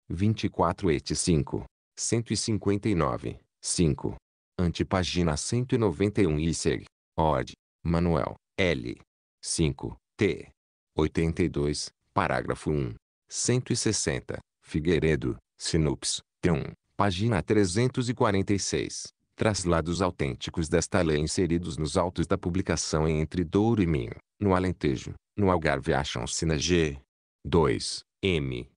24 et 5. 159, 5. Antipágina 191 e seg. Od. Manuel, L. 5, T. 82, parágrafo 1. 160, Figueiredo, Sinops, T1, página 346. Traslados autênticos desta lei inseridos nos autos da publicação em Entre Douro e Minho, no Alentejo, no Algarve acham-se na G. 2, M.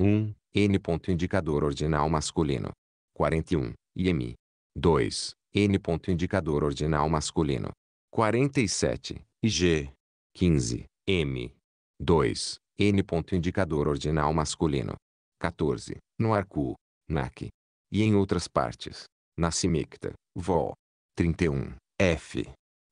1, N. Indicador ordinal masculino. 41, e M. 2, N. Indicador ordinal masculino. 47, e G. 15, M. 2, N. Indicador ordinal masculino. 14, no arco, NAC. E em outras partes. Nascimicta, Vol. 31, F.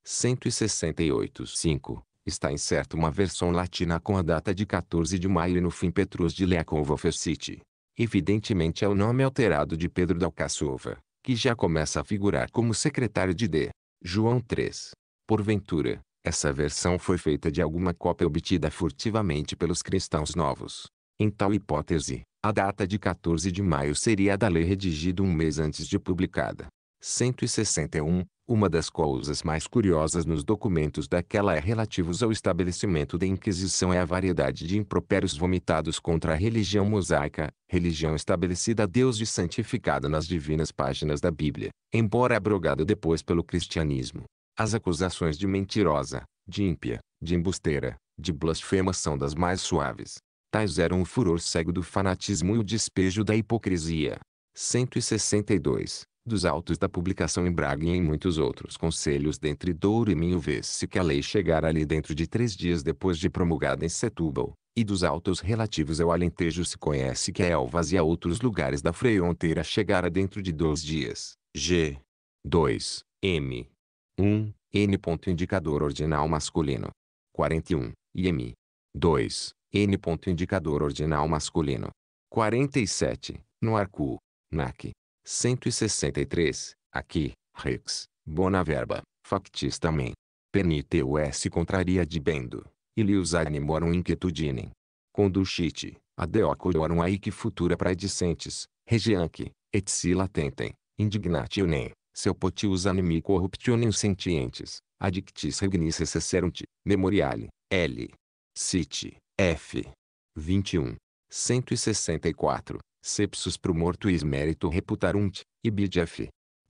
168-5, está incerta uma versão latina com a data de 14 de maio e no fim Petrus de Leacovov City. Evidentemente é o nome alterado de Pedro da Alcaçova, que já começa a figurar como secretário de D. João 3. Porventura, essa versão foi feita de alguma cópia obtida furtivamente pelos cristãos novos. Em tal hipótese, a data de 14 de maio seria a da lei redigida um mês antes de publicada. 161. Uma das coisas mais curiosas nos documentos daquela é relativos ao estabelecimento da Inquisição é a variedade de impropérios vomitados contra a religião mosaica, religião estabelecida a Deus e santificada nas divinas páginas da Bíblia, embora abrogada depois pelo cristianismo. As acusações de mentirosa, de ímpia, de embusteira, de blasfema são das mais suaves. Tais eram o furor cego do fanatismo e o despejo da hipocrisia. 162. Dos autos da publicação em Braga e em muitos outros conselhos dentre Douro e Minho vê-se que a lei chegara ali dentro de três dias depois de promulgada em Setúbal, e dos autos relativos ao Alentejo se conhece que a Elvas e a outros lugares da fronteira chegara dentro de dois dias. G. 2. M. 1. N. Indicador ordinal masculino. 41. E M. 2. N. Indicador ordinal masculino. 47. No arcu NAC. 163. Aqui. Rex. bona verba. Factista men. Peniteus contraria bendo. Ilius animorum inquietudinem. Conducite. Adeocorum aic futura praedicentes. Regianque. Et si latentem. Indignationem. Seu potius animi corruptionem sentientes. Adictis regnis cesserunt Memoriale. L. Cite. F. 21. 164. Sepsus pro morto merito reputarunt, ibid F.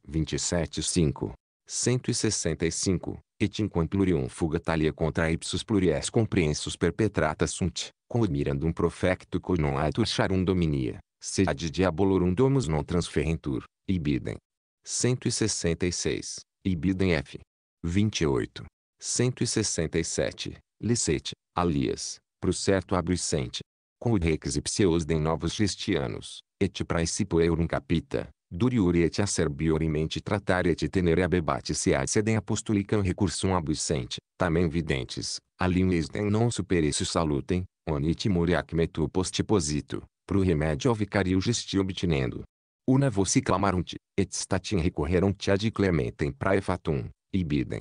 27 5. 165. Et in plurium fuga talia contra ipsus pluries compreensus perpetrata sunt, quod mirandum profecto co non atur charum dominia, se ad diabolorum domus non transferentur, ibidem. 166. Ibidem F. 28. 167. Licete, alias, pro certo abricente. Com o rex ipseusdem novos cristianos, et praecipo eurum capita, duriuri et acerbiorimente tratar et tenere abebate se sedem apostolicam recursum abuscente, tamen videntes, alium den non superesse salutem, onit moriac metu postiposito, pro remédio vicario gesti obtinendo. Una voci clamarunt, et statim recorrerunt ad clementem praefatum, ibidem.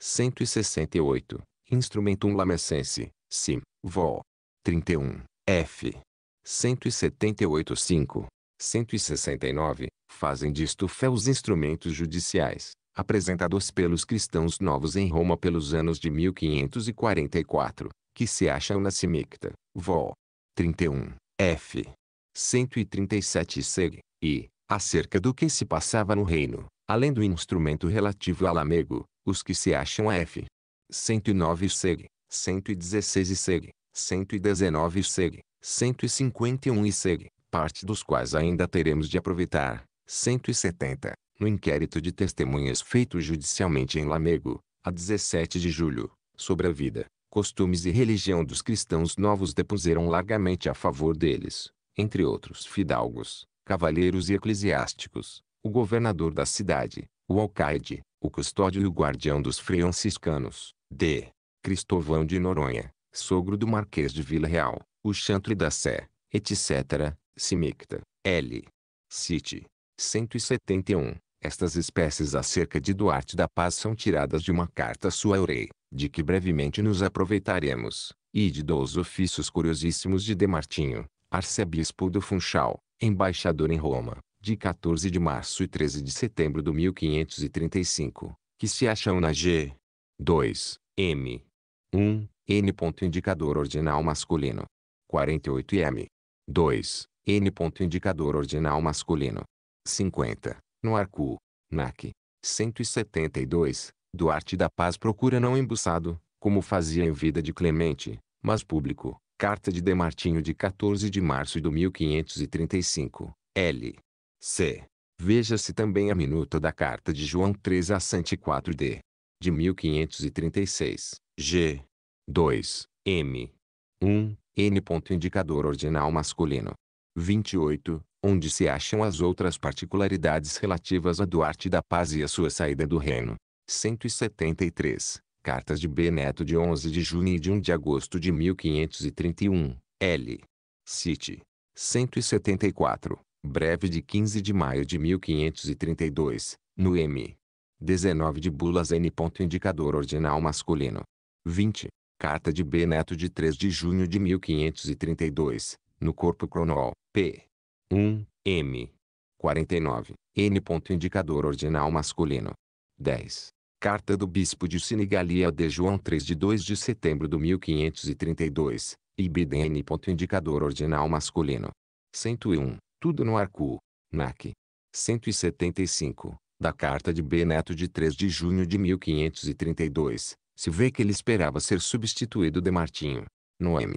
168. Instrumentum lamescense, sim, vó 31, F. 178 5 169, fazem disto fé os instrumentos judiciais, apresentados pelos cristãos novos em Roma pelos anos de 1544, que se acham na Simicta, Vol. 31, F. 137 seg, e, acerca do que se passava no reino, além do instrumento relativo ao lamego, os que se acham F. 109 seg, 116 e segue, 119 e segue, 151 e segue, parte dos quais ainda teremos de aproveitar. 170. No inquérito de testemunhas feito judicialmente em Lamego, a 17 de julho, sobre a vida, costumes e religião dos cristãos novos depuseram largamente a favor deles, entre outros fidalgos, cavalheiros e eclesiásticos, o governador da cidade, o alcaide, o custódio e o guardião dos franciscanos, D. Cristovão de Noronha, sogro do Marquês de Vila Real, o Chantre da Sé, etc., Simicta, L. City. 171. Estas espécies acerca de Duarte da Paz são tiradas de uma carta sua ao rei, de que brevemente nos aproveitaremos, e de dois ofícios curiosíssimos de Demartinho, arcebispo do Funchal, embaixador em Roma, de 14 de março e 13 de setembro de 1535, que se acham na G. 2, M. 1. N. Indicador ordinal masculino. 48 M. 2. N. Indicador ordinal masculino. 50. No arco. NAC. 172. Duarte da Paz procura não embuçado, como fazia em vida de Clemente, mas público. Carta de Demartinho de 14 de março de 1535. L. C. Veja-se também a minuta da carta de João 3 a 104 D. De 1536. G. 2. M. 1. N. Indicador ordinal masculino. 28. Onde se acham as outras particularidades relativas a Duarte da Paz e a sua saída do reino. 173. Cartas de B. Neto de 11 de junho e de 1 de agosto de 1531. L. City. 174. Breve de 15 de maio de 1532. No M. 19 de Bulas N. Indicador ordinal masculino. 20. Carta de B. Neto de 3 de junho de 1532, no corpo cronol, p. 1, m. 49, n. Indicador ordinal masculino. 10. Carta do Bispo de Sinigalia de João 3 de 2 de setembro de 1532, IBDN. Indicador ordinal masculino. 101. Tudo no arco. NAC. 175. Da Carta de B. Neto de 3 de junho de 1532, se vê que ele esperava ser substituído de Martinho. No M.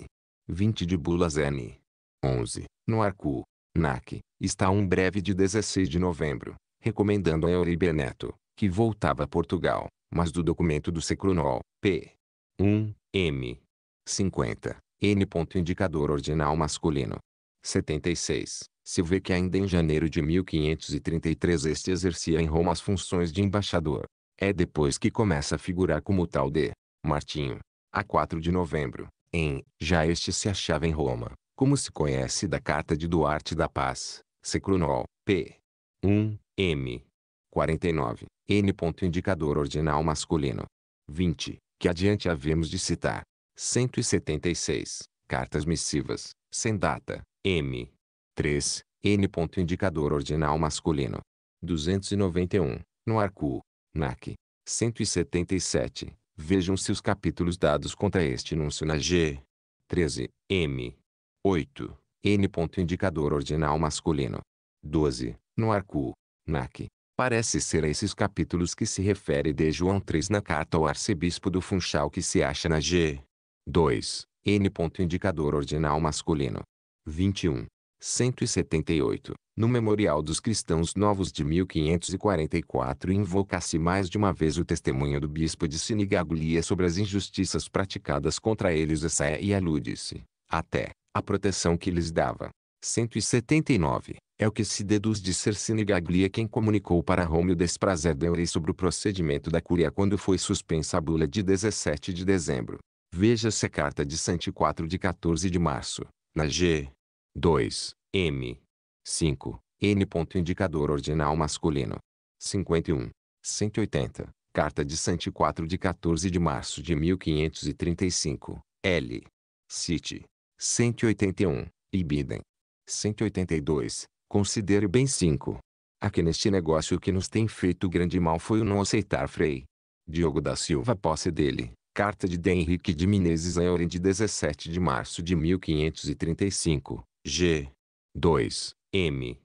20 de Bulas N. 11. No Arcu. NAC. Está um breve de 16 de novembro, recomendando a Euribe Neto, que voltava a Portugal, mas do documento do Secronol. P. 1. M. 50. N. Indicador ordinal masculino. 76. Se vê que ainda em janeiro de 1533 este exercia em Roma as funções de embaixador. É depois que começa a figurar como tal de Martinho. A 4 de novembro, em já este se achava em Roma, como se conhece da carta de Duarte da Paz, Secrunol, p. 1, m. 49, n. Indicador ordinal masculino. 20, que adiante havemos de citar. 176, cartas missivas, sem data, m. 3, n. Indicador ordinal masculino. 291, no arco, NAC 177. Vejam-se os capítulos dados contra este anúncio na G 13, M 8, N. Indicador ordinal masculino 12, no arco NAC. Parece ser a esses capítulos que se refere de João 3 na carta ao arcebispo do Funchal que se acha na G 2, N. Indicador ordinal masculino 21, 178. No Memorial dos Cristãos Novos de 1544 invoca-se mais de uma vez o testemunho do bispo de Sinigaglia sobre as injustiças praticadas contra eles essa é e alude-se, até, à proteção que lhes dava. 179. É o que se deduz de ser Sinigaglia quem comunicou para Rome o desprazer da Eurei sobre o procedimento da Cúria quando foi suspensa a bula de 17 de dezembro. Veja-se a carta de 104 de 14 de março, na G. 2, M. 5, N. Ponto Indicador ordinal masculino. 51. 180, Carta de 4 de 14 de março de 1535, L. Cite. 181, Ibidem. 182, considere bem 5. Aqui neste negócio o que nos tem feito grande mal foi o não aceitar Frei. Diogo da Silva posse dele. Carta de D. Henrique de Menezes a Ayorem de 17 de março de 1535. G 2 M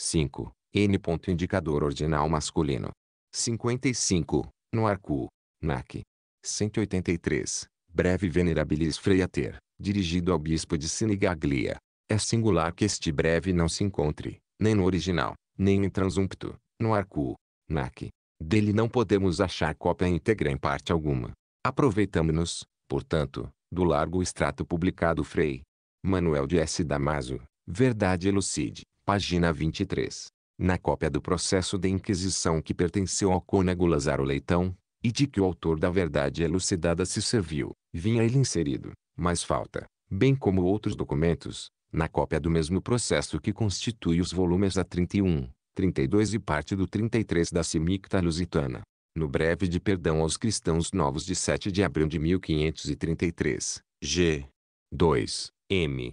5 N. Indicador ordinal masculino. 55. No arco. NAC. 183. Breve Venerabilis freater, dirigido ao bispo de Sinigaglia. É singular que este breve não se encontre, nem no original, nem em transumpto, no arco. NAC. Dele não podemos achar cópia íntegra em parte alguma. Aproveitamos-nos, portanto, do largo extrato publicado Frei, Manuel de S. Damaso, Verdade Elucide, página 23. Na cópia do processo de Inquisição que pertenceu ao cônego Lazaro Leitão, e de que o autor da verdade elucidada se serviu, vinha ele inserido, mas falta, bem como outros documentos, na cópia do mesmo processo que constitui os volumes a 31, 32 e parte do 33 da Simicta Lusitana. No breve de perdão aos cristãos novos de 7 de abril de 1533, g. 2. M.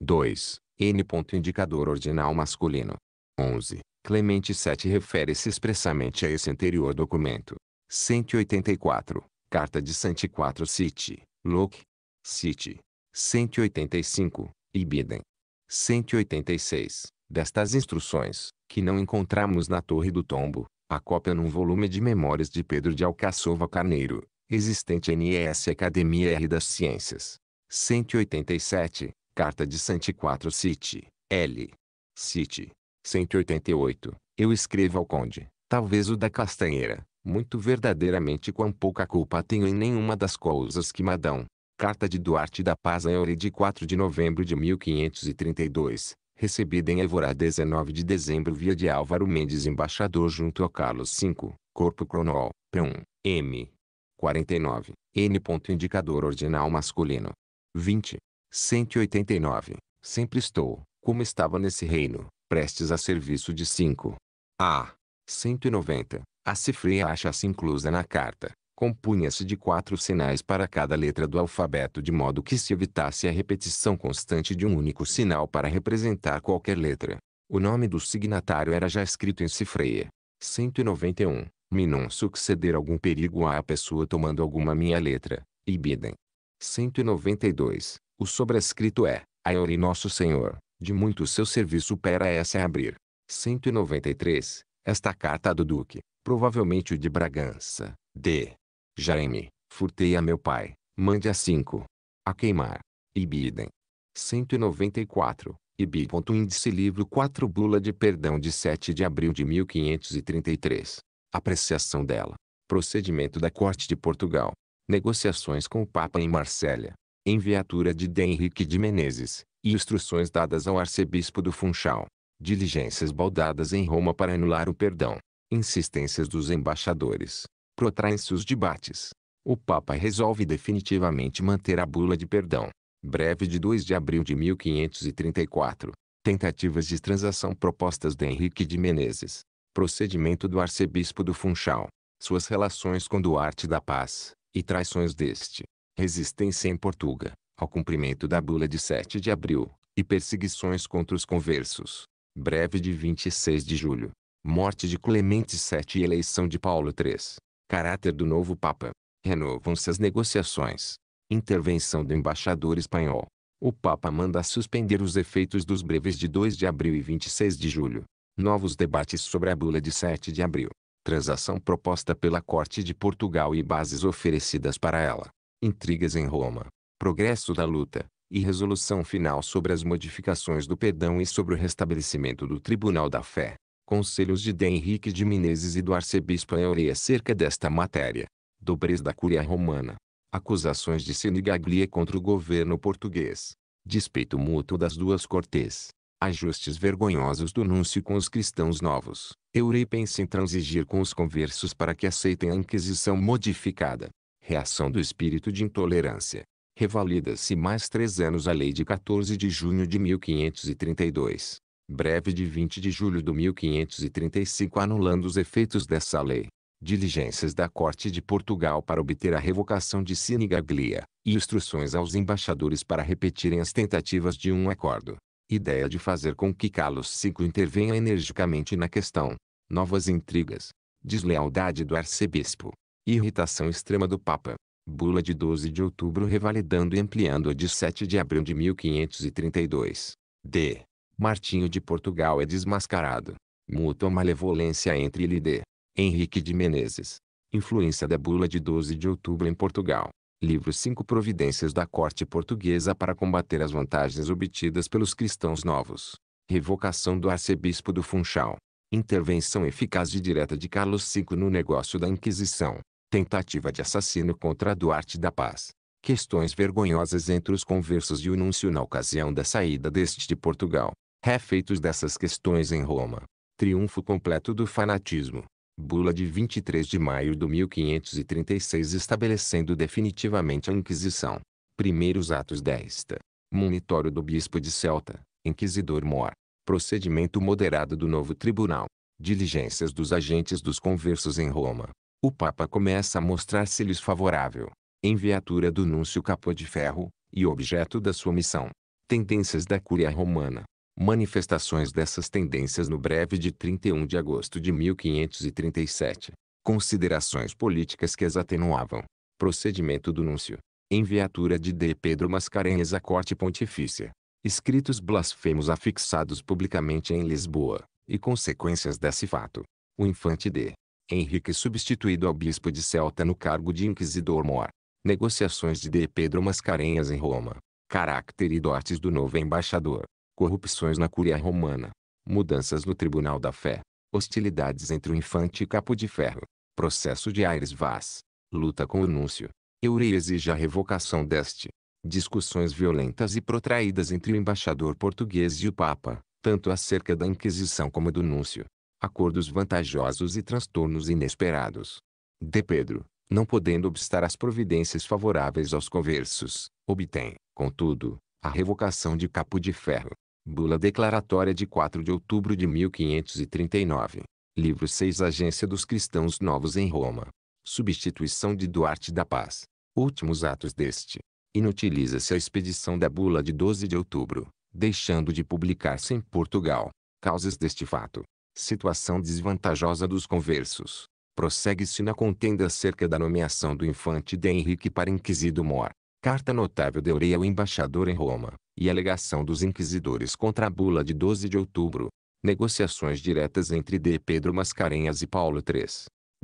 2. N. Indicador ordinal masculino. 11. Clemente 7 refere-se expressamente a esse anterior documento. 184. Carta de 104 City, Locke. City. 185. Ibidem. 186. Destas instruções, que não encontramos na Torre do Tombo, a cópia num volume de Memórias de Pedro de Alcaçova Carneiro, existente NES Academia R das Ciências, 187, Carta de 104 City, L. City. 188. Eu escrevo ao conde, talvez o da Castanheira, muito verdadeiramente quão pouca culpa tenho em nenhuma das coisas que me dão. Carta de Duarte da Paz a Eure de 4 de novembro de 1532, recebida em Évora 19 de dezembro via de Álvaro Mendes embaixador junto a Carlos V, Corpo Cronol, P1, M. 49, N. Indicador ordinal masculino, 20, 189. Sempre estou, como estava nesse reino, prestes a serviço de 5. A. 190. A cifreia acha-se inclusa na carta. Compunha-se de quatro sinais para cada letra do alfabeto de modo que se evitasse a repetição constante de um único sinal para representar qualquer letra. O nome do signatário era já escrito em cifreia. 191. Minon suceder algum perigo à pessoa tomando alguma minha letra, ibidem, 192. O sobrescrito é, Aiori Nosso Senhor, de muito seu serviço pera é essa abrir. 193. Esta carta do Duque, provavelmente o de Bragança, de Jaime, furtei a meu pai, mande a cinco, A queimar. Ibidem. 194. IBI. Índice livro 4 Bula de perdão de 7 de abril de 1533. Apreciação dela. Procedimento da Corte de Portugal negociações com o Papa em Marsella, enviatura de D. Henrique de Menezes, e instruções dadas ao arcebispo do Funchal, diligências baldadas em Roma para anular o perdão, insistências dos embaixadores, protraem-se os debates. O Papa resolve definitivamente manter a bula de perdão, breve de 2 de abril de 1534, tentativas de transação propostas de Henrique de Menezes, procedimento do arcebispo do Funchal, suas relações com Duarte da Paz, e traições deste. Resistência em Portugal, ao cumprimento da bula de 7 de abril, e perseguições contra os conversos. Breve de 26 de julho. Morte de Clemente VII e eleição de Paulo III. Caráter do novo Papa. Renovam-se as negociações. Intervenção do embaixador espanhol. O Papa manda suspender os efeitos dos breves de 2 de abril e 26 de julho. Novos debates sobre a bula de 7 de abril transação proposta pela Corte de Portugal e bases oferecidas para ela. Intrigas em Roma, progresso da luta, e resolução final sobre as modificações do perdão e sobre o restabelecimento do Tribunal da Fé. Conselhos de D. Henrique de Menezes e do arcebispo Eureia acerca desta matéria. Dobrez da Cúria Romana. Acusações de Sinigaglia contra o governo português. Despeito mútuo das duas cortes. Ajustes vergonhosos do núncio com os cristãos novos. Eurei pensa em transigir com os conversos para que aceitem a Inquisição modificada. Reação do espírito de intolerância. Revalida-se mais três anos a lei de 14 de junho de 1532. Breve de 20 de julho de 1535 anulando os efeitos dessa lei. Diligências da Corte de Portugal para obter a revocação de Sinigaglia. E instruções aos embaixadores para repetirem as tentativas de um acordo ideia de fazer com que Carlos V intervenha energicamente na questão. Novas intrigas. Deslealdade do arcebispo. Irritação extrema do Papa. Bula de 12 de outubro revalidando e ampliando a de 7 de abril de 1532. D. Martinho de Portugal é desmascarado. Mútua malevolência entre ele e D. Henrique de Menezes. Influência da Bula de 12 de outubro em Portugal. Livro 5 Providências da Corte Portuguesa para combater as vantagens obtidas pelos cristãos novos. Revocação do arcebispo do Funchal. Intervenção eficaz e direta de Carlos V no negócio da Inquisição. Tentativa de assassino contra Duarte da Paz. Questões vergonhosas entre os conversos e o núncio na ocasião da saída deste de Portugal. Refeitos dessas questões em Roma. Triunfo completo do fanatismo. Bula de 23 de maio de 1536 estabelecendo definitivamente a Inquisição. Primeiros atos desta. Monitório do Bispo de Celta, Inquisidor Mor. Procedimento moderado do novo tribunal. Diligências dos agentes dos conversos em Roma. O Papa começa a mostrar-se-lhes favorável. Enviatura do Núncio Capô de Ferro, e objeto da sua missão. Tendências da Cúria Romana manifestações dessas tendências no breve de 31 de agosto de 1537. Considerações políticas que as atenuavam. Procedimento do núncio. Enviatura de D. Pedro Mascarenhas à corte pontifícia. Escritos blasfemos afixados publicamente em Lisboa, e consequências desse fato. O infante D. Henrique substituído ao bispo de Celta no cargo de inquisidor-mor. Negociações de D. Pedro Mascarenhas em Roma. Caráter e dotes do novo embaixador corrupções na Cúria Romana, mudanças no Tribunal da Fé, hostilidades entre o infante e Capo de Ferro, processo de Aires Vaz, luta com o Núncio, Eurei exige a revocação deste, discussões violentas e protraídas entre o embaixador português e o Papa, tanto acerca da Inquisição como do Núncio, acordos vantajosos e transtornos inesperados. De Pedro, não podendo obstar às providências favoráveis aos conversos, obtém, contudo, a revocação de Capo de Ferro, Bula Declaratória de 4 de outubro de 1539. Livro 6 Agência dos Cristãos Novos em Roma. Substituição de Duarte da Paz. Últimos atos deste. Inutiliza-se a expedição da Bula de 12 de outubro, deixando de publicar-se em Portugal. Causas deste fato. Situação desvantajosa dos conversos. Prossegue-se na contenda acerca da nomeação do infante D. Henrique para inquisido-mor. Carta notável de Urei ao embaixador em Roma, e alegação dos inquisidores contra a bula de 12 de outubro. Negociações diretas entre D. Pedro Mascarenhas e Paulo III.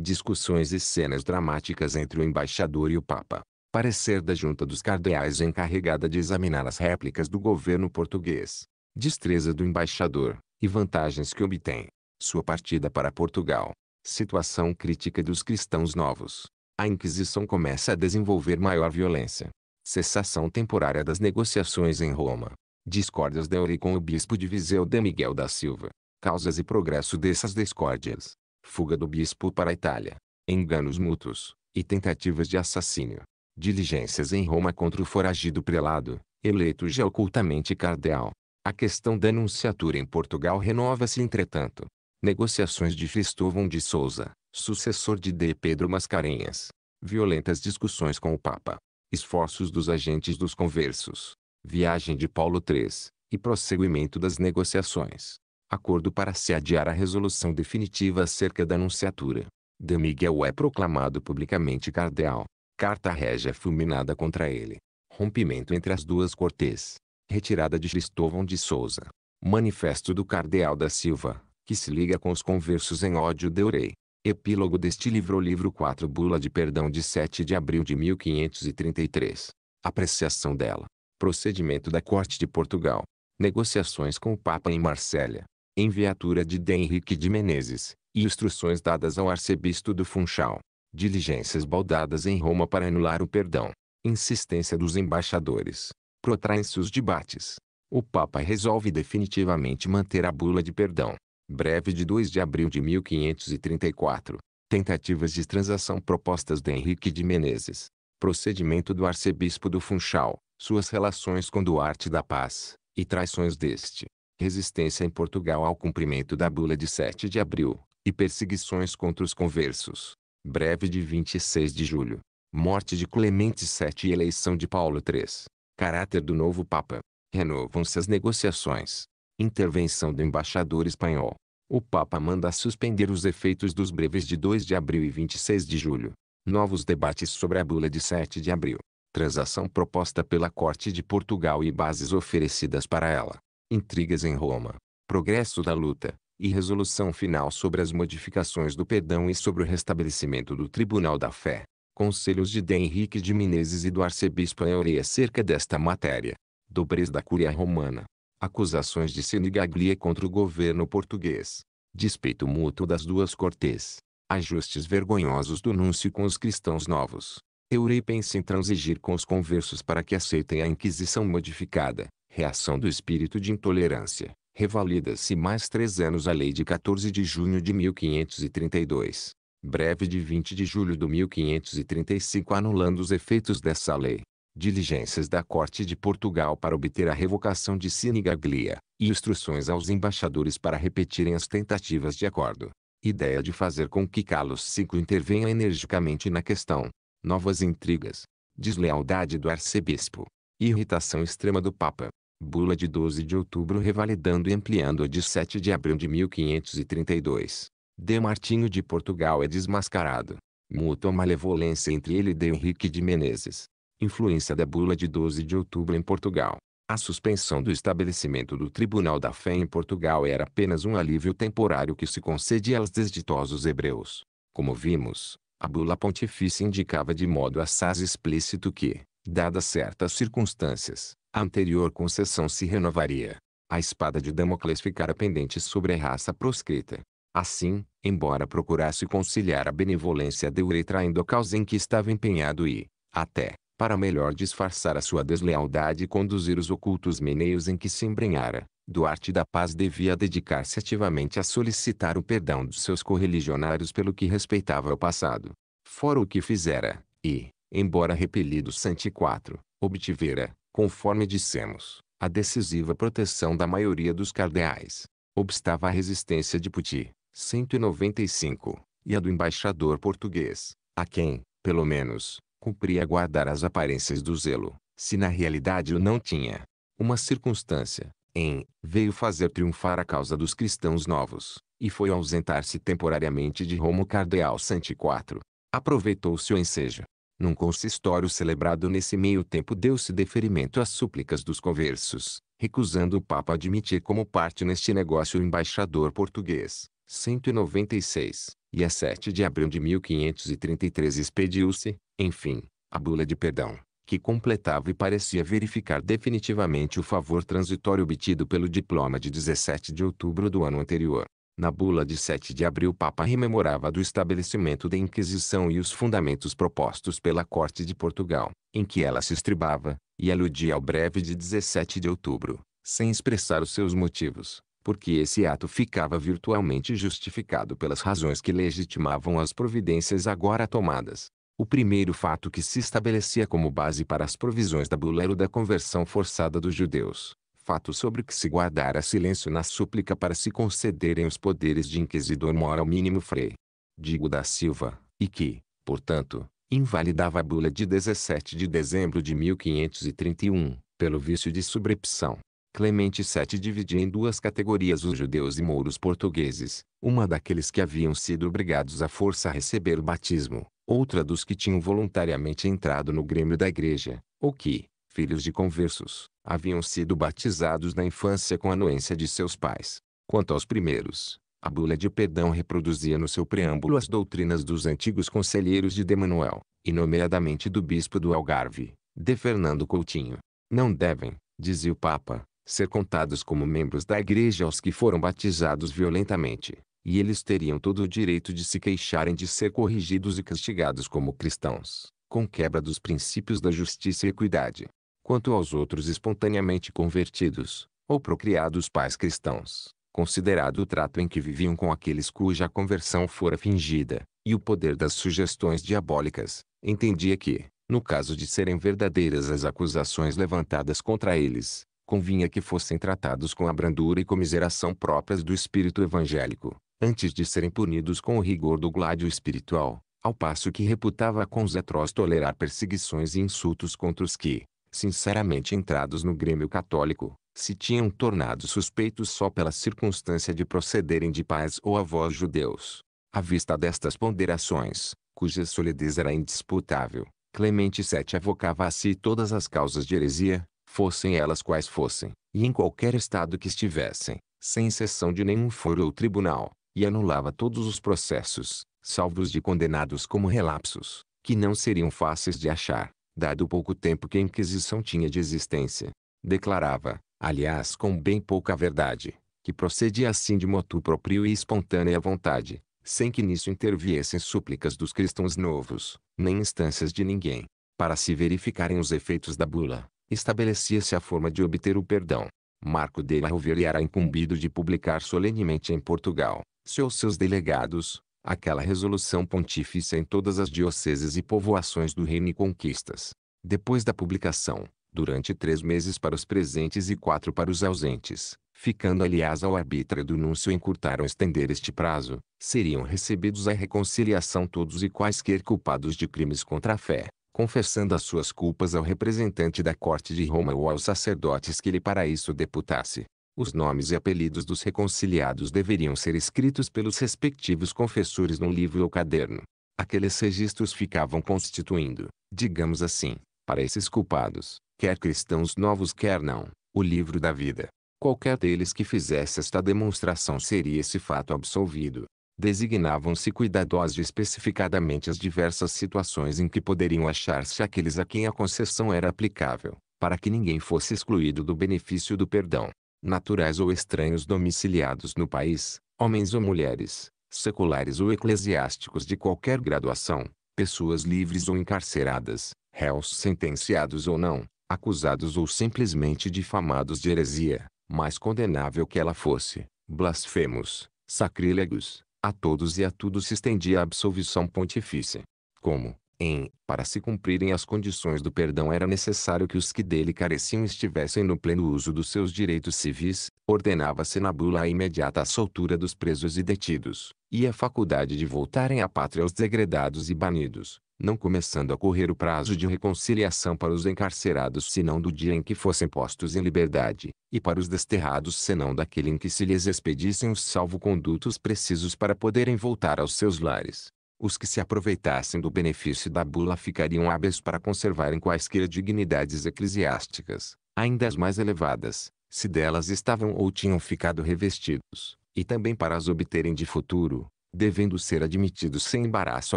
Discussões e cenas dramáticas entre o embaixador e o Papa. Parecer da junta dos cardeais encarregada de examinar as réplicas do governo português. Destreza do embaixador, e vantagens que obtém. Sua partida para Portugal. Situação crítica dos cristãos novos. A Inquisição começa a desenvolver maior violência. Cessação temporária das negociações em Roma. Discórdias de Ori com o bispo de Viseu de Miguel da Silva. Causas e progresso dessas discórdias. Fuga do bispo para a Itália. Enganos mútuos e tentativas de assassínio. Diligências em Roma contra o foragido prelado, eleito já ocultamente cardeal. A questão da nunciatura em Portugal renova-se entretanto. Negociações de Cristóvão de Souza, sucessor de D. Pedro Mascarenhas. Violentas discussões com o Papa esforços dos agentes dos conversos, viagem de Paulo III, e prosseguimento das negociações. Acordo para se adiar a resolução definitiva acerca da Anunciatura. De Miguel é proclamado publicamente cardeal. Carta régia fulminada contra ele. Rompimento entre as duas cortes. Retirada de Cristóvão de Souza. Manifesto do cardeal da Silva, que se liga com os conversos em ódio de Urei. Epílogo deste livro Livro 4 Bula de Perdão de 7 de abril de 1533. Apreciação dela. Procedimento da Corte de Portugal. Negociações com o Papa em Marsella. Enviatura de D. Henrique de Menezes. E instruções dadas ao arcebispo do Funchal. Diligências baldadas em Roma para anular o perdão. Insistência dos embaixadores. Protraem-se os debates. O Papa resolve definitivamente manter a bula de perdão. Breve de 2 de abril de 1534. Tentativas de transação propostas de Henrique de Menezes. Procedimento do arcebispo do Funchal. Suas relações com Duarte da Paz. E traições deste. Resistência em Portugal ao cumprimento da bula de 7 de abril. E perseguições contra os conversos. Breve de 26 de julho. Morte de Clemente VII e eleição de Paulo III. Caráter do novo Papa. Renovam-se as negociações. Intervenção do embaixador espanhol. O Papa manda suspender os efeitos dos breves de 2 de abril e 26 de julho. Novos debates sobre a bula de 7 de abril. Transação proposta pela Corte de Portugal e bases oferecidas para ela. Intrigas em Roma. Progresso da luta. E resolução final sobre as modificações do perdão e sobre o restabelecimento do Tribunal da Fé. Conselhos de D. Henrique de Menezes e do arcebispo Eureia acerca desta matéria. Dobrez da Cúria Romana acusações de senigaglia contra o governo português. Despeito mútuo das duas cortes. Ajustes vergonhosos do núncio com os cristãos novos. Eurei pensa em transigir com os conversos para que aceitem a Inquisição modificada. Reação do espírito de intolerância. Revalida-se mais três anos a lei de 14 de junho de 1532. Breve de 20 de julho de 1535 anulando os efeitos dessa lei diligências da Corte de Portugal para obter a revocação de Sinigaglia, e instruções aos embaixadores para repetirem as tentativas de acordo. Ideia de fazer com que Carlos V intervenha energicamente na questão. Novas intrigas. Deslealdade do arcebispo. Irritação extrema do Papa. Bula de 12 de outubro revalidando e ampliando a de 7 de abril de 1532. De Martinho de Portugal é desmascarado. Mútua malevolência entre ele e D. Henrique de Menezes. Influência da Bula de 12 de outubro em Portugal. A suspensão do estabelecimento do Tribunal da Fé em Portugal era apenas um alívio temporário que se concede aos desditosos hebreus. Como vimos, a bula pontifícia indicava de modo assaz explícito que, dadas certas circunstâncias, a anterior concessão se renovaria. A espada de Damocles ficara pendente sobre a raça proscrita. Assim, embora procurasse conciliar a benevolência de Uretra traindo a causa em que estava empenhado e, até, para melhor disfarçar a sua deslealdade e conduzir os ocultos meneios em que se embrenhara. Duarte da Paz devia dedicar-se ativamente a solicitar o perdão dos seus correligionários pelo que respeitava ao passado. Fora o que fizera, e, embora repelido 104, obtivera, conforme dissemos, a decisiva proteção da maioria dos cardeais. Obstava a resistência de Puti, 195, e a do embaixador português, a quem, pelo menos, cumpria guardar as aparências do zelo, se na realidade o não tinha. Uma circunstância, em, veio fazer triunfar a causa dos cristãos novos, e foi ausentar-se temporariamente de Roma o cardeal 104. Aproveitou-se o ensejo. Num consistório celebrado nesse meio tempo deu-se deferimento às súplicas dos conversos, recusando o Papa admitir como parte neste negócio o embaixador português, 196, e a 7 de abril de 1533 expediu-se, enfim, a bula de perdão, que completava e parecia verificar definitivamente o favor transitório obtido pelo diploma de 17 de outubro do ano anterior. Na bula de 7 de abril o Papa rememorava do estabelecimento da Inquisição e os fundamentos propostos pela Corte de Portugal, em que ela se estribava, e aludia ao breve de 17 de outubro, sem expressar os seus motivos, porque esse ato ficava virtualmente justificado pelas razões que legitimavam as providências agora tomadas. O primeiro fato que se estabelecia como base para as provisões da Bula era o da conversão forçada dos judeus, fato sobre que se guardara silêncio na súplica para se concederem os poderes de inquisidor mora ao mínimo frei. Digo da Silva, e que, portanto, invalidava a bula de 17 de dezembro de 1531, pelo vício de subrepção. Clemente VII dividia em duas categorias os judeus e mouros portugueses, uma daqueles que haviam sido obrigados à força a receber o batismo, outra dos que tinham voluntariamente entrado no grêmio da igreja, ou que, filhos de conversos, haviam sido batizados na infância com a anuência de seus pais. Quanto aos primeiros, a bula de perdão reproduzia no seu preâmbulo as doutrinas dos antigos conselheiros de Demanuel, e nomeadamente do bispo do Algarve, de Fernando Coutinho. Não devem, dizia o Papa, ser contados como membros da igreja aos que foram batizados violentamente, e eles teriam todo o direito de se queixarem de ser corrigidos e castigados como cristãos, com quebra dos princípios da justiça e equidade. Quanto aos outros espontaneamente convertidos, ou procriados pais cristãos, considerado o trato em que viviam com aqueles cuja conversão fora fingida, e o poder das sugestões diabólicas, entendia que, no caso de serem verdadeiras as acusações levantadas contra eles, convinha que fossem tratados com a brandura e comiseração próprias do espírito evangélico, antes de serem punidos com o rigor do gládio espiritual, ao passo que reputava com os atroz tolerar perseguições e insultos contra os que, sinceramente entrados no Grêmio Católico, se tinham tornado suspeitos só pela circunstância de procederem de pais ou avós judeus. À vista destas ponderações, cuja solidez era indisputável, Clemente VII avocava a si todas as causas de heresia, fossem elas quais fossem, e em qualquer estado que estivessem, sem exceção de nenhum foro ou tribunal, e anulava todos os processos, salvos de condenados como relapsos, que não seriam fáceis de achar, dado o pouco tempo que a Inquisição tinha de existência. Declarava, aliás com bem pouca verdade, que procedia assim de motu próprio e espontânea vontade, sem que nisso interviessem súplicas dos cristãos novos, nem instâncias de ninguém. Para se verificarem os efeitos da bula, estabelecia-se a forma de obter o perdão. Marco de la Rovere era incumbido de publicar solenemente em Portugal, seus seus delegados, aquela resolução pontífice em todas as dioceses e povoações do reino e conquistas. Depois da publicação, durante três meses para os presentes e quatro para os ausentes, ficando aliás ao arbítrio do núncio encurtar ou estender este prazo, seriam recebidos à reconciliação todos e quaisquer culpados de crimes contra a fé, confessando as suas culpas ao representante da corte de Roma ou aos sacerdotes que ele para isso deputasse. Os nomes e apelidos dos reconciliados deveriam ser escritos pelos respectivos confessores num livro ou caderno. Aqueles registros ficavam constituindo, digamos assim, para esses culpados, quer cristãos novos quer não, o livro da vida. Qualquer deles que fizesse esta demonstração seria esse fato absolvido designavam-se cuidadosos especificadamente as diversas situações em que poderiam achar-se aqueles a quem a concessão era aplicável, para que ninguém fosse excluído do benefício do perdão, naturais ou estranhos domiciliados no país, homens ou mulheres, seculares ou eclesiásticos de qualquer graduação, pessoas livres ou encarceradas, réus sentenciados ou não, acusados ou simplesmente difamados de heresia, mais condenável que ela fosse, blasfemos, sacrílegos, a todos e a tudo se estendia a absolvição pontifícia. Como, em, para se cumprirem as condições do perdão era necessário que os que dele careciam estivessem no pleno uso dos seus direitos civis, ordenava-se na bula a imediata soltura dos presos e detidos, e a faculdade de voltarem à pátria aos degredados e banidos, não começando a correr o prazo de reconciliação para os encarcerados senão do dia em que fossem postos em liberdade, e para os desterrados senão daquele em que se lhes expedissem os salvo-condutos precisos para poderem voltar aos seus lares. Os que se aproveitassem do benefício da bula ficariam hábeis para conservarem quaisquer dignidades eclesiásticas, ainda as mais elevadas, se delas estavam ou tinham ficado revestidos, e também para as obterem de futuro, devendo ser admitidos sem embaraço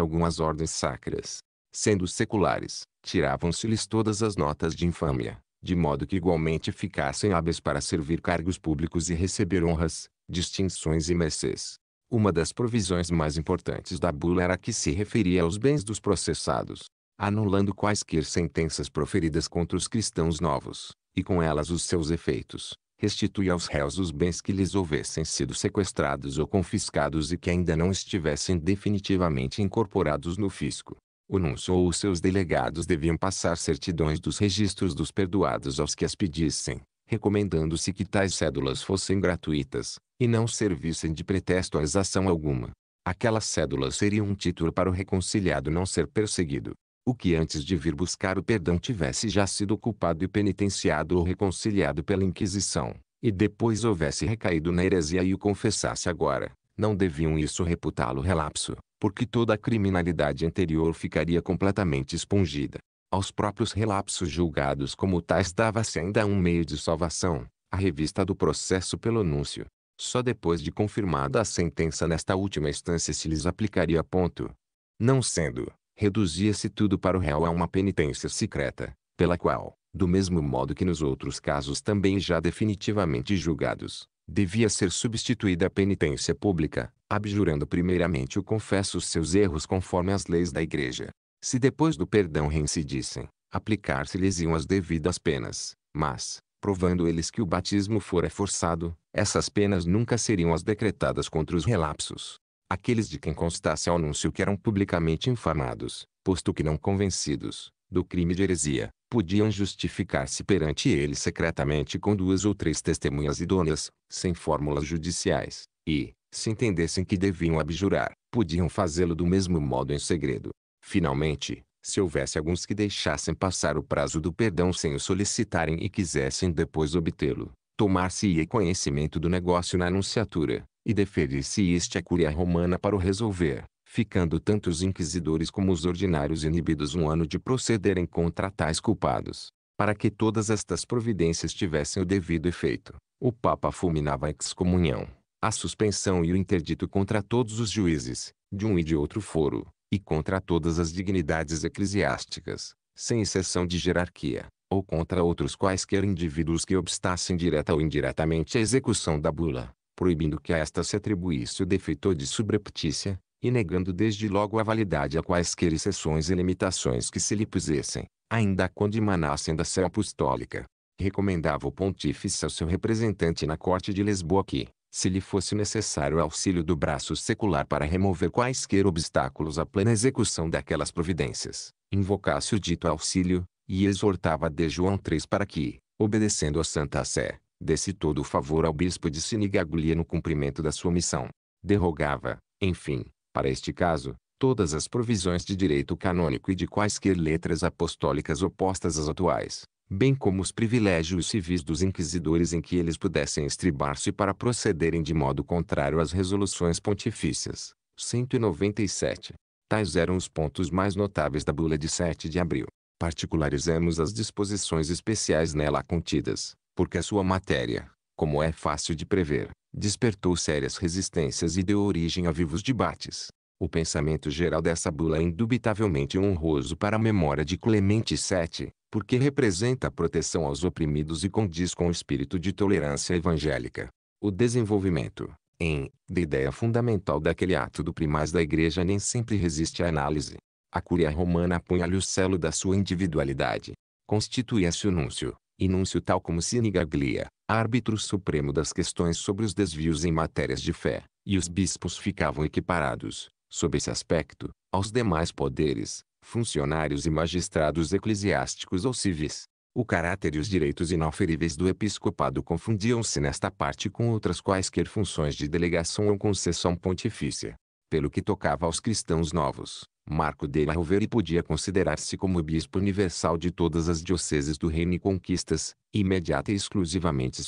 algumas ordens sacras. Sendo seculares, tiravam-se-lhes todas as notas de infâmia, de modo que igualmente ficassem hábeis para servir cargos públicos e receber honras, distinções e mercês. Uma das provisões mais importantes da bula era a que se referia aos bens dos processados, anulando quaisquer sentenças proferidas contra os cristãos novos, e com elas os seus efeitos, restitui aos réus os bens que lhes houvessem sido sequestrados ou confiscados e que ainda não estivessem definitivamente incorporados no fisco. O nuncio ou seus delegados deviam passar certidões dos registros dos perdoados aos que as pedissem, recomendando-se que tais cédulas fossem gratuitas, e não servissem de pretexto a exação alguma. Aquelas cédulas seriam um título para o reconciliado não ser perseguido o que antes de vir buscar o perdão tivesse já sido culpado e penitenciado ou reconciliado pela Inquisição, e depois houvesse recaído na heresia e o confessasse agora, não deviam isso reputá-lo relapso, porque toda a criminalidade anterior ficaria completamente expungida. Aos próprios relapsos julgados como tais dava-se ainda um meio de salvação, a revista do processo pelo anúncio. Só depois de confirmada a sentença nesta última instância se lhes aplicaria ponto. Não sendo, reduzia-se tudo para o réu a uma penitência secreta, pela qual, do mesmo modo que nos outros casos também já definitivamente julgados, devia ser substituída a penitência pública, abjurando primeiramente o confesso os seus erros conforme as leis da Igreja. Se depois do perdão reincidissem, aplicar-se-lhes iam as devidas penas, mas, provando eles que o batismo fora forçado, essas penas nunca seriam as decretadas contra os relapsos aqueles de quem constasse o anúncio que eram publicamente infamados, posto que não convencidos, do crime de heresia, podiam justificar-se perante ele secretamente com duas ou três testemunhas idôneas, sem fórmulas judiciais, e, se entendessem que deviam abjurar, podiam fazê-lo do mesmo modo em segredo. Finalmente, se houvesse alguns que deixassem passar o prazo do perdão sem o solicitarem e quisessem depois obtê-lo, tomar-se-ia conhecimento do negócio na anunciatura, e deferir-se este à Cúria Romana para o resolver, ficando tanto os inquisidores como os ordinários inibidos um ano de procederem contra tais culpados. Para que todas estas providências tivessem o devido efeito, o Papa fulminava a excomunhão, a suspensão e o interdito contra todos os juízes, de um e de outro foro, e contra todas as dignidades eclesiásticas, sem exceção de jerarquia, ou contra outros quaisquer indivíduos que obstassem direta ou indiretamente a execução da bula proibindo que a esta se atribuísse o defeito de subreptícia, e negando desde logo a validade a quaisquer exceções e limitações que se lhe pusessem, ainda quando emanassem da sé apostólica. Recomendava o pontífice ao seu representante na corte de Lisboa que, se lhe fosse necessário o auxílio do braço secular para remover quaisquer obstáculos à plena execução daquelas providências, invocasse o dito auxílio, e exortava de João III para que, obedecendo a Santa Sé, Desse todo o favor ao bispo de Sinigaglia no cumprimento da sua missão. Derrogava, enfim, para este caso, todas as provisões de direito canônico e de quaisquer letras apostólicas opostas às atuais, bem como os privilégios civis dos inquisidores em que eles pudessem estribar-se para procederem de modo contrário às resoluções pontifícias. 197. Tais eram os pontos mais notáveis da bula de 7 de abril. Particularizamos as disposições especiais nela contidas porque a sua matéria, como é fácil de prever, despertou sérias resistências e deu origem a vivos debates. O pensamento geral dessa bula é indubitavelmente honroso para a memória de Clemente VII, porque representa a proteção aos oprimidos e condiz com o espírito de tolerância evangélica. O desenvolvimento, em, da ideia fundamental daquele ato do primaz da igreja nem sempre resiste à análise. A curia romana apunha-lhe o selo da sua individualidade. Constituía-se o núncio, Inúncio tal como Sinigaglia, árbitro supremo das questões sobre os desvios em matérias de fé, e os bispos ficavam equiparados, sob esse aspecto, aos demais poderes, funcionários e magistrados eclesiásticos ou civis. O caráter e os direitos inauferíveis do episcopado confundiam-se nesta parte com outras quaisquer funções de delegação ou concessão pontifícia. Pelo que tocava aos cristãos novos, Marco de la é Rovere podia considerar-se como bispo universal de todas as dioceses do reino e conquistas, imediata e exclusivamente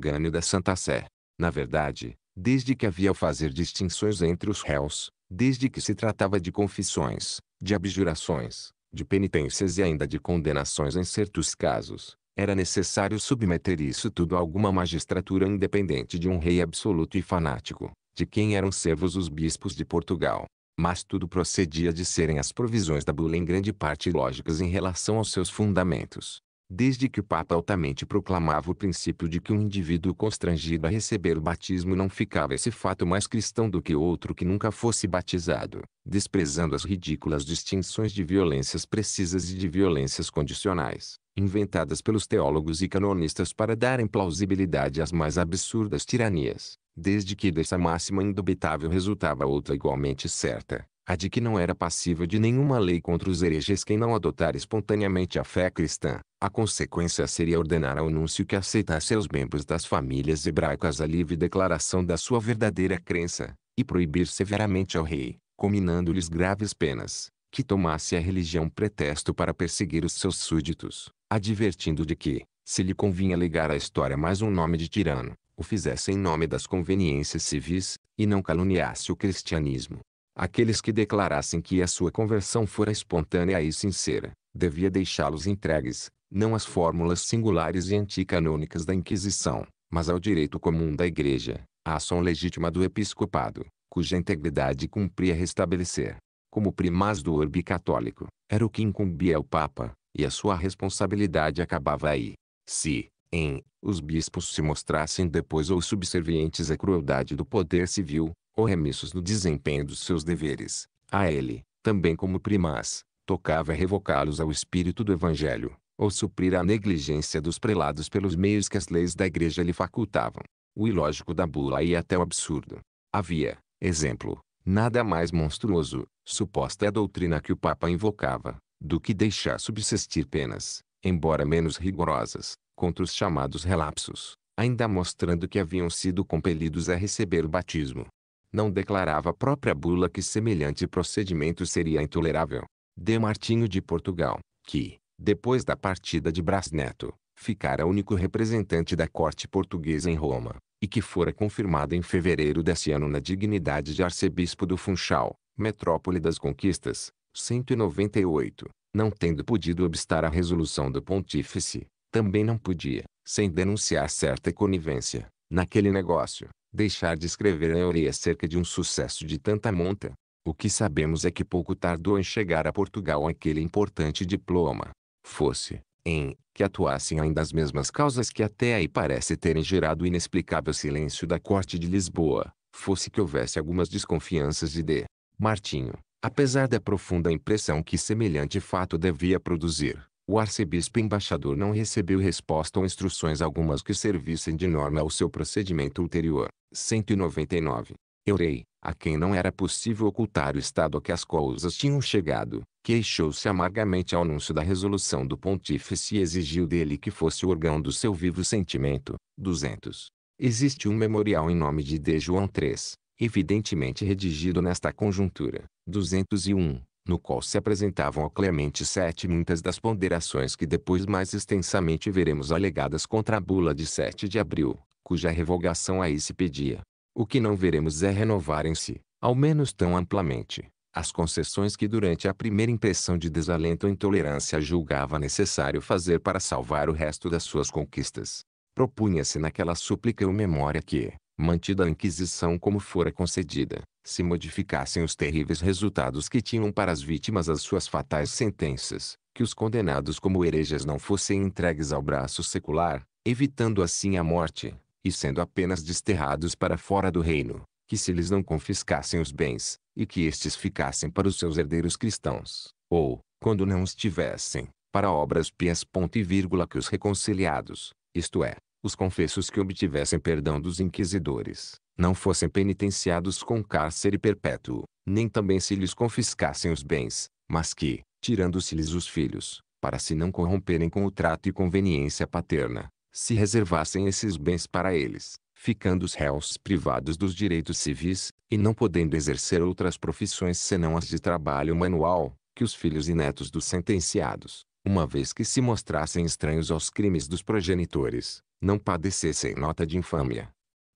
gânio da Santa Sé. Na verdade, desde que havia a fazer distinções entre os réus, desde que se tratava de confissões, de abjurações, de penitências e ainda de condenações em certos casos, era necessário submeter isso tudo a alguma magistratura independente de um rei absoluto e fanático, de quem eram servos os bispos de Portugal mas tudo procedia de serem as provisões da bula em grande parte lógicas em relação aos seus fundamentos. Desde que o Papa altamente proclamava o princípio de que um indivíduo constrangido a receber o batismo não ficava esse fato mais cristão do que outro que nunca fosse batizado, desprezando as ridículas distinções de violências precisas e de violências condicionais, inventadas pelos teólogos e canonistas para darem plausibilidade às mais absurdas tiranias desde que dessa máxima indubitável resultava outra igualmente certa, a de que não era passível de nenhuma lei contra os hereges quem não adotar espontaneamente a fé cristã. A consequência seria ordenar ao anúncio que aceitasse aos membros das famílias hebraicas a livre declaração da sua verdadeira crença, e proibir severamente ao rei, cominando-lhes graves penas, que tomasse a religião pretexto para perseguir os seus súditos, advertindo de que, se lhe convinha ligar à história mais um nome de tirano, o fizesse em nome das conveniências civis, e não caluniasse o cristianismo. Aqueles que declarassem que a sua conversão fora espontânea e sincera, devia deixá-los entregues, não às fórmulas singulares e anticanônicas da Inquisição, mas ao direito comum da Igreja, à ação legítima do episcopado, cuja integridade cumpria restabelecer. Como primaz do orbe católico, era o que incumbia ao Papa, e a sua responsabilidade acabava aí. Se, em os bispos se mostrassem depois ou subservientes à crueldade do poder civil, ou remissos no desempenho dos seus deveres, a ele, também como primaz, tocava revocá-los ao espírito do Evangelho, ou suprir a negligência dos prelados pelos meios que as leis da igreja lhe facultavam. O ilógico da bula ia até o absurdo. Havia, exemplo, nada mais monstruoso, suposta é a doutrina que o Papa invocava, do que deixar subsistir penas, embora menos rigorosas, contra os chamados relapsos, ainda mostrando que haviam sido compelidos a receber o batismo. Não declarava a própria bula que semelhante procedimento seria intolerável. De Martinho de Portugal, que, depois da partida de Brás Neto, ficara único representante da corte portuguesa em Roma, e que fora confirmado em fevereiro desse ano na dignidade de arcebispo do Funchal, metrópole das conquistas, 198, não tendo podido obstar a resolução do pontífice, também não podia, sem denunciar certa conivência, naquele negócio, deixar de escrever a Eureia acerca de um sucesso de tanta monta. O que sabemos é que pouco tardou em chegar a Portugal aquele importante diploma. Fosse, em, que atuassem ainda as mesmas causas que até aí parece terem gerado o inexplicável silêncio da corte de Lisboa, fosse que houvesse algumas desconfianças de D. Martinho, apesar da profunda impressão que semelhante fato devia produzir, o arcebispo embaixador não recebeu resposta ou instruções algumas que servissem de norma ao seu procedimento ulterior. 199. Eurei, a quem não era possível ocultar o estado a que as coisas tinham chegado, queixou-se amargamente ao anúncio da resolução do pontífice e exigiu dele que fosse o órgão do seu vivo sentimento. 200. Existe um memorial em nome de D. João III, evidentemente redigido nesta conjuntura. 201 no qual se apresentavam a Clemente VII muitas das ponderações que depois mais extensamente veremos alegadas contra a Bula de 7 de abril, cuja revogação aí se pedia. O que não veremos é renovarem-se, ao menos tão amplamente, as concessões que durante a primeira impressão de desalento ou intolerância julgava necessário fazer para salvar o resto das suas conquistas. Propunha-se naquela súplica o memória que, mantida a Inquisição como fora concedida, se modificassem os terríveis resultados que tinham para as vítimas as suas fatais sentenças, que os condenados como hereges não fossem entregues ao braço secular, evitando assim a morte, e sendo apenas desterrados para fora do reino, que se lhes não confiscassem os bens, e que estes ficassem para os seus herdeiros cristãos, ou, quando não os tivessem, para obras pias e vírgula que os reconciliados, isto é, os confessos que obtivessem perdão dos inquisidores, não fossem penitenciados com cárcere perpétuo, nem também se lhes confiscassem os bens, mas que, tirando-se-lhes os filhos, para se não corromperem com o trato e conveniência paterna, se reservassem esses bens para eles, ficando os réus privados dos direitos civis, e não podendo exercer outras profissões senão as de trabalho manual, que os filhos e netos dos sentenciados, uma vez que se mostrassem estranhos aos crimes dos progenitores, não padecessem nota de infâmia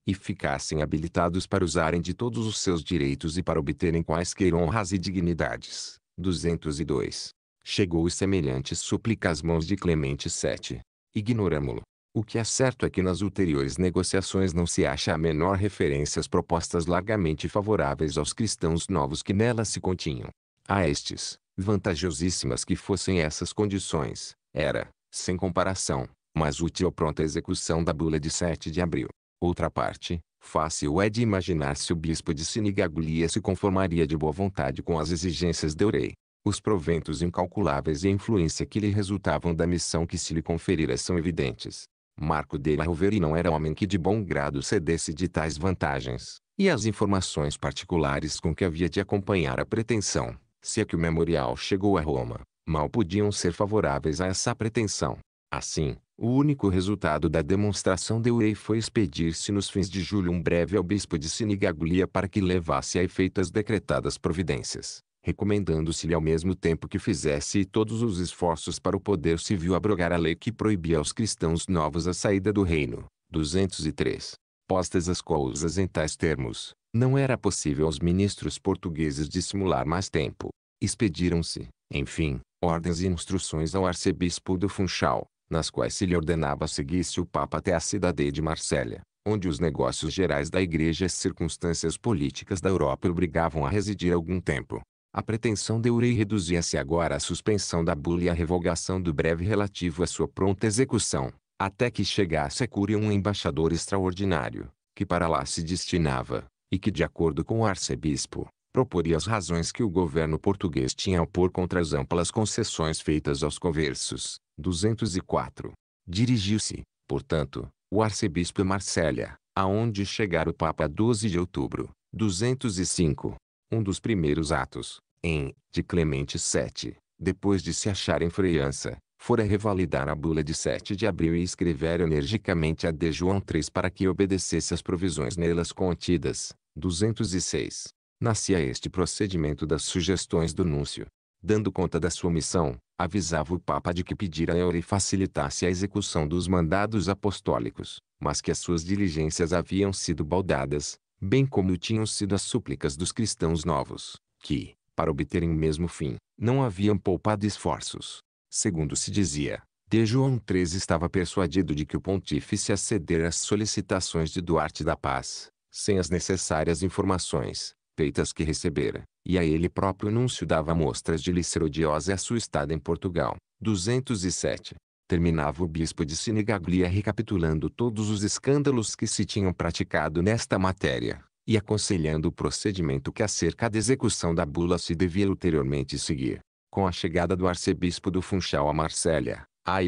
e ficassem habilitados para usarem de todos os seus direitos e para obterem quaisquer honras e dignidades. 202. Chegou semelhante súplica às mãos de Clemente VII. Ignorámo-lo. O que é certo é que nas ulteriores negociações não se acha a menor referência às propostas largamente favoráveis aos cristãos novos que nelas se continham. A estes, vantajosíssimas que fossem essas condições, era, sem comparação, mas útil à pronta execução da bula de 7 de abril. Outra parte, fácil é de imaginar se o bispo de Sinigaglia se conformaria de boa vontade com as exigências de Urei. Os proventos incalculáveis e a influência que lhe resultavam da missão que se lhe conferira são evidentes. Marco de La Roveri não era homem que de bom grado cedesse de tais vantagens, e as informações particulares com que havia de acompanhar a pretensão, se é que o memorial chegou a Roma, mal podiam ser favoráveis a essa pretensão. Assim, o único resultado da demonstração de Urei foi expedir-se nos fins de julho um breve ao bispo de Sinigaglia para que levasse a efeito as decretadas providências, recomendando-se-lhe ao mesmo tempo que fizesse todos os esforços para o poder civil abrogar a lei que proibia aos cristãos novos a saída do reino. 203. Postas as coisas em tais termos, não era possível aos ministros portugueses dissimular mais tempo. Expediram-se, enfim, ordens e instruções ao arcebispo do Funchal, nas quais se lhe ordenava seguisse o Papa até a cidade de Marsella, onde os negócios gerais da Igreja e as circunstâncias políticas da Europa obrigavam a residir algum tempo. A pretensão de Urei reduzia-se agora à suspensão da bula e à revogação do breve relativo à sua pronta execução, até que chegasse a Cúria um embaixador extraordinário, que para lá se destinava, e que de acordo com o arcebispo, proporia as razões que o governo português tinha a pôr contra as amplas concessões feitas aos conversos. 204. Dirigiu-se, portanto, o arcebispo Marselha, aonde chegar o Papa 12 de outubro, 205. Um dos primeiros atos, em, de Clemente VII, depois de se achar em França, fora revalidar a bula de 7 de abril e escrever energicamente a de João III para que obedecesse às provisões nelas contidas. 206 nascia este procedimento das sugestões do núncio. Dando conta da sua missão, avisava o Papa de que pedira a ele facilitasse a execução dos mandados apostólicos, mas que as suas diligências haviam sido baldadas, bem como tinham sido as súplicas dos cristãos novos, que, para obterem o mesmo fim, não haviam poupado esforços. Segundo se dizia, de João XIII estava persuadido de que o pontífice aceder às solicitações de Duarte da Paz, sem as necessárias informações, suspeitas que recebera, e a ele próprio Núncio dava mostras de lhe ser a sua estada em Portugal. 207. Terminava o bispo de Sinigaglia recapitulando todos os escândalos que se tinham praticado nesta matéria, e aconselhando o procedimento que acerca da execução da bula se devia ulteriormente seguir. Com a chegada do arcebispo do Funchal a Marsella, a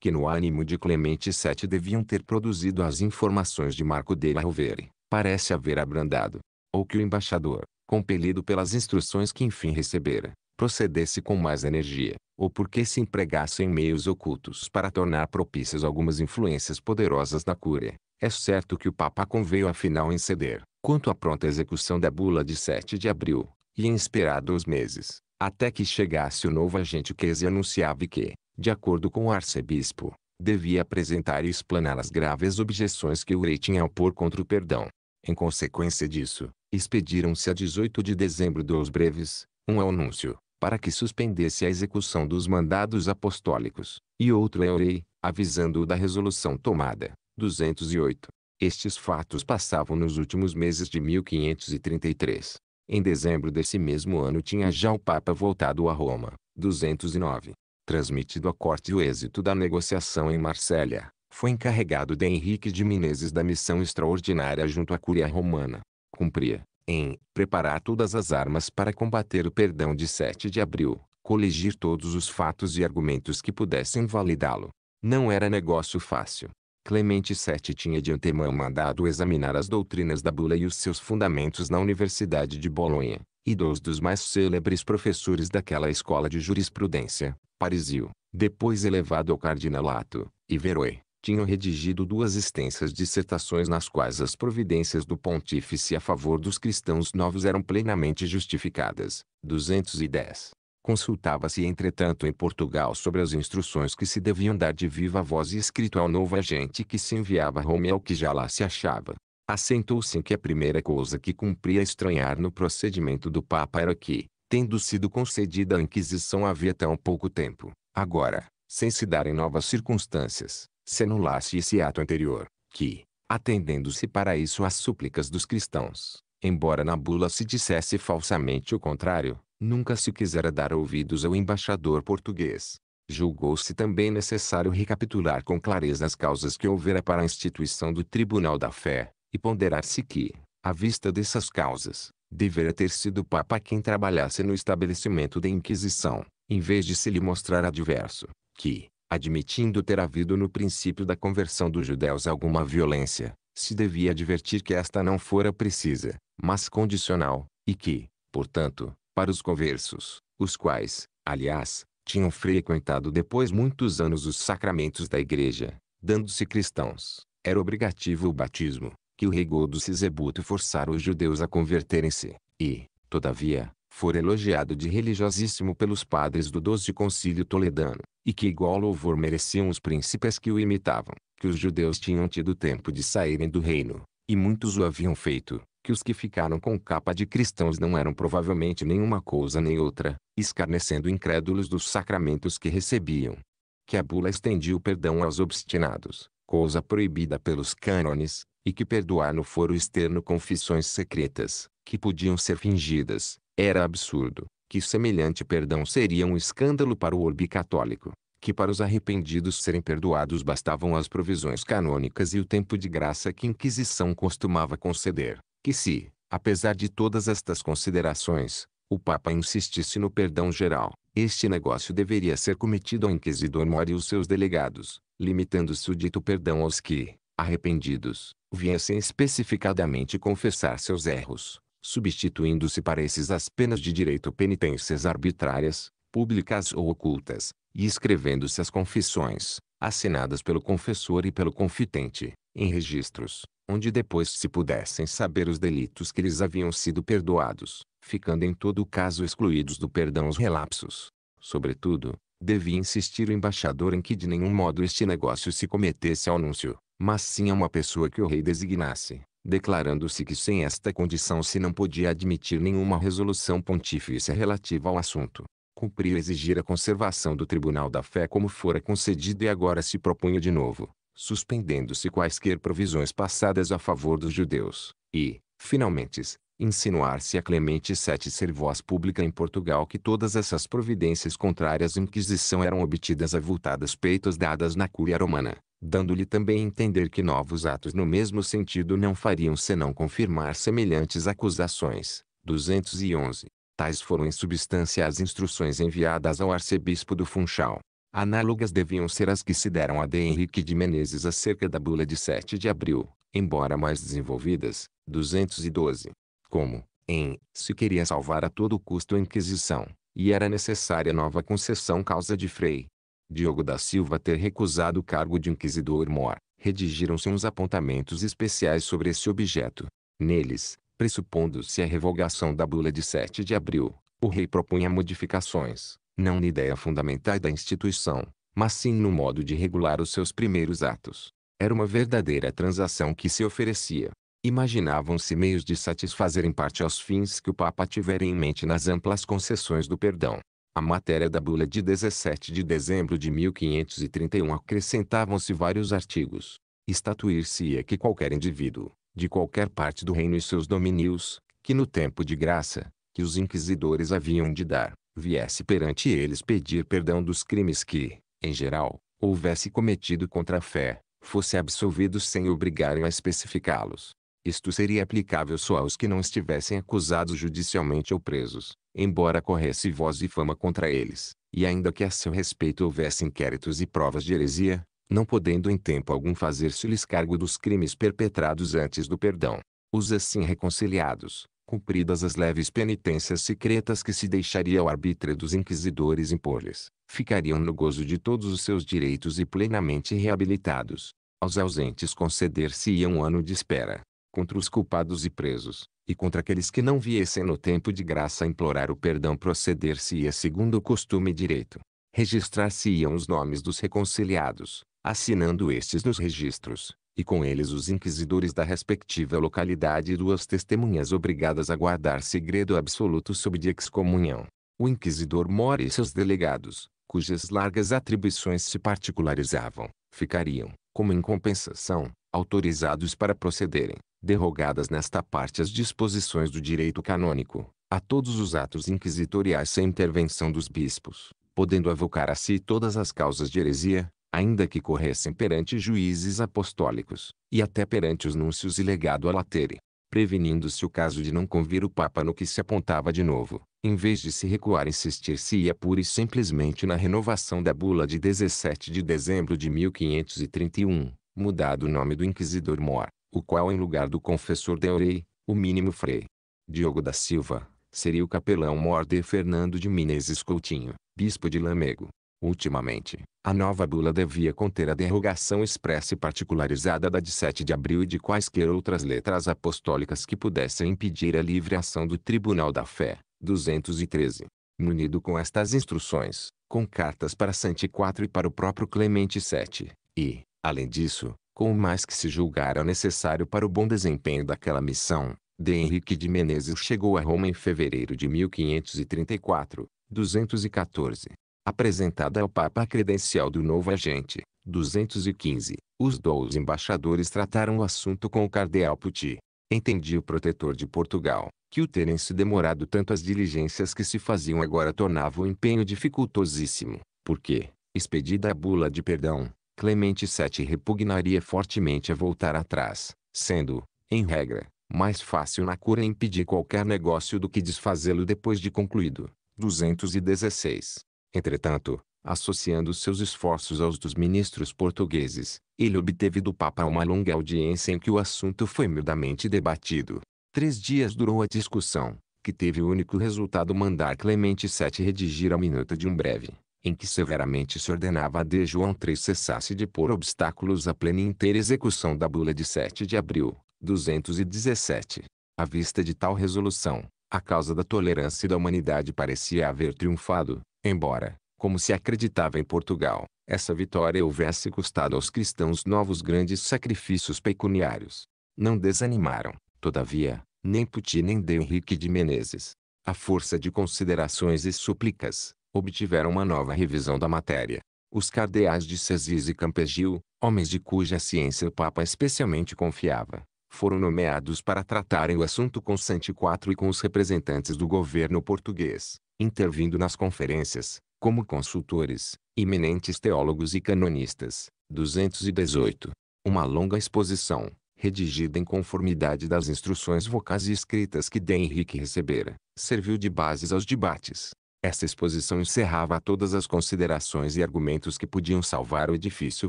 que no ânimo de Clemente VII deviam ter produzido as informações de Marco della Rovere, parece haver abrandado ou que o embaixador, compelido pelas instruções que enfim recebera, procedesse com mais energia, ou porque se empregasse em meios ocultos para tornar propícias algumas influências poderosas na cúria. É certo que o Papa conveio afinal em ceder, quanto à pronta execução da bula de 7 de abril, e em esperar dois meses, até que chegasse o novo agente que se anunciava que, de acordo com o arcebispo, devia apresentar e explanar as graves objeções que o rei tinha a opor contra o perdão, em consequência disso, expediram-se a 18 de dezembro dois breves, um ao anúncio, para que suspendesse a execução dos mandados apostólicos, e outro ao é rei, avisando-o da resolução tomada. 208. Estes fatos passavam nos últimos meses de 1533. Em dezembro desse mesmo ano tinha já o Papa voltado a Roma. 209. Transmitido à corte o êxito da negociação em Marsella, foi encarregado de Henrique de Menezes da missão extraordinária junto à Cúria Romana. Cumpria, em, preparar todas as armas para combater o perdão de 7 de abril, coligir todos os fatos e argumentos que pudessem validá-lo. Não era negócio fácil. Clemente VII tinha de antemão mandado examinar as doutrinas da bula e os seus fundamentos na Universidade de Bolonha, e dois dos mais célebres professores daquela escola de jurisprudência, Parisio, depois elevado ao cardinalato, e Veroi, tinham redigido duas extensas dissertações nas quais as providências do pontífice a favor dos cristãos novos eram plenamente justificadas. 210. Consultava-se entretanto em Portugal sobre as instruções que se deviam dar de viva voz e escrito ao novo agente que se enviava a Roma e ao que já lá se achava. Assentou-se em que a primeira coisa que cumpria estranhar no procedimento do Papa era que, tendo sido concedida a Inquisição havia tão pouco tempo, agora, sem se dar em novas circunstâncias, se anulasse esse ato anterior, que, atendendo-se para isso às súplicas dos cristãos, embora na bula se dissesse falsamente o contrário, nunca se quisera dar ouvidos ao embaixador português. Julgou-se também necessário recapitular com clareza as causas que houvera para a instituição do Tribunal da Fé, e ponderar-se que, à vista dessas causas, deveria ter sido o Papa quem trabalhasse no estabelecimento da Inquisição, em vez de se lhe mostrar adverso, que, admitindo ter havido no princípio da conversão dos judeus alguma violência, se devia advertir que esta não fora precisa, mas condicional, e que, portanto, para os conversos, os quais, aliás, tinham frequentado depois muitos anos os sacramentos da igreja, dando-se cristãos, era obrigativo o batismo, que o rigor do Sisebuto forçara os judeus a converterem-se, e, todavia, fora elogiado de religiosíssimo pelos padres do doze concílio toledano, e que igual louvor mereciam os príncipes que o imitavam, que os judeus tinham tido tempo de saírem do reino, e muitos o haviam feito, que os que ficaram com capa de cristãos não eram provavelmente nenhuma coisa nem outra, escarnecendo incrédulos dos sacramentos que recebiam. Que a bula estendia o perdão aos obstinados, coisa proibida pelos cânones, e que perdoar no foro externo confissões secretas, que podiam ser fingidas, era absurdo, que semelhante perdão seria um escândalo para o orbe católico, que para os arrependidos serem perdoados bastavam as provisões canônicas e o tempo de graça que a Inquisição costumava conceder, que se, apesar de todas estas considerações, o Papa insistisse no perdão geral, este negócio deveria ser cometido ao inquisidor Mori e os seus delegados, limitando-se o dito perdão aos que, arrependidos, viessem especificadamente confessar seus erros substituindo-se para esses as penas de direito penitências arbitrárias, públicas ou ocultas, e escrevendo-se as confissões, assinadas pelo confessor e pelo confitente, em registros, onde depois se pudessem saber os delitos que lhes haviam sido perdoados, ficando em todo o caso excluídos do perdão os relapsos. Sobretudo, devia insistir o embaixador em que de nenhum modo este negócio se cometesse ao anúncio, mas sim a uma pessoa que o rei designasse, declarando-se que sem esta condição se não podia admitir nenhuma resolução pontifícia relativa ao assunto. Cumpriu exigir a conservação do Tribunal da Fé como fora concedido e agora se propunha de novo, suspendendo-se quaisquer provisões passadas a favor dos judeus, e, finalmente, insinuar-se a Clemente VII ser voz pública em Portugal que todas essas providências contrárias à Inquisição eram obtidas a vultadas peitas dadas na Cúria Romana, dando-lhe também a entender que novos atos no mesmo sentido não fariam senão confirmar semelhantes acusações. 211. Tais foram em substância as instruções enviadas ao arcebispo do Funchal. Análogas deviam ser as que se deram a D. Henrique de Menezes acerca da bula de 7 de abril, embora mais desenvolvidas. 212 como, em, se queria salvar a todo custo a Inquisição, e era necessária nova concessão causa de Frei. Diogo da Silva ter recusado o cargo de inquisidor-mor, redigiram-se uns apontamentos especiais sobre esse objeto. Neles, pressupondo-se a revogação da bula de 7 de abril, o rei propunha modificações, não na ideia fundamental da instituição, mas sim no modo de regular os seus primeiros atos. Era uma verdadeira transação que se oferecia, imaginavam-se meios de satisfazer em parte aos fins que o Papa tivera em mente nas amplas concessões do perdão. A matéria da bula de 17 de dezembro de 1531 acrescentavam-se vários artigos. Estatuir-se-ia que qualquer indivíduo, de qualquer parte do reino e seus domínios, que no tempo de graça, que os inquisidores haviam de dar, viesse perante eles pedir perdão dos crimes que, em geral, houvesse cometido contra a fé, fosse absolvido sem obrigarem a especificá-los. Isto seria aplicável só aos que não estivessem acusados judicialmente ou presos, embora corresse voz e fama contra eles, e ainda que a seu respeito houvesse inquéritos e provas de heresia, não podendo em tempo algum fazer-se-lhes cargo dos crimes perpetrados antes do perdão. Os assim reconciliados, cumpridas as leves penitências secretas que se deixaria ao arbítrio dos inquisidores impor-lhes, ficariam no gozo de todos os seus direitos e plenamente reabilitados. Aos ausentes conceder-se-ia um ano de espera, contra os culpados e presos, e contra aqueles que não viessem no tempo de graça implorar o perdão proceder-se-ia segundo o costume direito. Registrar-se-iam os nomes dos reconciliados, assinando estes nos registros, e com eles os inquisidores da respectiva localidade e duas testemunhas obrigadas a guardar segredo absoluto sob de excomunhão. O inquisidor Mora e seus delegados, cujas largas atribuições se particularizavam, ficariam, como em compensação, autorizados para procederem, derrogadas nesta parte as disposições do direito canônico, a todos os atos inquisitoriais sem intervenção dos bispos, podendo avocar a si todas as causas de heresia, ainda que corressem perante juízes apostólicos, e até perante os núncios e legado a latere, prevenindo-se o caso de não convir o Papa no que se apontava de novo, em vez de se recuar insistir-se-ia pura e simplesmente na renovação da bula de 17 de dezembro de 1531, mudado o nome do inquisidor Mor, o qual em lugar do confessor Deorei, o mínimo Frei Diogo da Silva, seria o capelão Morder Fernando de Menezes Coutinho, bispo de Lamego. Ultimamente, a nova bula devia conter a derrogação expressa e particularizada da de 7 de abril e de quaisquer outras letras apostólicas que pudessem impedir a livre ação do Tribunal da Fé. 213. Munido com estas instruções, com cartas para Sante IV e para o próprio Clemente VII, e, além disso, com o mais que se julgara necessário para o bom desempenho daquela missão. De Henrique de Menezes chegou a Roma em fevereiro de 1534, 214. Apresentada ao Papa a credencial do novo agente, 215. Os dois embaixadores trataram o assunto com o cardeal Puti. Entendi o protetor de Portugal, que o terem se demorado tanto as diligências que se faziam agora tornava o empenho dificultosíssimo, porque, expedida a bula de perdão, Clemente VII repugnaria fortemente a voltar atrás, sendo, em regra, mais fácil na cura impedir qualquer negócio do que desfazê-lo depois de concluído. 216. Entretanto, associando seus esforços aos dos ministros portugueses, ele obteve do Papa uma longa audiência em que o assunto foi miudamente debatido. Três dias durou a discussão, que teve o único resultado mandar Clemente VII redigir a minuta de um breve em que severamente se ordenava a D. João III cessasse de pôr obstáculos à plena e inteira execução da bula de 7 de abril, 217. À vista de tal resolução, a causa da tolerância e da humanidade parecia haver triunfado, embora, como se acreditava em Portugal, essa vitória houvesse custado aos cristãos novos grandes sacrifícios pecuniários. Não desanimaram, todavia, nem Puti nem D. Henrique de Menezes. A força de considerações e súplicas, obtiveram uma nova revisão da matéria. Os cardeais de Cesis e Campegil, homens de cuja ciência o Papa especialmente confiava, foram nomeados para tratarem o assunto com IV e com os representantes do governo português, intervindo nas conferências, como consultores, eminentes teólogos e canonistas. 218. Uma longa exposição, redigida em conformidade das instruções vocais e escritas que D. Henrique recebera, serviu de bases aos debates. Essa exposição encerrava todas as considerações e argumentos que podiam salvar o edifício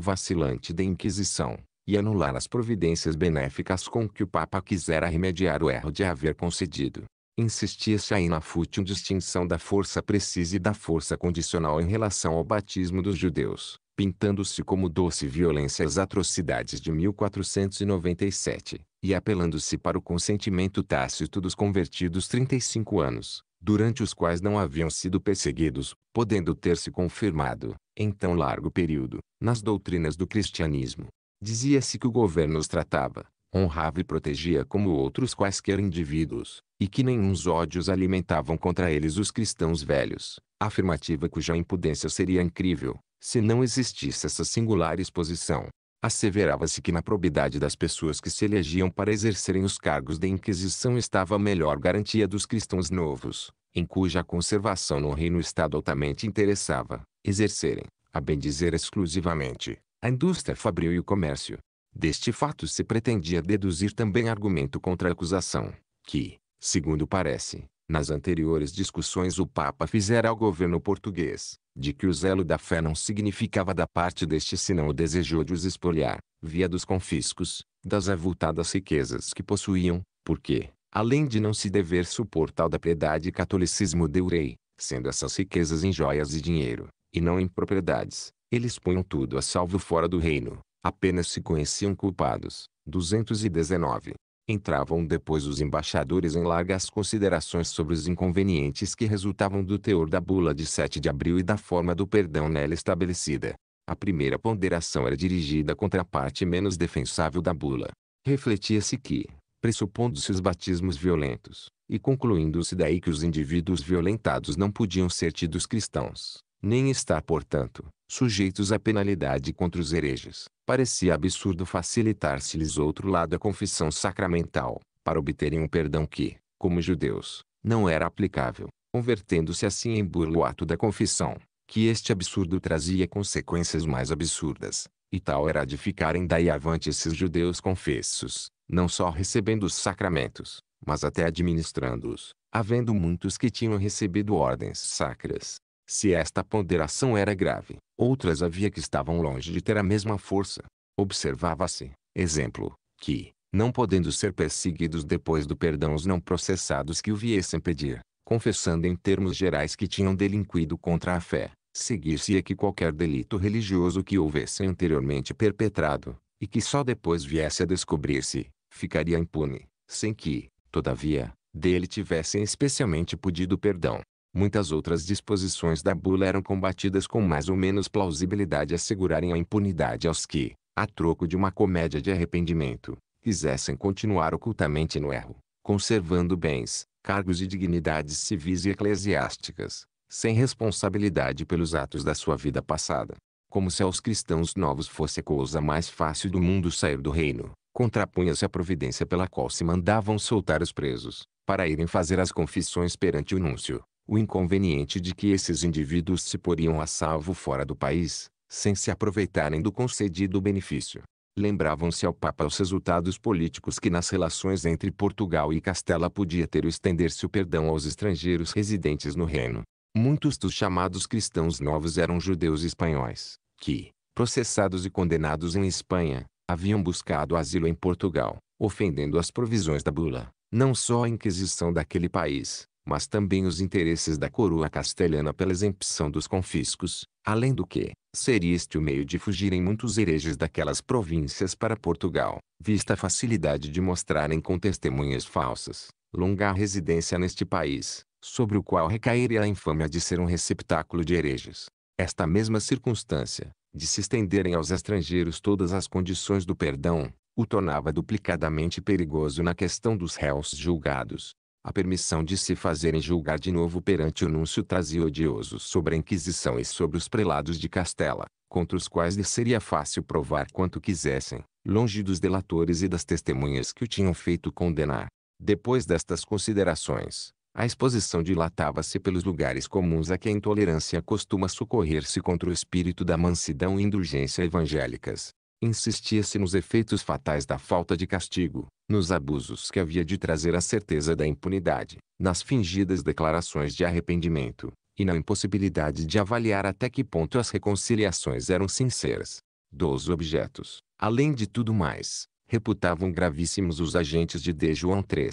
vacilante da Inquisição, e anular as providências benéficas com que o Papa quisera remediar o erro de haver concedido. Insistia-se aí na fútil distinção da força precisa e da força condicional em relação ao batismo dos judeus, pintando-se como doce violência as atrocidades de 1497, e apelando-se para o consentimento tácito dos convertidos 35 anos, durante os quais não haviam sido perseguidos, podendo ter se confirmado, em tão largo período, nas doutrinas do cristianismo. Dizia-se que o governo os tratava, honrava e protegia como outros quaisquer indivíduos, e que nenhuns ódios alimentavam contra eles os cristãos velhos, afirmativa cuja impudência seria incrível, se não existisse essa singular exposição, Asseverava-se que na probidade das pessoas que se elegiam para exercerem os cargos da inquisição estava a melhor garantia dos cristãos novos, em cuja conservação no reino Estado altamente interessava, exercerem, a bem dizer exclusivamente, a indústria fabril e o comércio. Deste fato se pretendia deduzir também argumento contra a acusação, que, segundo parece, nas anteriores discussões o Papa fizera ao governo português, de que o zelo da fé não significava da parte deste senão o desejo de os espoliar, via dos confiscos, das avultadas riquezas que possuíam, porque, além de não se dever supor tal da piedade e catolicismo de rei, sendo essas riquezas em joias e dinheiro, e não em propriedades, eles punham tudo a salvo fora do reino, apenas se conheciam culpados. 219 entravam depois os embaixadores em largas considerações sobre os inconvenientes que resultavam do teor da bula de 7 de abril e da forma do perdão nela estabelecida. A primeira ponderação era dirigida contra a parte menos defensável da bula. Refletia-se que, pressupondo-se os batismos violentos, e concluindo-se daí que os indivíduos violentados não podiam ser tidos cristãos, nem está, portanto, sujeitos à penalidade contra os hereges. Parecia absurdo facilitar-se-lhes outro lado a confissão sacramental, para obterem um perdão que, como judeus, não era aplicável, convertendo-se assim em burla o ato da confissão, que este absurdo trazia consequências mais absurdas, e tal era de ficarem daí avante esses judeus confessos, não só recebendo os sacramentos, mas até administrando-os, havendo muitos que tinham recebido ordens sacras, se esta ponderação era grave, outras havia que estavam longe de ter a mesma força. Observava-se, exemplo, que, não podendo ser perseguidos depois do perdão os não processados que o viessem pedir, confessando em termos gerais que tinham delinquido contra a fé, seguir-se-ia que qualquer delito religioso que houvesse anteriormente perpetrado, e que só depois viesse a descobrir-se, ficaria impune, sem que, todavia, dele tivessem especialmente pedido perdão. Muitas outras disposições da bula eram combatidas com mais ou menos plausibilidade assegurarem a impunidade aos que, a troco de uma comédia de arrependimento, quisessem continuar ocultamente no erro, conservando bens, cargos e dignidades civis e eclesiásticas, sem responsabilidade pelos atos da sua vida passada. Como se aos cristãos novos fosse a coisa mais fácil do mundo sair do reino, contrapunha-se a providência pela qual se mandavam soltar os presos, para irem fazer as confissões perante o núncio o inconveniente de que esses indivíduos se poriam a salvo fora do país, sem se aproveitarem do concedido benefício. Lembravam-se ao Papa os resultados políticos que nas relações entre Portugal e Castela podia ter o estender-se o perdão aos estrangeiros residentes no reino. Muitos dos chamados cristãos novos eram judeus espanhóis, que, processados e condenados em Espanha, haviam buscado asilo em Portugal, ofendendo as provisões da bula, não só a Inquisição daquele país, mas também os interesses da coroa castelhana pela exempção dos confiscos, além do que, seria este o meio de fugirem muitos hereges daquelas províncias para Portugal, vista a facilidade de mostrarem com testemunhas falsas, longa residência neste país, sobre o qual recairia a infâmia de ser um receptáculo de hereges. Esta mesma circunstância, de se estenderem aos estrangeiros todas as condições do perdão, o tornava duplicadamente perigoso na questão dos réus julgados, a permissão de se fazerem julgar de novo perante o núncio trazia odioso sobre a Inquisição e sobre os prelados de Castela, contra os quais lhe seria fácil provar quanto quisessem, longe dos delatores e das testemunhas que o tinham feito condenar. Depois destas considerações, a exposição dilatava-se pelos lugares comuns a que a intolerância costuma socorrer-se contra o espírito da mansidão e indulgência evangélicas, insistia-se nos efeitos fatais da falta de castigo, nos abusos que havia de trazer a certeza da impunidade, nas fingidas declarações de arrependimento, e na impossibilidade de avaliar até que ponto as reconciliações eram sinceras. Dos objetos, além de tudo mais, reputavam gravíssimos os agentes de D. João III.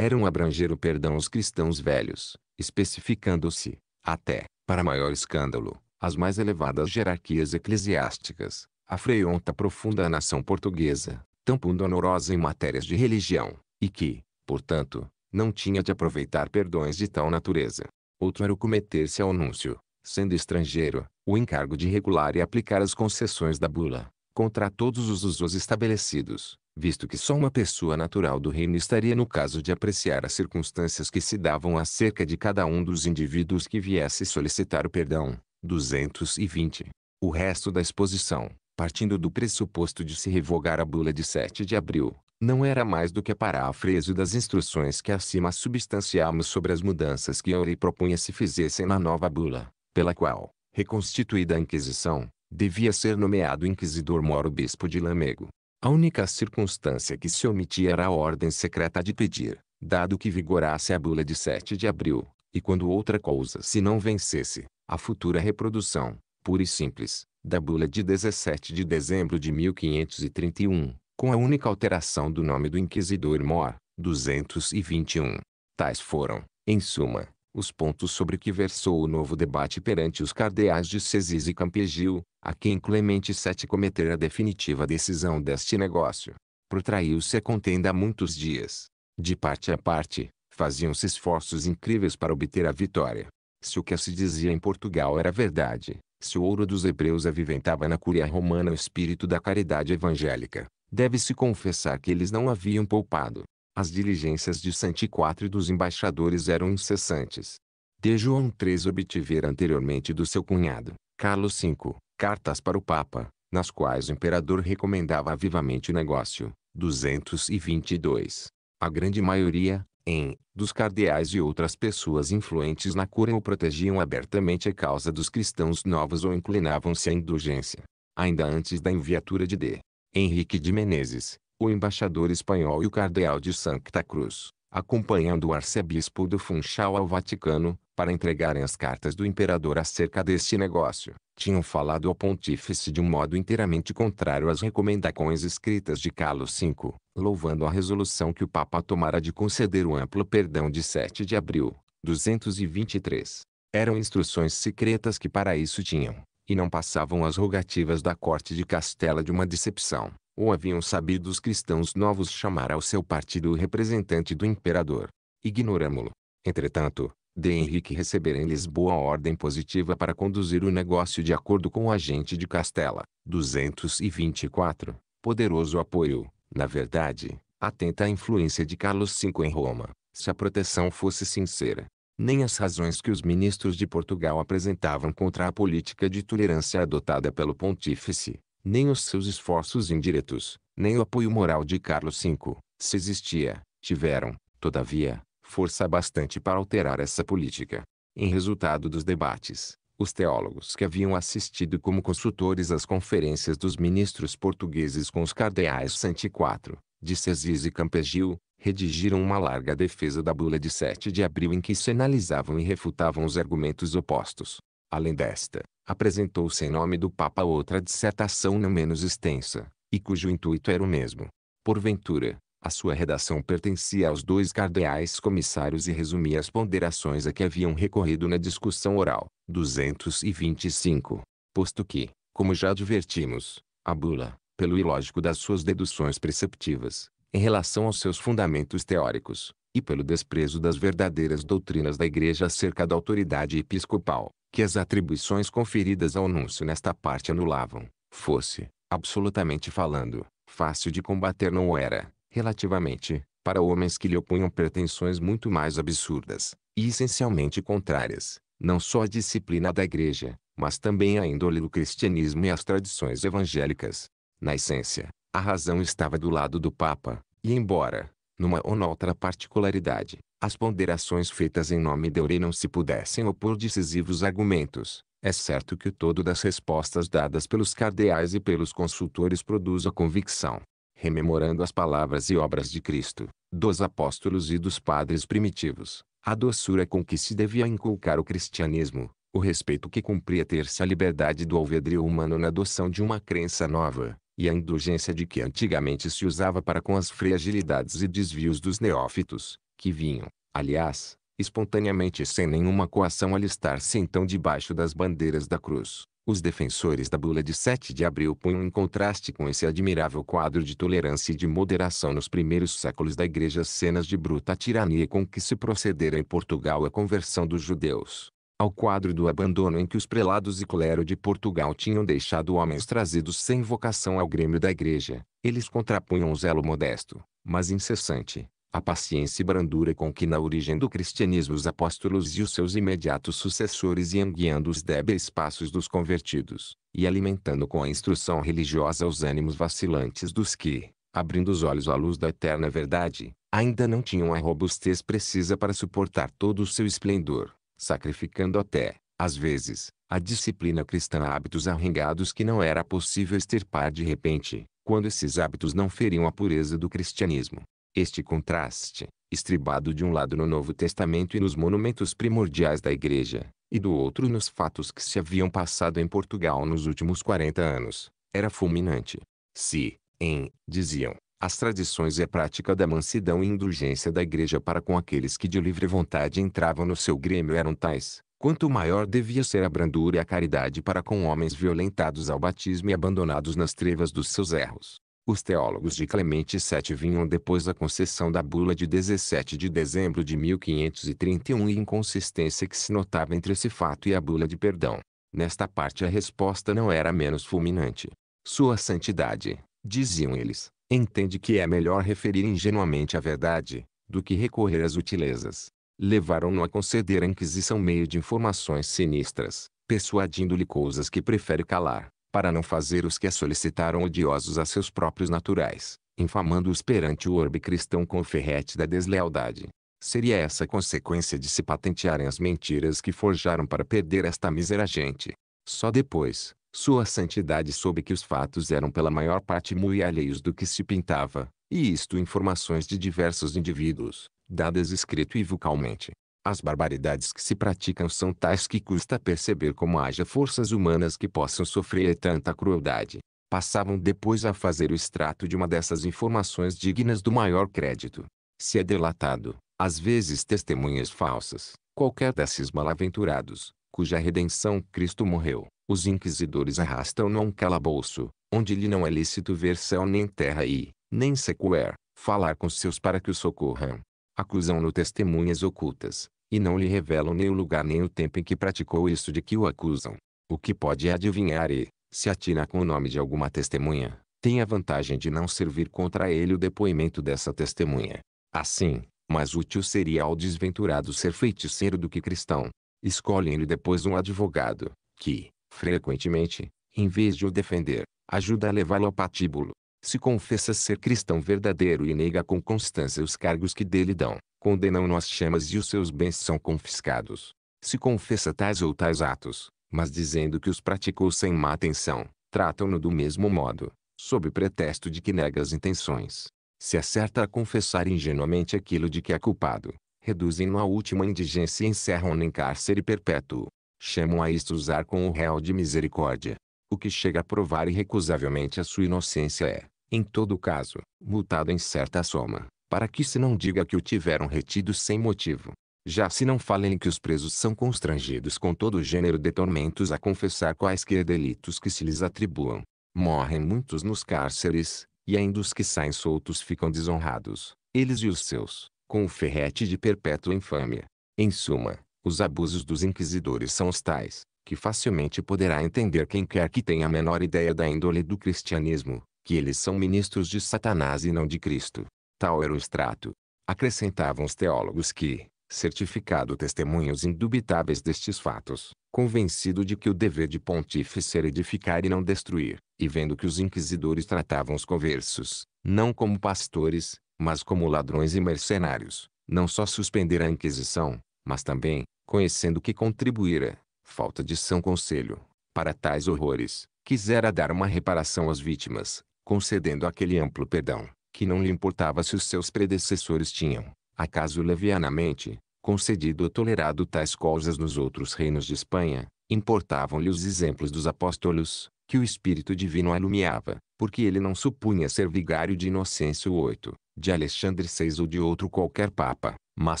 Eram abranger o perdão aos cristãos velhos, especificando-se, até, para maior escândalo, as mais elevadas jerarquias eclesiásticas, a afronta profunda à nação portuguesa, tão pundonorosa em matérias de religião, e que, portanto, não tinha de aproveitar perdões de tal natureza. Outro era o cometer-se ao anúncio, sendo estrangeiro, o encargo de regular e aplicar as concessões da bula, contra todos os usos estabelecidos, visto que só uma pessoa natural do reino estaria no caso de apreciar as circunstâncias que se davam acerca de cada um dos indivíduos que viesse solicitar o perdão. 220. O resto da exposição, partindo do pressuposto de se revogar a bula de 7 de abril, não era mais do que parafreso das instruções que acima substanciamos sobre as mudanças que Aurei propunha se fizessem na nova bula, pela qual, reconstituída a Inquisição, devia ser nomeado inquisidor moro bispo de Lamego. A única circunstância que se omitia era a ordem secreta de pedir, dado que vigorasse a bula de 7 de abril, e quando outra coisa se não vencesse, a futura reprodução, pura e simples, da bula de 17 de dezembro de 1531, com a única alteração do nome do inquisidor Mor, 221. Tais foram, em suma, os pontos sobre que versou o novo debate perante os cardeais de Cesis e Campegil, a quem Clemente VII cometera a definitiva decisão deste negócio. Protraiu-se a contenda há muitos dias. De parte a parte, faziam-se esforços incríveis para obter a vitória. Se o que se dizia em Portugal era verdade, se o ouro dos hebreus aviventava na curia romana o espírito da caridade evangélica, deve-se confessar que eles não haviam poupado. As diligências de Santiquatro e dos embaixadores eram incessantes. De João III obtivera anteriormente do seu cunhado, Carlos V, cartas para o Papa, nas quais o imperador recomendava vivamente o negócio. 222. A grande maioria, em, dos cardeais e outras pessoas influentes na cura ou protegiam abertamente a causa dos cristãos novos ou inclinavam-se à indulgência. Ainda antes da enviatura de D. Henrique de Menezes, o embaixador espanhol e o cardeal de Santa Cruz, acompanhando o arcebispo do Funchal ao Vaticano, para entregarem as cartas do imperador acerca deste negócio, tinham falado ao pontífice de um modo inteiramente contrário às recomendações escritas de Carlos V, louvando a resolução que o Papa tomara de conceder o amplo perdão de 7 de abril, 223. Eram instruções secretas que para isso tinham, e não passavam as rogativas da corte de Castela de uma decepção, ou haviam sabido os cristãos novos chamar ao seu partido o representante do imperador. Ignoramo-lo. Entretanto, D. Henrique receber em Lisboa ordem positiva para conduzir o negócio de acordo com o agente de Castela. 224. Poderoso apoio, na verdade, atenta à influência de Carlos V em Roma, se a proteção fosse sincera. Nem as razões que os ministros de Portugal apresentavam contra a política de tolerância adotada pelo pontífice, nem os seus esforços indiretos, nem o apoio moral de Carlos V, se existia, tiveram, todavia, força bastante para alterar essa política. Em resultado dos debates, os teólogos que haviam assistido como consultores às conferências dos ministros portugueses com os cardeais Santi IV, de Cesis e Campegil, redigiram uma larga defesa da bula de 7 de abril em que sinalizavam e refutavam os argumentos opostos. Além desta, apresentou-se em nome do Papa outra dissertação não menos extensa, e cujo intuito era o mesmo. Porventura, a sua redação pertencia aos dois cardeais comissários e resumia as ponderações a que haviam recorrido na discussão oral. 225. Posto que, como já advertimos, a bula, pelo ilógico das suas deduções preceptivas, em relação aos seus fundamentos teóricos, e pelo desprezo das verdadeiras doutrinas da Igreja acerca da autoridade episcopal, que as atribuições conferidas ao anúncio nesta parte anulavam, fosse, absolutamente falando, fácil de combater não o era relativamente, para homens que lhe opunham pretensões muito mais absurdas, e essencialmente contrárias, não só à disciplina da igreja, mas também à índole do cristianismo e às tradições evangélicas. Na essência, a razão estava do lado do Papa, e embora, numa ou noutra particularidade, as ponderações feitas em nome de Orei não se pudessem opor decisivos argumentos, é certo que o todo das respostas dadas pelos cardeais e pelos consultores produz a convicção, rememorando as palavras e obras de Cristo, dos apóstolos e dos padres primitivos, a doçura com que se devia inculcar o cristianismo, o respeito que cumpria ter-se a liberdade do alvedrio humano na adoção de uma crença nova, e a indulgência de que antigamente se usava para com as fragilidades e desvios dos neófitos, que vinham, aliás, espontaneamente sem nenhuma coação alistar-se então debaixo das bandeiras da cruz, os defensores da bula de 7 de abril punham em contraste com esse admirável quadro de tolerância e de moderação nos primeiros séculos da Igreja as cenas de bruta tirania com que se procedera em Portugal a conversão dos judeus, ao quadro do abandono em que os prelados e clero de Portugal tinham deixado homens trazidos sem vocação ao grêmio da Igreja. Eles contrapunham um zelo modesto, mas incessante, a paciência e brandura com que na origem do cristianismo os apóstolos e os seus imediatos sucessores iam guiando os débeis passos dos convertidos, e alimentando com a instrução religiosa os ânimos vacilantes dos que, abrindo os olhos à luz da eterna verdade, ainda não tinham a robustez precisa para suportar todo o seu esplendor, sacrificando até, às vezes, a disciplina cristã a hábitos arringados que não era possível extirpar de repente, quando esses hábitos não feriam a pureza do cristianismo. Este contraste, estribado de um lado no Novo Testamento e nos monumentos primordiais da Igreja, e do outro nos fatos que se haviam passado em Portugal nos últimos 40 anos, era fulminante. Se, em, diziam, as tradições e a prática da mansidão e indulgência da igreja para com aqueles que de livre vontade entravam no seu grêmio eram tais, quanto maior devia ser a brandura e a caridade para com homens violentados ao batismo e abandonados nas trevas dos seus erros. Os teólogos de Clemente VII vinham depois da concessão da bula de 17 de dezembro de 1531 e inconsistência que se notava entre esse fato e a bula de perdão. Nesta parte a resposta não era menos fulminante. Sua santidade, diziam eles, entende que é melhor referir ingenuamente a verdade, do que recorrer às utilezas. Levaram-no a conceder à Inquisição meio de informações sinistras, persuadindo-lhe coisas que prefere calar para não fazer os que a solicitaram odiosos a seus próprios naturais, infamando-os perante o orbe cristão com o ferrete da deslealdade. Seria essa a consequência de se patentearem as mentiras que forjaram para perder esta mísera gente. Só depois, sua santidade soube que os fatos eram pela maior parte muito alheios do que se pintava, e isto informações de diversos indivíduos, dadas escrito e vocalmente. As barbaridades que se praticam são tais que custa perceber como haja forças humanas que possam sofrer tanta crueldade. Passavam depois a fazer o extrato de uma dessas informações dignas do maior crédito. Se é delatado, às vezes testemunhas falsas, qualquer desses malaventurados, cuja redenção Cristo morreu, os inquisidores arrastam-no a um calabouço, onde lhe não é lícito ver céu nem terra e, nem sequer, falar com seus para que o socorram. Acusam-no testemunhas ocultas, e não lhe revelam nem o lugar nem o tempo em que praticou isso de que o acusam. O que pode adivinhar e, se atina com o nome de alguma testemunha, tem a vantagem de não servir contra ele o depoimento dessa testemunha. Assim, mais útil seria ao desventurado ser feiticeiro do que cristão. Escolhem-lhe depois um advogado, que, frequentemente, em vez de o defender, ajuda a levá-lo ao patíbulo. Se confessa ser cristão verdadeiro e nega com constância os cargos que dele dão, condenam-no às chamas e os seus bens são confiscados. Se confessa tais ou tais atos, mas dizendo que os praticou sem má atenção, tratam-no do mesmo modo, sob pretexto de que nega as intenções. Se acerta a confessar ingenuamente aquilo de que é culpado, reduzem-no à última indigência e encerram-no em cárcere perpétuo. Chamam a isto usar com o réu de misericórdia. O que chega a provar irrecusavelmente a sua inocência é, em todo caso, multado em certa soma, para que se não diga que o tiveram retido sem motivo. Já se não falem que os presos são constrangidos com todo o gênero de tormentos a confessar quaisquer delitos que se lhes atribuam. Morrem muitos nos cárceres, e ainda os que saem soltos ficam desonrados, eles e os seus, com o ferrete de perpétua infâmia. Em suma, os abusos dos inquisidores são os tais, que facilmente poderá entender quem quer que tenha a menor ideia da índole do cristianismo, que eles são ministros de Satanás e não de Cristo. Tal era o extrato. Acrescentavam os teólogos que, certificado testemunhos indubitáveis destes fatos, convencido de que o dever de pontífice era edificar e não destruir, e vendo que os inquisidores tratavam os conversos, não como pastores, mas como ladrões e mercenários, não só suspender a Inquisição, mas também, conhecendo que contribuíra, falta de São Conselho, para tais horrores, quisera dar uma reparação às vítimas, concedendo aquele amplo perdão, que não lhe importava se os seus predecessores tinham, acaso levianamente, concedido ou tolerado tais coisas nos outros reinos de Espanha, importavam-lhe os exemplos dos apóstolos, que o Espírito Divino alumiava, porque ele não supunha ser vigário de Inocêncio VIII, de Alexandre VI ou de outro qualquer papa, mas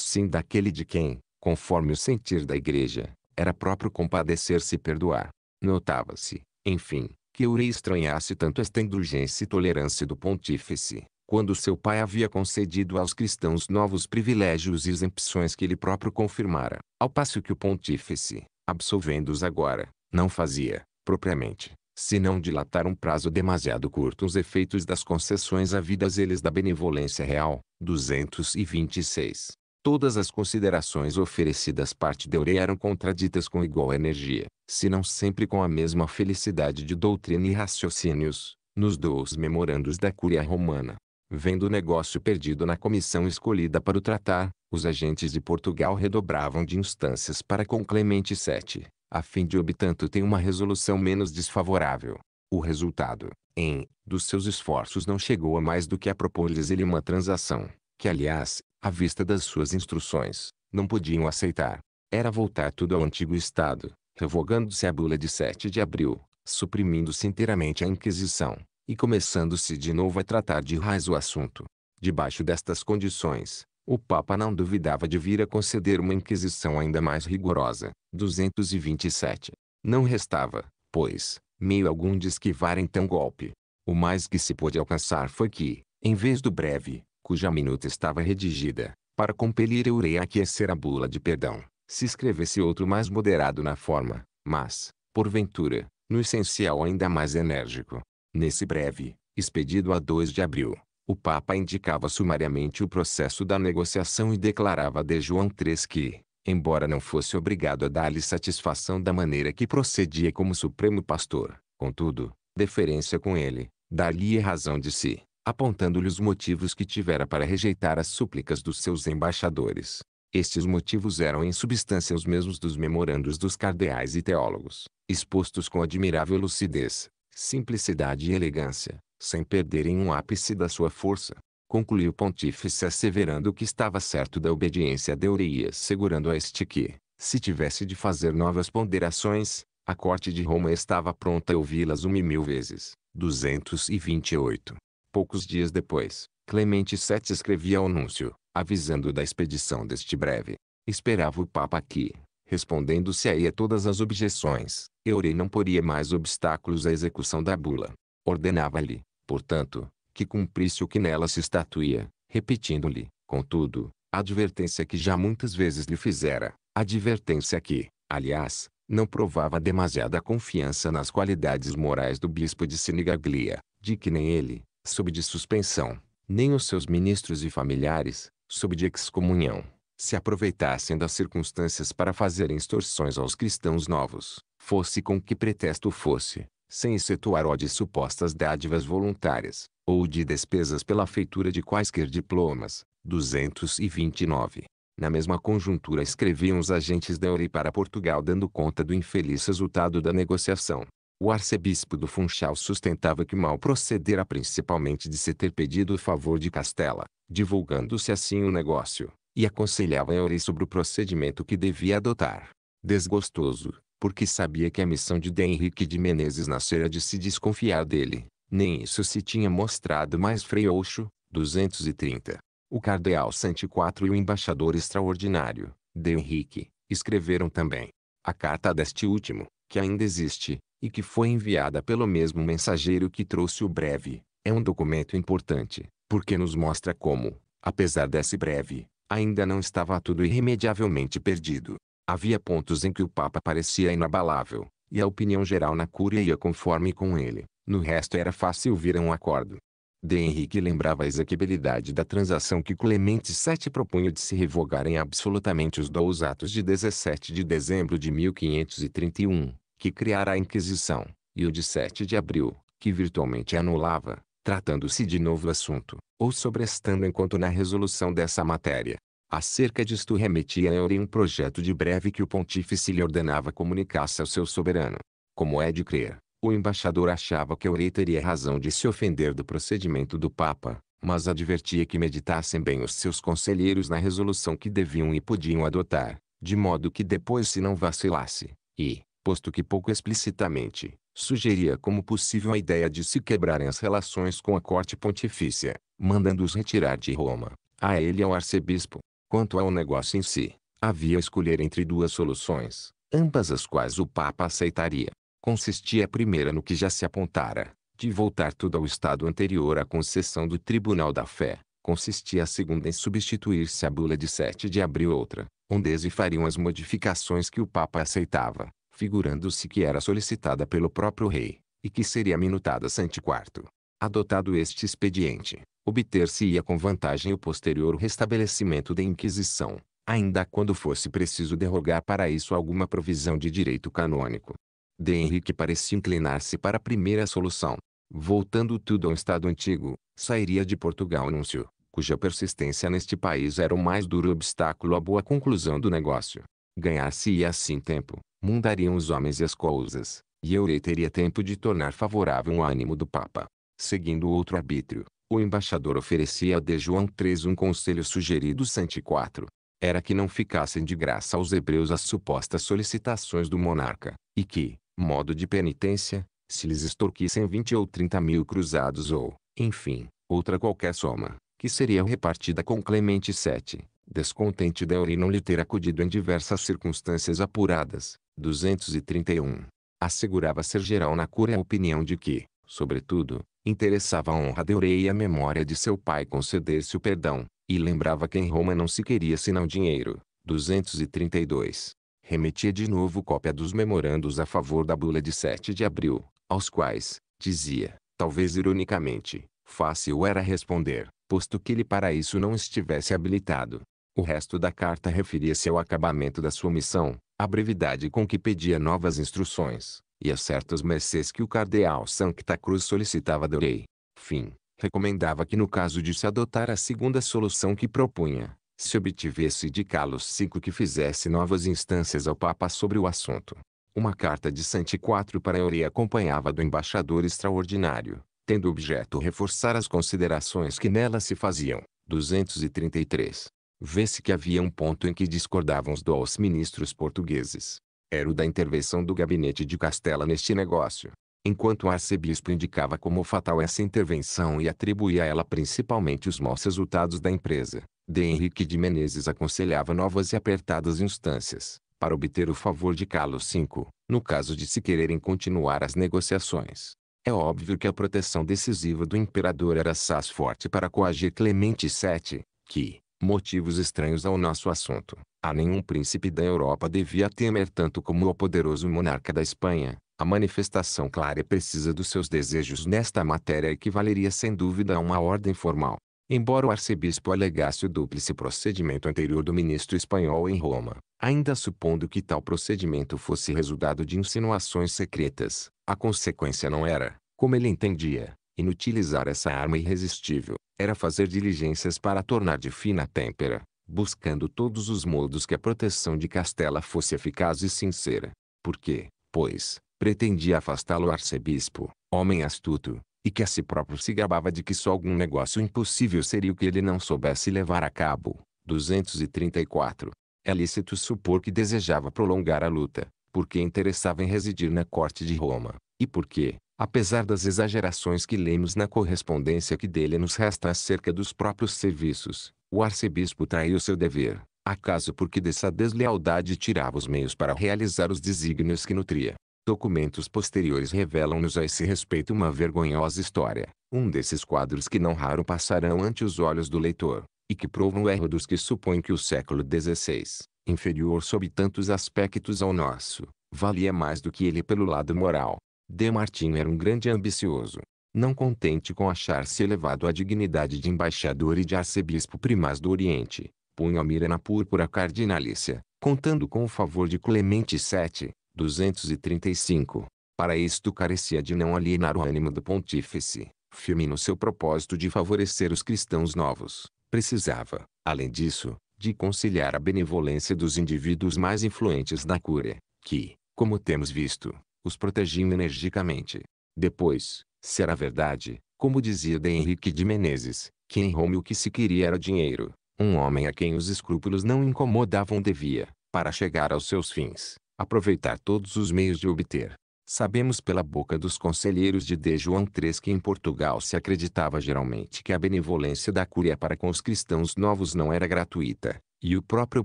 sim daquele de quem, conforme o sentir da igreja, era próprio compadecer-se e perdoar. Notava-se, enfim, que Eurei estranhasse tanto esta indulgência e tolerância do pontífice, quando seu pai havia concedido aos cristãos novos privilégios e isenções que ele próprio confirmara, ao passo que o pontífice, absolvendo-os agora, não fazia, propriamente, senão dilatar um prazo demasiado curto os efeitos das concessões havidas eles da benevolência real. 226. Todas as considerações oferecidas parte de Urei eram contraditas com igual energia, se não sempre com a mesma felicidade de doutrina e raciocínios, nos dois memorandos da Cúria Romana, Vendo o negócio perdido na comissão escolhida para o tratar, os agentes de Portugal redobravam de instâncias para com Clemente VII, a fim de obtanto ter uma resolução menos desfavorável. O resultado, em, dos seus esforços não chegou a mais do que a propor-lhes ele uma transação, que aliás, à vista das suas instruções, não podiam aceitar. Era voltar tudo ao antigo Estado, revogando-se a bula de 7 de abril, suprimindo-se inteiramente a Inquisição, e começando-se de novo a tratar de raiz o assunto. Debaixo destas condições, o Papa não duvidava de vir a conceder uma inquisição ainda mais rigorosa. 227. Não restava, pois, meio algum de esquivar então golpe. O mais que se pôde alcançar foi que, em vez do breve, cuja minuta estava redigida, para compelir Eureia a aquecer a bula de perdão, se escrevesse outro mais moderado na forma, mas, porventura, no essencial ainda mais enérgico. Nesse breve, expedido a 2 de abril, o Papa indicava sumariamente o processo da negociação e declarava de João III que, embora não fosse obrigado a dar-lhe satisfação da maneira que procedia como supremo pastor, contudo, deferência com ele, dar-lhe razão de si, apontando-lhe os motivos que tivera para rejeitar as súplicas dos seus embaixadores. Estes motivos eram em substância os mesmos dos memorandos dos cardeais e teólogos, expostos com admirável lucidez, simplicidade e elegância, sem perderem um ápice da sua força. Concluiu o pontífice asseverando que estava certo da obediência de Oreias segurando a este que, se tivesse de fazer novas ponderações, a corte de Roma estava pronta a ouvi-las uma e mil vezes. 228. Poucos dias depois, Clemente VII escrevia ao anúncio, avisando da expedição deste breve. Esperava o Papa aqui, respondendo-se aí a todas as objeções, Eure não poria mais obstáculos à execução da bula. Ordenava-lhe, portanto, que cumprisse o que nela se estatuía, repetindo-lhe, contudo, a advertência que já muitas vezes lhe fizera, advertência que, aliás, não provava demasiada confiança nas qualidades morais do bispo de Sinigaglia, de que nem ele, sob de suspensão, nem os seus ministros e familiares, sob de excomunhão se aproveitassem das circunstâncias para fazerem extorsões aos cristãos novos, fosse com que pretexto fosse, sem excetuar o de supostas dádivas voluntárias, ou de despesas pela feitura de quaisquer diplomas. 229. Na mesma conjuntura escreviam os agentes da Ori para Portugal dando conta do infeliz resultado da negociação. O arcebispo do Funchal sustentava que mal procedera principalmente de se ter pedido o favor de Castela, divulgando-se assim o negócio e aconselhava Eurí sobre o procedimento que devia adotar. Desgostoso, porque sabia que a missão de D. Henrique de Menezes nascera de se desconfiar dele. Nem isso se tinha mostrado mais frouxo. 230. O cardeal 104 e o embaixador extraordinário, D. Henrique, escreveram também. A carta deste último, que ainda existe, e que foi enviada pelo mesmo mensageiro que trouxe o breve, é um documento importante, porque nos mostra como, apesar desse breve, ainda não estava tudo irremediavelmente perdido. Havia pontos em que o Papa parecia inabalável, e a opinião geral na cúria ia conforme com ele. No resto era fácil vir a um acordo. De Henrique lembrava a exequibilidade da transação que Clemente VII propunha de se revogarem absolutamente os dois atos de 17 de dezembro de 1531, que criara a Inquisição, e o de 7 de abril, que virtualmente anulava, tratando-se de novo assunto, ou sobrestando enquanto na resolução dessa matéria. Acerca disto remetia a Eurim um projeto de breve que o pontífice lhe ordenava comunicasse ao seu soberano. Como é de crer, o embaixador achava que Eurei teria razão de se ofender do procedimento do Papa, mas advertia que meditassem bem os seus conselheiros na resolução que deviam e podiam adotar, de modo que depois se não vacilasse, e, posto que pouco explicitamente, sugeria como possível a ideia de se quebrarem as relações com a corte pontifícia, mandando-os retirar de Roma, a ele e ao arcebispo. Quanto ao negócio em si, havia a escolher entre duas soluções, ambas as quais o Papa aceitaria. Consistia a primeira no que já se apontara, de voltar tudo ao estado anterior à concessão do Tribunal da Fé. Consistia a segunda em substituir-se a bula de 7 de abril outra, onde se fariam as modificações que o Papa aceitava, figurando-se que era solicitada pelo próprio rei, e que seria minutada sante quarto. Adotado este expediente, obter-se-ia com vantagem o posterior restabelecimento da Inquisição, ainda quando fosse preciso derrogar para isso alguma provisão de direito canônico. De Henrique parecia inclinar-se para a primeira solução. Voltando tudo ao estado antigo, sairia de Portugal anúncio, cuja persistência neste país era o mais duro obstáculo à boa conclusão do negócio. Ganhar-se-ia assim tempo, mudariam os homens e as coisas, e Eurei teria tempo de tornar favorável o ânimo do Papa. Seguindo outro arbítrio, o embaixador oferecia a de João III um conselho sugerido 104. Era que não ficassem de graça aos hebreus as supostas solicitações do monarca, e que, modo de penitência, se lhes extorquissem 20 ou 30 mil cruzados ou, enfim, outra qualquer soma, que seria repartida com Clemente VII, descontente de Eurei não lhe ter acudido em diversas circunstâncias apuradas, 231. Assegurava ser geral na cura a opinião de que, sobretudo, interessava a honra de Orei e a memória de seu pai conceder-se o perdão, e lembrava que em Roma não se queria senão dinheiro. 232. Remetia de novo cópia dos memorandos a favor da bula de 7 de abril, aos quais, dizia, talvez ironicamente, fácil era responder, posto que ele para isso não estivesse habilitado, o resto da carta referia-se ao acabamento da sua missão, à brevidade com que pedia novas instruções, e a certos mercês que o cardeal Santa Cruz solicitava do rei. Fim, recomendava que no caso de se adotar a segunda solução que propunha, se obtivesse de Carlos V que fizesse novas instâncias ao Papa sobre o assunto. Uma carta de Sante IV para Eurí acompanhava do embaixador extraordinário, tendo objeto reforçar as considerações que nela se faziam. 233 vê-se que havia um ponto em que discordavam os dois ministros portugueses. Era o da intervenção do gabinete de Castela neste negócio. Enquanto o arcebispo indicava como fatal essa intervenção e atribuía a ela principalmente os maus resultados da empresa, D. Henrique de Menezes aconselhava novas e apertadas instâncias, para obter o favor de Carlos V, no caso de se quererem continuar as negociações. É óbvio que a proteção decisiva do imperador era assaz forte para coagir Clemente VII, que, motivos estranhos ao nosso assunto. A nenhum príncipe da Europa devia temer tanto como o poderoso monarca da Espanha. A manifestação clara e precisa dos seus desejos nesta matéria equivaleria sem dúvida a uma ordem formal. Embora o arcebispo alegasse o dúplice procedimento anterior do ministro espanhol em Roma, ainda supondo que tal procedimento fosse resultado de insinuações secretas, a consequência não era, como ele entendia, Inutilizar essa arma irresistível, era fazer diligências para tornar de fina têmpera, buscando todos os modos que a proteção de Castela fosse eficaz e sincera. Porque, pois, pretendia afastá-lo o arcebispo, homem astuto, e que a si próprio se gabava de que só algum negócio impossível seria o que ele não soubesse levar a cabo. 234. É lícito supor que desejava prolongar a luta, porque interessava em residir na corte de Roma, e porque, apesar das exagerações que lemos na correspondência que dele nos resta acerca dos próprios serviços, o arcebispo traiu seu dever, acaso porque dessa deslealdade tirava os meios para realizar os desígnios que nutria. Documentos posteriores revelam-nos a esse respeito uma vergonhosa história, um desses quadros que não raro passarão ante os olhos do leitor, e que provam o erro dos que supõem que o século XVI, inferior sob tantos aspectos ao nosso, valia mais do que ele pelo lado moral Demartin era um grande ambicioso. Não contente com achar-se elevado à dignidade de embaixador e de arcebispo primaz do Oriente, punha a mira na púrpura cardinalícia, contando com o favor de Clemente VII, 235. Para isto carecia de não alienar o ânimo do pontífice, firme no seu propósito de favorecer os cristãos novos. Precisava, além disso, de conciliar a benevolência dos indivíduos mais influentes da cúria, que, como temos visto, os protegiam energicamente. Depois, se era verdade, como dizia D. Henrique de Menezes, que em Roma o que se queria era dinheiro. Um homem a quem os escrúpulos não incomodavam devia, para chegar aos seus fins, aproveitar todos os meios de obter. Sabemos pela boca dos conselheiros de D. João III que em Portugal se acreditava geralmente que a benevolência da curia para com os cristãos novos não era gratuita, e o próprio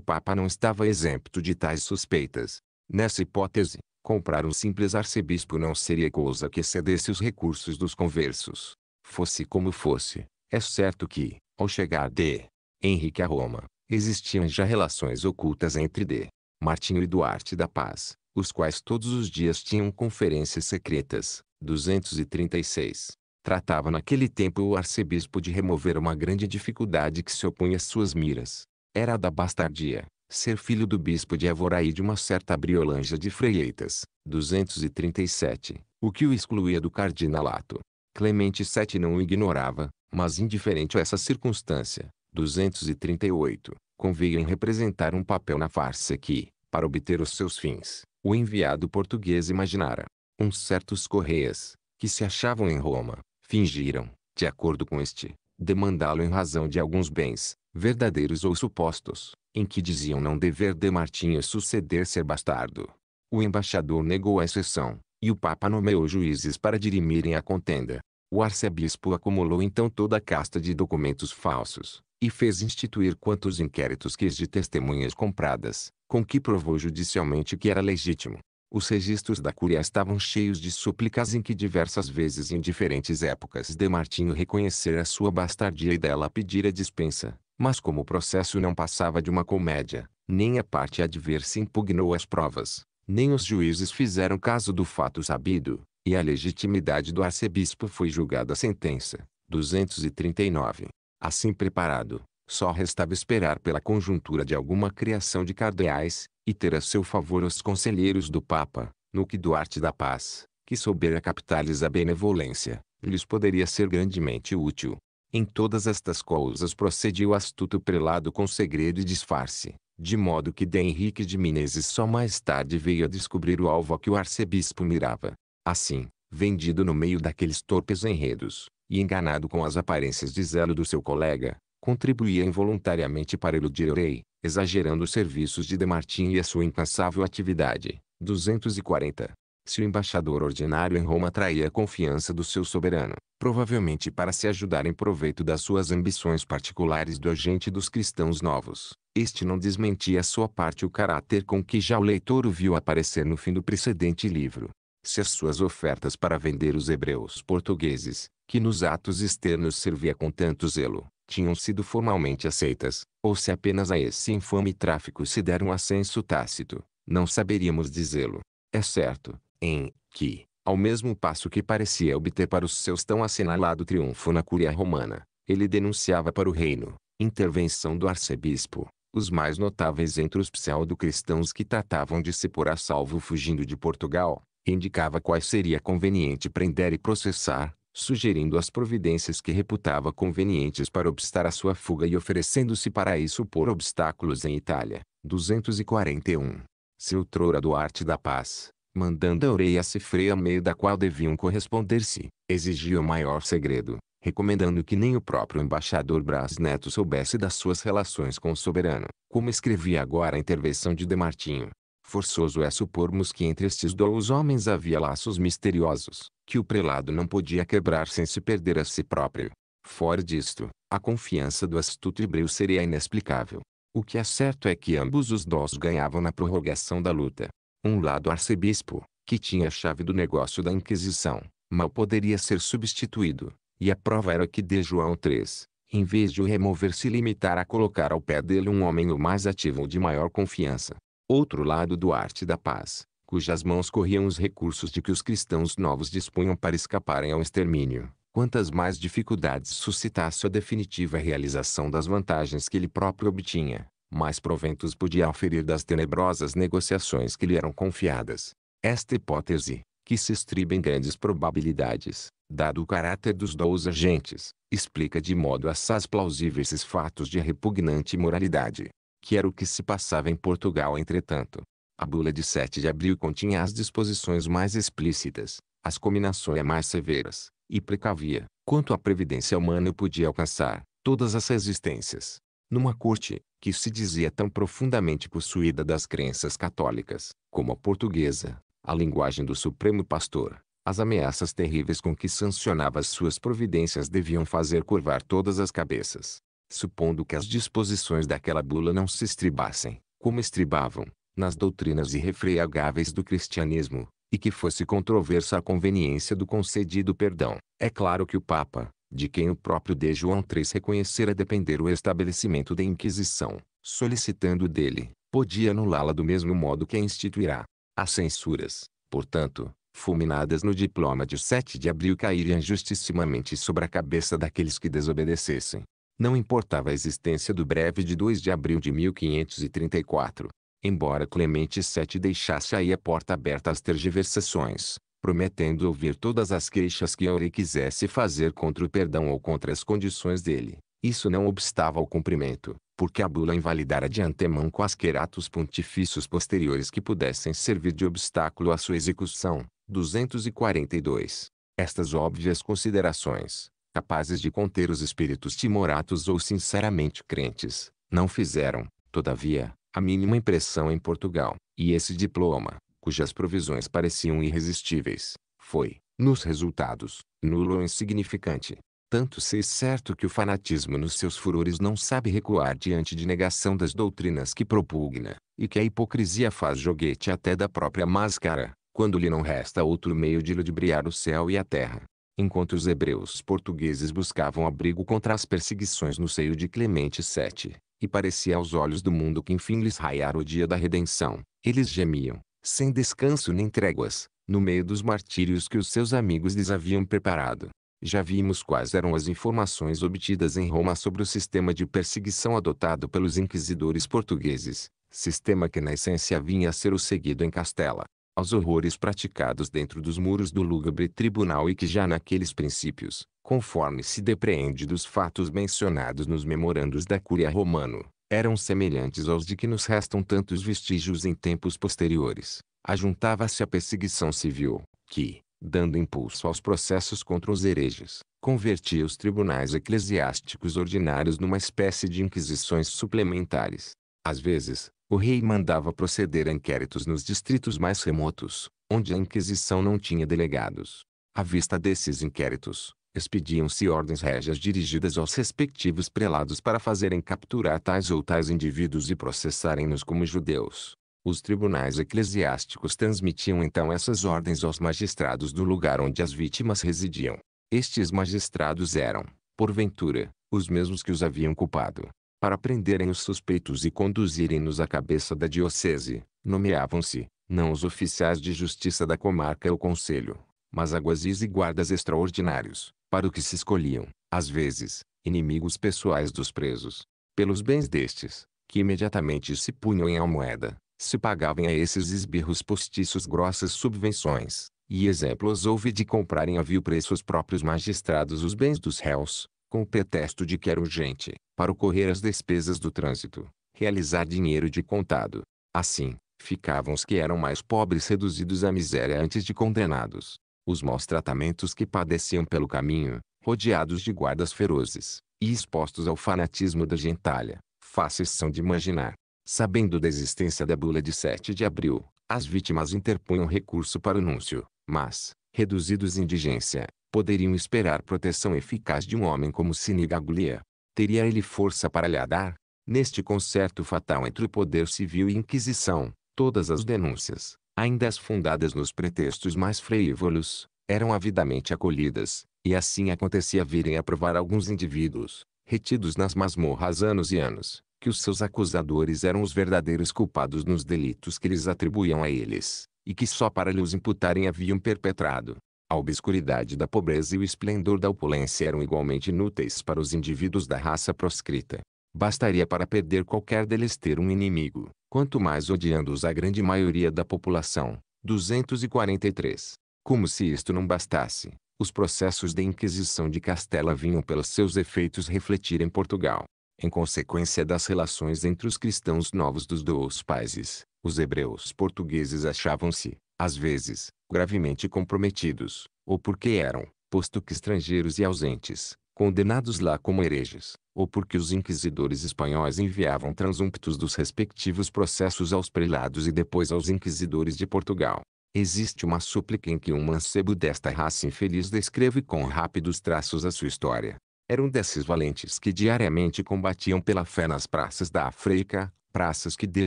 Papa não estava isento de tais suspeitas. Nessa hipótese, comprar um simples arcebispo não seria coisa que excedesse os recursos dos conversos. Fosse como fosse, é certo que, ao chegar D. Henrique a Roma, existiam já relações ocultas entre D. Martinho e Duarte da Paz, os quais todos os dias tinham conferências secretas. 236. Tratava naquele tempo o arcebispo de remover uma grande dificuldade que se opunha às suas miras. Era a da bastardia ser filho do bispo de Évora e de uma certa Briolanja de Freitas, 237, o que o excluía do cardinalato. Clemente VII não o ignorava, mas indiferente a essa circunstância, 238, conveio em representar um papel na farsa que, para obter os seus fins, o enviado português imaginara. Uns certos correias, que se achavam em Roma, fingiram, de acordo com este, demandá-lo em razão de alguns bens, verdadeiros ou supostos, em que diziam não dever de Martinho suceder ser bastardo. O embaixador negou a exceção, e o Papa nomeou juízes para dirimirem a contenda. O arcebispo acumulou então toda a casta de documentos falsos, e fez instituir quantos inquéritos quis de testemunhas compradas, com que provou judicialmente que era legítimo. Os registros da curia estavam cheios de súplicas em que diversas vezes em diferentes épocas de Martinho reconhecer a sua bastardia e dela pedir a dispensa, mas como o processo não passava de uma comédia, nem a parte adversa impugnou as provas, nem os juízes fizeram caso do fato sabido, e a legitimidade do arcebispo foi julgada a sentença. 239. Assim preparado, só restava esperar pela conjuntura de alguma criação de cardeais, e ter a seu favor os conselheiros do Papa, no que Duarte da Paz, que soubera captar-lhes a benevolência, lhes poderia ser grandemente útil. Em todas estas coisas procedia o astuto prelado com segredo e disfarce, de modo que D. Henrique de Menezes só mais tarde veio a descobrir o alvo a que o arcebispo mirava. Assim, vendido no meio daqueles torpes enredos, e enganado com as aparências de zelo do seu colega, contribuía involuntariamente para iludir o rei, exagerando os serviços de Demartin e a sua incansável atividade. 240. Se o embaixador ordinário em Roma traía a confiança do seu soberano, provavelmente para se ajudar em proveito das suas ambições particulares do agente dos cristãos novos, este não desmentia a sua parte o caráter com que já o leitor o viu aparecer no fim do precedente livro. Se as suas ofertas para vender os hebreus portugueses, que nos atos externos servia com tanto zelo, tinham sido formalmente aceitas, ou se apenas a esse infame tráfico se deram um ascenso tácito, não saberíamos dizê-lo. É certo, em que, ao mesmo passo que parecia obter para os seus tão assinalado triunfo na Cúria Romana, ele denunciava para o reino, intervenção do arcebispo, os mais notáveis entre os pseudo-cristãos que tratavam de se pôr a salvo fugindo de Portugal, indicava quais seria conveniente prender e processar, sugerindo as providências que reputava convenientes para obstar a sua fuga e oferecendo-se para isso por obstáculos em Itália. 241. Se do Duarte da Paz, mandando a orelha se freia meio da qual deviam corresponder-se, exigia o maior segredo, recomendando que nem o próprio embaixador Brás Neto soubesse das suas relações com o soberano, como escrevia agora a intervenção de Demartinho. Forçoso é supormos que entre estes dois homens havia laços misteriosos, que o prelado não podia quebrar sem se perder a si próprio. Fora disto, a confiança do astuto hebreu seria inexplicável. O que é certo é que ambos os dós ganhavam na prorrogação da luta, um lado arcebispo, que tinha a chave do negócio da Inquisição, mal poderia ser substituído, e a prova era que de João III, em vez de o remover se limitar a colocar ao pé dele um homem o mais ativo ou de maior confiança. Outro lado do arte da paz, cujas mãos corriam os recursos de que os cristãos novos dispunham para escaparem ao extermínio, quantas mais dificuldades suscitasse a definitiva realização das vantagens que ele próprio obtinha mais proventos podia oferir das tenebrosas negociações que lhe eram confiadas. Esta hipótese, que se estriba em grandes probabilidades, dado o caráter dos dois agentes, explica de modo assaz plausível esses fatos de repugnante moralidade, que era o que se passava em Portugal entretanto. A bula de 7 de abril continha as disposições mais explícitas, as combinações mais severas, e precavia, quanto a previdência humana podia alcançar, todas as resistências. Numa corte, que se dizia tão profundamente possuída das crenças católicas, como a portuguesa, a linguagem do Supremo Pastor, as ameaças terríveis com que sancionava as suas providências deviam fazer curvar todas as cabeças. Supondo que as disposições daquela bula não se estribassem, como estribavam, nas doutrinas irrefreagáveis do cristianismo, e que fosse controversa a conveniência do concedido perdão, é claro que o Papa, de quem o próprio D. João III reconhecera depender o estabelecimento da Inquisição, solicitando dele, podia anulá-la do mesmo modo que a instituirá. As censuras, portanto, fulminadas no diploma de 7 de abril cairiam justissimamente sobre a cabeça daqueles que desobedecessem. Não importava a existência do breve de 2 de abril de 1534. Embora Clemente VII deixasse aí a porta aberta às tergiversações, prometendo ouvir todas as queixas que Aure quisesse fazer contra o perdão ou contra as condições dele. Isso não obstava ao cumprimento, porque a bula invalidara de antemão quaisquer atos pontifícios posteriores que pudessem servir de obstáculo à sua execução. 242. Estas óbvias considerações, capazes de conter os espíritos timoratos ou sinceramente crentes, não fizeram, todavia, a mínima impressão em Portugal, e esse diploma, cujas provisões pareciam irresistíveis, foi, nos resultados, nulo ou insignificante. Tanto se é certo que o fanatismo nos seus furores não sabe recuar diante de negação das doutrinas que propugna, e que a hipocrisia faz joguete até da própria máscara, quando lhe não resta outro meio de ludibriar o céu e a terra. Enquanto os hebreus portugueses buscavam abrigo contra as perseguições no seio de Clemente VII, e parecia aos olhos do mundo que enfim lhes raiara o dia da redenção, eles gemiam, sem descanso nem tréguas, no meio dos martírios que os seus amigos lhes haviam preparado. Já vimos quais eram as informações obtidas em Roma sobre o sistema de perseguição adotado pelos inquisidores portugueses, sistema que na essência vinha a ser o seguido em Castela, aos horrores praticados dentro dos muros do lúgubre tribunal e que já naqueles princípios, conforme se depreende dos fatos mencionados nos memorandos da Cúria Romano, eram semelhantes aos de que nos restam tantos vestígios em tempos posteriores. Ajuntava-se a perseguição civil, que, dando impulso aos processos contra os hereges, convertia os tribunais eclesiásticos ordinários numa espécie de inquisições suplementares. Às vezes, o rei mandava proceder a inquéritos nos distritos mais remotos, onde a Inquisição não tinha delegados. À vista desses inquéritos, expediam-se ordens régias dirigidas aos respectivos prelados para fazerem capturar tais ou tais indivíduos e processarem-nos como judeus. Os tribunais eclesiásticos transmitiam então essas ordens aos magistrados do lugar onde as vítimas residiam. Estes magistrados eram, porventura, os mesmos que os haviam culpado. Para prenderem os suspeitos e conduzirem-nos à cabeça da diocese, nomeavam-se, não os oficiais de justiça da comarca ou conselho, mas aguazis e guardas extraordinários para o que se escolhiam, às vezes, inimigos pessoais dos presos. Pelos bens destes, que imediatamente se punham em almoeda, se pagavam a esses esbirros postiços grossas subvenções, e exemplos houve de comprarem a vil preço os próprios magistrados os bens dos réus, com o pretexto de que era urgente, para ocorrer as despesas do trânsito, realizar dinheiro de contado. Assim, ficavam os que eram mais pobres reduzidos à miséria antes de condenados os maus tratamentos que padeciam pelo caminho, rodeados de guardas ferozes, e expostos ao fanatismo da gentalha, fáceis são de imaginar. Sabendo da existência da bula de 7 de abril, as vítimas interpunham recurso para o núncio, mas, reduzidos em indigência, poderiam esperar proteção eficaz de um homem como Sinigaglia. Teria ele força para lhe dar? Neste concerto fatal entre o poder civil e Inquisição, todas as denúncias, ainda as fundadas nos pretextos mais freivolos, eram avidamente acolhidas, e assim acontecia virem a provar alguns indivíduos, retidos nas masmorras anos e anos, que os seus acusadores eram os verdadeiros culpados nos delitos que lhes atribuíam a eles, e que só para lhes imputarem haviam perpetrado. A obscuridade da pobreza e o esplendor da opulência eram igualmente inúteis para os indivíduos da raça proscrita bastaria para perder qualquer deles ter um inimigo, quanto mais odiando-os a grande maioria da população. 243. Como se isto não bastasse, os processos de Inquisição de Castela vinham pelos seus efeitos refletir em Portugal. Em consequência das relações entre os cristãos novos dos dois países, os hebreus portugueses achavam-se, às vezes, gravemente comprometidos, ou porque eram, posto que estrangeiros e ausentes, condenados lá como hereges, ou porque os inquisidores espanhóis enviavam transumptos dos respectivos processos aos prelados e depois aos inquisidores de Portugal. Existe uma súplica em que um mancebo desta raça infeliz descreve com rápidos traços a sua história. Era um desses valentes que diariamente combatiam pela fé nas praças da África, praças que de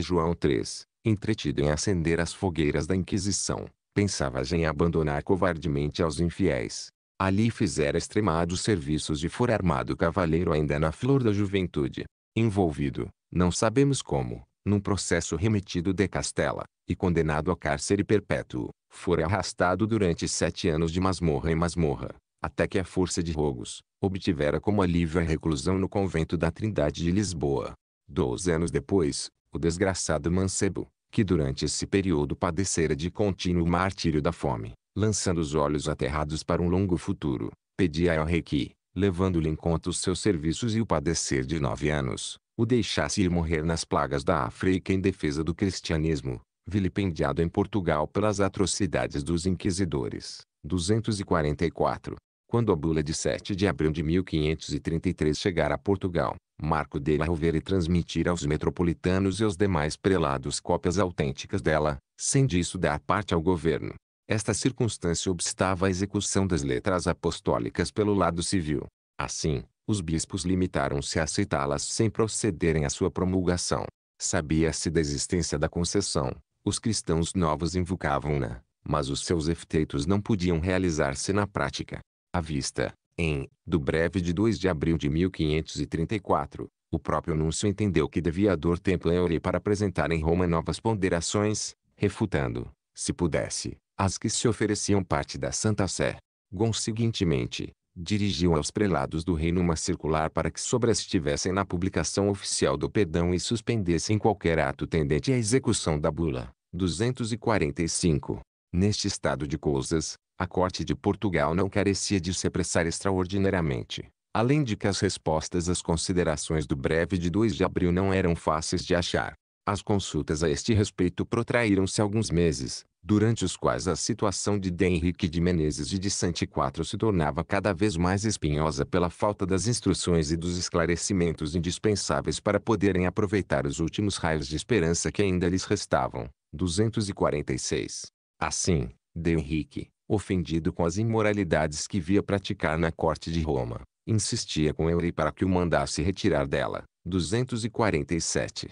João III, entretido em acender as fogueiras da Inquisição, pensava já em abandonar covardemente aos infiéis, Ali fizera extremados serviços de for armado cavaleiro ainda na flor da juventude. Envolvido, não sabemos como, num processo remetido de Castela, e condenado a cárcere perpétuo, fora arrastado durante sete anos de masmorra em masmorra, até que a força de rogos, obtivera como alívio a reclusão no convento da Trindade de Lisboa. Doze anos depois, o desgraçado mancebo, que durante esse período padecera de contínuo martírio da fome, lançando os olhos aterrados para um longo futuro, pedia ao rei que, levando-lhe em conta os seus serviços e o padecer de nove anos, o deixasse ir morrer nas plagas da África em defesa do cristianismo, vilipendiado em Portugal pelas atrocidades dos inquisidores. 244. Quando a bula de 7 de abril de 1533 chegar a Portugal, Marco dele a rever e transmitir aos metropolitanos e aos demais prelados cópias autênticas dela, sem disso dar parte ao governo, esta circunstância obstava a execução das letras apostólicas pelo lado civil. Assim, os bispos limitaram-se a aceitá-las sem procederem à sua promulgação. Sabia-se da existência da concessão, os cristãos novos invocavam-na, mas os seus efeitos não podiam realizar-se na prática. À vista, em, do breve de 2 de abril de 1534, o próprio Núncio entendeu que devia dor tempo em para apresentar em Roma novas ponderações, refutando, se pudesse, as que se ofereciam parte da Santa Sé. Conseguintemente, dirigiu aos prelados do reino uma circular para que sobrestivessem na publicação oficial do perdão e suspendessem qualquer ato tendente à execução da bula. 245. Neste estado de coisas, a Corte de Portugal não carecia de se apressar extraordinariamente. Além de que as respostas às considerações do breve de 2 de abril não eram fáceis de achar, as consultas a este respeito protraíram-se alguns meses, durante os quais a situação de D. Henrique de Menezes e de Sante IV se tornava cada vez mais espinhosa pela falta das instruções e dos esclarecimentos indispensáveis para poderem aproveitar os últimos raios de esperança que ainda lhes restavam. 246. Assim, D. Henrique, ofendido com as imoralidades que via praticar na corte de Roma, insistia com Eury para que o mandasse retirar dela. 247.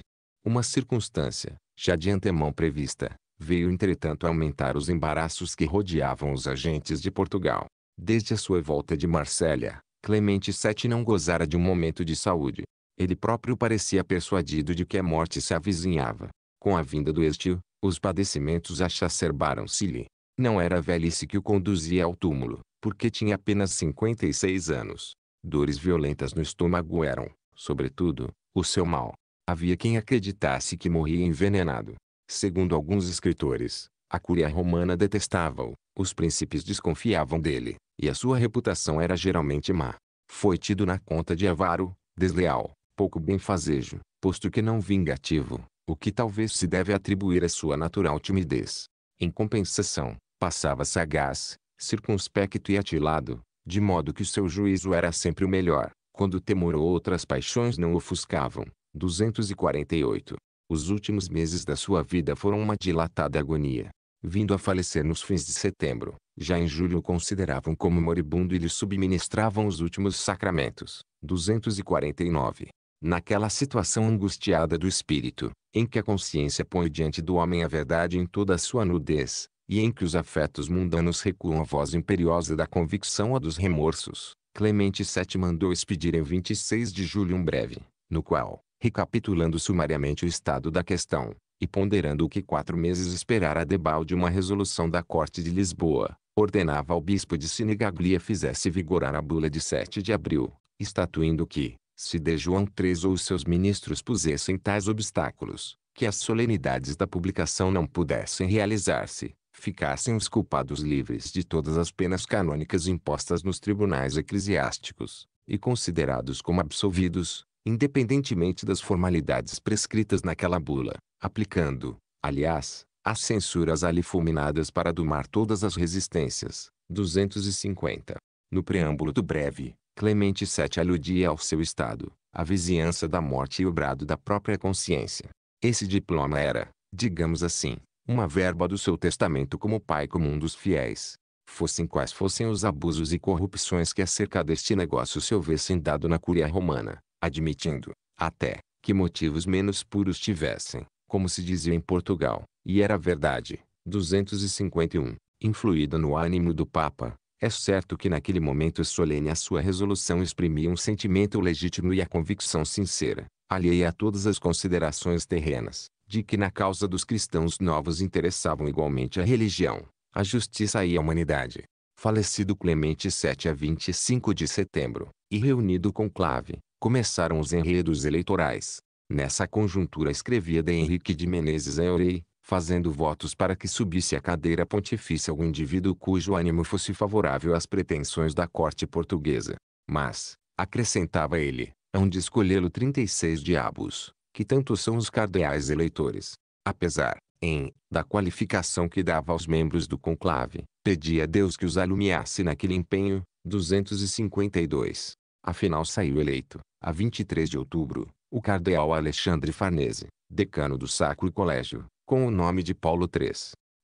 Uma circunstância, já de antemão prevista, veio entretanto aumentar os embaraços que rodeavam os agentes de Portugal. Desde a sua volta de Marsella, Clemente VII não gozara de um momento de saúde. Ele próprio parecia persuadido de que a morte se avizinhava. Com a vinda do estio, os padecimentos achacerbaram-se-lhe. Não era a velhice que o conduzia ao túmulo, porque tinha apenas 56 anos. Dores violentas no estômago eram, sobretudo, o seu mal. Havia quem acreditasse que morria envenenado. Segundo alguns escritores, a cúria romana detestava-o, os príncipes desconfiavam dele, e a sua reputação era geralmente má. Foi tido na conta de avaro, desleal, pouco benfazejo, posto que não vingativo, o que talvez se deve atribuir à sua natural timidez. Em compensação, passava sagaz, circunspecto e atilado, de modo que o seu juízo era sempre o melhor, quando o temor ou outras paixões não ofuscavam, 248. Os últimos meses da sua vida foram uma dilatada agonia. Vindo a falecer nos fins de setembro, já em julho o consideravam como moribundo e lhe subministravam os últimos sacramentos. 249. Naquela situação angustiada do espírito, em que a consciência põe diante do homem a verdade em toda a sua nudez, e em que os afetos mundanos recuam à voz imperiosa da convicção a dos remorsos, Clemente VII mandou expedir em 26 de julho um breve, no qual, recapitulando sumariamente o estado da questão, e ponderando o que quatro meses esperara debalde uma resolução da Corte de Lisboa, ordenava ao bispo de Sinigaglia fizesse vigorar a bula de 7 de abril, estatuindo que, se de João III ou seus ministros pusessem tais obstáculos, que as solenidades da publicação não pudessem realizar-se, ficassem os culpados livres de todas as penas canônicas impostas nos tribunais eclesiásticos, e considerados como absolvidos, independentemente das formalidades prescritas naquela bula, aplicando, aliás, as censuras ali fulminadas para domar todas as resistências. 250. No preâmbulo do breve, Clemente VII aludia ao seu estado, a vizinhança da morte e o brado da própria consciência. Esse diploma era, digamos assim, uma verba do seu testamento como pai comum dos fiéis. Fossem quais fossem os abusos e corrupções que acerca deste negócio se houvessem dado na curia romana, admitindo, até, que motivos menos puros tivessem, como se dizia em Portugal, e era verdade, 251, influído no ânimo do Papa, é certo que naquele momento solene a sua resolução exprimia um sentimento legítimo e a convicção sincera, alheia a todas as considerações terrenas, de que na causa dos cristãos novos interessavam igualmente a religião, a justiça e a humanidade. Falecido Clemente VII a 25 de setembro, e reunido com Clave, começaram os enredos eleitorais. Nessa conjuntura escrevia de Henrique de Menezes a Eurei, fazendo votos para que subisse à cadeira pontifícia algum indivíduo cujo ânimo fosse favorável às pretensões da corte portuguesa. Mas, acrescentava ele, hão de escolhê-lo 36 diabos, que tanto são os cardeais eleitores. Apesar, em, da qualificação que dava aos membros do conclave, pedia a Deus que os alumiasse naquele empenho, 252. Afinal saiu eleito, a 23 de outubro, o cardeal Alexandre Farnese, decano do Sacro Colégio, com o nome de Paulo III.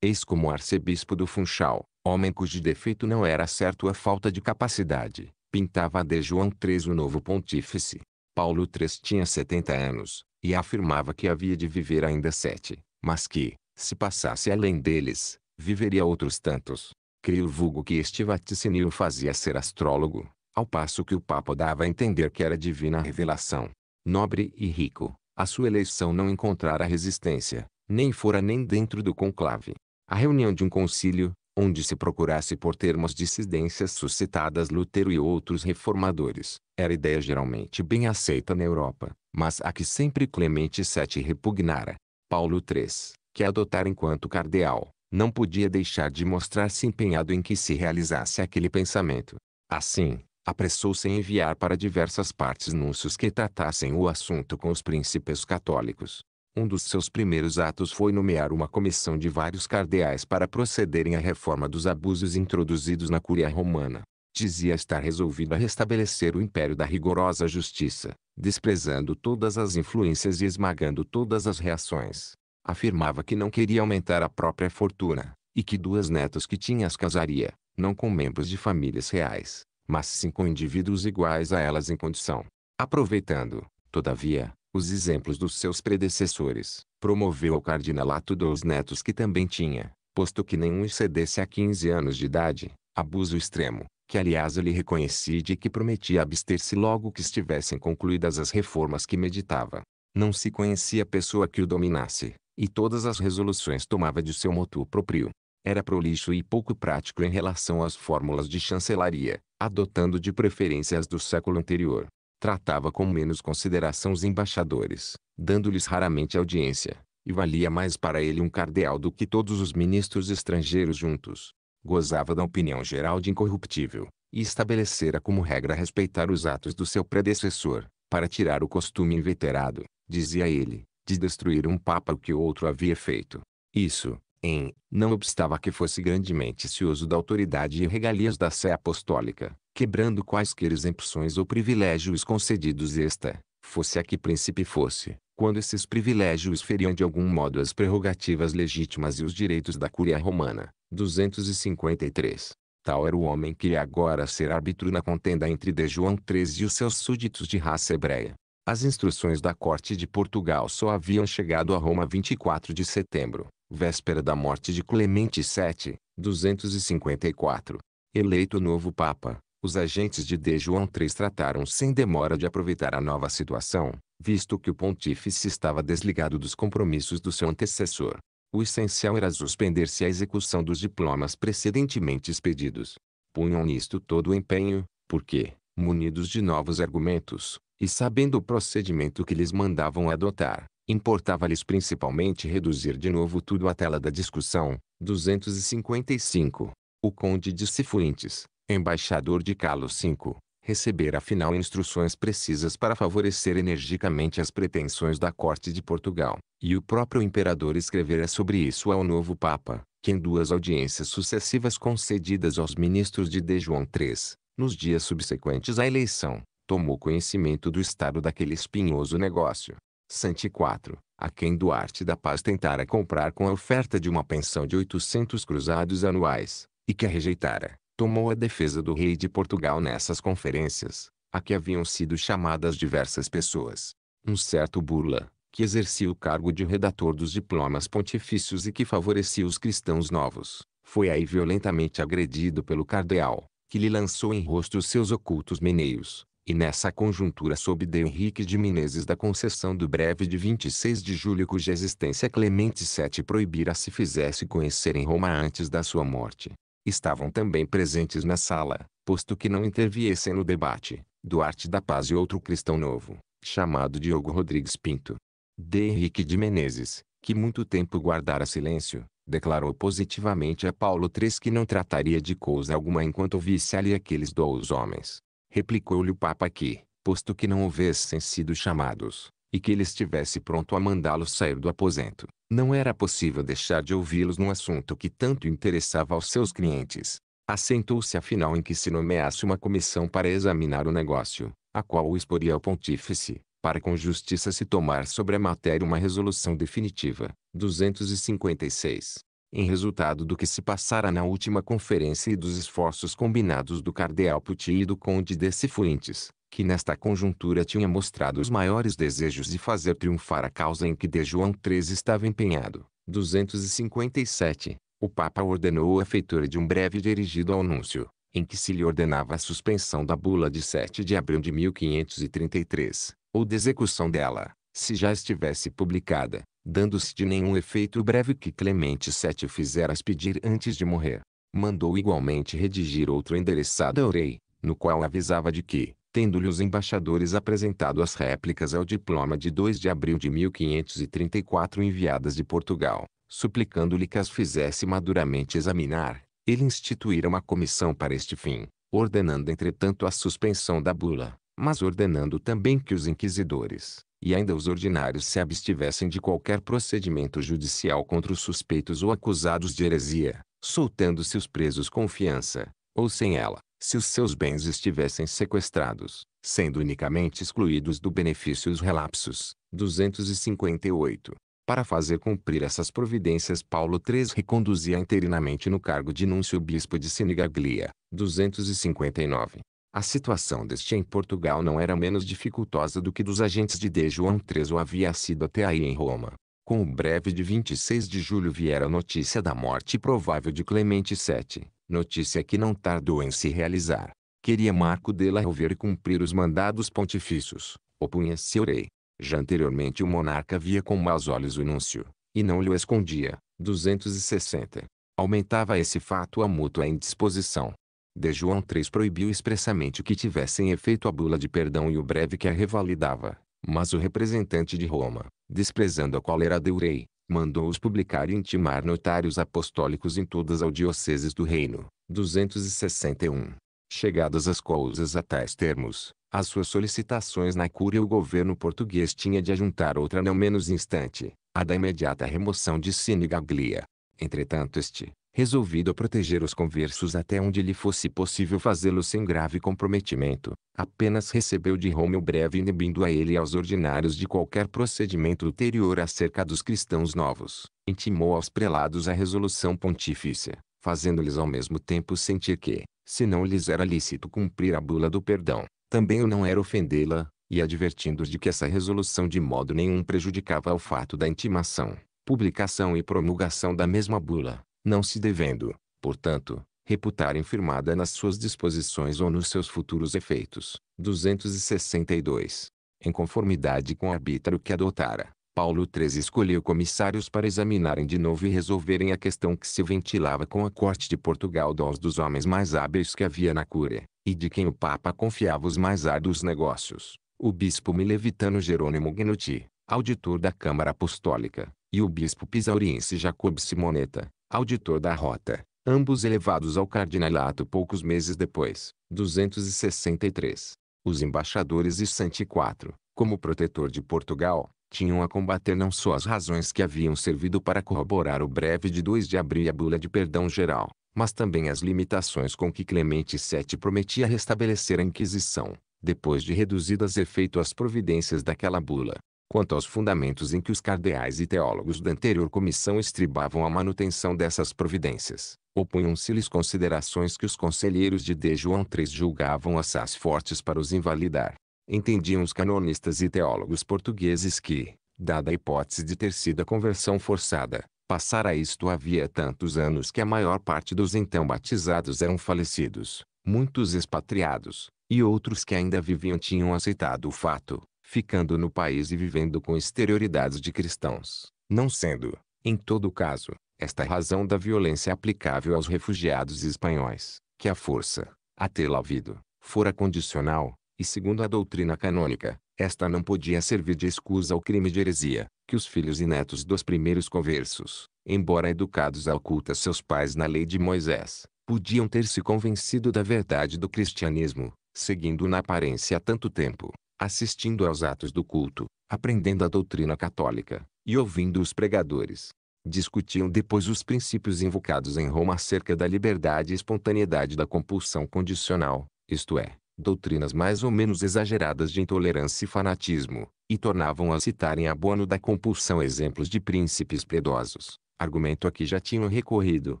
Eis como arcebispo do Funchal, homem cujo defeito não era certo a falta de capacidade, pintava de João III o novo pontífice. Paulo III tinha 70 anos, e afirmava que havia de viver ainda sete, mas que, se passasse além deles, viveria outros tantos. Crio vulgo que este vaticínio fazia ser astrólogo, ao passo que o Papa dava a entender que era divina revelação. Nobre e rico, a sua eleição não encontrara resistência, nem fora nem dentro do conclave. A reunião de um concílio, onde se procurasse por termos dissidências suscitadas Lutero e outros reformadores, era ideia geralmente bem aceita na Europa, mas a que sempre Clemente VII repugnara. Paulo III, que adotara enquanto cardeal, não podia deixar de mostrar-se empenhado em que se realizasse aquele pensamento. Assim, apressou-se em enviar para diversas partes núncios que tratassem o assunto com os príncipes católicos. Um dos seus primeiros atos foi nomear uma comissão de vários cardeais para procederem à reforma dos abusos introduzidos na Cúria Romana. Dizia estar resolvido a restabelecer o império da rigorosa justiça, desprezando todas as influências e esmagando todas as reações. Afirmava que não queria aumentar a própria fortuna, e que duas netas que tinha as casaria, não com membros de famílias reais, mas cinco indivíduos iguais a elas em condição. Aproveitando, todavia, os exemplos dos seus predecessores, promoveu ao cardinalato dos netos que também tinha, posto que nenhum excedesse a 15 anos de idade, abuso extremo, que aliás eu lhe reconheci de que prometia abster-se logo que estivessem concluídas as reformas que meditava. Não se conhecia pessoa que o dominasse, e todas as resoluções tomava de seu motu próprio era prolixo e pouco prático em relação às fórmulas de chancelaria, adotando de preferência as do século anterior. Tratava com menos consideração os embaixadores, dando-lhes raramente audiência, e valia mais para ele um cardeal do que todos os ministros estrangeiros juntos. Gozava da opinião geral de incorruptível, e estabelecera como regra respeitar os atos do seu predecessor, para tirar o costume inveterado, dizia ele, de destruir um papa o que outro havia feito. Isso, em, não obstava que fosse grandemente cioso da autoridade e regalias da Sé Apostólica, quebrando quaisquer exempções ou privilégios concedidos esta, fosse a que príncipe fosse, quando esses privilégios feriam de algum modo as prerrogativas legítimas e os direitos da Cúria Romana. 253. Tal era o homem que ia agora ser árbitro na contenda entre D. João XIII e os seus súditos de raça hebreia. As instruções da corte de Portugal só haviam chegado a Roma 24 de setembro, véspera da morte de Clemente VII, 254. Eleito novo Papa, os agentes de D. João III trataram sem demora de aproveitar a nova situação, visto que o pontífice estava desligado dos compromissos do seu antecessor. O essencial era suspender-se a execução dos diplomas precedentemente expedidos. Punham nisto todo o empenho, porque, munidos de novos argumentos, e sabendo o procedimento que lhes mandavam adotar, Importava-lhes principalmente reduzir de novo tudo à tela da discussão. 255. O conde de Cifuentes, embaixador de Carlos V, receber afinal instruções precisas para favorecer energicamente as pretensões da corte de Portugal, e o próprio imperador escrevera sobre isso ao novo papa, que em duas audiências sucessivas concedidas aos ministros de D. João III, nos dias subsequentes à eleição, tomou conhecimento do estado daquele espinhoso negócio, 104, a quem Duarte da Paz tentara comprar com a oferta de uma pensão de 800 cruzados anuais, e que a rejeitara, tomou a defesa do rei de Portugal nessas conferências, a que haviam sido chamadas diversas pessoas. Um certo Burla, que exercia o cargo de redator dos diplomas pontifícios e que favorecia os cristãos novos, foi aí violentamente agredido pelo cardeal, que lhe lançou em rosto os seus ocultos meneios, e nessa conjuntura soube de Henrique de Menezes da concessão do breve de 26 de julho cuja existência Clemente VII proibira se fizesse conhecer em Roma antes da sua morte. Estavam também presentes na sala, posto que não interviessem no debate, Duarte da Paz e outro cristão novo, chamado Diogo Rodrigues Pinto. D. Henrique de Menezes, que muito tempo guardara silêncio, declarou positivamente a Paulo III que não trataria de coisa alguma enquanto visse ali aqueles dois homens replicou-lhe o Papa que, posto que não houvessem sido chamados, e que ele estivesse pronto a mandá-los sair do aposento, não era possível deixar de ouvi-los num assunto que tanto interessava aos seus clientes. Assentou-se afinal em que se nomeasse uma comissão para examinar o negócio, a qual o exporia ao pontífice, para com justiça se tomar sobre a matéria uma resolução definitiva. 256 em resultado do que se passara na última conferência e dos esforços combinados do cardeal Pucci e do conde de Cifuentes, que nesta conjuntura tinha mostrado os maiores desejos de fazer triunfar a causa em que de João III estava empenhado. 257. O Papa ordenou a feitura de um breve dirigido ao Anúncio, em que se lhe ordenava a suspensão da bula de 7 de abril de 1533, ou de execução dela, se já estivesse publicada, dando-se de nenhum efeito o breve que Clemente VII fizeras pedir antes de morrer. Mandou igualmente redigir outro endereçado ao rei, no qual avisava de que, tendo-lhe os embaixadores apresentado as réplicas ao diploma de 2 de abril de 1534 enviadas de Portugal, suplicando-lhe que as fizesse maduramente examinar, ele instituíra uma comissão para este fim, ordenando entretanto a suspensão da bula, mas ordenando também que os inquisidores, e ainda os ordinários se abstivessem de qualquer procedimento judicial contra os suspeitos ou acusados de heresia, soltando-se os presos com fiança, ou sem ela, se os seus bens estivessem sequestrados, sendo unicamente excluídos do benefício os relapsos. 258. Para fazer cumprir essas providências Paulo III reconduzia interinamente no cargo de núncio bispo de Sinigaglia, 259. A situação deste em Portugal não era menos dificultosa do que dos agentes de D. João III havia sido até aí em Roma. Com o breve de 26 de julho viera a notícia da morte provável de Clemente VII, notícia que não tardou em se realizar. Queria Marco de la Rovere cumprir os mandados pontifícios, opunha-se o rei. Já anteriormente o monarca via com maus olhos o anúncio, e não lhe o escondia. 260. Aumentava esse fato a mútua indisposição de João III proibiu expressamente que tivessem efeito a bula de perdão e o breve que a revalidava. Mas o representante de Roma, desprezando a cólera do rei, mandou-os publicar e intimar notários apostólicos em todas as dioceses do reino. 261. Chegadas as coisas a tais termos, as suas solicitações na cura e o governo português tinha de ajuntar outra não menos instante, a da imediata remoção de Sinigaglia. Entretanto este, resolvido a proteger os conversos até onde lhe fosse possível fazê-lo sem grave comprometimento, apenas recebeu de Roma o breve inibindo a ele e aos ordinários de qualquer procedimento ulterior acerca dos cristãos novos. Intimou aos prelados a resolução pontifícia, fazendo-lhes ao mesmo tempo sentir que, se não lhes era lícito cumprir a bula do perdão, também o não era ofendê-la, e advertindo-os de que essa resolução de modo nenhum prejudicava o fato da intimação, publicação e promulgação da mesma bula não se devendo, portanto, reputar infirmada nas suas disposições ou nos seus futuros efeitos. 262. Em conformidade com o arbítrio que adotara, Paulo III escolheu comissários para examinarem de novo e resolverem a questão que se ventilava com a corte de Portugal dos dos homens mais hábeis que havia na cúria, e de quem o Papa confiava os mais árduos negócios. O bispo milevitano Jerônimo Gnuti, auditor da Câmara Apostólica, e o bispo pisauriense Jacob Simoneta, auditor da rota, ambos elevados ao cardinalato poucos meses depois, 263. Os embaixadores e Santi IV, como protetor de Portugal, tinham a combater não só as razões que haviam servido para corroborar o breve de 2 de abril e a bula de perdão geral, mas também as limitações com que Clemente VII prometia restabelecer a Inquisição, depois de reduzidas efeito as providências daquela bula quanto aos fundamentos em que os cardeais e teólogos da anterior comissão estribavam a manutenção dessas providências, opunham-se-lhes considerações que os conselheiros de D. João III julgavam assaz fortes para os invalidar. Entendiam os canonistas e teólogos portugueses que, dada a hipótese de ter sido a conversão forçada, passara isto havia tantos anos que a maior parte dos então batizados eram falecidos, muitos expatriados, e outros que ainda viviam tinham aceitado o fato, ficando no país e vivendo com exterioridades de cristãos, não sendo, em todo caso, esta razão da violência aplicável aos refugiados espanhóis, que a força, a tê-la havido, fora condicional, e segundo a doutrina canônica, esta não podia servir de escusa ao crime de heresia, que os filhos e netos dos primeiros conversos, embora educados a oculta seus pais na lei de Moisés, podiam ter se convencido da verdade do cristianismo, seguindo na aparência há tanto tempo, assistindo aos atos do culto, aprendendo a doutrina católica, e ouvindo os pregadores. Discutiam depois os princípios invocados em Roma acerca da liberdade e espontaneidade da compulsão condicional, isto é, doutrinas mais ou menos exageradas de intolerância e fanatismo, e tornavam a citar em abono da compulsão exemplos de príncipes piedosos, argumento a que já tinham recorrido,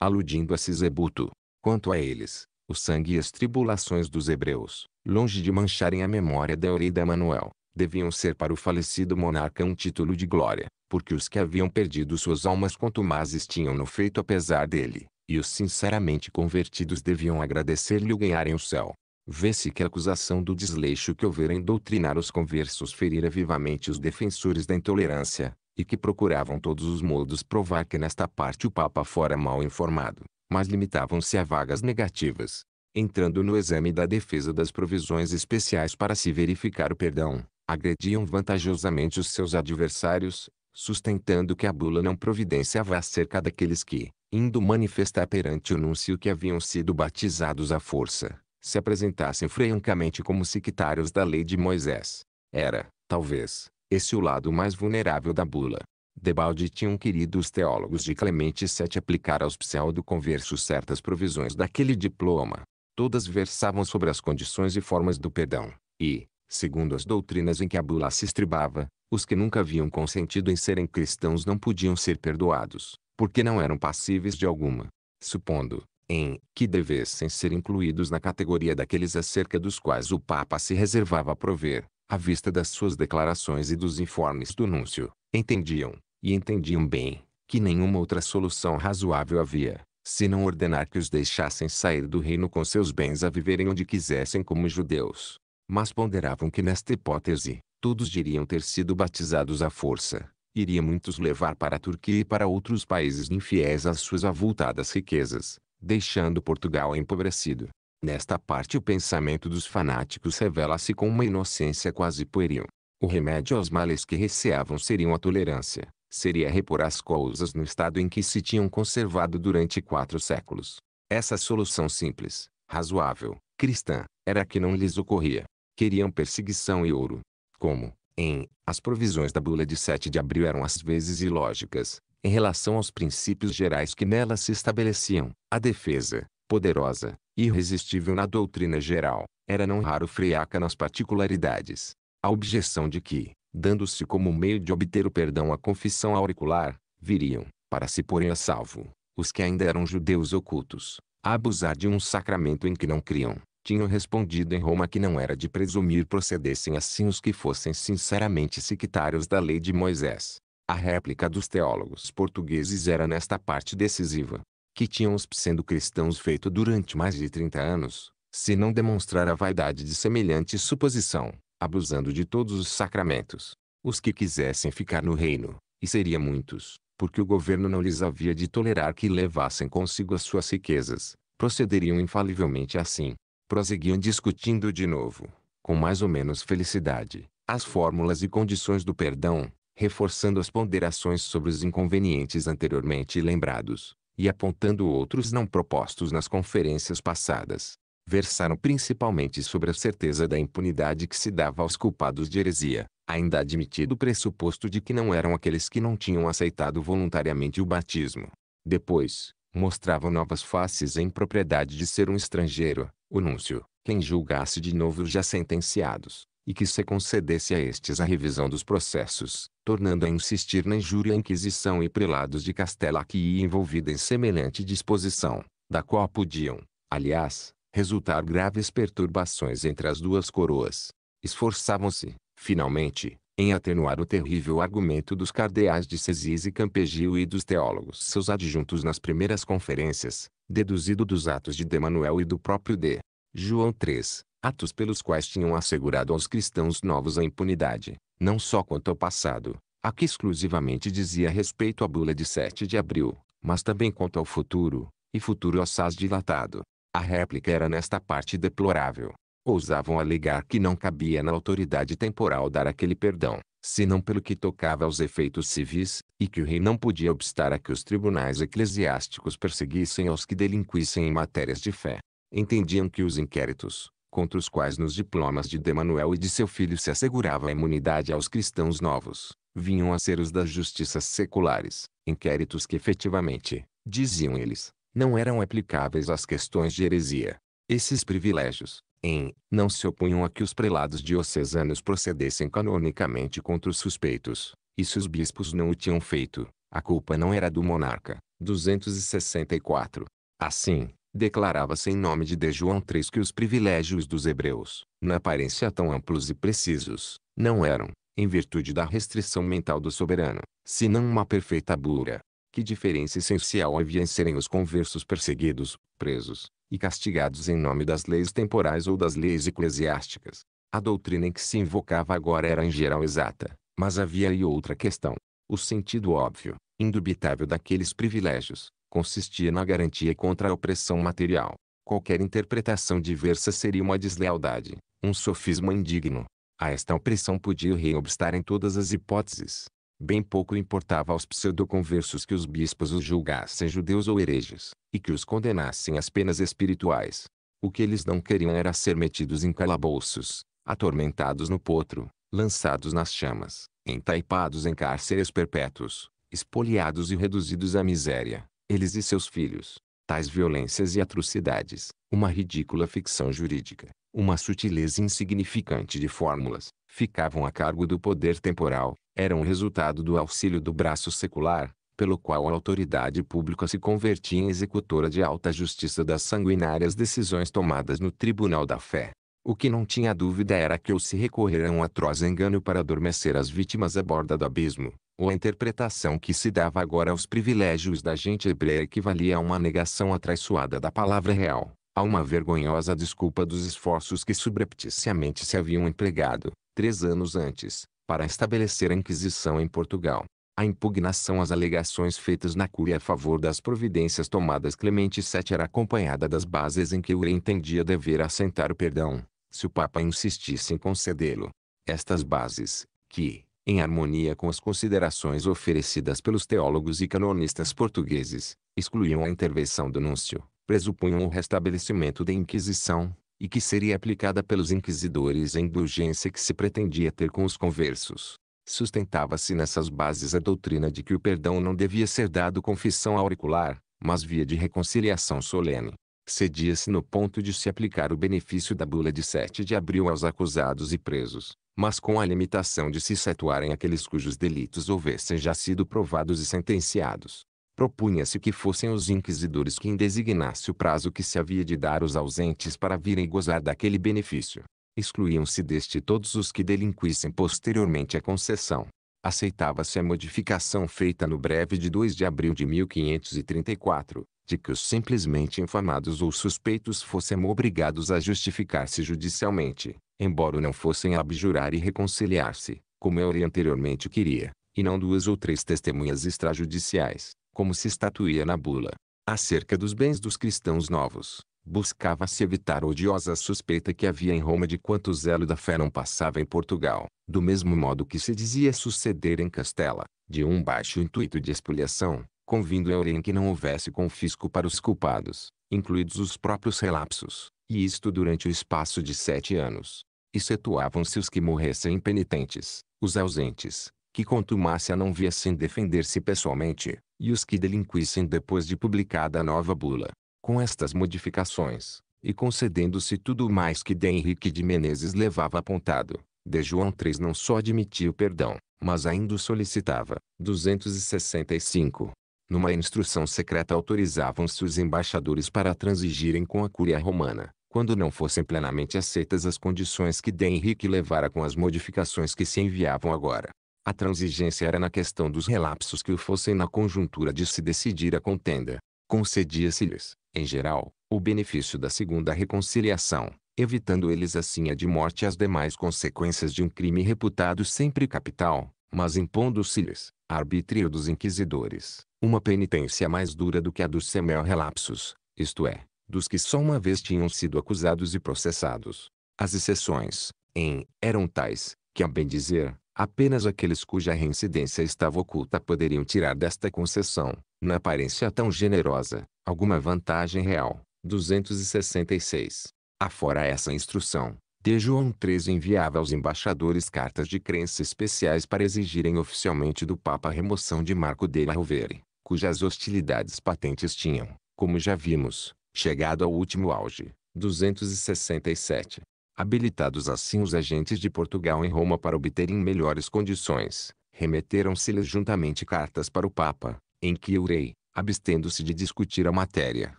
aludindo a Sisebuto. Quanto a eles, o sangue e as tribulações dos hebreus, longe de mancharem a memória da Eurida Manuel, deviam ser para o falecido monarca um título de glória, porque os que haviam perdido suas almas contumazes tinham-no feito apesar dele, e os sinceramente convertidos deviam agradecer-lhe o ganharem o céu. Vê-se que a acusação do desleixo que houvera em doutrinar os conversos ferira vivamente os defensores da intolerância, e que procuravam todos os modos provar que nesta parte o Papa fora mal informado, mas limitavam-se a vagas negativas. Entrando no exame da defesa das provisões especiais para se verificar o perdão, agrediam vantajosamente os seus adversários, sustentando que a bula não providenciava acerca daqueles que, indo manifestar perante o núncio que haviam sido batizados à força, se apresentassem francamente como sectários da lei de Moisés. Era, talvez, esse o lado mais vulnerável da bula. Debalde tinham querido os teólogos de Clemente VII aplicar aos pseudo-conversos certas provisões daquele diploma. Todas versavam sobre as condições e formas do perdão, e, segundo as doutrinas em que a bula se estribava, os que nunca haviam consentido em serem cristãos não podiam ser perdoados, porque não eram passíveis de alguma. Supondo, em que devessem ser incluídos na categoria daqueles acerca dos quais o Papa se reservava a prover, à vista das suas declarações e dos informes do Núncio, entendiam, e entendiam bem que nenhuma outra solução razoável havia, se não ordenar que os deixassem sair do reino com seus bens a viverem onde quisessem como judeus. Mas ponderavam que nesta hipótese, todos iriam ter sido batizados à força, iria muitos levar para a Turquia e para outros países infiéis às suas avultadas riquezas, deixando Portugal empobrecido. Nesta parte o pensamento dos fanáticos revela-se com uma inocência quase pueril. O remédio aos males que receavam seriam a tolerância, seria repor as coisas no estado em que se tinham conservado durante quatro séculos. Essa solução simples, razoável, cristã, era a que não lhes ocorria. Queriam perseguição e ouro. Como, em, as provisões da bula de 7 de abril eram às vezes ilógicas, em relação aos princípios gerais que nela se estabeleciam, a defesa, poderosa, irresistível na doutrina geral, era não raro freaca nas particularidades. A objeção de que, dando-se como meio de obter o perdão a confissão auricular, viriam, para se porem a salvo, os que ainda eram judeus ocultos, a abusar de um sacramento em que não criam. Tinham respondido em Roma que não era de presumir procedessem assim os que fossem sinceramente sectários da lei de Moisés. A réplica dos teólogos portugueses era nesta parte decisiva, que tinham os sendo cristãos feito durante mais de 30 anos, se não demonstrar a vaidade de semelhante suposição, abusando de todos os sacramentos. Os que quisessem ficar no reino, e seriam muitos, porque o governo não lhes havia de tolerar que levassem consigo as suas riquezas, procederiam infalivelmente assim. Prosseguiam discutindo de novo, com mais ou menos felicidade, as fórmulas e condições do perdão, reforçando as ponderações sobre os inconvenientes anteriormente lembrados, e apontando outros não propostos nas conferências passadas versaram principalmente sobre a certeza da impunidade que se dava aos culpados de heresia, ainda admitido o pressuposto de que não eram aqueles que não tinham aceitado voluntariamente o batismo. Depois, mostravam novas faces em propriedade de ser um estrangeiro, o núncio, quem julgasse de novo os já sentenciados, e que se concedesse a estes a revisão dos processos, tornando a insistir na injúria à Inquisição e prelados de Castela que ia envolvida em semelhante disposição, da qual podiam, aliás, resultar graves perturbações entre as duas coroas. Esforçavam-se, finalmente, em atenuar o terrível argumento dos cardeais de Cesis e Campeggio e dos teólogos seus adjuntos nas primeiras conferências, deduzido dos atos de Demanuel e do próprio D. João III, atos pelos quais tinham assegurado aos cristãos novos a impunidade, não só quanto ao passado, a que exclusivamente dizia respeito à bula de 7 de abril, mas também quanto ao futuro, e futuro assaz dilatado. A réplica era nesta parte deplorável. Ousavam alegar que não cabia na autoridade temporal dar aquele perdão, senão pelo que tocava aos efeitos civis, e que o rei não podia obstar a que os tribunais eclesiásticos perseguissem aos que delinquissem em matérias de fé. Entendiam que os inquéritos, contra os quais nos diplomas de Demanuel e de seu filho se assegurava a imunidade aos cristãos novos, vinham a ser os das justiças seculares, inquéritos que efetivamente, diziam eles, não eram aplicáveis às questões de heresia. Esses privilégios, em, não se opunham a que os prelados diocesanos procedessem canonicamente contra os suspeitos, e se os bispos não o tinham feito, a culpa não era do monarca. 264. Assim, declarava-se em nome de D. João III que os privilégios dos hebreus, na aparência tão amplos e precisos, não eram, em virtude da restrição mental do soberano, senão uma perfeita bura. Que diferença essencial havia em serem os conversos perseguidos, presos e castigados em nome das leis temporais ou das leis eclesiásticas. A doutrina em que se invocava agora era em geral exata, mas havia aí outra questão. O sentido óbvio, indubitável daqueles privilégios, consistia na garantia contra a opressão material. Qualquer interpretação diversa seria uma deslealdade, um sofisma indigno. A esta opressão podia o rei obstar em todas as hipóteses, Bem pouco importava aos pseudoconversos que os bispos os julgassem judeus ou hereges, e que os condenassem às penas espirituais. O que eles não queriam era ser metidos em calabouços, atormentados no potro, lançados nas chamas, entaipados em cárceres perpétuos, espoliados e reduzidos à miséria, eles e seus filhos. Tais violências e atrocidades, uma ridícula ficção jurídica, uma sutileza insignificante de fórmulas, ficavam a cargo do poder temporal, era um resultado do auxílio do braço secular, pelo qual a autoridade pública se convertia em executora de alta justiça das sanguinárias decisões tomadas no tribunal da fé. O que não tinha dúvida era que ou se recorrer a um atroz engano para adormecer as vítimas à borda do abismo, ou a interpretação que se dava agora aos privilégios da gente hebreia equivalia a uma negação atraiçoada da palavra real, a uma vergonhosa desculpa dos esforços que subrepticiamente se haviam empregado, três anos antes, para estabelecer a Inquisição em Portugal. A impugnação às alegações feitas na Cúria a favor das providências tomadas Clemente VII era acompanhada das bases em que Ure entendia dever assentar o perdão, se o Papa insistisse em concedê-lo. Estas bases, que, em harmonia com as considerações oferecidas pelos teólogos e canonistas portugueses, excluíam a intervenção do núncio, presupunham o restabelecimento da Inquisição, e que seria aplicada pelos inquisidores a indulgência que se pretendia ter com os conversos. Sustentava-se nessas bases a doutrina de que o perdão não devia ser dado confissão auricular, mas via de reconciliação solene. Cedia-se no ponto de se aplicar o benefício da bula de 7 de abril aos acusados e presos, mas com a limitação de se excetuarem aqueles cujos delitos houvessem já sido provados e sentenciados propunha-se que fossem os inquisidores quem designasse o prazo que se havia de dar aos ausentes para virem gozar daquele benefício. Excluíam-se deste todos os que delinquissem posteriormente à concessão. Aceitava-se a modificação feita no breve de 2 de abril de 1534, de que os simplesmente infamados ou suspeitos fossem obrigados a justificar-se judicialmente, embora não fossem abjurar e reconciliar-se, como eu anteriormente queria, e não duas ou três testemunhas extrajudiciais, como se estatuía na bula. Acerca dos bens dos cristãos novos, buscava-se evitar a odiosa suspeita que havia em Roma de quanto zelo da fé não passava em Portugal, do mesmo modo que se dizia suceder em Castela, de um baixo intuito de expoliação, convindo Eurem que não houvesse confisco para os culpados, incluídos os próprios relapsos, e isto durante o espaço de sete anos. Excetuavam-se os que morressem impenitentes, os ausentes, que contumácia não via sem defender-se pessoalmente, e os que delinquissem depois de publicada a nova bula. Com estas modificações, e concedendo-se tudo o mais que D. Henrique de Menezes levava apontado, de João III não só admitia o perdão, mas ainda o solicitava. 265. Numa instrução secreta autorizavam-se os embaixadores para transigirem com a Cúria Romana, quando não fossem plenamente aceitas as condições que D. Henrique levara com as modificações que se enviavam agora. A transigência era na questão dos relapsos que o fossem na conjuntura de se decidir a contenda. Concedia-se-lhes, em geral, o benefício da segunda reconciliação, evitando eles assim a de morte e as demais consequências de um crime reputado sempre capital, mas impondo-se-lhes, arbítrio dos inquisidores, uma penitência mais dura do que a dos semel-relapsos, isto é, dos que só uma vez tinham sido acusados e processados. As exceções, em, eram tais, que a bem dizer, Apenas aqueles cuja reincidência estava oculta poderiam tirar desta concessão, na aparência tão generosa, alguma vantagem real. 266. Afora essa instrução, de João XIII enviava aos embaixadores cartas de crença especiais para exigirem oficialmente do Papa a remoção de Marco della Rovere, cujas hostilidades patentes tinham, como já vimos, chegado ao último auge. 267 habilitados assim os agentes de Portugal em Roma para obterem melhores condições, remeteram-se-lhes juntamente cartas para o Papa, em que o rei, abstendo-se de discutir a matéria,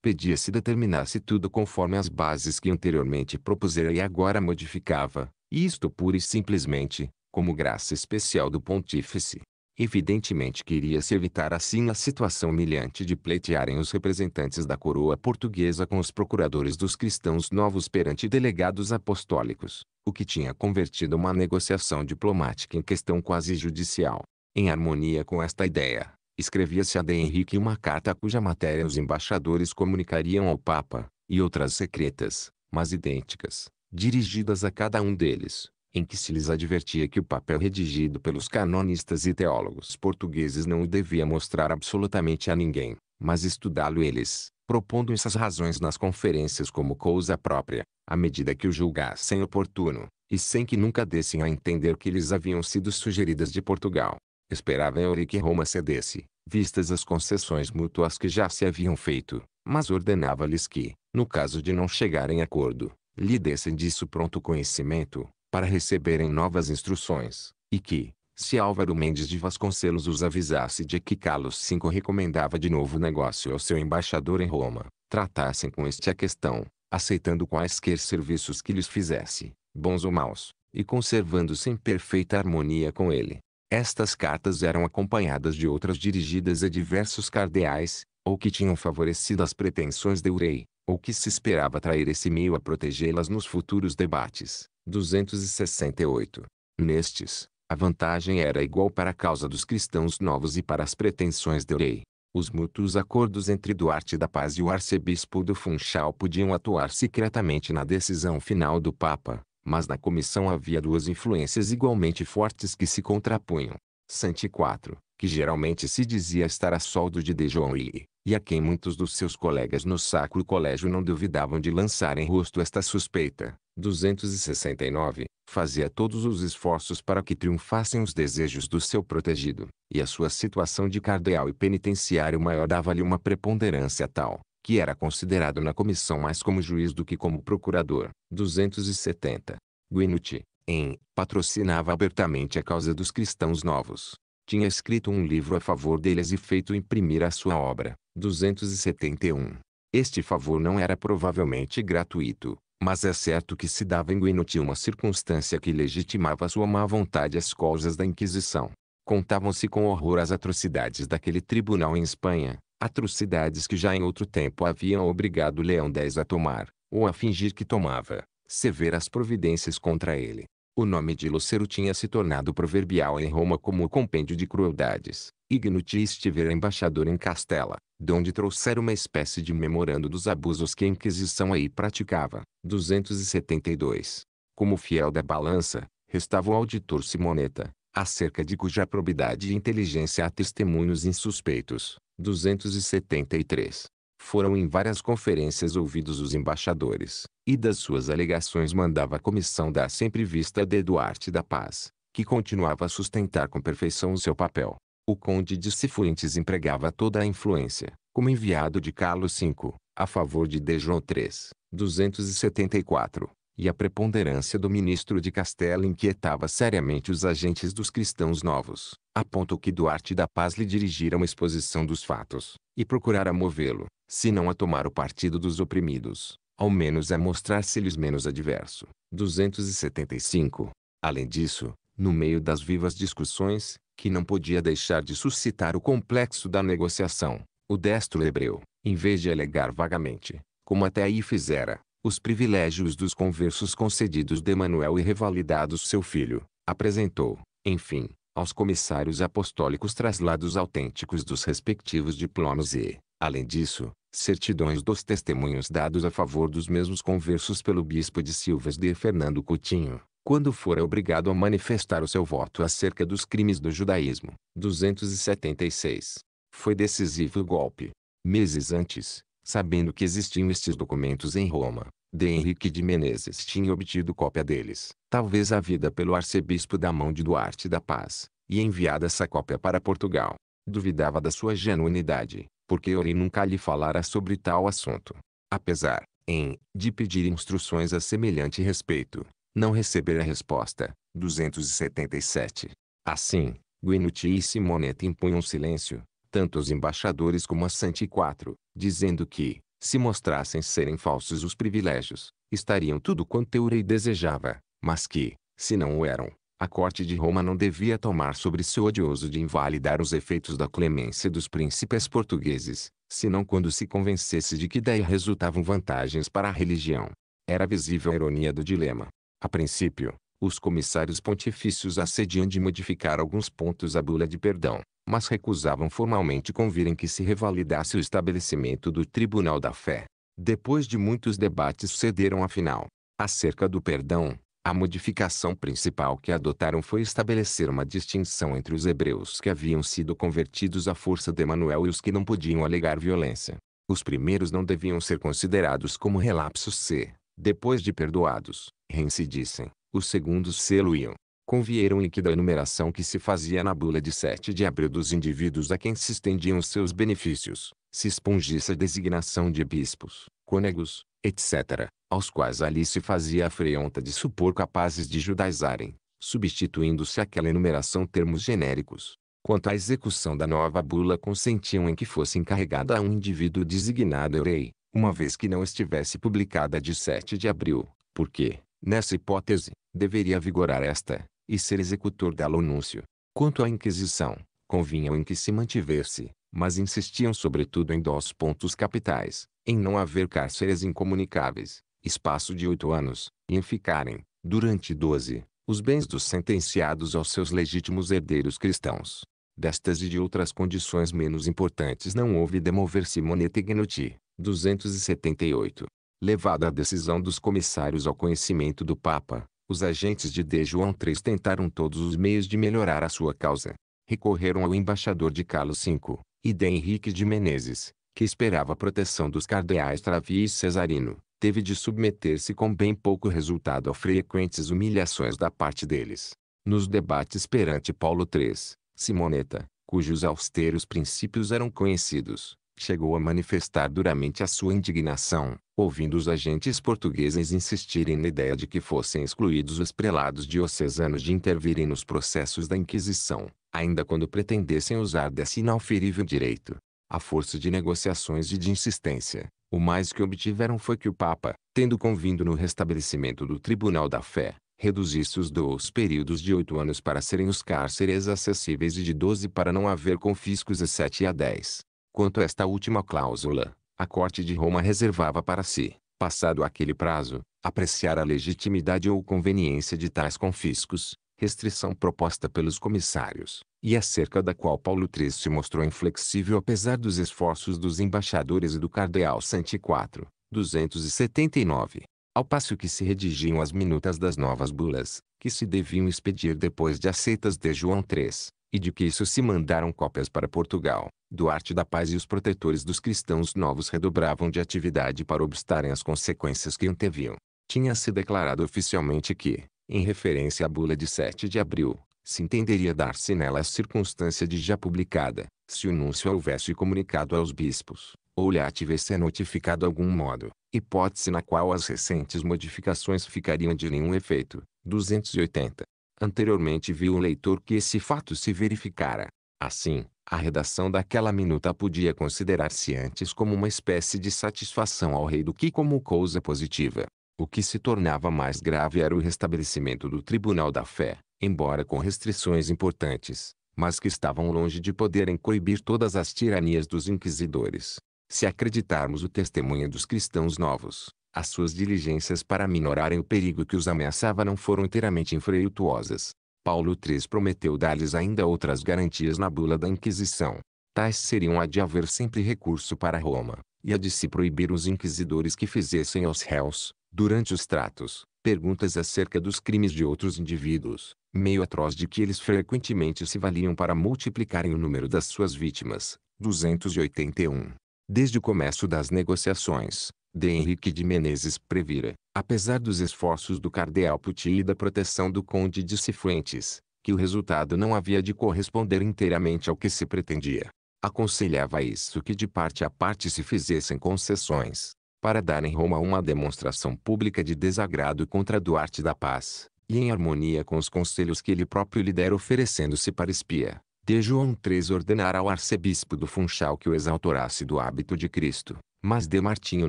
pedia-se determinasse tudo conforme as bases que anteriormente propusera e agora modificava, isto pura e simplesmente, como graça especial do pontífice, Evidentemente queria-se evitar assim a situação humilhante de pleitearem os representantes da coroa portuguesa com os procuradores dos cristãos novos perante delegados apostólicos, o que tinha convertido uma negociação diplomática em questão quase judicial. Em harmonia com esta ideia, escrevia-se a D. Henrique uma carta cuja matéria os embaixadores comunicariam ao Papa, e outras secretas, mas idênticas, dirigidas a cada um deles, em que se lhes advertia que o papel redigido pelos canonistas e teólogos portugueses não o devia mostrar absolutamente a ninguém, mas estudá-lo eles, propondo essas razões nas conferências como coisa própria, à medida que o julgassem oportuno, e sem que nunca dessem a entender que lhes haviam sido sugeridas de Portugal. Esperava Euri que Roma cedesse, vistas as concessões mútuas que já se haviam feito, mas ordenava-lhes que, no caso de não chegarem a acordo, lhe dessem disso pronto conhecimento, para receberem novas instruções, e que, se Álvaro Mendes de Vasconcelos os avisasse de que Carlos V recomendava de novo negócio ao seu embaixador em Roma, tratassem com este a questão, aceitando quaisquer serviços que lhes fizesse, bons ou maus, e conservando-se em perfeita harmonia com ele. Estas cartas eram acompanhadas de outras dirigidas a diversos cardeais, ou que tinham favorecido as pretensões de Eurei, ou que se esperava trair esse meio a protegê-las nos futuros debates, 268. Nestes, a vantagem era igual para a causa dos cristãos novos e para as pretensões do rei. Os mútuos acordos entre Duarte da Paz e o arcebispo do Funchal podiam atuar secretamente na decisão final do Papa, mas na comissão havia duas influências igualmente fortes que se contrapunham. Santi IV, que geralmente se dizia estar a soldo de De João e, e a quem muitos dos seus colegas no Sacro Colégio não duvidavam de lançar em rosto esta suspeita, 269, fazia todos os esforços para que triunfassem os desejos do seu protegido, e a sua situação de cardeal e penitenciário maior dava-lhe uma preponderância tal, que era considerado na comissão mais como juiz do que como procurador. 270. Guinucci, em, patrocinava abertamente a causa dos cristãos novos. Tinha escrito um livro a favor deles e feito imprimir a sua obra. 271. Este favor não era provavelmente gratuito, mas é certo que se dava em Guinuti uma circunstância que legitimava sua má vontade às causas da Inquisição. Contavam-se com horror as atrocidades daquele tribunal em Espanha, atrocidades que já em outro tempo haviam obrigado Leão X a tomar, ou a fingir que tomava, severas providências contra ele. O nome de Lucero tinha se tornado proverbial em Roma como o compêndio de crueldades. Ignuti estivera embaixador em Castela, de onde trouxeram uma espécie de memorando dos abusos que a Inquisição aí praticava. 272. Como fiel da balança, restava o auditor Simoneta, acerca de cuja probidade e inteligência há testemunhos insuspeitos. 273. Foram em várias conferências ouvidos os embaixadores, e das suas alegações mandava a comissão da sempre vista de Duarte da Paz, que continuava a sustentar com perfeição o seu papel. O conde de Cifuentes empregava toda a influência, como enviado de Carlos V, a favor de Dejon III, 274, e a preponderância do ministro de Castela inquietava seriamente os agentes dos cristãos novos, a ponto que Duarte da Paz lhe dirigira uma exposição dos fatos, e procurara movê-lo, se não a tomar o partido dos oprimidos, ao menos a é mostrar-se-lhes menos adverso. 275. Além disso, no meio das vivas discussões, que não podia deixar de suscitar o complexo da negociação, o destro hebreu, em vez de alegar vagamente, como até aí fizera, os privilégios dos conversos concedidos de Manuel e revalidados seu filho, apresentou, enfim, aos comissários apostólicos traslados autênticos dos respectivos diplomas e, além disso, certidões dos testemunhos dados a favor dos mesmos conversos pelo bispo de Silvas de Fernando Coutinho, quando fora obrigado a manifestar o seu voto acerca dos crimes do judaísmo. 276. Foi decisivo o golpe. Meses antes, sabendo que existiam estes documentos em Roma, D. Henrique de Menezes tinha obtido cópia deles, talvez a vida pelo arcebispo da mão de Duarte da Paz, e enviado essa cópia para Portugal. Duvidava da sua genuinidade, porque Ori nunca lhe falara sobre tal assunto. Apesar, em, de pedir instruções a semelhante respeito, não receber a resposta. 277. Assim, Guinuti e Simonetti impunham silêncio, tanto os embaixadores como as 104, dizendo que, se mostrassem serem falsos os privilégios, estariam tudo quanto Eurei desejava, mas que, se não o eram, a corte de Roma não devia tomar sobre seu odioso de invalidar os efeitos da clemência dos príncipes portugueses, senão quando se convencesse de que daí resultavam vantagens para a religião. Era visível a ironia do dilema. A princípio, os comissários pontifícios acediam de modificar alguns pontos à bula de perdão, mas recusavam formalmente em que se revalidasse o estabelecimento do Tribunal da Fé. Depois de muitos debates cederam afinal. Acerca do perdão, a modificação principal que adotaram foi estabelecer uma distinção entre os hebreus que haviam sido convertidos à força de Manuel e os que não podiam alegar violência. Os primeiros não deviam ser considerados como relapsos c. Depois de perdoados, reincidissem, os segundos selo-iam. convieram em que da enumeração que se fazia na bula de 7 de abril dos indivíduos a quem se estendiam os seus benefícios, se expungisse a designação de bispos, cônegos, etc., aos quais ali se fazia a freonta de supor capazes de judaizarem, substituindo-se àquela enumeração termos genéricos. Quanto à execução da nova bula consentiam em que fosse encarregada a um indivíduo designado rei, uma vez que não estivesse publicada de 7 de abril, porque, nessa hipótese, deveria vigorar esta, e ser executor dela o anúncio. Quanto à Inquisição, convinham em que se mantivesse, mas insistiam sobretudo em dois pontos capitais, em não haver cárceres incomunicáveis, espaço de oito anos, e em ficarem, durante doze, os bens dos sentenciados aos seus legítimos herdeiros cristãos. Destas e de outras condições menos importantes não houve demover-se Monetegnuti, 278. Levada a decisão dos comissários ao conhecimento do Papa, os agentes de D. João III tentaram todos os meios de melhorar a sua causa. Recorreram ao embaixador de Carlos V, e D. Henrique de Menezes, que esperava a proteção dos cardeais Travia e Cesarino, teve de submeter-se com bem pouco resultado a frequentes humilhações da parte deles. Nos debates perante Paulo III, Simoneta, cujos austeros princípios eram conhecidos, chegou a manifestar duramente a sua indignação, ouvindo os agentes portugueses insistirem na ideia de que fossem excluídos os prelados diocesanos de intervirem nos processos da Inquisição, ainda quando pretendessem usar desse inauferível direito. A força de negociações e de insistência, o mais que obtiveram foi que o Papa, tendo convindo no restabelecimento do Tribunal da Fé, reduzisse os dois períodos de oito anos para serem os cárceres acessíveis e de doze para não haver confiscos a sete a dez. Quanto a esta última cláusula, a Corte de Roma reservava para si, passado aquele prazo, apreciar a legitimidade ou conveniência de tais confiscos, restrição proposta pelos comissários, e acerca da qual Paulo III se mostrou inflexível apesar dos esforços dos embaixadores e do cardeal Santi IV, 279. Ao passo que se redigiam as minutas das novas bulas, que se deviam expedir depois de aceitas de João III, e de que isso se mandaram cópias para Portugal, Duarte da Paz e os protetores dos cristãos novos redobravam de atividade para obstarem as consequências que anteviam. Tinha-se declarado oficialmente que, em referência à bula de 7 de abril, se entenderia dar-se nela a circunstância de já publicada, se o anúncio houvesse comunicado aos bispos, ou lhe tivesse notificado algum modo, hipótese na qual as recentes modificações ficariam de nenhum efeito. 280. Anteriormente viu o leitor que esse fato se verificara. Assim, a redação daquela minuta podia considerar-se antes como uma espécie de satisfação ao rei do que como coisa positiva. O que se tornava mais grave era o restabelecimento do Tribunal da Fé, embora com restrições importantes, mas que estavam longe de poderem coibir todas as tiranias dos inquisidores. Se acreditarmos o testemunho dos cristãos novos, as suas diligências para minorarem o perigo que os ameaçava não foram inteiramente infrutuosas. Paulo III prometeu dar-lhes ainda outras garantias na bula da Inquisição. Tais seriam a de haver sempre recurso para Roma, e a de se proibir os inquisidores que fizessem aos réus, durante os tratos, perguntas acerca dos crimes de outros indivíduos, meio atroz de que eles frequentemente se valiam para multiplicarem o número das suas vítimas. 281. Desde o começo das negociações, D. Henrique de Menezes previra, apesar dos esforços do cardeal Puti e da proteção do conde de Cifuentes, que o resultado não havia de corresponder inteiramente ao que se pretendia. Aconselhava isso que de parte a parte se fizessem concessões, para dar em Roma uma demonstração pública de desagrado contra Duarte da Paz, e em harmonia com os conselhos que ele próprio lhe dera oferecendo-se para espia, de João III ordenar ao arcebispo do Funchal que o exaltorasse do hábito de Cristo, mas de Martinho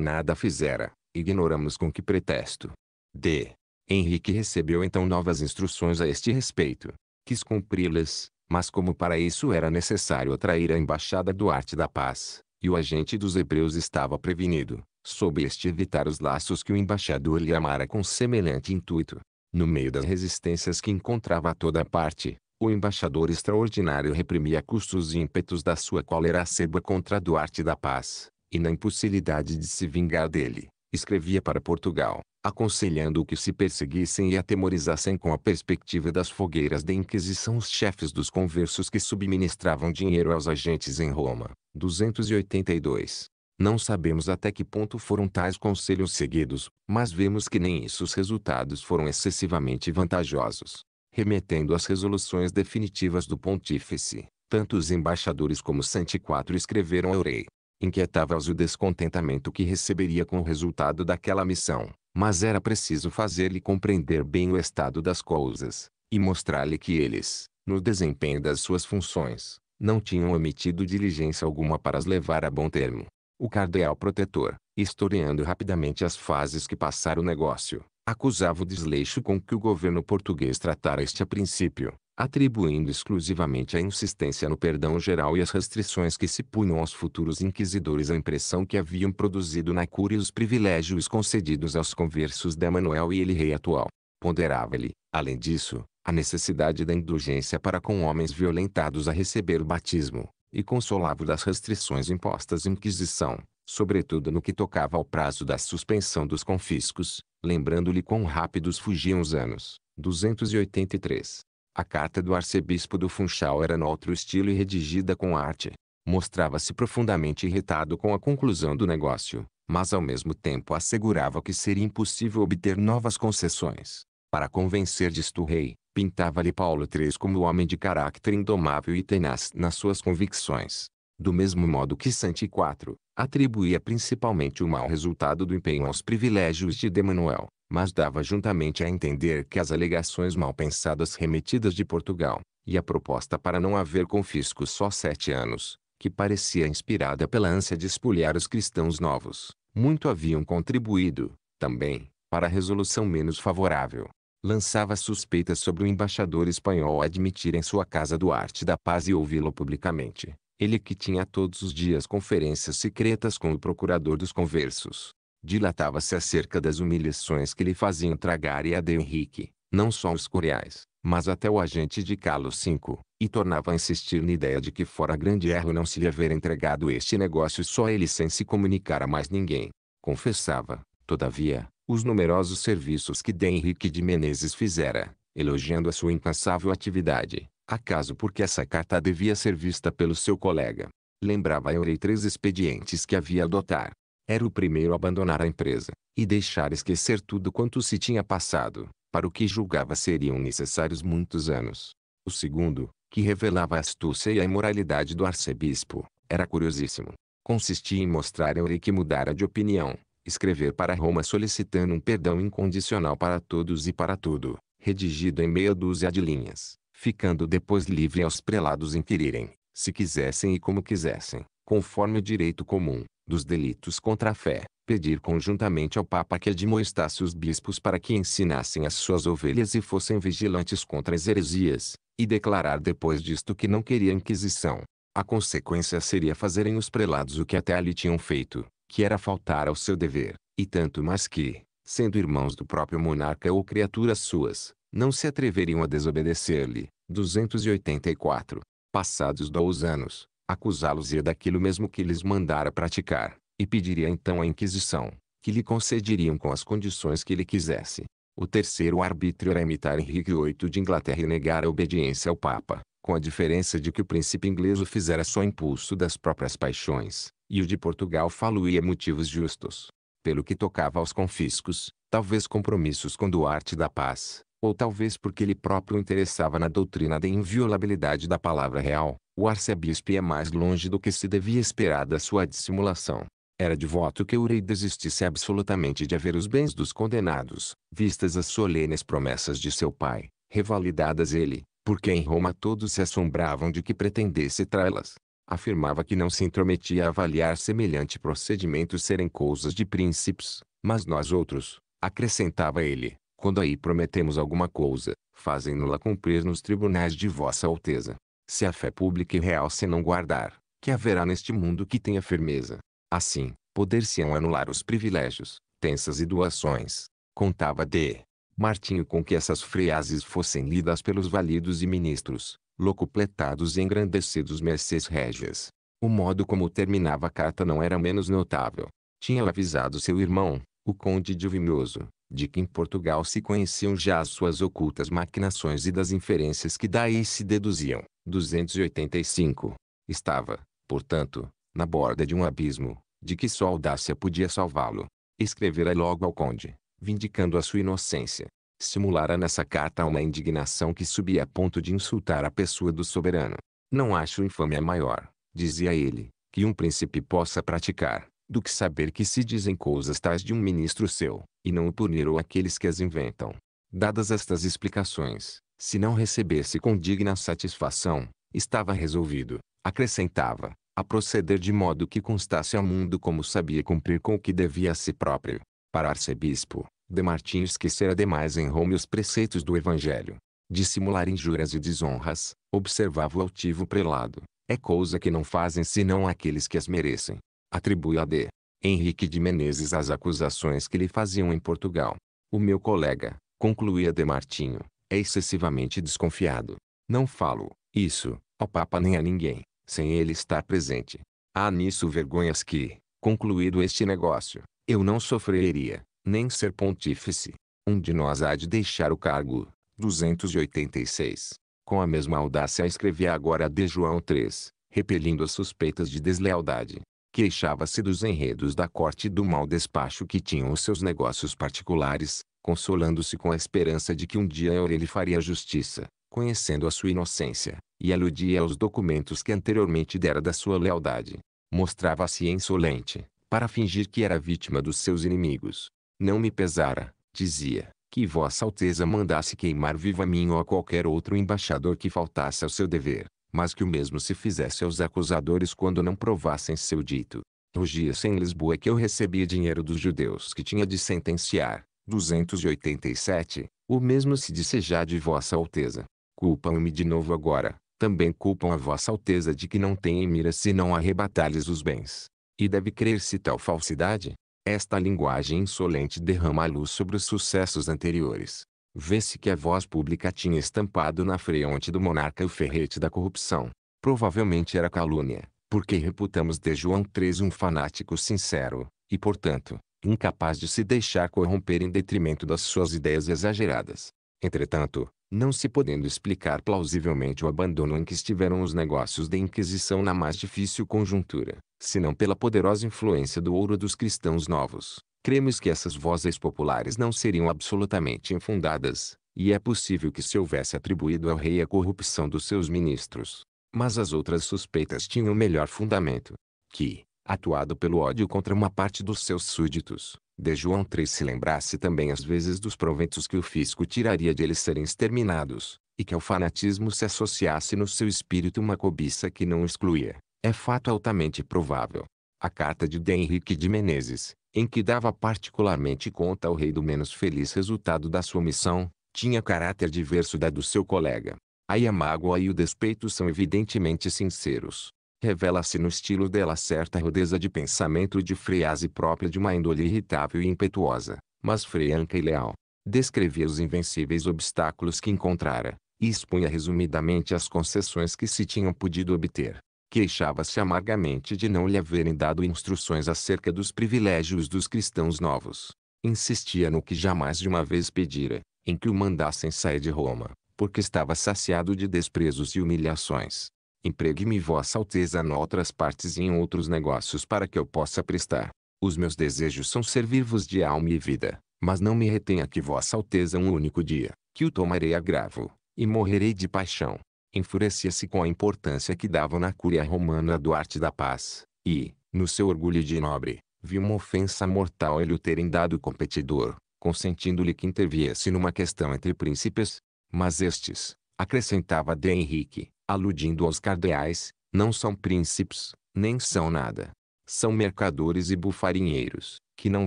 nada fizera, ignoramos com que pretexto. D. Henrique recebeu então novas instruções a este respeito. Quis cumpri-las, mas como para isso era necessário atrair a embaixada Duarte da Paz, e o agente dos hebreus estava prevenido, soube este evitar os laços que o embaixador lhe amara com semelhante intuito. No meio das resistências que encontrava a toda parte, o embaixador extraordinário reprimia custos e ímpetos da sua cólera acerba contra Duarte da Paz, e na impossibilidade de se vingar dele, escrevia para Portugal, aconselhando-o que se perseguissem e atemorizassem com a perspectiva das fogueiras da Inquisição os chefes dos conversos que subministravam dinheiro aos agentes em Roma. 282. Não sabemos até que ponto foram tais conselhos seguidos, mas vemos que nem esses resultados foram excessivamente vantajosos. Remetendo às resoluções definitivas do pontífice, tanto os embaixadores como os 104 escreveram ao rei, Inquietava-os o descontentamento que receberia com o resultado daquela missão, mas era preciso fazer-lhe compreender bem o estado das coisas, e mostrar-lhe que eles, no desempenho das suas funções, não tinham omitido diligência alguma para as levar a bom termo. O cardeal protetor, historiando rapidamente as fases que passara o negócio, acusava o desleixo com que o governo português tratara este a princípio, atribuindo exclusivamente a insistência no perdão geral e as restrições que se punham aos futuros inquisidores a impressão que haviam produzido na e os privilégios concedidos aos conversos de Manuel e ele rei atual. Ponderava-lhe, além disso, a necessidade da indulgência para com homens violentados a receber o batismo, e consolava das restrições impostas à Inquisição, sobretudo no que tocava ao prazo da suspensão dos confiscos, lembrando-lhe quão rápidos fugiam os anos, 283, a carta do arcebispo do Funchal era no outro estilo e redigida com arte. Mostrava-se profundamente irritado com a conclusão do negócio, mas ao mesmo tempo assegurava que seria impossível obter novas concessões. Para convencer disto o rei, pintava-lhe Paulo III como homem de caráter indomável e tenaz nas suas convicções. Do mesmo modo que Santi IV, atribuía principalmente o mau resultado do empenho aos privilégios de Demanuel, mas dava juntamente a entender que as alegações mal pensadas remetidas de Portugal, e a proposta para não haver confisco só sete anos, que parecia inspirada pela ânsia de espulhar os cristãos novos, muito haviam contribuído, também, para a resolução menos favorável. Lançava suspeitas sobre o embaixador espanhol admitir em sua casa Duarte da Paz e ouvi-lo publicamente, ele que tinha todos os dias conferências secretas com o procurador dos conversos, Dilatava-se acerca das humilhações que lhe faziam tragar e a de Henrique, não só os coreais, mas até o agente de Carlos V, e tornava a insistir na ideia de que fora grande erro não se lhe haver entregado este negócio só a ele sem se comunicar a mais ninguém. Confessava, todavia, os numerosos serviços que D. Henrique de Menezes fizera, elogiando a sua incansável atividade, acaso porque essa carta devia ser vista pelo seu colega. Lembrava a Eurei três expedientes que havia adotar, era o primeiro a abandonar a empresa, e deixar esquecer tudo quanto se tinha passado, para o que julgava seriam necessários muitos anos. O segundo, que revelava a astúcia e a imoralidade do arcebispo, era curiosíssimo. Consistia em mostrar a Eure que mudara de opinião, escrever para Roma solicitando um perdão incondicional para todos e para tudo, redigido em meia dúzia de linhas, ficando depois livre aos prelados inquirirem, se quisessem e como quisessem, conforme o direito comum, dos delitos contra a fé, pedir conjuntamente ao Papa que admoestasse os bispos para que ensinassem as suas ovelhas e fossem vigilantes contra as heresias, e declarar depois disto que não queria inquisição. A consequência seria fazerem os prelados o que até ali tinham feito, que era faltar ao seu dever, e tanto mais que, sendo irmãos do próprio monarca ou criaturas suas, não se atreveriam a desobedecer-lhe. 284. Passados dois anos, acusá-los-ia daquilo mesmo que lhes mandara praticar, e pediria então a Inquisição, que lhe concederiam com as condições que ele quisesse. O terceiro arbítrio era imitar Henrique VIII de Inglaterra e negar a obediência ao Papa, com a diferença de que o príncipe inglês o fizera só impulso das próprias paixões, e o de Portugal faluía motivos justos. Pelo que tocava aos confiscos, talvez compromissos com Duarte da Paz, ou talvez porque ele próprio interessava na doutrina da inviolabilidade da palavra real, o arcebispo ia é mais longe do que se devia esperar da sua dissimulação. Era de voto que rei desistisse absolutamente de haver os bens dos condenados, vistas as solenes promessas de seu pai, revalidadas ele, porque em Roma todos se assombravam de que pretendesse trá-las. Afirmava que não se intrometia a avaliar semelhante procedimento serem coisas de príncipes, mas nós outros, acrescentava ele, quando aí prometemos alguma coisa, fazem-no-la cumprir nos tribunais de Vossa Alteza se a fé pública e real se não guardar, que haverá neste mundo que tenha firmeza. Assim, poder-se-ão anular os privilégios, tensas e doações. Contava D. Martinho com que essas frases fossem lidas pelos validos e ministros, locupletados e engrandecidos mercês régias. O modo como terminava a carta não era menos notável. Tinha avisado seu irmão, o conde de Vimioso, de que em Portugal se conheciam já as suas ocultas maquinações e das inferências que daí se deduziam. 285. Estava, portanto, na borda de um abismo, de que só audácia podia salvá-lo. Escrevera logo ao conde, vindicando a sua inocência. Simulara nessa carta uma indignação que subia a ponto de insultar a pessoa do soberano. Não acho infâmia maior, dizia ele, que um príncipe possa praticar, do que saber que se dizem coisas tais de um ministro seu, e não o punir ou aqueles que as inventam. Dadas estas explicações, se não recebesse com digna satisfação, estava resolvido, acrescentava, a proceder de modo que constasse ao mundo como sabia cumprir com o que devia a si próprio. Para arcebispo, Martim esquecera demais em Rome os preceitos do Evangelho. Dissimular injúrias e desonras, observava o altivo prelado, é coisa que não fazem senão aqueles que as merecem. Atribui a D. Henrique de Menezes as acusações que lhe faziam em Portugal. O meu colega, concluía Demartinho, é excessivamente desconfiado. Não falo, isso, ao Papa nem a ninguém, sem ele estar presente. Há nisso vergonhas que, concluído este negócio, eu não sofreria, nem ser pontífice. Um de nós há de deixar o cargo. 286. Com a mesma audácia escrevia agora de João III, repelindo as suspeitas de deslealdade. Queixava-se dos enredos da corte e do mau despacho que tinham os seus negócios particulares, consolando-se com a esperança de que um dia ele faria justiça, conhecendo a sua inocência, e aludia aos documentos que anteriormente dera da sua lealdade. Mostrava-se insolente, para fingir que era vítima dos seus inimigos. Não me pesara, dizia, que Vossa Alteza mandasse queimar vivo a mim ou a qualquer outro embaixador que faltasse ao seu dever, mas que o mesmo se fizesse aos acusadores quando não provassem seu dito. Rugia-se em Lisboa que eu recebia dinheiro dos judeus que tinha de sentenciar, 287. O mesmo se disse já de Vossa Alteza. Culpam-me de novo agora. Também culpam a Vossa Alteza de que não têm mira senão arrebatar-lhes os bens. E deve crer-se tal falsidade? Esta linguagem insolente derrama a luz sobre os sucessos anteriores. Vê-se que a voz pública tinha estampado na fronte do monarca o ferrete da corrupção. Provavelmente era calúnia, porque reputamos de João III um fanático sincero, e portanto, incapaz de se deixar corromper em detrimento das suas ideias exageradas. Entretanto, não se podendo explicar plausivelmente o abandono em que estiveram os negócios da Inquisição na mais difícil conjuntura, senão pela poderosa influência do ouro dos cristãos novos, cremos que essas vozes populares não seriam absolutamente infundadas, e é possível que se houvesse atribuído ao rei a corrupção dos seus ministros. Mas as outras suspeitas tinham melhor fundamento, que, atuado pelo ódio contra uma parte dos seus súditos, de João III se lembrasse também às vezes dos proventos que o fisco tiraria de eles serem exterminados, e que ao fanatismo se associasse no seu espírito uma cobiça que não excluía, é fato altamente provável. A carta de D. Henrique de Menezes, em que dava particularmente conta ao rei do menos feliz resultado da sua missão, tinha caráter diverso da do seu colega. Aí a mágoa e o despeito são evidentemente sinceros, revela-se no estilo dela certa rudeza de pensamento e de frase própria de uma índole irritável e impetuosa, mas franca e leal. Descrevia os invencíveis obstáculos que encontrara, e expunha resumidamente as concessões que se tinham podido obter. Queixava-se amargamente de não lhe haverem dado instruções acerca dos privilégios dos cristãos novos. Insistia no que jamais de uma vez pedira, em que o mandassem sair de Roma, porque estava saciado de desprezos e humilhações. Empregue-me vossa alteza em outras partes e em outros negócios para que eu possa prestar. Os meus desejos são servir-vos de alma e vida, mas não me retenha que vossa alteza um único dia, que o tomarei a gravo, e morrerei de paixão. Enfurecia-se com a importância que davam na cúria romana do arte da paz, e, no seu orgulho de nobre, viu uma ofensa mortal ele o terem dado competidor, consentindo-lhe que interviesse numa questão entre príncipes. Mas estes, acrescentava de Henrique, aludindo aos cardeais, não são príncipes, nem são nada. São mercadores e bufarinheiros, que não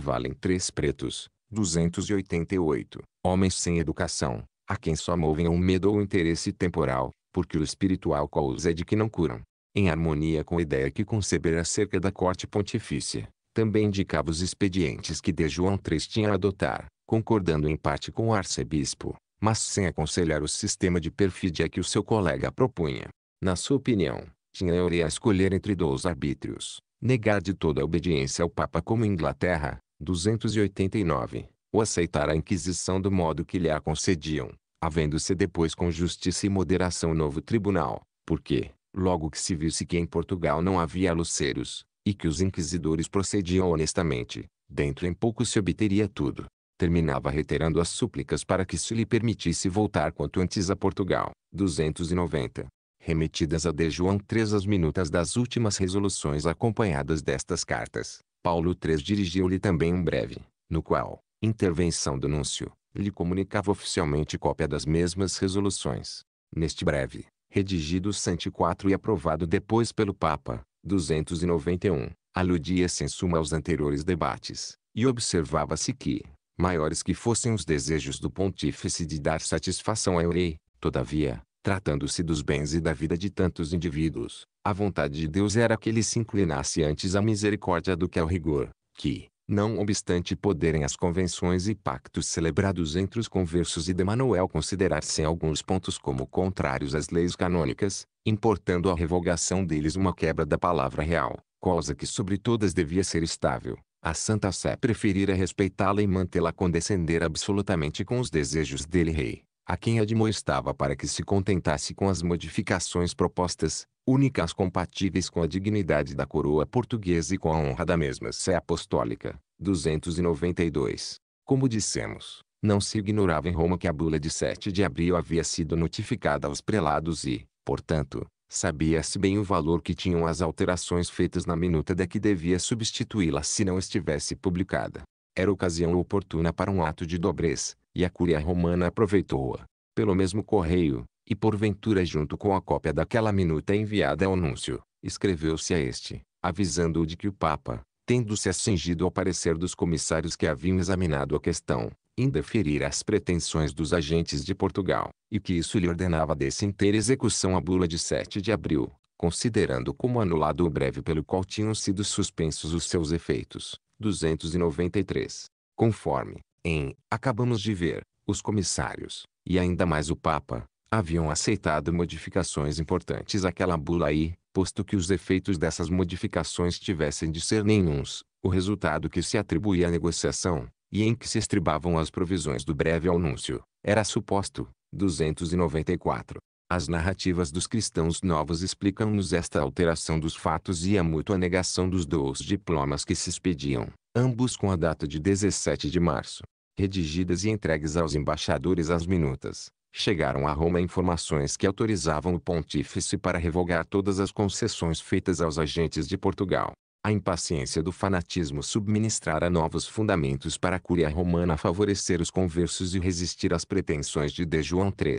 valem três pretos. 288. Homens sem educação, a quem só movem o medo ou o interesse temporal, porque o espiritual causa é de que não curam. Em harmonia com a ideia que conceber acerca da corte pontifícia, também indicava os expedientes que de João III tinha a adotar, concordando em parte com o arcebispo, mas sem aconselhar o sistema de perfídia que o seu colega propunha. Na sua opinião, Tinha a escolher entre dois arbítrios, negar de toda a obediência ao Papa como Inglaterra, 289, ou aceitar a Inquisição do modo que lhe a concediam, havendo-se depois com justiça e moderação novo tribunal, porque, logo que se visse que em Portugal não havia luceiros, e que os inquisidores procediam honestamente, dentro em pouco se obteria tudo, terminava reiterando as súplicas para que se lhe permitisse voltar quanto antes a Portugal. 290. Remetidas a D. João III as minutas das últimas resoluções acompanhadas destas cartas, Paulo III dirigiu-lhe também um breve, no qual, intervenção do núncio, lhe comunicava oficialmente cópia das mesmas resoluções. Neste breve, redigido 104 e aprovado depois pelo Papa, 291, aludia-se em suma aos anteriores debates, e observava-se que, maiores que fossem os desejos do pontífice de dar satisfação ao rei. Todavia, tratando-se dos bens e da vida de tantos indivíduos, a vontade de Deus era que ele se inclinasse antes à misericórdia do que ao rigor, que, não obstante poderem as convenções e pactos celebrados entre os conversos e de Manuel considerar-se em alguns pontos como contrários às leis canônicas, importando a revogação deles uma quebra da palavra real, coisa que sobre todas devia ser estável, a Santa Sé preferira é respeitá-la e mantê-la condescender absolutamente com os desejos dele rei, a quem admoestava para que se contentasse com as modificações propostas, únicas compatíveis com a dignidade da coroa portuguesa e com a honra da mesma Sé Apostólica. 292. Como dissemos, não se ignorava em Roma que a bula de 7 de abril havia sido notificada aos prelados e, portanto, Sabia-se bem o valor que tinham as alterações feitas na minuta da que devia substituí-la se não estivesse publicada. Era ocasião oportuna para um ato de dobrez, e a curia romana aproveitou-a, pelo mesmo correio, e porventura junto com a cópia daquela minuta enviada ao anúncio, escreveu-se a este, avisando-o de que o Papa, tendo-se acingido ao parecer dos comissários que haviam examinado a questão, indeferir as pretensões dos agentes de Portugal, e que isso lhe ordenava descer execução a bula de 7 de abril, considerando como anulado o breve pelo qual tinham sido suspensos os seus efeitos. 293. Conforme, em, acabamos de ver, os comissários, e ainda mais o Papa, haviam aceitado modificações importantes àquela bula e, posto que os efeitos dessas modificações tivessem de ser nenhuns, o resultado que se atribuía à negociação, e em que se estribavam as provisões do breve anúncio, era suposto. 294. As narrativas dos cristãos novos explicam-nos esta alteração dos fatos e a mútua negação dos dois diplomas que se expediam, ambos com a data de 17 de março, redigidas e entregues aos embaixadores às minutas. Chegaram a Roma informações que autorizavam o pontífice para revogar todas as concessões feitas aos agentes de Portugal, a impaciência do fanatismo subministrara novos fundamentos para a Cúria Romana favorecer os conversos e resistir às pretensões de D. João III.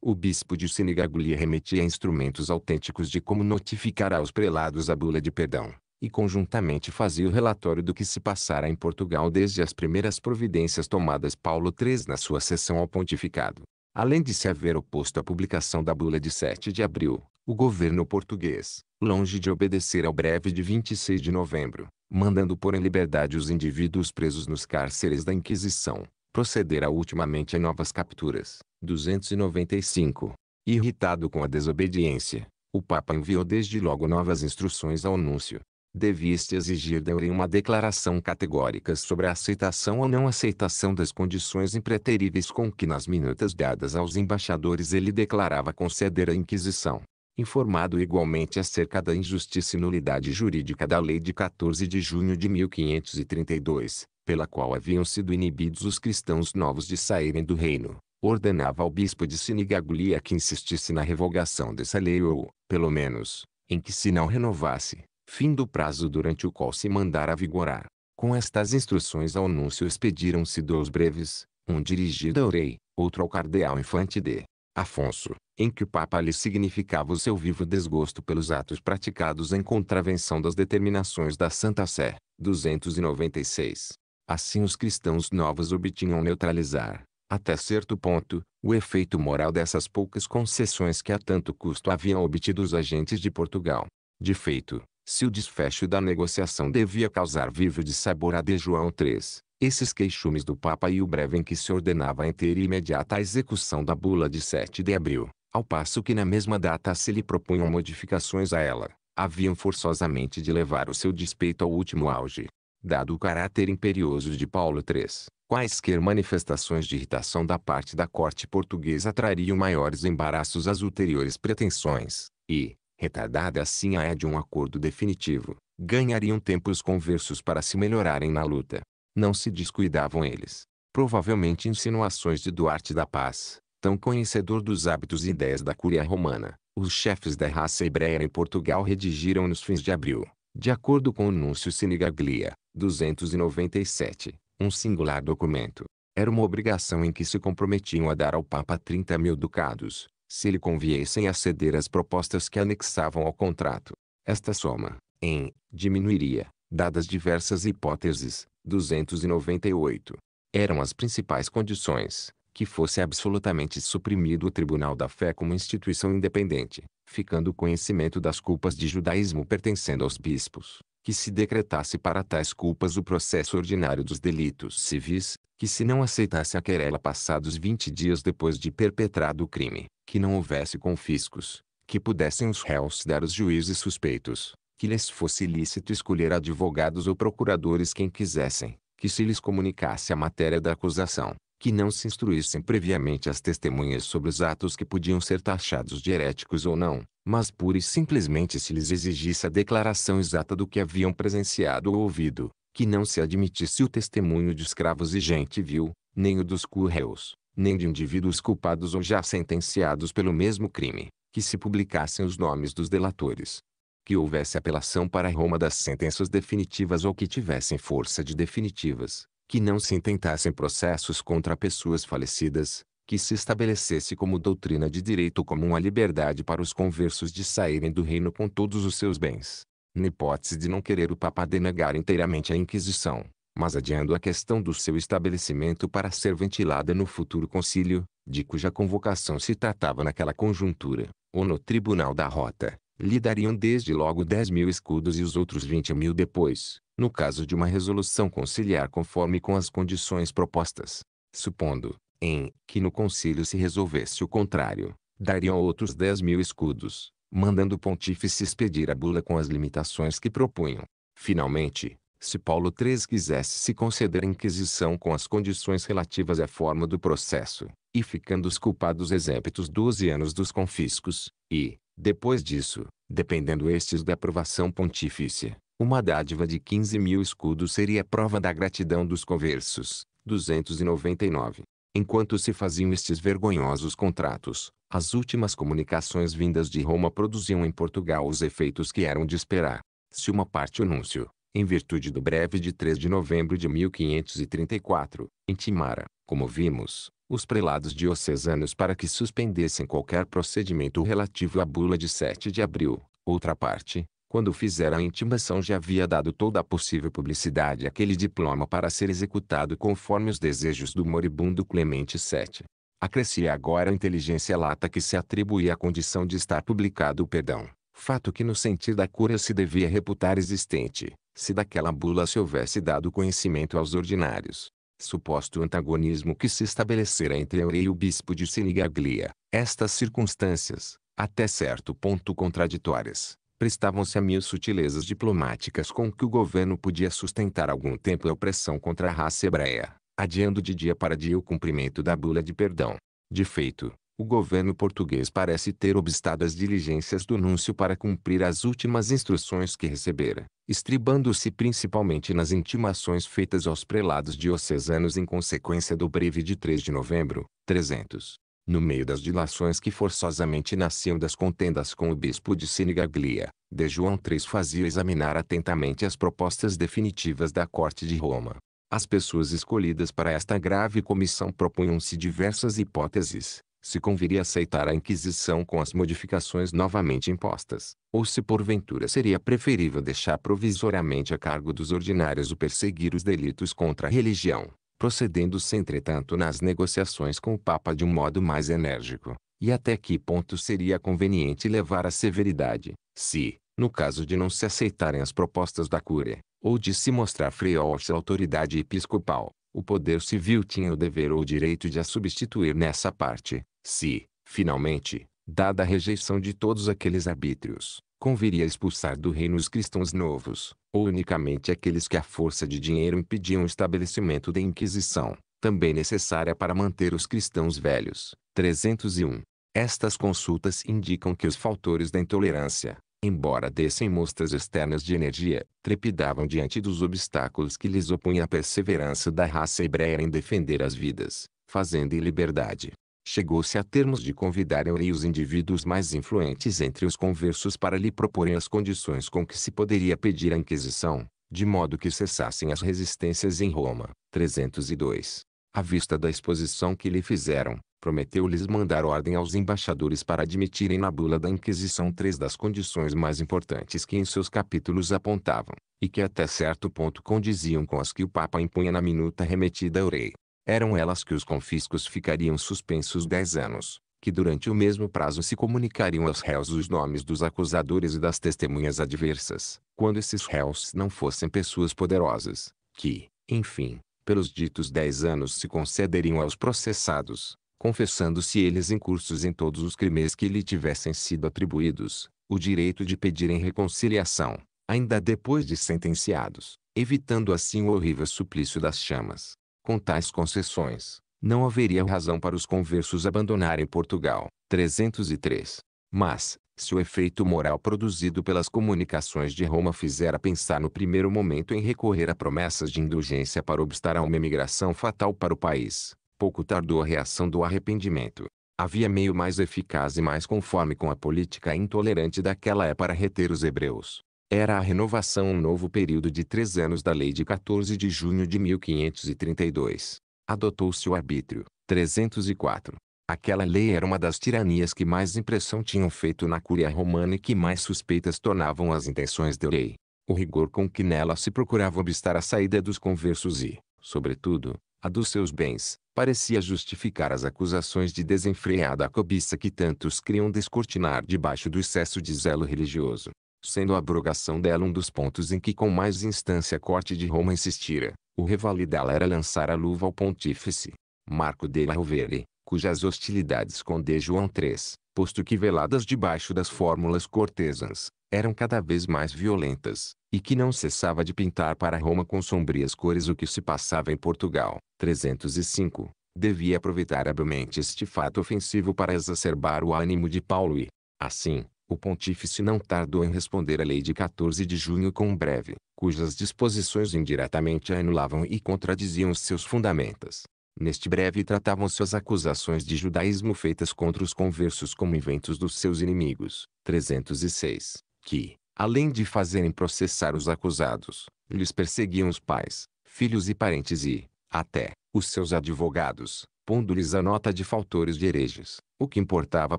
O bispo de Sinigaglia remetia instrumentos autênticos de como notificar aos prelados a bula de perdão, e conjuntamente fazia o relatório do que se passara em Portugal desde as primeiras providências tomadas Paulo III na sua sessão ao pontificado. Além de se haver oposto à publicação da bula de 7 de abril, o governo português, longe de obedecer ao breve de 26 de novembro, mandando pôr em liberdade os indivíduos presos nos cárceres da Inquisição, procederá ultimamente a novas capturas. 295. Irritado com a desobediência, o Papa enviou desde logo novas instruções ao anúncio. Deviste exigir da Uri uma declaração categórica sobre a aceitação ou não aceitação das condições impreteríveis com que nas minutas dadas aos embaixadores ele declarava conceder a Inquisição informado igualmente acerca da injustiça e nulidade jurídica da Lei de 14 de junho de 1532, pela qual haviam sido inibidos os cristãos novos de saírem do reino, ordenava ao bispo de Sinigaglia que insistisse na revogação dessa lei ou, pelo menos, em que se não renovasse, fim do prazo durante o qual se mandara vigorar. Com estas instruções ao anúncio expediram-se dois breves, um dirigido ao rei, outro ao cardeal infante de Afonso, em que o Papa lhe significava o seu vivo desgosto pelos atos praticados em contravenção das determinações da Santa Sé. 296. Assim os cristãos novos obtinham neutralizar, até certo ponto, o efeito moral dessas poucas concessões que a tanto custo haviam obtido os agentes de Portugal. De feito, se o desfecho da negociação devia causar vivo de sabor a de João III, esses queixumes do Papa e o breve em que se ordenava a inteira e imediata execução da bula de 7 de abril, ao passo que na mesma data se lhe propunham modificações a ela, haviam forçosamente de levar o seu despeito ao último auge. Dado o caráter imperioso de Paulo III, quaisquer manifestações de irritação da parte da corte portuguesa trariam maiores embaraços às ulteriores pretensões, e, retardada assim a é de um acordo definitivo, ganhariam tempos conversos para se melhorarem na luta. Não se descuidavam eles. Provavelmente insinuações de Duarte da Paz, tão conhecedor dos hábitos e ideias da Cúria Romana. Os chefes da raça hebreia em Portugal redigiram nos fins de abril, de acordo com o Núncio Sinigaglia, 297, um singular documento. Era uma obrigação em que se comprometiam a dar ao Papa 30 mil ducados, se lhe conviessem a ceder as propostas que anexavam ao contrato. Esta soma, em, diminuiria, dadas diversas hipóteses, 298. Eram as principais condições, que fosse absolutamente suprimido o Tribunal da Fé como instituição independente, ficando o conhecimento das culpas de judaísmo pertencendo aos bispos, que se decretasse para tais culpas o processo ordinário dos delitos civis, que se não aceitasse a querela passados 20 dias depois de perpetrado o crime, que não houvesse confiscos, que pudessem os réus dar os juízes suspeitos, que lhes fosse lícito escolher advogados ou procuradores quem quisessem, que se lhes comunicasse a matéria da acusação, que não se instruíssem previamente as testemunhas sobre os atos que podiam ser taxados de heréticos ou não, mas pura e simplesmente se lhes exigisse a declaração exata do que haviam presenciado ou ouvido, que não se admitisse o testemunho de escravos e gente vil, nem o dos curreus, nem de indivíduos culpados ou já sentenciados pelo mesmo crime, que se publicassem os nomes dos delatores, que houvesse apelação para Roma das sentenças definitivas ou que tivessem força de definitivas, que não se intentassem processos contra pessoas falecidas, que se estabelecesse como doutrina de direito comum a liberdade para os conversos de saírem do reino com todos os seus bens. Na hipótese de não querer o Papa denegar inteiramente a Inquisição, mas adiando a questão do seu estabelecimento para ser ventilada no futuro concílio, de cuja convocação se tratava naquela conjuntura, ou no Tribunal da Rota, lhe dariam desde logo 10 mil escudos e os outros 20 mil depois, no caso de uma resolução conciliar conforme com as condições propostas. Supondo, em, que no concílio se resolvesse o contrário, dariam outros 10 mil escudos, mandando o pontífice expedir a bula com as limitações que propunham. Finalmente, se Paulo III quisesse se conceder a Inquisição com as condições relativas à forma do processo, e ficando os culpados exemptos 12 anos dos confiscos, e, depois disso, dependendo estes da aprovação pontifícia, uma dádiva de 15 mil escudos seria prova da gratidão dos conversos. 299. Enquanto se faziam estes vergonhosos contratos, as últimas comunicações vindas de Roma produziam em Portugal os efeitos que eram de esperar. Se uma parte anúncio, em virtude do breve de 3 de novembro de 1534, intimara, como vimos, os prelados diocesanos para que suspendessem qualquer procedimento relativo à bula de 7 de abril. Outra parte, quando fizeram a intimação já havia dado toda a possível publicidade àquele diploma para ser executado conforme os desejos do moribundo Clemente VII. Acrescia agora a inteligência lata que se atribuía à condição de estar publicado o perdão, fato que no sentido da cura se devia reputar existente, se daquela bula se houvesse dado conhecimento aos ordinários suposto antagonismo que se estabelecera entre Auré e o bispo de Sinigaglia. Estas circunstâncias, até certo ponto contraditórias, prestavam-se a mil sutilezas diplomáticas com que o governo podia sustentar algum tempo a opressão contra a raça hebreia, adiando de dia para dia o cumprimento da bula de perdão. De feito, o governo português parece ter obstado as diligências do núncio para cumprir as últimas instruções que recebera, estribando-se principalmente nas intimações feitas aos prelados diocesanos em consequência do breve de 3 de novembro, 300. No meio das dilações que forçosamente nasciam das contendas com o bispo de Sinigaglia, de João III fazia examinar atentamente as propostas definitivas da corte de Roma. As pessoas escolhidas para esta grave comissão propunham-se diversas hipóteses, se conviria aceitar a Inquisição com as modificações novamente impostas, ou se porventura seria preferível deixar provisoriamente a cargo dos ordinários o perseguir os delitos contra a religião, procedendo-se entretanto nas negociações com o Papa de um modo mais enérgico, e até que ponto seria conveniente levar a severidade, se, no caso de não se aceitarem as propostas da Cúria, ou de se mostrar freolte à autoridade episcopal, o poder civil tinha o dever ou o direito de a substituir nessa parte, se, finalmente, dada a rejeição de todos aqueles arbítrios, conviria expulsar do reino os cristãos novos, ou unicamente aqueles que à força de dinheiro impediam o estabelecimento da Inquisição, também necessária para manter os cristãos velhos. 301. Estas consultas indicam que os faltores da intolerância, embora dessem mostras externas de energia, trepidavam diante dos obstáculos que lhes opunha a perseverança da raça hebreia em defender as vidas, fazenda e liberdade. Chegou-se a termos de convidar Eurei os indivíduos mais influentes entre os conversos para lhe proporem as condições com que se poderia pedir a Inquisição, de modo que cessassem as resistências em Roma. 302. À vista da exposição que lhe fizeram, prometeu-lhes mandar ordem aos embaixadores para admitirem na bula da Inquisição três das condições mais importantes que em seus capítulos apontavam, e que até certo ponto condiziam com as que o Papa impunha na minuta remetida ao rei. Eram elas que os confiscos ficariam suspensos dez anos, que durante o mesmo prazo se comunicariam aos réus os nomes dos acusadores e das testemunhas adversas, quando esses réus não fossem pessoas poderosas, que, enfim, pelos ditos dez anos se concederiam aos processados, confessando-se eles incursos em todos os crimes que lhe tivessem sido atribuídos, o direito de pedirem reconciliação, ainda depois de sentenciados, evitando assim o horrível suplício das chamas. Com tais concessões, não haveria razão para os conversos abandonarem Portugal. 303. Mas, se o efeito moral produzido pelas comunicações de Roma fizera pensar no primeiro momento em recorrer a promessas de indulgência para obstar a uma emigração fatal para o país, pouco tardou a reação do arrependimento. Havia meio mais eficaz e mais conforme com a política intolerante daquela é para reter os hebreus, era a renovação um novo período de três anos da Lei de 14 de junho de 1532. Adotou-se o arbítrio. 304. Aquela lei era uma das tiranias que mais impressão tinham feito na Cúria Romana e que mais suspeitas tornavam as intenções do rei. O rigor com que nela se procurava obstar a saída dos conversos e, sobretudo, a dos seus bens, parecia justificar as acusações de desenfreada cobiça que tantos criam descortinar debaixo do excesso de zelo religioso sendo a abrogação dela um dos pontos em que com mais instância a corte de Roma insistira. O revalidá-la era lançar a luva ao pontífice, Marco de La Rovere, cujas hostilidades com D. João III, posto que veladas debaixo das fórmulas cortesãs, eram cada vez mais violentas, e que não cessava de pintar para Roma com sombrias cores o que se passava em Portugal. 305. Devia aproveitar habilmente este fato ofensivo para exacerbar o ânimo de Paulo e, assim, o pontífice não tardou em responder à lei de 14 de junho com um breve, cujas disposições indiretamente a anulavam e contradiziam os seus fundamentos. Neste breve tratavam-se as acusações de judaísmo feitas contra os conversos como inventos dos seus inimigos, 306, que, além de fazerem processar os acusados, lhes perseguiam os pais, filhos e parentes e, até, os seus advogados, pondo-lhes a nota de faltores de hereges. O que importava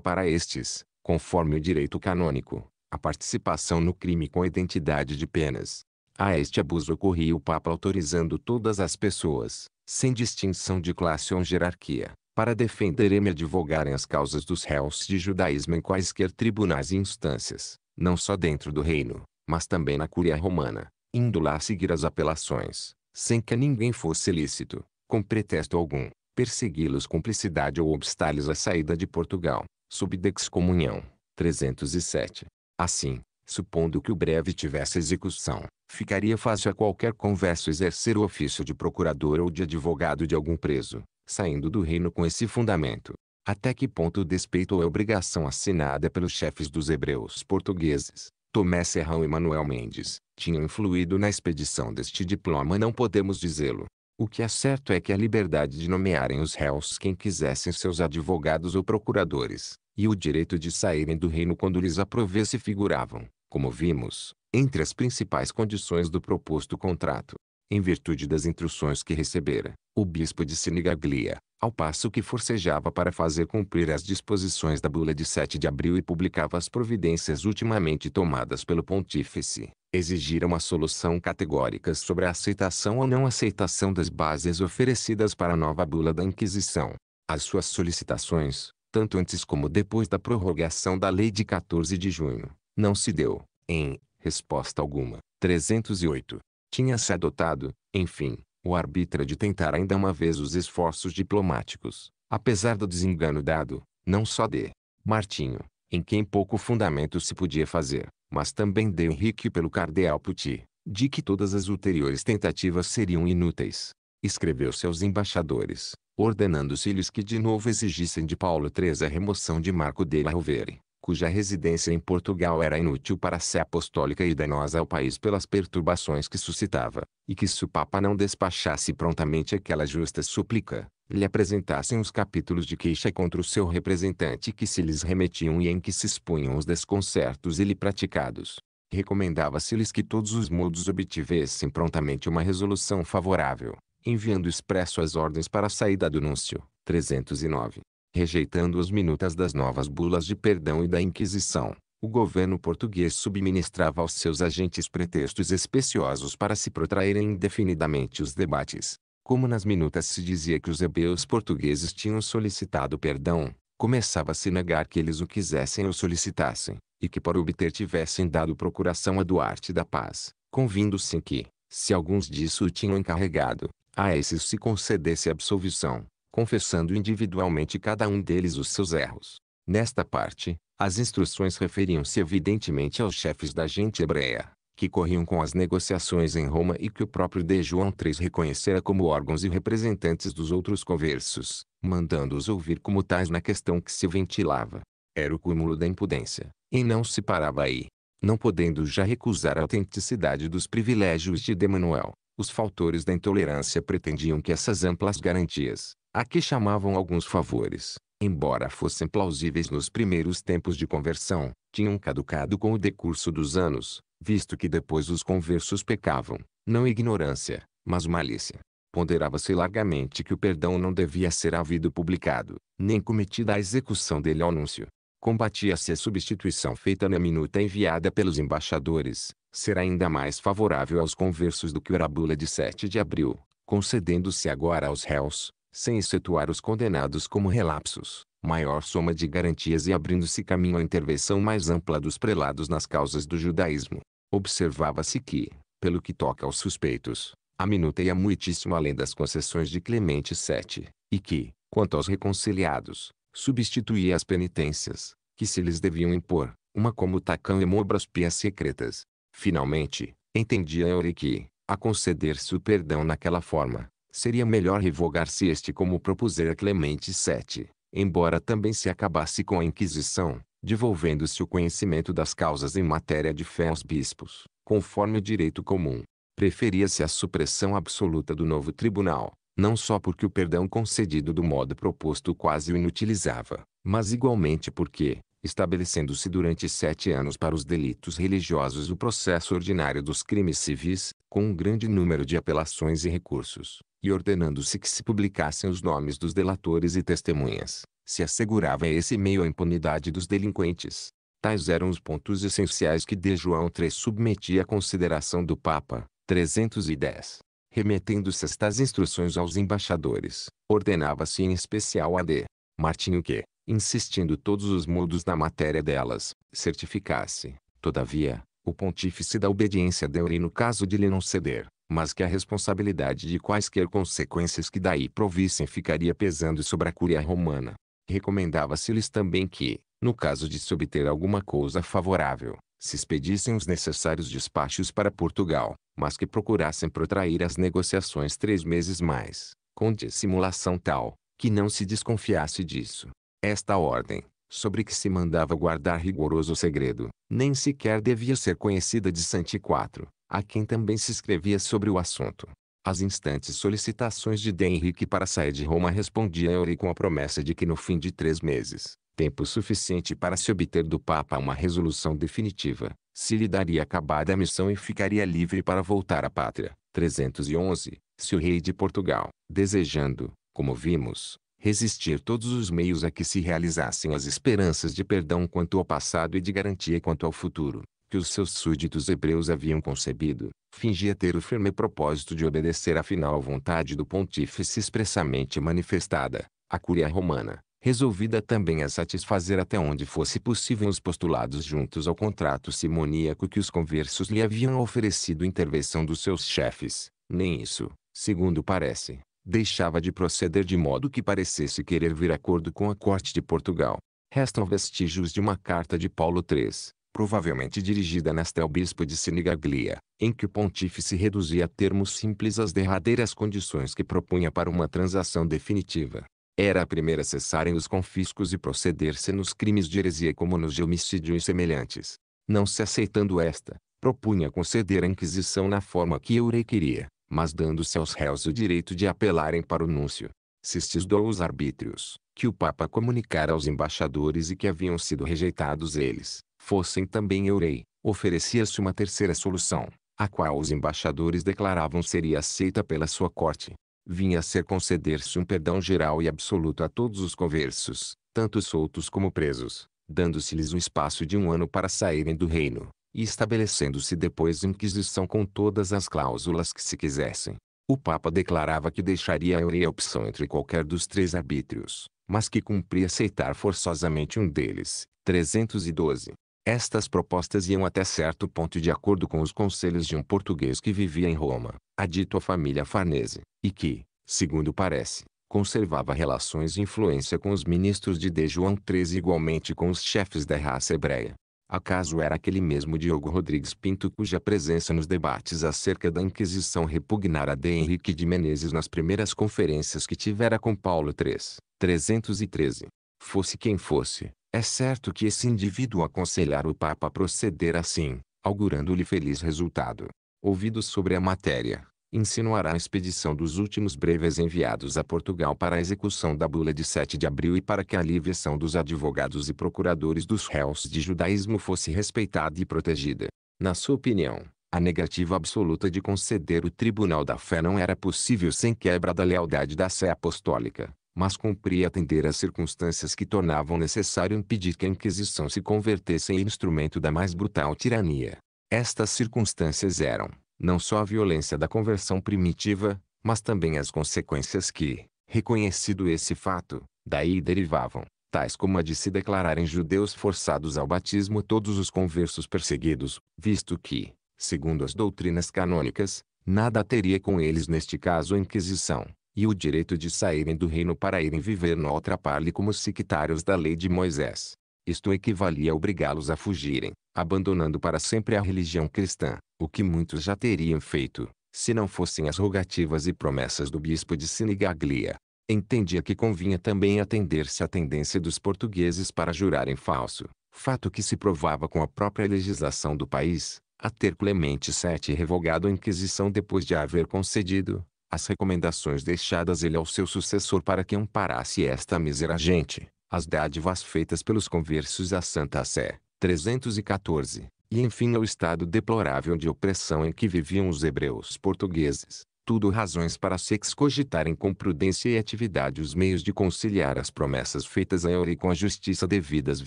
para estes, conforme o direito canônico, a participação no crime com identidade de penas. A este abuso ocorria o Papa autorizando todas as pessoas, sem distinção de classe ou jerarquia, para defenderem e advogarem as causas dos réus de judaísmo em quaisquer tribunais e instâncias, não só dentro do reino, mas também na curia Romana, indo lá seguir as apelações, sem que a ninguém fosse lícito, com pretexto algum, persegui-los cumplicidade ou obstar à saída de Portugal. Subdexcomunhão. 307. Assim, supondo que o breve tivesse execução, ficaria fácil a qualquer converso exercer o ofício de procurador ou de advogado de algum preso, saindo do reino com esse fundamento. Até que ponto o despeito a obrigação assinada pelos chefes dos hebreus portugueses, Tomé Serrão e Manuel Mendes, tinham influído na expedição deste diploma não podemos dizê-lo, o que é certo é que a liberdade de nomearem os réus quem quisessem seus advogados ou procuradores, e o direito de saírem do reino quando lhes aprovesse figuravam, como vimos, entre as principais condições do proposto contrato em virtude das instruções que recebera, o bispo de Sinigaglia, ao passo que forcejava para fazer cumprir as disposições da bula de 7 de abril e publicava as providências ultimamente tomadas pelo pontífice, exigiram uma solução categórica sobre a aceitação ou não aceitação das bases oferecidas para a nova bula da Inquisição. As suas solicitações, tanto antes como depois da prorrogação da lei de 14 de junho, não se deu, em resposta alguma. 308. Tinha-se adotado, enfim, o arbítrio de tentar ainda uma vez os esforços diplomáticos, apesar do desengano dado, não só de Martinho, em quem pouco fundamento se podia fazer, mas também de Henrique pelo cardeal Puti, de que todas as ulteriores tentativas seriam inúteis. Escreveu-se aos embaixadores, ordenando-se-lhes que de novo exigissem de Paulo III a remoção de Marco de La Rovere, cuja residência em Portugal era inútil para a sé apostólica e danosa ao país pelas perturbações que suscitava, e que se o Papa não despachasse prontamente aquela justa súplica, lhe apresentassem os capítulos de queixa contra o seu representante que se lhes remetiam e em que se expunham os desconcertos ele praticados. Recomendava-se-lhes que todos os modos obtivessem prontamente uma resolução favorável, enviando expresso as ordens para a saída do núncio. 309 rejeitando os minutas das novas bulas de perdão e da Inquisição. O governo português subministrava aos seus agentes pretextos especiosos para se protraírem indefinidamente os debates. Como nas minutas se dizia que os hebeus portugueses tinham solicitado perdão, começava-se a negar que eles o quisessem ou solicitassem, e que para obter tivessem dado procuração a Duarte da Paz, convindo-se que, se alguns disso o tinham encarregado, a esses se concedesse absolvição, confessando individualmente cada um deles os seus erros. Nesta parte, as instruções referiam-se evidentemente aos chefes da gente hebreia, que corriam com as negociações em Roma e que o próprio D. João III reconhecera como órgãos e representantes dos outros conversos, mandando-os ouvir como tais na questão que se ventilava. Era o cúmulo da impudência, e não se parava aí. Não podendo já recusar a autenticidade dos privilégios de D. Manuel, os faltores da intolerância pretendiam que essas amplas garantias, a que chamavam alguns favores, embora fossem plausíveis nos primeiros tempos de conversão, tinham caducado com o decurso dos anos, visto que depois os conversos pecavam, não ignorância, mas malícia. Ponderava-se largamente que o perdão não devia ser havido publicado, nem cometida a execução dele ao anúncio. Combatia-se a substituição feita na minuta enviada pelos embaixadores, ser ainda mais favorável aos conversos do que o Arabula de 7 de abril, concedendo-se agora aos réus, sem excetuar os condenados como relapsos, maior soma de garantias e abrindo-se caminho à intervenção mais ampla dos prelados nas causas do judaísmo. Observava-se que, pelo que toca aos suspeitos, a minuta ia muitíssimo além das concessões de Clemente VII, e que, quanto aos reconciliados, substituía as penitências, que se lhes deviam impor, uma como tacão e mobraspias secretas. Finalmente, entendia Eury que, a conceder-se o perdão naquela forma, seria melhor revogar-se este como propusera Clemente VII, embora também se acabasse com a Inquisição, devolvendo-se o conhecimento das causas em matéria de fé aos bispos, conforme o direito comum. Preferia-se a supressão absoluta do novo tribunal, não só porque o perdão concedido do modo proposto quase o inutilizava, mas igualmente porque, estabelecendo-se durante sete anos para os delitos religiosos o processo ordinário dos crimes civis, com um grande número de apelações e recursos, e ordenando-se que se publicassem os nomes dos delatores e testemunhas, se assegurava a esse meio a impunidade dos delinquentes. Tais eram os pontos essenciais que D. João III submetia à consideração do Papa, 310. Remetendo-se estas instruções aos embaixadores, ordenava-se em especial a D. Martinho que, insistindo todos os modos na matéria delas, certificasse, todavia, o pontífice da obediência dele no caso de lhe não ceder mas que a responsabilidade de quaisquer consequências que daí provissem ficaria pesando sobre a curia romana. Recomendava-se-lhes também que, no caso de se obter alguma coisa favorável, se expedissem os necessários despachos para Portugal, mas que procurassem protrair as negociações três meses mais, com dissimulação tal, que não se desconfiasse disso. Esta ordem, sobre que se mandava guardar rigoroso segredo, nem sequer devia ser conhecida de Santi IV, a quem também se escrevia sobre o assunto. As instantes solicitações de D. Henrique para sair de Roma respondia Eury com a promessa de que no fim de três meses, tempo suficiente para se obter do Papa uma resolução definitiva, se lhe daria acabada a missão e ficaria livre para voltar à pátria. 311. Se o rei de Portugal, desejando, como vimos, resistir todos os meios a que se realizassem as esperanças de perdão quanto ao passado e de garantia quanto ao futuro, que os seus súditos hebreus haviam concebido, fingia ter o firme propósito de obedecer afinal à vontade do pontífice expressamente manifestada, a Cúria Romana, resolvida também a satisfazer até onde fosse possível os postulados juntos ao contrato simoníaco que os conversos lhe haviam oferecido intervenção dos seus chefes, nem isso, segundo parece, deixava de proceder de modo que parecesse querer vir acordo com a corte de Portugal. Restam vestígios de uma carta de Paulo III, provavelmente dirigida nesta ao bispo de Sinigaglia, em que o pontífice reduzia a termos simples as derradeiras condições que propunha para uma transação definitiva. Era a primeira a cessarem os confiscos e proceder-se nos crimes de heresia como nos de homicídio e semelhantes. Não se aceitando esta, propunha conceder a Inquisição na forma que Eurei queria, mas dando-se aos réus o direito de apelarem para o núncio. se dou os arbítrios, que o Papa comunicara aos embaixadores e que haviam sido rejeitados eles, fossem também Eurei, oferecia-se uma terceira solução, a qual os embaixadores declaravam seria aceita pela sua corte. Vinha a ser conceder-se um perdão geral e absoluto a todos os conversos, tanto soltos como presos, dando-se-lhes um espaço de um ano para saírem do reino, e estabelecendo-se depois Inquisição com todas as cláusulas que se quisessem. O Papa declarava que deixaria a Eurei a opção entre qualquer dos três arbítrios, mas que cumpria aceitar forçosamente um deles. 312. Estas propostas iam até certo ponto de acordo com os conselhos de um português que vivia em Roma, adito à família Farnese, e que, segundo parece, conservava relações e influência com os ministros de D. João XIII igualmente com os chefes da raça hebreia. Acaso era aquele mesmo Diogo Rodrigues Pinto cuja presença nos debates acerca da Inquisição repugnara a D. Henrique de Menezes nas primeiras conferências que tivera com Paulo III, 313. Fosse quem fosse, é certo que esse indivíduo aconselhar o Papa a proceder assim, augurando-lhe feliz resultado. Ouvido sobre a matéria, insinuará a expedição dos últimos breves enviados a Portugal para a execução da bula de 7 de abril e para que a aliviação dos advogados e procuradores dos réus de judaísmo fosse respeitada e protegida. Na sua opinião, a negativa absoluta de conceder o tribunal da fé não era possível sem quebra da lealdade da Sé Apostólica, mas cumpria atender às circunstâncias que tornavam necessário impedir que a Inquisição se convertesse em instrumento da mais brutal tirania. Estas circunstâncias eram, não só a violência da conversão primitiva, mas também as consequências que, reconhecido esse fato, daí derivavam, tais como a de se declararem judeus forçados ao batismo todos os conversos perseguidos, visto que, segundo as doutrinas canônicas, nada teria com eles neste caso a Inquisição, e o direito de saírem do reino para irem viver noutra parte como sectários da lei de Moisés. Isto equivalia a obrigá-los a fugirem, abandonando para sempre a religião cristã, o que muitos já teriam feito, se não fossem as rogativas e promessas do bispo de Sinigaglia. Entendia que convinha também atender-se à tendência dos portugueses para jurarem falso, fato que se provava com a própria legislação do país, a ter Clemente VII revogado a Inquisição depois de haver concedido, as recomendações deixadas ele ao é seu sucessor para que amparasse esta mísera gente, as dádivas feitas pelos conversos à Santa Sé, 314, e enfim ao estado deplorável de opressão em que viviam os hebreus portugueses, tudo razões para se excogitarem com prudência e atividade os meios de conciliar as promessas feitas a ele com a justiça devidas às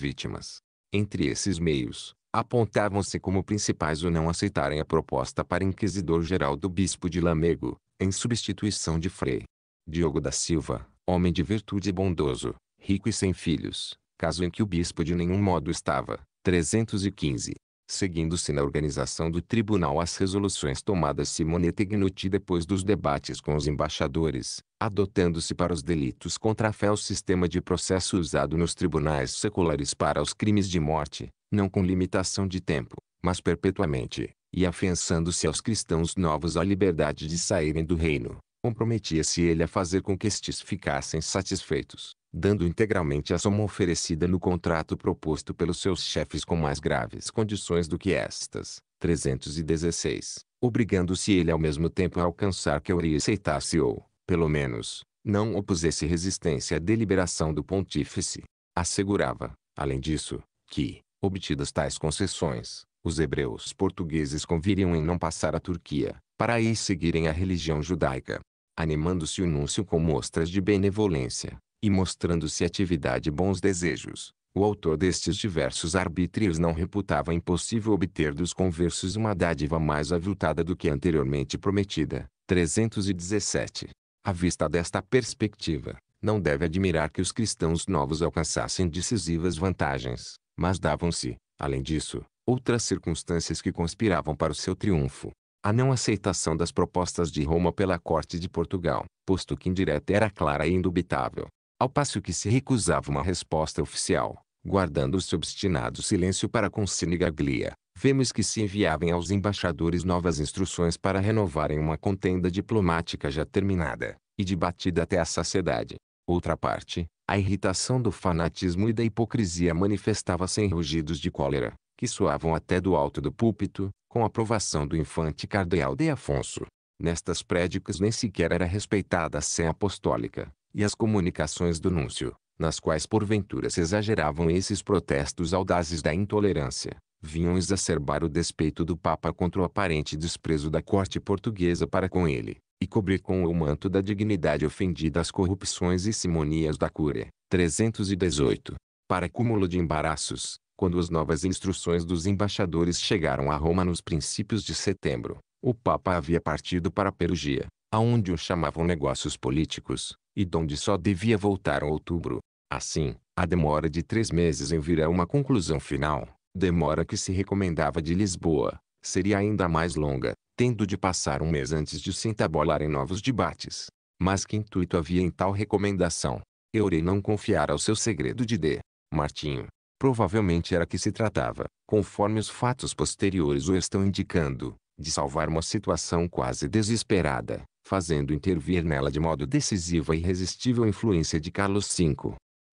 vítimas. Entre esses meios, apontavam-se como principais o não aceitarem a proposta para inquisidor-geral do bispo de Lamego, em substituição de Frei. Diogo da Silva, homem de virtude e bondoso, rico e sem filhos, caso em que o bispo de nenhum modo estava, 315. Seguindo-se na organização do tribunal as resoluções tomadas Simonetta Ignuti depois dos debates com os embaixadores, adotando-se para os delitos contra a fé o sistema de processo usado nos tribunais seculares para os crimes de morte, não com limitação de tempo, mas perpetuamente, e afiançando-se aos cristãos novos a liberdade de saírem do reino, comprometia-se ele a fazer com que estes ficassem satisfeitos, dando integralmente a soma oferecida no contrato proposto pelos seus chefes com mais graves condições do que estas. 316. Obrigando-se ele ao mesmo tempo a alcançar que Aurea aceitasse ou, pelo menos, não opusesse resistência à deliberação do pontífice. Assegurava, além disso, que, obtidas tais concessões, os hebreus portugueses conviriam em não passar a Turquia, para aí seguirem a religião judaica. Animando-se o núncio com mostras de benevolência, e mostrando-se atividade e bons desejos, o autor destes diversos arbítrios não reputava impossível obter dos conversos uma dádiva mais avultada do que anteriormente prometida. 317. À vista desta perspectiva, não deve admirar que os cristãos novos alcançassem decisivas vantagens, mas davam-se, além disso, outras circunstâncias que conspiravam para o seu triunfo. A não aceitação das propostas de Roma pela corte de Portugal, posto que indireta era clara e indubitável. Ao passo que se recusava uma resposta oficial, guardando-se obstinado silêncio para com Sinigaglia, vemos que se enviavam aos embaixadores novas instruções para renovarem uma contenda diplomática já terminada, e debatida até a saciedade. Outra parte, a irritação do fanatismo e da hipocrisia manifestava-se em rugidos de cólera, que soavam até do alto do púlpito, com aprovação do infante cardeal de Afonso. Nestas prédicas nem sequer era respeitada a sé apostólica, e as comunicações do núncio, nas quais porventura se exageravam esses protestos audazes da intolerância, vinham exacerbar o despeito do Papa contra o aparente desprezo da corte portuguesa para com ele, e cobrir com o manto da dignidade ofendida as corrupções e simonias da cúria. 318. Para cúmulo de embaraços, quando as novas instruções dos embaixadores chegaram a Roma nos princípios de setembro, o Papa havia partido para Perugia, aonde o chamavam negócios políticos, e donde só devia voltar em outubro. Assim, a demora de três meses em vir a uma conclusão final, demora que se recomendava de Lisboa, seria ainda mais longa, tendo de passar um mês antes de se entabolar em novos debates. Mas que intuito havia em tal recomendação? Eurei não confiar ao seu segredo de D. Martinho, provavelmente era que se tratava, conforme os fatos posteriores o estão indicando, de salvar uma situação quase desesperada, fazendo intervir nela de modo decisivo a irresistível influência de Carlos V.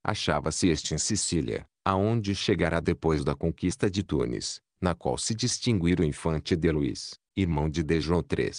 Achava-se este em Sicília, aonde chegará depois da conquista de Tunis, na qual se distinguiu o infante de Luís, irmão de Dejon III.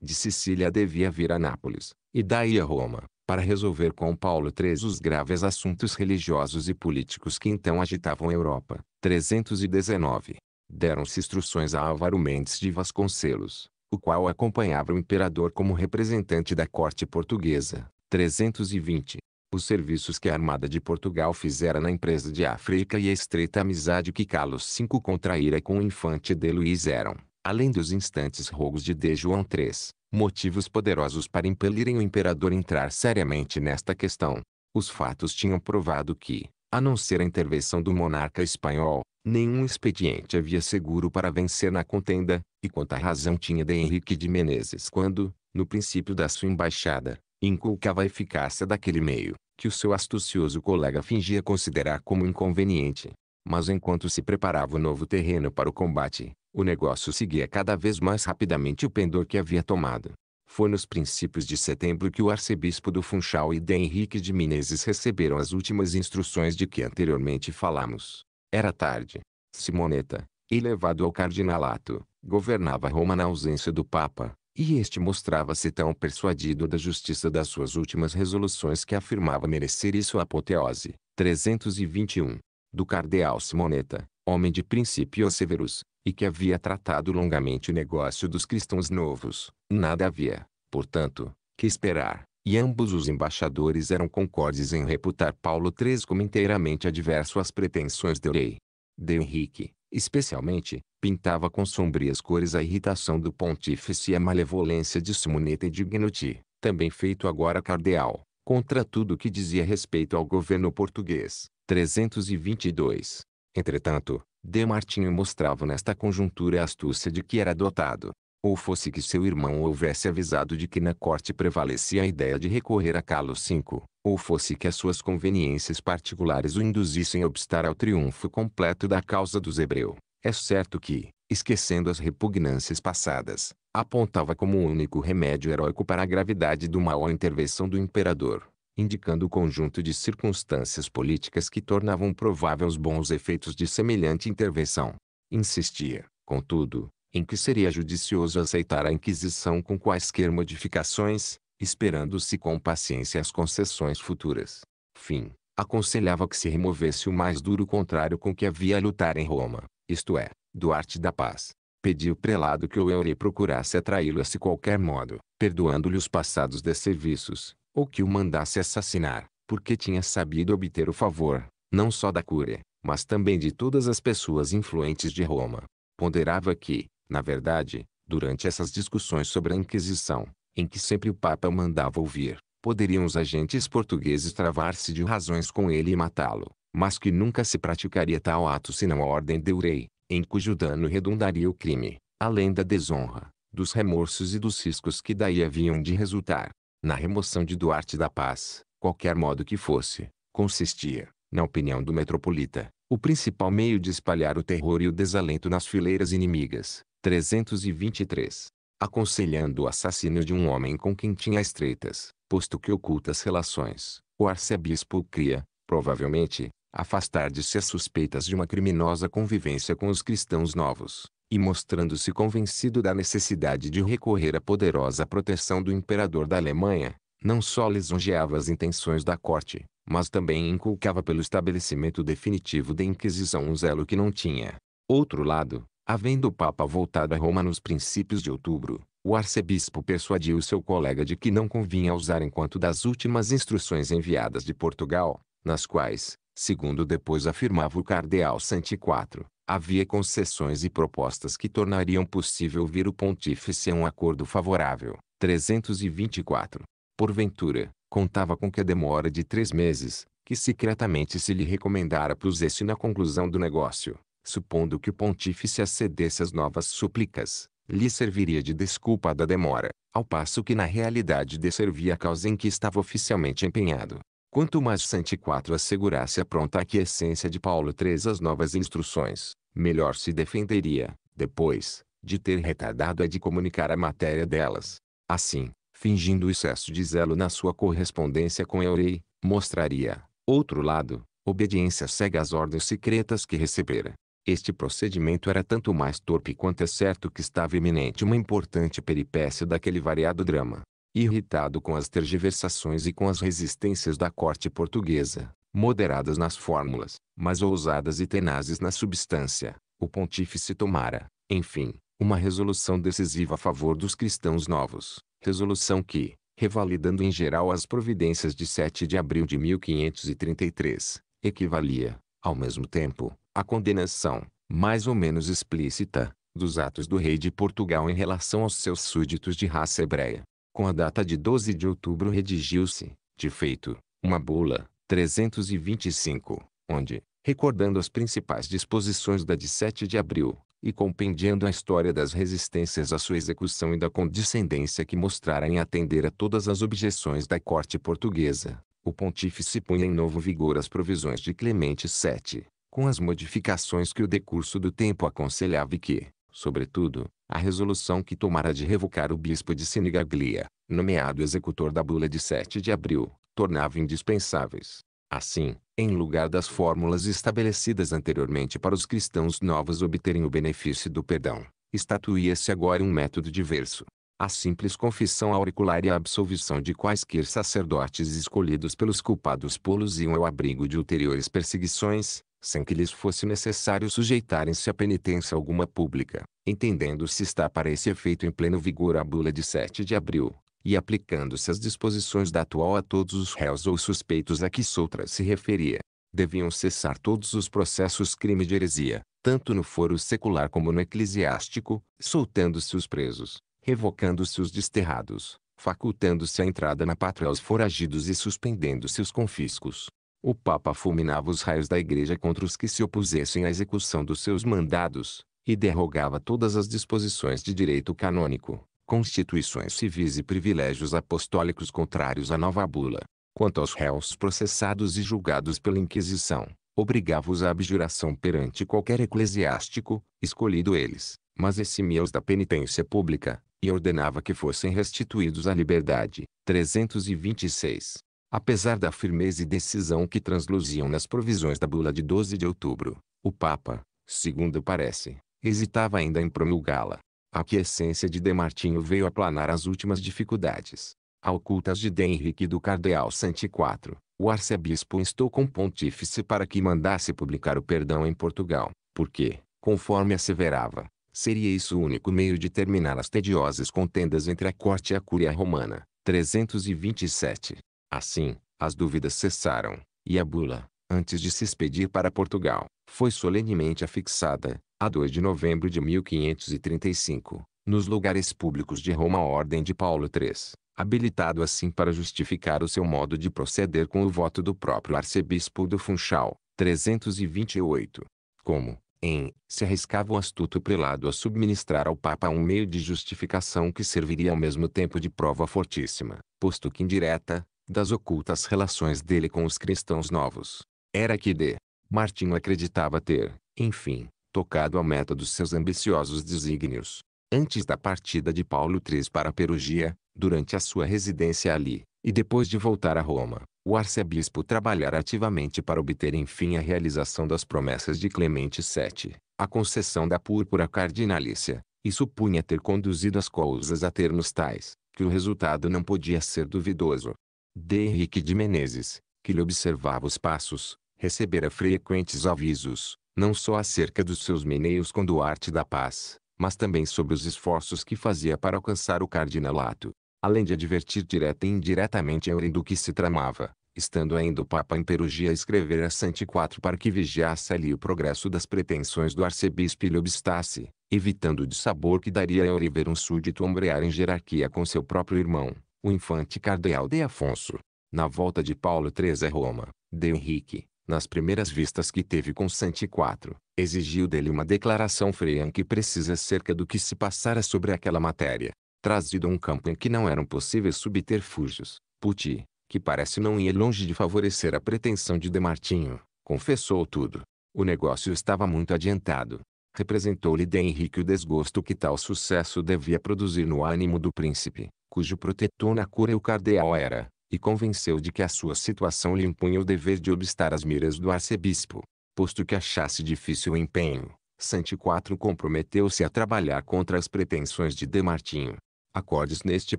De Sicília devia vir a Nápoles, e daí a Roma para resolver com Paulo III os graves assuntos religiosos e políticos que então agitavam a Europa. 319. Deram-se instruções a Álvaro Mendes de Vasconcelos, o qual acompanhava o imperador como representante da corte portuguesa. 320. Os serviços que a Armada de Portugal fizera na empresa de África e a estreita amizade que Carlos V contraíra com o infante de Luís eram, além dos instantes rogos de D. João III, motivos poderosos para impelirem o imperador entrar seriamente nesta questão. Os fatos tinham provado que, a não ser a intervenção do monarca espanhol, nenhum expediente havia seguro para vencer na contenda, e quanta razão tinha de Henrique de Menezes quando, no princípio da sua embaixada, inculcava a eficácia daquele meio, que o seu astucioso colega fingia considerar como inconveniente. Mas enquanto se preparava o novo terreno para o combate, o negócio seguia cada vez mais rapidamente o pendor que havia tomado. Foi nos princípios de setembro que o arcebispo do Funchal e D. Henrique de Menezes receberam as últimas instruções de que anteriormente falamos. Era tarde. Simoneta, elevado ao cardinalato, governava Roma na ausência do Papa, e este mostrava-se tão persuadido da justiça das suas últimas resoluções que afirmava merecer isso a apoteose. 321 do cardeal Simoneta, homem de princípio severos, e que havia tratado longamente o negócio dos cristãos novos, nada havia, portanto, que esperar, e ambos os embaixadores eram concordes em reputar Paulo III como inteiramente adverso às pretensões do rei. De Henrique, especialmente, pintava com sombrias cores a irritação do pontífice e a malevolência de Simoneta e de Gnuti, também feito agora cardeal, contra tudo que dizia respeito ao governo português, 322. Entretanto, D. Martinho mostrava nesta conjuntura a astúcia de que era dotado. Ou fosse que seu irmão houvesse avisado de que na corte prevalecia a ideia de recorrer a Carlos V, ou fosse que as suas conveniências particulares o induzissem a obstar ao triunfo completo da causa dos hebreus. É certo que, esquecendo as repugnâncias passadas, apontava como o único remédio heróico para a gravidade do mal a intervenção do imperador indicando o conjunto de circunstâncias políticas que tornavam provável os bons efeitos de semelhante intervenção. Insistia, contudo, em que seria judicioso aceitar a Inquisição com quaisquer modificações, esperando-se com paciência as concessões futuras. Fim, aconselhava que se removesse o mais duro contrário com que havia a lutar em Roma, isto é, Duarte da Paz. Pediu prelado que o Eure procurasse atraí-lo a se qualquer modo, perdoando-lhe os passados desserviços, ou que o mandasse assassinar, porque tinha sabido obter o favor, não só da Cúria, mas também de todas as pessoas influentes de Roma. Ponderava que, na verdade, durante essas discussões sobre a Inquisição, em que sempre o Papa o mandava ouvir, poderiam os agentes portugueses travar-se de razões com ele e matá-lo, mas que nunca se praticaria tal ato senão a ordem de rei, em cujo dano redundaria o crime, além da desonra, dos remorsos e dos riscos que daí haviam de resultar na remoção de Duarte da Paz, qualquer modo que fosse, consistia, na opinião do metropolita, o principal meio de espalhar o terror e o desalento nas fileiras inimigas. 323. Aconselhando o assassino de um homem com quem tinha estreitas, posto que ocultas relações, o arcebispo cria, provavelmente, afastar de si as suspeitas de uma criminosa convivência com os cristãos novos, e mostrando-se convencido da necessidade de recorrer à poderosa proteção do imperador da Alemanha, não só lisonjeava as intenções da corte, mas também inculcava pelo estabelecimento definitivo da Inquisição um zelo que não tinha. Outro lado, havendo o Papa voltado a Roma nos princípios de outubro, o arcebispo persuadiu seu colega de que não convinha usar enquanto das últimas instruções enviadas de Portugal, nas quais, segundo depois afirmava o cardeal Santi IV, havia concessões e propostas que tornariam possível vir o pontífice a um acordo favorável. 324. Porventura, contava com que a demora de três meses, que secretamente se lhe recomendara pusesse na conclusão do negócio, supondo que o pontífice acedesse às novas súplicas, lhe serviria de desculpa da demora, ao passo que na realidade desservia a causa em que estava oficialmente empenhado. Quanto mais IV assegurasse a pronta aquiescência de Paulo III às novas instruções, melhor se defenderia, depois, de ter retardado a de comunicar a matéria delas. Assim, fingindo excesso de zelo na sua correspondência com Eurei, mostraria, outro lado, obediência cega às ordens secretas que recebera. Este procedimento era tanto mais torpe quanto é certo que estava iminente uma importante peripécia daquele variado drama. Irritado com as tergiversações e com as resistências da corte portuguesa, moderadas nas fórmulas, mas ousadas e tenazes na substância, o pontífice tomara, enfim, uma resolução decisiva a favor dos cristãos novos, resolução que, revalidando em geral as providências de 7 de abril de 1533, equivalia, ao mesmo tempo, à condenação, mais ou menos explícita, dos atos do rei de Portugal em relação aos seus súditos de raça hebreia. Com a data de 12 de outubro redigiu-se, de feito, uma bula, 325, onde, recordando as principais disposições da de 7 de abril, e compendiando a história das resistências à sua execução e da condescendência que mostrara em atender a todas as objeções da corte portuguesa, o pontífice punha em novo vigor as provisões de Clemente VII, com as modificações que o decurso do tempo aconselhava e que, sobretudo, a resolução que tomara de revocar o bispo de Sinigaglia, nomeado executor da bula de 7 de abril, tornava indispensáveis. Assim, em lugar das fórmulas estabelecidas anteriormente para os cristãos novos obterem o benefício do perdão, estatuía-se agora um método diverso. A simples confissão auricular e a absolvição de quaisquer sacerdotes escolhidos pelos culpados polos iam ao abrigo de ulteriores perseguições, sem que lhes fosse necessário sujeitarem-se a penitência alguma pública, entendendo-se está para esse efeito em pleno vigor a bula de 7 de abril e aplicando-se as disposições da atual a todos os réus ou suspeitos a que Soutra se referia, deviam cessar todos os processos crime de heresia, tanto no foro secular como no eclesiástico, soltando-se os presos, revocando-se os desterrados, facultando-se a entrada na pátria aos foragidos e suspendendo-se os confiscos. O Papa fulminava os raios da Igreja contra os que se opusessem à execução dos seus mandados, e derrogava todas as disposições de direito canônico, constituições civis e privilégios apostólicos contrários à nova bula. Quanto aos réus processados e julgados pela Inquisição, obrigava-os à abjuração perante qualquer eclesiástico, escolhido eles, mas eximia-os da penitência pública, e ordenava que fossem restituídos à liberdade. 326. Apesar da firmeza e decisão que transluziam nas provisões da bula de 12 de outubro, o Papa, segundo parece, hesitava ainda em promulgá-la. A aquiescência de Demartino veio aplanar as últimas dificuldades. ocultas de D. Henrique do Cardeal Santi IV, o arcebispo instou com o pontífice para que mandasse publicar o perdão em Portugal, porque, conforme asseverava, seria isso o único meio de terminar as tediosas contendas entre a corte e a cúria romana. 327. Assim, as dúvidas cessaram, e a bula, antes de se expedir para Portugal, foi solenemente afixada, a 2 de novembro de 1535, nos lugares públicos de Roma a Ordem de Paulo III, habilitado assim para justificar o seu modo de proceder com o voto do próprio arcebispo do Funchal, 328. Como, em, se arriscava o astuto prelado a subministrar ao Papa um meio de justificação que serviria ao mesmo tempo de prova fortíssima, posto que indireta, das ocultas relações dele com os cristãos novos. Era que de Martinho acreditava ter, enfim, tocado à meta dos seus ambiciosos desígnios. Antes da partida de Paulo III para a Perugia, durante a sua residência ali, e depois de voltar a Roma, o arcebispo trabalhara ativamente para obter enfim a realização das promessas de Clemente VII, a concessão da púrpura cardinalícia, e supunha ter conduzido as coisas a termos tais, que o resultado não podia ser duvidoso. D. Henrique de Menezes, que lhe observava os passos, recebera frequentes avisos, não só acerca dos seus meneios com Duarte da Paz, mas também sobre os esforços que fazia para alcançar o cardinalato, além de advertir direta e indiretamente a Euren do que se tramava, estando ainda o Papa em Perugia a escrever a Sante IV para que vigiasse ali o progresso das pretensões do arcebispo e lhe obstasse, evitando o dissabor que daria a Euren ver um súdito ombrear em jerarquia com seu próprio irmão, o infante cardeal de Afonso. Na volta de Paulo III a Roma, de Henrique, nas primeiras vistas que teve com Santi IV, exigiu dele uma declaração freia que precisa acerca do que se passara sobre aquela matéria. Trazido a um campo em que não eram possíveis subterfúgios, Puti, que parece não ir longe de favorecer a pretensão de Demartinho, confessou tudo. O negócio estava muito adiantado. Representou-lhe de Henrique o desgosto que tal sucesso devia produzir no ânimo do príncipe, cujo protetor na cura e o cardeal era, e convenceu de que a sua situação lhe impunha o dever de obstar às miras do arcebispo, posto que achasse difícil o empenho. Sante IV comprometeu-se a trabalhar contra as pretensões de Demartinho. Acordes neste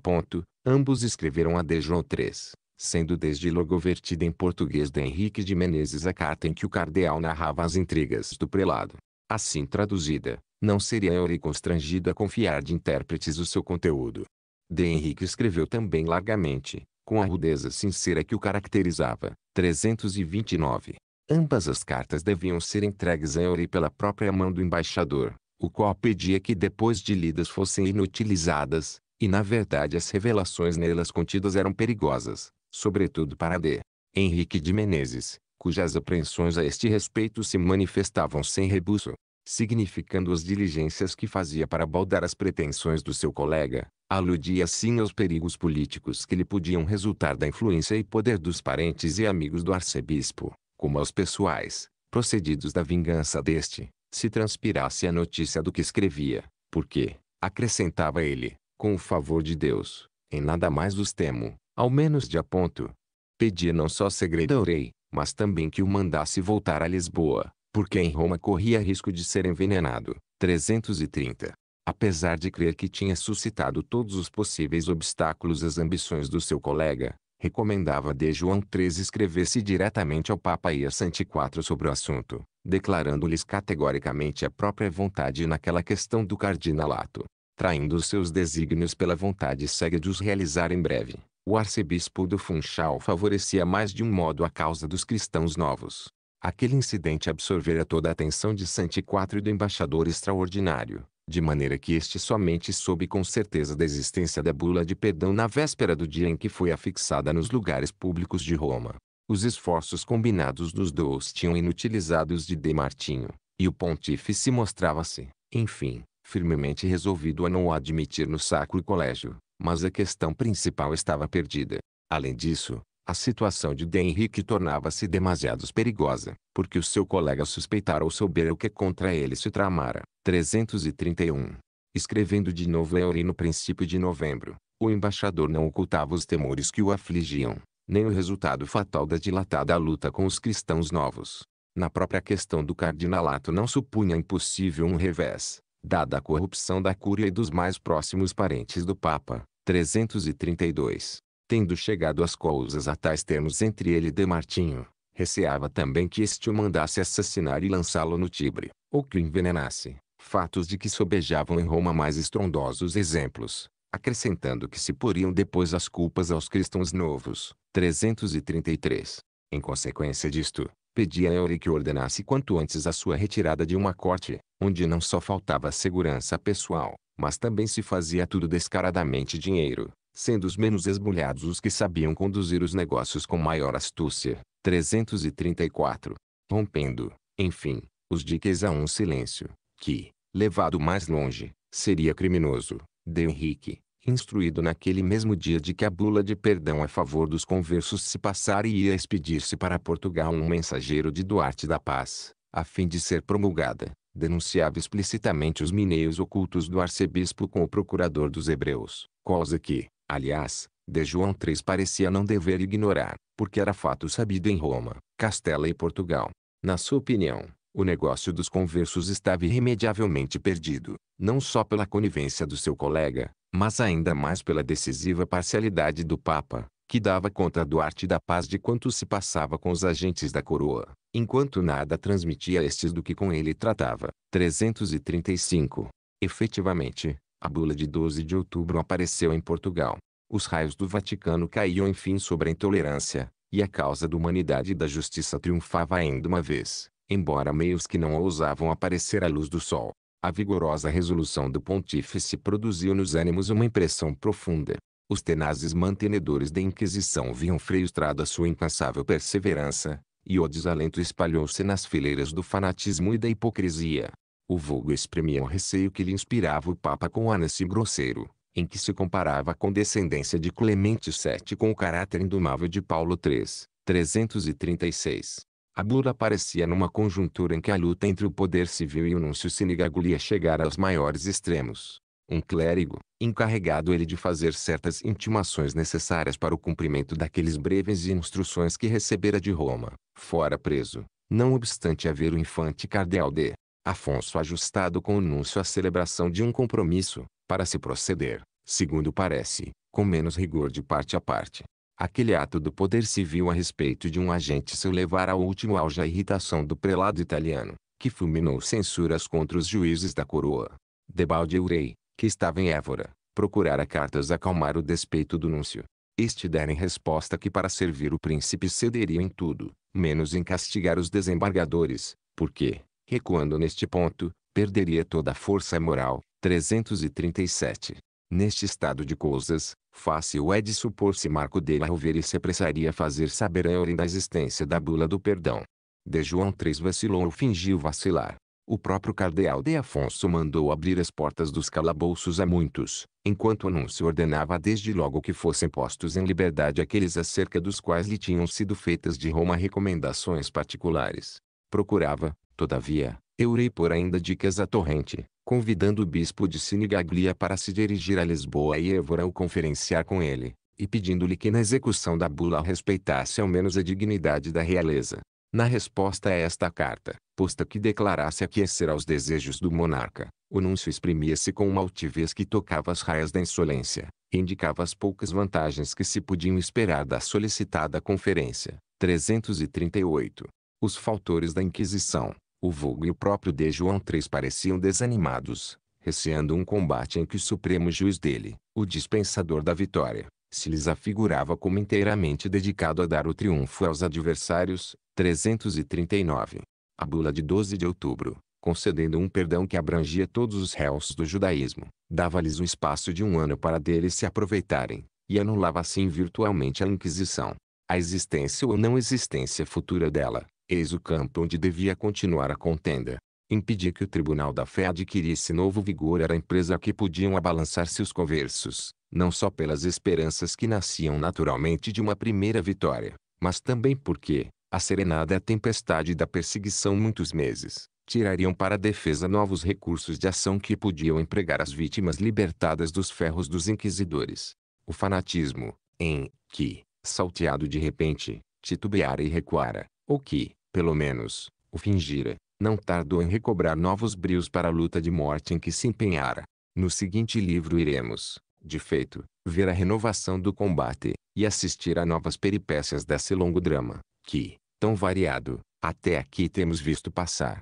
ponto, ambos escreveram a De João III, sendo desde logo vertida em português de Henrique de Menezes a carta em que o cardeal narrava as intrigas do prelado. Assim traduzida, não seria ele constrangido a confiar de intérpretes o seu conteúdo. De Henrique escreveu também largamente, com a rudeza sincera que o caracterizava. 329. Ambas as cartas deviam ser entregues a Eury pela própria mão do embaixador, o qual pedia que depois de lidas fossem inutilizadas, e na verdade as revelações nelas contidas eram perigosas, sobretudo para D. Henrique de Menezes, cujas apreensões a este respeito se manifestavam sem rebuço significando as diligências que fazia para baldar as pretensões do seu colega, aludia assim aos perigos políticos que lhe podiam resultar da influência e poder dos parentes e amigos do arcebispo, como aos pessoais, procedidos da vingança deste, se transpirasse a notícia do que escrevia, porque, acrescentava ele, com o favor de Deus, em nada mais os temo, ao menos de aponto. Pedia não só segredo ao rei, mas também que o mandasse voltar a Lisboa, porque em Roma corria risco de ser envenenado. 330. Apesar de crer que tinha suscitado todos os possíveis obstáculos às ambições do seu colega, recomendava de João III escrevesse diretamente ao Papa e a Santi IV sobre o assunto, declarando-lhes categoricamente a própria vontade naquela questão do cardinalato, traindo seus desígnios pela vontade cega de os realizar em breve. O arcebispo do Funchal favorecia mais de um modo a causa dos cristãos novos, Aquele incidente absorvera toda a atenção de IV e do embaixador extraordinário, de maneira que este somente soube com certeza da existência da bula de perdão na véspera do dia em que foi afixada nos lugares públicos de Roma. Os esforços combinados dos dois tinham inutilizado os de Martinho, e o pontífice mostrava-se, enfim, firmemente resolvido a não o admitir no Sacro Colégio, mas a questão principal estava perdida. Além disso, a situação de De Henrique tornava-se demasiado perigosa, porque o seu colega suspeitara ou soubera o que contra ele se tramara. 331. Escrevendo de novo Eury no princípio de novembro, o embaixador não ocultava os temores que o afligiam, nem o resultado fatal da dilatada luta com os cristãos novos. Na própria questão do cardinalato não supunha impossível um revés, dada a corrupção da cúria e dos mais próximos parentes do Papa. 332 tendo chegado as coisas a tais termos entre ele e Demartinho, receava também que este o mandasse assassinar e lançá-lo no Tibre, ou que o envenenasse, fatos de que sobejavam em Roma mais estrondosos exemplos, acrescentando que se poriam depois as culpas aos cristãos novos. 333. Em consequência disto, pedia a Eure que ordenasse quanto antes a sua retirada de uma corte, onde não só faltava segurança pessoal, mas também se fazia tudo descaradamente dinheiro, sendo os menos esbulhados os que sabiam conduzir os negócios com maior astúcia. 334. Rompendo, enfim, os diques a um silêncio, que, levado mais longe, seria criminoso. De Henrique, instruído naquele mesmo dia de que a bula de perdão a favor dos conversos se passara e ia expedir-se para Portugal um mensageiro de Duarte da Paz, a fim de ser promulgada, denunciava explicitamente os mineiros ocultos do arcebispo com o procurador dos hebreus, cosa que, Aliás, de João III parecia não dever ignorar, porque era fato sabido em Roma, Castela e Portugal. Na sua opinião, o negócio dos conversos estava irremediavelmente perdido, não só pela conivência do seu colega, mas ainda mais pela decisiva parcialidade do Papa, que dava conta do arte da paz de quanto se passava com os agentes da coroa, enquanto nada transmitia a estes do que com ele tratava. 335. Efetivamente, a bula de 12 de outubro apareceu em Portugal. Os raios do Vaticano caíam enfim sobre a intolerância, e a causa da humanidade e da justiça triunfava ainda uma vez, embora meios que não ousavam aparecer à luz do sol. A vigorosa resolução do pontífice produziu nos ânimos uma impressão profunda. Os tenazes mantenedores da Inquisição viam freustrada a sua incansável perseverança, e o desalento espalhou-se nas fileiras do fanatismo e da hipocrisia. O vulgo exprimia o receio que lhe inspirava o Papa com Anansi grosseiro, em que se comparava a condescendência de Clemente VII com o caráter indomável de Paulo III, 336. A bula aparecia numa conjuntura em que a luta entre o poder civil e o núncio sinigagulo ia chegar aos maiores extremos. Um clérigo, encarregado ele de fazer certas intimações necessárias para o cumprimento daqueles breves instruções que recebera de Roma, fora preso, não obstante haver o infante cardeal de Afonso ajustado com o núncio à celebração de um compromisso, para se proceder, segundo parece, com menos rigor de parte a parte. Aquele ato do poder civil a respeito de um agente se levar ao último auge a irritação do prelado italiano, que fulminou censuras contra os juízes da coroa. Debalde o rei, que estava em Évora, procurara cartas acalmar o despeito do núncio. Este derem resposta que para servir o príncipe cederia em tudo, menos em castigar os desembargadores, porque, recuando neste ponto, perderia toda a força moral. 337. Neste estado de coisas, fácil é de supor-se Marco de la Rovere se apressaria a fazer saber a ordem da existência da bula do perdão. De João III vacilou ou fingiu vacilar. O próprio cardeal de Afonso mandou abrir as portas dos calabouços a muitos, enquanto Anúncio ordenava desde logo que fossem postos em liberdade aqueles acerca dos quais lhe tinham sido feitas de Roma recomendações particulares. Procurava, Todavia, Eurei por ainda dicas à Torrente, convidando o bispo de Sinigaglia para se dirigir a Lisboa e Évora o conferenciar com ele, e pedindo-lhe que na execução da bula respeitasse ao menos a dignidade da realeza. Na resposta a esta carta, posta que declarasse aquecer aos desejos do monarca, o nuncio exprimia-se com uma altivez que tocava as raias da insolência, e indicava as poucas vantagens que se podiam esperar da solicitada conferência. 338. Os faltores da Inquisição. O vulgo e o próprio D. João III pareciam desanimados, receando um combate em que o supremo juiz dele, o dispensador da vitória, se lhes afigurava como inteiramente dedicado a dar o triunfo aos adversários. 339. A bula de 12 de outubro, concedendo um perdão que abrangia todos os réus do judaísmo, dava-lhes um espaço de um ano para deles se aproveitarem, e anulava assim virtualmente a Inquisição. A existência ou não existência futura dela, Eis o campo onde devia continuar a contenda. Impedir que o Tribunal da Fé adquirisse novo vigor era a empresa a que podiam abalançar-se os conversos, não só pelas esperanças que nasciam naturalmente de uma primeira vitória, mas também porque, asserenada a tempestade da perseguição muitos meses, tirariam para a defesa novos recursos de ação que podiam empregar as vítimas libertadas dos ferros dos inquisidores. O fanatismo, em que, salteado de repente, titubeara e recuara, ou que, pelo menos, o fingira, não tardou em recobrar novos brios para a luta de morte em que se empenhara. No seguinte livro iremos, de feito, ver a renovação do combate, e assistir a novas peripécias desse longo drama, que, tão variado, até aqui temos visto passar,